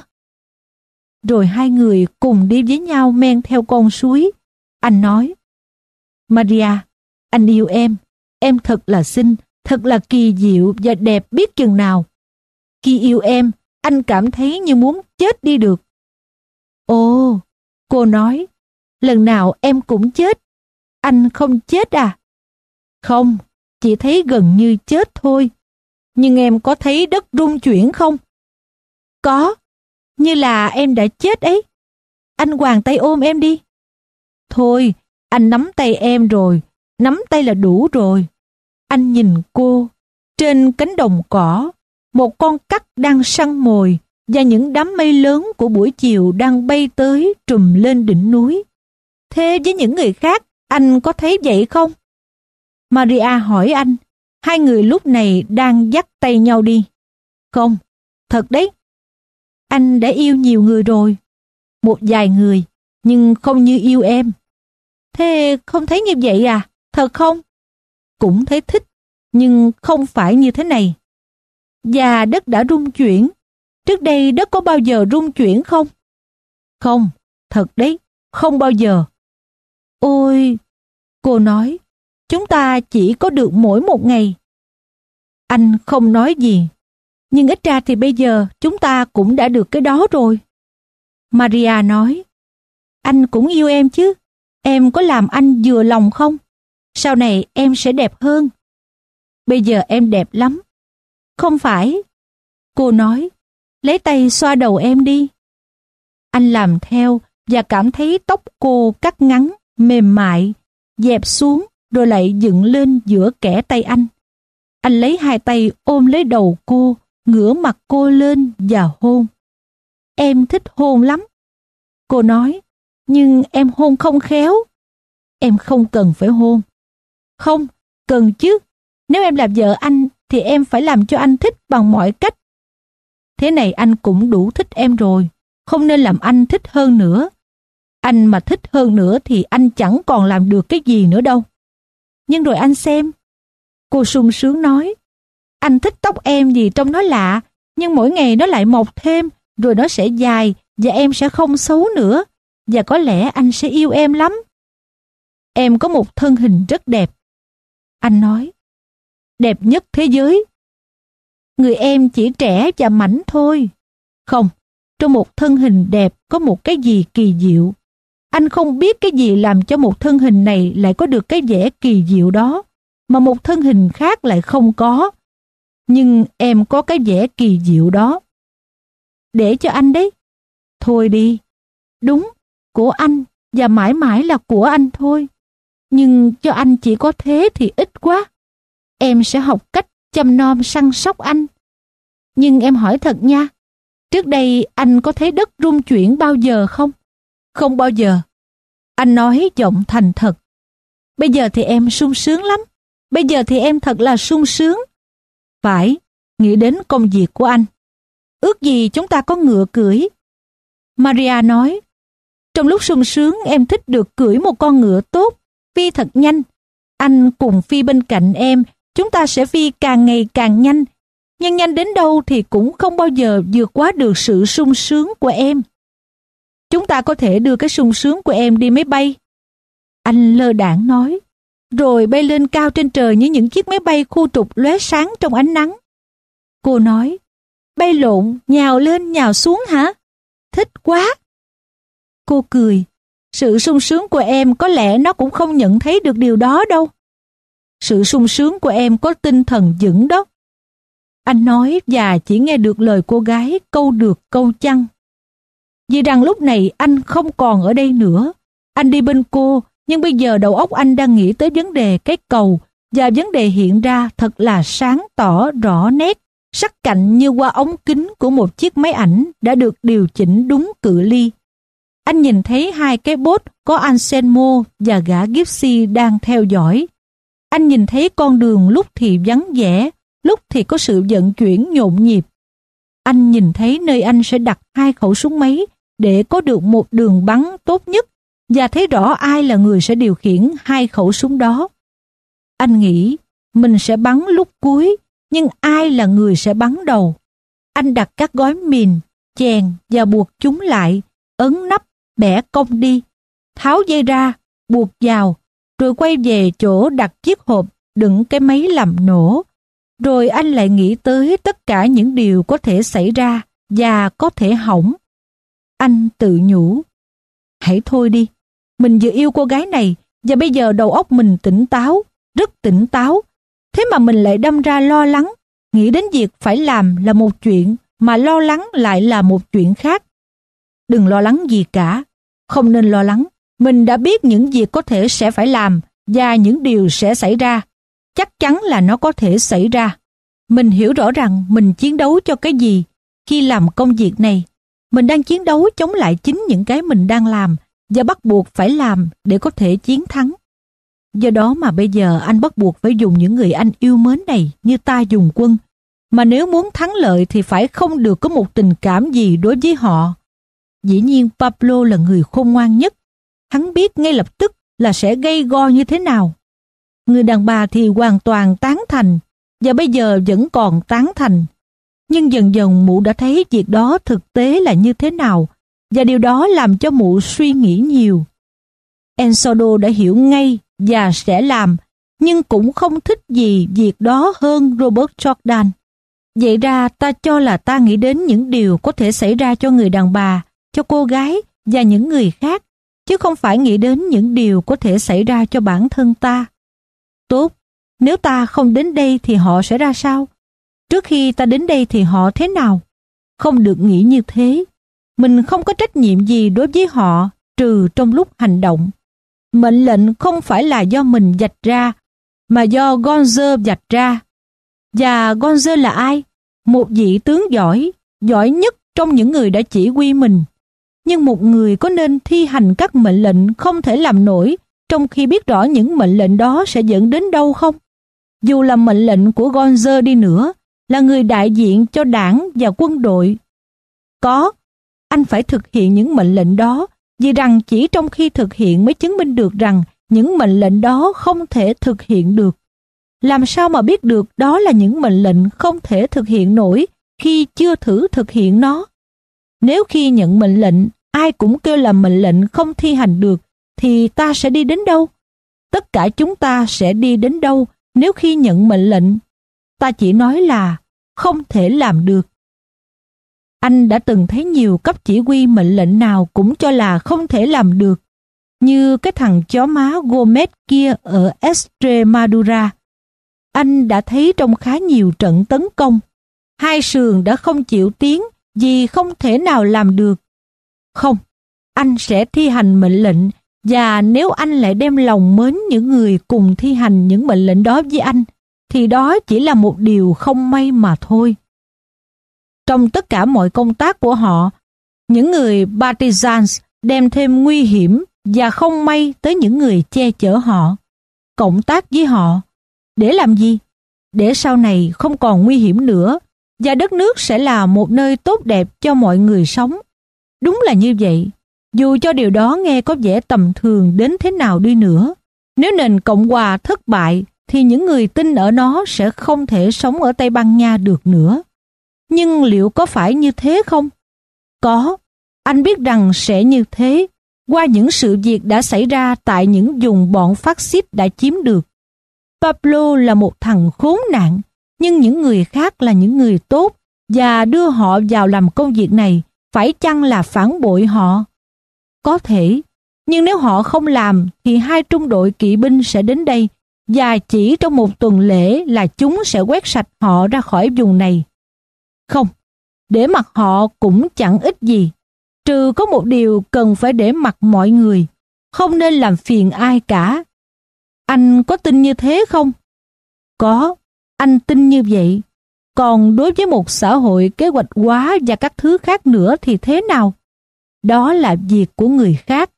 Rồi hai người cùng đi với nhau men theo con suối. Anh nói, Maria, anh yêu em, em thật là xinh, thật là kỳ diệu và đẹp biết chừng nào. Khi yêu em, anh cảm thấy như muốn chết đi được. Ồ, cô nói, lần nào em cũng chết. Anh không chết à? Không, chỉ thấy gần như chết thôi nhưng em có thấy đất rung chuyển không? Có, như là em đã chết ấy. Anh Hoàng tay ôm em đi. Thôi, anh nắm tay em rồi, nắm tay là đủ rồi. Anh nhìn cô, trên cánh đồng cỏ, một con cắt đang săn mồi và những đám mây lớn của buổi chiều đang bay tới trùm lên đỉnh núi. Thế với những người khác, anh có thấy vậy không? Maria hỏi anh. Hai người lúc này đang dắt tay nhau đi. Không, thật đấy. Anh đã yêu nhiều người rồi. Một vài người, nhưng không như yêu em. Thế không thấy như vậy à? Thật không? Cũng thấy thích, nhưng không phải như thế này. Và đất đã rung chuyển. Trước đây đất có bao giờ rung chuyển không? Không, thật đấy, không bao giờ. Ôi, cô nói, Chúng ta chỉ có được mỗi một ngày. Anh không nói gì. Nhưng ít ra thì bây giờ chúng ta cũng đã được cái đó rồi. Maria nói. Anh cũng yêu em chứ. Em có làm anh vừa lòng không? Sau này em sẽ đẹp hơn. Bây giờ em đẹp lắm. Không phải. Cô nói. Lấy tay xoa đầu em đi. Anh làm theo và cảm thấy tóc cô cắt ngắn, mềm mại, dẹp xuống rồi lại dựng lên giữa kẻ tay anh. Anh lấy hai tay ôm lấy đầu cô, ngửa mặt cô lên và hôn. Em thích hôn lắm. Cô nói, nhưng em hôn không khéo. Em không cần phải hôn. Không, cần chứ. Nếu em làm vợ anh thì em phải làm cho anh thích bằng mọi cách. Thế này anh cũng đủ thích em rồi, không nên làm anh thích hơn nữa. Anh mà thích hơn nữa thì anh chẳng còn làm được cái gì nữa đâu nhưng rồi anh xem. Cô sung sướng nói, anh thích tóc em vì trông nó lạ, nhưng mỗi ngày nó lại mọc thêm, rồi nó sẽ dài và em sẽ không xấu nữa, và có lẽ anh sẽ yêu em lắm. Em có một thân hình rất đẹp. Anh nói, đẹp nhất thế giới. Người em chỉ trẻ và mảnh thôi. Không, trong một thân hình đẹp có một cái gì kỳ diệu. Anh không biết cái gì làm cho một thân hình này lại có được cái vẻ kỳ diệu đó, mà một thân hình khác lại không có. Nhưng em có cái vẻ kỳ diệu đó. Để cho anh đấy. Thôi đi. Đúng, của anh và mãi mãi là của anh thôi. Nhưng cho anh chỉ có thế thì ít quá. Em sẽ học cách chăm nom săn sóc anh. Nhưng em hỏi thật nha, trước đây anh có thấy đất rung chuyển bao giờ không? Không bao giờ. Anh nói giọng thành thật. Bây giờ thì em sung sướng lắm. Bây giờ thì em thật là sung sướng. Phải, nghĩ đến công việc của anh. Ước gì chúng ta có ngựa cưỡi. Maria nói, trong lúc sung sướng em thích được cưỡi một con ngựa tốt, phi thật nhanh. Anh cùng phi bên cạnh em, chúng ta sẽ phi càng ngày càng nhanh. Nhưng nhanh đến đâu thì cũng không bao giờ vượt quá được sự sung sướng của em. Chúng ta có thể đưa cái sung sướng của em đi máy bay. Anh lơ đảng nói, rồi bay lên cao trên trời như những chiếc máy bay khu trục lóe sáng trong ánh nắng. Cô nói, bay lộn, nhào lên, nhào xuống hả? Thích quá! Cô cười, sự sung sướng của em có lẽ nó cũng không nhận thấy được điều đó đâu. Sự sung sướng của em có tinh thần vững đó. Anh nói và chỉ nghe được lời cô gái câu được câu chăng. Vì rằng lúc này anh không còn ở đây nữa. Anh đi bên cô, nhưng bây giờ đầu óc anh đang nghĩ tới vấn đề cái cầu và vấn đề hiện ra thật là sáng tỏ rõ nét, sắc cạnh như qua ống kính của một chiếc máy ảnh đã được điều chỉnh đúng cự ly. Anh nhìn thấy hai cái bốt có Anselmo và gã Gipsy đang theo dõi. Anh nhìn thấy con đường lúc thì vắng vẻ, lúc thì có sự vận chuyển nhộn nhịp. Anh nhìn thấy nơi anh sẽ đặt hai khẩu súng máy để có được một đường bắn tốt nhất và thấy rõ ai là người sẽ điều khiển hai khẩu súng đó. Anh nghĩ mình sẽ bắn lúc cuối, nhưng ai là người sẽ bắn đầu? Anh đặt các gói mìn, chèn và buộc chúng lại, ấn nắp, bẻ cong đi, tháo dây ra, buộc vào, rồi quay về chỗ đặt chiếc hộp đựng cái máy làm nổ. Rồi anh lại nghĩ tới tất cả những điều có thể xảy ra và có thể hỏng anh tự nhủ. Hãy thôi đi. Mình vừa yêu cô gái này và bây giờ đầu óc mình tỉnh táo, rất tỉnh táo. Thế mà mình lại đâm ra lo lắng, nghĩ đến việc phải làm là một chuyện mà lo lắng lại là một chuyện khác. Đừng lo lắng gì cả, không nên lo lắng. Mình đã biết những việc có thể sẽ phải làm và những điều sẽ xảy ra. Chắc chắn là nó có thể xảy ra. Mình hiểu rõ rằng mình chiến đấu cho cái gì khi làm công việc này. Mình đang chiến đấu chống lại chính những cái mình đang làm và bắt buộc phải làm để có thể chiến thắng. Do đó mà bây giờ anh bắt buộc phải dùng những người anh yêu mến này như ta dùng quân. Mà nếu muốn thắng lợi thì phải không được có một tình cảm gì đối với họ. Dĩ nhiên Pablo là người khôn ngoan nhất. Hắn biết ngay lập tức là sẽ gây go như thế nào. Người đàn bà thì hoàn toàn tán thành và bây giờ vẫn còn tán thành nhưng dần dần mụ đã thấy việc đó thực tế là như thế nào và điều đó làm cho mụ suy nghĩ nhiều. Ensodo đã hiểu ngay và sẽ làm nhưng cũng không thích gì việc đó hơn Robert Jordan. Vậy ra ta cho là ta nghĩ đến những điều có thể xảy ra cho người đàn bà, cho cô gái và những người khác, chứ không phải nghĩ đến những điều có thể xảy ra cho bản thân ta. Tốt, nếu ta không đến đây thì họ sẽ ra sao? trước khi ta đến đây thì họ thế nào? Không được nghĩ như thế. Mình không có trách nhiệm gì đối với họ trừ trong lúc hành động. Mệnh lệnh không phải là do mình dạch ra mà do Gonzer dạch ra. Và Gonzer là ai? Một vị tướng giỏi, giỏi nhất trong những người đã chỉ huy mình. Nhưng một người có nên thi hành các mệnh lệnh không thể làm nổi trong khi biết rõ những mệnh lệnh đó sẽ dẫn đến đâu không? Dù là mệnh lệnh của Gonzer đi nữa, là người đại diện cho đảng và quân đội. Có, anh phải thực hiện những mệnh lệnh đó vì rằng chỉ trong khi thực hiện mới chứng minh được rằng những mệnh lệnh đó không thể thực hiện được. Làm sao mà biết được đó là những mệnh lệnh không thể thực hiện nổi khi chưa thử thực hiện nó? Nếu khi nhận mệnh lệnh, ai cũng kêu là mệnh lệnh không thi hành được, thì ta sẽ đi đến đâu? Tất cả chúng ta sẽ đi đến đâu nếu khi nhận mệnh lệnh ta chỉ nói là không thể làm được. Anh đã từng thấy nhiều cấp chỉ huy mệnh lệnh nào cũng cho là không thể làm được, như cái thằng chó má Gomez kia ở Estremadura. Anh đã thấy trong khá nhiều trận tấn công, hai sườn đã không chịu tiến vì không thể nào làm được. Không, anh sẽ thi hành mệnh lệnh và nếu anh lại đem lòng mến những người cùng thi hành những mệnh lệnh đó với anh thì đó chỉ là một điều không may mà thôi. Trong tất cả mọi công tác của họ, những người partisans đem thêm nguy hiểm và không may tới những người che chở họ, cộng tác với họ. Để làm gì? Để sau này không còn nguy hiểm nữa và đất nước sẽ là một nơi tốt đẹp cho mọi người sống. Đúng là như vậy, dù cho điều đó nghe có vẻ tầm thường đến thế nào đi nữa. Nếu nền Cộng hòa thất bại thì những người tin ở nó sẽ không thể sống ở Tây Ban Nha được nữa. Nhưng liệu có phải như thế không? Có, anh biết rằng sẽ như thế qua những sự việc đã xảy ra tại những vùng bọn phát xít đã chiếm được. Pablo là một thằng khốn nạn, nhưng những người khác là những người tốt và đưa họ vào làm công việc này phải chăng là phản bội họ? Có thể, nhưng nếu họ không làm thì hai trung đội kỵ binh sẽ đến đây và chỉ trong một tuần lễ là chúng sẽ quét sạch họ ra khỏi vùng này. Không, để mặc họ cũng chẳng ích gì, trừ có một điều cần phải để mặc mọi người, không nên làm phiền ai cả. Anh có tin như thế không? Có, anh tin như vậy. Còn đối với một xã hội kế hoạch hóa và các thứ khác nữa thì thế nào? Đó là việc của người khác.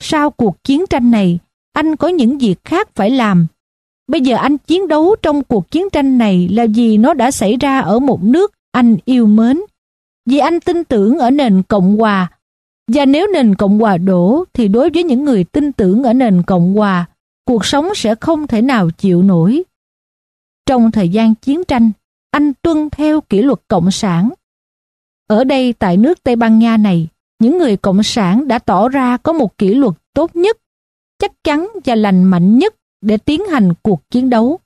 Sau cuộc chiến tranh này, anh có những việc khác phải làm. Bây giờ anh chiến đấu trong cuộc chiến tranh này là vì nó đã xảy ra ở một nước anh yêu mến. Vì anh tin tưởng ở nền Cộng Hòa. Và nếu nền Cộng Hòa đổ thì đối với những người tin tưởng ở nền Cộng Hòa, cuộc sống sẽ không thể nào chịu nổi. Trong thời gian chiến tranh, anh tuân theo kỷ luật Cộng sản. Ở đây tại nước Tây Ban Nha này, những người Cộng sản đã tỏ ra có một kỷ luật tốt nhất chắc chắn và lành mạnh nhất để tiến hành cuộc chiến đấu.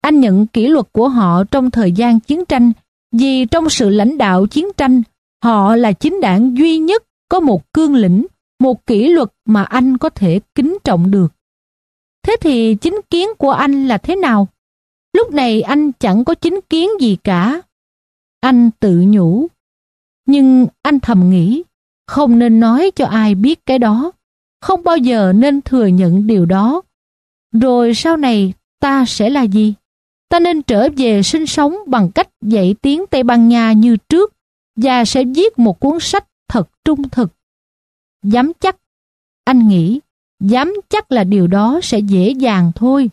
Anh nhận kỷ luật của họ trong thời gian chiến tranh vì trong sự lãnh đạo chiến tranh, họ là chính đảng duy nhất có một cương lĩnh, một kỷ luật mà anh có thể kính trọng được. Thế thì chính kiến của anh là thế nào? Lúc này anh chẳng có chính kiến gì cả. Anh tự nhủ. Nhưng anh thầm nghĩ, không nên nói cho ai biết cái đó không bao giờ nên thừa nhận điều đó. Rồi sau này ta sẽ là gì? Ta nên trở về sinh sống bằng cách dạy tiếng Tây Ban Nha như trước và sẽ viết một cuốn sách thật trung thực. Dám chắc, anh nghĩ, dám chắc là điều đó sẽ dễ dàng thôi.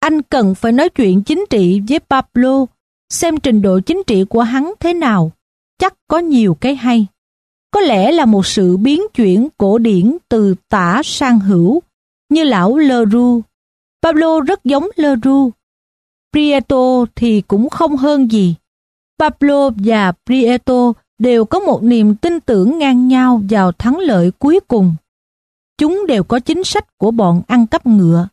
Anh cần phải nói chuyện chính trị với Pablo, xem trình độ chính trị của hắn thế nào. Chắc có nhiều cái hay có lẽ là một sự biến chuyển cổ điển từ tả sang hữu, như lão Leroux. Pablo rất giống Leroux. Prieto thì cũng không hơn gì. Pablo và Prieto đều có một niềm tin tưởng ngang nhau vào thắng lợi cuối cùng. Chúng đều có chính sách của bọn ăn cắp ngựa.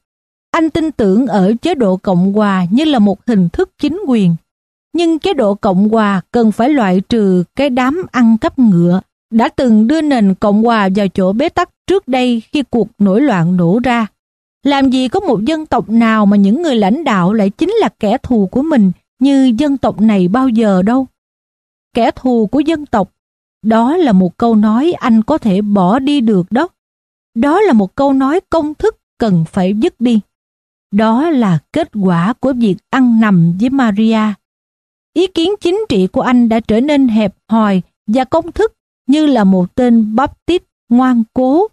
Anh tin tưởng ở chế độ Cộng hòa như là một hình thức chính quyền. Nhưng chế độ Cộng hòa cần phải loại trừ cái đám ăn cắp ngựa đã từng đưa nền Cộng hòa vào chỗ bế tắc trước đây khi cuộc nổi loạn nổ ra. Làm gì có một dân tộc nào mà những người lãnh đạo lại chính là kẻ thù của mình như dân tộc này bao giờ đâu. Kẻ thù của dân tộc, đó là một câu nói anh có thể bỏ đi được đó. Đó là một câu nói công thức cần phải dứt đi. Đó là kết quả của việc ăn nằm với Maria. Ý kiến chính trị của anh đã trở nên hẹp hòi và công thức như là một tên bắp Baptist ngoan cố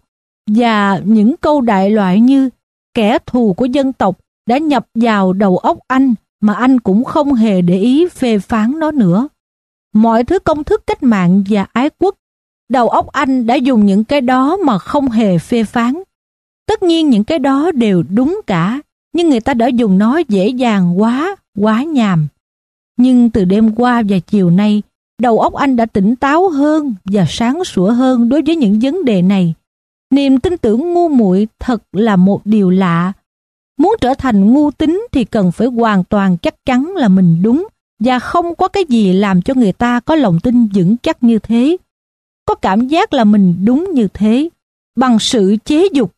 và những câu đại loại như kẻ thù của dân tộc đã nhập vào đầu óc anh mà anh cũng không hề để ý phê phán nó nữa. Mọi thứ công thức cách mạng và ái quốc, đầu óc anh đã dùng những cái đó mà không hề phê phán. Tất nhiên những cái đó đều đúng cả, nhưng người ta đã dùng nó dễ dàng quá, quá nhàm. Nhưng từ đêm qua và chiều nay, đầu óc anh đã tỉnh táo hơn và sáng sủa hơn đối với những vấn đề này. Niềm tin tưởng ngu muội thật là một điều lạ. Muốn trở thành ngu tín thì cần phải hoàn toàn chắc chắn là mình đúng và không có cái gì làm cho người ta có lòng tin vững chắc như thế. Có cảm giác là mình đúng như thế bằng sự chế dục.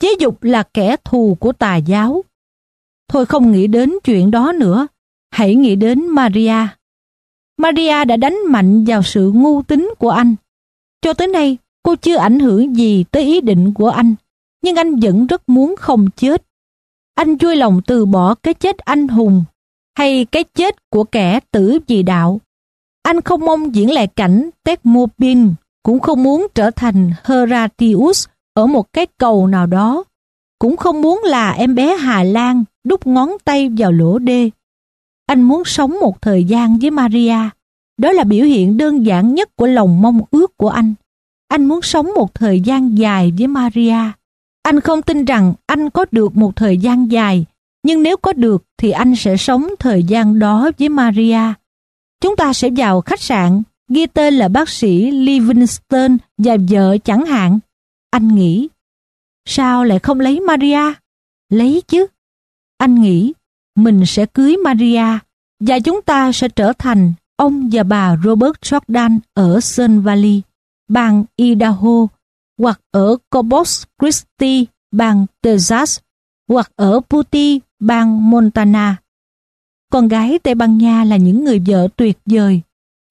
Chế dục là kẻ thù của tà giáo. Thôi không nghĩ đến chuyện đó nữa, hãy nghĩ đến Maria Maria đã đánh mạnh vào sự ngu tính của anh. Cho tới nay, cô chưa ảnh hưởng gì tới ý định của anh, nhưng anh vẫn rất muốn không chết. Anh vui lòng từ bỏ cái chết anh hùng hay cái chết của kẻ tử vì đạo. Anh không mong diễn lại cảnh Tecmopin, cũng không muốn trở thành Heratius ở một cái cầu nào đó, cũng không muốn là em bé Hà Lan đút ngón tay vào lỗ đê. Anh muốn sống một thời gian với Maria. Đó là biểu hiện đơn giản nhất của lòng mong ước của anh. Anh muốn sống một thời gian dài với Maria. Anh không tin rằng anh có được một thời gian dài, nhưng nếu có được thì anh sẽ sống thời gian đó với Maria. Chúng ta sẽ vào khách sạn, ghi tên là bác sĩ Livingston và vợ chẳng hạn. Anh nghĩ, sao lại không lấy Maria? Lấy chứ. Anh nghĩ, mình sẽ cưới Maria và chúng ta sẽ trở thành ông và bà Robert Jordan ở Sun Valley, bang Idaho, hoặc ở Corpus Christi, bang Texas, hoặc ở Putty, bang Montana. Con gái Tây Ban Nha là những người vợ tuyệt vời.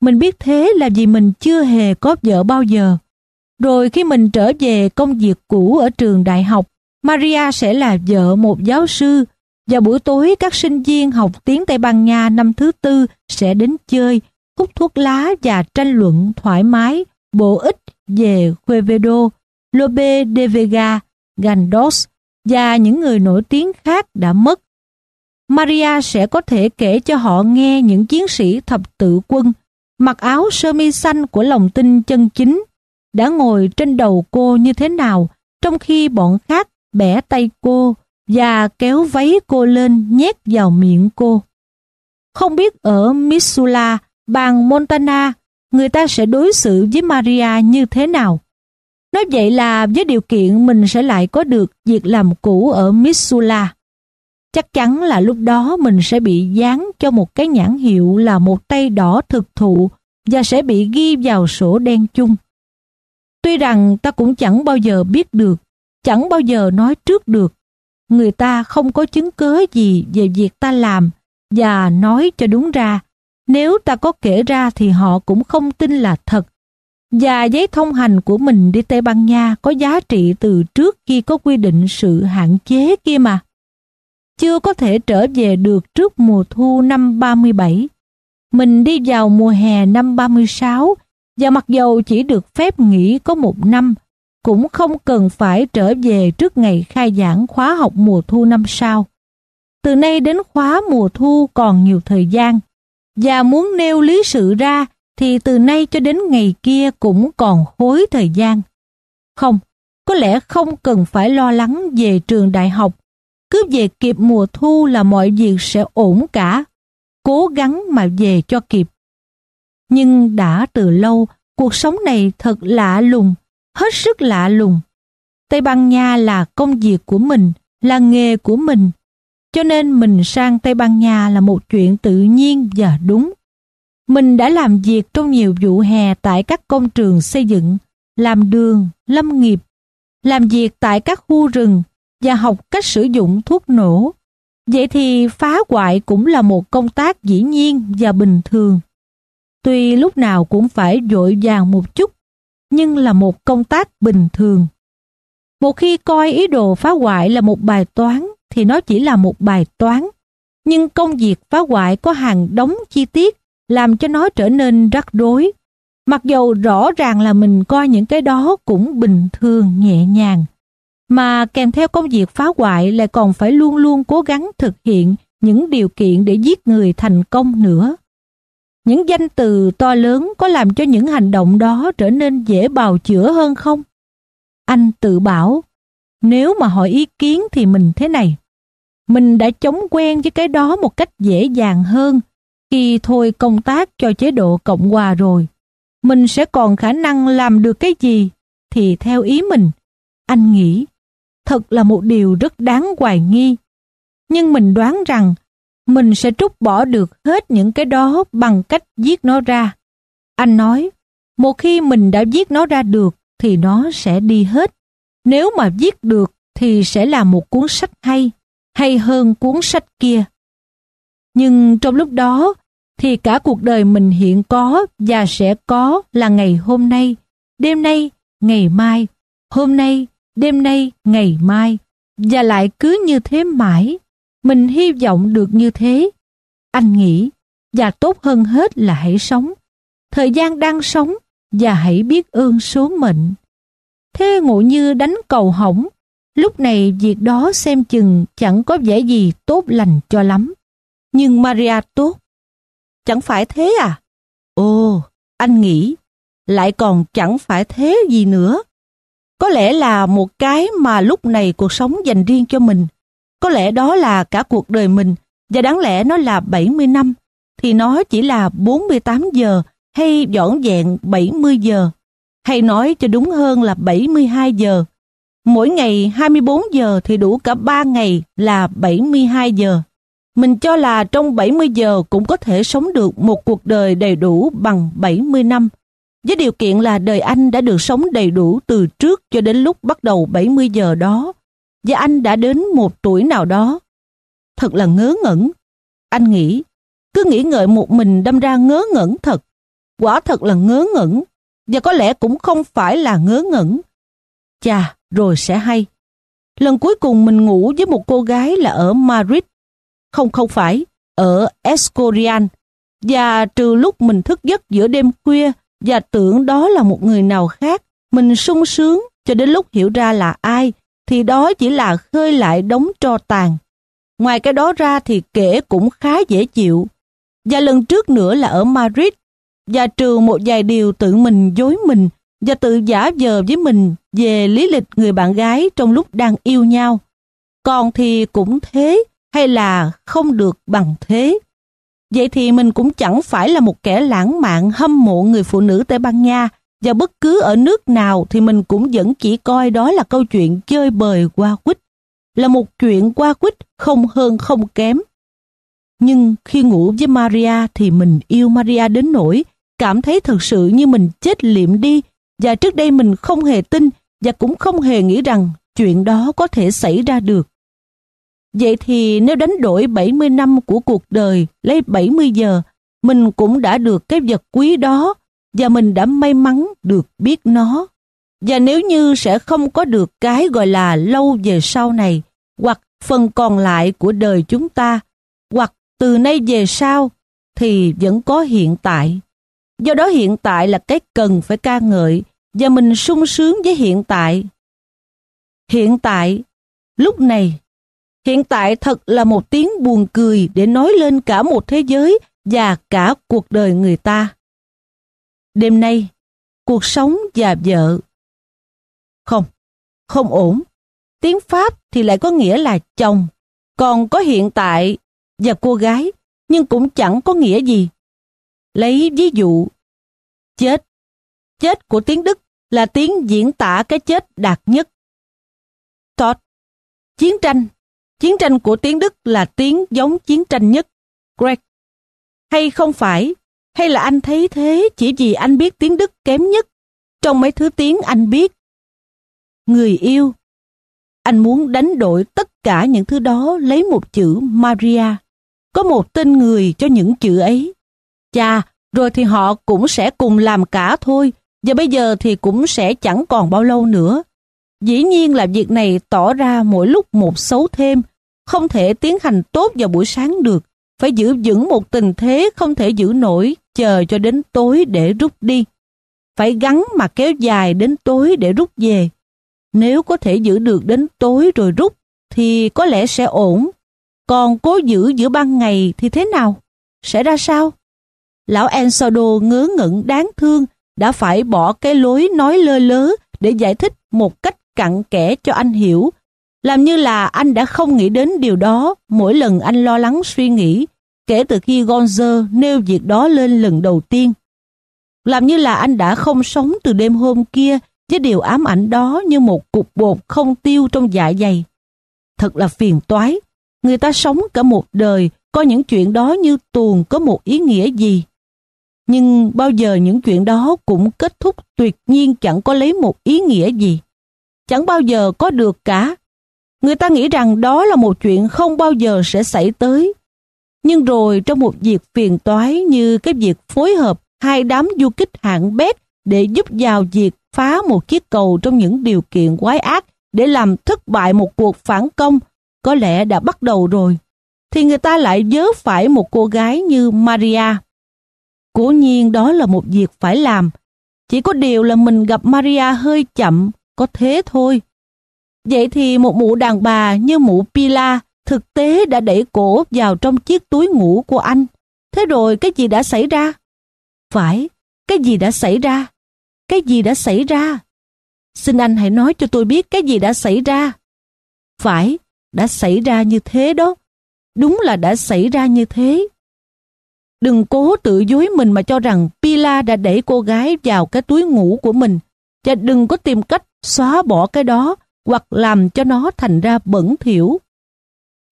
Mình biết thế là vì mình chưa hề có vợ bao giờ. Rồi khi mình trở về công việc cũ ở trường đại học, Maria sẽ là vợ một giáo sư vào buổi tối, các sinh viên học tiếng Tây Ban Nha năm thứ tư sẽ đến chơi, hút thuốc lá và tranh luận thoải mái, bổ ích về Quevedo, Lope de Vega, Gandos và những người nổi tiếng khác đã mất. Maria sẽ có thể kể cho họ nghe những chiến sĩ thập tự quân mặc áo sơ mi xanh của lòng tin chân chính đã ngồi trên đầu cô như thế nào trong khi bọn khác bẻ tay cô và kéo váy cô lên nhét vào miệng cô. Không biết ở Missoula, bang Montana, người ta sẽ đối xử với Maria như thế nào. Nói vậy là với điều kiện mình sẽ lại có được việc làm cũ ở Missoula. Chắc chắn là lúc đó mình sẽ bị dán cho một cái nhãn hiệu là một tay đỏ thực thụ và sẽ bị ghi vào sổ đen chung. Tuy rằng ta cũng chẳng bao giờ biết được, chẳng bao giờ nói trước được người ta không có chứng cứ gì về việc ta làm và nói cho đúng ra. Nếu ta có kể ra thì họ cũng không tin là thật. Và giấy thông hành của mình đi Tây Ban Nha có giá trị từ trước khi có quy định sự hạn chế kia mà. Chưa có thể trở về được trước mùa thu năm 37. Mình đi vào mùa hè năm 36 và mặc dầu chỉ được phép nghỉ có một năm cũng không cần phải trở về trước ngày khai giảng khóa học mùa thu năm sau. Từ nay đến khóa mùa thu còn nhiều thời gian, và muốn nêu lý sự ra thì từ nay cho đến ngày kia cũng còn khối thời gian. Không, có lẽ không cần phải lo lắng về trường đại học. Cứ về kịp mùa thu là mọi việc sẽ ổn cả. Cố gắng mà về cho kịp. Nhưng đã từ lâu, cuộc sống này thật lạ lùng hết sức lạ lùng. Tây Ban Nha là công việc của mình, là nghề của mình. Cho nên mình sang Tây Ban Nha là một chuyện tự nhiên và đúng. Mình đã làm việc trong nhiều vụ hè tại các công trường xây dựng, làm đường, lâm nghiệp, làm việc tại các khu rừng và học cách sử dụng thuốc nổ. Vậy thì phá hoại cũng là một công tác dĩ nhiên và bình thường. Tuy lúc nào cũng phải vội vàng một chút nhưng là một công tác bình thường. Một khi coi ý đồ phá hoại là một bài toán thì nó chỉ là một bài toán. Nhưng công việc phá hoại có hàng đống chi tiết làm cho nó trở nên rắc rối. Mặc dù rõ ràng là mình coi những cái đó cũng bình thường, nhẹ nhàng. Mà kèm theo công việc phá hoại lại còn phải luôn luôn cố gắng thực hiện những điều kiện để giết người thành công nữa những danh từ to lớn có làm cho những hành động đó trở nên dễ bào chữa hơn không? Anh tự bảo, nếu mà hỏi ý kiến thì mình thế này. Mình đã chống quen với cái đó một cách dễ dàng hơn khi thôi công tác cho chế độ Cộng hòa rồi. Mình sẽ còn khả năng làm được cái gì thì theo ý mình. Anh nghĩ, thật là một điều rất đáng hoài nghi. Nhưng mình đoán rằng mình sẽ trút bỏ được hết những cái đó bằng cách viết nó ra. Anh nói, một khi mình đã viết nó ra được thì nó sẽ đi hết. Nếu mà viết được thì sẽ là một cuốn sách hay, hay hơn cuốn sách kia. Nhưng trong lúc đó thì cả cuộc đời mình hiện có và sẽ có là ngày hôm nay, đêm nay, ngày mai, hôm nay, đêm nay, ngày mai và lại cứ như thế mãi mình hy vọng được như thế. Anh nghĩ, và tốt hơn hết là hãy sống. Thời gian đang sống và hãy biết ơn số mệnh. Thế ngộ như đánh cầu hỏng, lúc này việc đó xem chừng chẳng có vẻ gì tốt lành cho lắm. Nhưng Maria tốt. Chẳng phải thế à? Ồ, anh nghĩ, lại còn chẳng phải thế gì nữa. Có lẽ là một cái mà lúc này cuộc sống dành riêng cho mình có lẽ đó là cả cuộc đời mình và đáng lẽ nó là 70 năm thì nó chỉ là 48 giờ hay dọn dẹn 70 giờ hay nói cho đúng hơn là 72 giờ. Mỗi ngày 24 giờ thì đủ cả 3 ngày là 72 giờ. Mình cho là trong 70 giờ cũng có thể sống được một cuộc đời đầy đủ bằng 70 năm. Với điều kiện là đời anh đã được sống đầy đủ từ trước cho đến lúc bắt đầu 70 giờ đó và anh đã đến một tuổi nào đó. Thật là ngớ ngẩn. Anh nghĩ, cứ nghĩ ngợi một mình đâm ra ngớ ngẩn thật. Quả thật là ngớ ngẩn, và có lẽ cũng không phải là ngớ ngẩn. Chà, rồi sẽ hay. Lần cuối cùng mình ngủ với một cô gái là ở Madrid. Không không phải, ở Escorial. Và trừ lúc mình thức giấc giữa đêm khuya và tưởng đó là một người nào khác, mình sung sướng cho đến lúc hiểu ra là ai thì đó chỉ là khơi lại đống tro tàn. Ngoài cái đó ra thì kể cũng khá dễ chịu. Và lần trước nữa là ở Madrid, và trừ một vài điều tự mình dối mình và tự giả vờ với mình về lý lịch người bạn gái trong lúc đang yêu nhau. Còn thì cũng thế hay là không được bằng thế. Vậy thì mình cũng chẳng phải là một kẻ lãng mạn hâm mộ người phụ nữ Tây Ban Nha và bất cứ ở nước nào thì mình cũng vẫn chỉ coi đó là câu chuyện chơi bời qua quýt, là một chuyện qua quýt không hơn không kém. Nhưng khi ngủ với Maria thì mình yêu Maria đến nỗi cảm thấy thật sự như mình chết liệm đi và trước đây mình không hề tin và cũng không hề nghĩ rằng chuyện đó có thể xảy ra được. Vậy thì nếu đánh đổi 70 năm của cuộc đời lấy 70 giờ, mình cũng đã được cái vật quý đó và mình đã may mắn được biết nó. Và nếu như sẽ không có được cái gọi là lâu về sau này, hoặc phần còn lại của đời chúng ta, hoặc từ nay về sau, thì vẫn có hiện tại. Do đó hiện tại là cái cần phải ca ngợi và mình sung sướng với hiện tại. Hiện tại, lúc này, hiện tại thật là một tiếng buồn cười để nói lên cả một thế giới và cả cuộc đời người ta. Đêm nay, cuộc sống và vợ. Không, không ổn. Tiếng Pháp thì lại có nghĩa là chồng, còn có hiện tại và cô gái, nhưng cũng chẳng có nghĩa gì. Lấy ví dụ, chết. Chết của tiếng Đức là tiếng diễn tả cái chết đạt nhất. tot chiến tranh. Chiến tranh của tiếng Đức là tiếng giống chiến tranh nhất. Greg. Hay không phải, hay là anh thấy thế chỉ vì anh biết tiếng Đức kém nhất trong mấy thứ tiếng anh biết? Người yêu. Anh muốn đánh đổi tất cả những thứ đó lấy một chữ Maria. Có một tên người cho những chữ ấy. Chà, rồi thì họ cũng sẽ cùng làm cả thôi. Và bây giờ thì cũng sẽ chẳng còn bao lâu nữa. Dĩ nhiên là việc này tỏ ra mỗi lúc một xấu thêm, không thể tiến hành tốt vào buổi sáng được, phải giữ vững một tình thế không thể giữ nổi chờ cho đến tối để rút đi. Phải gắn mà kéo dài đến tối để rút về. Nếu có thể giữ được đến tối rồi rút thì có lẽ sẽ ổn. Còn cố giữ giữa ban ngày thì thế nào? Sẽ ra sao? Lão Ensado ngớ ngẩn đáng thương đã phải bỏ cái lối nói lơ lớ để giải thích một cách cặn kẽ cho anh hiểu. Làm như là anh đã không nghĩ đến điều đó mỗi lần anh lo lắng suy nghĩ kể từ khi Gonzer nêu việc đó lên lần đầu tiên. Làm như là anh đã không sống từ đêm hôm kia với điều ám ảnh đó như một cục bột không tiêu trong dạ dày. Thật là phiền toái. Người ta sống cả một đời có những chuyện đó như tuồng có một ý nghĩa gì. Nhưng bao giờ những chuyện đó cũng kết thúc tuyệt nhiên chẳng có lấy một ý nghĩa gì. Chẳng bao giờ có được cả. Người ta nghĩ rằng đó là một chuyện không bao giờ sẽ xảy tới nhưng rồi trong một việc phiền toái như cái việc phối hợp hai đám du kích hạng bét để giúp vào việc phá một chiếc cầu trong những điều kiện quái ác để làm thất bại một cuộc phản công có lẽ đã bắt đầu rồi thì người ta lại vớ phải một cô gái như Maria. Cố nhiên đó là một việc phải làm. Chỉ có điều là mình gặp Maria hơi chậm, có thế thôi. Vậy thì một mụ đàn bà như mụ Pila thực tế đã đẩy cổ vào trong chiếc túi ngủ của anh. Thế rồi cái gì đã xảy ra? Phải, cái gì đã xảy ra? Cái gì đã xảy ra? Xin anh hãy nói cho tôi biết cái gì đã xảy ra. Phải, đã xảy ra như thế đó. Đúng là đã xảy ra như thế. Đừng cố tự dối mình mà cho rằng Pila đã đẩy cô gái vào cái túi ngủ của mình và đừng có tìm cách xóa bỏ cái đó hoặc làm cho nó thành ra bẩn thỉu.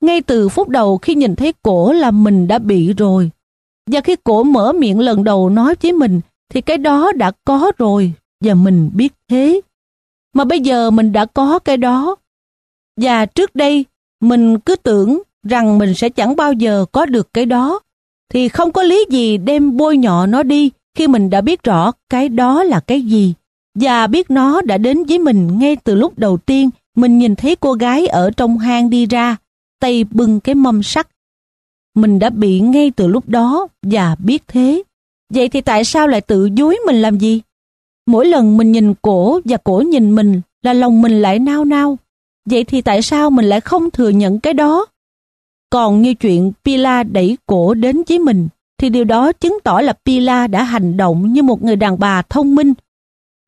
Ngay từ phút đầu khi nhìn thấy cổ là mình đã bị rồi. Và khi cổ mở miệng lần đầu nói với mình thì cái đó đã có rồi và mình biết thế. Mà bây giờ mình đã có cái đó. Và trước đây mình cứ tưởng rằng mình sẽ chẳng bao giờ có được cái đó. Thì không có lý gì đem bôi nhọ nó đi khi mình đã biết rõ cái đó là cái gì và biết nó đã đến với mình ngay từ lúc đầu tiên mình nhìn thấy cô gái ở trong hang đi ra tay bưng cái mâm sắt. Mình đã bị ngay từ lúc đó và biết thế. Vậy thì tại sao lại tự dối mình làm gì? Mỗi lần mình nhìn cổ và cổ nhìn mình là lòng mình lại nao nao. Vậy thì tại sao mình lại không thừa nhận cái đó? Còn như chuyện Pila đẩy cổ đến với mình, thì điều đó chứng tỏ là Pila đã hành động như một người đàn bà thông minh.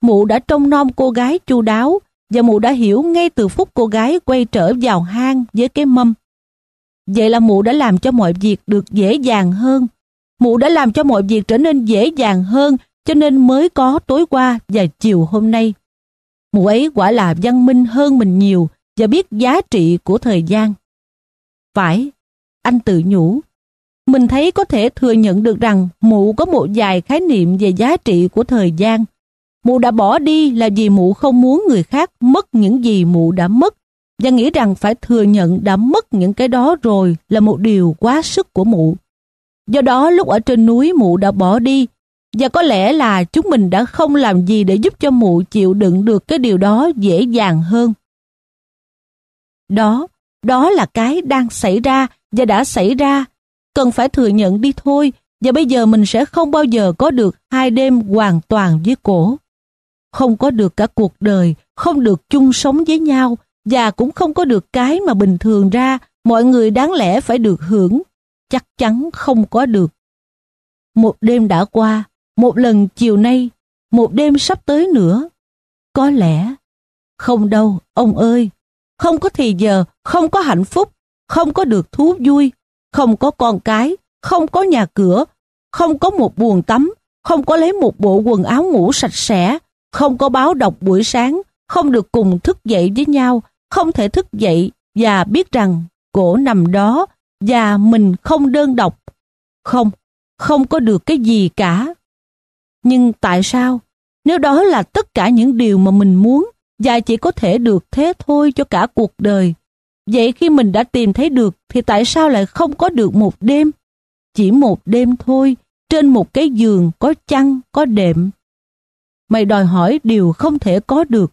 Mụ đã trông nom cô gái chu đáo và mụ đã hiểu ngay từ phút cô gái quay trở vào hang với cái mâm. Vậy là mụ đã làm cho mọi việc được dễ dàng hơn. Mụ đã làm cho mọi việc trở nên dễ dàng hơn cho nên mới có tối qua và chiều hôm nay. Mụ ấy quả là văn minh hơn mình nhiều và biết giá trị của thời gian. Phải, anh tự nhủ. Mình thấy có thể thừa nhận được rằng mụ có một vài khái niệm về giá trị của thời gian. Mụ đã bỏ đi là vì mụ không muốn người khác mất những gì mụ đã mất và nghĩ rằng phải thừa nhận đã mất những cái đó rồi là một điều quá sức của mụ. Do đó lúc ở trên núi mụ đã bỏ đi và có lẽ là chúng mình đã không làm gì để giúp cho mụ chịu đựng được cái điều đó dễ dàng hơn. Đó, đó là cái đang xảy ra và đã xảy ra. Cần phải thừa nhận đi thôi và bây giờ mình sẽ không bao giờ có được hai đêm hoàn toàn với cổ. Không có được cả cuộc đời, không được chung sống với nhau và cũng không có được cái mà bình thường ra mọi người đáng lẽ phải được hưởng, chắc chắn không có được. Một đêm đã qua, một lần chiều nay, một đêm sắp tới nữa. Có lẽ, không đâu, ông ơi, không có thì giờ, không có hạnh phúc, không có được thú vui, không có con cái, không có nhà cửa, không có một buồng tắm, không có lấy một bộ quần áo ngủ sạch sẽ, không có báo đọc buổi sáng, không được cùng thức dậy với nhau, không thể thức dậy và biết rằng cổ nằm đó và mình không đơn độc. Không, không có được cái gì cả. Nhưng tại sao? Nếu đó là tất cả những điều mà mình muốn và chỉ có thể được thế thôi cho cả cuộc đời. Vậy khi mình đã tìm thấy được thì tại sao lại không có được một đêm? Chỉ một đêm thôi, trên một cái giường có chăn, có đệm. Mày đòi hỏi điều không thể có được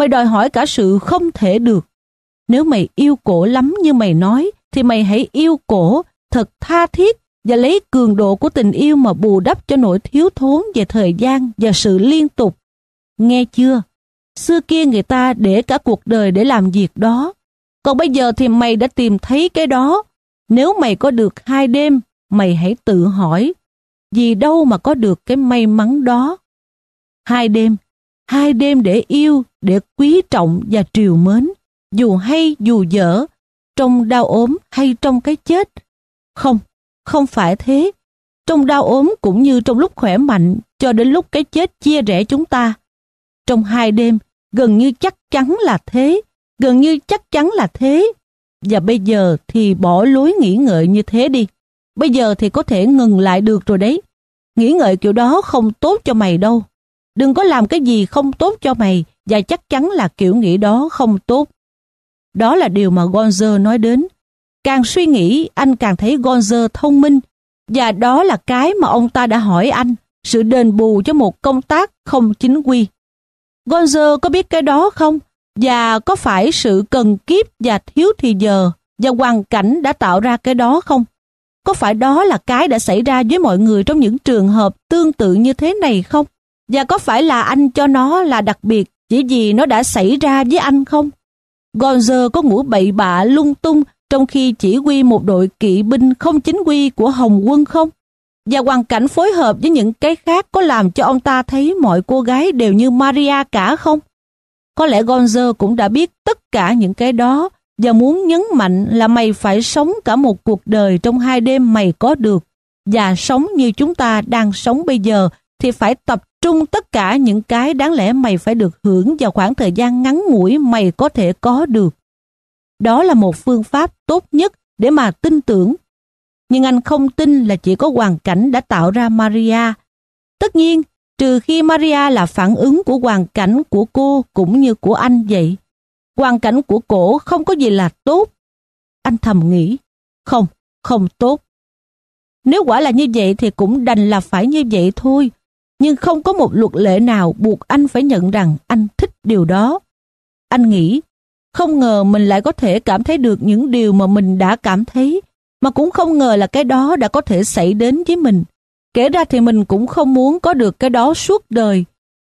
mày đòi hỏi cả sự không thể được. Nếu mày yêu cổ lắm như mày nói, thì mày hãy yêu cổ thật tha thiết và lấy cường độ của tình yêu mà bù đắp cho nỗi thiếu thốn về thời gian và sự liên tục. Nghe chưa? Xưa kia người ta để cả cuộc đời để làm việc đó. Còn bây giờ thì mày đã tìm thấy cái đó. Nếu mày có được hai đêm, mày hãy tự hỏi. Vì đâu mà có được cái may mắn đó? Hai đêm hai đêm để yêu, để quý trọng và triều mến, dù hay dù dở, trong đau ốm hay trong cái chết. Không, không phải thế. Trong đau ốm cũng như trong lúc khỏe mạnh cho đến lúc cái chết chia rẽ chúng ta. Trong hai đêm, gần như chắc chắn là thế, gần như chắc chắn là thế. Và bây giờ thì bỏ lối nghĩ ngợi như thế đi. Bây giờ thì có thể ngừng lại được rồi đấy. Nghĩ ngợi kiểu đó không tốt cho mày đâu. Đừng có làm cái gì không tốt cho mày và chắc chắn là kiểu nghĩ đó không tốt. Đó là điều mà Gonzer nói đến. Càng suy nghĩ, anh càng thấy Gonzer thông minh và đó là cái mà ông ta đã hỏi anh, sự đền bù cho một công tác không chính quy. Gonzer có biết cái đó không? Và có phải sự cần kiếp và thiếu thì giờ và hoàn cảnh đã tạo ra cái đó không? Có phải đó là cái đã xảy ra với mọi người trong những trường hợp tương tự như thế này không? Và có phải là anh cho nó là đặc biệt chỉ vì nó đã xảy ra với anh không? Gonzer có ngủ bậy bạ lung tung trong khi chỉ huy một đội kỵ binh không chính quy của Hồng quân không? Và hoàn cảnh phối hợp với những cái khác có làm cho ông ta thấy mọi cô gái đều như Maria cả không? Có lẽ Gonzer cũng đã biết tất cả những cái đó và muốn nhấn mạnh là mày phải sống cả một cuộc đời trong hai đêm mày có được và sống như chúng ta đang sống bây giờ thì phải tập trung tất cả những cái đáng lẽ mày phải được hưởng vào khoảng thời gian ngắn ngủi mày có thể có được. Đó là một phương pháp tốt nhất để mà tin tưởng. Nhưng anh không tin là chỉ có hoàn cảnh đã tạo ra Maria. Tất nhiên, trừ khi Maria là phản ứng của hoàn cảnh của cô cũng như của anh vậy. Hoàn cảnh của cổ không có gì là tốt. Anh thầm nghĩ, không, không tốt. Nếu quả là như vậy thì cũng đành là phải như vậy thôi nhưng không có một luật lệ nào buộc anh phải nhận rằng anh thích điều đó. Anh nghĩ, không ngờ mình lại có thể cảm thấy được những điều mà mình đã cảm thấy, mà cũng không ngờ là cái đó đã có thể xảy đến với mình. Kể ra thì mình cũng không muốn có được cái đó suốt đời.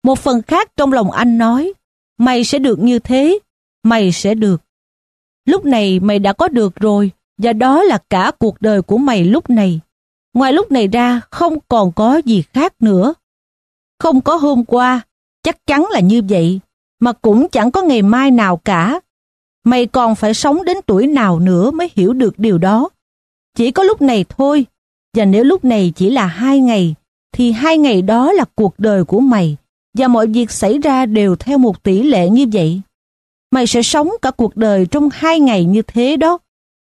Một phần khác trong lòng anh nói, mày sẽ được như thế, mày sẽ được. Lúc này mày đã có được rồi, và đó là cả cuộc đời của mày lúc này. Ngoài lúc này ra, không còn có gì khác nữa. Không có hôm qua, chắc chắn là như vậy, mà cũng chẳng có ngày mai nào cả. Mày còn phải sống đến tuổi nào nữa mới hiểu được điều đó. Chỉ có lúc này thôi, và nếu lúc này chỉ là hai ngày, thì hai ngày đó là cuộc đời của mày, và mọi việc xảy ra đều theo một tỷ lệ như vậy. Mày sẽ sống cả cuộc đời trong hai ngày như thế đó.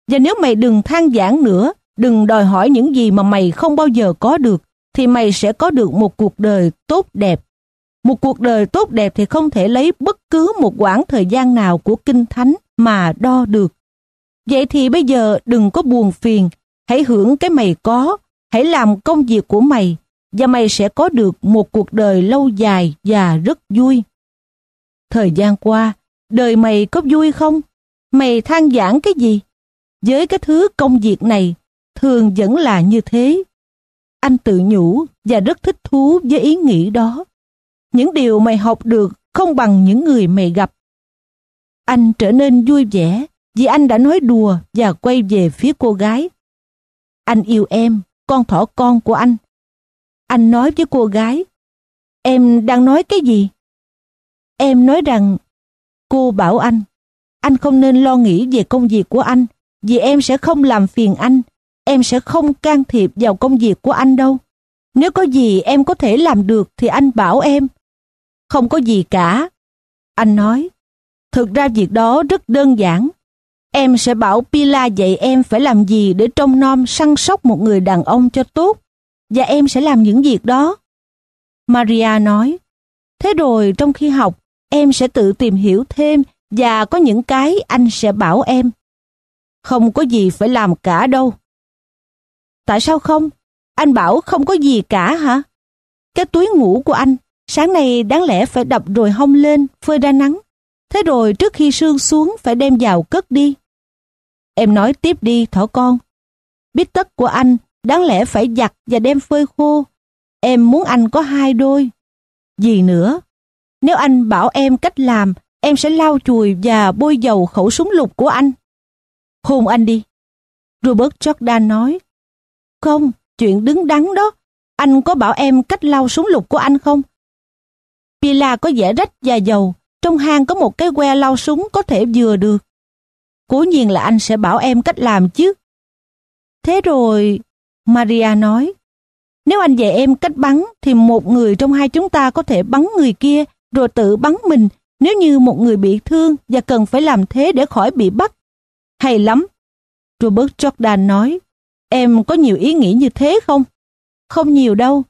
Và nếu mày đừng than giảng nữa, đừng đòi hỏi những gì mà mày không bao giờ có được, thì mày sẽ có được một cuộc đời tốt đẹp. Một cuộc đời tốt đẹp thì không thể lấy bất cứ một quãng thời gian nào của Kinh Thánh mà đo được. Vậy thì bây giờ đừng có buồn phiền, hãy hưởng cái mày có, hãy làm công việc của mày và mày sẽ có được một cuộc đời lâu dài và rất vui. Thời gian qua, đời mày có vui không? Mày than giảng cái gì? Với cái thứ công việc này, thường vẫn là như thế. Anh tự nhủ và rất thích thú với ý nghĩ đó. Những điều mày học được không bằng những người mày gặp. Anh trở nên vui vẻ vì anh đã nói đùa và quay về phía cô gái. Anh yêu em, con thỏ con của anh. Anh nói với cô gái, em đang nói cái gì? Em nói rằng, cô bảo anh, anh không nên lo nghĩ về công việc của anh, vì em sẽ không làm phiền anh em sẽ không can thiệp vào công việc của anh đâu. Nếu có gì em có thể làm được thì anh bảo em. Không có gì cả. Anh nói, thực ra việc đó rất đơn giản. Em sẽ bảo Pila dạy em phải làm gì để trông nom săn sóc một người đàn ông cho tốt. Và em sẽ làm những việc đó. Maria nói, thế rồi trong khi học, em sẽ tự tìm hiểu thêm và có những cái anh sẽ bảo em. Không có gì phải làm cả đâu. Tại sao không? Anh bảo không có gì cả hả? Cái túi ngủ của anh, sáng nay đáng lẽ phải đập rồi hông lên, phơi ra nắng. Thế rồi trước khi sương xuống phải đem vào cất đi. Em nói tiếp đi, thỏ con. Bít tất của anh đáng lẽ phải giặt và đem phơi khô. Em muốn anh có hai đôi. Gì nữa? Nếu anh bảo em cách làm, em sẽ lau chùi và bôi dầu khẩu súng lục của anh. Hôn anh đi. Robert Jordan nói, không, chuyện đứng đắn đó. Anh có bảo em cách lau súng lục của anh không? Pila có vẻ rách và dầu. Trong hang có một cái que lau súng có thể vừa được. Cố nhiên là anh sẽ bảo em cách làm chứ. Thế rồi, Maria nói, nếu anh dạy em cách bắn thì một người trong hai chúng ta có thể bắn người kia rồi tự bắn mình nếu như một người bị thương và cần phải làm thế để khỏi bị bắt. Hay lắm, Robert Jordan nói. Em có nhiều ý nghĩ như thế không? Không nhiều đâu.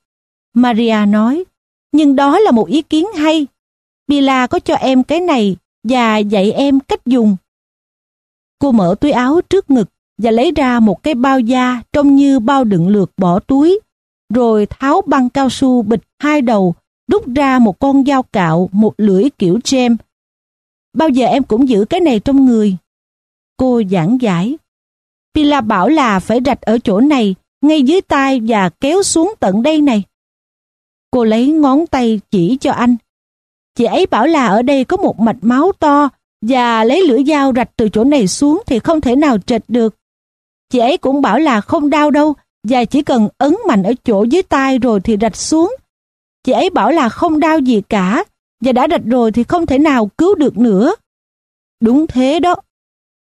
Maria nói, nhưng đó là một ý kiến hay. Bila có cho em cái này và dạy em cách dùng. Cô mở túi áo trước ngực và lấy ra một cái bao da trông như bao đựng lược bỏ túi, rồi tháo băng cao su bịch hai đầu, rút ra một con dao cạo một lưỡi kiểu gem. Bao giờ em cũng giữ cái này trong người. Cô giảng giải. Pila bảo là phải rạch ở chỗ này, ngay dưới tai và kéo xuống tận đây này. Cô lấy ngón tay chỉ cho anh. Chị ấy bảo là ở đây có một mạch máu to và lấy lưỡi dao rạch từ chỗ này xuống thì không thể nào trệt được. Chị ấy cũng bảo là không đau đâu và chỉ cần ấn mạnh ở chỗ dưới tai rồi thì rạch xuống. Chị ấy bảo là không đau gì cả và đã rạch rồi thì không thể nào cứu được nữa. Đúng thế đó,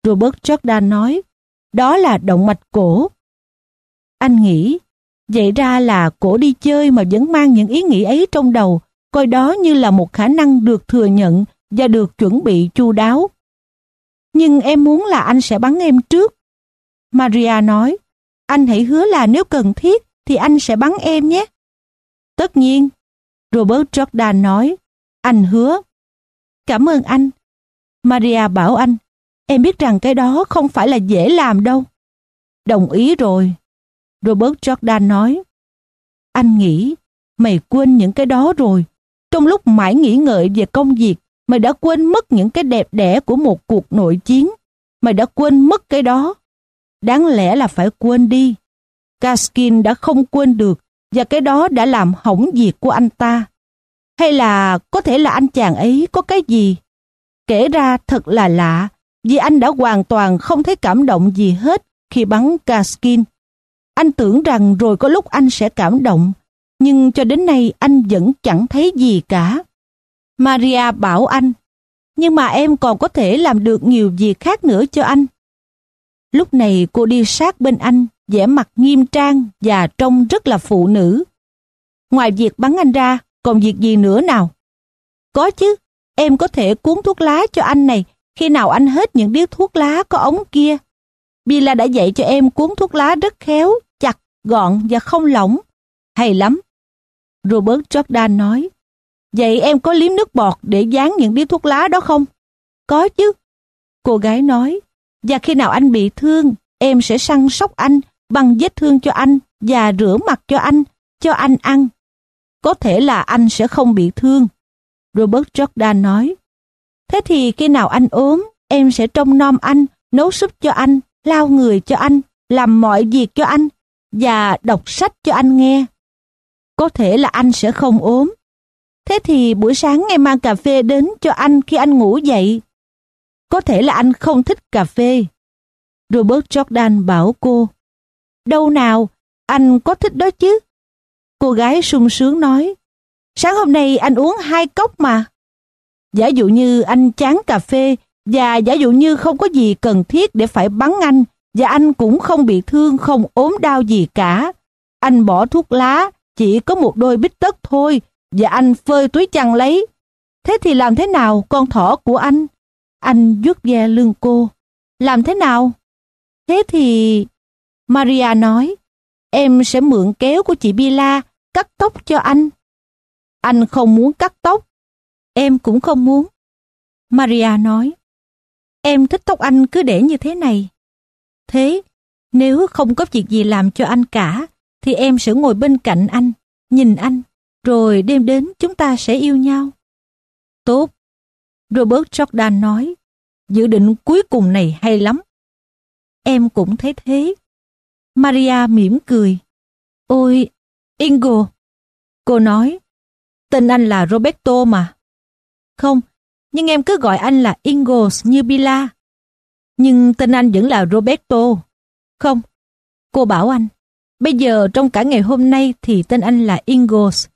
Robert Jordan nói đó là động mạch cổ. Anh nghĩ, vậy ra là cổ đi chơi mà vẫn mang những ý nghĩ ấy trong đầu, coi đó như là một khả năng được thừa nhận và được chuẩn bị chu đáo. Nhưng em muốn là anh sẽ bắn em trước. Maria nói, anh hãy hứa là nếu cần thiết thì anh sẽ bắn em nhé. Tất nhiên, Robert Jordan nói, anh hứa. Cảm ơn anh. Maria bảo anh, Em biết rằng cái đó không phải là dễ làm đâu. Đồng ý rồi. Robert Jordan nói. Anh nghĩ, mày quên những cái đó rồi. Trong lúc mãi nghĩ ngợi về công việc, mày đã quên mất những cái đẹp đẽ của một cuộc nội chiến. Mày đã quên mất cái đó. Đáng lẽ là phải quên đi. Kaskin đã không quên được và cái đó đã làm hỏng việc của anh ta. Hay là có thể là anh chàng ấy có cái gì? Kể ra thật là lạ vì anh đã hoàn toàn không thấy cảm động gì hết khi bắn Kaskin. Anh tưởng rằng rồi có lúc anh sẽ cảm động, nhưng cho đến nay anh vẫn chẳng thấy gì cả. Maria bảo anh, nhưng mà em còn có thể làm được nhiều việc khác nữa cho anh. Lúc này cô đi sát bên anh, vẻ mặt nghiêm trang và trông rất là phụ nữ. Ngoài việc bắn anh ra, còn việc gì nữa nào? Có chứ, em có thể cuốn thuốc lá cho anh này khi nào anh hết những điếu thuốc lá có ống kia. Bila đã dạy cho em cuốn thuốc lá rất khéo, chặt, gọn và không lỏng. Hay lắm. Robert Jordan nói. Vậy em có liếm nước bọt để dán những điếu thuốc lá đó không? Có chứ. Cô gái nói. Và khi nào anh bị thương, em sẽ săn sóc anh bằng vết thương cho anh và rửa mặt cho anh, cho anh ăn. Có thể là anh sẽ không bị thương. Robert Jordan nói. Thế thì khi nào anh ốm, em sẽ trông nom anh, nấu súp cho anh, lau người cho anh, làm mọi việc cho anh và đọc sách cho anh nghe. Có thể là anh sẽ không ốm. Thế thì buổi sáng em mang cà phê đến cho anh khi anh ngủ dậy. Có thể là anh không thích cà phê. Robert Jordan bảo cô. Đâu nào, anh có thích đó chứ? Cô gái sung sướng nói. Sáng hôm nay anh uống hai cốc mà. Giả dụ như anh chán cà phê và giả dụ như không có gì cần thiết để phải bắn anh và anh cũng không bị thương không ốm đau gì cả. Anh bỏ thuốc lá, chỉ có một đôi bít tất thôi và anh phơi túi chăn lấy. Thế thì làm thế nào con thỏ của anh? Anh vuốt ve lưng cô. Làm thế nào? Thế thì... Maria nói, em sẽ mượn kéo của chị Bila cắt tóc cho anh. Anh không muốn cắt tóc, Em cũng không muốn. Maria nói, em thích tóc anh cứ để như thế này. Thế, nếu không có việc gì làm cho anh cả, thì em sẽ ngồi bên cạnh anh, nhìn anh, rồi đêm đến chúng ta sẽ yêu nhau. Tốt, Robert Jordan nói, dự định cuối cùng này hay lắm. Em cũng thấy thế. Maria mỉm cười. Ôi, Ingo, cô nói, tên anh là Roberto mà. Không, nhưng em cứ gọi anh là Ingalls như Bila. Nhưng tên anh vẫn là Roberto. Không, cô bảo anh. Bây giờ trong cả ngày hôm nay thì tên anh là Ingalls.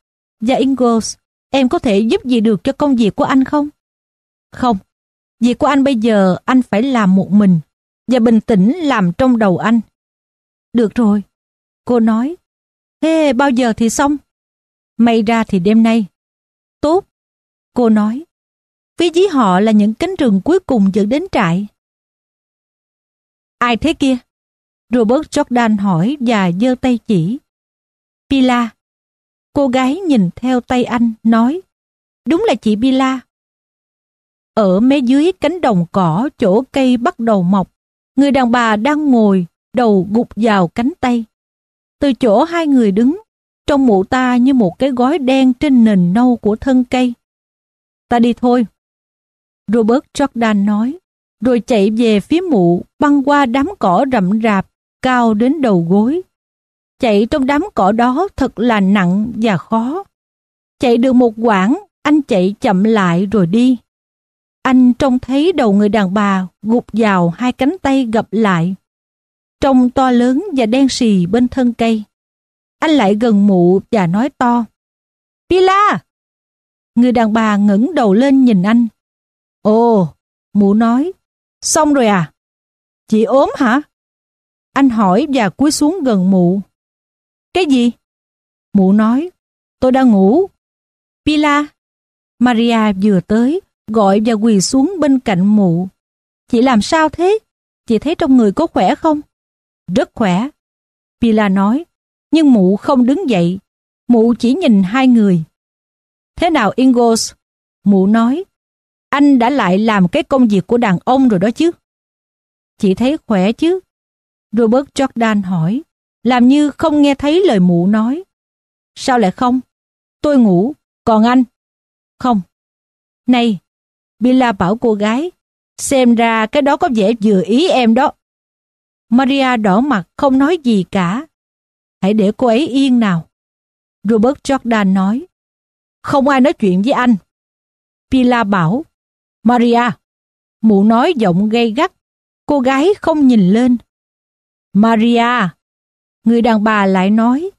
Và dạ Ingalls, em có thể giúp gì được cho công việc của anh không? Không, việc của anh bây giờ anh phải làm một mình và bình tĩnh làm trong đầu anh. Được rồi, cô nói. Thế bao giờ thì xong? May ra thì đêm nay. Tốt, cô nói. Phía dưới họ là những cánh rừng cuối cùng dẫn đến trại. Ai thế kia? Robert Jordan hỏi và giơ tay chỉ. Pila. Cô gái nhìn theo tay anh, nói. Đúng là chị Pila. Ở mé dưới cánh đồng cỏ chỗ cây bắt đầu mọc, người đàn bà đang ngồi, đầu gục vào cánh tay. Từ chỗ hai người đứng, trong mụ ta như một cái gói đen trên nền nâu của thân cây. Ta đi thôi. Robert Jordan nói, rồi chạy về phía mụ, băng qua đám cỏ rậm rạp, cao đến đầu gối. Chạy trong đám cỏ đó thật là nặng và khó. Chạy được một quãng, anh chạy chậm lại rồi đi. Anh trông thấy đầu người đàn bà gục vào hai cánh tay gập lại. Trông to lớn và đen sì bên thân cây. Anh lại gần mụ và nói to. Pila! Người đàn bà ngẩng đầu lên nhìn anh Ồ, mụ nói, xong rồi à? Chị ốm hả? Anh hỏi và cúi xuống gần mụ. Cái gì? Mụ nói, tôi đang ngủ. Pila, Maria vừa tới, gọi và quỳ xuống bên cạnh mụ. Chị làm sao thế? Chị thấy trong người có khỏe không? Rất khỏe. Pila nói, nhưng mụ không đứng dậy. Mụ chỉ nhìn hai người. Thế nào Ingos? Mụ nói, anh đã lại làm cái công việc của đàn ông rồi đó chứ. Chị thấy khỏe chứ? Robert Jordan hỏi, làm như không nghe thấy lời mụ nói. Sao lại không? Tôi ngủ, còn anh? Không. Này, Bila bảo cô gái, xem ra cái đó có vẻ vừa ý em đó. Maria đỏ mặt không nói gì cả. Hãy để cô ấy yên nào. Robert Jordan nói, không ai nói chuyện với anh. Pila bảo, Maria! Mụ nói giọng gay gắt. Cô gái không nhìn lên. Maria! Người đàn bà lại nói.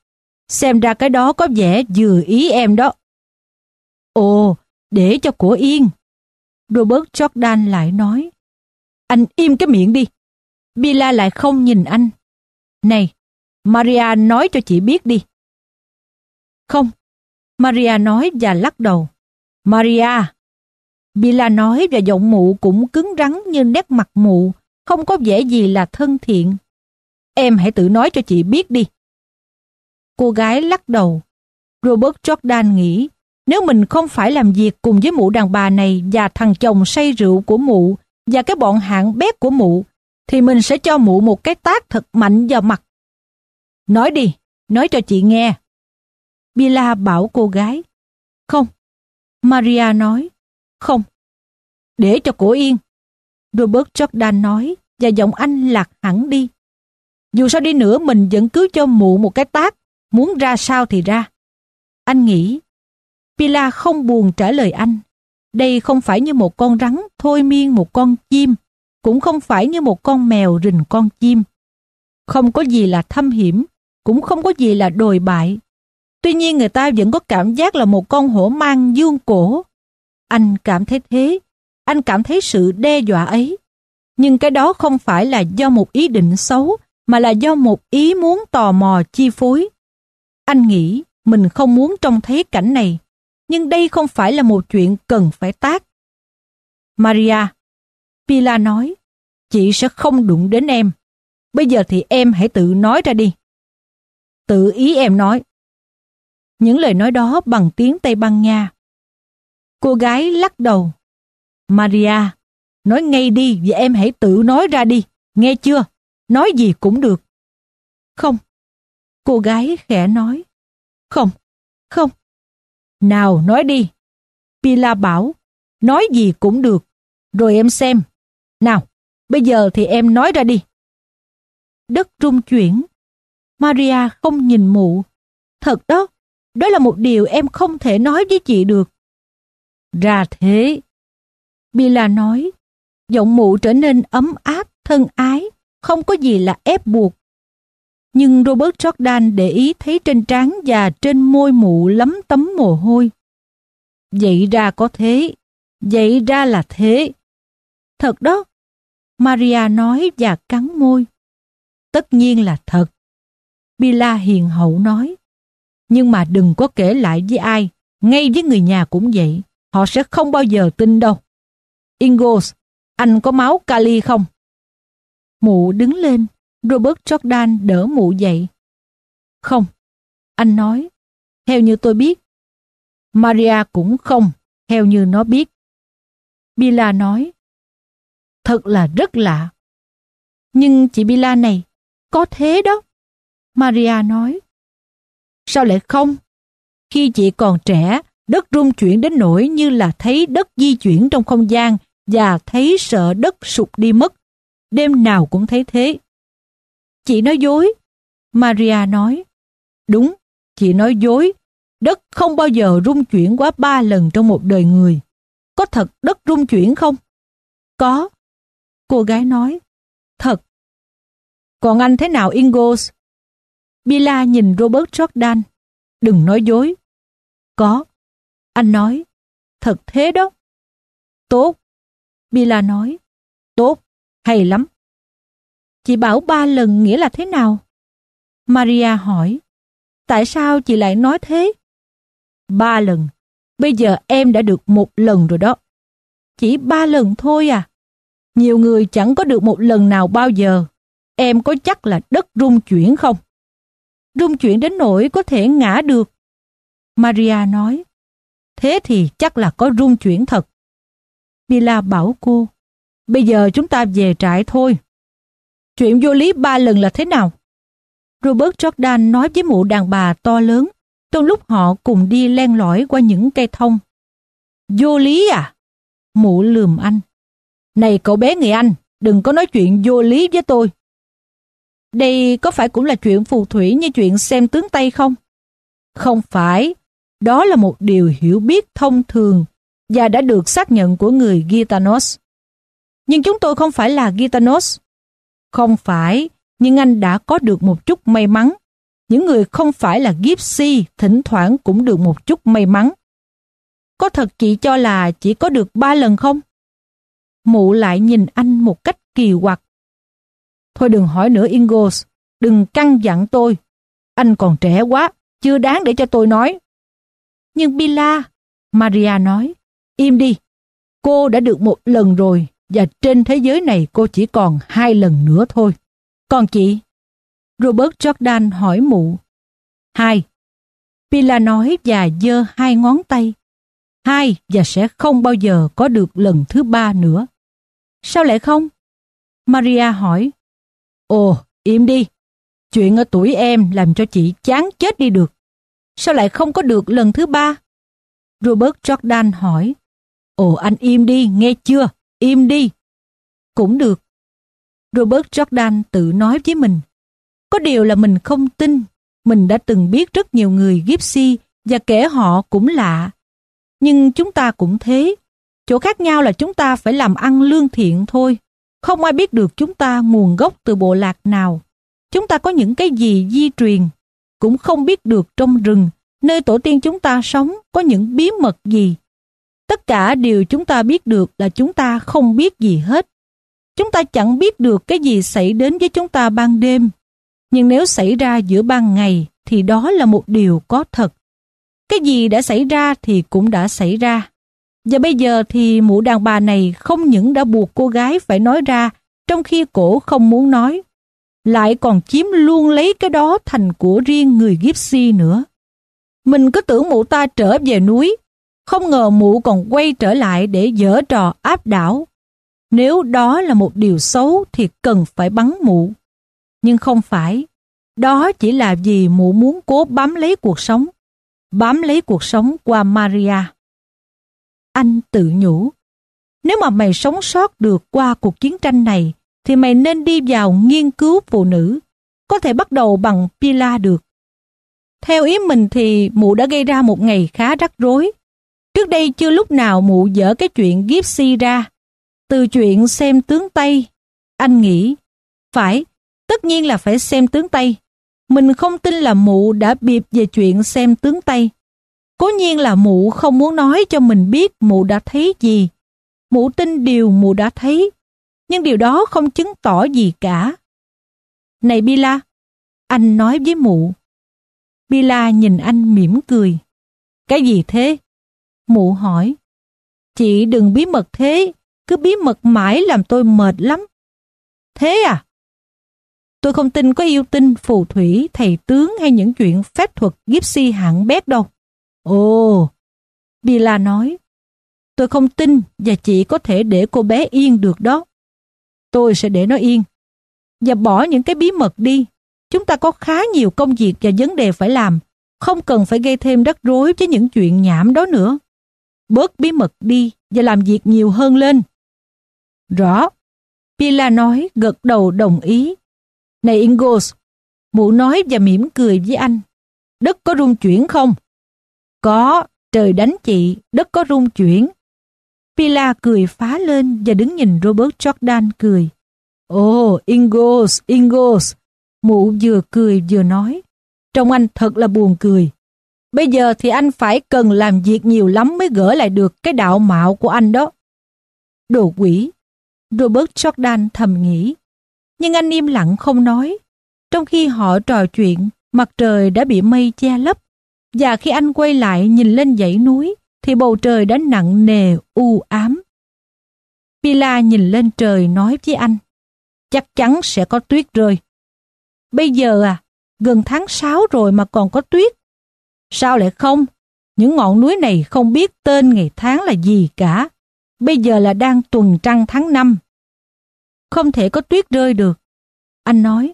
Xem ra cái đó có vẻ vừa ý em đó. Ồ, để cho của yên. Robert Jordan lại nói. Anh im cái miệng đi. Bila lại không nhìn anh. Này, Maria nói cho chị biết đi. Không, Maria nói và lắc đầu. Maria, Bila nói và giọng mụ cũng cứng rắn như nét mặt mụ, không có vẻ gì là thân thiện. Em hãy tự nói cho chị biết đi. Cô gái lắc đầu. Robert Jordan nghĩ, nếu mình không phải làm việc cùng với mụ đàn bà này và thằng chồng say rượu của mụ và cái bọn hạng bét của mụ, thì mình sẽ cho mụ một cái tác thật mạnh vào mặt. Nói đi, nói cho chị nghe. Bila bảo cô gái. Không, Maria nói, không, để cho cổ yên. Robert Jordan nói và giọng anh lạc hẳn đi. Dù sao đi nữa mình vẫn cứ cho mụ một cái tác muốn ra sao thì ra. Anh nghĩ, Pila không buồn trả lời anh. Đây không phải như một con rắn thôi miên một con chim, cũng không phải như một con mèo rình con chim. Không có gì là thâm hiểm, cũng không có gì là đồi bại. Tuy nhiên người ta vẫn có cảm giác là một con hổ mang dương cổ, anh cảm thấy thế, anh cảm thấy sự đe dọa ấy. Nhưng cái đó không phải là do một ý định xấu, mà là do một ý muốn tò mò chi phối. Anh nghĩ mình không muốn trông thấy cảnh này, nhưng đây không phải là một chuyện cần phải tác. Maria, Pila nói, chị sẽ không đụng đến em. Bây giờ thì em hãy tự nói ra đi. Tự ý em nói. Những lời nói đó bằng tiếng Tây Ban Nha Cô gái lắc đầu. Maria, nói ngay đi và em hãy tự nói ra đi, nghe chưa? Nói gì cũng được. Không. Cô gái khẽ nói. Không, không. Nào nói đi. Pila bảo, nói gì cũng được, rồi em xem. Nào, bây giờ thì em nói ra đi. Đất rung chuyển. Maria không nhìn mụ. Thật đó, đó là một điều em không thể nói với chị được. Ra thế. Bila nói, giọng mụ trở nên ấm áp, thân ái, không có gì là ép buộc. Nhưng Robert Jordan để ý thấy trên trán và trên môi mụ lấm tấm mồ hôi. Vậy ra có thế, vậy ra là thế. Thật đó, Maria nói và cắn môi. Tất nhiên là thật. Bila hiền hậu nói. Nhưng mà đừng có kể lại với ai, ngay với người nhà cũng vậy. Họ sẽ không bao giờ tin đâu. Ingalls, anh có máu kali không? Mụ đứng lên, Robert Jordan đỡ mụ dậy. Không, anh nói, theo như tôi biết. Maria cũng không, theo như nó biết. Bila nói, thật là rất lạ. Nhưng chị Bila này, có thế đó. Maria nói, sao lại không? Khi chị còn trẻ, Đất rung chuyển đến nỗi như là thấy đất di chuyển trong không gian và thấy sợ đất sụp đi mất. Đêm nào cũng thấy thế. Chị nói dối. Maria nói. Đúng, chị nói dối. Đất không bao giờ rung chuyển quá ba lần trong một đời người. Có thật đất rung chuyển không? Có. Cô gái nói. Thật. Còn anh thế nào Ingalls? Bila nhìn Robert Jordan. Đừng nói dối. Có. Anh nói, thật thế đó. Tốt. Bila nói, tốt, hay lắm. Chị bảo ba lần nghĩa là thế nào? Maria hỏi, tại sao chị lại nói thế? Ba lần, bây giờ em đã được một lần rồi đó. Chỉ ba lần thôi à? Nhiều người chẳng có được một lần nào bao giờ. Em có chắc là đất rung chuyển không? Rung chuyển đến nỗi có thể ngã được. Maria nói, Thế thì chắc là có rung chuyển thật. Mila bảo cô, bây giờ chúng ta về trại thôi. Chuyện vô lý ba lần là thế nào? Robert Jordan nói với mụ đàn bà to lớn, trong lúc họ cùng đi len lỏi qua những cây thông. Vô lý à? Mụ lườm anh. Này cậu bé người Anh, đừng có nói chuyện vô lý với tôi. Đây có phải cũng là chuyện phù thủy như chuyện xem tướng Tây không? Không phải, đó là một điều hiểu biết thông thường và đã được xác nhận của người Gitanos. Nhưng chúng tôi không phải là Gitanos. Không phải, nhưng anh đã có được một chút may mắn. Những người không phải là Gypsy thỉnh thoảng cũng được một chút may mắn. Có thật chị cho là chỉ có được ba lần không? Mụ lại nhìn anh một cách kỳ quặc. Thôi đừng hỏi nữa Ingos. đừng căng dặn tôi. Anh còn trẻ quá, chưa đáng để cho tôi nói. Nhưng Bila, Maria nói, im đi, cô đã được một lần rồi và trên thế giới này cô chỉ còn hai lần nữa thôi. Còn chị? Robert Jordan hỏi mụ. Hai. Pila nói và giơ hai ngón tay. Hai và sẽ không bao giờ có được lần thứ ba nữa. Sao lại không? Maria hỏi. Ồ, im đi. Chuyện ở tuổi em làm cho chị chán chết đi được. Sao lại không có được lần thứ ba? Robert Jordan hỏi. Ồ anh im đi, nghe chưa? Im đi. Cũng được. Robert Jordan tự nói với mình. Có điều là mình không tin. Mình đã từng biết rất nhiều người Gypsy và kể họ cũng lạ. Nhưng chúng ta cũng thế. Chỗ khác nhau là chúng ta phải làm ăn lương thiện thôi. Không ai biết được chúng ta nguồn gốc từ bộ lạc nào. Chúng ta có những cái gì di truyền cũng không biết được trong rừng, nơi tổ tiên chúng ta sống có những bí mật gì. Tất cả điều chúng ta biết được là chúng ta không biết gì hết. Chúng ta chẳng biết được cái gì xảy đến với chúng ta ban đêm. Nhưng nếu xảy ra giữa ban ngày thì đó là một điều có thật. Cái gì đã xảy ra thì cũng đã xảy ra. Và bây giờ thì mụ đàn bà này không những đã buộc cô gái phải nói ra trong khi cổ không muốn nói lại còn chiếm luôn lấy cái đó thành của riêng người gypsy nữa. Mình cứ tưởng mụ ta trở về núi, không ngờ mụ còn quay trở lại để dở trò áp đảo. Nếu đó là một điều xấu thì cần phải bắn mụ. Nhưng không phải, đó chỉ là vì mụ muốn cố bám lấy cuộc sống, bám lấy cuộc sống qua Maria. Anh tự nhủ, nếu mà mày sống sót được qua cuộc chiến tranh này thì mày nên đi vào nghiên cứu phụ nữ. Có thể bắt đầu bằng Pila được. Theo ý mình thì mụ đã gây ra một ngày khá rắc rối. Trước đây chưa lúc nào mụ dở cái chuyện Gypsy ra. Từ chuyện xem tướng Tây, anh nghĩ, phải, tất nhiên là phải xem tướng Tây. Mình không tin là mụ đã bịp về chuyện xem tướng Tây. Cố nhiên là mụ không muốn nói cho mình biết mụ đã thấy gì. Mụ tin điều mụ đã thấy nhưng điều đó không chứng tỏ gì cả. Này Bila, anh nói với mụ. Bila nhìn anh mỉm cười. Cái gì thế? Mụ hỏi. Chị đừng bí mật thế, cứ bí mật mãi làm tôi mệt lắm. Thế à? Tôi không tin có yêu tinh, phù thủy, thầy tướng hay những chuyện phép thuật gypsy hạng bét đâu. Ồ, Bila nói, tôi không tin và chị có thể để cô bé yên được đó. Tôi sẽ để nó yên. Và bỏ những cái bí mật đi. Chúng ta có khá nhiều công việc và vấn đề phải làm. Không cần phải gây thêm rắc rối với những chuyện nhảm đó nữa. Bớt bí mật đi và làm việc nhiều hơn lên. Rõ. Pila nói gật đầu đồng ý. Này ingos mụ nói và mỉm cười với anh. Đất có rung chuyển không? Có, trời đánh chị, đất có rung chuyển. Pila cười phá lên và đứng nhìn Robert Jordan cười. oh, ingos ingos Mụ vừa cười vừa nói. Trông anh thật là buồn cười. Bây giờ thì anh phải cần làm việc nhiều lắm mới gỡ lại được cái đạo mạo của anh đó. Đồ quỷ. Robert Jordan thầm nghĩ. Nhưng anh im lặng không nói. Trong khi họ trò chuyện, mặt trời đã bị mây che lấp. Và khi anh quay lại nhìn lên dãy núi, thì bầu trời đã nặng nề u ám. Pila nhìn lên trời nói với anh, chắc chắn sẽ có tuyết rơi. Bây giờ à, gần tháng 6 rồi mà còn có tuyết. Sao lại không? Những ngọn núi này không biết tên ngày tháng là gì cả. Bây giờ là đang tuần trăng tháng 5. Không thể có tuyết rơi được. Anh nói,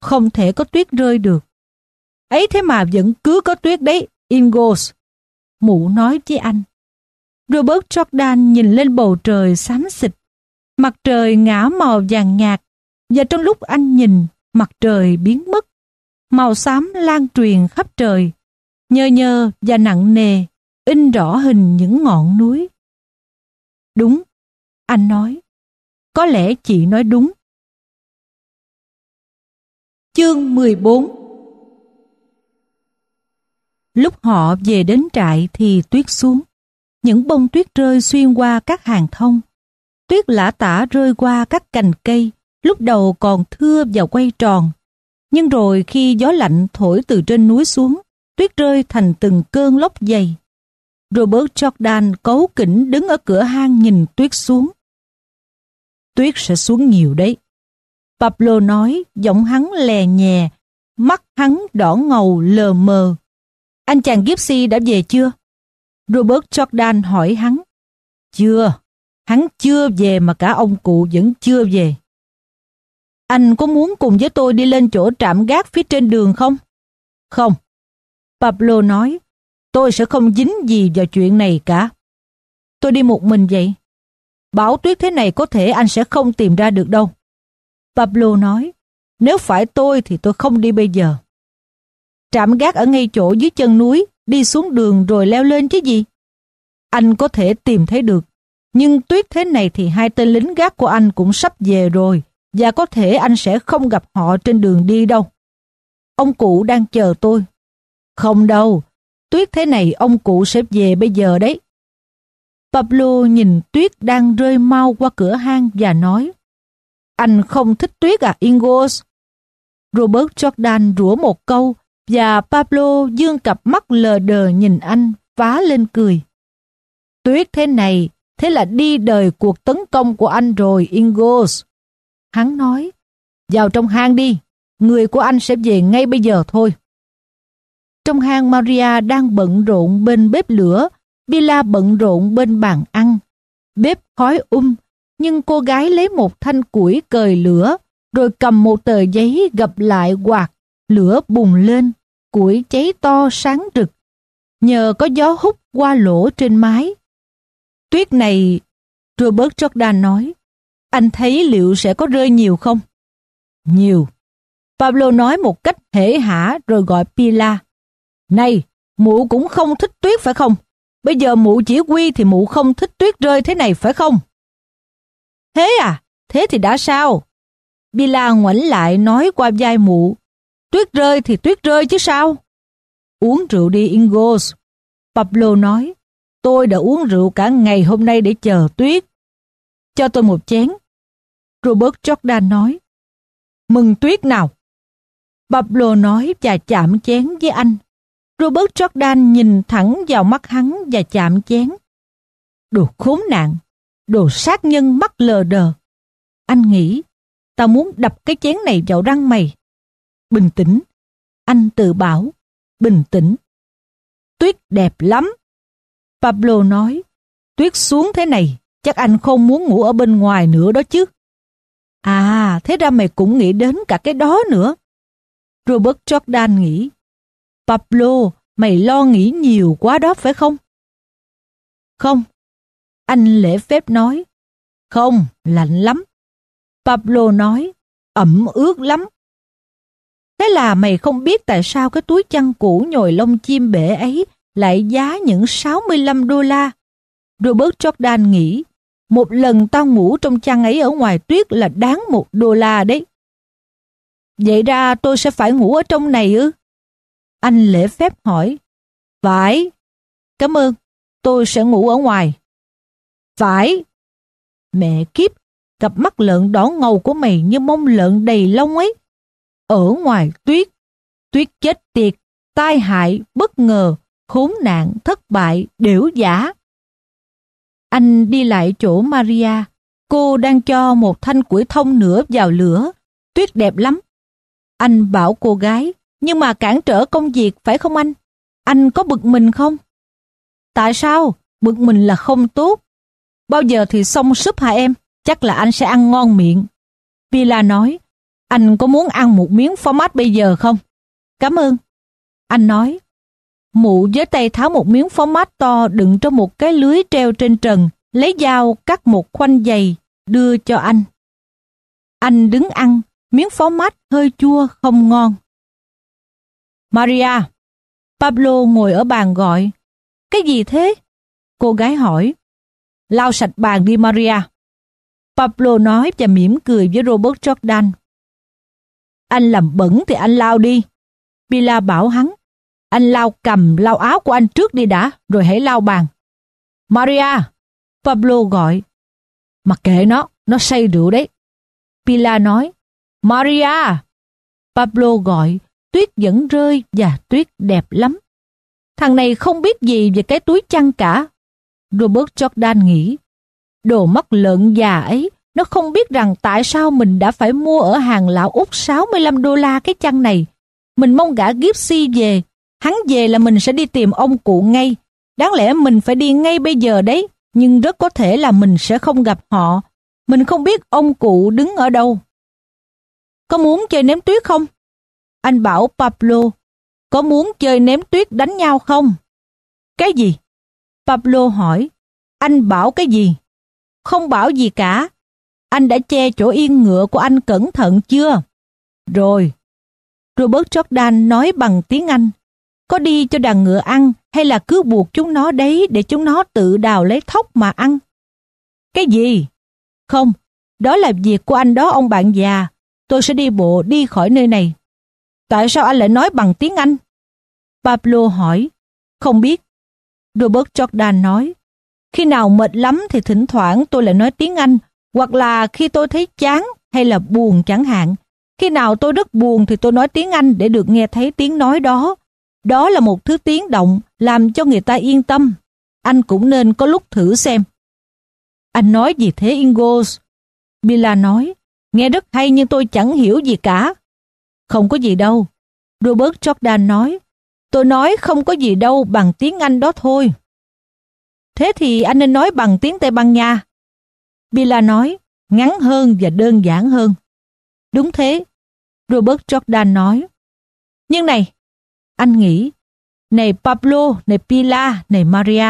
không thể có tuyết rơi được. Ấy thế mà vẫn cứ có tuyết đấy, Ingos mụ nói với anh. Robert Jordan nhìn lên bầu trời xám xịt. Mặt trời ngã màu vàng nhạt và trong lúc anh nhìn, mặt trời biến mất. Màu xám lan truyền khắp trời, nhơ nhơ và nặng nề, in rõ hình những ngọn núi. Đúng, anh nói. Có lẽ chị nói đúng. Chương 14 Lúc họ về đến trại thì tuyết xuống. Những bông tuyết rơi xuyên qua các hàng thông. Tuyết lã tả rơi qua các cành cây, lúc đầu còn thưa và quay tròn. Nhưng rồi khi gió lạnh thổi từ trên núi xuống, tuyết rơi thành từng cơn lốc dày. Robert Jordan cấu kỉnh đứng ở cửa hang nhìn tuyết xuống. Tuyết sẽ xuống nhiều đấy. Pablo nói, giọng hắn lè nhè, mắt hắn đỏ ngầu lờ mờ. Anh chàng Gypsy đã về chưa? Robert Jordan hỏi hắn. Chưa, hắn chưa về mà cả ông cụ vẫn chưa về. Anh có muốn cùng với tôi đi lên chỗ trạm gác phía trên đường không? Không. Pablo nói, tôi sẽ không dính gì vào chuyện này cả. Tôi đi một mình vậy. Bão tuyết thế này có thể anh sẽ không tìm ra được đâu. Pablo nói, nếu phải tôi thì tôi không đi bây giờ trạm gác ở ngay chỗ dưới chân núi, đi xuống đường rồi leo lên chứ gì. Anh có thể tìm thấy được, nhưng tuyết thế này thì hai tên lính gác của anh cũng sắp về rồi, và có thể anh sẽ không gặp họ trên đường đi đâu. Ông cụ đang chờ tôi. Không đâu, tuyết thế này ông cụ sẽ về bây giờ đấy. Pablo nhìn tuyết đang rơi mau qua cửa hang và nói Anh không thích tuyết à, Ingos? Robert Jordan rủa một câu và Pablo dương cặp mắt lờ đờ nhìn anh, phá lên cười. Tuyết thế này, thế là đi đời cuộc tấn công của anh rồi, Ingos. Hắn nói, vào trong hang đi, người của anh sẽ về ngay bây giờ thôi. Trong hang Maria đang bận rộn bên bếp lửa, Bila bận rộn bên bàn ăn. Bếp khói um, nhưng cô gái lấy một thanh củi cời lửa, rồi cầm một tờ giấy gặp lại quạt Lửa bùng lên, củi cháy to sáng rực. Nhờ có gió hút qua lỗ trên mái. Tuyết này, Robert Jordan nói, anh thấy liệu sẽ có rơi nhiều không? Nhiều. Pablo nói một cách hể hả rồi gọi Pila. Này, mụ cũng không thích tuyết phải không? Bây giờ mụ chỉ huy thì mụ không thích tuyết rơi thế này phải không? Thế à, thế thì đã sao? Pila ngoảnh lại nói qua vai mụ. Tuyết rơi thì tuyết rơi chứ sao? Uống rượu đi Ingos. Pablo nói, tôi đã uống rượu cả ngày hôm nay để chờ tuyết. Cho tôi một chén. Robert Jordan nói, mừng tuyết nào. Pablo nói và chạm chén với anh. Robert Jordan nhìn thẳng vào mắt hắn và chạm chén. Đồ khốn nạn, đồ sát nhân mắt lờ đờ. Anh nghĩ, ta muốn đập cái chén này vào răng mày bình tĩnh. Anh tự bảo, bình tĩnh. Tuyết đẹp lắm. Pablo nói, tuyết xuống thế này, chắc anh không muốn ngủ ở bên ngoài nữa đó chứ. À, thế ra mày cũng nghĩ đến cả cái đó nữa. Robert Jordan nghĩ, Pablo, mày lo nghĩ nhiều quá đó phải không? Không, anh lễ phép nói, không, lạnh lắm. Pablo nói, ẩm ướt lắm. Thế là mày không biết tại sao cái túi chăn cũ nhồi lông chim bể ấy lại giá những 65 đô la. Robert Jordan nghĩ, một lần tao ngủ trong chăn ấy ở ngoài tuyết là đáng một đô la đấy. Vậy ra tôi sẽ phải ngủ ở trong này ư? Anh lễ phép hỏi. Phải. Cảm ơn, tôi sẽ ngủ ở ngoài. Phải. Mẹ kiếp, cặp mắt lợn đỏ ngầu của mày như mông lợn đầy lông ấy ở ngoài tuyết. Tuyết chết tiệt, tai hại, bất ngờ, khốn nạn, thất bại, điểu giả. Anh đi lại chỗ Maria, cô đang cho một thanh củi thông nữa vào lửa, tuyết đẹp lắm. Anh bảo cô gái, nhưng mà cản trở công việc phải không anh? Anh có bực mình không? Tại sao? Bực mình là không tốt. Bao giờ thì xong súp hả em? Chắc là anh sẽ ăn ngon miệng. Villa nói, anh có muốn ăn một miếng phó mát bây giờ không? Cảm ơn. Anh nói. Mụ với tay tháo một miếng phó mát to đựng trong một cái lưới treo trên trần, lấy dao cắt một khoanh dày, đưa cho anh. Anh đứng ăn, miếng phó mát hơi chua không ngon. Maria! Pablo ngồi ở bàn gọi. Cái gì thế? Cô gái hỏi. Lau sạch bàn đi Maria. Pablo nói và mỉm cười với Robert Jordan. Anh làm bẩn thì anh lao đi. Pila bảo hắn, anh lao cầm lau áo của anh trước đi đã, rồi hãy lau bàn. Maria! Pablo gọi. Mặc kệ nó, nó say rượu đấy. Pila nói, Maria! Pablo gọi, tuyết vẫn rơi và tuyết đẹp lắm. Thằng này không biết gì về cái túi chăn cả. Robert Jordan nghĩ, đồ mắc lợn già ấy nó không biết rằng tại sao mình đã phải mua ở hàng lão Úc 65 đô la cái chăn này. Mình mong gã Gipsy về. Hắn về là mình sẽ đi tìm ông cụ ngay. Đáng lẽ mình phải đi ngay bây giờ đấy, nhưng rất có thể là mình sẽ không gặp họ. Mình không biết ông cụ đứng ở đâu. Có muốn chơi ném tuyết không? Anh bảo Pablo, có muốn chơi ném tuyết đánh nhau không? Cái gì? Pablo hỏi, anh bảo cái gì? Không bảo gì cả, anh đã che chỗ yên ngựa của anh cẩn thận chưa? Rồi. Robert Jordan nói bằng tiếng Anh. Có đi cho đàn ngựa ăn hay là cứ buộc chúng nó đấy để chúng nó tự đào lấy thóc mà ăn? Cái gì? Không, đó là việc của anh đó ông bạn già. Tôi sẽ đi bộ đi khỏi nơi này. Tại sao anh lại nói bằng tiếng Anh? Pablo hỏi. Không biết. Robert Jordan nói. Khi nào mệt lắm thì thỉnh thoảng tôi lại nói tiếng Anh hoặc là khi tôi thấy chán hay là buồn chẳng hạn. Khi nào tôi rất buồn thì tôi nói tiếng Anh để được nghe thấy tiếng nói đó. Đó là một thứ tiếng động làm cho người ta yên tâm. Anh cũng nên có lúc thử xem. Anh nói gì thế Ingalls? Mila nói, nghe rất hay nhưng tôi chẳng hiểu gì cả. Không có gì đâu. Robert Jordan nói, tôi nói không có gì đâu bằng tiếng Anh đó thôi. Thế thì anh nên nói bằng tiếng Tây Ban Nha, Bila nói, ngắn hơn và đơn giản hơn. Đúng thế, Robert Jordan nói. Nhưng này, anh nghĩ, này Pablo, này Pila, này Maria,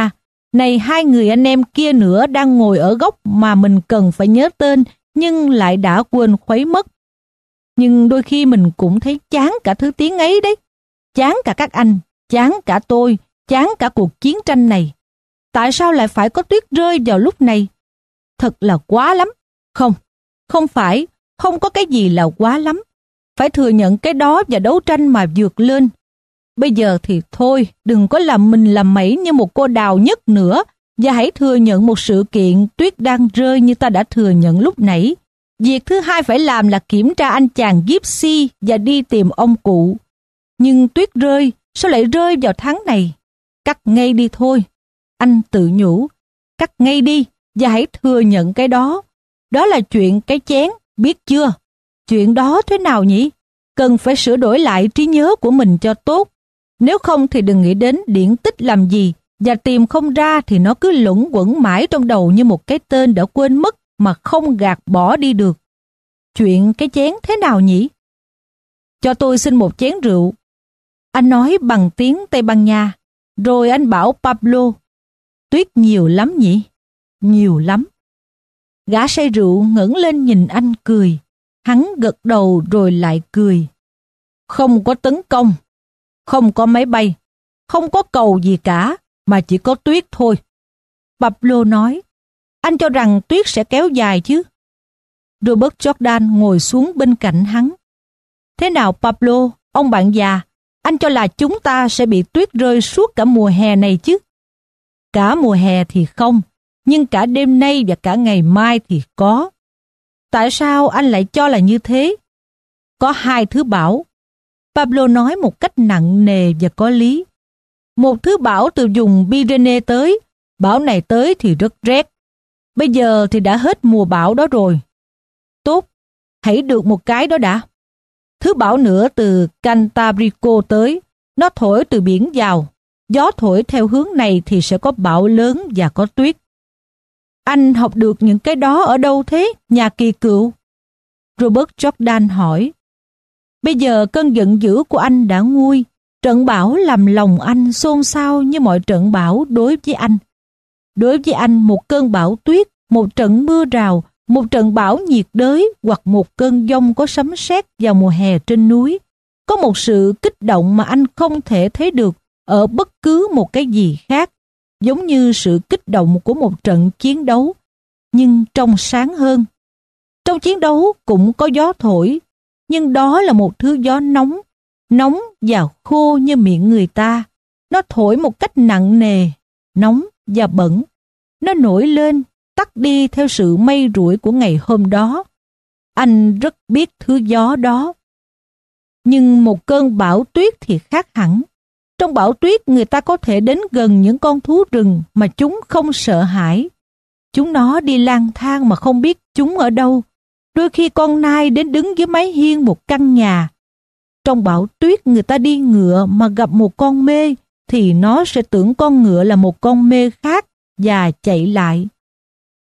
này hai người anh em kia nữa đang ngồi ở góc mà mình cần phải nhớ tên nhưng lại đã quên khuấy mất. Nhưng đôi khi mình cũng thấy chán cả thứ tiếng ấy đấy. Chán cả các anh, chán cả tôi, chán cả cuộc chiến tranh này. Tại sao lại phải có tuyết rơi vào lúc này? thật là quá lắm. Không, không phải, không có cái gì là quá lắm. Phải thừa nhận cái đó và đấu tranh mà vượt lên. Bây giờ thì thôi, đừng có làm mình làm mẩy như một cô đào nhất nữa và hãy thừa nhận một sự kiện tuyết đang rơi như ta đã thừa nhận lúc nãy. Việc thứ hai phải làm là kiểm tra anh chàng Gypsy và đi tìm ông cụ. Nhưng tuyết rơi, sao lại rơi vào tháng này? Cắt ngay đi thôi. Anh tự nhủ, cắt ngay đi và hãy thừa nhận cái đó. Đó là chuyện cái chén, biết chưa? Chuyện đó thế nào nhỉ? Cần phải sửa đổi lại trí nhớ của mình cho tốt. Nếu không thì đừng nghĩ đến điển tích làm gì và tìm không ra thì nó cứ lũng quẩn mãi trong đầu như một cái tên đã quên mất mà không gạt bỏ đi được. Chuyện cái chén thế nào nhỉ? Cho tôi xin một chén rượu. Anh nói bằng tiếng Tây Ban Nha, rồi anh bảo Pablo, tuyết nhiều lắm nhỉ? nhiều lắm. Gã say rượu ngẩng lên nhìn anh cười. Hắn gật đầu rồi lại cười. Không có tấn công, không có máy bay, không có cầu gì cả, mà chỉ có tuyết thôi. Pablo nói, anh cho rằng tuyết sẽ kéo dài chứ. Robert Jordan ngồi xuống bên cạnh hắn. Thế nào Pablo, ông bạn già, anh cho là chúng ta sẽ bị tuyết rơi suốt cả mùa hè này chứ? Cả mùa hè thì không, nhưng cả đêm nay và cả ngày mai thì có. Tại sao anh lại cho là như thế? Có hai thứ bảo. Pablo nói một cách nặng nề và có lý. Một thứ bảo từ vùng Pirene tới, bão này tới thì rất rét. Bây giờ thì đã hết mùa bão đó rồi. Tốt, hãy được một cái đó đã. Thứ bão nữa từ Cantabrico tới, nó thổi từ biển vào. Gió thổi theo hướng này thì sẽ có bão lớn và có tuyết. Anh học được những cái đó ở đâu thế, nhà kỳ cựu? Robert Jordan hỏi. Bây giờ cơn giận dữ của anh đã nguôi. Trận bão làm lòng anh xôn xao như mọi trận bão đối với anh. Đối với anh một cơn bão tuyết, một trận mưa rào, một trận bão nhiệt đới hoặc một cơn giông có sấm sét vào mùa hè trên núi. Có một sự kích động mà anh không thể thấy được ở bất cứ một cái gì khác giống như sự kích động của một trận chiến đấu, nhưng trong sáng hơn. Trong chiến đấu cũng có gió thổi, nhưng đó là một thứ gió nóng, nóng và khô như miệng người ta. Nó thổi một cách nặng nề, nóng và bẩn. Nó nổi lên, tắt đi theo sự mây rủi của ngày hôm đó. Anh rất biết thứ gió đó. Nhưng một cơn bão tuyết thì khác hẳn. Trong bão tuyết người ta có thể đến gần những con thú rừng mà chúng không sợ hãi. Chúng nó đi lang thang mà không biết chúng ở đâu. Đôi khi con nai đến đứng dưới mái hiên một căn nhà. Trong bão tuyết người ta đi ngựa mà gặp một con mê thì nó sẽ tưởng con ngựa là một con mê khác và chạy lại.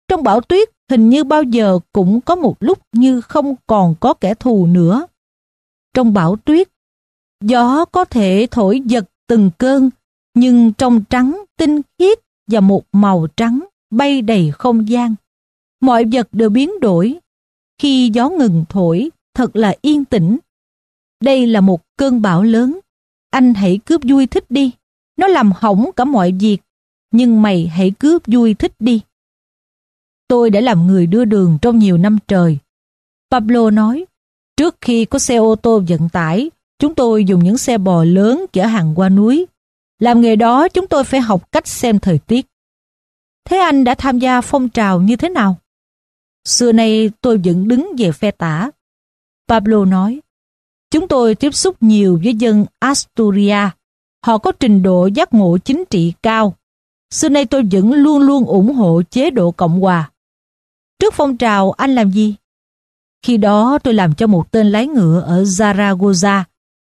Trong bão tuyết hình như bao giờ cũng có một lúc như không còn có kẻ thù nữa. Trong bão tuyết, gió có thể thổi giật từng cơn, nhưng trong trắng tinh khiết và một màu trắng bay đầy không gian. Mọi vật đều biến đổi. Khi gió ngừng thổi, thật là yên tĩnh. Đây là một cơn bão lớn. Anh hãy cướp vui thích đi. Nó làm hỏng cả mọi việc. Nhưng mày hãy cướp vui thích đi. Tôi đã làm người đưa đường trong nhiều năm trời. Pablo nói, trước khi có xe ô tô vận tải, Chúng tôi dùng những xe bò lớn chở hàng qua núi. Làm nghề đó chúng tôi phải học cách xem thời tiết. Thế anh đã tham gia phong trào như thế nào? Xưa nay tôi vẫn đứng về phe tả. Pablo nói, chúng tôi tiếp xúc nhiều với dân Asturia. Họ có trình độ giác ngộ chính trị cao. Xưa nay tôi vẫn luôn luôn ủng hộ chế độ Cộng Hòa. Trước phong trào anh làm gì? Khi đó tôi làm cho một tên lái ngựa ở Zaragoza.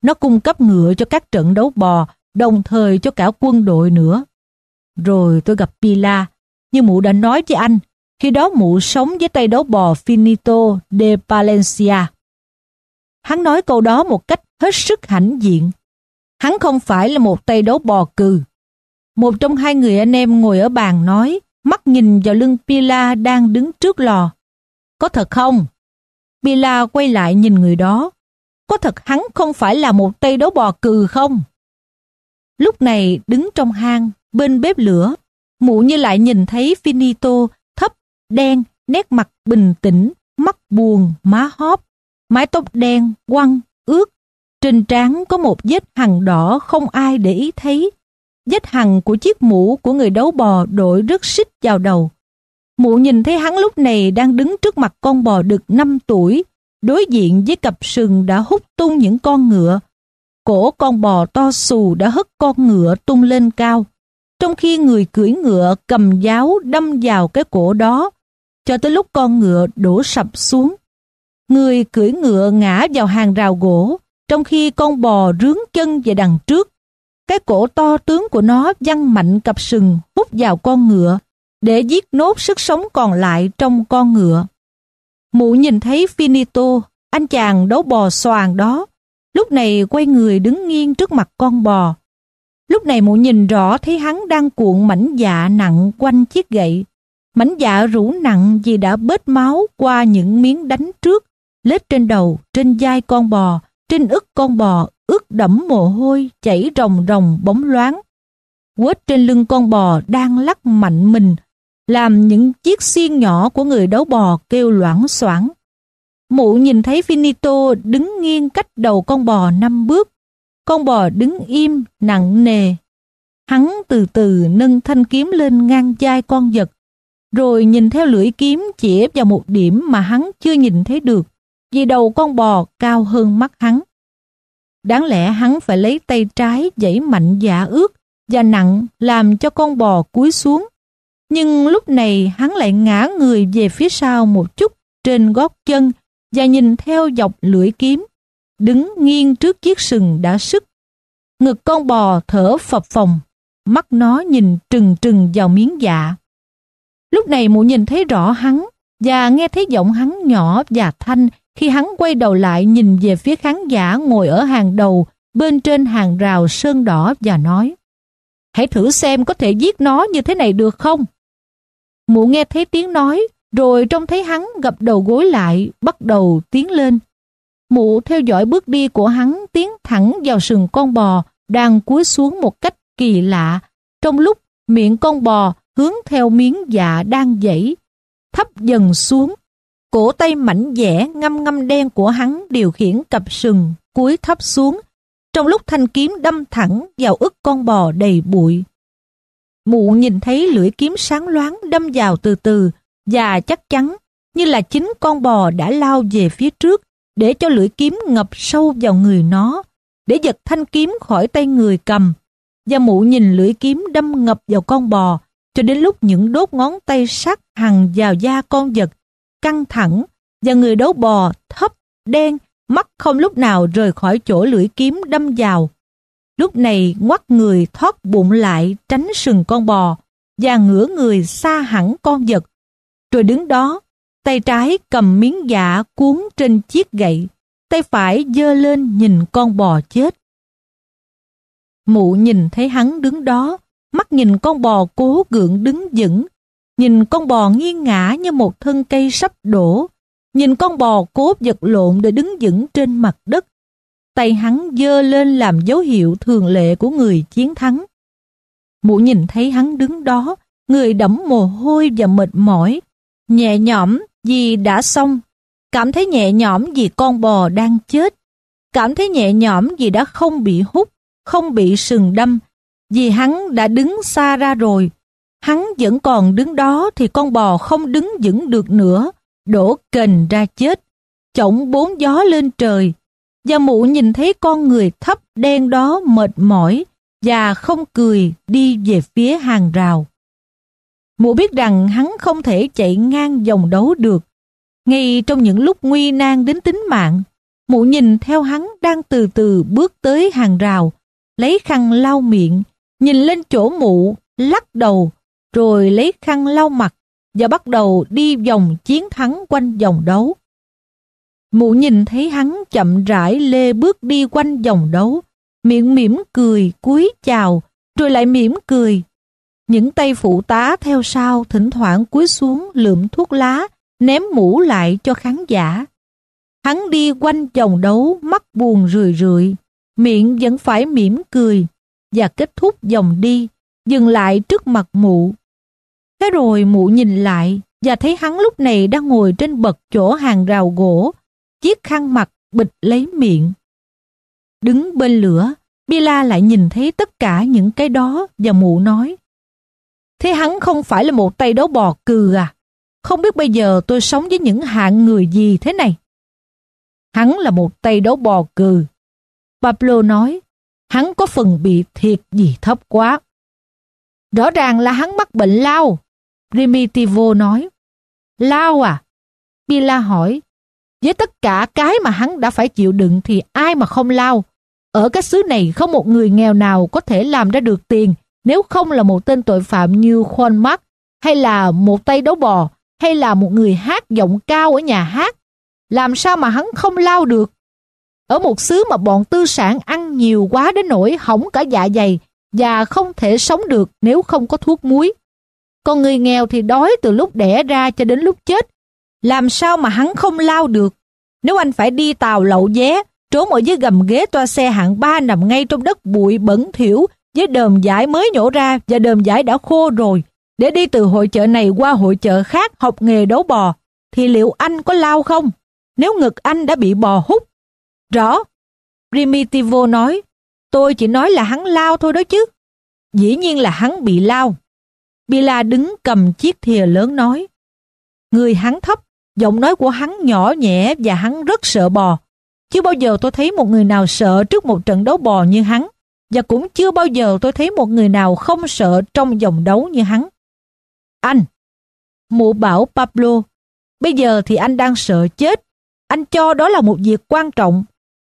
Nó cung cấp ngựa cho các trận đấu bò, đồng thời cho cả quân đội nữa. Rồi tôi gặp Pila, như mụ đã nói với anh, khi đó mụ sống với tay đấu bò Finito de Palencia. Hắn nói câu đó một cách hết sức hãnh diện. Hắn không phải là một tay đấu bò cừ. Một trong hai người anh em ngồi ở bàn nói, mắt nhìn vào lưng Pila đang đứng trước lò. Có thật không? Pila quay lại nhìn người đó, có thật hắn không phải là một tay đấu bò cừ không? Lúc này đứng trong hang, bên bếp lửa, mụ như lại nhìn thấy Finito thấp, đen, nét mặt bình tĩnh, mắt buồn, má hóp, mái tóc đen, quăng, ướt. Trên trán có một vết hằn đỏ không ai để ý thấy. Vết hằn của chiếc mũ của người đấu bò đội rất xích vào đầu. Mụ nhìn thấy hắn lúc này đang đứng trước mặt con bò đực 5 tuổi, đối diện với cặp sừng đã hút tung những con ngựa. Cổ con bò to xù đã hất con ngựa tung lên cao, trong khi người cưỡi ngựa cầm giáo đâm vào cái cổ đó, cho tới lúc con ngựa đổ sập xuống. Người cưỡi ngựa ngã vào hàng rào gỗ, trong khi con bò rướng chân về đằng trước. Cái cổ to tướng của nó văng mạnh cặp sừng hút vào con ngựa, để giết nốt sức sống còn lại trong con ngựa. Mụ nhìn thấy Finito, anh chàng đấu bò xoàng đó, lúc này quay người đứng nghiêng trước mặt con bò. Lúc này mụ nhìn rõ thấy hắn đang cuộn mảnh dạ nặng quanh chiếc gậy. Mảnh dạ rũ nặng vì đã bết máu qua những miếng đánh trước, lết trên đầu, trên vai con bò, trên ức con bò, ướt đẫm mồ hôi, chảy ròng ròng bóng loáng. Quết trên lưng con bò đang lắc mạnh mình, làm những chiếc xiên nhỏ của người đấu bò kêu loảng xoảng. Mụ nhìn thấy Finito đứng nghiêng cách đầu con bò năm bước. Con bò đứng im, nặng nề. Hắn từ từ nâng thanh kiếm lên ngang vai con vật, rồi nhìn theo lưỡi kiếm chỉ vào một điểm mà hắn chưa nhìn thấy được, vì đầu con bò cao hơn mắt hắn. Đáng lẽ hắn phải lấy tay trái dãy mạnh giả ướt và nặng làm cho con bò cúi xuống nhưng lúc này hắn lại ngã người về phía sau một chút trên gót chân và nhìn theo dọc lưỡi kiếm, đứng nghiêng trước chiếc sừng đã sức. Ngực con bò thở phập phồng, mắt nó nhìn trừng trừng vào miếng dạ. Lúc này mụ nhìn thấy rõ hắn và nghe thấy giọng hắn nhỏ và thanh khi hắn quay đầu lại nhìn về phía khán giả ngồi ở hàng đầu bên trên hàng rào sơn đỏ và nói Hãy thử xem có thể giết nó như thế này được không? mụ nghe thấy tiếng nói, rồi trông thấy hắn gập đầu gối lại, bắt đầu tiến lên. Mụ theo dõi bước đi của hắn tiến thẳng vào sừng con bò, đang cúi xuống một cách kỳ lạ, trong lúc miệng con bò hướng theo miếng dạ đang dãy, thấp dần xuống. Cổ tay mảnh dẻ ngăm ngăm đen của hắn điều khiển cặp sừng cúi thấp xuống, trong lúc thanh kiếm đâm thẳng vào ức con bò đầy bụi. Mụ nhìn thấy lưỡi kiếm sáng loáng đâm vào từ từ và chắc chắn như là chính con bò đã lao về phía trước để cho lưỡi kiếm ngập sâu vào người nó, để giật thanh kiếm khỏi tay người cầm. Và mụ nhìn lưỡi kiếm đâm ngập vào con bò cho đến lúc những đốt ngón tay sắc hằn vào da con vật, căng thẳng và người đấu bò thấp, đen, mắt không lúc nào rời khỏi chỗ lưỡi kiếm đâm vào lúc này ngoắt người thoát bụng lại tránh sừng con bò và ngửa người xa hẳn con vật rồi đứng đó tay trái cầm miếng dạ cuốn trên chiếc gậy tay phải giơ lên nhìn con bò chết mụ nhìn thấy hắn đứng đó mắt nhìn con bò cố gượng đứng vững nhìn con bò nghiêng ngã như một thân cây sắp đổ nhìn con bò cố vật lộn để đứng vững trên mặt đất tay hắn dơ lên làm dấu hiệu thường lệ của người chiến thắng. Mụ nhìn thấy hắn đứng đó, người đẫm mồ hôi và mệt mỏi, nhẹ nhõm vì đã xong, cảm thấy nhẹ nhõm vì con bò đang chết, cảm thấy nhẹ nhõm vì đã không bị hút, không bị sừng đâm, vì hắn đã đứng xa ra rồi. Hắn vẫn còn đứng đó thì con bò không đứng vững được nữa, đổ kềnh ra chết, chổng bốn gió lên trời, và mụ nhìn thấy con người thấp đen đó mệt mỏi và không cười đi về phía hàng rào. Mụ biết rằng hắn không thể chạy ngang dòng đấu được. Ngay trong những lúc nguy nan đến tính mạng, mụ nhìn theo hắn đang từ từ bước tới hàng rào, lấy khăn lau miệng, nhìn lên chỗ mụ, lắc đầu, rồi lấy khăn lau mặt và bắt đầu đi vòng chiến thắng quanh dòng đấu. Mụ nhìn thấy hắn chậm rãi lê bước đi quanh vòng đấu, miệng mỉm cười cúi chào, rồi lại mỉm cười. Những tay phụ tá theo sau thỉnh thoảng cúi xuống lượm thuốc lá, ném mũ lại cho khán giả. Hắn đi quanh vòng đấu mắt buồn rười rượi, miệng vẫn phải mỉm cười và kết thúc vòng đi, dừng lại trước mặt mụ. Thế rồi mụ nhìn lại và thấy hắn lúc này đang ngồi trên bậc chỗ hàng rào gỗ, chiếc khăn mặt bịch lấy miệng. Đứng bên lửa, Bila lại nhìn thấy tất cả những cái đó và mụ nói. Thế hắn không phải là một tay đấu bò cừ à? Không biết bây giờ tôi sống với những hạng người gì thế này? Hắn là một tay đấu bò cừ. Pablo nói, hắn có phần bị thiệt gì thấp quá. Rõ ràng là hắn mắc bệnh lao. Primitivo nói, lao à? Bila hỏi, với tất cả cái mà hắn đã phải chịu đựng thì ai mà không lao. Ở cái xứ này không một người nghèo nào có thể làm ra được tiền nếu không là một tên tội phạm như khoan mắt hay là một tay đấu bò hay là một người hát giọng cao ở nhà hát. Làm sao mà hắn không lao được? Ở một xứ mà bọn tư sản ăn nhiều quá đến nỗi hỏng cả dạ dày và không thể sống được nếu không có thuốc muối. Còn người nghèo thì đói từ lúc đẻ ra cho đến lúc chết làm sao mà hắn không lao được? Nếu anh phải đi tàu lậu vé, trốn ở dưới gầm ghế toa xe hạng 3 nằm ngay trong đất bụi bẩn thiểu với đờm giải mới nhổ ra và đờm giải đã khô rồi để đi từ hội chợ này qua hội chợ khác học nghề đấu bò thì liệu anh có lao không? Nếu ngực anh đã bị bò hút. Rõ. Primitivo nói tôi chỉ nói là hắn lao thôi đó chứ. Dĩ nhiên là hắn bị lao. Bila đứng cầm chiếc thìa lớn nói người hắn thấp Giọng nói của hắn nhỏ nhẹ và hắn rất sợ bò. Chưa bao giờ tôi thấy một người nào sợ trước một trận đấu bò như hắn và cũng chưa bao giờ tôi thấy một người nào không sợ trong vòng đấu như hắn. Anh! Mụ bảo Pablo, bây giờ thì anh đang sợ chết. Anh cho đó là một việc quan trọng.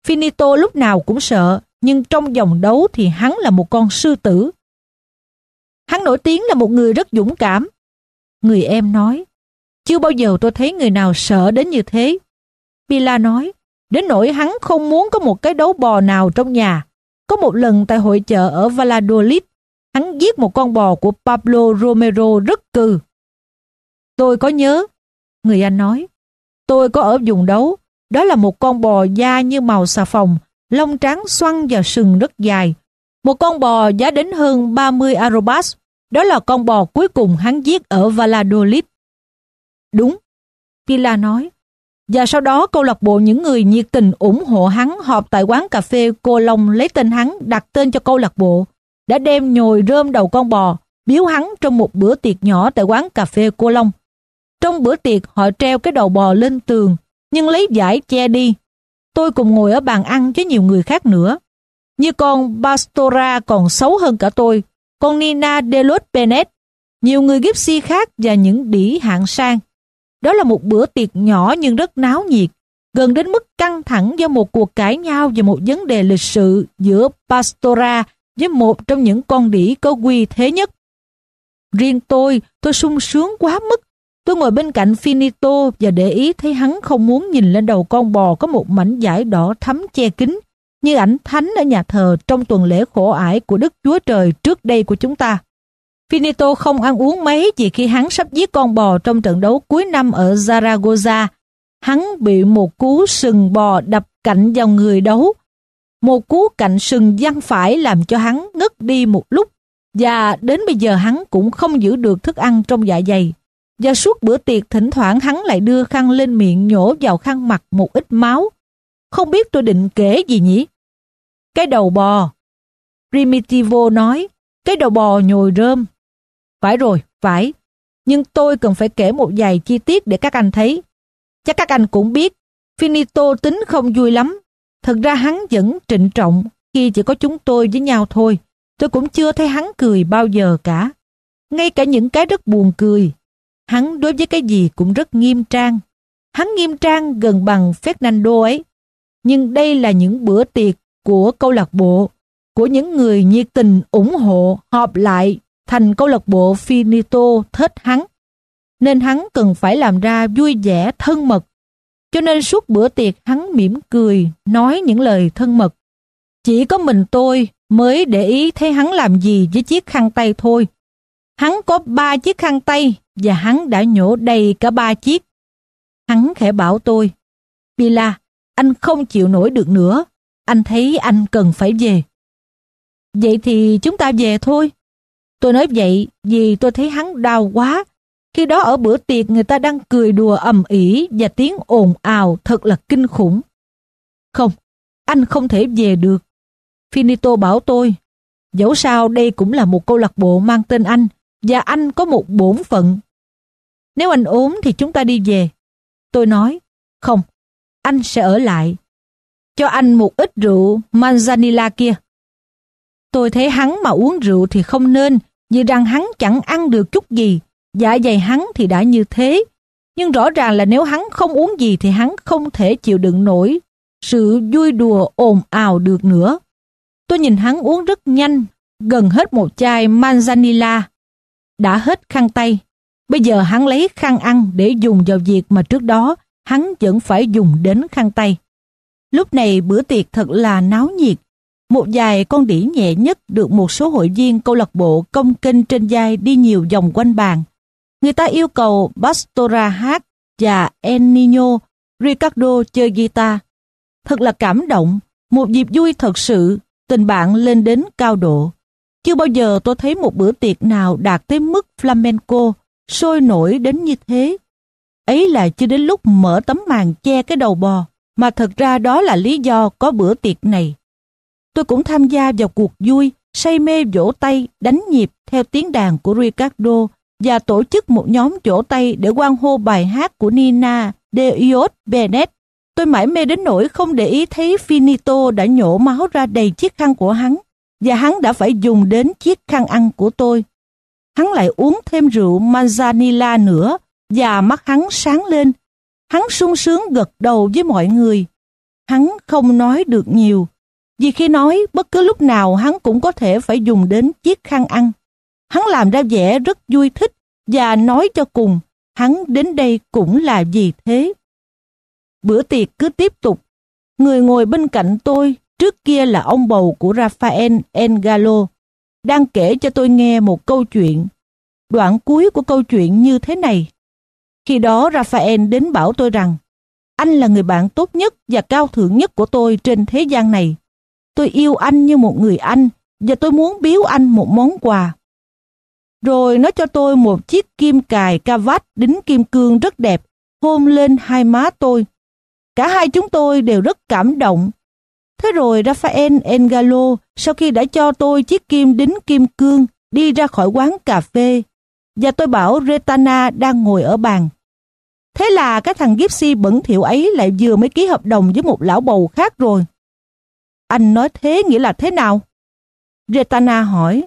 Finito lúc nào cũng sợ, nhưng trong vòng đấu thì hắn là một con sư tử. Hắn nổi tiếng là một người rất dũng cảm. Người em nói, chưa bao giờ tôi thấy người nào sợ đến như thế. Bila nói, đến nỗi hắn không muốn có một cái đấu bò nào trong nhà. Có một lần tại hội chợ ở Valladolid, hắn giết một con bò của Pablo Romero rất cừ. Tôi có nhớ, người anh nói, tôi có ở vùng đấu, đó là một con bò da như màu xà phòng, lông trắng xoăn và sừng rất dài. Một con bò giá đến hơn 30 arrobas, đó là con bò cuối cùng hắn giết ở Valladolid. Đúng. Pila nói. Và sau đó câu lạc bộ những người nhiệt tình ủng hộ hắn họp tại quán cà phê Cô Long lấy tên hắn đặt tên cho câu lạc bộ. Đã đem nhồi rơm đầu con bò, biếu hắn trong một bữa tiệc nhỏ tại quán cà phê Cô Long. Trong bữa tiệc họ treo cái đầu bò lên tường, nhưng lấy giải che đi. Tôi cùng ngồi ở bàn ăn với nhiều người khác nữa. Như con Bastora còn xấu hơn cả tôi, con Nina Delos Bennett, nhiều người Gypsy khác và những đĩ hạng sang. Đó là một bữa tiệc nhỏ nhưng rất náo nhiệt, gần đến mức căng thẳng do một cuộc cãi nhau về một vấn đề lịch sự giữa Pastora với một trong những con đĩ có quy thế nhất. Riêng tôi, tôi sung sướng quá mức. Tôi ngồi bên cạnh Finito và để ý thấy hắn không muốn nhìn lên đầu con bò có một mảnh vải đỏ thắm che kín như ảnh thánh ở nhà thờ trong tuần lễ khổ ải của Đức Chúa Trời trước đây của chúng ta. Finito không ăn uống mấy vì khi hắn sắp giết con bò trong trận đấu cuối năm ở Zaragoza, hắn bị một cú sừng bò đập cạnh vào người đấu. Một cú cạnh sừng văng phải làm cho hắn ngất đi một lúc và đến bây giờ hắn cũng không giữ được thức ăn trong dạ dày. Và suốt bữa tiệc thỉnh thoảng hắn lại đưa khăn lên miệng nhổ vào khăn mặt một ít máu. Không biết tôi định kể gì nhỉ? Cái đầu bò. Primitivo nói, cái đầu bò nhồi rơm. Phải rồi, phải. Nhưng tôi cần phải kể một vài chi tiết để các anh thấy. Chắc các anh cũng biết, Finito tính không vui lắm. Thật ra hắn vẫn trịnh trọng khi chỉ có chúng tôi với nhau thôi. Tôi cũng chưa thấy hắn cười bao giờ cả. Ngay cả những cái rất buồn cười. Hắn đối với cái gì cũng rất nghiêm trang. Hắn nghiêm trang gần bằng Fernando ấy. Nhưng đây là những bữa tiệc của câu lạc bộ, của những người nhiệt tình ủng hộ họp lại thành câu lạc bộ Finito thết hắn, nên hắn cần phải làm ra vui vẻ thân mật. Cho nên suốt bữa tiệc hắn mỉm cười, nói những lời thân mật. Chỉ có mình tôi mới để ý thấy hắn làm gì với chiếc khăn tay thôi. Hắn có ba chiếc khăn tay và hắn đã nhổ đầy cả ba chiếc. Hắn khẽ bảo tôi, Bila, anh không chịu nổi được nữa, anh thấy anh cần phải về. Vậy thì chúng ta về thôi. Tôi nói vậy vì tôi thấy hắn đau quá. Khi đó ở bữa tiệc người ta đang cười đùa ầm ĩ và tiếng ồn ào thật là kinh khủng. Không, anh không thể về được. Finito bảo tôi, dẫu sao đây cũng là một câu lạc bộ mang tên anh và anh có một bổn phận. Nếu anh ốm thì chúng ta đi về. Tôi nói, không, anh sẽ ở lại. Cho anh một ít rượu Manzanilla kia. Tôi thấy hắn mà uống rượu thì không nên vì rằng hắn chẳng ăn được chút gì, dạ dày hắn thì đã như thế. Nhưng rõ ràng là nếu hắn không uống gì thì hắn không thể chịu đựng nổi sự vui đùa ồn ào được nữa. Tôi nhìn hắn uống rất nhanh, gần hết một chai Manzanilla. Đã hết khăn tay, bây giờ hắn lấy khăn ăn để dùng vào việc mà trước đó hắn vẫn phải dùng đến khăn tay. Lúc này bữa tiệc thật là náo nhiệt, một vài con đĩ nhẹ nhất được một số hội viên câu lạc bộ công kênh trên vai đi nhiều vòng quanh bàn. Người ta yêu cầu Bastora hát và El Nino, Ricardo chơi guitar. Thật là cảm động, một dịp vui thật sự, tình bạn lên đến cao độ. Chưa bao giờ tôi thấy một bữa tiệc nào đạt tới mức flamenco, sôi nổi đến như thế. Ấy là chưa đến lúc mở tấm màn che cái đầu bò, mà thật ra đó là lý do có bữa tiệc này. Tôi cũng tham gia vào cuộc vui, say mê vỗ tay, đánh nhịp theo tiếng đàn của Ricardo và tổ chức một nhóm vỗ tay để quan hô bài hát của Nina de Ios Bennett. Tôi mãi mê đến nỗi không để ý thấy Finito đã nhổ máu ra đầy chiếc khăn của hắn và hắn đã phải dùng đến chiếc khăn ăn của tôi. Hắn lại uống thêm rượu Manzanilla nữa và mắt hắn sáng lên. Hắn sung sướng gật đầu với mọi người. Hắn không nói được nhiều vì khi nói, bất cứ lúc nào hắn cũng có thể phải dùng đến chiếc khăn ăn. Hắn làm ra vẻ rất vui thích và nói cho cùng, hắn đến đây cũng là vì thế. Bữa tiệc cứ tiếp tục. Người ngồi bên cạnh tôi trước kia là ông bầu của Rafael Engalo, đang kể cho tôi nghe một câu chuyện. Đoạn cuối của câu chuyện như thế này. Khi đó Rafael đến bảo tôi rằng, anh là người bạn tốt nhất và cao thượng nhất của tôi trên thế gian này. Tôi yêu anh như một người anh và tôi muốn biếu anh một món quà. Rồi nó cho tôi một chiếc kim cài ca vách đính kim cương rất đẹp hôn lên hai má tôi. Cả hai chúng tôi đều rất cảm động. Thế rồi Rafael Engalo sau khi đã cho tôi chiếc kim đính kim cương đi ra khỏi quán cà phê và tôi bảo Retana đang ngồi ở bàn. Thế là cái thằng Gipsy bẩn thỉu ấy lại vừa mới ký hợp đồng với một lão bầu khác rồi. Anh nói thế nghĩa là thế nào? Retana hỏi.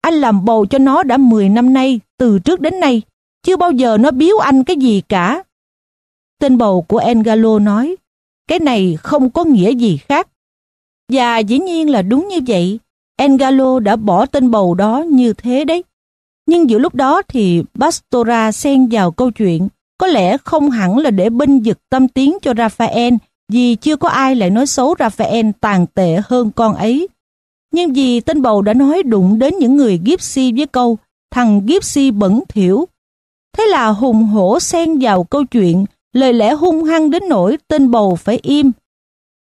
Anh làm bầu cho nó đã 10 năm nay, từ trước đến nay. Chưa bao giờ nó biếu anh cái gì cả. Tên bầu của Engalo nói. Cái này không có nghĩa gì khác. Và dĩ nhiên là đúng như vậy. Engalo đã bỏ tên bầu đó như thế đấy. Nhưng giữa lúc đó thì Bastora xen vào câu chuyện, có lẽ không hẳn là để binh vực tâm tiếng cho Raphael vì chưa có ai lại nói xấu Raphael tàn tệ hơn con ấy. Nhưng vì tên bầu đã nói đụng đến những người Gipsy với câu thằng Gipsy bẩn thiểu. Thế là hùng hổ xen vào câu chuyện lời lẽ hung hăng đến nỗi tên bầu phải im.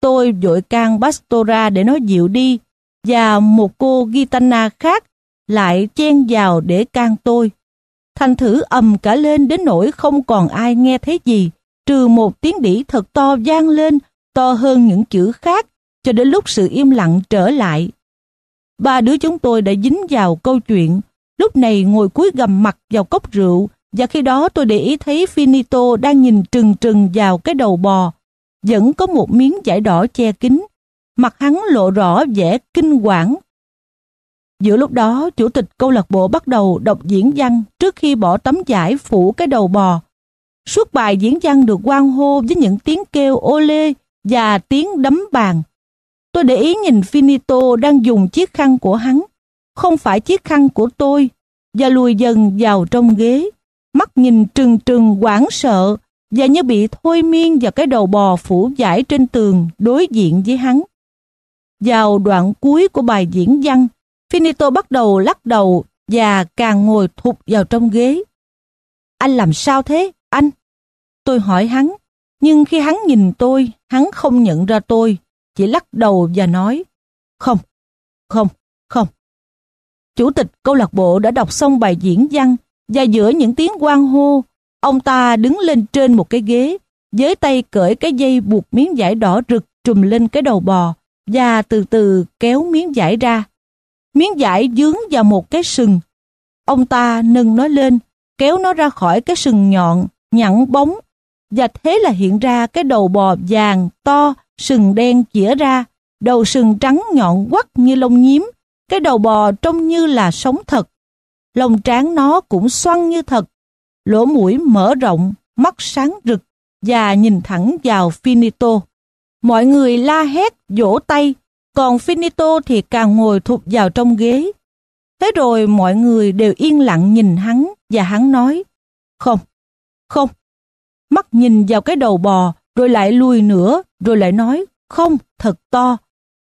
Tôi vội can Bastora để nói dịu đi và một cô Gitana khác lại chen vào để can tôi. Thành thử ầm cả lên đến nỗi không còn ai nghe thấy gì trừ một tiếng đỉ thật to vang lên, to hơn những chữ khác, cho đến lúc sự im lặng trở lại. Ba đứa chúng tôi đã dính vào câu chuyện, lúc này ngồi cuối gầm mặt vào cốc rượu, và khi đó tôi để ý thấy Finito đang nhìn trừng trừng vào cái đầu bò, vẫn có một miếng vải đỏ che kín, mặt hắn lộ rõ vẻ kinh quản. Giữa lúc đó, chủ tịch câu lạc bộ bắt đầu đọc diễn văn trước khi bỏ tấm giải phủ cái đầu bò Suốt bài diễn văn được quang hô với những tiếng kêu ô lê và tiếng đấm bàn. Tôi để ý nhìn Finito đang dùng chiếc khăn của hắn, không phải chiếc khăn của tôi, và lùi dần vào trong ghế, mắt nhìn trừng trừng hoảng sợ và như bị thôi miên vào cái đầu bò phủ vải trên tường đối diện với hắn. Vào đoạn cuối của bài diễn văn, Finito bắt đầu lắc đầu và càng ngồi thụt vào trong ghế. Anh làm sao thế? Anh! Tôi hỏi hắn, nhưng khi hắn nhìn tôi, hắn không nhận ra tôi, chỉ lắc đầu và nói, không, không, không. Chủ tịch câu lạc bộ đã đọc xong bài diễn văn và giữa những tiếng quan hô, ông ta đứng lên trên một cái ghế, với tay cởi cái dây buộc miếng vải đỏ rực trùm lên cái đầu bò và từ từ kéo miếng vải ra. Miếng vải dướng vào một cái sừng. Ông ta nâng nó lên, kéo nó ra khỏi cái sừng nhọn nhẵn bóng. Và thế là hiện ra cái đầu bò vàng to, sừng đen chĩa ra, đầu sừng trắng nhọn quắc như lông nhím, cái đầu bò trông như là sống thật. Lông trán nó cũng xoăn như thật, lỗ mũi mở rộng, mắt sáng rực và nhìn thẳng vào Finito. Mọi người la hét, vỗ tay, còn Finito thì càng ngồi thụt vào trong ghế. Thế rồi mọi người đều yên lặng nhìn hắn và hắn nói, không, không. Mắt nhìn vào cái đầu bò, rồi lại lùi nữa, rồi lại nói, không, thật to.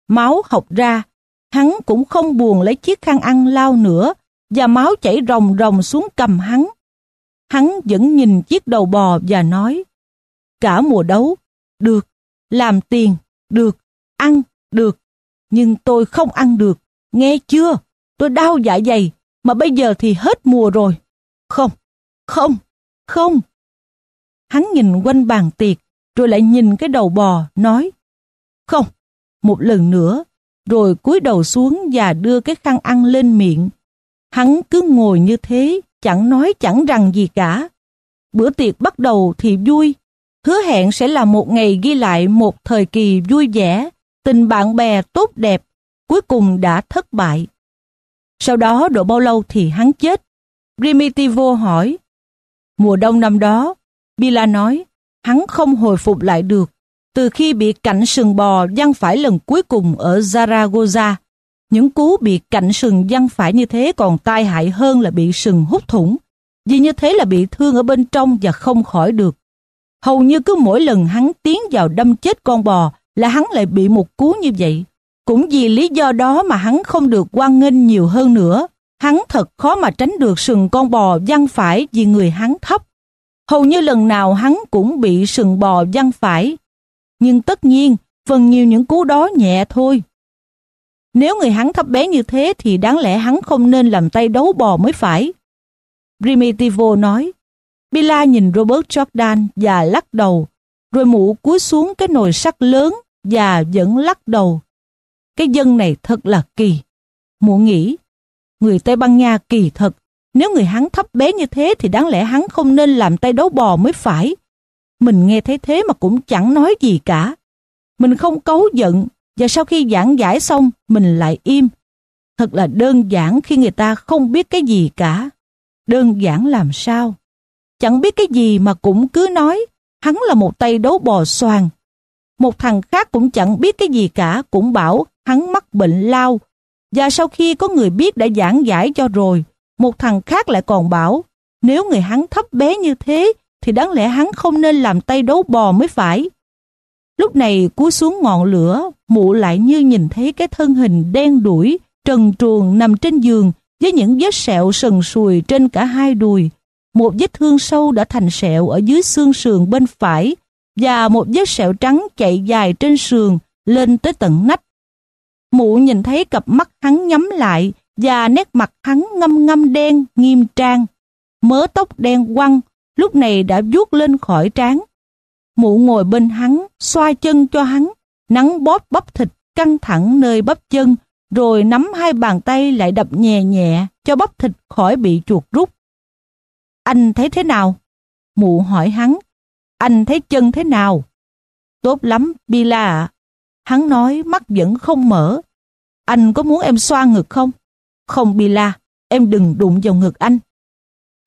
Máu học ra, hắn cũng không buồn lấy chiếc khăn ăn lao nữa, và máu chảy ròng ròng xuống cầm hắn. Hắn vẫn nhìn chiếc đầu bò và nói, cả mùa đấu, được, làm tiền, được, ăn, được, nhưng tôi không ăn được, nghe chưa, tôi đau dạ dày, mà bây giờ thì hết mùa rồi. Không, không, không, Hắn nhìn quanh bàn tiệc, rồi lại nhìn cái đầu bò, nói Không, một lần nữa, rồi cúi đầu xuống và đưa cái khăn ăn lên miệng. Hắn cứ ngồi như thế, chẳng nói chẳng rằng gì cả. Bữa tiệc bắt đầu thì vui, hứa hẹn sẽ là một ngày ghi lại một thời kỳ vui vẻ, tình bạn bè tốt đẹp, cuối cùng đã thất bại. Sau đó độ bao lâu thì hắn chết? Primitivo hỏi. Mùa đông năm đó, Bila nói, hắn không hồi phục lại được từ khi bị cạnh sừng bò giăng phải lần cuối cùng ở Zaragoza. Những cú bị cạnh sừng giăng phải như thế còn tai hại hơn là bị sừng hút thủng, vì như thế là bị thương ở bên trong và không khỏi được. Hầu như cứ mỗi lần hắn tiến vào đâm chết con bò là hắn lại bị một cú như vậy. Cũng vì lý do đó mà hắn không được quan nghênh nhiều hơn nữa. Hắn thật khó mà tránh được sừng con bò giăng phải vì người hắn thấp. Hầu như lần nào hắn cũng bị sừng bò văng phải. Nhưng tất nhiên, phần nhiều những cú đó nhẹ thôi. Nếu người hắn thấp bé như thế thì đáng lẽ hắn không nên làm tay đấu bò mới phải. Primitivo nói. Bila nhìn Robert Jordan và lắc đầu, rồi mũ cúi xuống cái nồi sắt lớn và vẫn lắc đầu. Cái dân này thật là kỳ. Mụ nghĩ, người Tây Ban Nha kỳ thật, nếu người hắn thấp bé như thế thì đáng lẽ hắn không nên làm tay đấu bò mới phải. Mình nghe thấy thế mà cũng chẳng nói gì cả. Mình không cấu giận và sau khi giảng giải xong mình lại im. Thật là đơn giản khi người ta không biết cái gì cả. Đơn giản làm sao? Chẳng biết cái gì mà cũng cứ nói hắn là một tay đấu bò xoàn. Một thằng khác cũng chẳng biết cái gì cả cũng bảo hắn mắc bệnh lao. Và sau khi có người biết đã giảng giải cho rồi một thằng khác lại còn bảo, nếu người hắn thấp bé như thế thì đáng lẽ hắn không nên làm tay đấu bò mới phải. Lúc này cúi xuống ngọn lửa, mụ lại như nhìn thấy cái thân hình đen đuổi, trần truồng nằm trên giường với những vết sẹo sần sùi trên cả hai đùi. Một vết thương sâu đã thành sẹo ở dưới xương sườn bên phải và một vết sẹo trắng chạy dài trên sườn lên tới tận nách. Mụ nhìn thấy cặp mắt hắn nhắm lại và nét mặt hắn ngâm ngâm đen nghiêm trang. Mớ tóc đen quăng lúc này đã vuốt lên khỏi trán. Mụ ngồi bên hắn, xoa chân cho hắn, nắng bóp bắp thịt căng thẳng nơi bắp chân, rồi nắm hai bàn tay lại đập nhẹ nhẹ cho bắp thịt khỏi bị chuột rút. Anh thấy thế nào? Mụ hỏi hắn. Anh thấy chân thế nào? Tốt lắm, Bila ạ. Hắn nói mắt vẫn không mở. Anh có muốn em xoa ngực không? Không Bila, em đừng đụng vào ngực anh.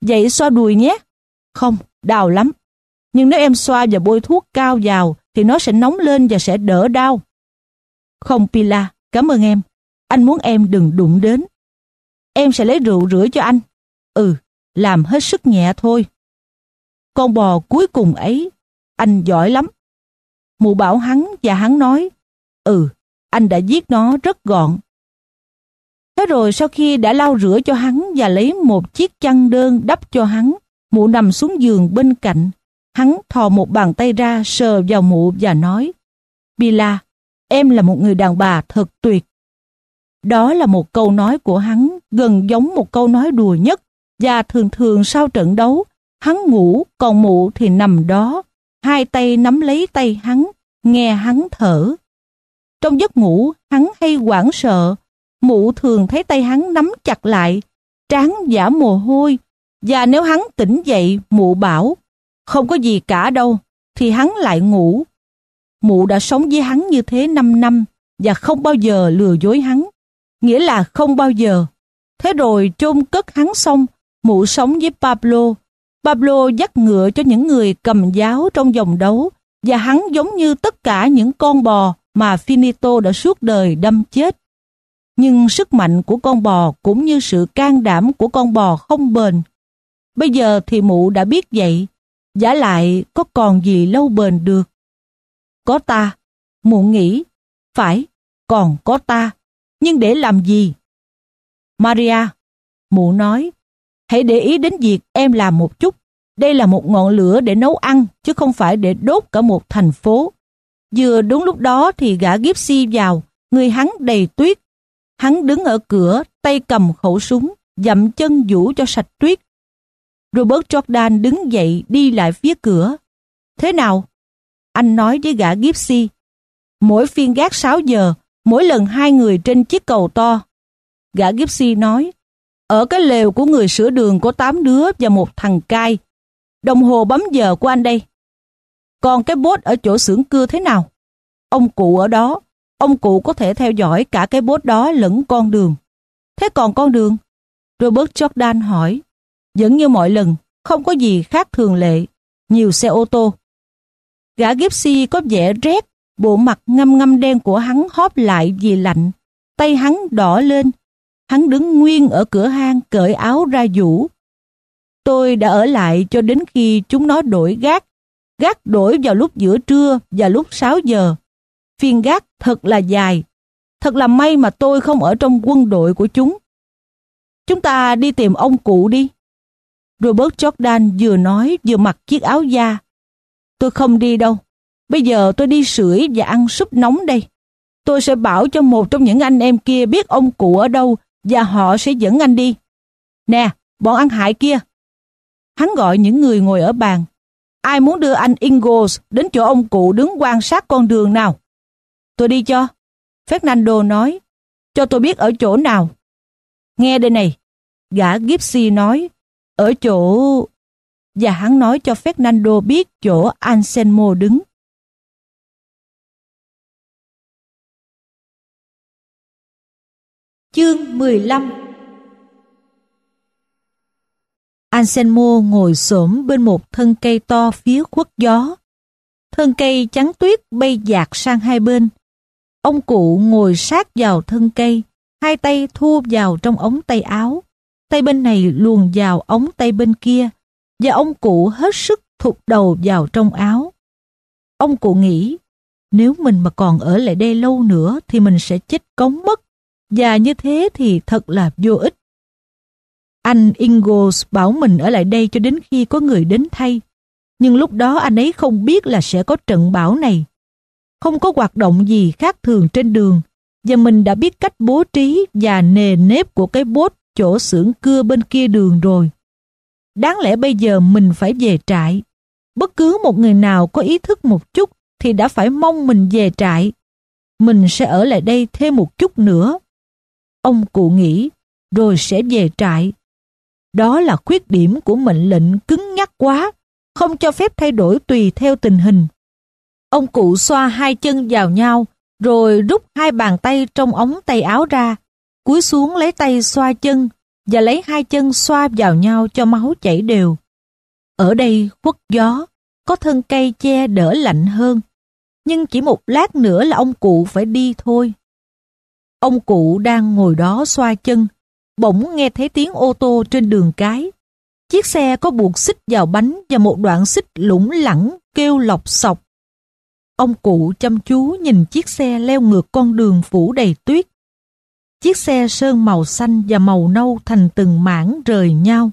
Vậy xoa đùi nhé. Không, đau lắm. Nhưng nếu em xoa và bôi thuốc cao vào thì nó sẽ nóng lên và sẽ đỡ đau. Không Pila, cảm ơn em. Anh muốn em đừng đụng đến. Em sẽ lấy rượu rửa cho anh. Ừ, làm hết sức nhẹ thôi. Con bò cuối cùng ấy, anh giỏi lắm. Mụ bảo hắn và hắn nói, ừ, anh đã giết nó rất gọn Thế rồi sau khi đã lau rửa cho hắn và lấy một chiếc chăn đơn đắp cho hắn, mụ nằm xuống giường bên cạnh. Hắn thò một bàn tay ra sờ vào mụ và nói Bila, em là một người đàn bà thật tuyệt. Đó là một câu nói của hắn gần giống một câu nói đùa nhất và thường thường sau trận đấu hắn ngủ còn mụ thì nằm đó hai tay nắm lấy tay hắn nghe hắn thở. Trong giấc ngủ hắn hay hoảng sợ mụ thường thấy tay hắn nắm chặt lại, trán giả mồ hôi. Và nếu hắn tỉnh dậy, mụ bảo, không có gì cả đâu, thì hắn lại ngủ. Mụ đã sống với hắn như thế 5 năm và không bao giờ lừa dối hắn. Nghĩa là không bao giờ. Thế rồi chôn cất hắn xong, mụ sống với Pablo. Pablo dắt ngựa cho những người cầm giáo trong dòng đấu và hắn giống như tất cả những con bò mà Finito đã suốt đời đâm chết nhưng sức mạnh của con bò cũng như sự can đảm của con bò không bền. Bây giờ thì mụ đã biết vậy, giả lại có còn gì lâu bền được. Có ta, mụ nghĩ, phải, còn có ta, nhưng để làm gì? Maria, mụ nói, hãy để ý đến việc em làm một chút. Đây là một ngọn lửa để nấu ăn, chứ không phải để đốt cả một thành phố. Vừa đúng lúc đó thì gã Gipsy vào, người hắn đầy tuyết Hắn đứng ở cửa, tay cầm khẩu súng, dậm chân vũ cho sạch tuyết. Robert Jordan đứng dậy đi lại phía cửa. Thế nào? Anh nói với gã Gipsy. Mỗi phiên gác 6 giờ, mỗi lần hai người trên chiếc cầu to. Gã Gipsy nói, ở cái lều của người sửa đường có 8 đứa và một thằng cai. Đồng hồ bấm giờ của anh đây. Còn cái bốt ở chỗ xưởng cưa thế nào? Ông cụ ở đó, ông cụ có thể theo dõi cả cái bốt đó lẫn con đường. Thế còn con đường? Robert Jordan hỏi. Vẫn như mọi lần, không có gì khác thường lệ. Nhiều xe ô tô. Gã Gipsy có vẻ rét, bộ mặt ngâm ngâm đen của hắn hóp lại vì lạnh. Tay hắn đỏ lên. Hắn đứng nguyên ở cửa hang cởi áo ra vũ. Tôi đã ở lại cho đến khi chúng nó đổi gác. Gác đổi vào lúc giữa trưa và lúc 6 giờ. Phiên gác thật là dài. Thật là may mà tôi không ở trong quân đội của chúng. Chúng ta đi tìm ông cụ đi. Robert Jordan vừa nói vừa mặc chiếc áo da. Tôi không đi đâu. Bây giờ tôi đi sưởi và ăn súp nóng đây. Tôi sẽ bảo cho một trong những anh em kia biết ông cụ ở đâu và họ sẽ dẫn anh đi. Nè, bọn ăn hại kia. Hắn gọi những người ngồi ở bàn. Ai muốn đưa anh Ingalls đến chỗ ông cụ đứng quan sát con đường nào? tôi đi cho. Fernando nói, cho tôi biết ở chỗ nào. Nghe đây này, gã Gypsy nói, ở chỗ... Và hắn nói cho Fernando biết chỗ Anselmo đứng. Chương 15 Anselmo ngồi xổm bên một thân cây to phía khuất gió. Thân cây trắng tuyết bay dạt sang hai bên. Ông cụ ngồi sát vào thân cây, hai tay thu vào trong ống tay áo. Tay bên này luồn vào ống tay bên kia, và ông cụ hết sức thụt đầu vào trong áo. Ông cụ nghĩ, nếu mình mà còn ở lại đây lâu nữa thì mình sẽ chết cống mất, và như thế thì thật là vô ích. Anh Ingalls bảo mình ở lại đây cho đến khi có người đến thay, nhưng lúc đó anh ấy không biết là sẽ có trận bão này không có hoạt động gì khác thường trên đường và mình đã biết cách bố trí và nề nếp của cái bốt chỗ xưởng cưa bên kia đường rồi. Đáng lẽ bây giờ mình phải về trại. Bất cứ một người nào có ý thức một chút thì đã phải mong mình về trại. Mình sẽ ở lại đây thêm một chút nữa. Ông cụ nghĩ, rồi sẽ về trại. Đó là khuyết điểm của mệnh lệnh cứng nhắc quá, không cho phép thay đổi tùy theo tình hình. Ông cụ xoa hai chân vào nhau, rồi rút hai bàn tay trong ống tay áo ra, cúi xuống lấy tay xoa chân và lấy hai chân xoa vào nhau cho máu chảy đều. Ở đây khuất gió, có thân cây che đỡ lạnh hơn, nhưng chỉ một lát nữa là ông cụ phải đi thôi. Ông cụ đang ngồi đó xoa chân, bỗng nghe thấy tiếng ô tô trên đường cái. Chiếc xe có buộc xích vào bánh và một đoạn xích lủng lẳng kêu lọc sọc Ông cụ chăm chú nhìn chiếc xe leo ngược con đường phủ đầy tuyết. Chiếc xe sơn màu xanh và màu nâu thành từng mảng rời nhau.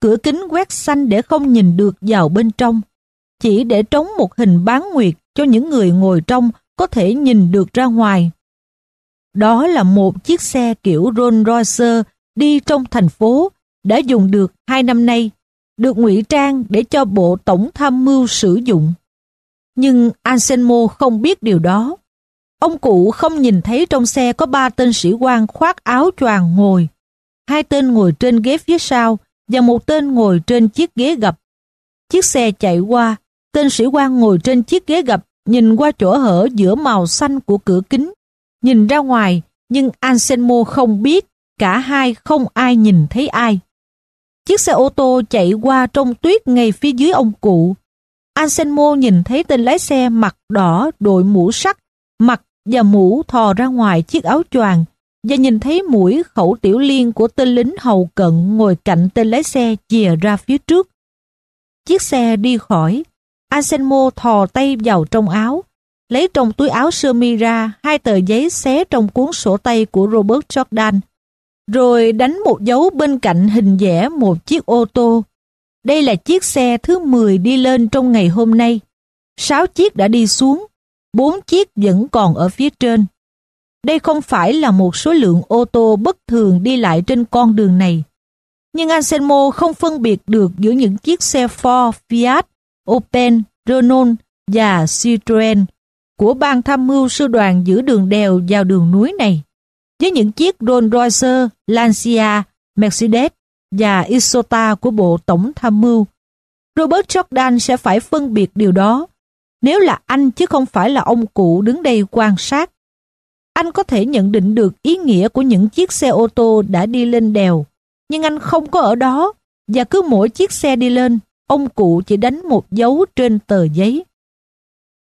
Cửa kính quét xanh để không nhìn được vào bên trong, chỉ để trống một hình bán nguyệt cho những người ngồi trong có thể nhìn được ra ngoài. Đó là một chiếc xe kiểu Rolls Royce đi trong thành phố đã dùng được hai năm nay, được ngụy trang để cho Bộ Tổng Tham mưu sử dụng. Nhưng Anselmo không biết điều đó. Ông cụ không nhìn thấy trong xe có ba tên sĩ quan khoác áo choàng ngồi. Hai tên ngồi trên ghế phía sau và một tên ngồi trên chiếc ghế gập. Chiếc xe chạy qua, tên sĩ quan ngồi trên chiếc ghế gập nhìn qua chỗ hở giữa màu xanh của cửa kính. Nhìn ra ngoài, nhưng Anselmo không biết, cả hai không ai nhìn thấy ai. Chiếc xe ô tô chạy qua trong tuyết ngay phía dưới ông cụ. Anselmo nhìn thấy tên lái xe mặt đỏ đội mũ sắt, mặt và mũ thò ra ngoài chiếc áo choàng và nhìn thấy mũi khẩu tiểu liên của tên lính hầu cận ngồi cạnh tên lái xe chìa ra phía trước. Chiếc xe đi khỏi, Anselmo thò tay vào trong áo, lấy trong túi áo sơ mi ra hai tờ giấy xé trong cuốn sổ tay của Robert Jordan, rồi đánh một dấu bên cạnh hình vẽ một chiếc ô tô đây là chiếc xe thứ 10 đi lên trong ngày hôm nay. 6 chiếc đã đi xuống, 4 chiếc vẫn còn ở phía trên. Đây không phải là một số lượng ô tô bất thường đi lại trên con đường này. Nhưng Anselmo không phân biệt được giữa những chiếc xe Ford, Fiat, Opel, Renault và Citroen của ban tham mưu sư đoàn giữa đường đèo vào đường núi này với những chiếc Rolls Royce, Lancia, Mercedes và Isota của Bộ Tổng Tham mưu. Robert Jordan sẽ phải phân biệt điều đó. Nếu là anh chứ không phải là ông cụ đứng đây quan sát, anh có thể nhận định được ý nghĩa của những chiếc xe ô tô đã đi lên đèo. Nhưng anh không có ở đó, và cứ mỗi chiếc xe đi lên, ông cụ chỉ đánh một dấu trên tờ giấy.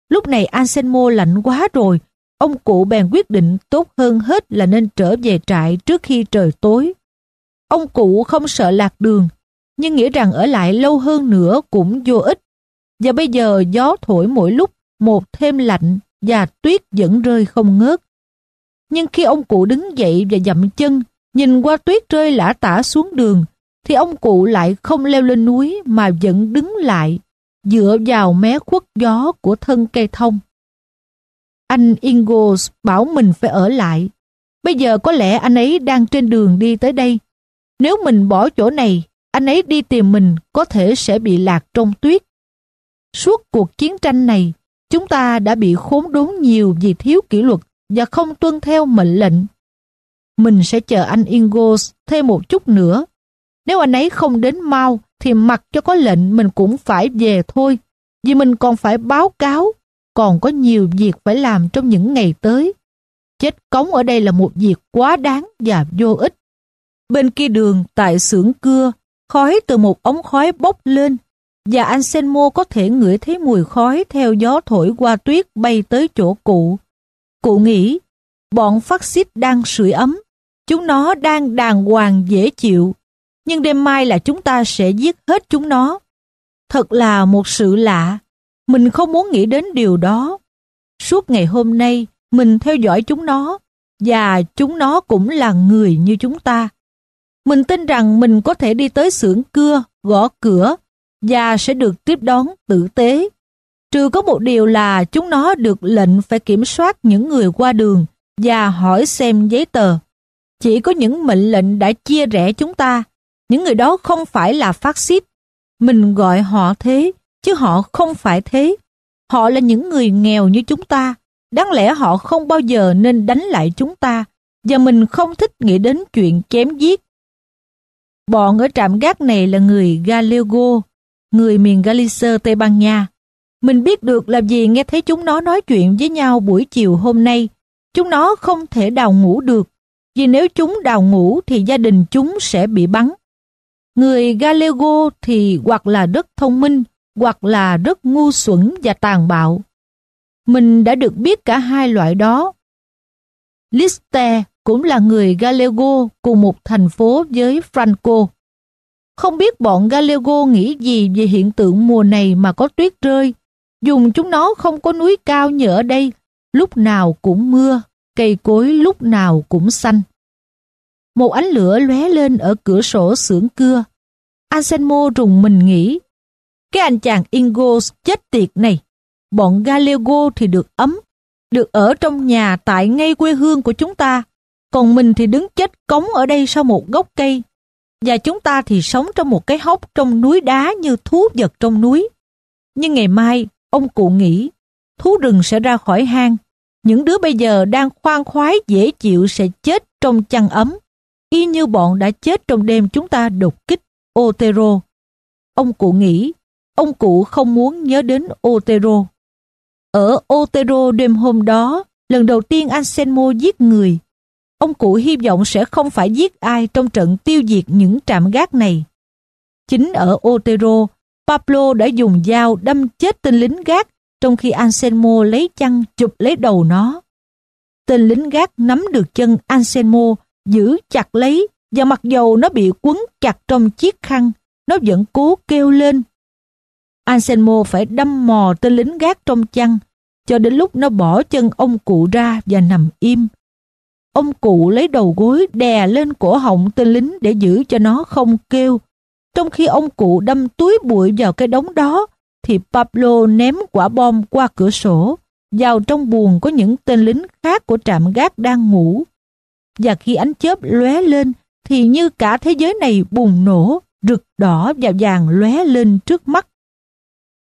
Lúc này Anselmo lạnh quá rồi, ông cụ bèn quyết định tốt hơn hết là nên trở về trại trước khi trời tối. Ông cụ không sợ lạc đường, nhưng nghĩ rằng ở lại lâu hơn nữa cũng vô ích. Và bây giờ gió thổi mỗi lúc một thêm lạnh và tuyết vẫn rơi không ngớt. Nhưng khi ông cụ đứng dậy và dậm chân, nhìn qua tuyết rơi lả tả xuống đường, thì ông cụ lại không leo lên núi mà vẫn đứng lại, dựa vào mé khuất gió của thân cây thông. Anh Ingalls bảo mình phải ở lại. Bây giờ có lẽ anh ấy đang trên đường đi tới đây nếu mình bỏ chỗ này, anh ấy đi tìm mình có thể sẽ bị lạc trong tuyết. Suốt cuộc chiến tranh này, chúng ta đã bị khốn đốn nhiều vì thiếu kỷ luật và không tuân theo mệnh lệnh. Mình sẽ chờ anh Ingalls thêm một chút nữa. Nếu anh ấy không đến mau thì mặc cho có lệnh mình cũng phải về thôi vì mình còn phải báo cáo, còn có nhiều việc phải làm trong những ngày tới. Chết cống ở đây là một việc quá đáng và vô ích. Bên kia đường tại xưởng cưa, khói từ một ống khói bốc lên và Anselmo có thể ngửi thấy mùi khói theo gió thổi qua tuyết bay tới chỗ cụ. Cụ nghĩ, bọn phát xít đang sưởi ấm, chúng nó đang đàng hoàng dễ chịu, nhưng đêm mai là chúng ta sẽ giết hết chúng nó. Thật là một sự lạ, mình không muốn nghĩ đến điều đó. Suốt ngày hôm nay, mình theo dõi chúng nó, và chúng nó cũng là người như chúng ta. Mình tin rằng mình có thể đi tới xưởng cưa, gõ cửa và sẽ được tiếp đón tử tế. Trừ có một điều là chúng nó được lệnh phải kiểm soát những người qua đường và hỏi xem giấy tờ. Chỉ có những mệnh lệnh đã chia rẽ chúng ta. Những người đó không phải là phát xít. Mình gọi họ thế, chứ họ không phải thế. Họ là những người nghèo như chúng ta. Đáng lẽ họ không bao giờ nên đánh lại chúng ta. Và mình không thích nghĩ đến chuyện chém giết Bọn ở trạm gác này là người Galego, người miền Galicia Tây Ban Nha. Mình biết được là vì nghe thấy chúng nó nói chuyện với nhau buổi chiều hôm nay. Chúng nó không thể đào ngủ được, vì nếu chúng đào ngủ thì gia đình chúng sẽ bị bắn. Người Galego thì hoặc là rất thông minh, hoặc là rất ngu xuẩn và tàn bạo. Mình đã được biết cả hai loại đó. Lister cũng là người Gallego cùng một thành phố với Franco. Không biết bọn Gallego nghĩ gì về hiện tượng mùa này mà có tuyết rơi. Dùng chúng nó không có núi cao như ở đây, lúc nào cũng mưa, cây cối lúc nào cũng xanh. Một ánh lửa lóe lên ở cửa sổ xưởng cưa. Anselmo rùng mình nghĩ, cái anh chàng Ingos chết tiệt này, bọn Gallego thì được ấm, được ở trong nhà tại ngay quê hương của chúng ta, còn mình thì đứng chết cống ở đây sau một gốc cây, và chúng ta thì sống trong một cái hốc trong núi đá như thú vật trong núi. Nhưng ngày mai, ông cụ nghĩ, thú rừng sẽ ra khỏi hang, những đứa bây giờ đang khoan khoái dễ chịu sẽ chết trong chăn ấm, y như bọn đã chết trong đêm chúng ta đột kích Otero. Ông cụ nghĩ, ông cụ không muốn nhớ đến Otero. Ở Otero đêm hôm đó, lần đầu tiên Anselmo giết người, ông cụ hy vọng sẽ không phải giết ai trong trận tiêu diệt những trạm gác này. Chính ở Otero, Pablo đã dùng dao đâm chết tên lính gác trong khi Anselmo lấy chăn chụp lấy đầu nó. Tên lính gác nắm được chân Anselmo, giữ chặt lấy và mặc dầu nó bị quấn chặt trong chiếc khăn, nó vẫn cố kêu lên. Anselmo phải đâm mò tên lính gác trong chăn cho đến lúc nó bỏ chân ông cụ ra và nằm im. Ông cụ lấy đầu gối đè lên cổ họng tên lính để giữ cho nó không kêu. Trong khi ông cụ đâm túi bụi vào cái đống đó, thì Pablo ném quả bom qua cửa sổ, vào trong buồng có những tên lính khác của trạm gác đang ngủ. Và khi ánh chớp lóe lên, thì như cả thế giới này bùng nổ, rực đỏ và vàng lóe lên trước mắt.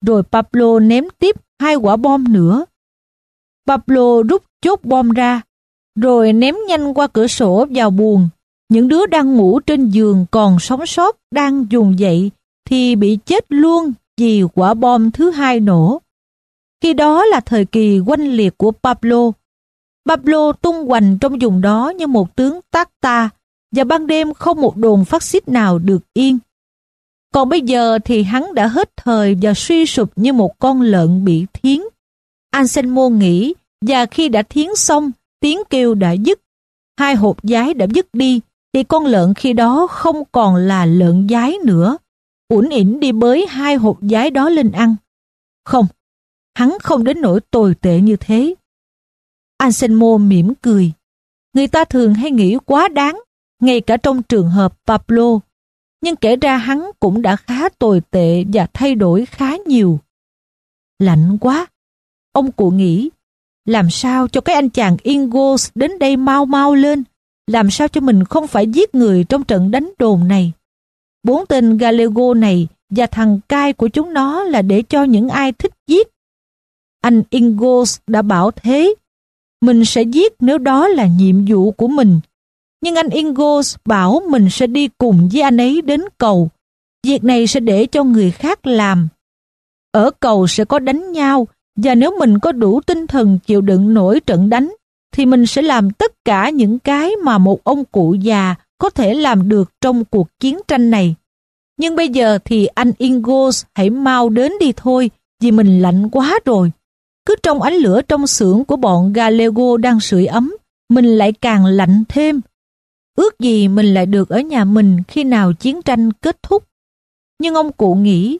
Rồi Pablo ném tiếp hai quả bom nữa. Pablo rút chốt bom ra, rồi ném nhanh qua cửa sổ vào buồng. Những đứa đang ngủ trên giường còn sống sót đang dùng dậy thì bị chết luôn vì quả bom thứ hai nổ. Khi đó là thời kỳ quanh liệt của Pablo. Pablo tung hoành trong vùng đó như một tướng tác ta và ban đêm không một đồn phát xít nào được yên. Còn bây giờ thì hắn đã hết thời và suy sụp như một con lợn bị thiến. Anselmo nghĩ và khi đã thiến xong tiếng kêu đã dứt. Hai hộp giái đã dứt đi, thì con lợn khi đó không còn là lợn giái nữa. Uẩn ỉn đi bới hai hộp giái đó lên ăn. Không, hắn không đến nỗi tồi tệ như thế. Anselmo mỉm cười. Người ta thường hay nghĩ quá đáng, ngay cả trong trường hợp Pablo. Nhưng kể ra hắn cũng đã khá tồi tệ và thay đổi khá nhiều. Lạnh quá, ông cụ nghĩ làm sao cho cái anh chàng Ingalls đến đây mau mau lên? Làm sao cho mình không phải giết người trong trận đánh đồn này? Bốn tên Gallego này và thằng cai của chúng nó là để cho những ai thích giết. Anh Ingalls đã bảo thế. Mình sẽ giết nếu đó là nhiệm vụ của mình. Nhưng anh Ingalls bảo mình sẽ đi cùng với anh ấy đến cầu. Việc này sẽ để cho người khác làm. Ở cầu sẽ có đánh nhau, và nếu mình có đủ tinh thần chịu đựng nổi trận đánh, thì mình sẽ làm tất cả những cái mà một ông cụ già có thể làm được trong cuộc chiến tranh này. Nhưng bây giờ thì anh Ingalls hãy mau đến đi thôi vì mình lạnh quá rồi. Cứ trong ánh lửa trong xưởng của bọn Galego đang sưởi ấm, mình lại càng lạnh thêm. Ước gì mình lại được ở nhà mình khi nào chiến tranh kết thúc. Nhưng ông cụ nghĩ,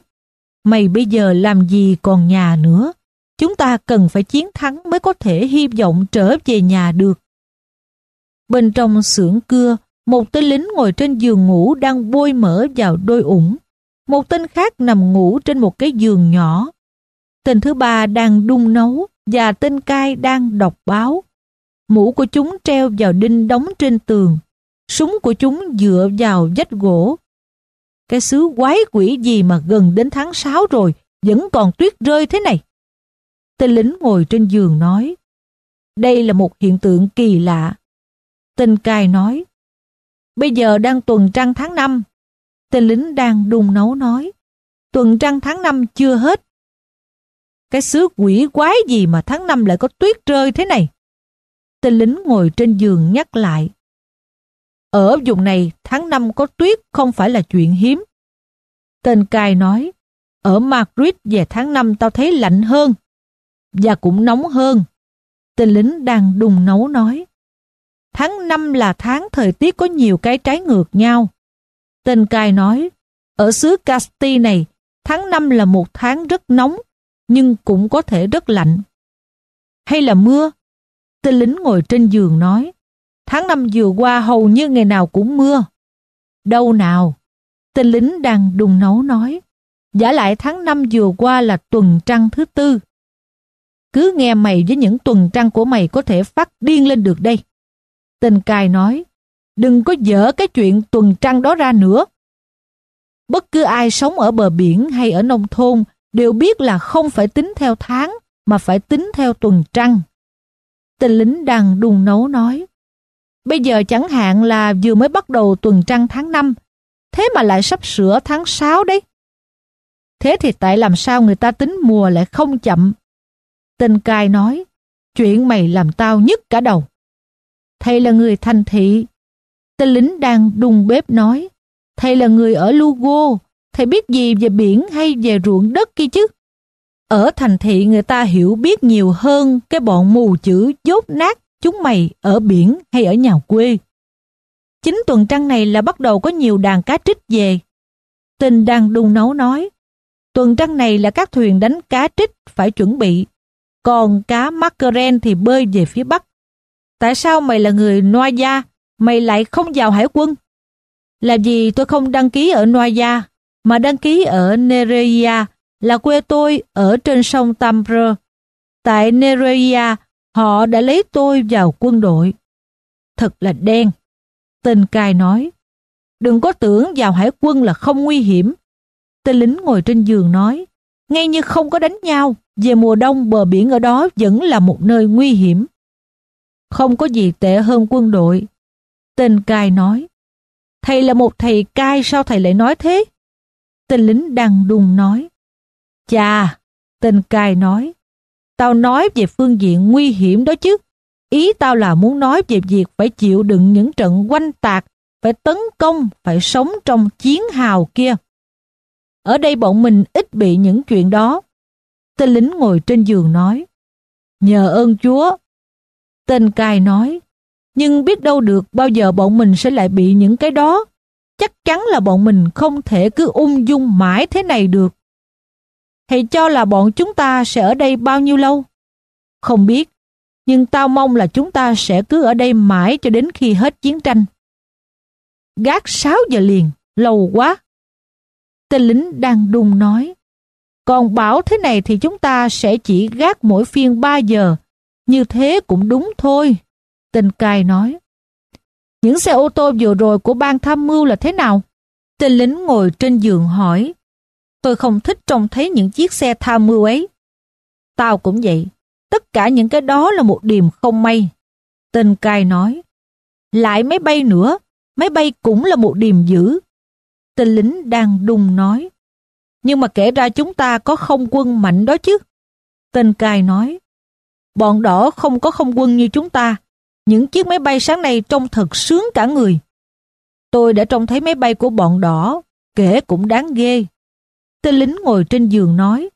mày bây giờ làm gì còn nhà nữa? Chúng ta cần phải chiến thắng mới có thể hy vọng trở về nhà được. Bên trong xưởng cưa, một tên lính ngồi trên giường ngủ đang bôi mỡ vào đôi ủng. Một tên khác nằm ngủ trên một cái giường nhỏ. Tên thứ ba đang đun nấu và tên cai đang đọc báo. Mũ của chúng treo vào đinh đóng trên tường. Súng của chúng dựa vào vách gỗ. Cái xứ quái quỷ gì mà gần đến tháng 6 rồi vẫn còn tuyết rơi thế này. Tên lính ngồi trên giường nói. Đây là một hiện tượng kỳ lạ. Tên cai nói. Bây giờ đang tuần trăng tháng 5. Tên lính đang đun nấu nói. Tuần trăng tháng 5 chưa hết. Cái xứ quỷ quái gì mà tháng 5 lại có tuyết rơi thế này? Tên lính ngồi trên giường nhắc lại. Ở vùng này tháng 5 có tuyết không phải là chuyện hiếm. Tên cai nói, ở Madrid về tháng 5 tao thấy lạnh hơn và cũng nóng hơn. Tên lính đang đùng nấu nói. Tháng 5 là tháng thời tiết có nhiều cái trái ngược nhau. Tên cai nói, ở xứ Casti này, tháng 5 là một tháng rất nóng, nhưng cũng có thể rất lạnh. Hay là mưa? Tên lính ngồi trên giường nói, tháng 5 vừa qua hầu như ngày nào cũng mưa. Đâu nào? Tên lính đang đùng nấu nói, giả lại tháng 5 vừa qua là tuần trăng thứ tư. Cứ nghe mày với những tuần trăng của mày có thể phát điên lên được đây. Tên cai nói, đừng có dở cái chuyện tuần trăng đó ra nữa. Bất cứ ai sống ở bờ biển hay ở nông thôn đều biết là không phải tính theo tháng mà phải tính theo tuần trăng. Tên lính đang đùng nấu nói, bây giờ chẳng hạn là vừa mới bắt đầu tuần trăng tháng 5, thế mà lại sắp sửa tháng 6 đấy. Thế thì tại làm sao người ta tính mùa lại không chậm Tên cai nói, chuyện mày làm tao nhức cả đầu. Thầy là người thành thị. Tên lính đang đun bếp nói, thầy là người ở Lugo, thầy biết gì về biển hay về ruộng đất kia chứ? Ở thành thị người ta hiểu biết nhiều hơn cái bọn mù chữ dốt nát chúng mày ở biển hay ở nhà quê. Chính tuần trăng này là bắt đầu có nhiều đàn cá trích về. Tình đang đun nấu nói, tuần trăng này là các thuyền đánh cá trích phải chuẩn bị còn cá Mackerel thì bơi về phía bắc. Tại sao mày là người Noaya, mày lại không vào hải quân? Làm gì tôi không đăng ký ở Noaya, mà đăng ký ở Nereia, là quê tôi ở trên sông Tambre. Tại Nereia, họ đã lấy tôi vào quân đội. Thật là đen. Tên cai nói, đừng có tưởng vào hải quân là không nguy hiểm. Tên lính ngồi trên giường nói, ngay như không có đánh nhau, về mùa đông bờ biển ở đó vẫn là một nơi nguy hiểm. Không có gì tệ hơn quân đội. Tên cai nói. Thầy là một thầy cai sao thầy lại nói thế? Tên lính đằng đùng nói. Chà, tên cai nói. Tao nói về phương diện nguy hiểm đó chứ. Ý tao là muốn nói về việc phải chịu đựng những trận quanh tạc, phải tấn công, phải sống trong chiến hào kia. Ở đây bọn mình ít bị những chuyện đó. Tên lính ngồi trên giường nói, Nhờ ơn Chúa. Tên cai nói, Nhưng biết đâu được bao giờ bọn mình sẽ lại bị những cái đó. Chắc chắn là bọn mình không thể cứ ung dung mãi thế này được. Hãy cho là bọn chúng ta sẽ ở đây bao nhiêu lâu? Không biết, nhưng tao mong là chúng ta sẽ cứ ở đây mãi cho đến khi hết chiến tranh. Gác 6 giờ liền, lâu quá. Tên lính đang đung nói. Còn bảo thế này thì chúng ta sẽ chỉ gác mỗi phiên 3 giờ. Như thế cũng đúng thôi. Tình cai nói. Những xe ô tô vừa rồi của ban tham mưu là thế nào? Tên lính ngồi trên giường hỏi. Tôi không thích trông thấy những chiếc xe tham mưu ấy. Tao cũng vậy. Tất cả những cái đó là một điểm không may. Tên cai nói. Lại máy bay nữa. Máy bay cũng là một điểm dữ. Tên lính đang đùng nói. Nhưng mà kể ra chúng ta có không quân mạnh đó chứ. Tên cai nói, bọn đỏ không có không quân như chúng ta. Những chiếc máy bay sáng nay trông thật sướng cả người. Tôi đã trông thấy máy bay của bọn đỏ, kể cũng đáng ghê. Tên lính ngồi trên giường nói,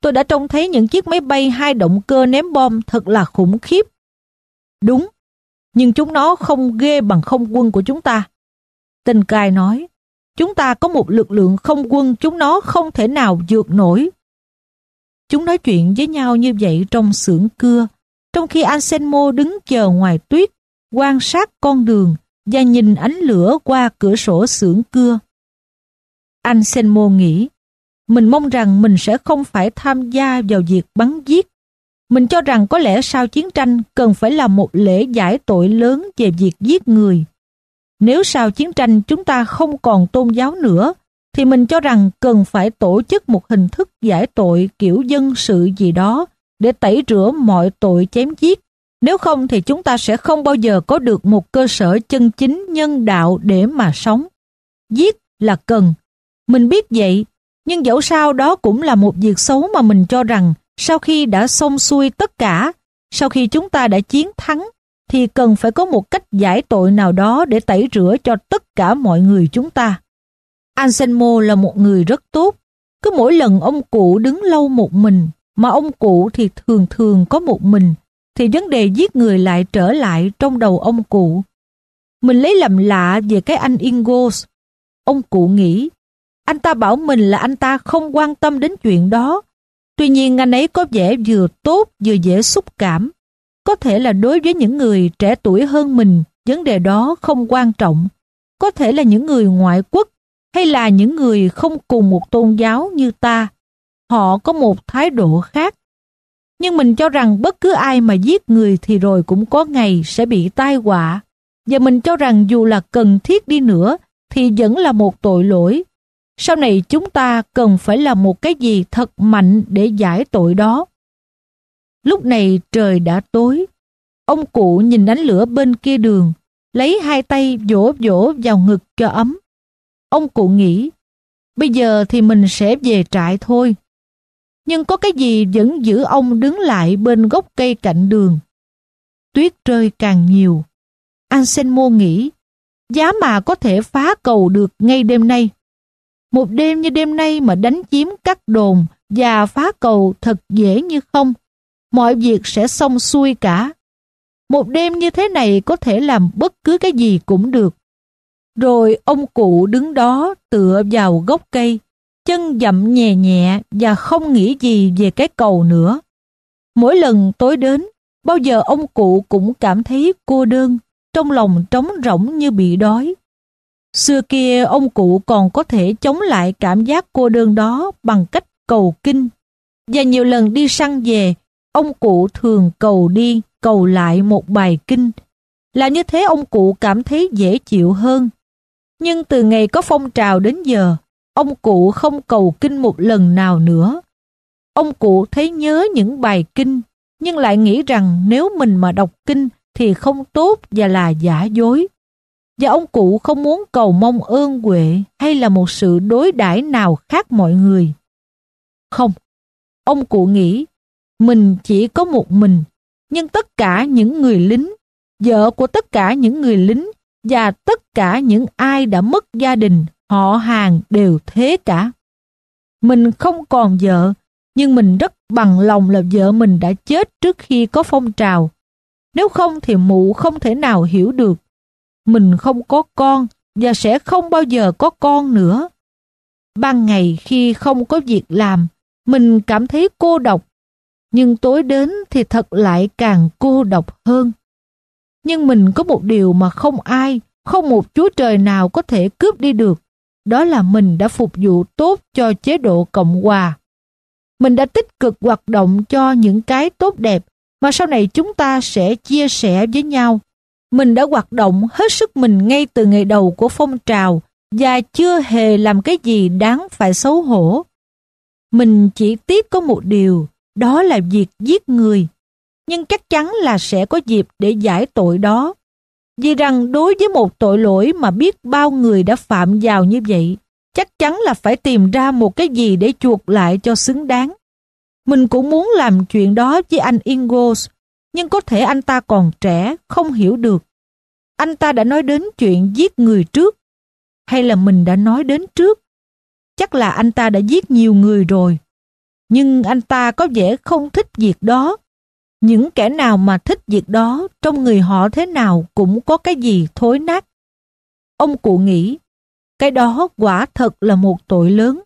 tôi đã trông thấy những chiếc máy bay hai động cơ ném bom thật là khủng khiếp. Đúng, nhưng chúng nó không ghê bằng không quân của chúng ta. Tên cai nói, Chúng ta có một lực lượng không quân chúng nó không thể nào vượt nổi. Chúng nói chuyện với nhau như vậy trong xưởng cưa, trong khi Anselmo đứng chờ ngoài tuyết, quan sát con đường và nhìn ánh lửa qua cửa sổ xưởng cưa. Anselmo nghĩ, mình mong rằng mình sẽ không phải tham gia vào việc bắn giết. Mình cho rằng có lẽ sau chiến tranh cần phải là một lễ giải tội lớn về việc giết người. Nếu sau chiến tranh chúng ta không còn tôn giáo nữa, thì mình cho rằng cần phải tổ chức một hình thức giải tội kiểu dân sự gì đó để tẩy rửa mọi tội chém giết. Nếu không thì chúng ta sẽ không bao giờ có được một cơ sở chân chính nhân đạo để mà sống. Giết là cần. Mình biết vậy, nhưng dẫu sao đó cũng là một việc xấu mà mình cho rằng sau khi đã xong xuôi tất cả, sau khi chúng ta đã chiến thắng thì cần phải có một cách giải tội nào đó để tẩy rửa cho tất cả mọi người chúng ta. Anselmo là một người rất tốt. Cứ mỗi lần ông cụ đứng lâu một mình, mà ông cụ thì thường thường có một mình, thì vấn đề giết người lại trở lại trong đầu ông cụ. Mình lấy làm lạ về cái anh Ingalls. Ông cụ nghĩ, anh ta bảo mình là anh ta không quan tâm đến chuyện đó. Tuy nhiên anh ấy có vẻ vừa tốt vừa dễ xúc cảm. Có thể là đối với những người trẻ tuổi hơn mình, vấn đề đó không quan trọng. Có thể là những người ngoại quốc hay là những người không cùng một tôn giáo như ta. Họ có một thái độ khác. Nhưng mình cho rằng bất cứ ai mà giết người thì rồi cũng có ngày sẽ bị tai họa. Và mình cho rằng dù là cần thiết đi nữa thì vẫn là một tội lỗi. Sau này chúng ta cần phải làm một cái gì thật mạnh để giải tội đó. Lúc này trời đã tối. Ông cụ nhìn ánh lửa bên kia đường, lấy hai tay vỗ vỗ vào ngực cho ấm. Ông cụ nghĩ, bây giờ thì mình sẽ về trại thôi. Nhưng có cái gì vẫn giữ ông đứng lại bên gốc cây cạnh đường. Tuyết rơi càng nhiều. Anselmo nghĩ, giá mà có thể phá cầu được ngay đêm nay. Một đêm như đêm nay mà đánh chiếm các đồn và phá cầu thật dễ như không mọi việc sẽ xong xuôi cả. Một đêm như thế này có thể làm bất cứ cái gì cũng được. Rồi ông cụ đứng đó tựa vào gốc cây, chân dậm nhẹ nhẹ và không nghĩ gì về cái cầu nữa. Mỗi lần tối đến, bao giờ ông cụ cũng cảm thấy cô đơn, trong lòng trống rỗng như bị đói. Xưa kia ông cụ còn có thể chống lại cảm giác cô đơn đó bằng cách cầu kinh. Và nhiều lần đi săn về, ông cụ thường cầu đi cầu lại một bài kinh. Là như thế ông cụ cảm thấy dễ chịu hơn. Nhưng từ ngày có phong trào đến giờ, ông cụ không cầu kinh một lần nào nữa. Ông cụ thấy nhớ những bài kinh, nhưng lại nghĩ rằng nếu mình mà đọc kinh thì không tốt và là giả dối. Và ông cụ không muốn cầu mong ơn huệ hay là một sự đối đãi nào khác mọi người. Không, ông cụ nghĩ mình chỉ có một mình, nhưng tất cả những người lính, vợ của tất cả những người lính và tất cả những ai đã mất gia đình, họ hàng đều thế cả. Mình không còn vợ, nhưng mình rất bằng lòng là vợ mình đã chết trước khi có phong trào. Nếu không thì mụ không thể nào hiểu được. Mình không có con và sẽ không bao giờ có con nữa. Ban ngày khi không có việc làm, mình cảm thấy cô độc nhưng tối đến thì thật lại càng cô độc hơn. Nhưng mình có một điều mà không ai, không một chúa trời nào có thể cướp đi được, đó là mình đã phục vụ tốt cho chế độ Cộng hòa. Mình đã tích cực hoạt động cho những cái tốt đẹp mà sau này chúng ta sẽ chia sẻ với nhau. Mình đã hoạt động hết sức mình ngay từ ngày đầu của phong trào và chưa hề làm cái gì đáng phải xấu hổ. Mình chỉ tiếc có một điều đó là việc giết người. Nhưng chắc chắn là sẽ có dịp để giải tội đó. Vì rằng đối với một tội lỗi mà biết bao người đã phạm vào như vậy, chắc chắn là phải tìm ra một cái gì để chuộc lại cho xứng đáng. Mình cũng muốn làm chuyện đó với anh Ingalls, nhưng có thể anh ta còn trẻ, không hiểu được. Anh ta đã nói đến chuyện giết người trước, hay là mình đã nói đến trước? Chắc là anh ta đã giết nhiều người rồi nhưng anh ta có vẻ không thích việc đó. Những kẻ nào mà thích việc đó, trong người họ thế nào cũng có cái gì thối nát. Ông cụ nghĩ, cái đó quả thật là một tội lớn.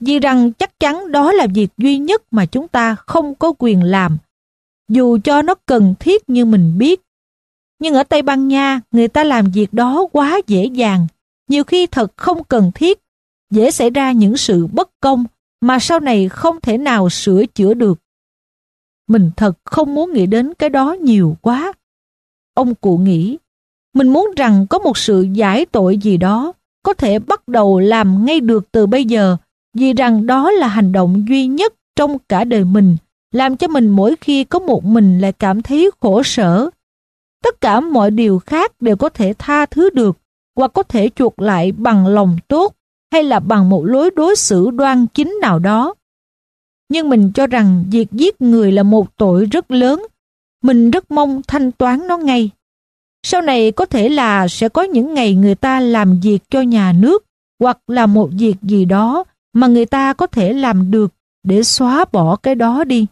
Vì rằng chắc chắn đó là việc duy nhất mà chúng ta không có quyền làm, dù cho nó cần thiết như mình biết. Nhưng ở Tây Ban Nha, người ta làm việc đó quá dễ dàng, nhiều khi thật không cần thiết, dễ xảy ra những sự bất công mà sau này không thể nào sửa chữa được. Mình thật không muốn nghĩ đến cái đó nhiều quá. Ông cụ nghĩ, mình muốn rằng có một sự giải tội gì đó có thể bắt đầu làm ngay được từ bây giờ vì rằng đó là hành động duy nhất trong cả đời mình làm cho mình mỗi khi có một mình lại cảm thấy khổ sở. Tất cả mọi điều khác đều có thể tha thứ được hoặc có thể chuộc lại bằng lòng tốt hay là bằng một lối đối xử đoan chính nào đó. Nhưng mình cho rằng việc giết người là một tội rất lớn, mình rất mong thanh toán nó ngay. Sau này có thể là sẽ có những ngày người ta làm việc cho nhà nước hoặc là một việc gì đó mà người ta có thể làm được để xóa bỏ cái đó đi.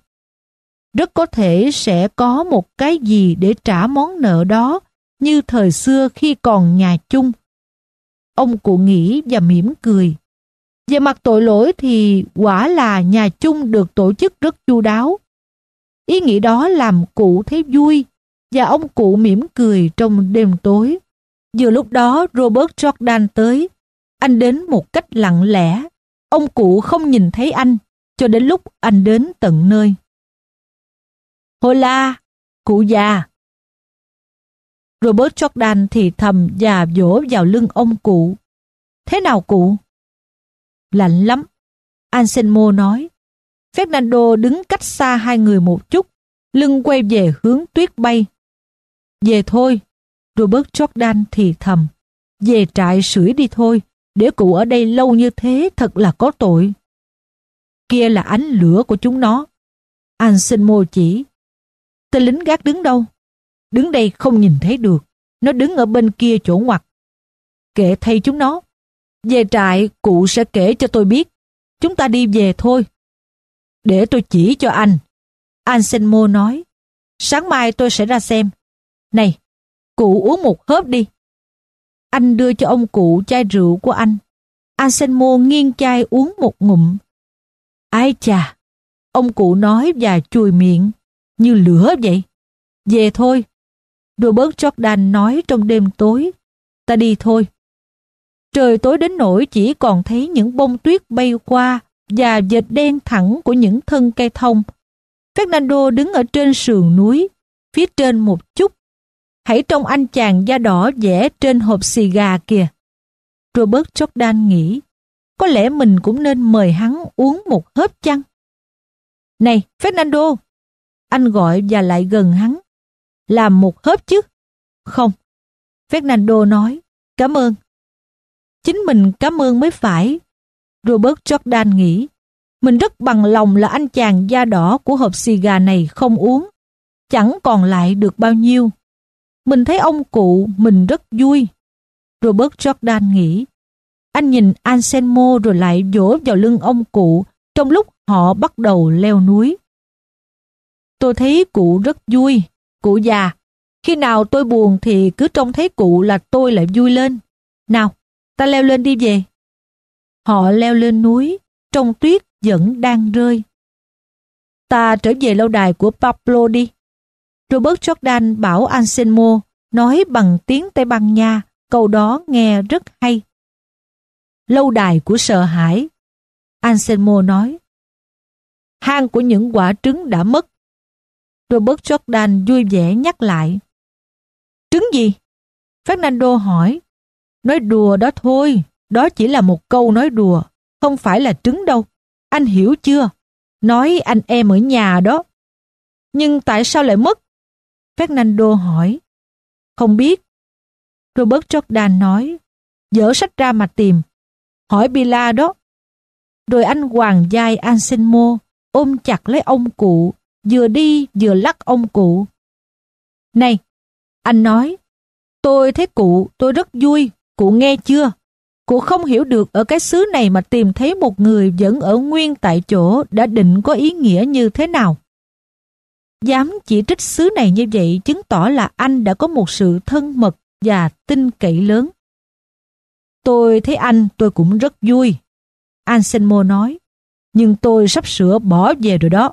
Rất có thể sẽ có một cái gì để trả món nợ đó như thời xưa khi còn nhà chung ông cụ nghĩ và mỉm cười. Về mặt tội lỗi thì quả là nhà chung được tổ chức rất chu đáo. Ý nghĩ đó làm cụ thấy vui và ông cụ mỉm cười trong đêm tối. Vừa lúc đó Robert Jordan tới. Anh đến một cách lặng lẽ. Ông cụ không nhìn thấy anh cho đến lúc anh đến tận nơi. Hola, cụ già, Robert Jordan thì thầm và vỗ vào lưng ông cụ. Thế nào cụ? Lạnh lắm. Anselmo nói. Fernando đứng cách xa hai người một chút, lưng quay về hướng tuyết bay. Về thôi, Robert Jordan thì thầm. Về trại sưởi đi thôi, để cụ ở đây lâu như thế thật là có tội. Kia là ánh lửa của chúng nó. Anselmo chỉ. Tên lính gác đứng đâu? đứng đây không nhìn thấy được. Nó đứng ở bên kia chỗ ngoặt. kể thay chúng nó. Về trại, cụ sẽ kể cho tôi biết. Chúng ta đi về thôi. Để tôi chỉ cho anh. Anselmo nói. Sáng mai tôi sẽ ra xem. Này, cụ uống một hớp đi. Anh đưa cho ông cụ chai rượu của anh. Anselmo nghiêng chai uống một ngụm. Ai chà, ông cụ nói và chùi miệng, như lửa vậy. Về thôi, Robert Jordan nói trong đêm tối. Ta đi thôi. Trời tối đến nỗi chỉ còn thấy những bông tuyết bay qua và dệt đen thẳng của những thân cây thông. Fernando đứng ở trên sườn núi, phía trên một chút. Hãy trông anh chàng da đỏ vẽ trên hộp xì gà kìa. Robert Jordan nghĩ, có lẽ mình cũng nên mời hắn uống một hớp chăng? Này, Fernando! Anh gọi và lại gần hắn làm một hớp chứ. Không. Fernando nói, cảm ơn. Chính mình cảm ơn mới phải. Robert Jordan nghĩ, mình rất bằng lòng là anh chàng da đỏ của hộp xì gà này không uống. Chẳng còn lại được bao nhiêu. Mình thấy ông cụ, mình rất vui. Robert Jordan nghĩ, anh nhìn Anselmo rồi lại vỗ vào lưng ông cụ trong lúc họ bắt đầu leo núi. Tôi thấy cụ rất vui, Cụ già, khi nào tôi buồn thì cứ trông thấy cụ là tôi lại vui lên. Nào, ta leo lên đi về. Họ leo lên núi, trong tuyết vẫn đang rơi. Ta trở về lâu đài của Pablo đi. Robert Jordan bảo Anselmo nói bằng tiếng Tây Ban Nha, câu đó nghe rất hay. Lâu đài của sợ hãi. Anselmo nói, hang của những quả trứng đã mất Robert Jordan vui vẻ nhắc lại. Trứng gì? Fernando hỏi. Nói đùa đó thôi, đó chỉ là một câu nói đùa, không phải là trứng đâu. Anh hiểu chưa? Nói anh em ở nhà đó. Nhưng tại sao lại mất? Fernando hỏi. Không biết. Robert Jordan nói. Dở sách ra mà tìm. Hỏi Bila đó. Rồi anh hoàng giai Anselmo ôm chặt lấy ông cụ vừa đi vừa lắc ông cụ. Này, anh nói, tôi thấy cụ, tôi rất vui, cụ nghe chưa? Cụ không hiểu được ở cái xứ này mà tìm thấy một người vẫn ở nguyên tại chỗ đã định có ý nghĩa như thế nào. Dám chỉ trích xứ này như vậy chứng tỏ là anh đã có một sự thân mật và tin cậy lớn. Tôi thấy anh tôi cũng rất vui. Anselmo nói, nhưng tôi sắp sửa bỏ về rồi đó.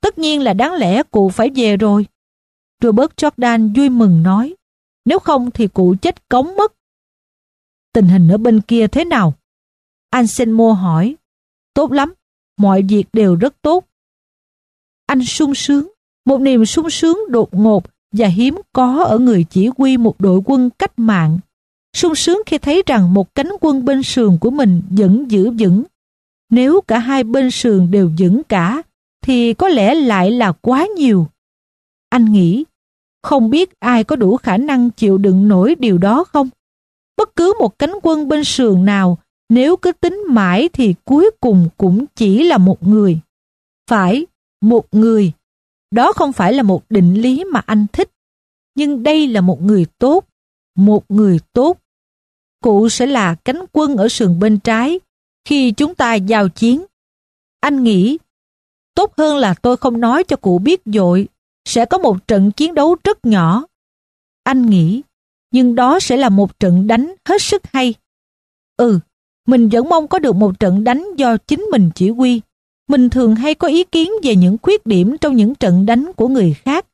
Tất nhiên là đáng lẽ cụ phải về rồi. Robert Jordan vui mừng nói, nếu không thì cụ chết cống mất. Tình hình ở bên kia thế nào? Anselmo hỏi, tốt lắm, mọi việc đều rất tốt. Anh sung sướng, một niềm sung sướng đột ngột và hiếm có ở người chỉ huy một đội quân cách mạng. Sung sướng khi thấy rằng một cánh quân bên sườn của mình vẫn giữ vững. Nếu cả hai bên sườn đều vững cả, thì có lẽ lại là quá nhiều. Anh nghĩ, không biết ai có đủ khả năng chịu đựng nổi điều đó không? Bất cứ một cánh quân bên sườn nào, nếu cứ tính mãi thì cuối cùng cũng chỉ là một người. Phải, một người. Đó không phải là một định lý mà anh thích, nhưng đây là một người tốt, một người tốt. Cụ sẽ là cánh quân ở sườn bên trái khi chúng ta giao chiến. Anh nghĩ Tốt hơn là tôi không nói cho cụ biết dội, sẽ có một trận chiến đấu rất nhỏ. Anh nghĩ, nhưng đó sẽ là một trận đánh hết sức hay. Ừ, mình vẫn mong có được một trận đánh do chính mình chỉ huy. Mình thường hay có ý kiến về những khuyết điểm trong những trận đánh của người khác.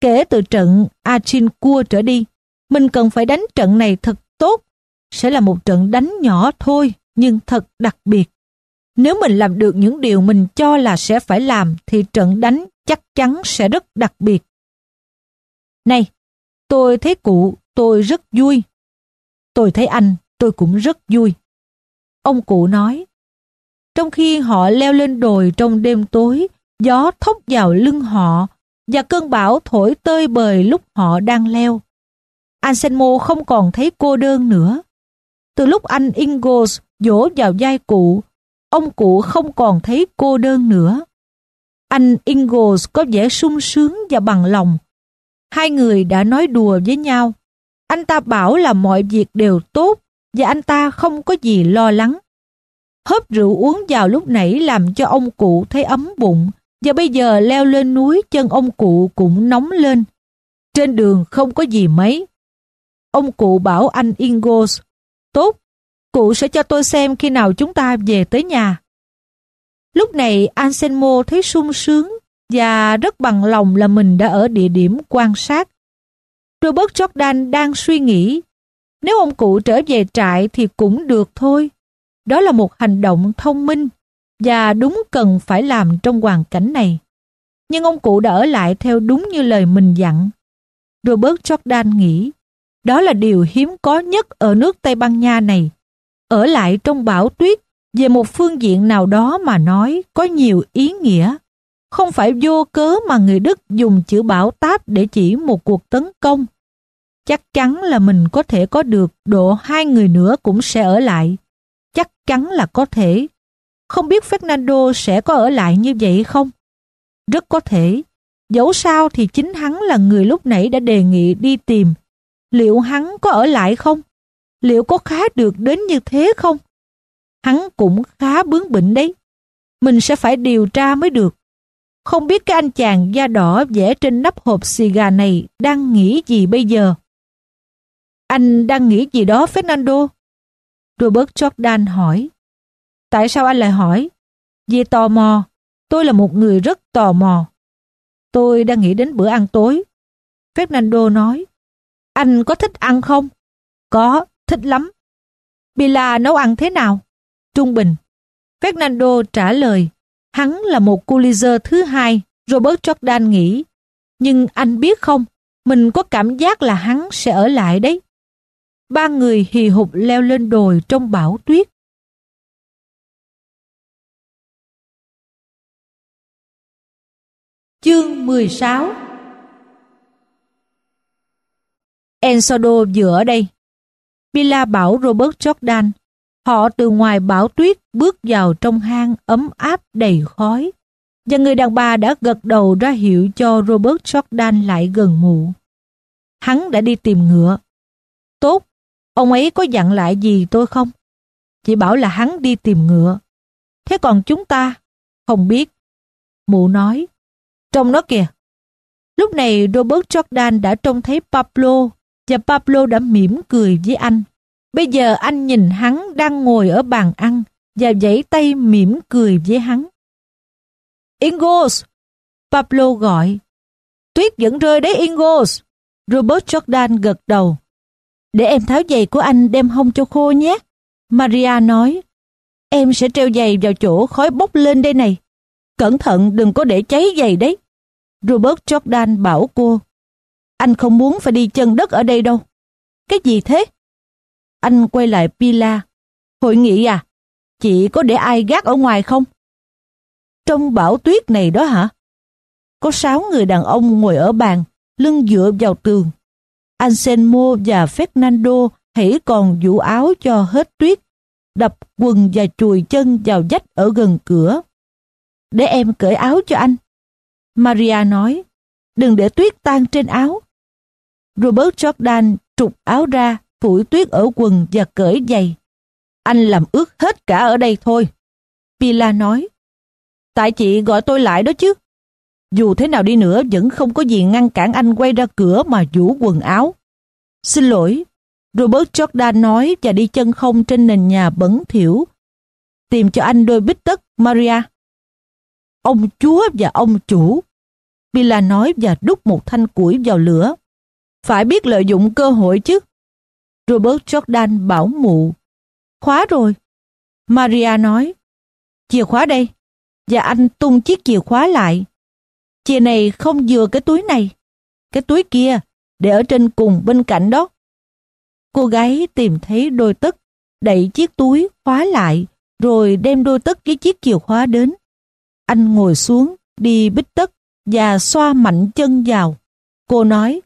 Kể từ trận Cua trở đi, mình cần phải đánh trận này thật tốt. Sẽ là một trận đánh nhỏ thôi, nhưng thật đặc biệt. Nếu mình làm được những điều mình cho là sẽ phải làm thì trận đánh chắc chắn sẽ rất đặc biệt. Này, tôi thấy cụ tôi rất vui. Tôi thấy anh tôi cũng rất vui. Ông cụ nói, trong khi họ leo lên đồi trong đêm tối, gió thốc vào lưng họ và cơn bão thổi tơi bời lúc họ đang leo. Anselmo không còn thấy cô đơn nữa. Từ lúc anh Ingalls vỗ vào vai cụ ông cụ không còn thấy cô đơn nữa. Anh Ingalls có vẻ sung sướng và bằng lòng. Hai người đã nói đùa với nhau. Anh ta bảo là mọi việc đều tốt và anh ta không có gì lo lắng. Hớp rượu uống vào lúc nãy làm cho ông cụ thấy ấm bụng và bây giờ leo lên núi chân ông cụ cũng nóng lên. Trên đường không có gì mấy. Ông cụ bảo anh Ingalls, tốt, Cụ sẽ cho tôi xem khi nào chúng ta về tới nhà. Lúc này Anselmo thấy sung sướng và rất bằng lòng là mình đã ở địa điểm quan sát. Robert Jordan đang suy nghĩ nếu ông cụ trở về trại thì cũng được thôi. Đó là một hành động thông minh và đúng cần phải làm trong hoàn cảnh này. Nhưng ông cụ đã ở lại theo đúng như lời mình dặn. Robert Jordan nghĩ đó là điều hiếm có nhất ở nước Tây Ban Nha này ở lại trong bão tuyết về một phương diện nào đó mà nói có nhiều ý nghĩa. Không phải vô cớ mà người Đức dùng chữ bão táp để chỉ một cuộc tấn công. Chắc chắn là mình có thể có được độ hai người nữa cũng sẽ ở lại. Chắc chắn là có thể. Không biết Fernando sẽ có ở lại như vậy không? Rất có thể. Dẫu sao thì chính hắn là người lúc nãy đã đề nghị đi tìm. Liệu hắn có ở lại không? liệu có khá được đến như thế không? Hắn cũng khá bướng bỉnh đấy. Mình sẽ phải điều tra mới được. Không biết cái anh chàng da đỏ vẽ trên nắp hộp xì gà này đang nghĩ gì bây giờ? Anh đang nghĩ gì đó Fernando? Robert Jordan hỏi. Tại sao anh lại hỏi? Vì tò mò. Tôi là một người rất tò mò. Tôi đang nghĩ đến bữa ăn tối. Fernando nói. Anh có thích ăn không? Có, Thích lắm. Bila nấu ăn thế nào? Trung bình. Fernando trả lời, hắn là một Pulitzer thứ hai, Robert Jordan nghĩ. Nhưng anh biết không, mình có cảm giác là hắn sẽ ở lại đấy. Ba người hì hục leo lên đồi trong bão tuyết. Chương 16 Ensodo vừa ở đây, Mila bảo Robert Jordan. Họ từ ngoài bão tuyết bước vào trong hang ấm áp đầy khói. Và người đàn bà đã gật đầu ra hiệu cho Robert Jordan lại gần mụ. Hắn đã đi tìm ngựa. Tốt, ông ấy có dặn lại gì tôi không? Chỉ bảo là hắn đi tìm ngựa. Thế còn chúng ta? Không biết. Mụ nói. Trong nó kìa. Lúc này Robert Jordan đã trông thấy Pablo và Pablo đã mỉm cười với anh. Bây giờ anh nhìn hắn đang ngồi ở bàn ăn và vẫy tay mỉm cười với hắn. Ingos! Pablo gọi. Tuyết vẫn rơi đấy Ingos! Robert Jordan gật đầu. Để em tháo giày của anh đem hông cho khô nhé. Maria nói. Em sẽ treo giày vào chỗ khói bốc lên đây này. Cẩn thận đừng có để cháy giày đấy. Robert Jordan bảo cô. Anh không muốn phải đi chân đất ở đây đâu. Cái gì thế? Anh quay lại Pila. Hội nghị à? Chị có để ai gác ở ngoài không? Trong bão tuyết này đó hả? Có sáu người đàn ông ngồi ở bàn, lưng dựa vào tường. Anselmo và Fernando hãy còn vũ áo cho hết tuyết, đập quần và chùi chân vào vách ở gần cửa. Để em cởi áo cho anh. Maria nói, đừng để tuyết tan trên áo. Robert Jordan trục áo ra, phủi tuyết ở quần và cởi giày. Anh làm ướt hết cả ở đây thôi. Pila nói. Tại chị gọi tôi lại đó chứ. Dù thế nào đi nữa vẫn không có gì ngăn cản anh quay ra cửa mà vũ quần áo. Xin lỗi. Robert Jordan nói và đi chân không trên nền nhà bẩn thỉu. Tìm cho anh đôi bít tất, Maria. Ông chúa và ông chủ. Pila nói và đút một thanh củi vào lửa phải biết lợi dụng cơ hội chứ. Robert Jordan bảo mụ. Khóa rồi. Maria nói. Chìa khóa đây. Và anh tung chiếc chìa khóa lại. Chìa này không vừa cái túi này. Cái túi kia, để ở trên cùng bên cạnh đó. Cô gái tìm thấy đôi tất, đẩy chiếc túi khóa lại, rồi đem đôi tất với chiếc chìa khóa đến. Anh ngồi xuống, đi bít tất và xoa mạnh chân vào. Cô nói,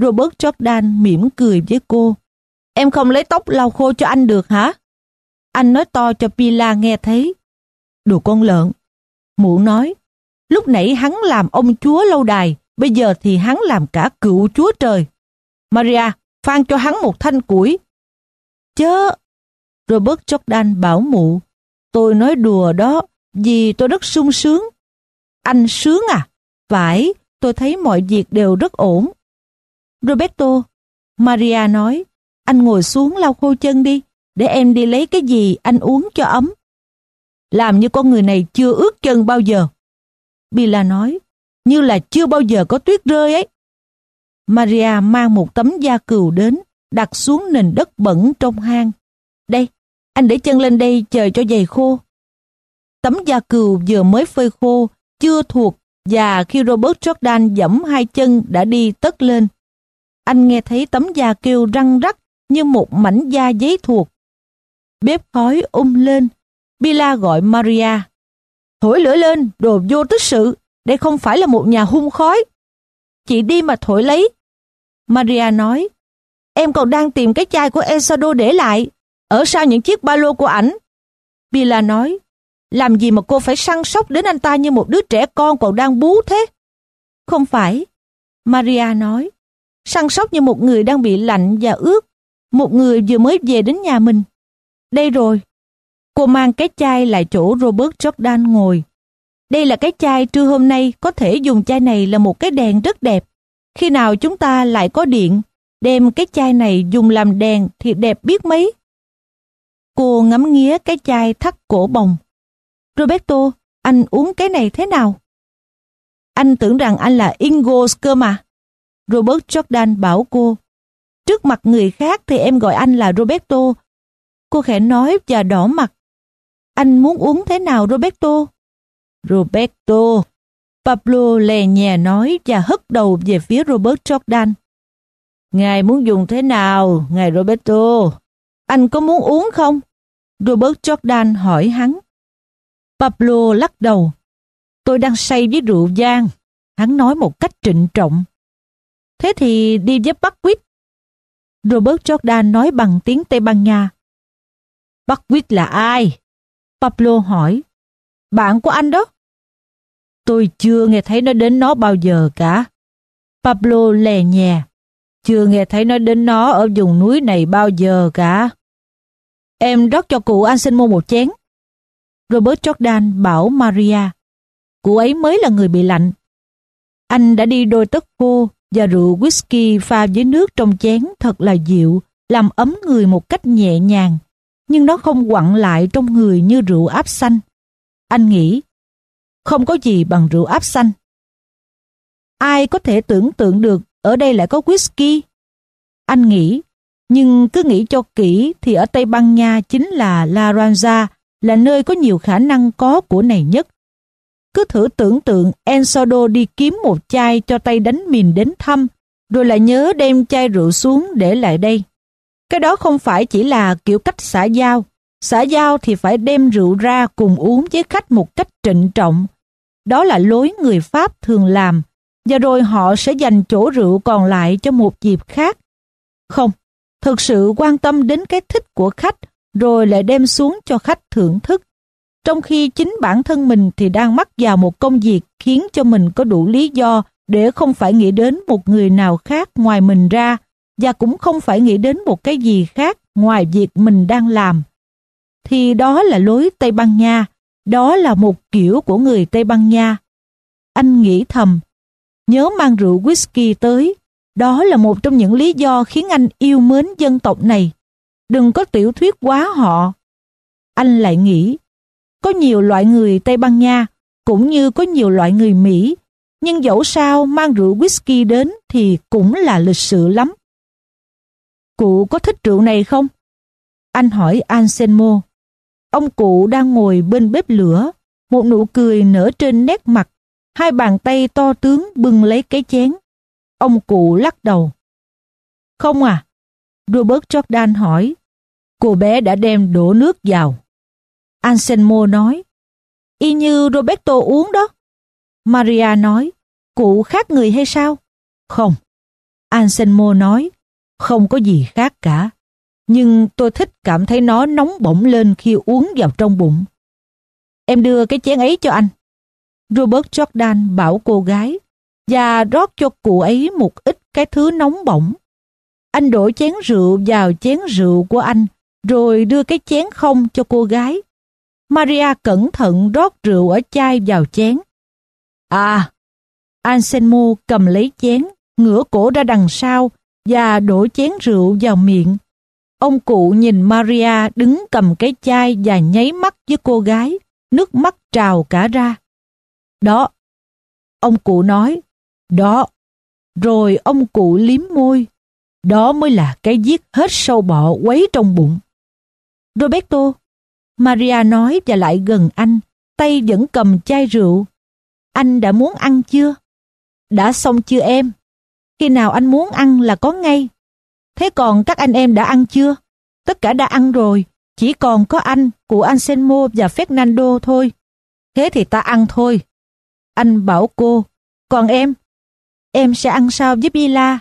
Robert Jordan mỉm cười với cô. Em không lấy tóc lau khô cho anh được hả? Anh nói to cho Pila nghe thấy. Đồ con lợn. Mụ nói, lúc nãy hắn làm ông chúa lâu đài, bây giờ thì hắn làm cả cựu chúa trời. Maria, phan cho hắn một thanh củi. Chớ! Robert Jordan bảo mụ, tôi nói đùa đó, vì tôi rất sung sướng. Anh sướng à? Phải, tôi thấy mọi việc đều rất ổn. Roberto, Maria nói, anh ngồi xuống lau khô chân đi, để em đi lấy cái gì anh uống cho ấm. Làm như con người này chưa ướt chân bao giờ. Bila nói, như là chưa bao giờ có tuyết rơi ấy. Maria mang một tấm da cừu đến, đặt xuống nền đất bẩn trong hang. Đây, anh để chân lên đây chờ cho giày khô. Tấm da cừu vừa mới phơi khô, chưa thuộc và khi Robert Jordan dẫm hai chân đã đi tất lên anh nghe thấy tấm da kêu răng rắc như một mảnh da giấy thuộc. Bếp khói ung um lên, Bila gọi Maria. Thổi lửa lên, đồ vô tích sự, đây không phải là một nhà hung khói. Chị đi mà thổi lấy. Maria nói, em còn đang tìm cái chai của Esado để lại, ở sau những chiếc ba lô của ảnh. Bila nói, làm gì mà cô phải săn sóc đến anh ta như một đứa trẻ con còn đang bú thế? Không phải, Maria nói, săn sóc như một người đang bị lạnh và ướt, một người vừa mới về đến nhà mình. Đây rồi, cô mang cái chai lại chỗ Robert Jordan ngồi. Đây là cái chai trưa hôm nay, có thể dùng chai này là một cái đèn rất đẹp. Khi nào chúng ta lại có điện, đem cái chai này dùng làm đèn thì đẹp biết mấy. Cô ngắm nghía cái chai thắt cổ bồng. Roberto, anh uống cái này thế nào? Anh tưởng rằng anh là Ingalls cơ mà. Robert Jordan bảo cô. Trước mặt người khác thì em gọi anh là Roberto. Cô khẽ nói và đỏ mặt. Anh muốn uống thế nào Roberto? Roberto. Pablo lè nhè nói và hất đầu về phía Robert Jordan. Ngài muốn dùng thế nào, ngài Roberto? Anh có muốn uống không? Robert Jordan hỏi hắn. Pablo lắc đầu. Tôi đang say với rượu vang. Hắn nói một cách trịnh trọng. Thế thì đi với Buckwheat. Robert Jordan nói bằng tiếng Tây Ban Nha. Buckwheat là ai? Pablo hỏi. Bạn của anh đó. Tôi chưa nghe thấy nó đến nó bao giờ cả. Pablo lè nhè. Chưa nghe thấy nó đến nó ở vùng núi này bao giờ cả. Em rót cho cụ anh xin mua một chén. Robert Jordan bảo Maria. Cụ ấy mới là người bị lạnh. Anh đã đi đôi tất cô và rượu whisky pha với nước trong chén thật là dịu, làm ấm người một cách nhẹ nhàng, nhưng nó không quặn lại trong người như rượu áp xanh. Anh nghĩ, không có gì bằng rượu áp xanh. Ai có thể tưởng tượng được ở đây lại có whisky? Anh nghĩ, nhưng cứ nghĩ cho kỹ thì ở Tây Ban Nha chính là La Ranja, là nơi có nhiều khả năng có của này nhất cứ thử tưởng tượng Ensado đi kiếm một chai cho tay đánh mìn đến thăm, rồi lại nhớ đem chai rượu xuống để lại đây. Cái đó không phải chỉ là kiểu cách xã giao. Xã giao thì phải đem rượu ra cùng uống với khách một cách trịnh trọng. Đó là lối người Pháp thường làm, và rồi họ sẽ dành chỗ rượu còn lại cho một dịp khác. Không, thực sự quan tâm đến cái thích của khách rồi lại đem xuống cho khách thưởng thức trong khi chính bản thân mình thì đang mắc vào một công việc khiến cho mình có đủ lý do để không phải nghĩ đến một người nào khác ngoài mình ra và cũng không phải nghĩ đến một cái gì khác ngoài việc mình đang làm. Thì đó là lối Tây Ban Nha, đó là một kiểu của người Tây Ban Nha. Anh nghĩ thầm, nhớ mang rượu whisky tới, đó là một trong những lý do khiến anh yêu mến dân tộc này. Đừng có tiểu thuyết quá họ. Anh lại nghĩ, có nhiều loại người Tây Ban Nha cũng như có nhiều loại người Mỹ, nhưng dẫu sao mang rượu whisky đến thì cũng là lịch sự lắm. Cụ có thích rượu này không? Anh hỏi Anselmo. Ông cụ đang ngồi bên bếp lửa, một nụ cười nở trên nét mặt, hai bàn tay to tướng bưng lấy cái chén. Ông cụ lắc đầu. Không à? Robert Jordan hỏi. Cô bé đã đem đổ nước vào. Anselmo nói, y như Roberto uống đó. Maria nói, cụ khác người hay sao? Không. Anselmo nói, không có gì khác cả. Nhưng tôi thích cảm thấy nó nóng bỏng lên khi uống vào trong bụng. Em đưa cái chén ấy cho anh. Robert Jordan bảo cô gái và rót cho cụ ấy một ít cái thứ nóng bỏng. Anh đổ chén rượu vào chén rượu của anh rồi đưa cái chén không cho cô gái. Maria cẩn thận rót rượu ở chai vào chén. À, Anselmo cầm lấy chén, ngửa cổ ra đằng sau và đổ chén rượu vào miệng. Ông cụ nhìn Maria đứng cầm cái chai và nháy mắt với cô gái, nước mắt trào cả ra. Đó, ông cụ nói, đó. Rồi ông cụ liếm môi, đó mới là cái giết hết sâu bọ quấy trong bụng. Roberto Maria nói và lại gần anh, tay vẫn cầm chai rượu. Anh đã muốn ăn chưa? Đã xong chưa em? Khi nào anh muốn ăn là có ngay. Thế còn các anh em đã ăn chưa? Tất cả đã ăn rồi, chỉ còn có anh, của Anselmo và Fernando thôi. Thế thì ta ăn thôi. Anh bảo cô, còn em? Em sẽ ăn sao với Bila?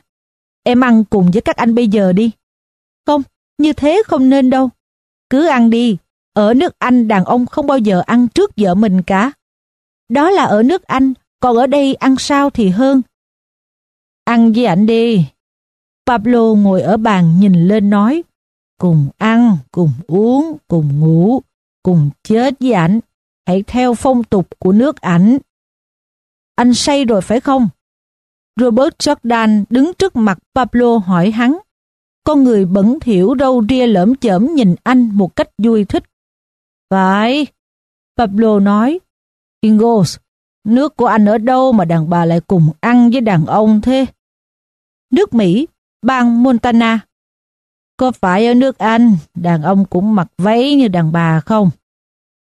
Em ăn cùng với các anh bây giờ đi. Không, như thế không nên đâu. Cứ ăn đi, ở nước Anh đàn ông không bao giờ ăn trước vợ mình cả. Đó là ở nước Anh, còn ở đây ăn sao thì hơn. Ăn với ảnh đi. Pablo ngồi ở bàn nhìn lên nói, cùng ăn, cùng uống, cùng ngủ, cùng chết với ảnh. Hãy theo phong tục của nước ảnh. Anh say rồi phải không? Robert Jordan đứng trước mặt Pablo hỏi hắn. Con người bẩn thỉu râu ria lởm chởm nhìn anh một cách vui thích. Phải, Pablo nói. Kingos, nước của anh ở đâu mà đàn bà lại cùng ăn với đàn ông thế? Nước Mỹ, bang Montana. Có phải ở nước Anh, đàn ông cũng mặc váy như đàn bà không?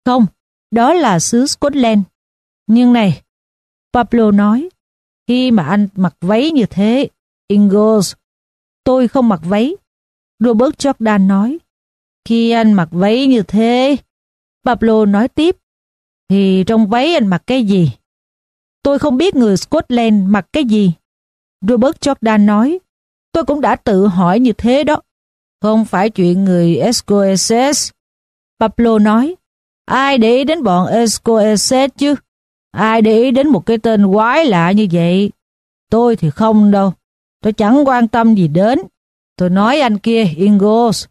Không, đó là xứ Scotland. Nhưng này, Pablo nói, khi mà anh mặc váy như thế, Ingalls, tôi không mặc váy. Robert Jordan nói, khi anh mặc váy như thế, Pablo nói tiếp. Thì trong váy anh mặc cái gì? Tôi không biết người Scotland mặc cái gì. Robert Jordan nói. Tôi cũng đã tự hỏi như thế đó. Không phải chuyện người Escoeses. Pablo nói. Ai để ý đến bọn Escoeses chứ? Ai để ý đến một cái tên quái lạ như vậy? Tôi thì không đâu. Tôi chẳng quan tâm gì đến. Tôi nói anh kia Ingos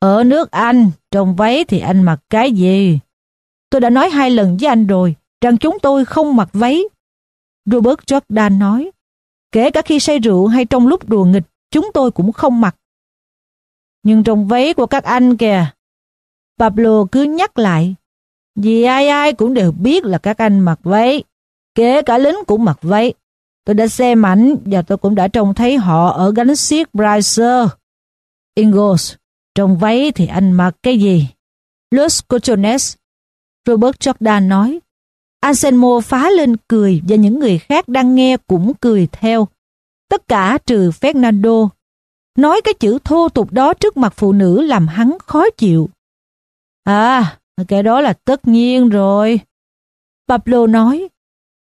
ở nước Anh, trong váy thì anh mặc cái gì? Tôi đã nói hai lần với anh rồi, rằng chúng tôi không mặc váy. Robert Jordan nói, kể cả khi say rượu hay trong lúc đùa nghịch, chúng tôi cũng không mặc. Nhưng trong váy của các anh kìa, Pablo cứ nhắc lại, vì ai ai cũng đều biết là các anh mặc váy, kể cả lính cũng mặc váy. Tôi đã xem ảnh và tôi cũng đã trông thấy họ ở gánh xiếc Bricer. Ingalls, trong váy thì anh mặc cái gì? Los Cochones. Robert Jordan nói. Anselmo phá lên cười và những người khác đang nghe cũng cười theo. Tất cả trừ Fernando. Nói cái chữ thô tục đó trước mặt phụ nữ làm hắn khó chịu. À, cái đó là tất nhiên rồi. Pablo nói.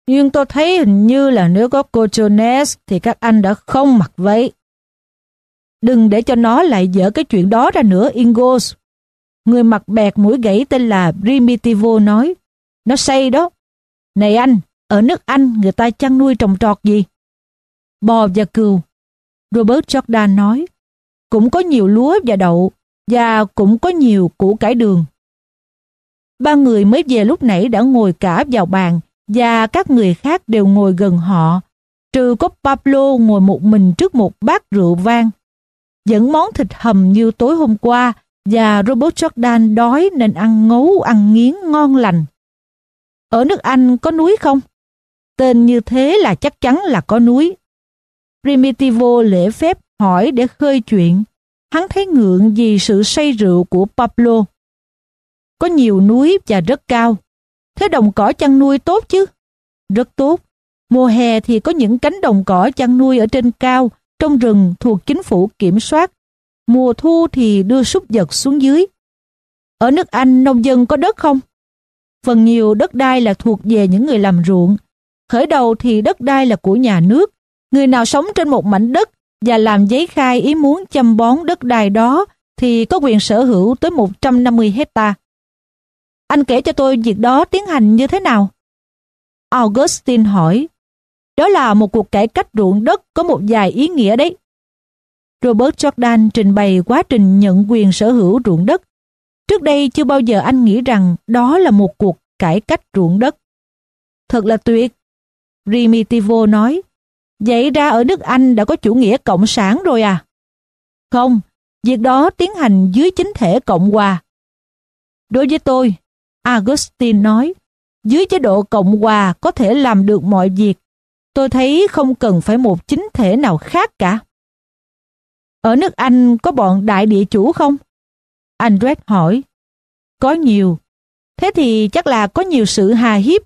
Nhưng tôi thấy hình như là nếu có Cochones thì các anh đã không mặc váy. Đừng để cho nó lại dở cái chuyện đó ra nữa, Ingos, Người mặt bẹt mũi gãy tên là Primitivo nói. Nó say đó. Này anh, ở nước Anh người ta chăn nuôi trồng trọt gì? Bò và cừu. Robert Jordan nói. Cũng có nhiều lúa và đậu, và cũng có nhiều củ cải đường. Ba người mới về lúc nãy đã ngồi cả vào bàn và các người khác đều ngồi gần họ, trừ có Pablo ngồi một mình trước một bát rượu vang dẫn món thịt hầm như tối hôm qua và Robert Jordan đói nên ăn ngấu ăn nghiến ngon lành. Ở nước Anh có núi không? Tên như thế là chắc chắn là có núi. Primitivo lễ phép hỏi để khơi chuyện. Hắn thấy ngượng vì sự say rượu của Pablo. Có nhiều núi và rất cao. Thế đồng cỏ chăn nuôi tốt chứ? Rất tốt. Mùa hè thì có những cánh đồng cỏ chăn nuôi ở trên cao trong rừng thuộc chính phủ kiểm soát. Mùa thu thì đưa súc vật xuống dưới. Ở nước Anh nông dân có đất không? Phần nhiều đất đai là thuộc về những người làm ruộng. Khởi đầu thì đất đai là của nhà nước. Người nào sống trên một mảnh đất và làm giấy khai ý muốn chăm bón đất đai đó thì có quyền sở hữu tới 150 hecta. Anh kể cho tôi việc đó tiến hành như thế nào? Augustine hỏi đó là một cuộc cải cách ruộng đất có một vài ý nghĩa đấy. Robert Jordan trình bày quá trình nhận quyền sở hữu ruộng đất. Trước đây chưa bao giờ anh nghĩ rằng đó là một cuộc cải cách ruộng đất. Thật là tuyệt. Primitivo nói, vậy ra ở nước Anh đã có chủ nghĩa cộng sản rồi à? Không, việc đó tiến hành dưới chính thể cộng hòa. Đối với tôi, Augustine nói, dưới chế độ cộng hòa có thể làm được mọi việc Tôi thấy không cần phải một chính thể nào khác cả. Ở nước Anh có bọn đại địa chủ không? Andres hỏi. Có nhiều. Thế thì chắc là có nhiều sự hà hiếp.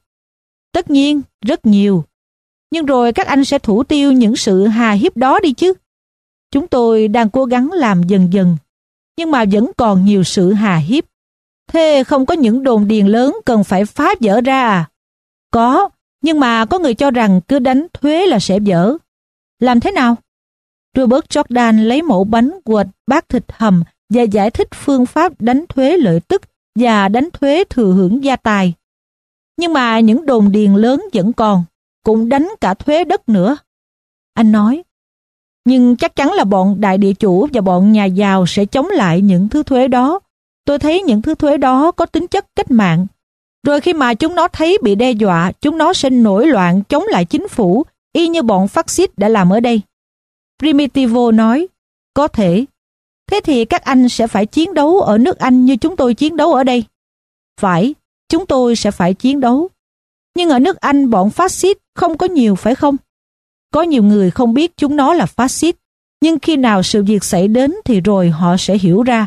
Tất nhiên, rất nhiều. Nhưng rồi các anh sẽ thủ tiêu những sự hà hiếp đó đi chứ. Chúng tôi đang cố gắng làm dần dần, nhưng mà vẫn còn nhiều sự hà hiếp. Thế không có những đồn điền lớn cần phải phá vỡ ra à? Có, nhưng mà có người cho rằng cứ đánh thuế là sẽ dở. Làm thế nào? Robert Jordan lấy mẫu bánh quệt bát thịt hầm và giải thích phương pháp đánh thuế lợi tức và đánh thuế thừa hưởng gia tài. Nhưng mà những đồn điền lớn vẫn còn, cũng đánh cả thuế đất nữa. Anh nói, nhưng chắc chắn là bọn đại địa chủ và bọn nhà giàu sẽ chống lại những thứ thuế đó. Tôi thấy những thứ thuế đó có tính chất cách mạng, rồi khi mà chúng nó thấy bị đe dọa, chúng nó sẽ nổi loạn chống lại chính phủ, y như bọn phát xít đã làm ở đây. Primitivo nói, có thể. Thế thì các anh sẽ phải chiến đấu ở nước Anh như chúng tôi chiến đấu ở đây. Phải, chúng tôi sẽ phải chiến đấu. Nhưng ở nước Anh bọn phát xít không có nhiều phải không? Có nhiều người không biết chúng nó là phát xít, nhưng khi nào sự việc xảy đến thì rồi họ sẽ hiểu ra.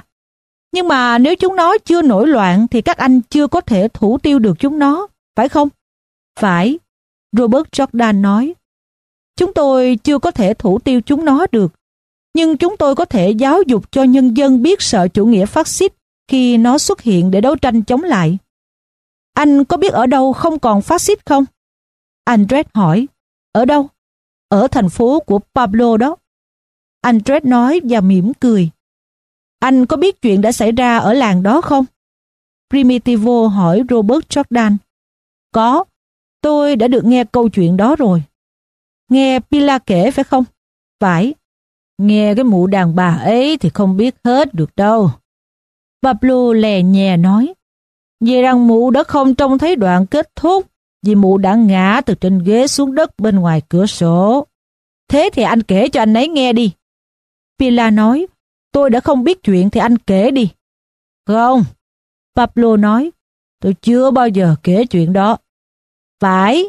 Nhưng mà nếu chúng nó chưa nổi loạn thì các anh chưa có thể thủ tiêu được chúng nó, phải không? Phải, Robert Jordan nói. Chúng tôi chưa có thể thủ tiêu chúng nó được, nhưng chúng tôi có thể giáo dục cho nhân dân biết sợ chủ nghĩa phát xít khi nó xuất hiện để đấu tranh chống lại. Anh có biết ở đâu không còn phát xít không? Andres hỏi. Ở đâu? Ở thành phố của Pablo đó. Andres nói và mỉm cười. Anh có biết chuyện đã xảy ra ở làng đó không? Primitivo hỏi Robert Jordan. Có, tôi đã được nghe câu chuyện đó rồi. Nghe Pila kể phải không? Phải. Nghe cái mụ đàn bà ấy thì không biết hết được đâu. Pablo lè nhè nói. Vì rằng mụ đã không trông thấy đoạn kết thúc vì mụ đã ngã từ trên ghế xuống đất bên ngoài cửa sổ. Thế thì anh kể cho anh ấy nghe đi. Pila nói, Tôi đã không biết chuyện thì anh kể đi. Không, Pablo nói, tôi chưa bao giờ kể chuyện đó. Phải,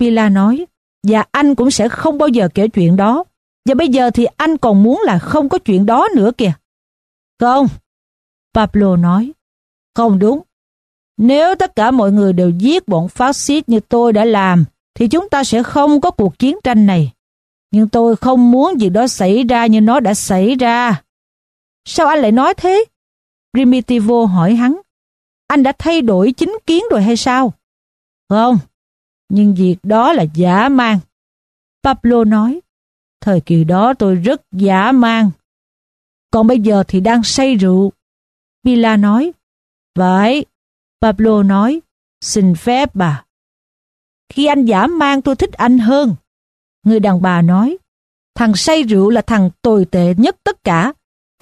Pila nói, và anh cũng sẽ không bao giờ kể chuyện đó. Và bây giờ thì anh còn muốn là không có chuyện đó nữa kìa. Không, Pablo nói, không đúng. Nếu tất cả mọi người đều giết bọn phát xít như tôi đã làm, thì chúng ta sẽ không có cuộc chiến tranh này. Nhưng tôi không muốn việc đó xảy ra như nó đã xảy ra. Sao anh lại nói thế? Primitivo hỏi hắn. Anh đã thay đổi chính kiến rồi hay sao? Không, nhưng việc đó là giả mang. Pablo nói, thời kỳ đó tôi rất giả mang. Còn bây giờ thì đang say rượu. Mila nói, phải. Pablo nói, xin phép bà. Khi anh giả mang tôi thích anh hơn. Người đàn bà nói, thằng say rượu là thằng tồi tệ nhất tất cả.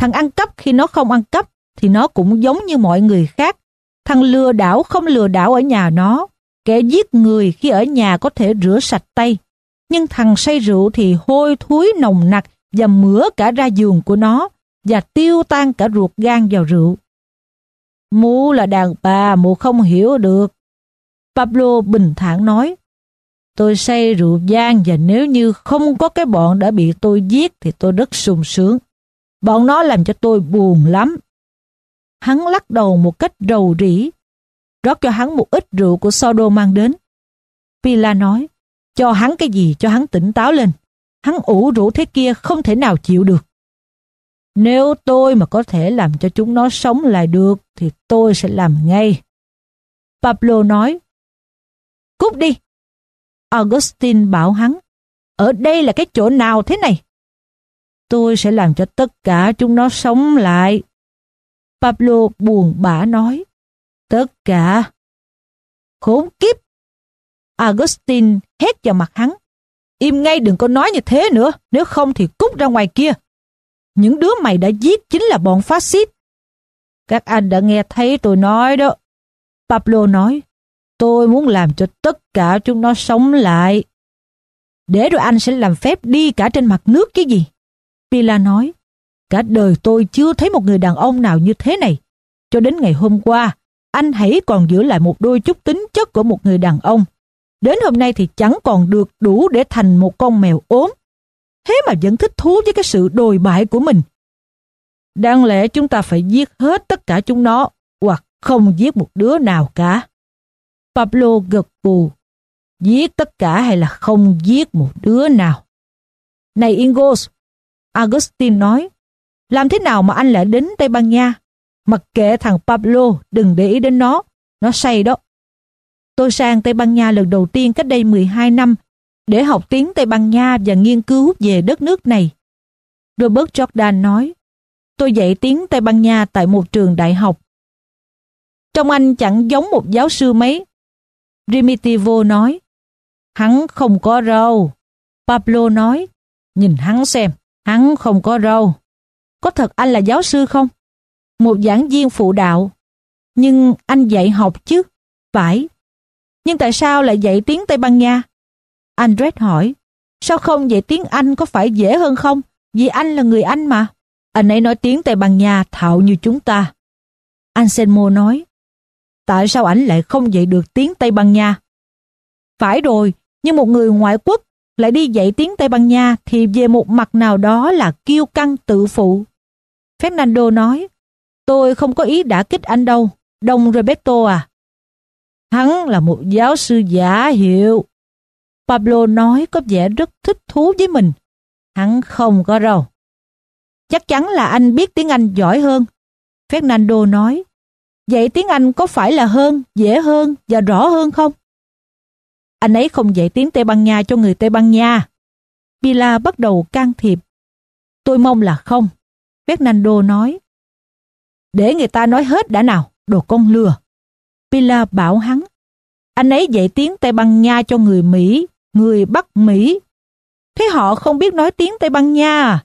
Thằng ăn cắp khi nó không ăn cắp thì nó cũng giống như mọi người khác. Thằng lừa đảo không lừa đảo ở nhà nó. Kẻ giết người khi ở nhà có thể rửa sạch tay. Nhưng thằng say rượu thì hôi thối nồng nặc và mửa cả ra giường của nó và tiêu tan cả ruột gan vào rượu. Mụ là đàn bà, mụ không hiểu được. Pablo bình thản nói, tôi say rượu vang và nếu như không có cái bọn đã bị tôi giết thì tôi rất sung sướng. Bọn nó làm cho tôi buồn lắm. Hắn lắc đầu một cách rầu rĩ, rót cho hắn một ít rượu của Sodo mang đến. Pila nói, cho hắn cái gì cho hắn tỉnh táo lên. Hắn ủ rũ thế kia không thể nào chịu được. Nếu tôi mà có thể làm cho chúng nó sống lại được thì tôi sẽ làm ngay. Pablo nói, cút đi. Augustine bảo hắn, ở đây là cái chỗ nào thế này? tôi sẽ làm cho tất cả chúng nó sống lại. Pablo buồn bã nói, tất cả. Khốn kiếp! Augustine hét vào mặt hắn, im ngay đừng có nói như thế nữa, nếu không thì cút ra ngoài kia. Những đứa mày đã giết chính là bọn phát xít. Các anh đã nghe thấy tôi nói đó. Pablo nói, tôi muốn làm cho tất cả chúng nó sống lại. Để rồi anh sẽ làm phép đi cả trên mặt nước chứ gì. Pila nói, cả đời tôi chưa thấy một người đàn ông nào như thế này. Cho đến ngày hôm qua, anh hãy còn giữ lại một đôi chút tính chất của một người đàn ông. Đến hôm nay thì chẳng còn được đủ để thành một con mèo ốm. Thế mà vẫn thích thú với cái sự đồi bại của mình. Đáng lẽ chúng ta phải giết hết tất cả chúng nó, hoặc không giết một đứa nào cả. Pablo gật cù. Giết tất cả hay là không giết một đứa nào? Này Ingos, Augustine nói, làm thế nào mà anh lại đến Tây Ban Nha? Mặc kệ thằng Pablo, đừng để ý đến nó, nó say đó. Tôi sang Tây Ban Nha lần đầu tiên cách đây 12 năm để học tiếng Tây Ban Nha và nghiên cứu về đất nước này. Robert Jordan nói, tôi dạy tiếng Tây Ban Nha tại một trường đại học. Trong anh chẳng giống một giáo sư mấy. Primitivo nói, hắn không có râu. Pablo nói, nhìn hắn xem. Hắn không có râu. Có thật anh là giáo sư không? Một giảng viên phụ đạo. Nhưng anh dạy học chứ? Phải. Nhưng tại sao lại dạy tiếng Tây Ban Nha? Andres hỏi. Sao không dạy tiếng Anh có phải dễ hơn không? Vì anh là người Anh mà. Anh ấy nói tiếng Tây Ban Nha thạo như chúng ta. Anselmo nói. Tại sao ảnh lại không dạy được tiếng Tây Ban Nha? Phải rồi, nhưng một người ngoại quốc lại đi dạy tiếng Tây Ban Nha thì về một mặt nào đó là kiêu căng tự phụ. Fernando nói, tôi không có ý đã kích anh đâu, đông Roberto à. Hắn là một giáo sư giả hiệu. Pablo nói có vẻ rất thích thú với mình. Hắn không có đâu. Chắc chắn là anh biết tiếng Anh giỏi hơn. Fernando nói, vậy tiếng Anh có phải là hơn, dễ hơn và rõ hơn không? anh ấy không dạy tiếng Tây Ban Nha cho người Tây Ban Nha. Pila bắt đầu can thiệp. Tôi mong là không. Fernando nói. Để người ta nói hết đã nào, đồ con lừa. Pila bảo hắn. Anh ấy dạy tiếng Tây Ban Nha cho người Mỹ, người Bắc Mỹ. Thế họ không biết nói tiếng Tây Ban Nha à?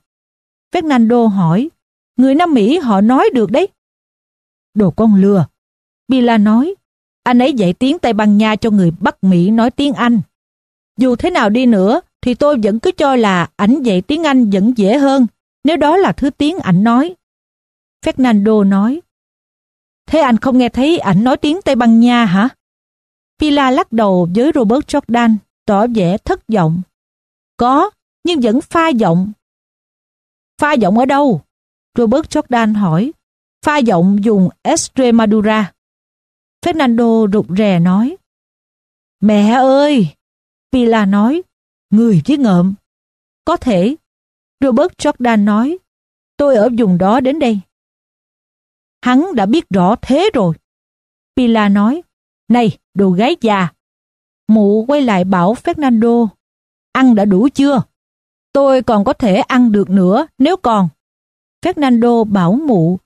Fernando hỏi. Người Nam Mỹ họ nói được đấy. Đồ con lừa. Pila nói anh ấy dạy tiếng Tây Ban Nha cho người Bắc Mỹ nói tiếng Anh. Dù thế nào đi nữa, thì tôi vẫn cứ cho là ảnh dạy tiếng Anh vẫn dễ hơn, nếu đó là thứ tiếng ảnh nói. Fernando nói, Thế anh không nghe thấy ảnh nói tiếng Tây Ban Nha hả? Pila lắc đầu với Robert Jordan, tỏ vẻ thất vọng. Có, nhưng vẫn pha giọng. Pha giọng ở đâu? Robert Jordan hỏi. Pha giọng dùng Extremadura. Fernando rụt rè nói. Mẹ ơi! Villa nói, người chứ ngợm. Có thể. Robert Jordan nói, tôi ở vùng đó đến đây. Hắn đã biết rõ thế rồi. Villa nói, này, đồ gái già. Mụ quay lại bảo Fernando, ăn đã đủ chưa? Tôi còn có thể ăn được nữa nếu còn. Fernando bảo mụ,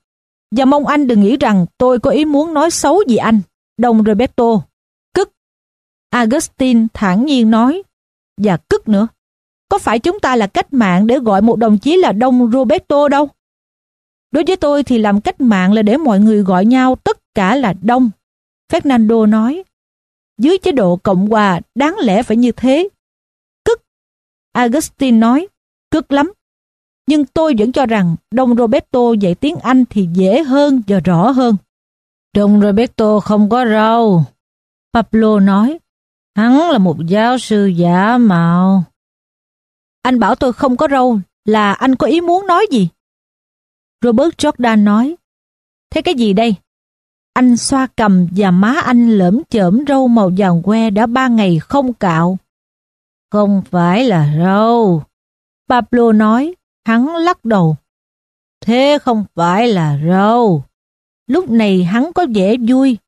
và mong anh đừng nghĩ rằng tôi có ý muốn nói xấu gì anh. Đông Roberto. Cức. Augustine thản nhiên nói. Và cức nữa. Có phải chúng ta là cách mạng để gọi một đồng chí là Đông Roberto đâu? Đối với tôi thì làm cách mạng là để mọi người gọi nhau tất cả là Đông. Fernando nói. Dưới chế độ Cộng hòa đáng lẽ phải như thế. Cức. Augustine nói. Cức lắm. Nhưng tôi vẫn cho rằng Đông Roberto dạy tiếng Anh thì dễ hơn và rõ hơn. Trong Roberto không có râu. Pablo nói, hắn là một giáo sư giả mạo. Anh bảo tôi không có râu là anh có ý muốn nói gì? Robert Jordan nói, thế cái gì đây? Anh xoa cầm và má anh lởm chởm râu màu vàng que đã ba ngày không cạo. Không phải là râu. Pablo nói, hắn lắc đầu. Thế không phải là râu lúc này hắn có vẻ vui.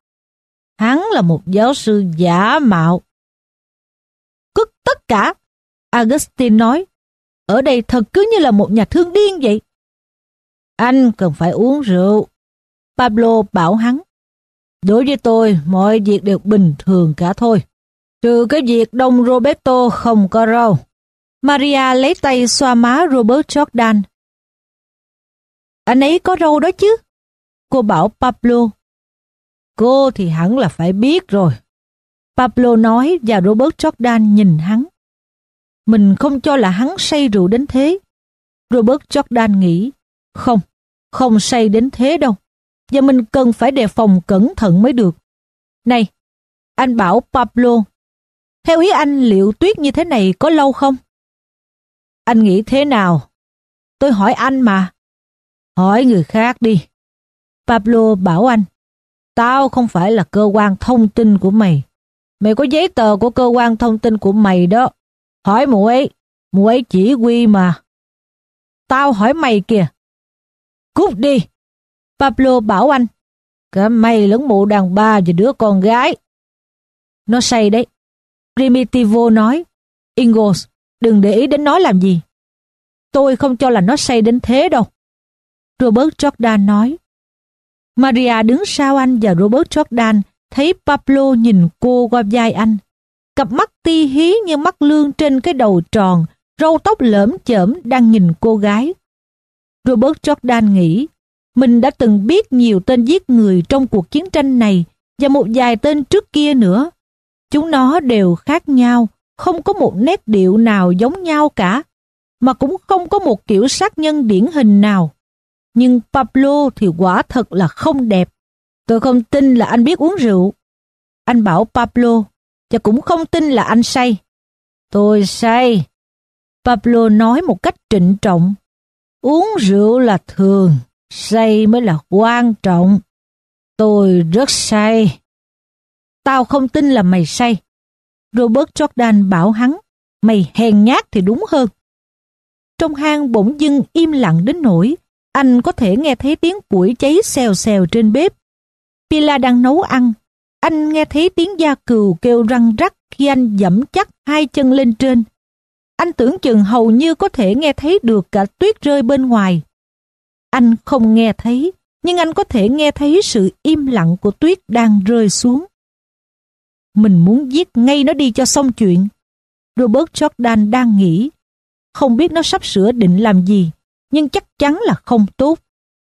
Hắn là một giáo sư giả mạo. Cất tất cả, Augustine nói, ở đây thật cứ như là một nhà thương điên vậy. Anh cần phải uống rượu, Pablo bảo hắn. Đối với tôi, mọi việc đều bình thường cả thôi. Trừ cái việc đông Roberto không có rau. Maria lấy tay xoa má Robert Jordan. Anh ấy có râu đó chứ? cô bảo Pablo. Cô thì hẳn là phải biết rồi. Pablo nói và Robert Jordan nhìn hắn. Mình không cho là hắn say rượu đến thế. Robert Jordan nghĩ, không, không say đến thế đâu. Và mình cần phải đề phòng cẩn thận mới được. Này, anh bảo Pablo, theo ý anh liệu tuyết như thế này có lâu không? Anh nghĩ thế nào? Tôi hỏi anh mà. Hỏi người khác đi. Pablo bảo anh, Tao không phải là cơ quan thông tin của mày. Mày có giấy tờ của cơ quan thông tin của mày đó. Hỏi mụ ấy, mụ ấy chỉ huy mà. Tao hỏi mày kìa. Cút đi. Pablo bảo anh, cả mày lẫn mụ đàn bà và đứa con gái. Nó say đấy. Primitivo nói, Ingalls, đừng để ý đến nó làm gì. Tôi không cho là nó say đến thế đâu. Robert Jordan nói, Maria đứng sau anh và Robert Jordan thấy Pablo nhìn cô qua vai anh. Cặp mắt ti hí như mắt lương trên cái đầu tròn, râu tóc lởm chởm đang nhìn cô gái. Robert Jordan nghĩ, mình đã từng biết nhiều tên giết người trong cuộc chiến tranh này và một vài tên trước kia nữa. Chúng nó đều khác nhau, không có một nét điệu nào giống nhau cả, mà cũng không có một kiểu sát nhân điển hình nào nhưng Pablo thì quả thật là không đẹp. Tôi không tin là anh biết uống rượu. Anh bảo Pablo, và cũng không tin là anh say. Tôi say. Pablo nói một cách trịnh trọng. Uống rượu là thường, say mới là quan trọng. Tôi rất say. Tao không tin là mày say. Robert Jordan bảo hắn, mày hèn nhát thì đúng hơn. Trong hang bỗng dưng im lặng đến nỗi anh có thể nghe thấy tiếng củi cháy xèo xèo trên bếp. Pila đang nấu ăn. Anh nghe thấy tiếng da cừu kêu răng rắc khi anh dẫm chắc hai chân lên trên. Anh tưởng chừng hầu như có thể nghe thấy được cả tuyết rơi bên ngoài. Anh không nghe thấy, nhưng anh có thể nghe thấy sự im lặng của tuyết đang rơi xuống. Mình muốn giết ngay nó đi cho xong chuyện. Robert Jordan đang nghĩ, không biết nó sắp sửa định làm gì nhưng chắc chắn là không tốt.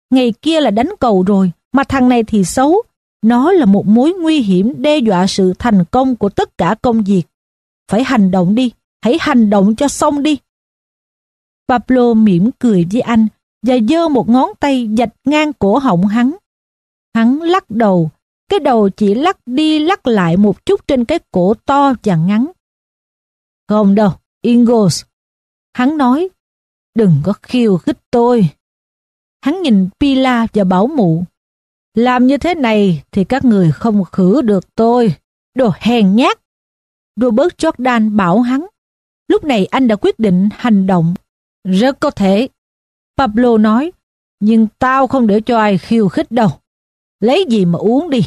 Ngày kia là đánh cầu rồi, mà thằng này thì xấu. Nó là một mối nguy hiểm đe dọa sự thành công của tất cả công việc. Phải hành động đi, hãy hành động cho xong đi. Pablo mỉm cười với anh và giơ một ngón tay dạch ngang cổ họng hắn. Hắn lắc đầu, cái đầu chỉ lắc đi lắc lại một chút trên cái cổ to và ngắn. Không đâu, Ingos. Hắn nói Đừng có khiêu khích tôi. Hắn nhìn Pila và bảo mụ. Làm như thế này thì các người không khử được tôi. Đồ hèn nhát. Robert Jordan bảo hắn. Lúc này anh đã quyết định hành động. Rất có thể. Pablo nói. Nhưng tao không để cho ai khiêu khích đâu. Lấy gì mà uống đi.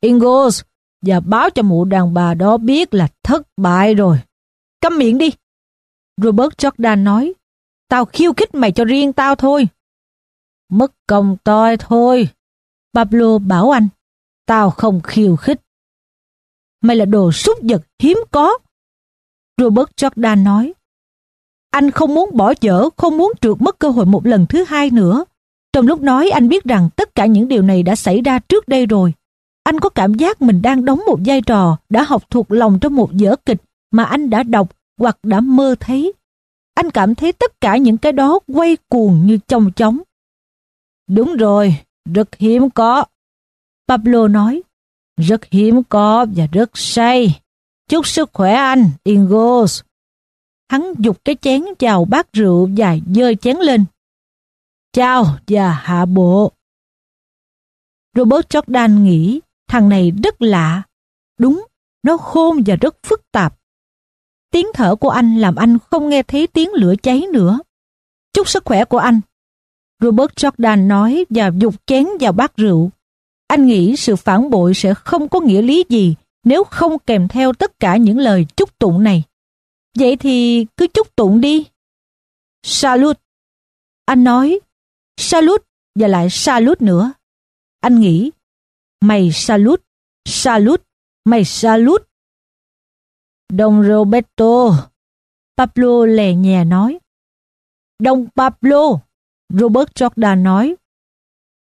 Ingalls, và báo cho mụ đàn bà đó biết là thất bại rồi. Câm miệng đi. Robert Jordan nói, Tao khiêu khích mày cho riêng tao thôi. Mất công toi thôi. Pablo bảo anh. Tao không khiêu khích. Mày là đồ súc vật hiếm có. Robert Jordan nói. Anh không muốn bỏ dở, không muốn trượt mất cơ hội một lần thứ hai nữa. Trong lúc nói anh biết rằng tất cả những điều này đã xảy ra trước đây rồi. Anh có cảm giác mình đang đóng một vai trò đã học thuộc lòng trong một vở kịch mà anh đã đọc hoặc đã mơ thấy anh cảm thấy tất cả những cái đó quay cuồng như trong chóng. Đúng rồi, rất hiếm có. Pablo nói, rất hiếm có và rất say. Chúc sức khỏe anh, Ingos. Hắn dục cái chén vào bát rượu và dơ chén lên. Chào và hạ bộ. Robert Jordan nghĩ thằng này rất lạ. Đúng, nó khôn và rất phức tạp. Tiếng thở của anh làm anh không nghe thấy tiếng lửa cháy nữa. Chúc sức khỏe của anh. Robert Jordan nói và dục chén vào bát rượu. Anh nghĩ sự phản bội sẽ không có nghĩa lý gì nếu không kèm theo tất cả những lời chúc tụng này. Vậy thì cứ chúc tụng đi. Salut. Anh nói, salut và lại salut nữa. Anh nghĩ, mày salut, salut, mày salut đông Roberto, Pablo lè nhẹ nói. Đông Pablo, Robert Jordan nói.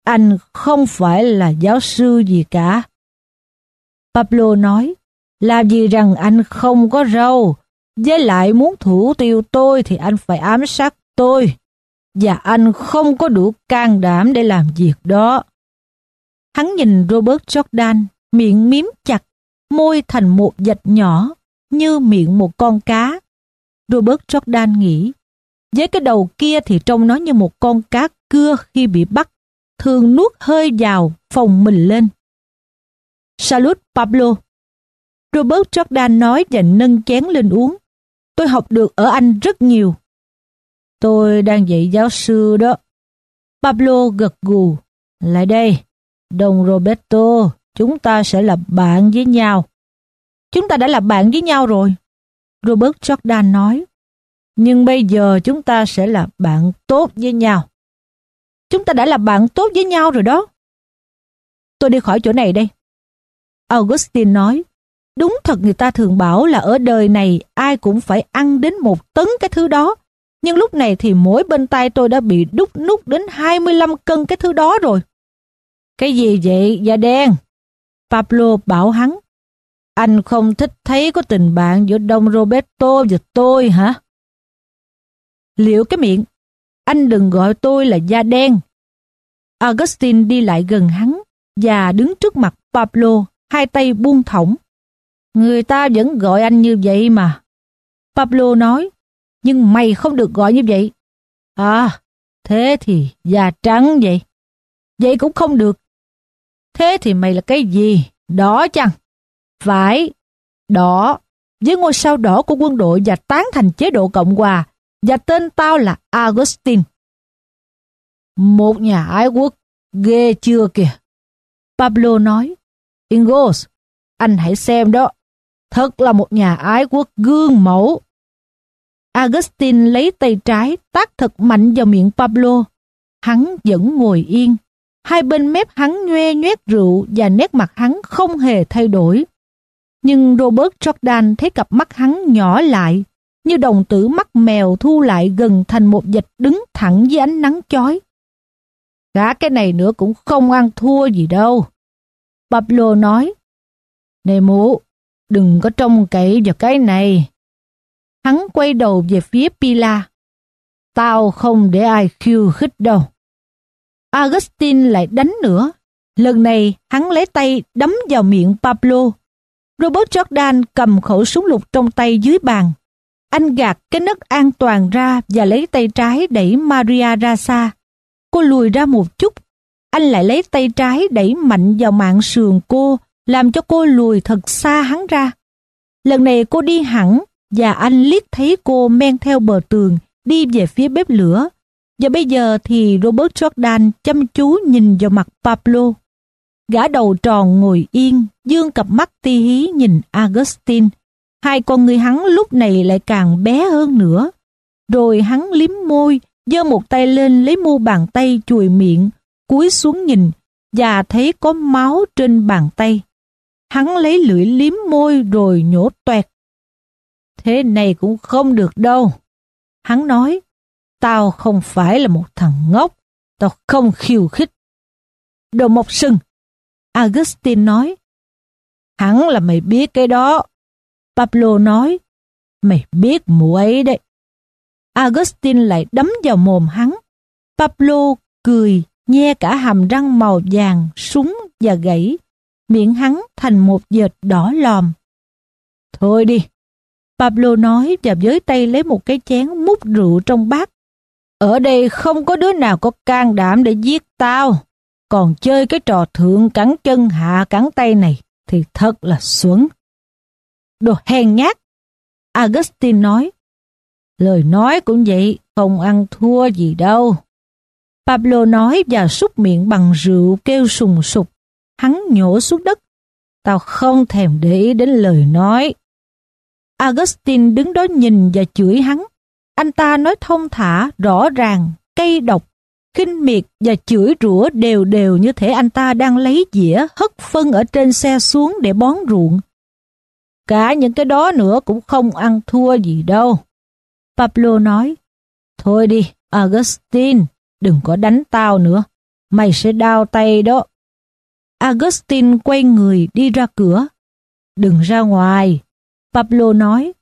Anh không phải là giáo sư gì cả. Pablo nói, làm gì rằng anh không có râu, với lại muốn thủ tiêu tôi thì anh phải ám sát tôi, và anh không có đủ can đảm để làm việc đó. Hắn nhìn Robert Jordan, miệng miếm chặt, môi thành một dạch nhỏ, như miệng một con cá. Robert Jordan nghĩ, với cái đầu kia thì trông nó như một con cá cưa khi bị bắt, thường nuốt hơi vào, phòng mình lên. Salut Pablo. Robert Jordan nói và nâng chén lên uống. Tôi học được ở Anh rất nhiều. Tôi đang dạy giáo sư đó. Pablo gật gù. Lại đây, đồng Roberto, chúng ta sẽ lập bạn với nhau. Chúng ta đã là bạn với nhau rồi. Robert Jordan nói. Nhưng bây giờ chúng ta sẽ là bạn tốt với nhau. Chúng ta đã là bạn tốt với nhau rồi đó. Tôi đi khỏi chỗ này đây. Augustine nói. Đúng thật người ta thường bảo là ở đời này ai cũng phải ăn đến một tấn cái thứ đó. Nhưng lúc này thì mỗi bên tay tôi đã bị đúc nút đến 25 cân cái thứ đó rồi. Cái gì vậy, da đen? Pablo bảo hắn. Anh không thích thấy có tình bạn giữa Đông Roberto và tôi hả? Liệu cái miệng, anh đừng gọi tôi là da đen. Augustine đi lại gần hắn và đứng trước mặt Pablo, hai tay buông thõng. Người ta vẫn gọi anh như vậy mà. Pablo nói, nhưng mày không được gọi như vậy. À, thế thì da trắng vậy. Vậy cũng không được. Thế thì mày là cái gì? Đỏ chăng? vải đỏ với ngôi sao đỏ của quân đội và tán thành chế độ Cộng Hòa và tên tao là Augustine. Một nhà ái quốc ghê chưa kìa. Pablo nói, Ingos, anh hãy xem đó. Thật là một nhà ái quốc gương mẫu. Augustine lấy tay trái tác thật mạnh vào miệng Pablo. Hắn vẫn ngồi yên. Hai bên mép hắn nhoe nhoét rượu và nét mặt hắn không hề thay đổi. Nhưng Robert Jordan thấy cặp mắt hắn nhỏ lại, như đồng tử mắt mèo thu lại gần thành một vạch đứng thẳng dưới ánh nắng chói. Cả cái này nữa cũng không ăn thua gì đâu. Pablo nói, Này mụ, đừng có trông cậy vào cái này. Hắn quay đầu về phía Pila. Tao không để ai khiêu khích đâu. Augustine lại đánh nữa. Lần này hắn lấy tay đấm vào miệng Pablo Robert Jordan cầm khẩu súng lục trong tay dưới bàn. Anh gạt cái nấc an toàn ra và lấy tay trái đẩy Maria ra xa. Cô lùi ra một chút. Anh lại lấy tay trái đẩy mạnh vào mạng sườn cô, làm cho cô lùi thật xa hắn ra. Lần này cô đi hẳn và anh liếc thấy cô men theo bờ tường đi về phía bếp lửa. Và bây giờ thì Robert Jordan chăm chú nhìn vào mặt Pablo. Gã đầu tròn ngồi yên, dương cặp mắt ti hí nhìn Augustine. Hai con người hắn lúc này lại càng bé hơn nữa. Rồi hắn liếm môi, giơ một tay lên lấy mu bàn tay chùi miệng, cúi xuống nhìn và thấy có máu trên bàn tay. Hắn lấy lưỡi liếm môi rồi nhổ toẹt. Thế này cũng không được đâu. Hắn nói, tao không phải là một thằng ngốc, tao không khiêu khích. Đồ mộc sừng, Augustine nói, Hẳn là mày biết cái đó. Pablo nói, Mày biết mụ ấy đấy. Augustine lại đấm vào mồm hắn. Pablo cười, nhe cả hàm răng màu vàng, súng và gãy. Miệng hắn thành một vệt đỏ lòm. Thôi đi. Pablo nói và với tay lấy một cái chén múc rượu trong bát. Ở đây không có đứa nào có can đảm để giết tao còn chơi cái trò thượng cắn chân hạ cắn tay này thì thật là xuống. Đồ hèn nhát! Augustine nói. Lời nói cũng vậy, không ăn thua gì đâu. Pablo nói và súc miệng bằng rượu kêu sùng sục. Hắn nhổ xuống đất. Tao không thèm để ý đến lời nói. Augustine đứng đó nhìn và chửi hắn. Anh ta nói thông thả, rõ ràng, cây độc khinh miệt và chửi rủa đều đều như thể anh ta đang lấy dĩa hất phân ở trên xe xuống để bón ruộng. Cả những cái đó nữa cũng không ăn thua gì đâu. Pablo nói, Thôi đi, Augustine, đừng có đánh tao nữa, mày sẽ đau tay đó. Augustine quay người đi ra cửa. Đừng ra ngoài, Pablo nói,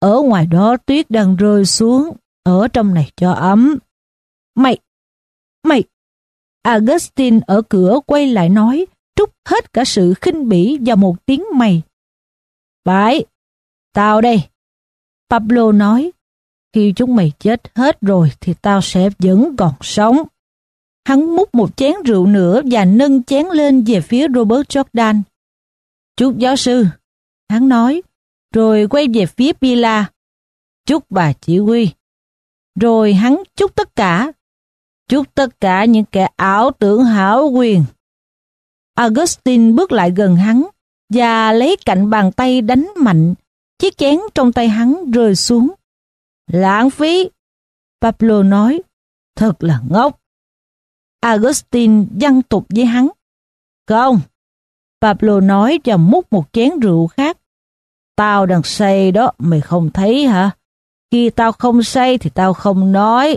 ở ngoài đó tuyết đang rơi xuống, ở trong này cho ấm. Mày mày. Augustine ở cửa quay lại nói, trút hết cả sự khinh bỉ vào một tiếng mày. Phải, tao đây. Pablo nói, khi chúng mày chết hết rồi thì tao sẽ vẫn còn sống. Hắn múc một chén rượu nữa và nâng chén lên về phía Robert Jordan. Chúc giáo sư, hắn nói, rồi quay về phía Pila. Chúc bà chỉ huy. Rồi hắn chúc tất cả chút tất cả những kẻ ảo tưởng hảo quyền. Augustine bước lại gần hắn và lấy cạnh bàn tay đánh mạnh. Chiếc chén trong tay hắn rơi xuống. Lãng phí! Pablo nói, thật là ngốc. Augustine văng tục với hắn. Không! Pablo nói và múc một chén rượu khác. Tao đang say đó, mày không thấy hả? Khi tao không say thì tao không nói.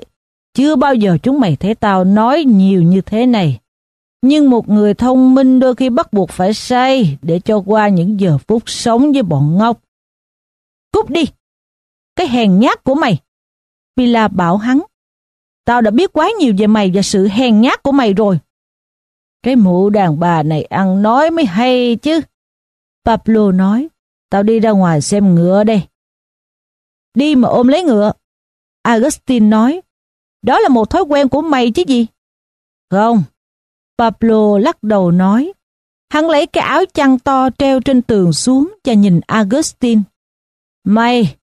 Chưa bao giờ chúng mày thấy tao nói nhiều như thế này. Nhưng một người thông minh đôi khi bắt buộc phải say để cho qua những giờ phút sống với bọn ngốc. Cút đi! Cái hèn nhát của mày! pila bảo hắn. Tao đã biết quá nhiều về mày và sự hèn nhát của mày rồi. Cái mụ đàn bà này ăn nói mới hay chứ. Pablo nói, tao đi ra ngoài xem ngựa đây. Đi mà ôm lấy ngựa. Agustin nói, đó là một thói quen của mày chứ gì? Không. Pablo lắc đầu nói. Hắn lấy cái áo chăn to treo trên tường xuống và nhìn Augustine. Mày,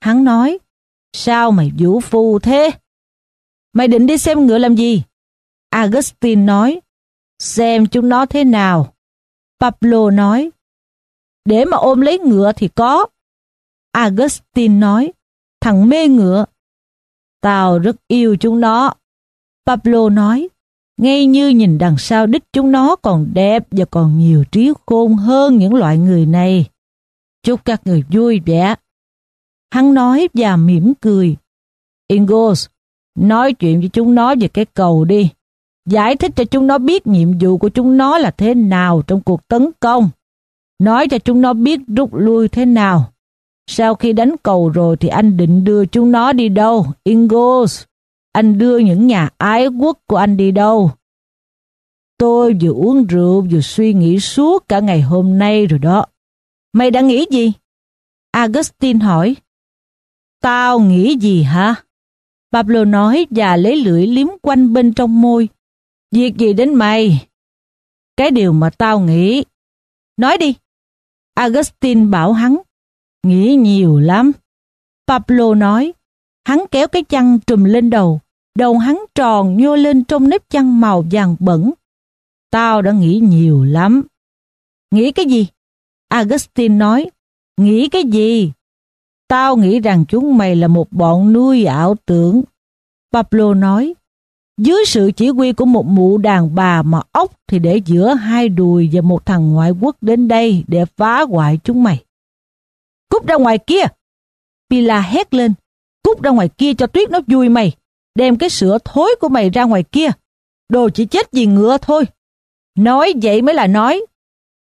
hắn nói, sao mày vũ phu thế? Mày định đi xem ngựa làm gì? Augustine nói, xem chúng nó thế nào. Pablo nói, để mà ôm lấy ngựa thì có. Augustine nói, thằng mê ngựa Tao rất yêu chúng nó. Pablo nói, ngay như nhìn đằng sau đích chúng nó còn đẹp và còn nhiều trí khôn hơn những loại người này. Chúc các người vui vẻ. Hắn nói và mỉm cười. Ingos, nói chuyện với chúng nó về cái cầu đi. Giải thích cho chúng nó biết nhiệm vụ của chúng nó là thế nào trong cuộc tấn công. Nói cho chúng nó biết rút lui thế nào sau khi đánh cầu rồi thì anh định đưa chúng nó đi đâu, Ingalls? Anh đưa những nhà ái quốc của anh đi đâu? Tôi vừa uống rượu vừa suy nghĩ suốt cả ngày hôm nay rồi đó. Mày đã nghĩ gì? Augustine hỏi. Tao nghĩ gì hả? Pablo nói và lấy lưỡi liếm quanh bên trong môi. Việc gì đến mày? Cái điều mà tao nghĩ. Nói đi. Augustine bảo hắn nghĩ nhiều lắm. Pablo nói, hắn kéo cái chăn trùm lên đầu, đầu hắn tròn nhô lên trong nếp chăn màu vàng bẩn. Tao đã nghĩ nhiều lắm. Nghĩ cái gì? Augustine nói, nghĩ cái gì? Tao nghĩ rằng chúng mày là một bọn nuôi ảo tưởng. Pablo nói, dưới sự chỉ huy của một mụ đàn bà mà ốc thì để giữa hai đùi và một thằng ngoại quốc đến đây để phá hoại chúng mày. Cút ra ngoài kia! Pila hét lên. Cút ra ngoài kia cho tuyết nó vui mày. Đem cái sữa thối của mày ra ngoài kia. Đồ chỉ chết vì ngựa thôi. Nói vậy mới là nói.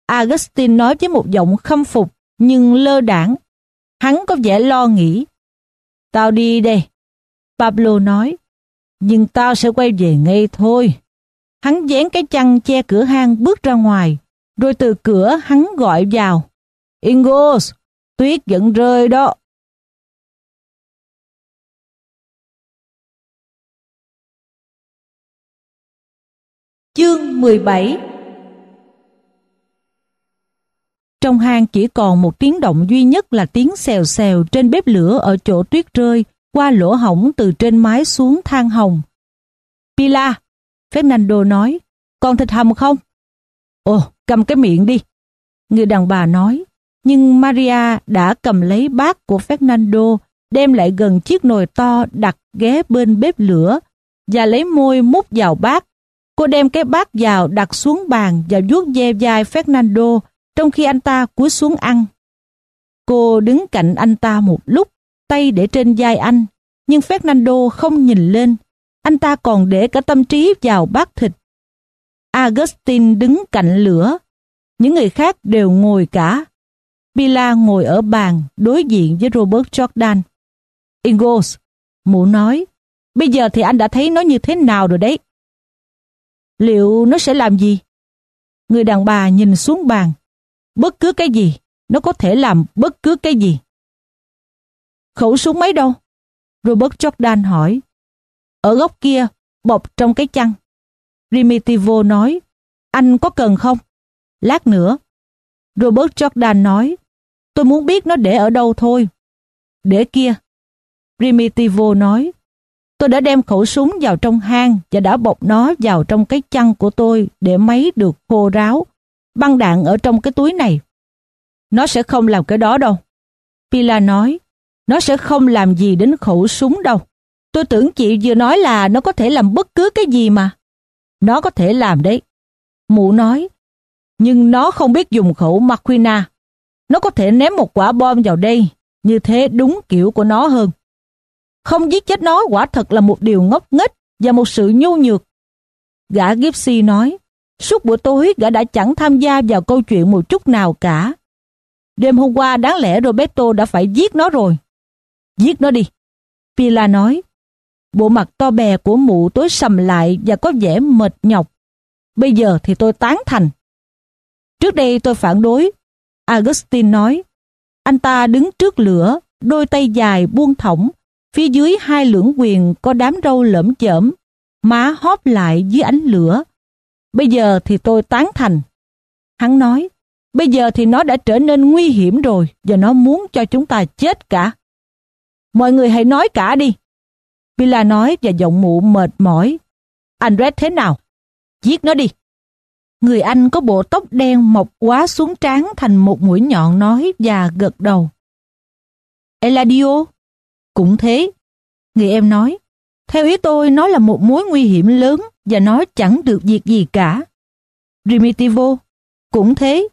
Augustine nói với một giọng khâm phục nhưng lơ đảng. Hắn có vẻ lo nghĩ. Tao đi đây. Pablo nói. Nhưng tao sẽ quay về ngay thôi. Hắn dán cái chăn che cửa hang bước ra ngoài. Rồi từ cửa hắn gọi vào. Ingos, tuyết vẫn rơi đó. Chương 17 Trong hang chỉ còn một tiếng động duy nhất là tiếng xèo xèo trên bếp lửa ở chỗ tuyết rơi qua lỗ hỏng từ trên mái xuống thang hồng. Pila, Fernando nói, còn thịt hầm không? Ồ, cầm cái miệng đi. Người đàn bà nói, nhưng Maria đã cầm lấy bát của Fernando, đem lại gần chiếc nồi to đặt ghé bên bếp lửa và lấy môi mút vào bát. Cô đem cái bát vào đặt xuống bàn và vuốt ve vai Fernando trong khi anh ta cúi xuống ăn. Cô đứng cạnh anh ta một lúc, tay để trên vai anh, nhưng Fernando không nhìn lên. Anh ta còn để cả tâm trí vào bát thịt. Augustine đứng cạnh lửa. Những người khác đều ngồi cả Mila ngồi ở bàn đối diện với Robert Jordan. Ingalls, mụ nói, bây giờ thì anh đã thấy nó như thế nào rồi đấy. Liệu nó sẽ làm gì? Người đàn bà nhìn xuống bàn. Bất cứ cái gì, nó có thể làm bất cứ cái gì. Khẩu súng mấy đâu? Robert Jordan hỏi. Ở góc kia, bọc trong cái chăn. Primitivo nói, anh có cần không? Lát nữa. Robert Jordan nói, Tôi muốn biết nó để ở đâu thôi. Để kia. Primitivo nói. Tôi đã đem khẩu súng vào trong hang và đã bọc nó vào trong cái chăn của tôi để máy được khô ráo. Băng đạn ở trong cái túi này. Nó sẽ không làm cái đó đâu. Pila nói. Nó sẽ không làm gì đến khẩu súng đâu. Tôi tưởng chị vừa nói là nó có thể làm bất cứ cái gì mà. Nó có thể làm đấy. Mụ nói. Nhưng nó không biết dùng khẩu Maquina nó có thể ném một quả bom vào đây, như thế đúng kiểu của nó hơn. Không giết chết nó quả thật là một điều ngốc nghếch và một sự nhu nhược. Gã Gipsy nói, suốt buổi tối gã đã chẳng tham gia vào câu chuyện một chút nào cả. Đêm hôm qua đáng lẽ Roberto đã phải giết nó rồi. Giết nó đi. Pila nói. Bộ mặt to bè của mụ tối sầm lại và có vẻ mệt nhọc. Bây giờ thì tôi tán thành. Trước đây tôi phản đối Augustine nói, anh ta đứng trước lửa, đôi tay dài buông thõng, phía dưới hai lưỡng quyền có đám râu lởm chởm, má hóp lại dưới ánh lửa. Bây giờ thì tôi tán thành. Hắn nói, bây giờ thì nó đã trở nên nguy hiểm rồi và nó muốn cho chúng ta chết cả. Mọi người hãy nói cả đi. Villa nói và giọng mụ mệt mỏi. Anh thế nào? Giết nó đi. Người Anh có bộ tóc đen mọc quá xuống trán thành một mũi nhọn nói và gật đầu. Eladio? Cũng thế. Người em nói, theo ý tôi nó là một mối nguy hiểm lớn và nó chẳng được việc gì cả. Primitivo? Cũng thế.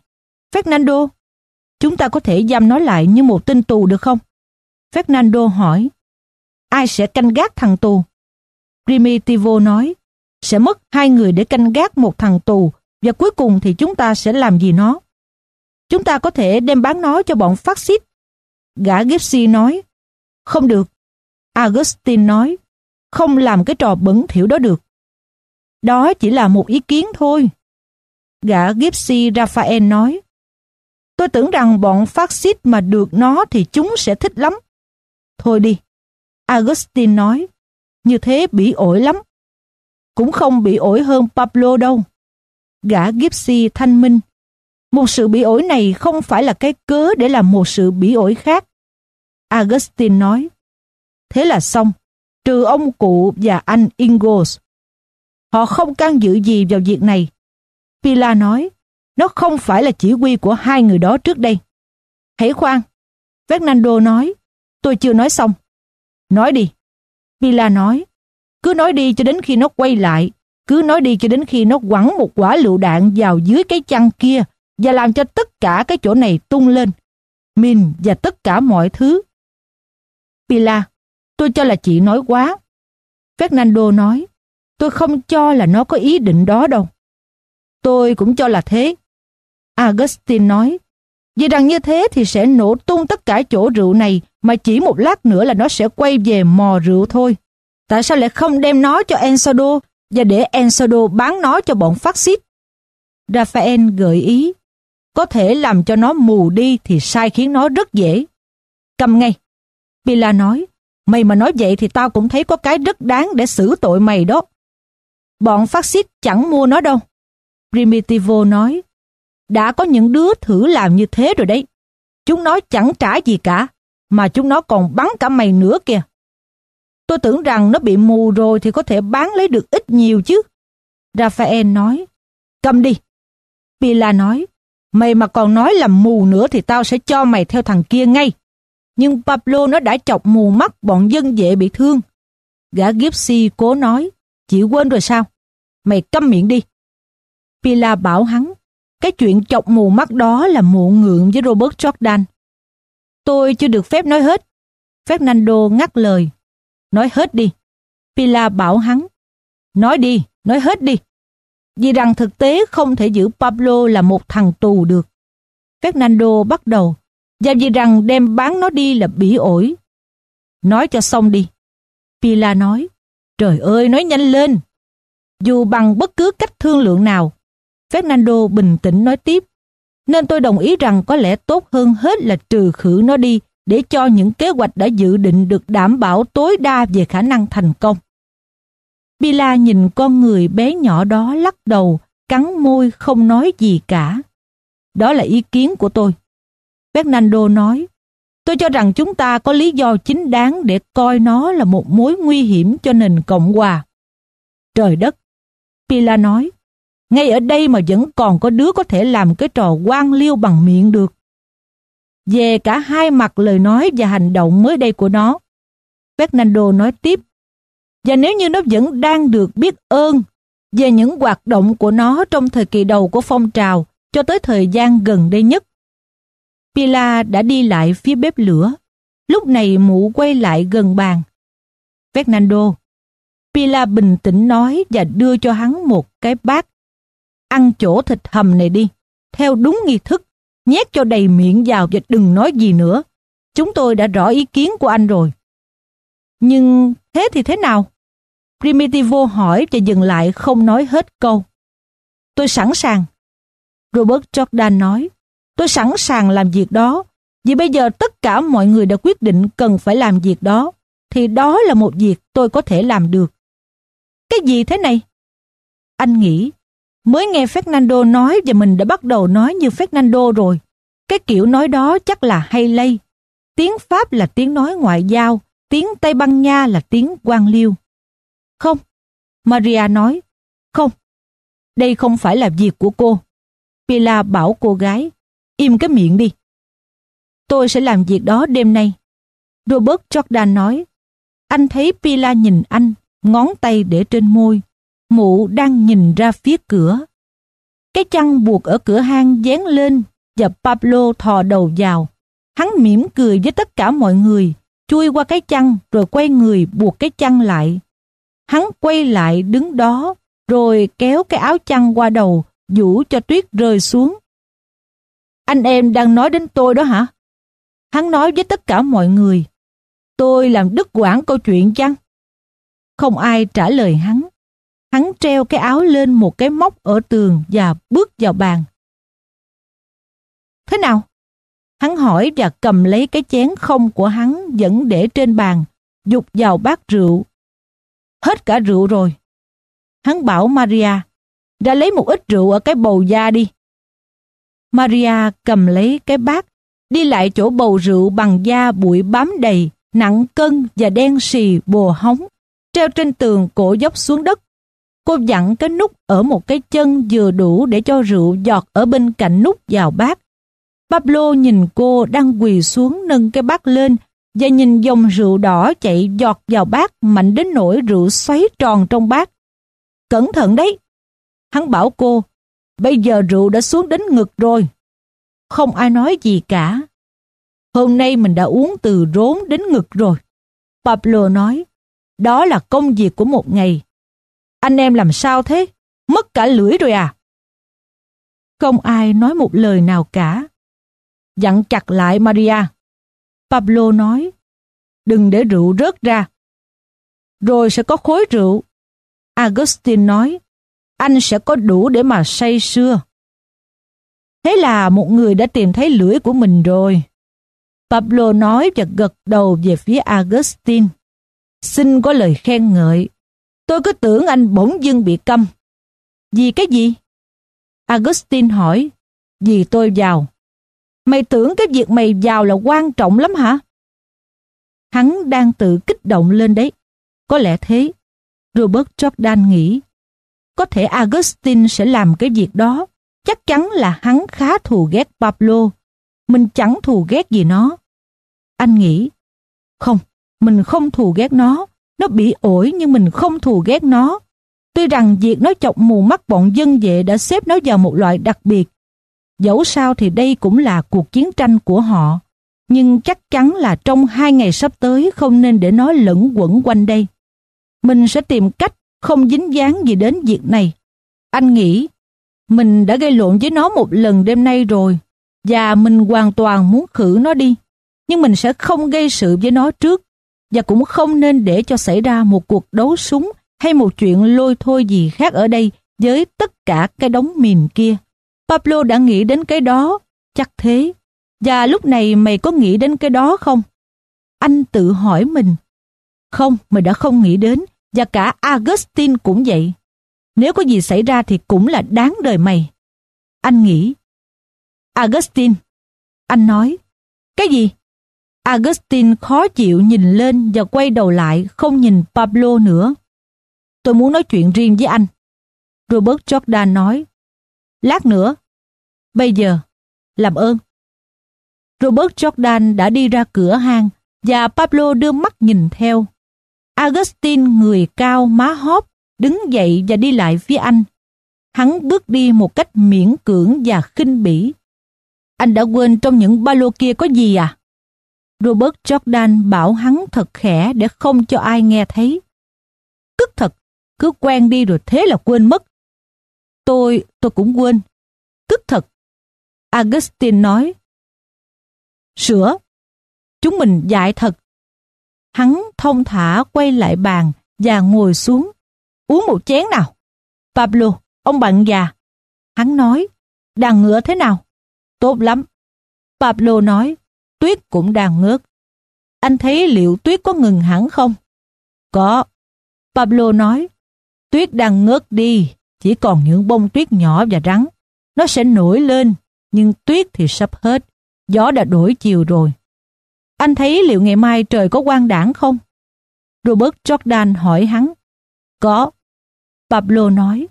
Fernando? Chúng ta có thể giam nó lại như một tên tù được không? Fernando hỏi. Ai sẽ canh gác thằng tù? Primitivo nói, sẽ mất hai người để canh gác một thằng tù và cuối cùng thì chúng ta sẽ làm gì nó? Chúng ta có thể đem bán nó cho bọn phát xít. Gã Gipsy nói, không được. Augustine nói, không làm cái trò bẩn thỉu đó được. Đó chỉ là một ý kiến thôi. Gã Gipsy Raphael nói, tôi tưởng rằng bọn phát xít mà được nó thì chúng sẽ thích lắm. Thôi đi, Augustine nói, như thế bị ổi lắm. Cũng không bị ổi hơn Pablo đâu gã Gipsy thanh minh. Một sự bị ổi này không phải là cái cớ để làm một sự bị ổi khác. Augustine nói, thế là xong, trừ ông cụ và anh Ingalls. Họ không can dự gì vào việc này. Pila nói, nó không phải là chỉ huy của hai người đó trước đây. Hãy khoan, Fernando nói, tôi chưa nói xong. Nói đi. Pila nói, cứ nói đi cho đến khi nó quay lại cứ nói đi cho đến khi nó quẳng một quả lựu đạn vào dưới cái chăn kia và làm cho tất cả cái chỗ này tung lên. Min và tất cả mọi thứ. Pila, tôi cho là chị nói quá. Fernando nói, tôi không cho là nó có ý định đó đâu. Tôi cũng cho là thế. Augustine nói, vì rằng như thế thì sẽ nổ tung tất cả chỗ rượu này mà chỉ một lát nữa là nó sẽ quay về mò rượu thôi. Tại sao lại không đem nó cho Ensado và để Ensado bán nó cho bọn phát xít. Raphael gợi ý, có thể làm cho nó mù đi thì sai khiến nó rất dễ. Cầm ngay. Pila nói, mày mà nói vậy thì tao cũng thấy có cái rất đáng để xử tội mày đó. Bọn phát xít chẳng mua nó đâu. Primitivo nói, đã có những đứa thử làm như thế rồi đấy. Chúng nó chẳng trả gì cả, mà chúng nó còn bắn cả mày nữa kìa. Tôi tưởng rằng nó bị mù rồi thì có thể bán lấy được ít nhiều chứ. Raphael nói, cầm đi. Pila nói, mày mà còn nói là mù nữa thì tao sẽ cho mày theo thằng kia ngay. Nhưng Pablo nó đã chọc mù mắt bọn dân dễ bị thương. Gã Gipsy cố nói, chỉ quên rồi sao? Mày câm miệng đi. Pila bảo hắn, cái chuyện chọc mù mắt đó là muộn ngượng với Robert Jordan. Tôi chưa được phép nói hết. Fernando ngắt lời nói hết đi. Pila bảo hắn, nói đi, nói hết đi. Vì rằng thực tế không thể giữ Pablo là một thằng tù được. Fernando bắt đầu, và vì rằng đem bán nó đi là bỉ ổi. Nói cho xong đi. Pila nói, trời ơi nói nhanh lên. Dù bằng bất cứ cách thương lượng nào, Fernando bình tĩnh nói tiếp. Nên tôi đồng ý rằng có lẽ tốt hơn hết là trừ khử nó đi để cho những kế hoạch đã dự định được đảm bảo tối đa về khả năng thành công. Bila nhìn con người bé nhỏ đó lắc đầu, cắn môi không nói gì cả. Đó là ý kiến của tôi. Fernando nói, tôi cho rằng chúng ta có lý do chính đáng để coi nó là một mối nguy hiểm cho nền Cộng hòa. Trời đất! Pila nói, ngay ở đây mà vẫn còn có đứa có thể làm cái trò quan liêu bằng miệng được về cả hai mặt lời nói và hành động mới đây của nó. Fernando nói tiếp, và nếu như nó vẫn đang được biết ơn về những hoạt động của nó trong thời kỳ đầu của phong trào cho tới thời gian gần đây nhất. Pila đã đi lại phía bếp lửa. Lúc này mụ quay lại gần bàn. Fernando, Pila bình tĩnh nói và đưa cho hắn một cái bát. Ăn chỗ thịt hầm này đi, theo đúng nghi thức nhét cho đầy miệng vào và đừng nói gì nữa. Chúng tôi đã rõ ý kiến của anh rồi. Nhưng thế thì thế nào? Primitivo hỏi và dừng lại không nói hết câu. Tôi sẵn sàng. Robert Jordan nói, tôi sẵn sàng làm việc đó, vì bây giờ tất cả mọi người đã quyết định cần phải làm việc đó, thì đó là một việc tôi có thể làm được. Cái gì thế này? Anh nghĩ Mới nghe Fernando nói và mình đã bắt đầu nói như Fernando rồi. Cái kiểu nói đó chắc là hay lây. Tiếng Pháp là tiếng nói ngoại giao, tiếng Tây Ban Nha là tiếng quan liêu. Không, Maria nói, không, đây không phải là việc của cô. Pila bảo cô gái, im cái miệng đi. Tôi sẽ làm việc đó đêm nay. Robert Jordan nói, anh thấy Pila nhìn anh, ngón tay để trên môi, mụ đang nhìn ra phía cửa. Cái chăn buộc ở cửa hang dán lên và Pablo thò đầu vào. Hắn mỉm cười với tất cả mọi người, chui qua cái chăn rồi quay người buộc cái chăn lại. Hắn quay lại đứng đó, rồi kéo cái áo chăn qua đầu, vũ cho tuyết rơi xuống. Anh em đang nói đến tôi đó hả? Hắn nói với tất cả mọi người. Tôi làm đứt quãng câu chuyện chăng? Không ai trả lời hắn. Hắn treo cái áo lên một cái móc ở tường và bước vào bàn. Thế nào? Hắn hỏi và cầm lấy cái chén không của hắn vẫn để trên bàn, dục vào bát rượu. Hết cả rượu rồi. Hắn bảo Maria, ra lấy một ít rượu ở cái bầu da đi. Maria cầm lấy cái bát, đi lại chỗ bầu rượu bằng da bụi bám đầy, nặng cân và đen xì bồ hóng, treo trên tường cổ dốc xuống đất Cô dặn cái nút ở một cái chân vừa đủ để cho rượu giọt ở bên cạnh nút vào bát. Pablo nhìn cô đang quỳ xuống nâng cái bát lên và nhìn dòng rượu đỏ chạy giọt vào bát mạnh đến nỗi rượu xoáy tròn trong bát. Cẩn thận đấy! Hắn bảo cô, bây giờ rượu đã xuống đến ngực rồi. Không ai nói gì cả. Hôm nay mình đã uống từ rốn đến ngực rồi. Pablo nói, đó là công việc của một ngày. Anh em làm sao thế? Mất cả lưỡi rồi à? Không ai nói một lời nào cả. Dặn chặt lại Maria. Pablo nói, đừng để rượu rớt ra. Rồi sẽ có khối rượu. Augustine nói, anh sẽ có đủ để mà say sưa. Thế là một người đã tìm thấy lưỡi của mình rồi. Pablo nói và gật đầu về phía Augustine. Xin có lời khen ngợi Tôi cứ tưởng anh bỗng dưng bị câm. Vì cái gì? Augustine hỏi. Vì tôi giàu. Mày tưởng cái việc mày giàu là quan trọng lắm hả? Hắn đang tự kích động lên đấy. Có lẽ thế. Robert Jordan nghĩ. Có thể Augustine sẽ làm cái việc đó. Chắc chắn là hắn khá thù ghét Pablo. Mình chẳng thù ghét gì nó. Anh nghĩ. Không, mình không thù ghét nó. Nó bị ổi nhưng mình không thù ghét nó. Tuy rằng việc nó chọc mù mắt bọn dân vệ đã xếp nó vào một loại đặc biệt. Dẫu sao thì đây cũng là cuộc chiến tranh của họ. Nhưng chắc chắn là trong hai ngày sắp tới không nên để nó lẫn quẩn quanh đây. Mình sẽ tìm cách không dính dáng gì đến việc này. Anh nghĩ, mình đã gây lộn với nó một lần đêm nay rồi và mình hoàn toàn muốn khử nó đi. Nhưng mình sẽ không gây sự với nó trước và cũng không nên để cho xảy ra một cuộc đấu súng hay một chuyện lôi thôi gì khác ở đây với tất cả cái đống mìn kia. Pablo đã nghĩ đến cái đó, chắc thế. Và lúc này mày có nghĩ đến cái đó không? Anh tự hỏi mình. Không, mày đã không nghĩ đến, và cả Augustine cũng vậy. Nếu có gì xảy ra thì cũng là đáng đời mày. Anh nghĩ. Augustine, anh nói. Cái gì? Augustine khó chịu nhìn lên và quay đầu lại không nhìn Pablo nữa. Tôi muốn nói chuyện riêng với anh. Robert Jordan nói. Lát nữa. Bây giờ. Làm ơn. Robert Jordan đã đi ra cửa hang và Pablo đưa mắt nhìn theo. Augustine người cao má hóp đứng dậy và đi lại phía anh. Hắn bước đi một cách miễn cưỡng và khinh bỉ. Anh đã quên trong những ba lô kia có gì à? Robert Jordan bảo hắn thật khẽ để không cho ai nghe thấy. Tức thật, cứ quen đi rồi thế là quên mất. Tôi, tôi cũng quên. Tức thật. Augustine nói. Sửa. Chúng mình dạy thật. Hắn thông thả quay lại bàn và ngồi xuống. Uống một chén nào. Pablo, ông bạn già. Hắn nói. Đàn ngựa thế nào? Tốt lắm. Pablo nói tuyết cũng đang ngớt. Anh thấy liệu tuyết có ngừng hẳn không? Có. Pablo nói, tuyết đang ngớt đi, chỉ còn những bông tuyết nhỏ và rắn. Nó sẽ nổi lên, nhưng tuyết thì sắp hết. Gió đã đổi chiều rồi. Anh thấy liệu ngày mai trời có quang đảng không? Robert Jordan hỏi hắn. Có. Pablo nói,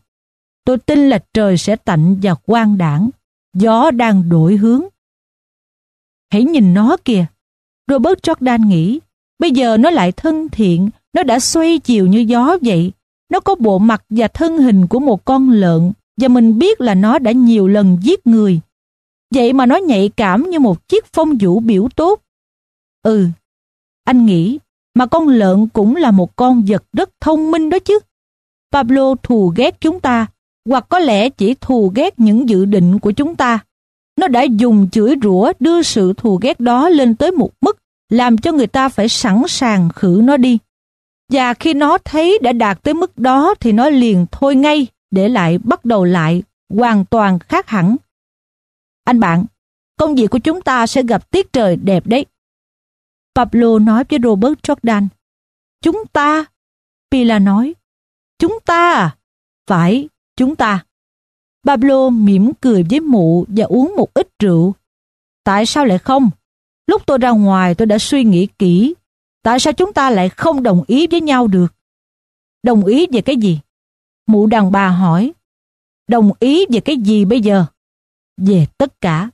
tôi tin là trời sẽ tạnh và quang đảng. Gió đang đổi hướng. Hãy nhìn nó kìa. Robert Jordan nghĩ, bây giờ nó lại thân thiện, nó đã xoay chiều như gió vậy. Nó có bộ mặt và thân hình của một con lợn và mình biết là nó đã nhiều lần giết người. Vậy mà nó nhạy cảm như một chiếc phong vũ biểu tốt. Ừ, anh nghĩ, mà con lợn cũng là một con vật rất thông minh đó chứ. Pablo thù ghét chúng ta, hoặc có lẽ chỉ thù ghét những dự định của chúng ta. Nó đã dùng chửi rủa đưa sự thù ghét đó lên tới một mức làm cho người ta phải sẵn sàng khử nó đi. Và khi nó thấy đã đạt tới mức đó thì nó liền thôi ngay để lại bắt đầu lại hoàn toàn khác hẳn. Anh bạn, công việc của chúng ta sẽ gặp tiết trời đẹp đấy. Pablo nói với Robert Jordan. Chúng ta, Pila nói. Chúng ta à? Phải, chúng ta. Pablo mỉm cười với mụ và uống một ít rượu. Tại sao lại không? Lúc tôi ra ngoài tôi đã suy nghĩ kỹ. Tại sao chúng ta lại không đồng ý với nhau được? Đồng ý về cái gì? Mụ đàn bà hỏi. Đồng ý về cái gì bây giờ? Về tất cả.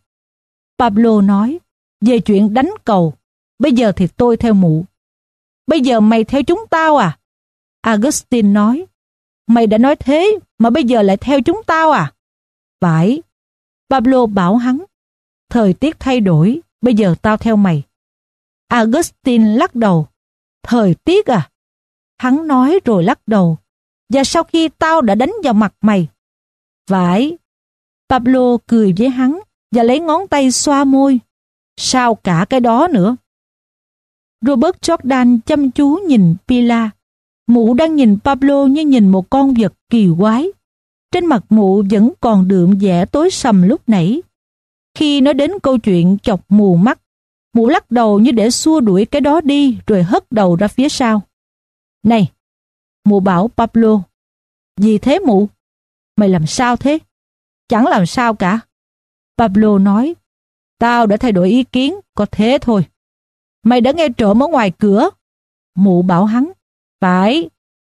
Pablo nói, về chuyện đánh cầu. Bây giờ thì tôi theo mụ. Bây giờ mày theo chúng tao à? Augustine nói, mày đã nói thế mà bây giờ lại theo chúng tao à? Vãi! Pablo bảo hắn, thời tiết thay đổi, bây giờ tao theo mày. Augustine lắc đầu, thời tiết à? Hắn nói rồi lắc đầu, và sau khi tao đã đánh vào mặt mày. Vãi! Pablo cười với hắn và lấy ngón tay xoa môi. Sao cả cái đó nữa? Robert Jordan chăm chú nhìn Pila. Mụ đang nhìn Pablo như nhìn một con vật kỳ quái trên mặt mụ vẫn còn đượm vẻ tối sầm lúc nãy. Khi nói đến câu chuyện chọc mù mắt, mụ lắc đầu như để xua đuổi cái đó đi rồi hất đầu ra phía sau. Này, mụ bảo Pablo, gì thế mụ? Mày làm sao thế? Chẳng làm sao cả. Pablo nói, tao đã thay đổi ý kiến, có thế thôi. Mày đã nghe trộm ở ngoài cửa. Mụ bảo hắn, phải.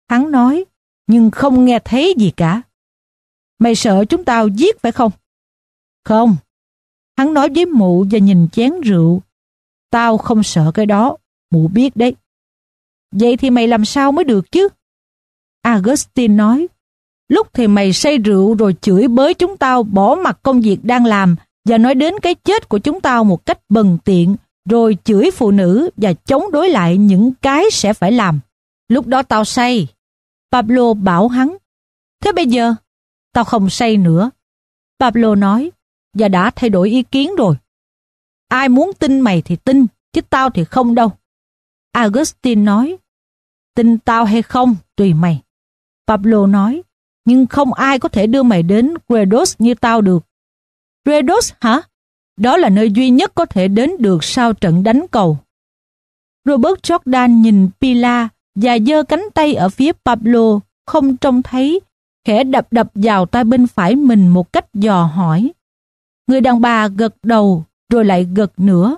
Hắn nói, nhưng không nghe thấy gì cả. Mày sợ chúng tao giết phải không? Không. Hắn nói với mụ và nhìn chén rượu. Tao không sợ cái đó, mụ biết đấy. Vậy thì mày làm sao mới được chứ? Augustine nói, lúc thì mày say rượu rồi chửi bới chúng tao bỏ mặt công việc đang làm và nói đến cái chết của chúng tao một cách bần tiện, rồi chửi phụ nữ và chống đối lại những cái sẽ phải làm. Lúc đó tao say. Pablo bảo hắn, thế bây giờ tao không say nữa. Pablo nói, và đã thay đổi ý kiến rồi. Ai muốn tin mày thì tin, chứ tao thì không đâu. Augustine nói, tin tao hay không, tùy mày. Pablo nói, nhưng không ai có thể đưa mày đến Gredos như tao được. Gredos hả? Đó là nơi duy nhất có thể đến được sau trận đánh cầu. Robert Jordan nhìn Pila và giơ cánh tay ở phía Pablo, không trông thấy khẽ đập đập vào tay bên phải mình một cách dò hỏi. Người đàn bà gật đầu rồi lại gật nữa.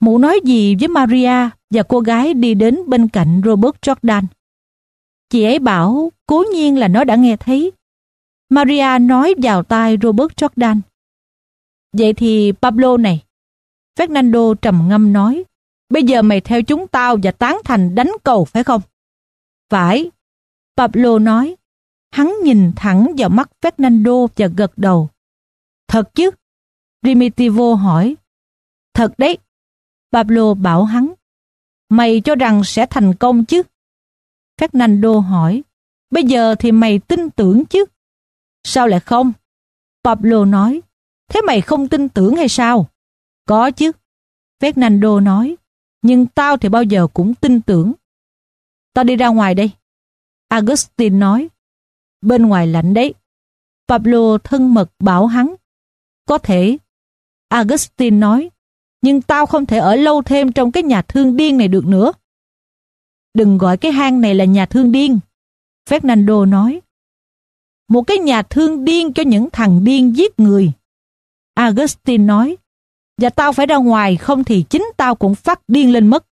Mụ nói gì với Maria và cô gái đi đến bên cạnh Robert Jordan. Chị ấy bảo cố nhiên là nó đã nghe thấy. Maria nói vào tai Robert Jordan. Vậy thì Pablo này, Fernando trầm ngâm nói, bây giờ mày theo chúng tao và tán thành đánh cầu phải không? Phải, Pablo nói, Hắn nhìn thẳng vào mắt Fernando và gật đầu. Thật chứ? Primitivo hỏi. Thật đấy. Pablo bảo hắn. Mày cho rằng sẽ thành công chứ? Fernando hỏi. Bây giờ thì mày tin tưởng chứ? Sao lại không? Pablo nói. Thế mày không tin tưởng hay sao? Có chứ. Fernando nói. Nhưng tao thì bao giờ cũng tin tưởng. Tao đi ra ngoài đây. Augustine nói bên ngoài lạnh đấy. Pablo thân mật bảo hắn. Có thể, Augustine nói, nhưng tao không thể ở lâu thêm trong cái nhà thương điên này được nữa. Đừng gọi cái hang này là nhà thương điên, Fernando nói. Một cái nhà thương điên cho những thằng điên giết người. Augustine nói, và tao phải ra ngoài không thì chính tao cũng phát điên lên mất.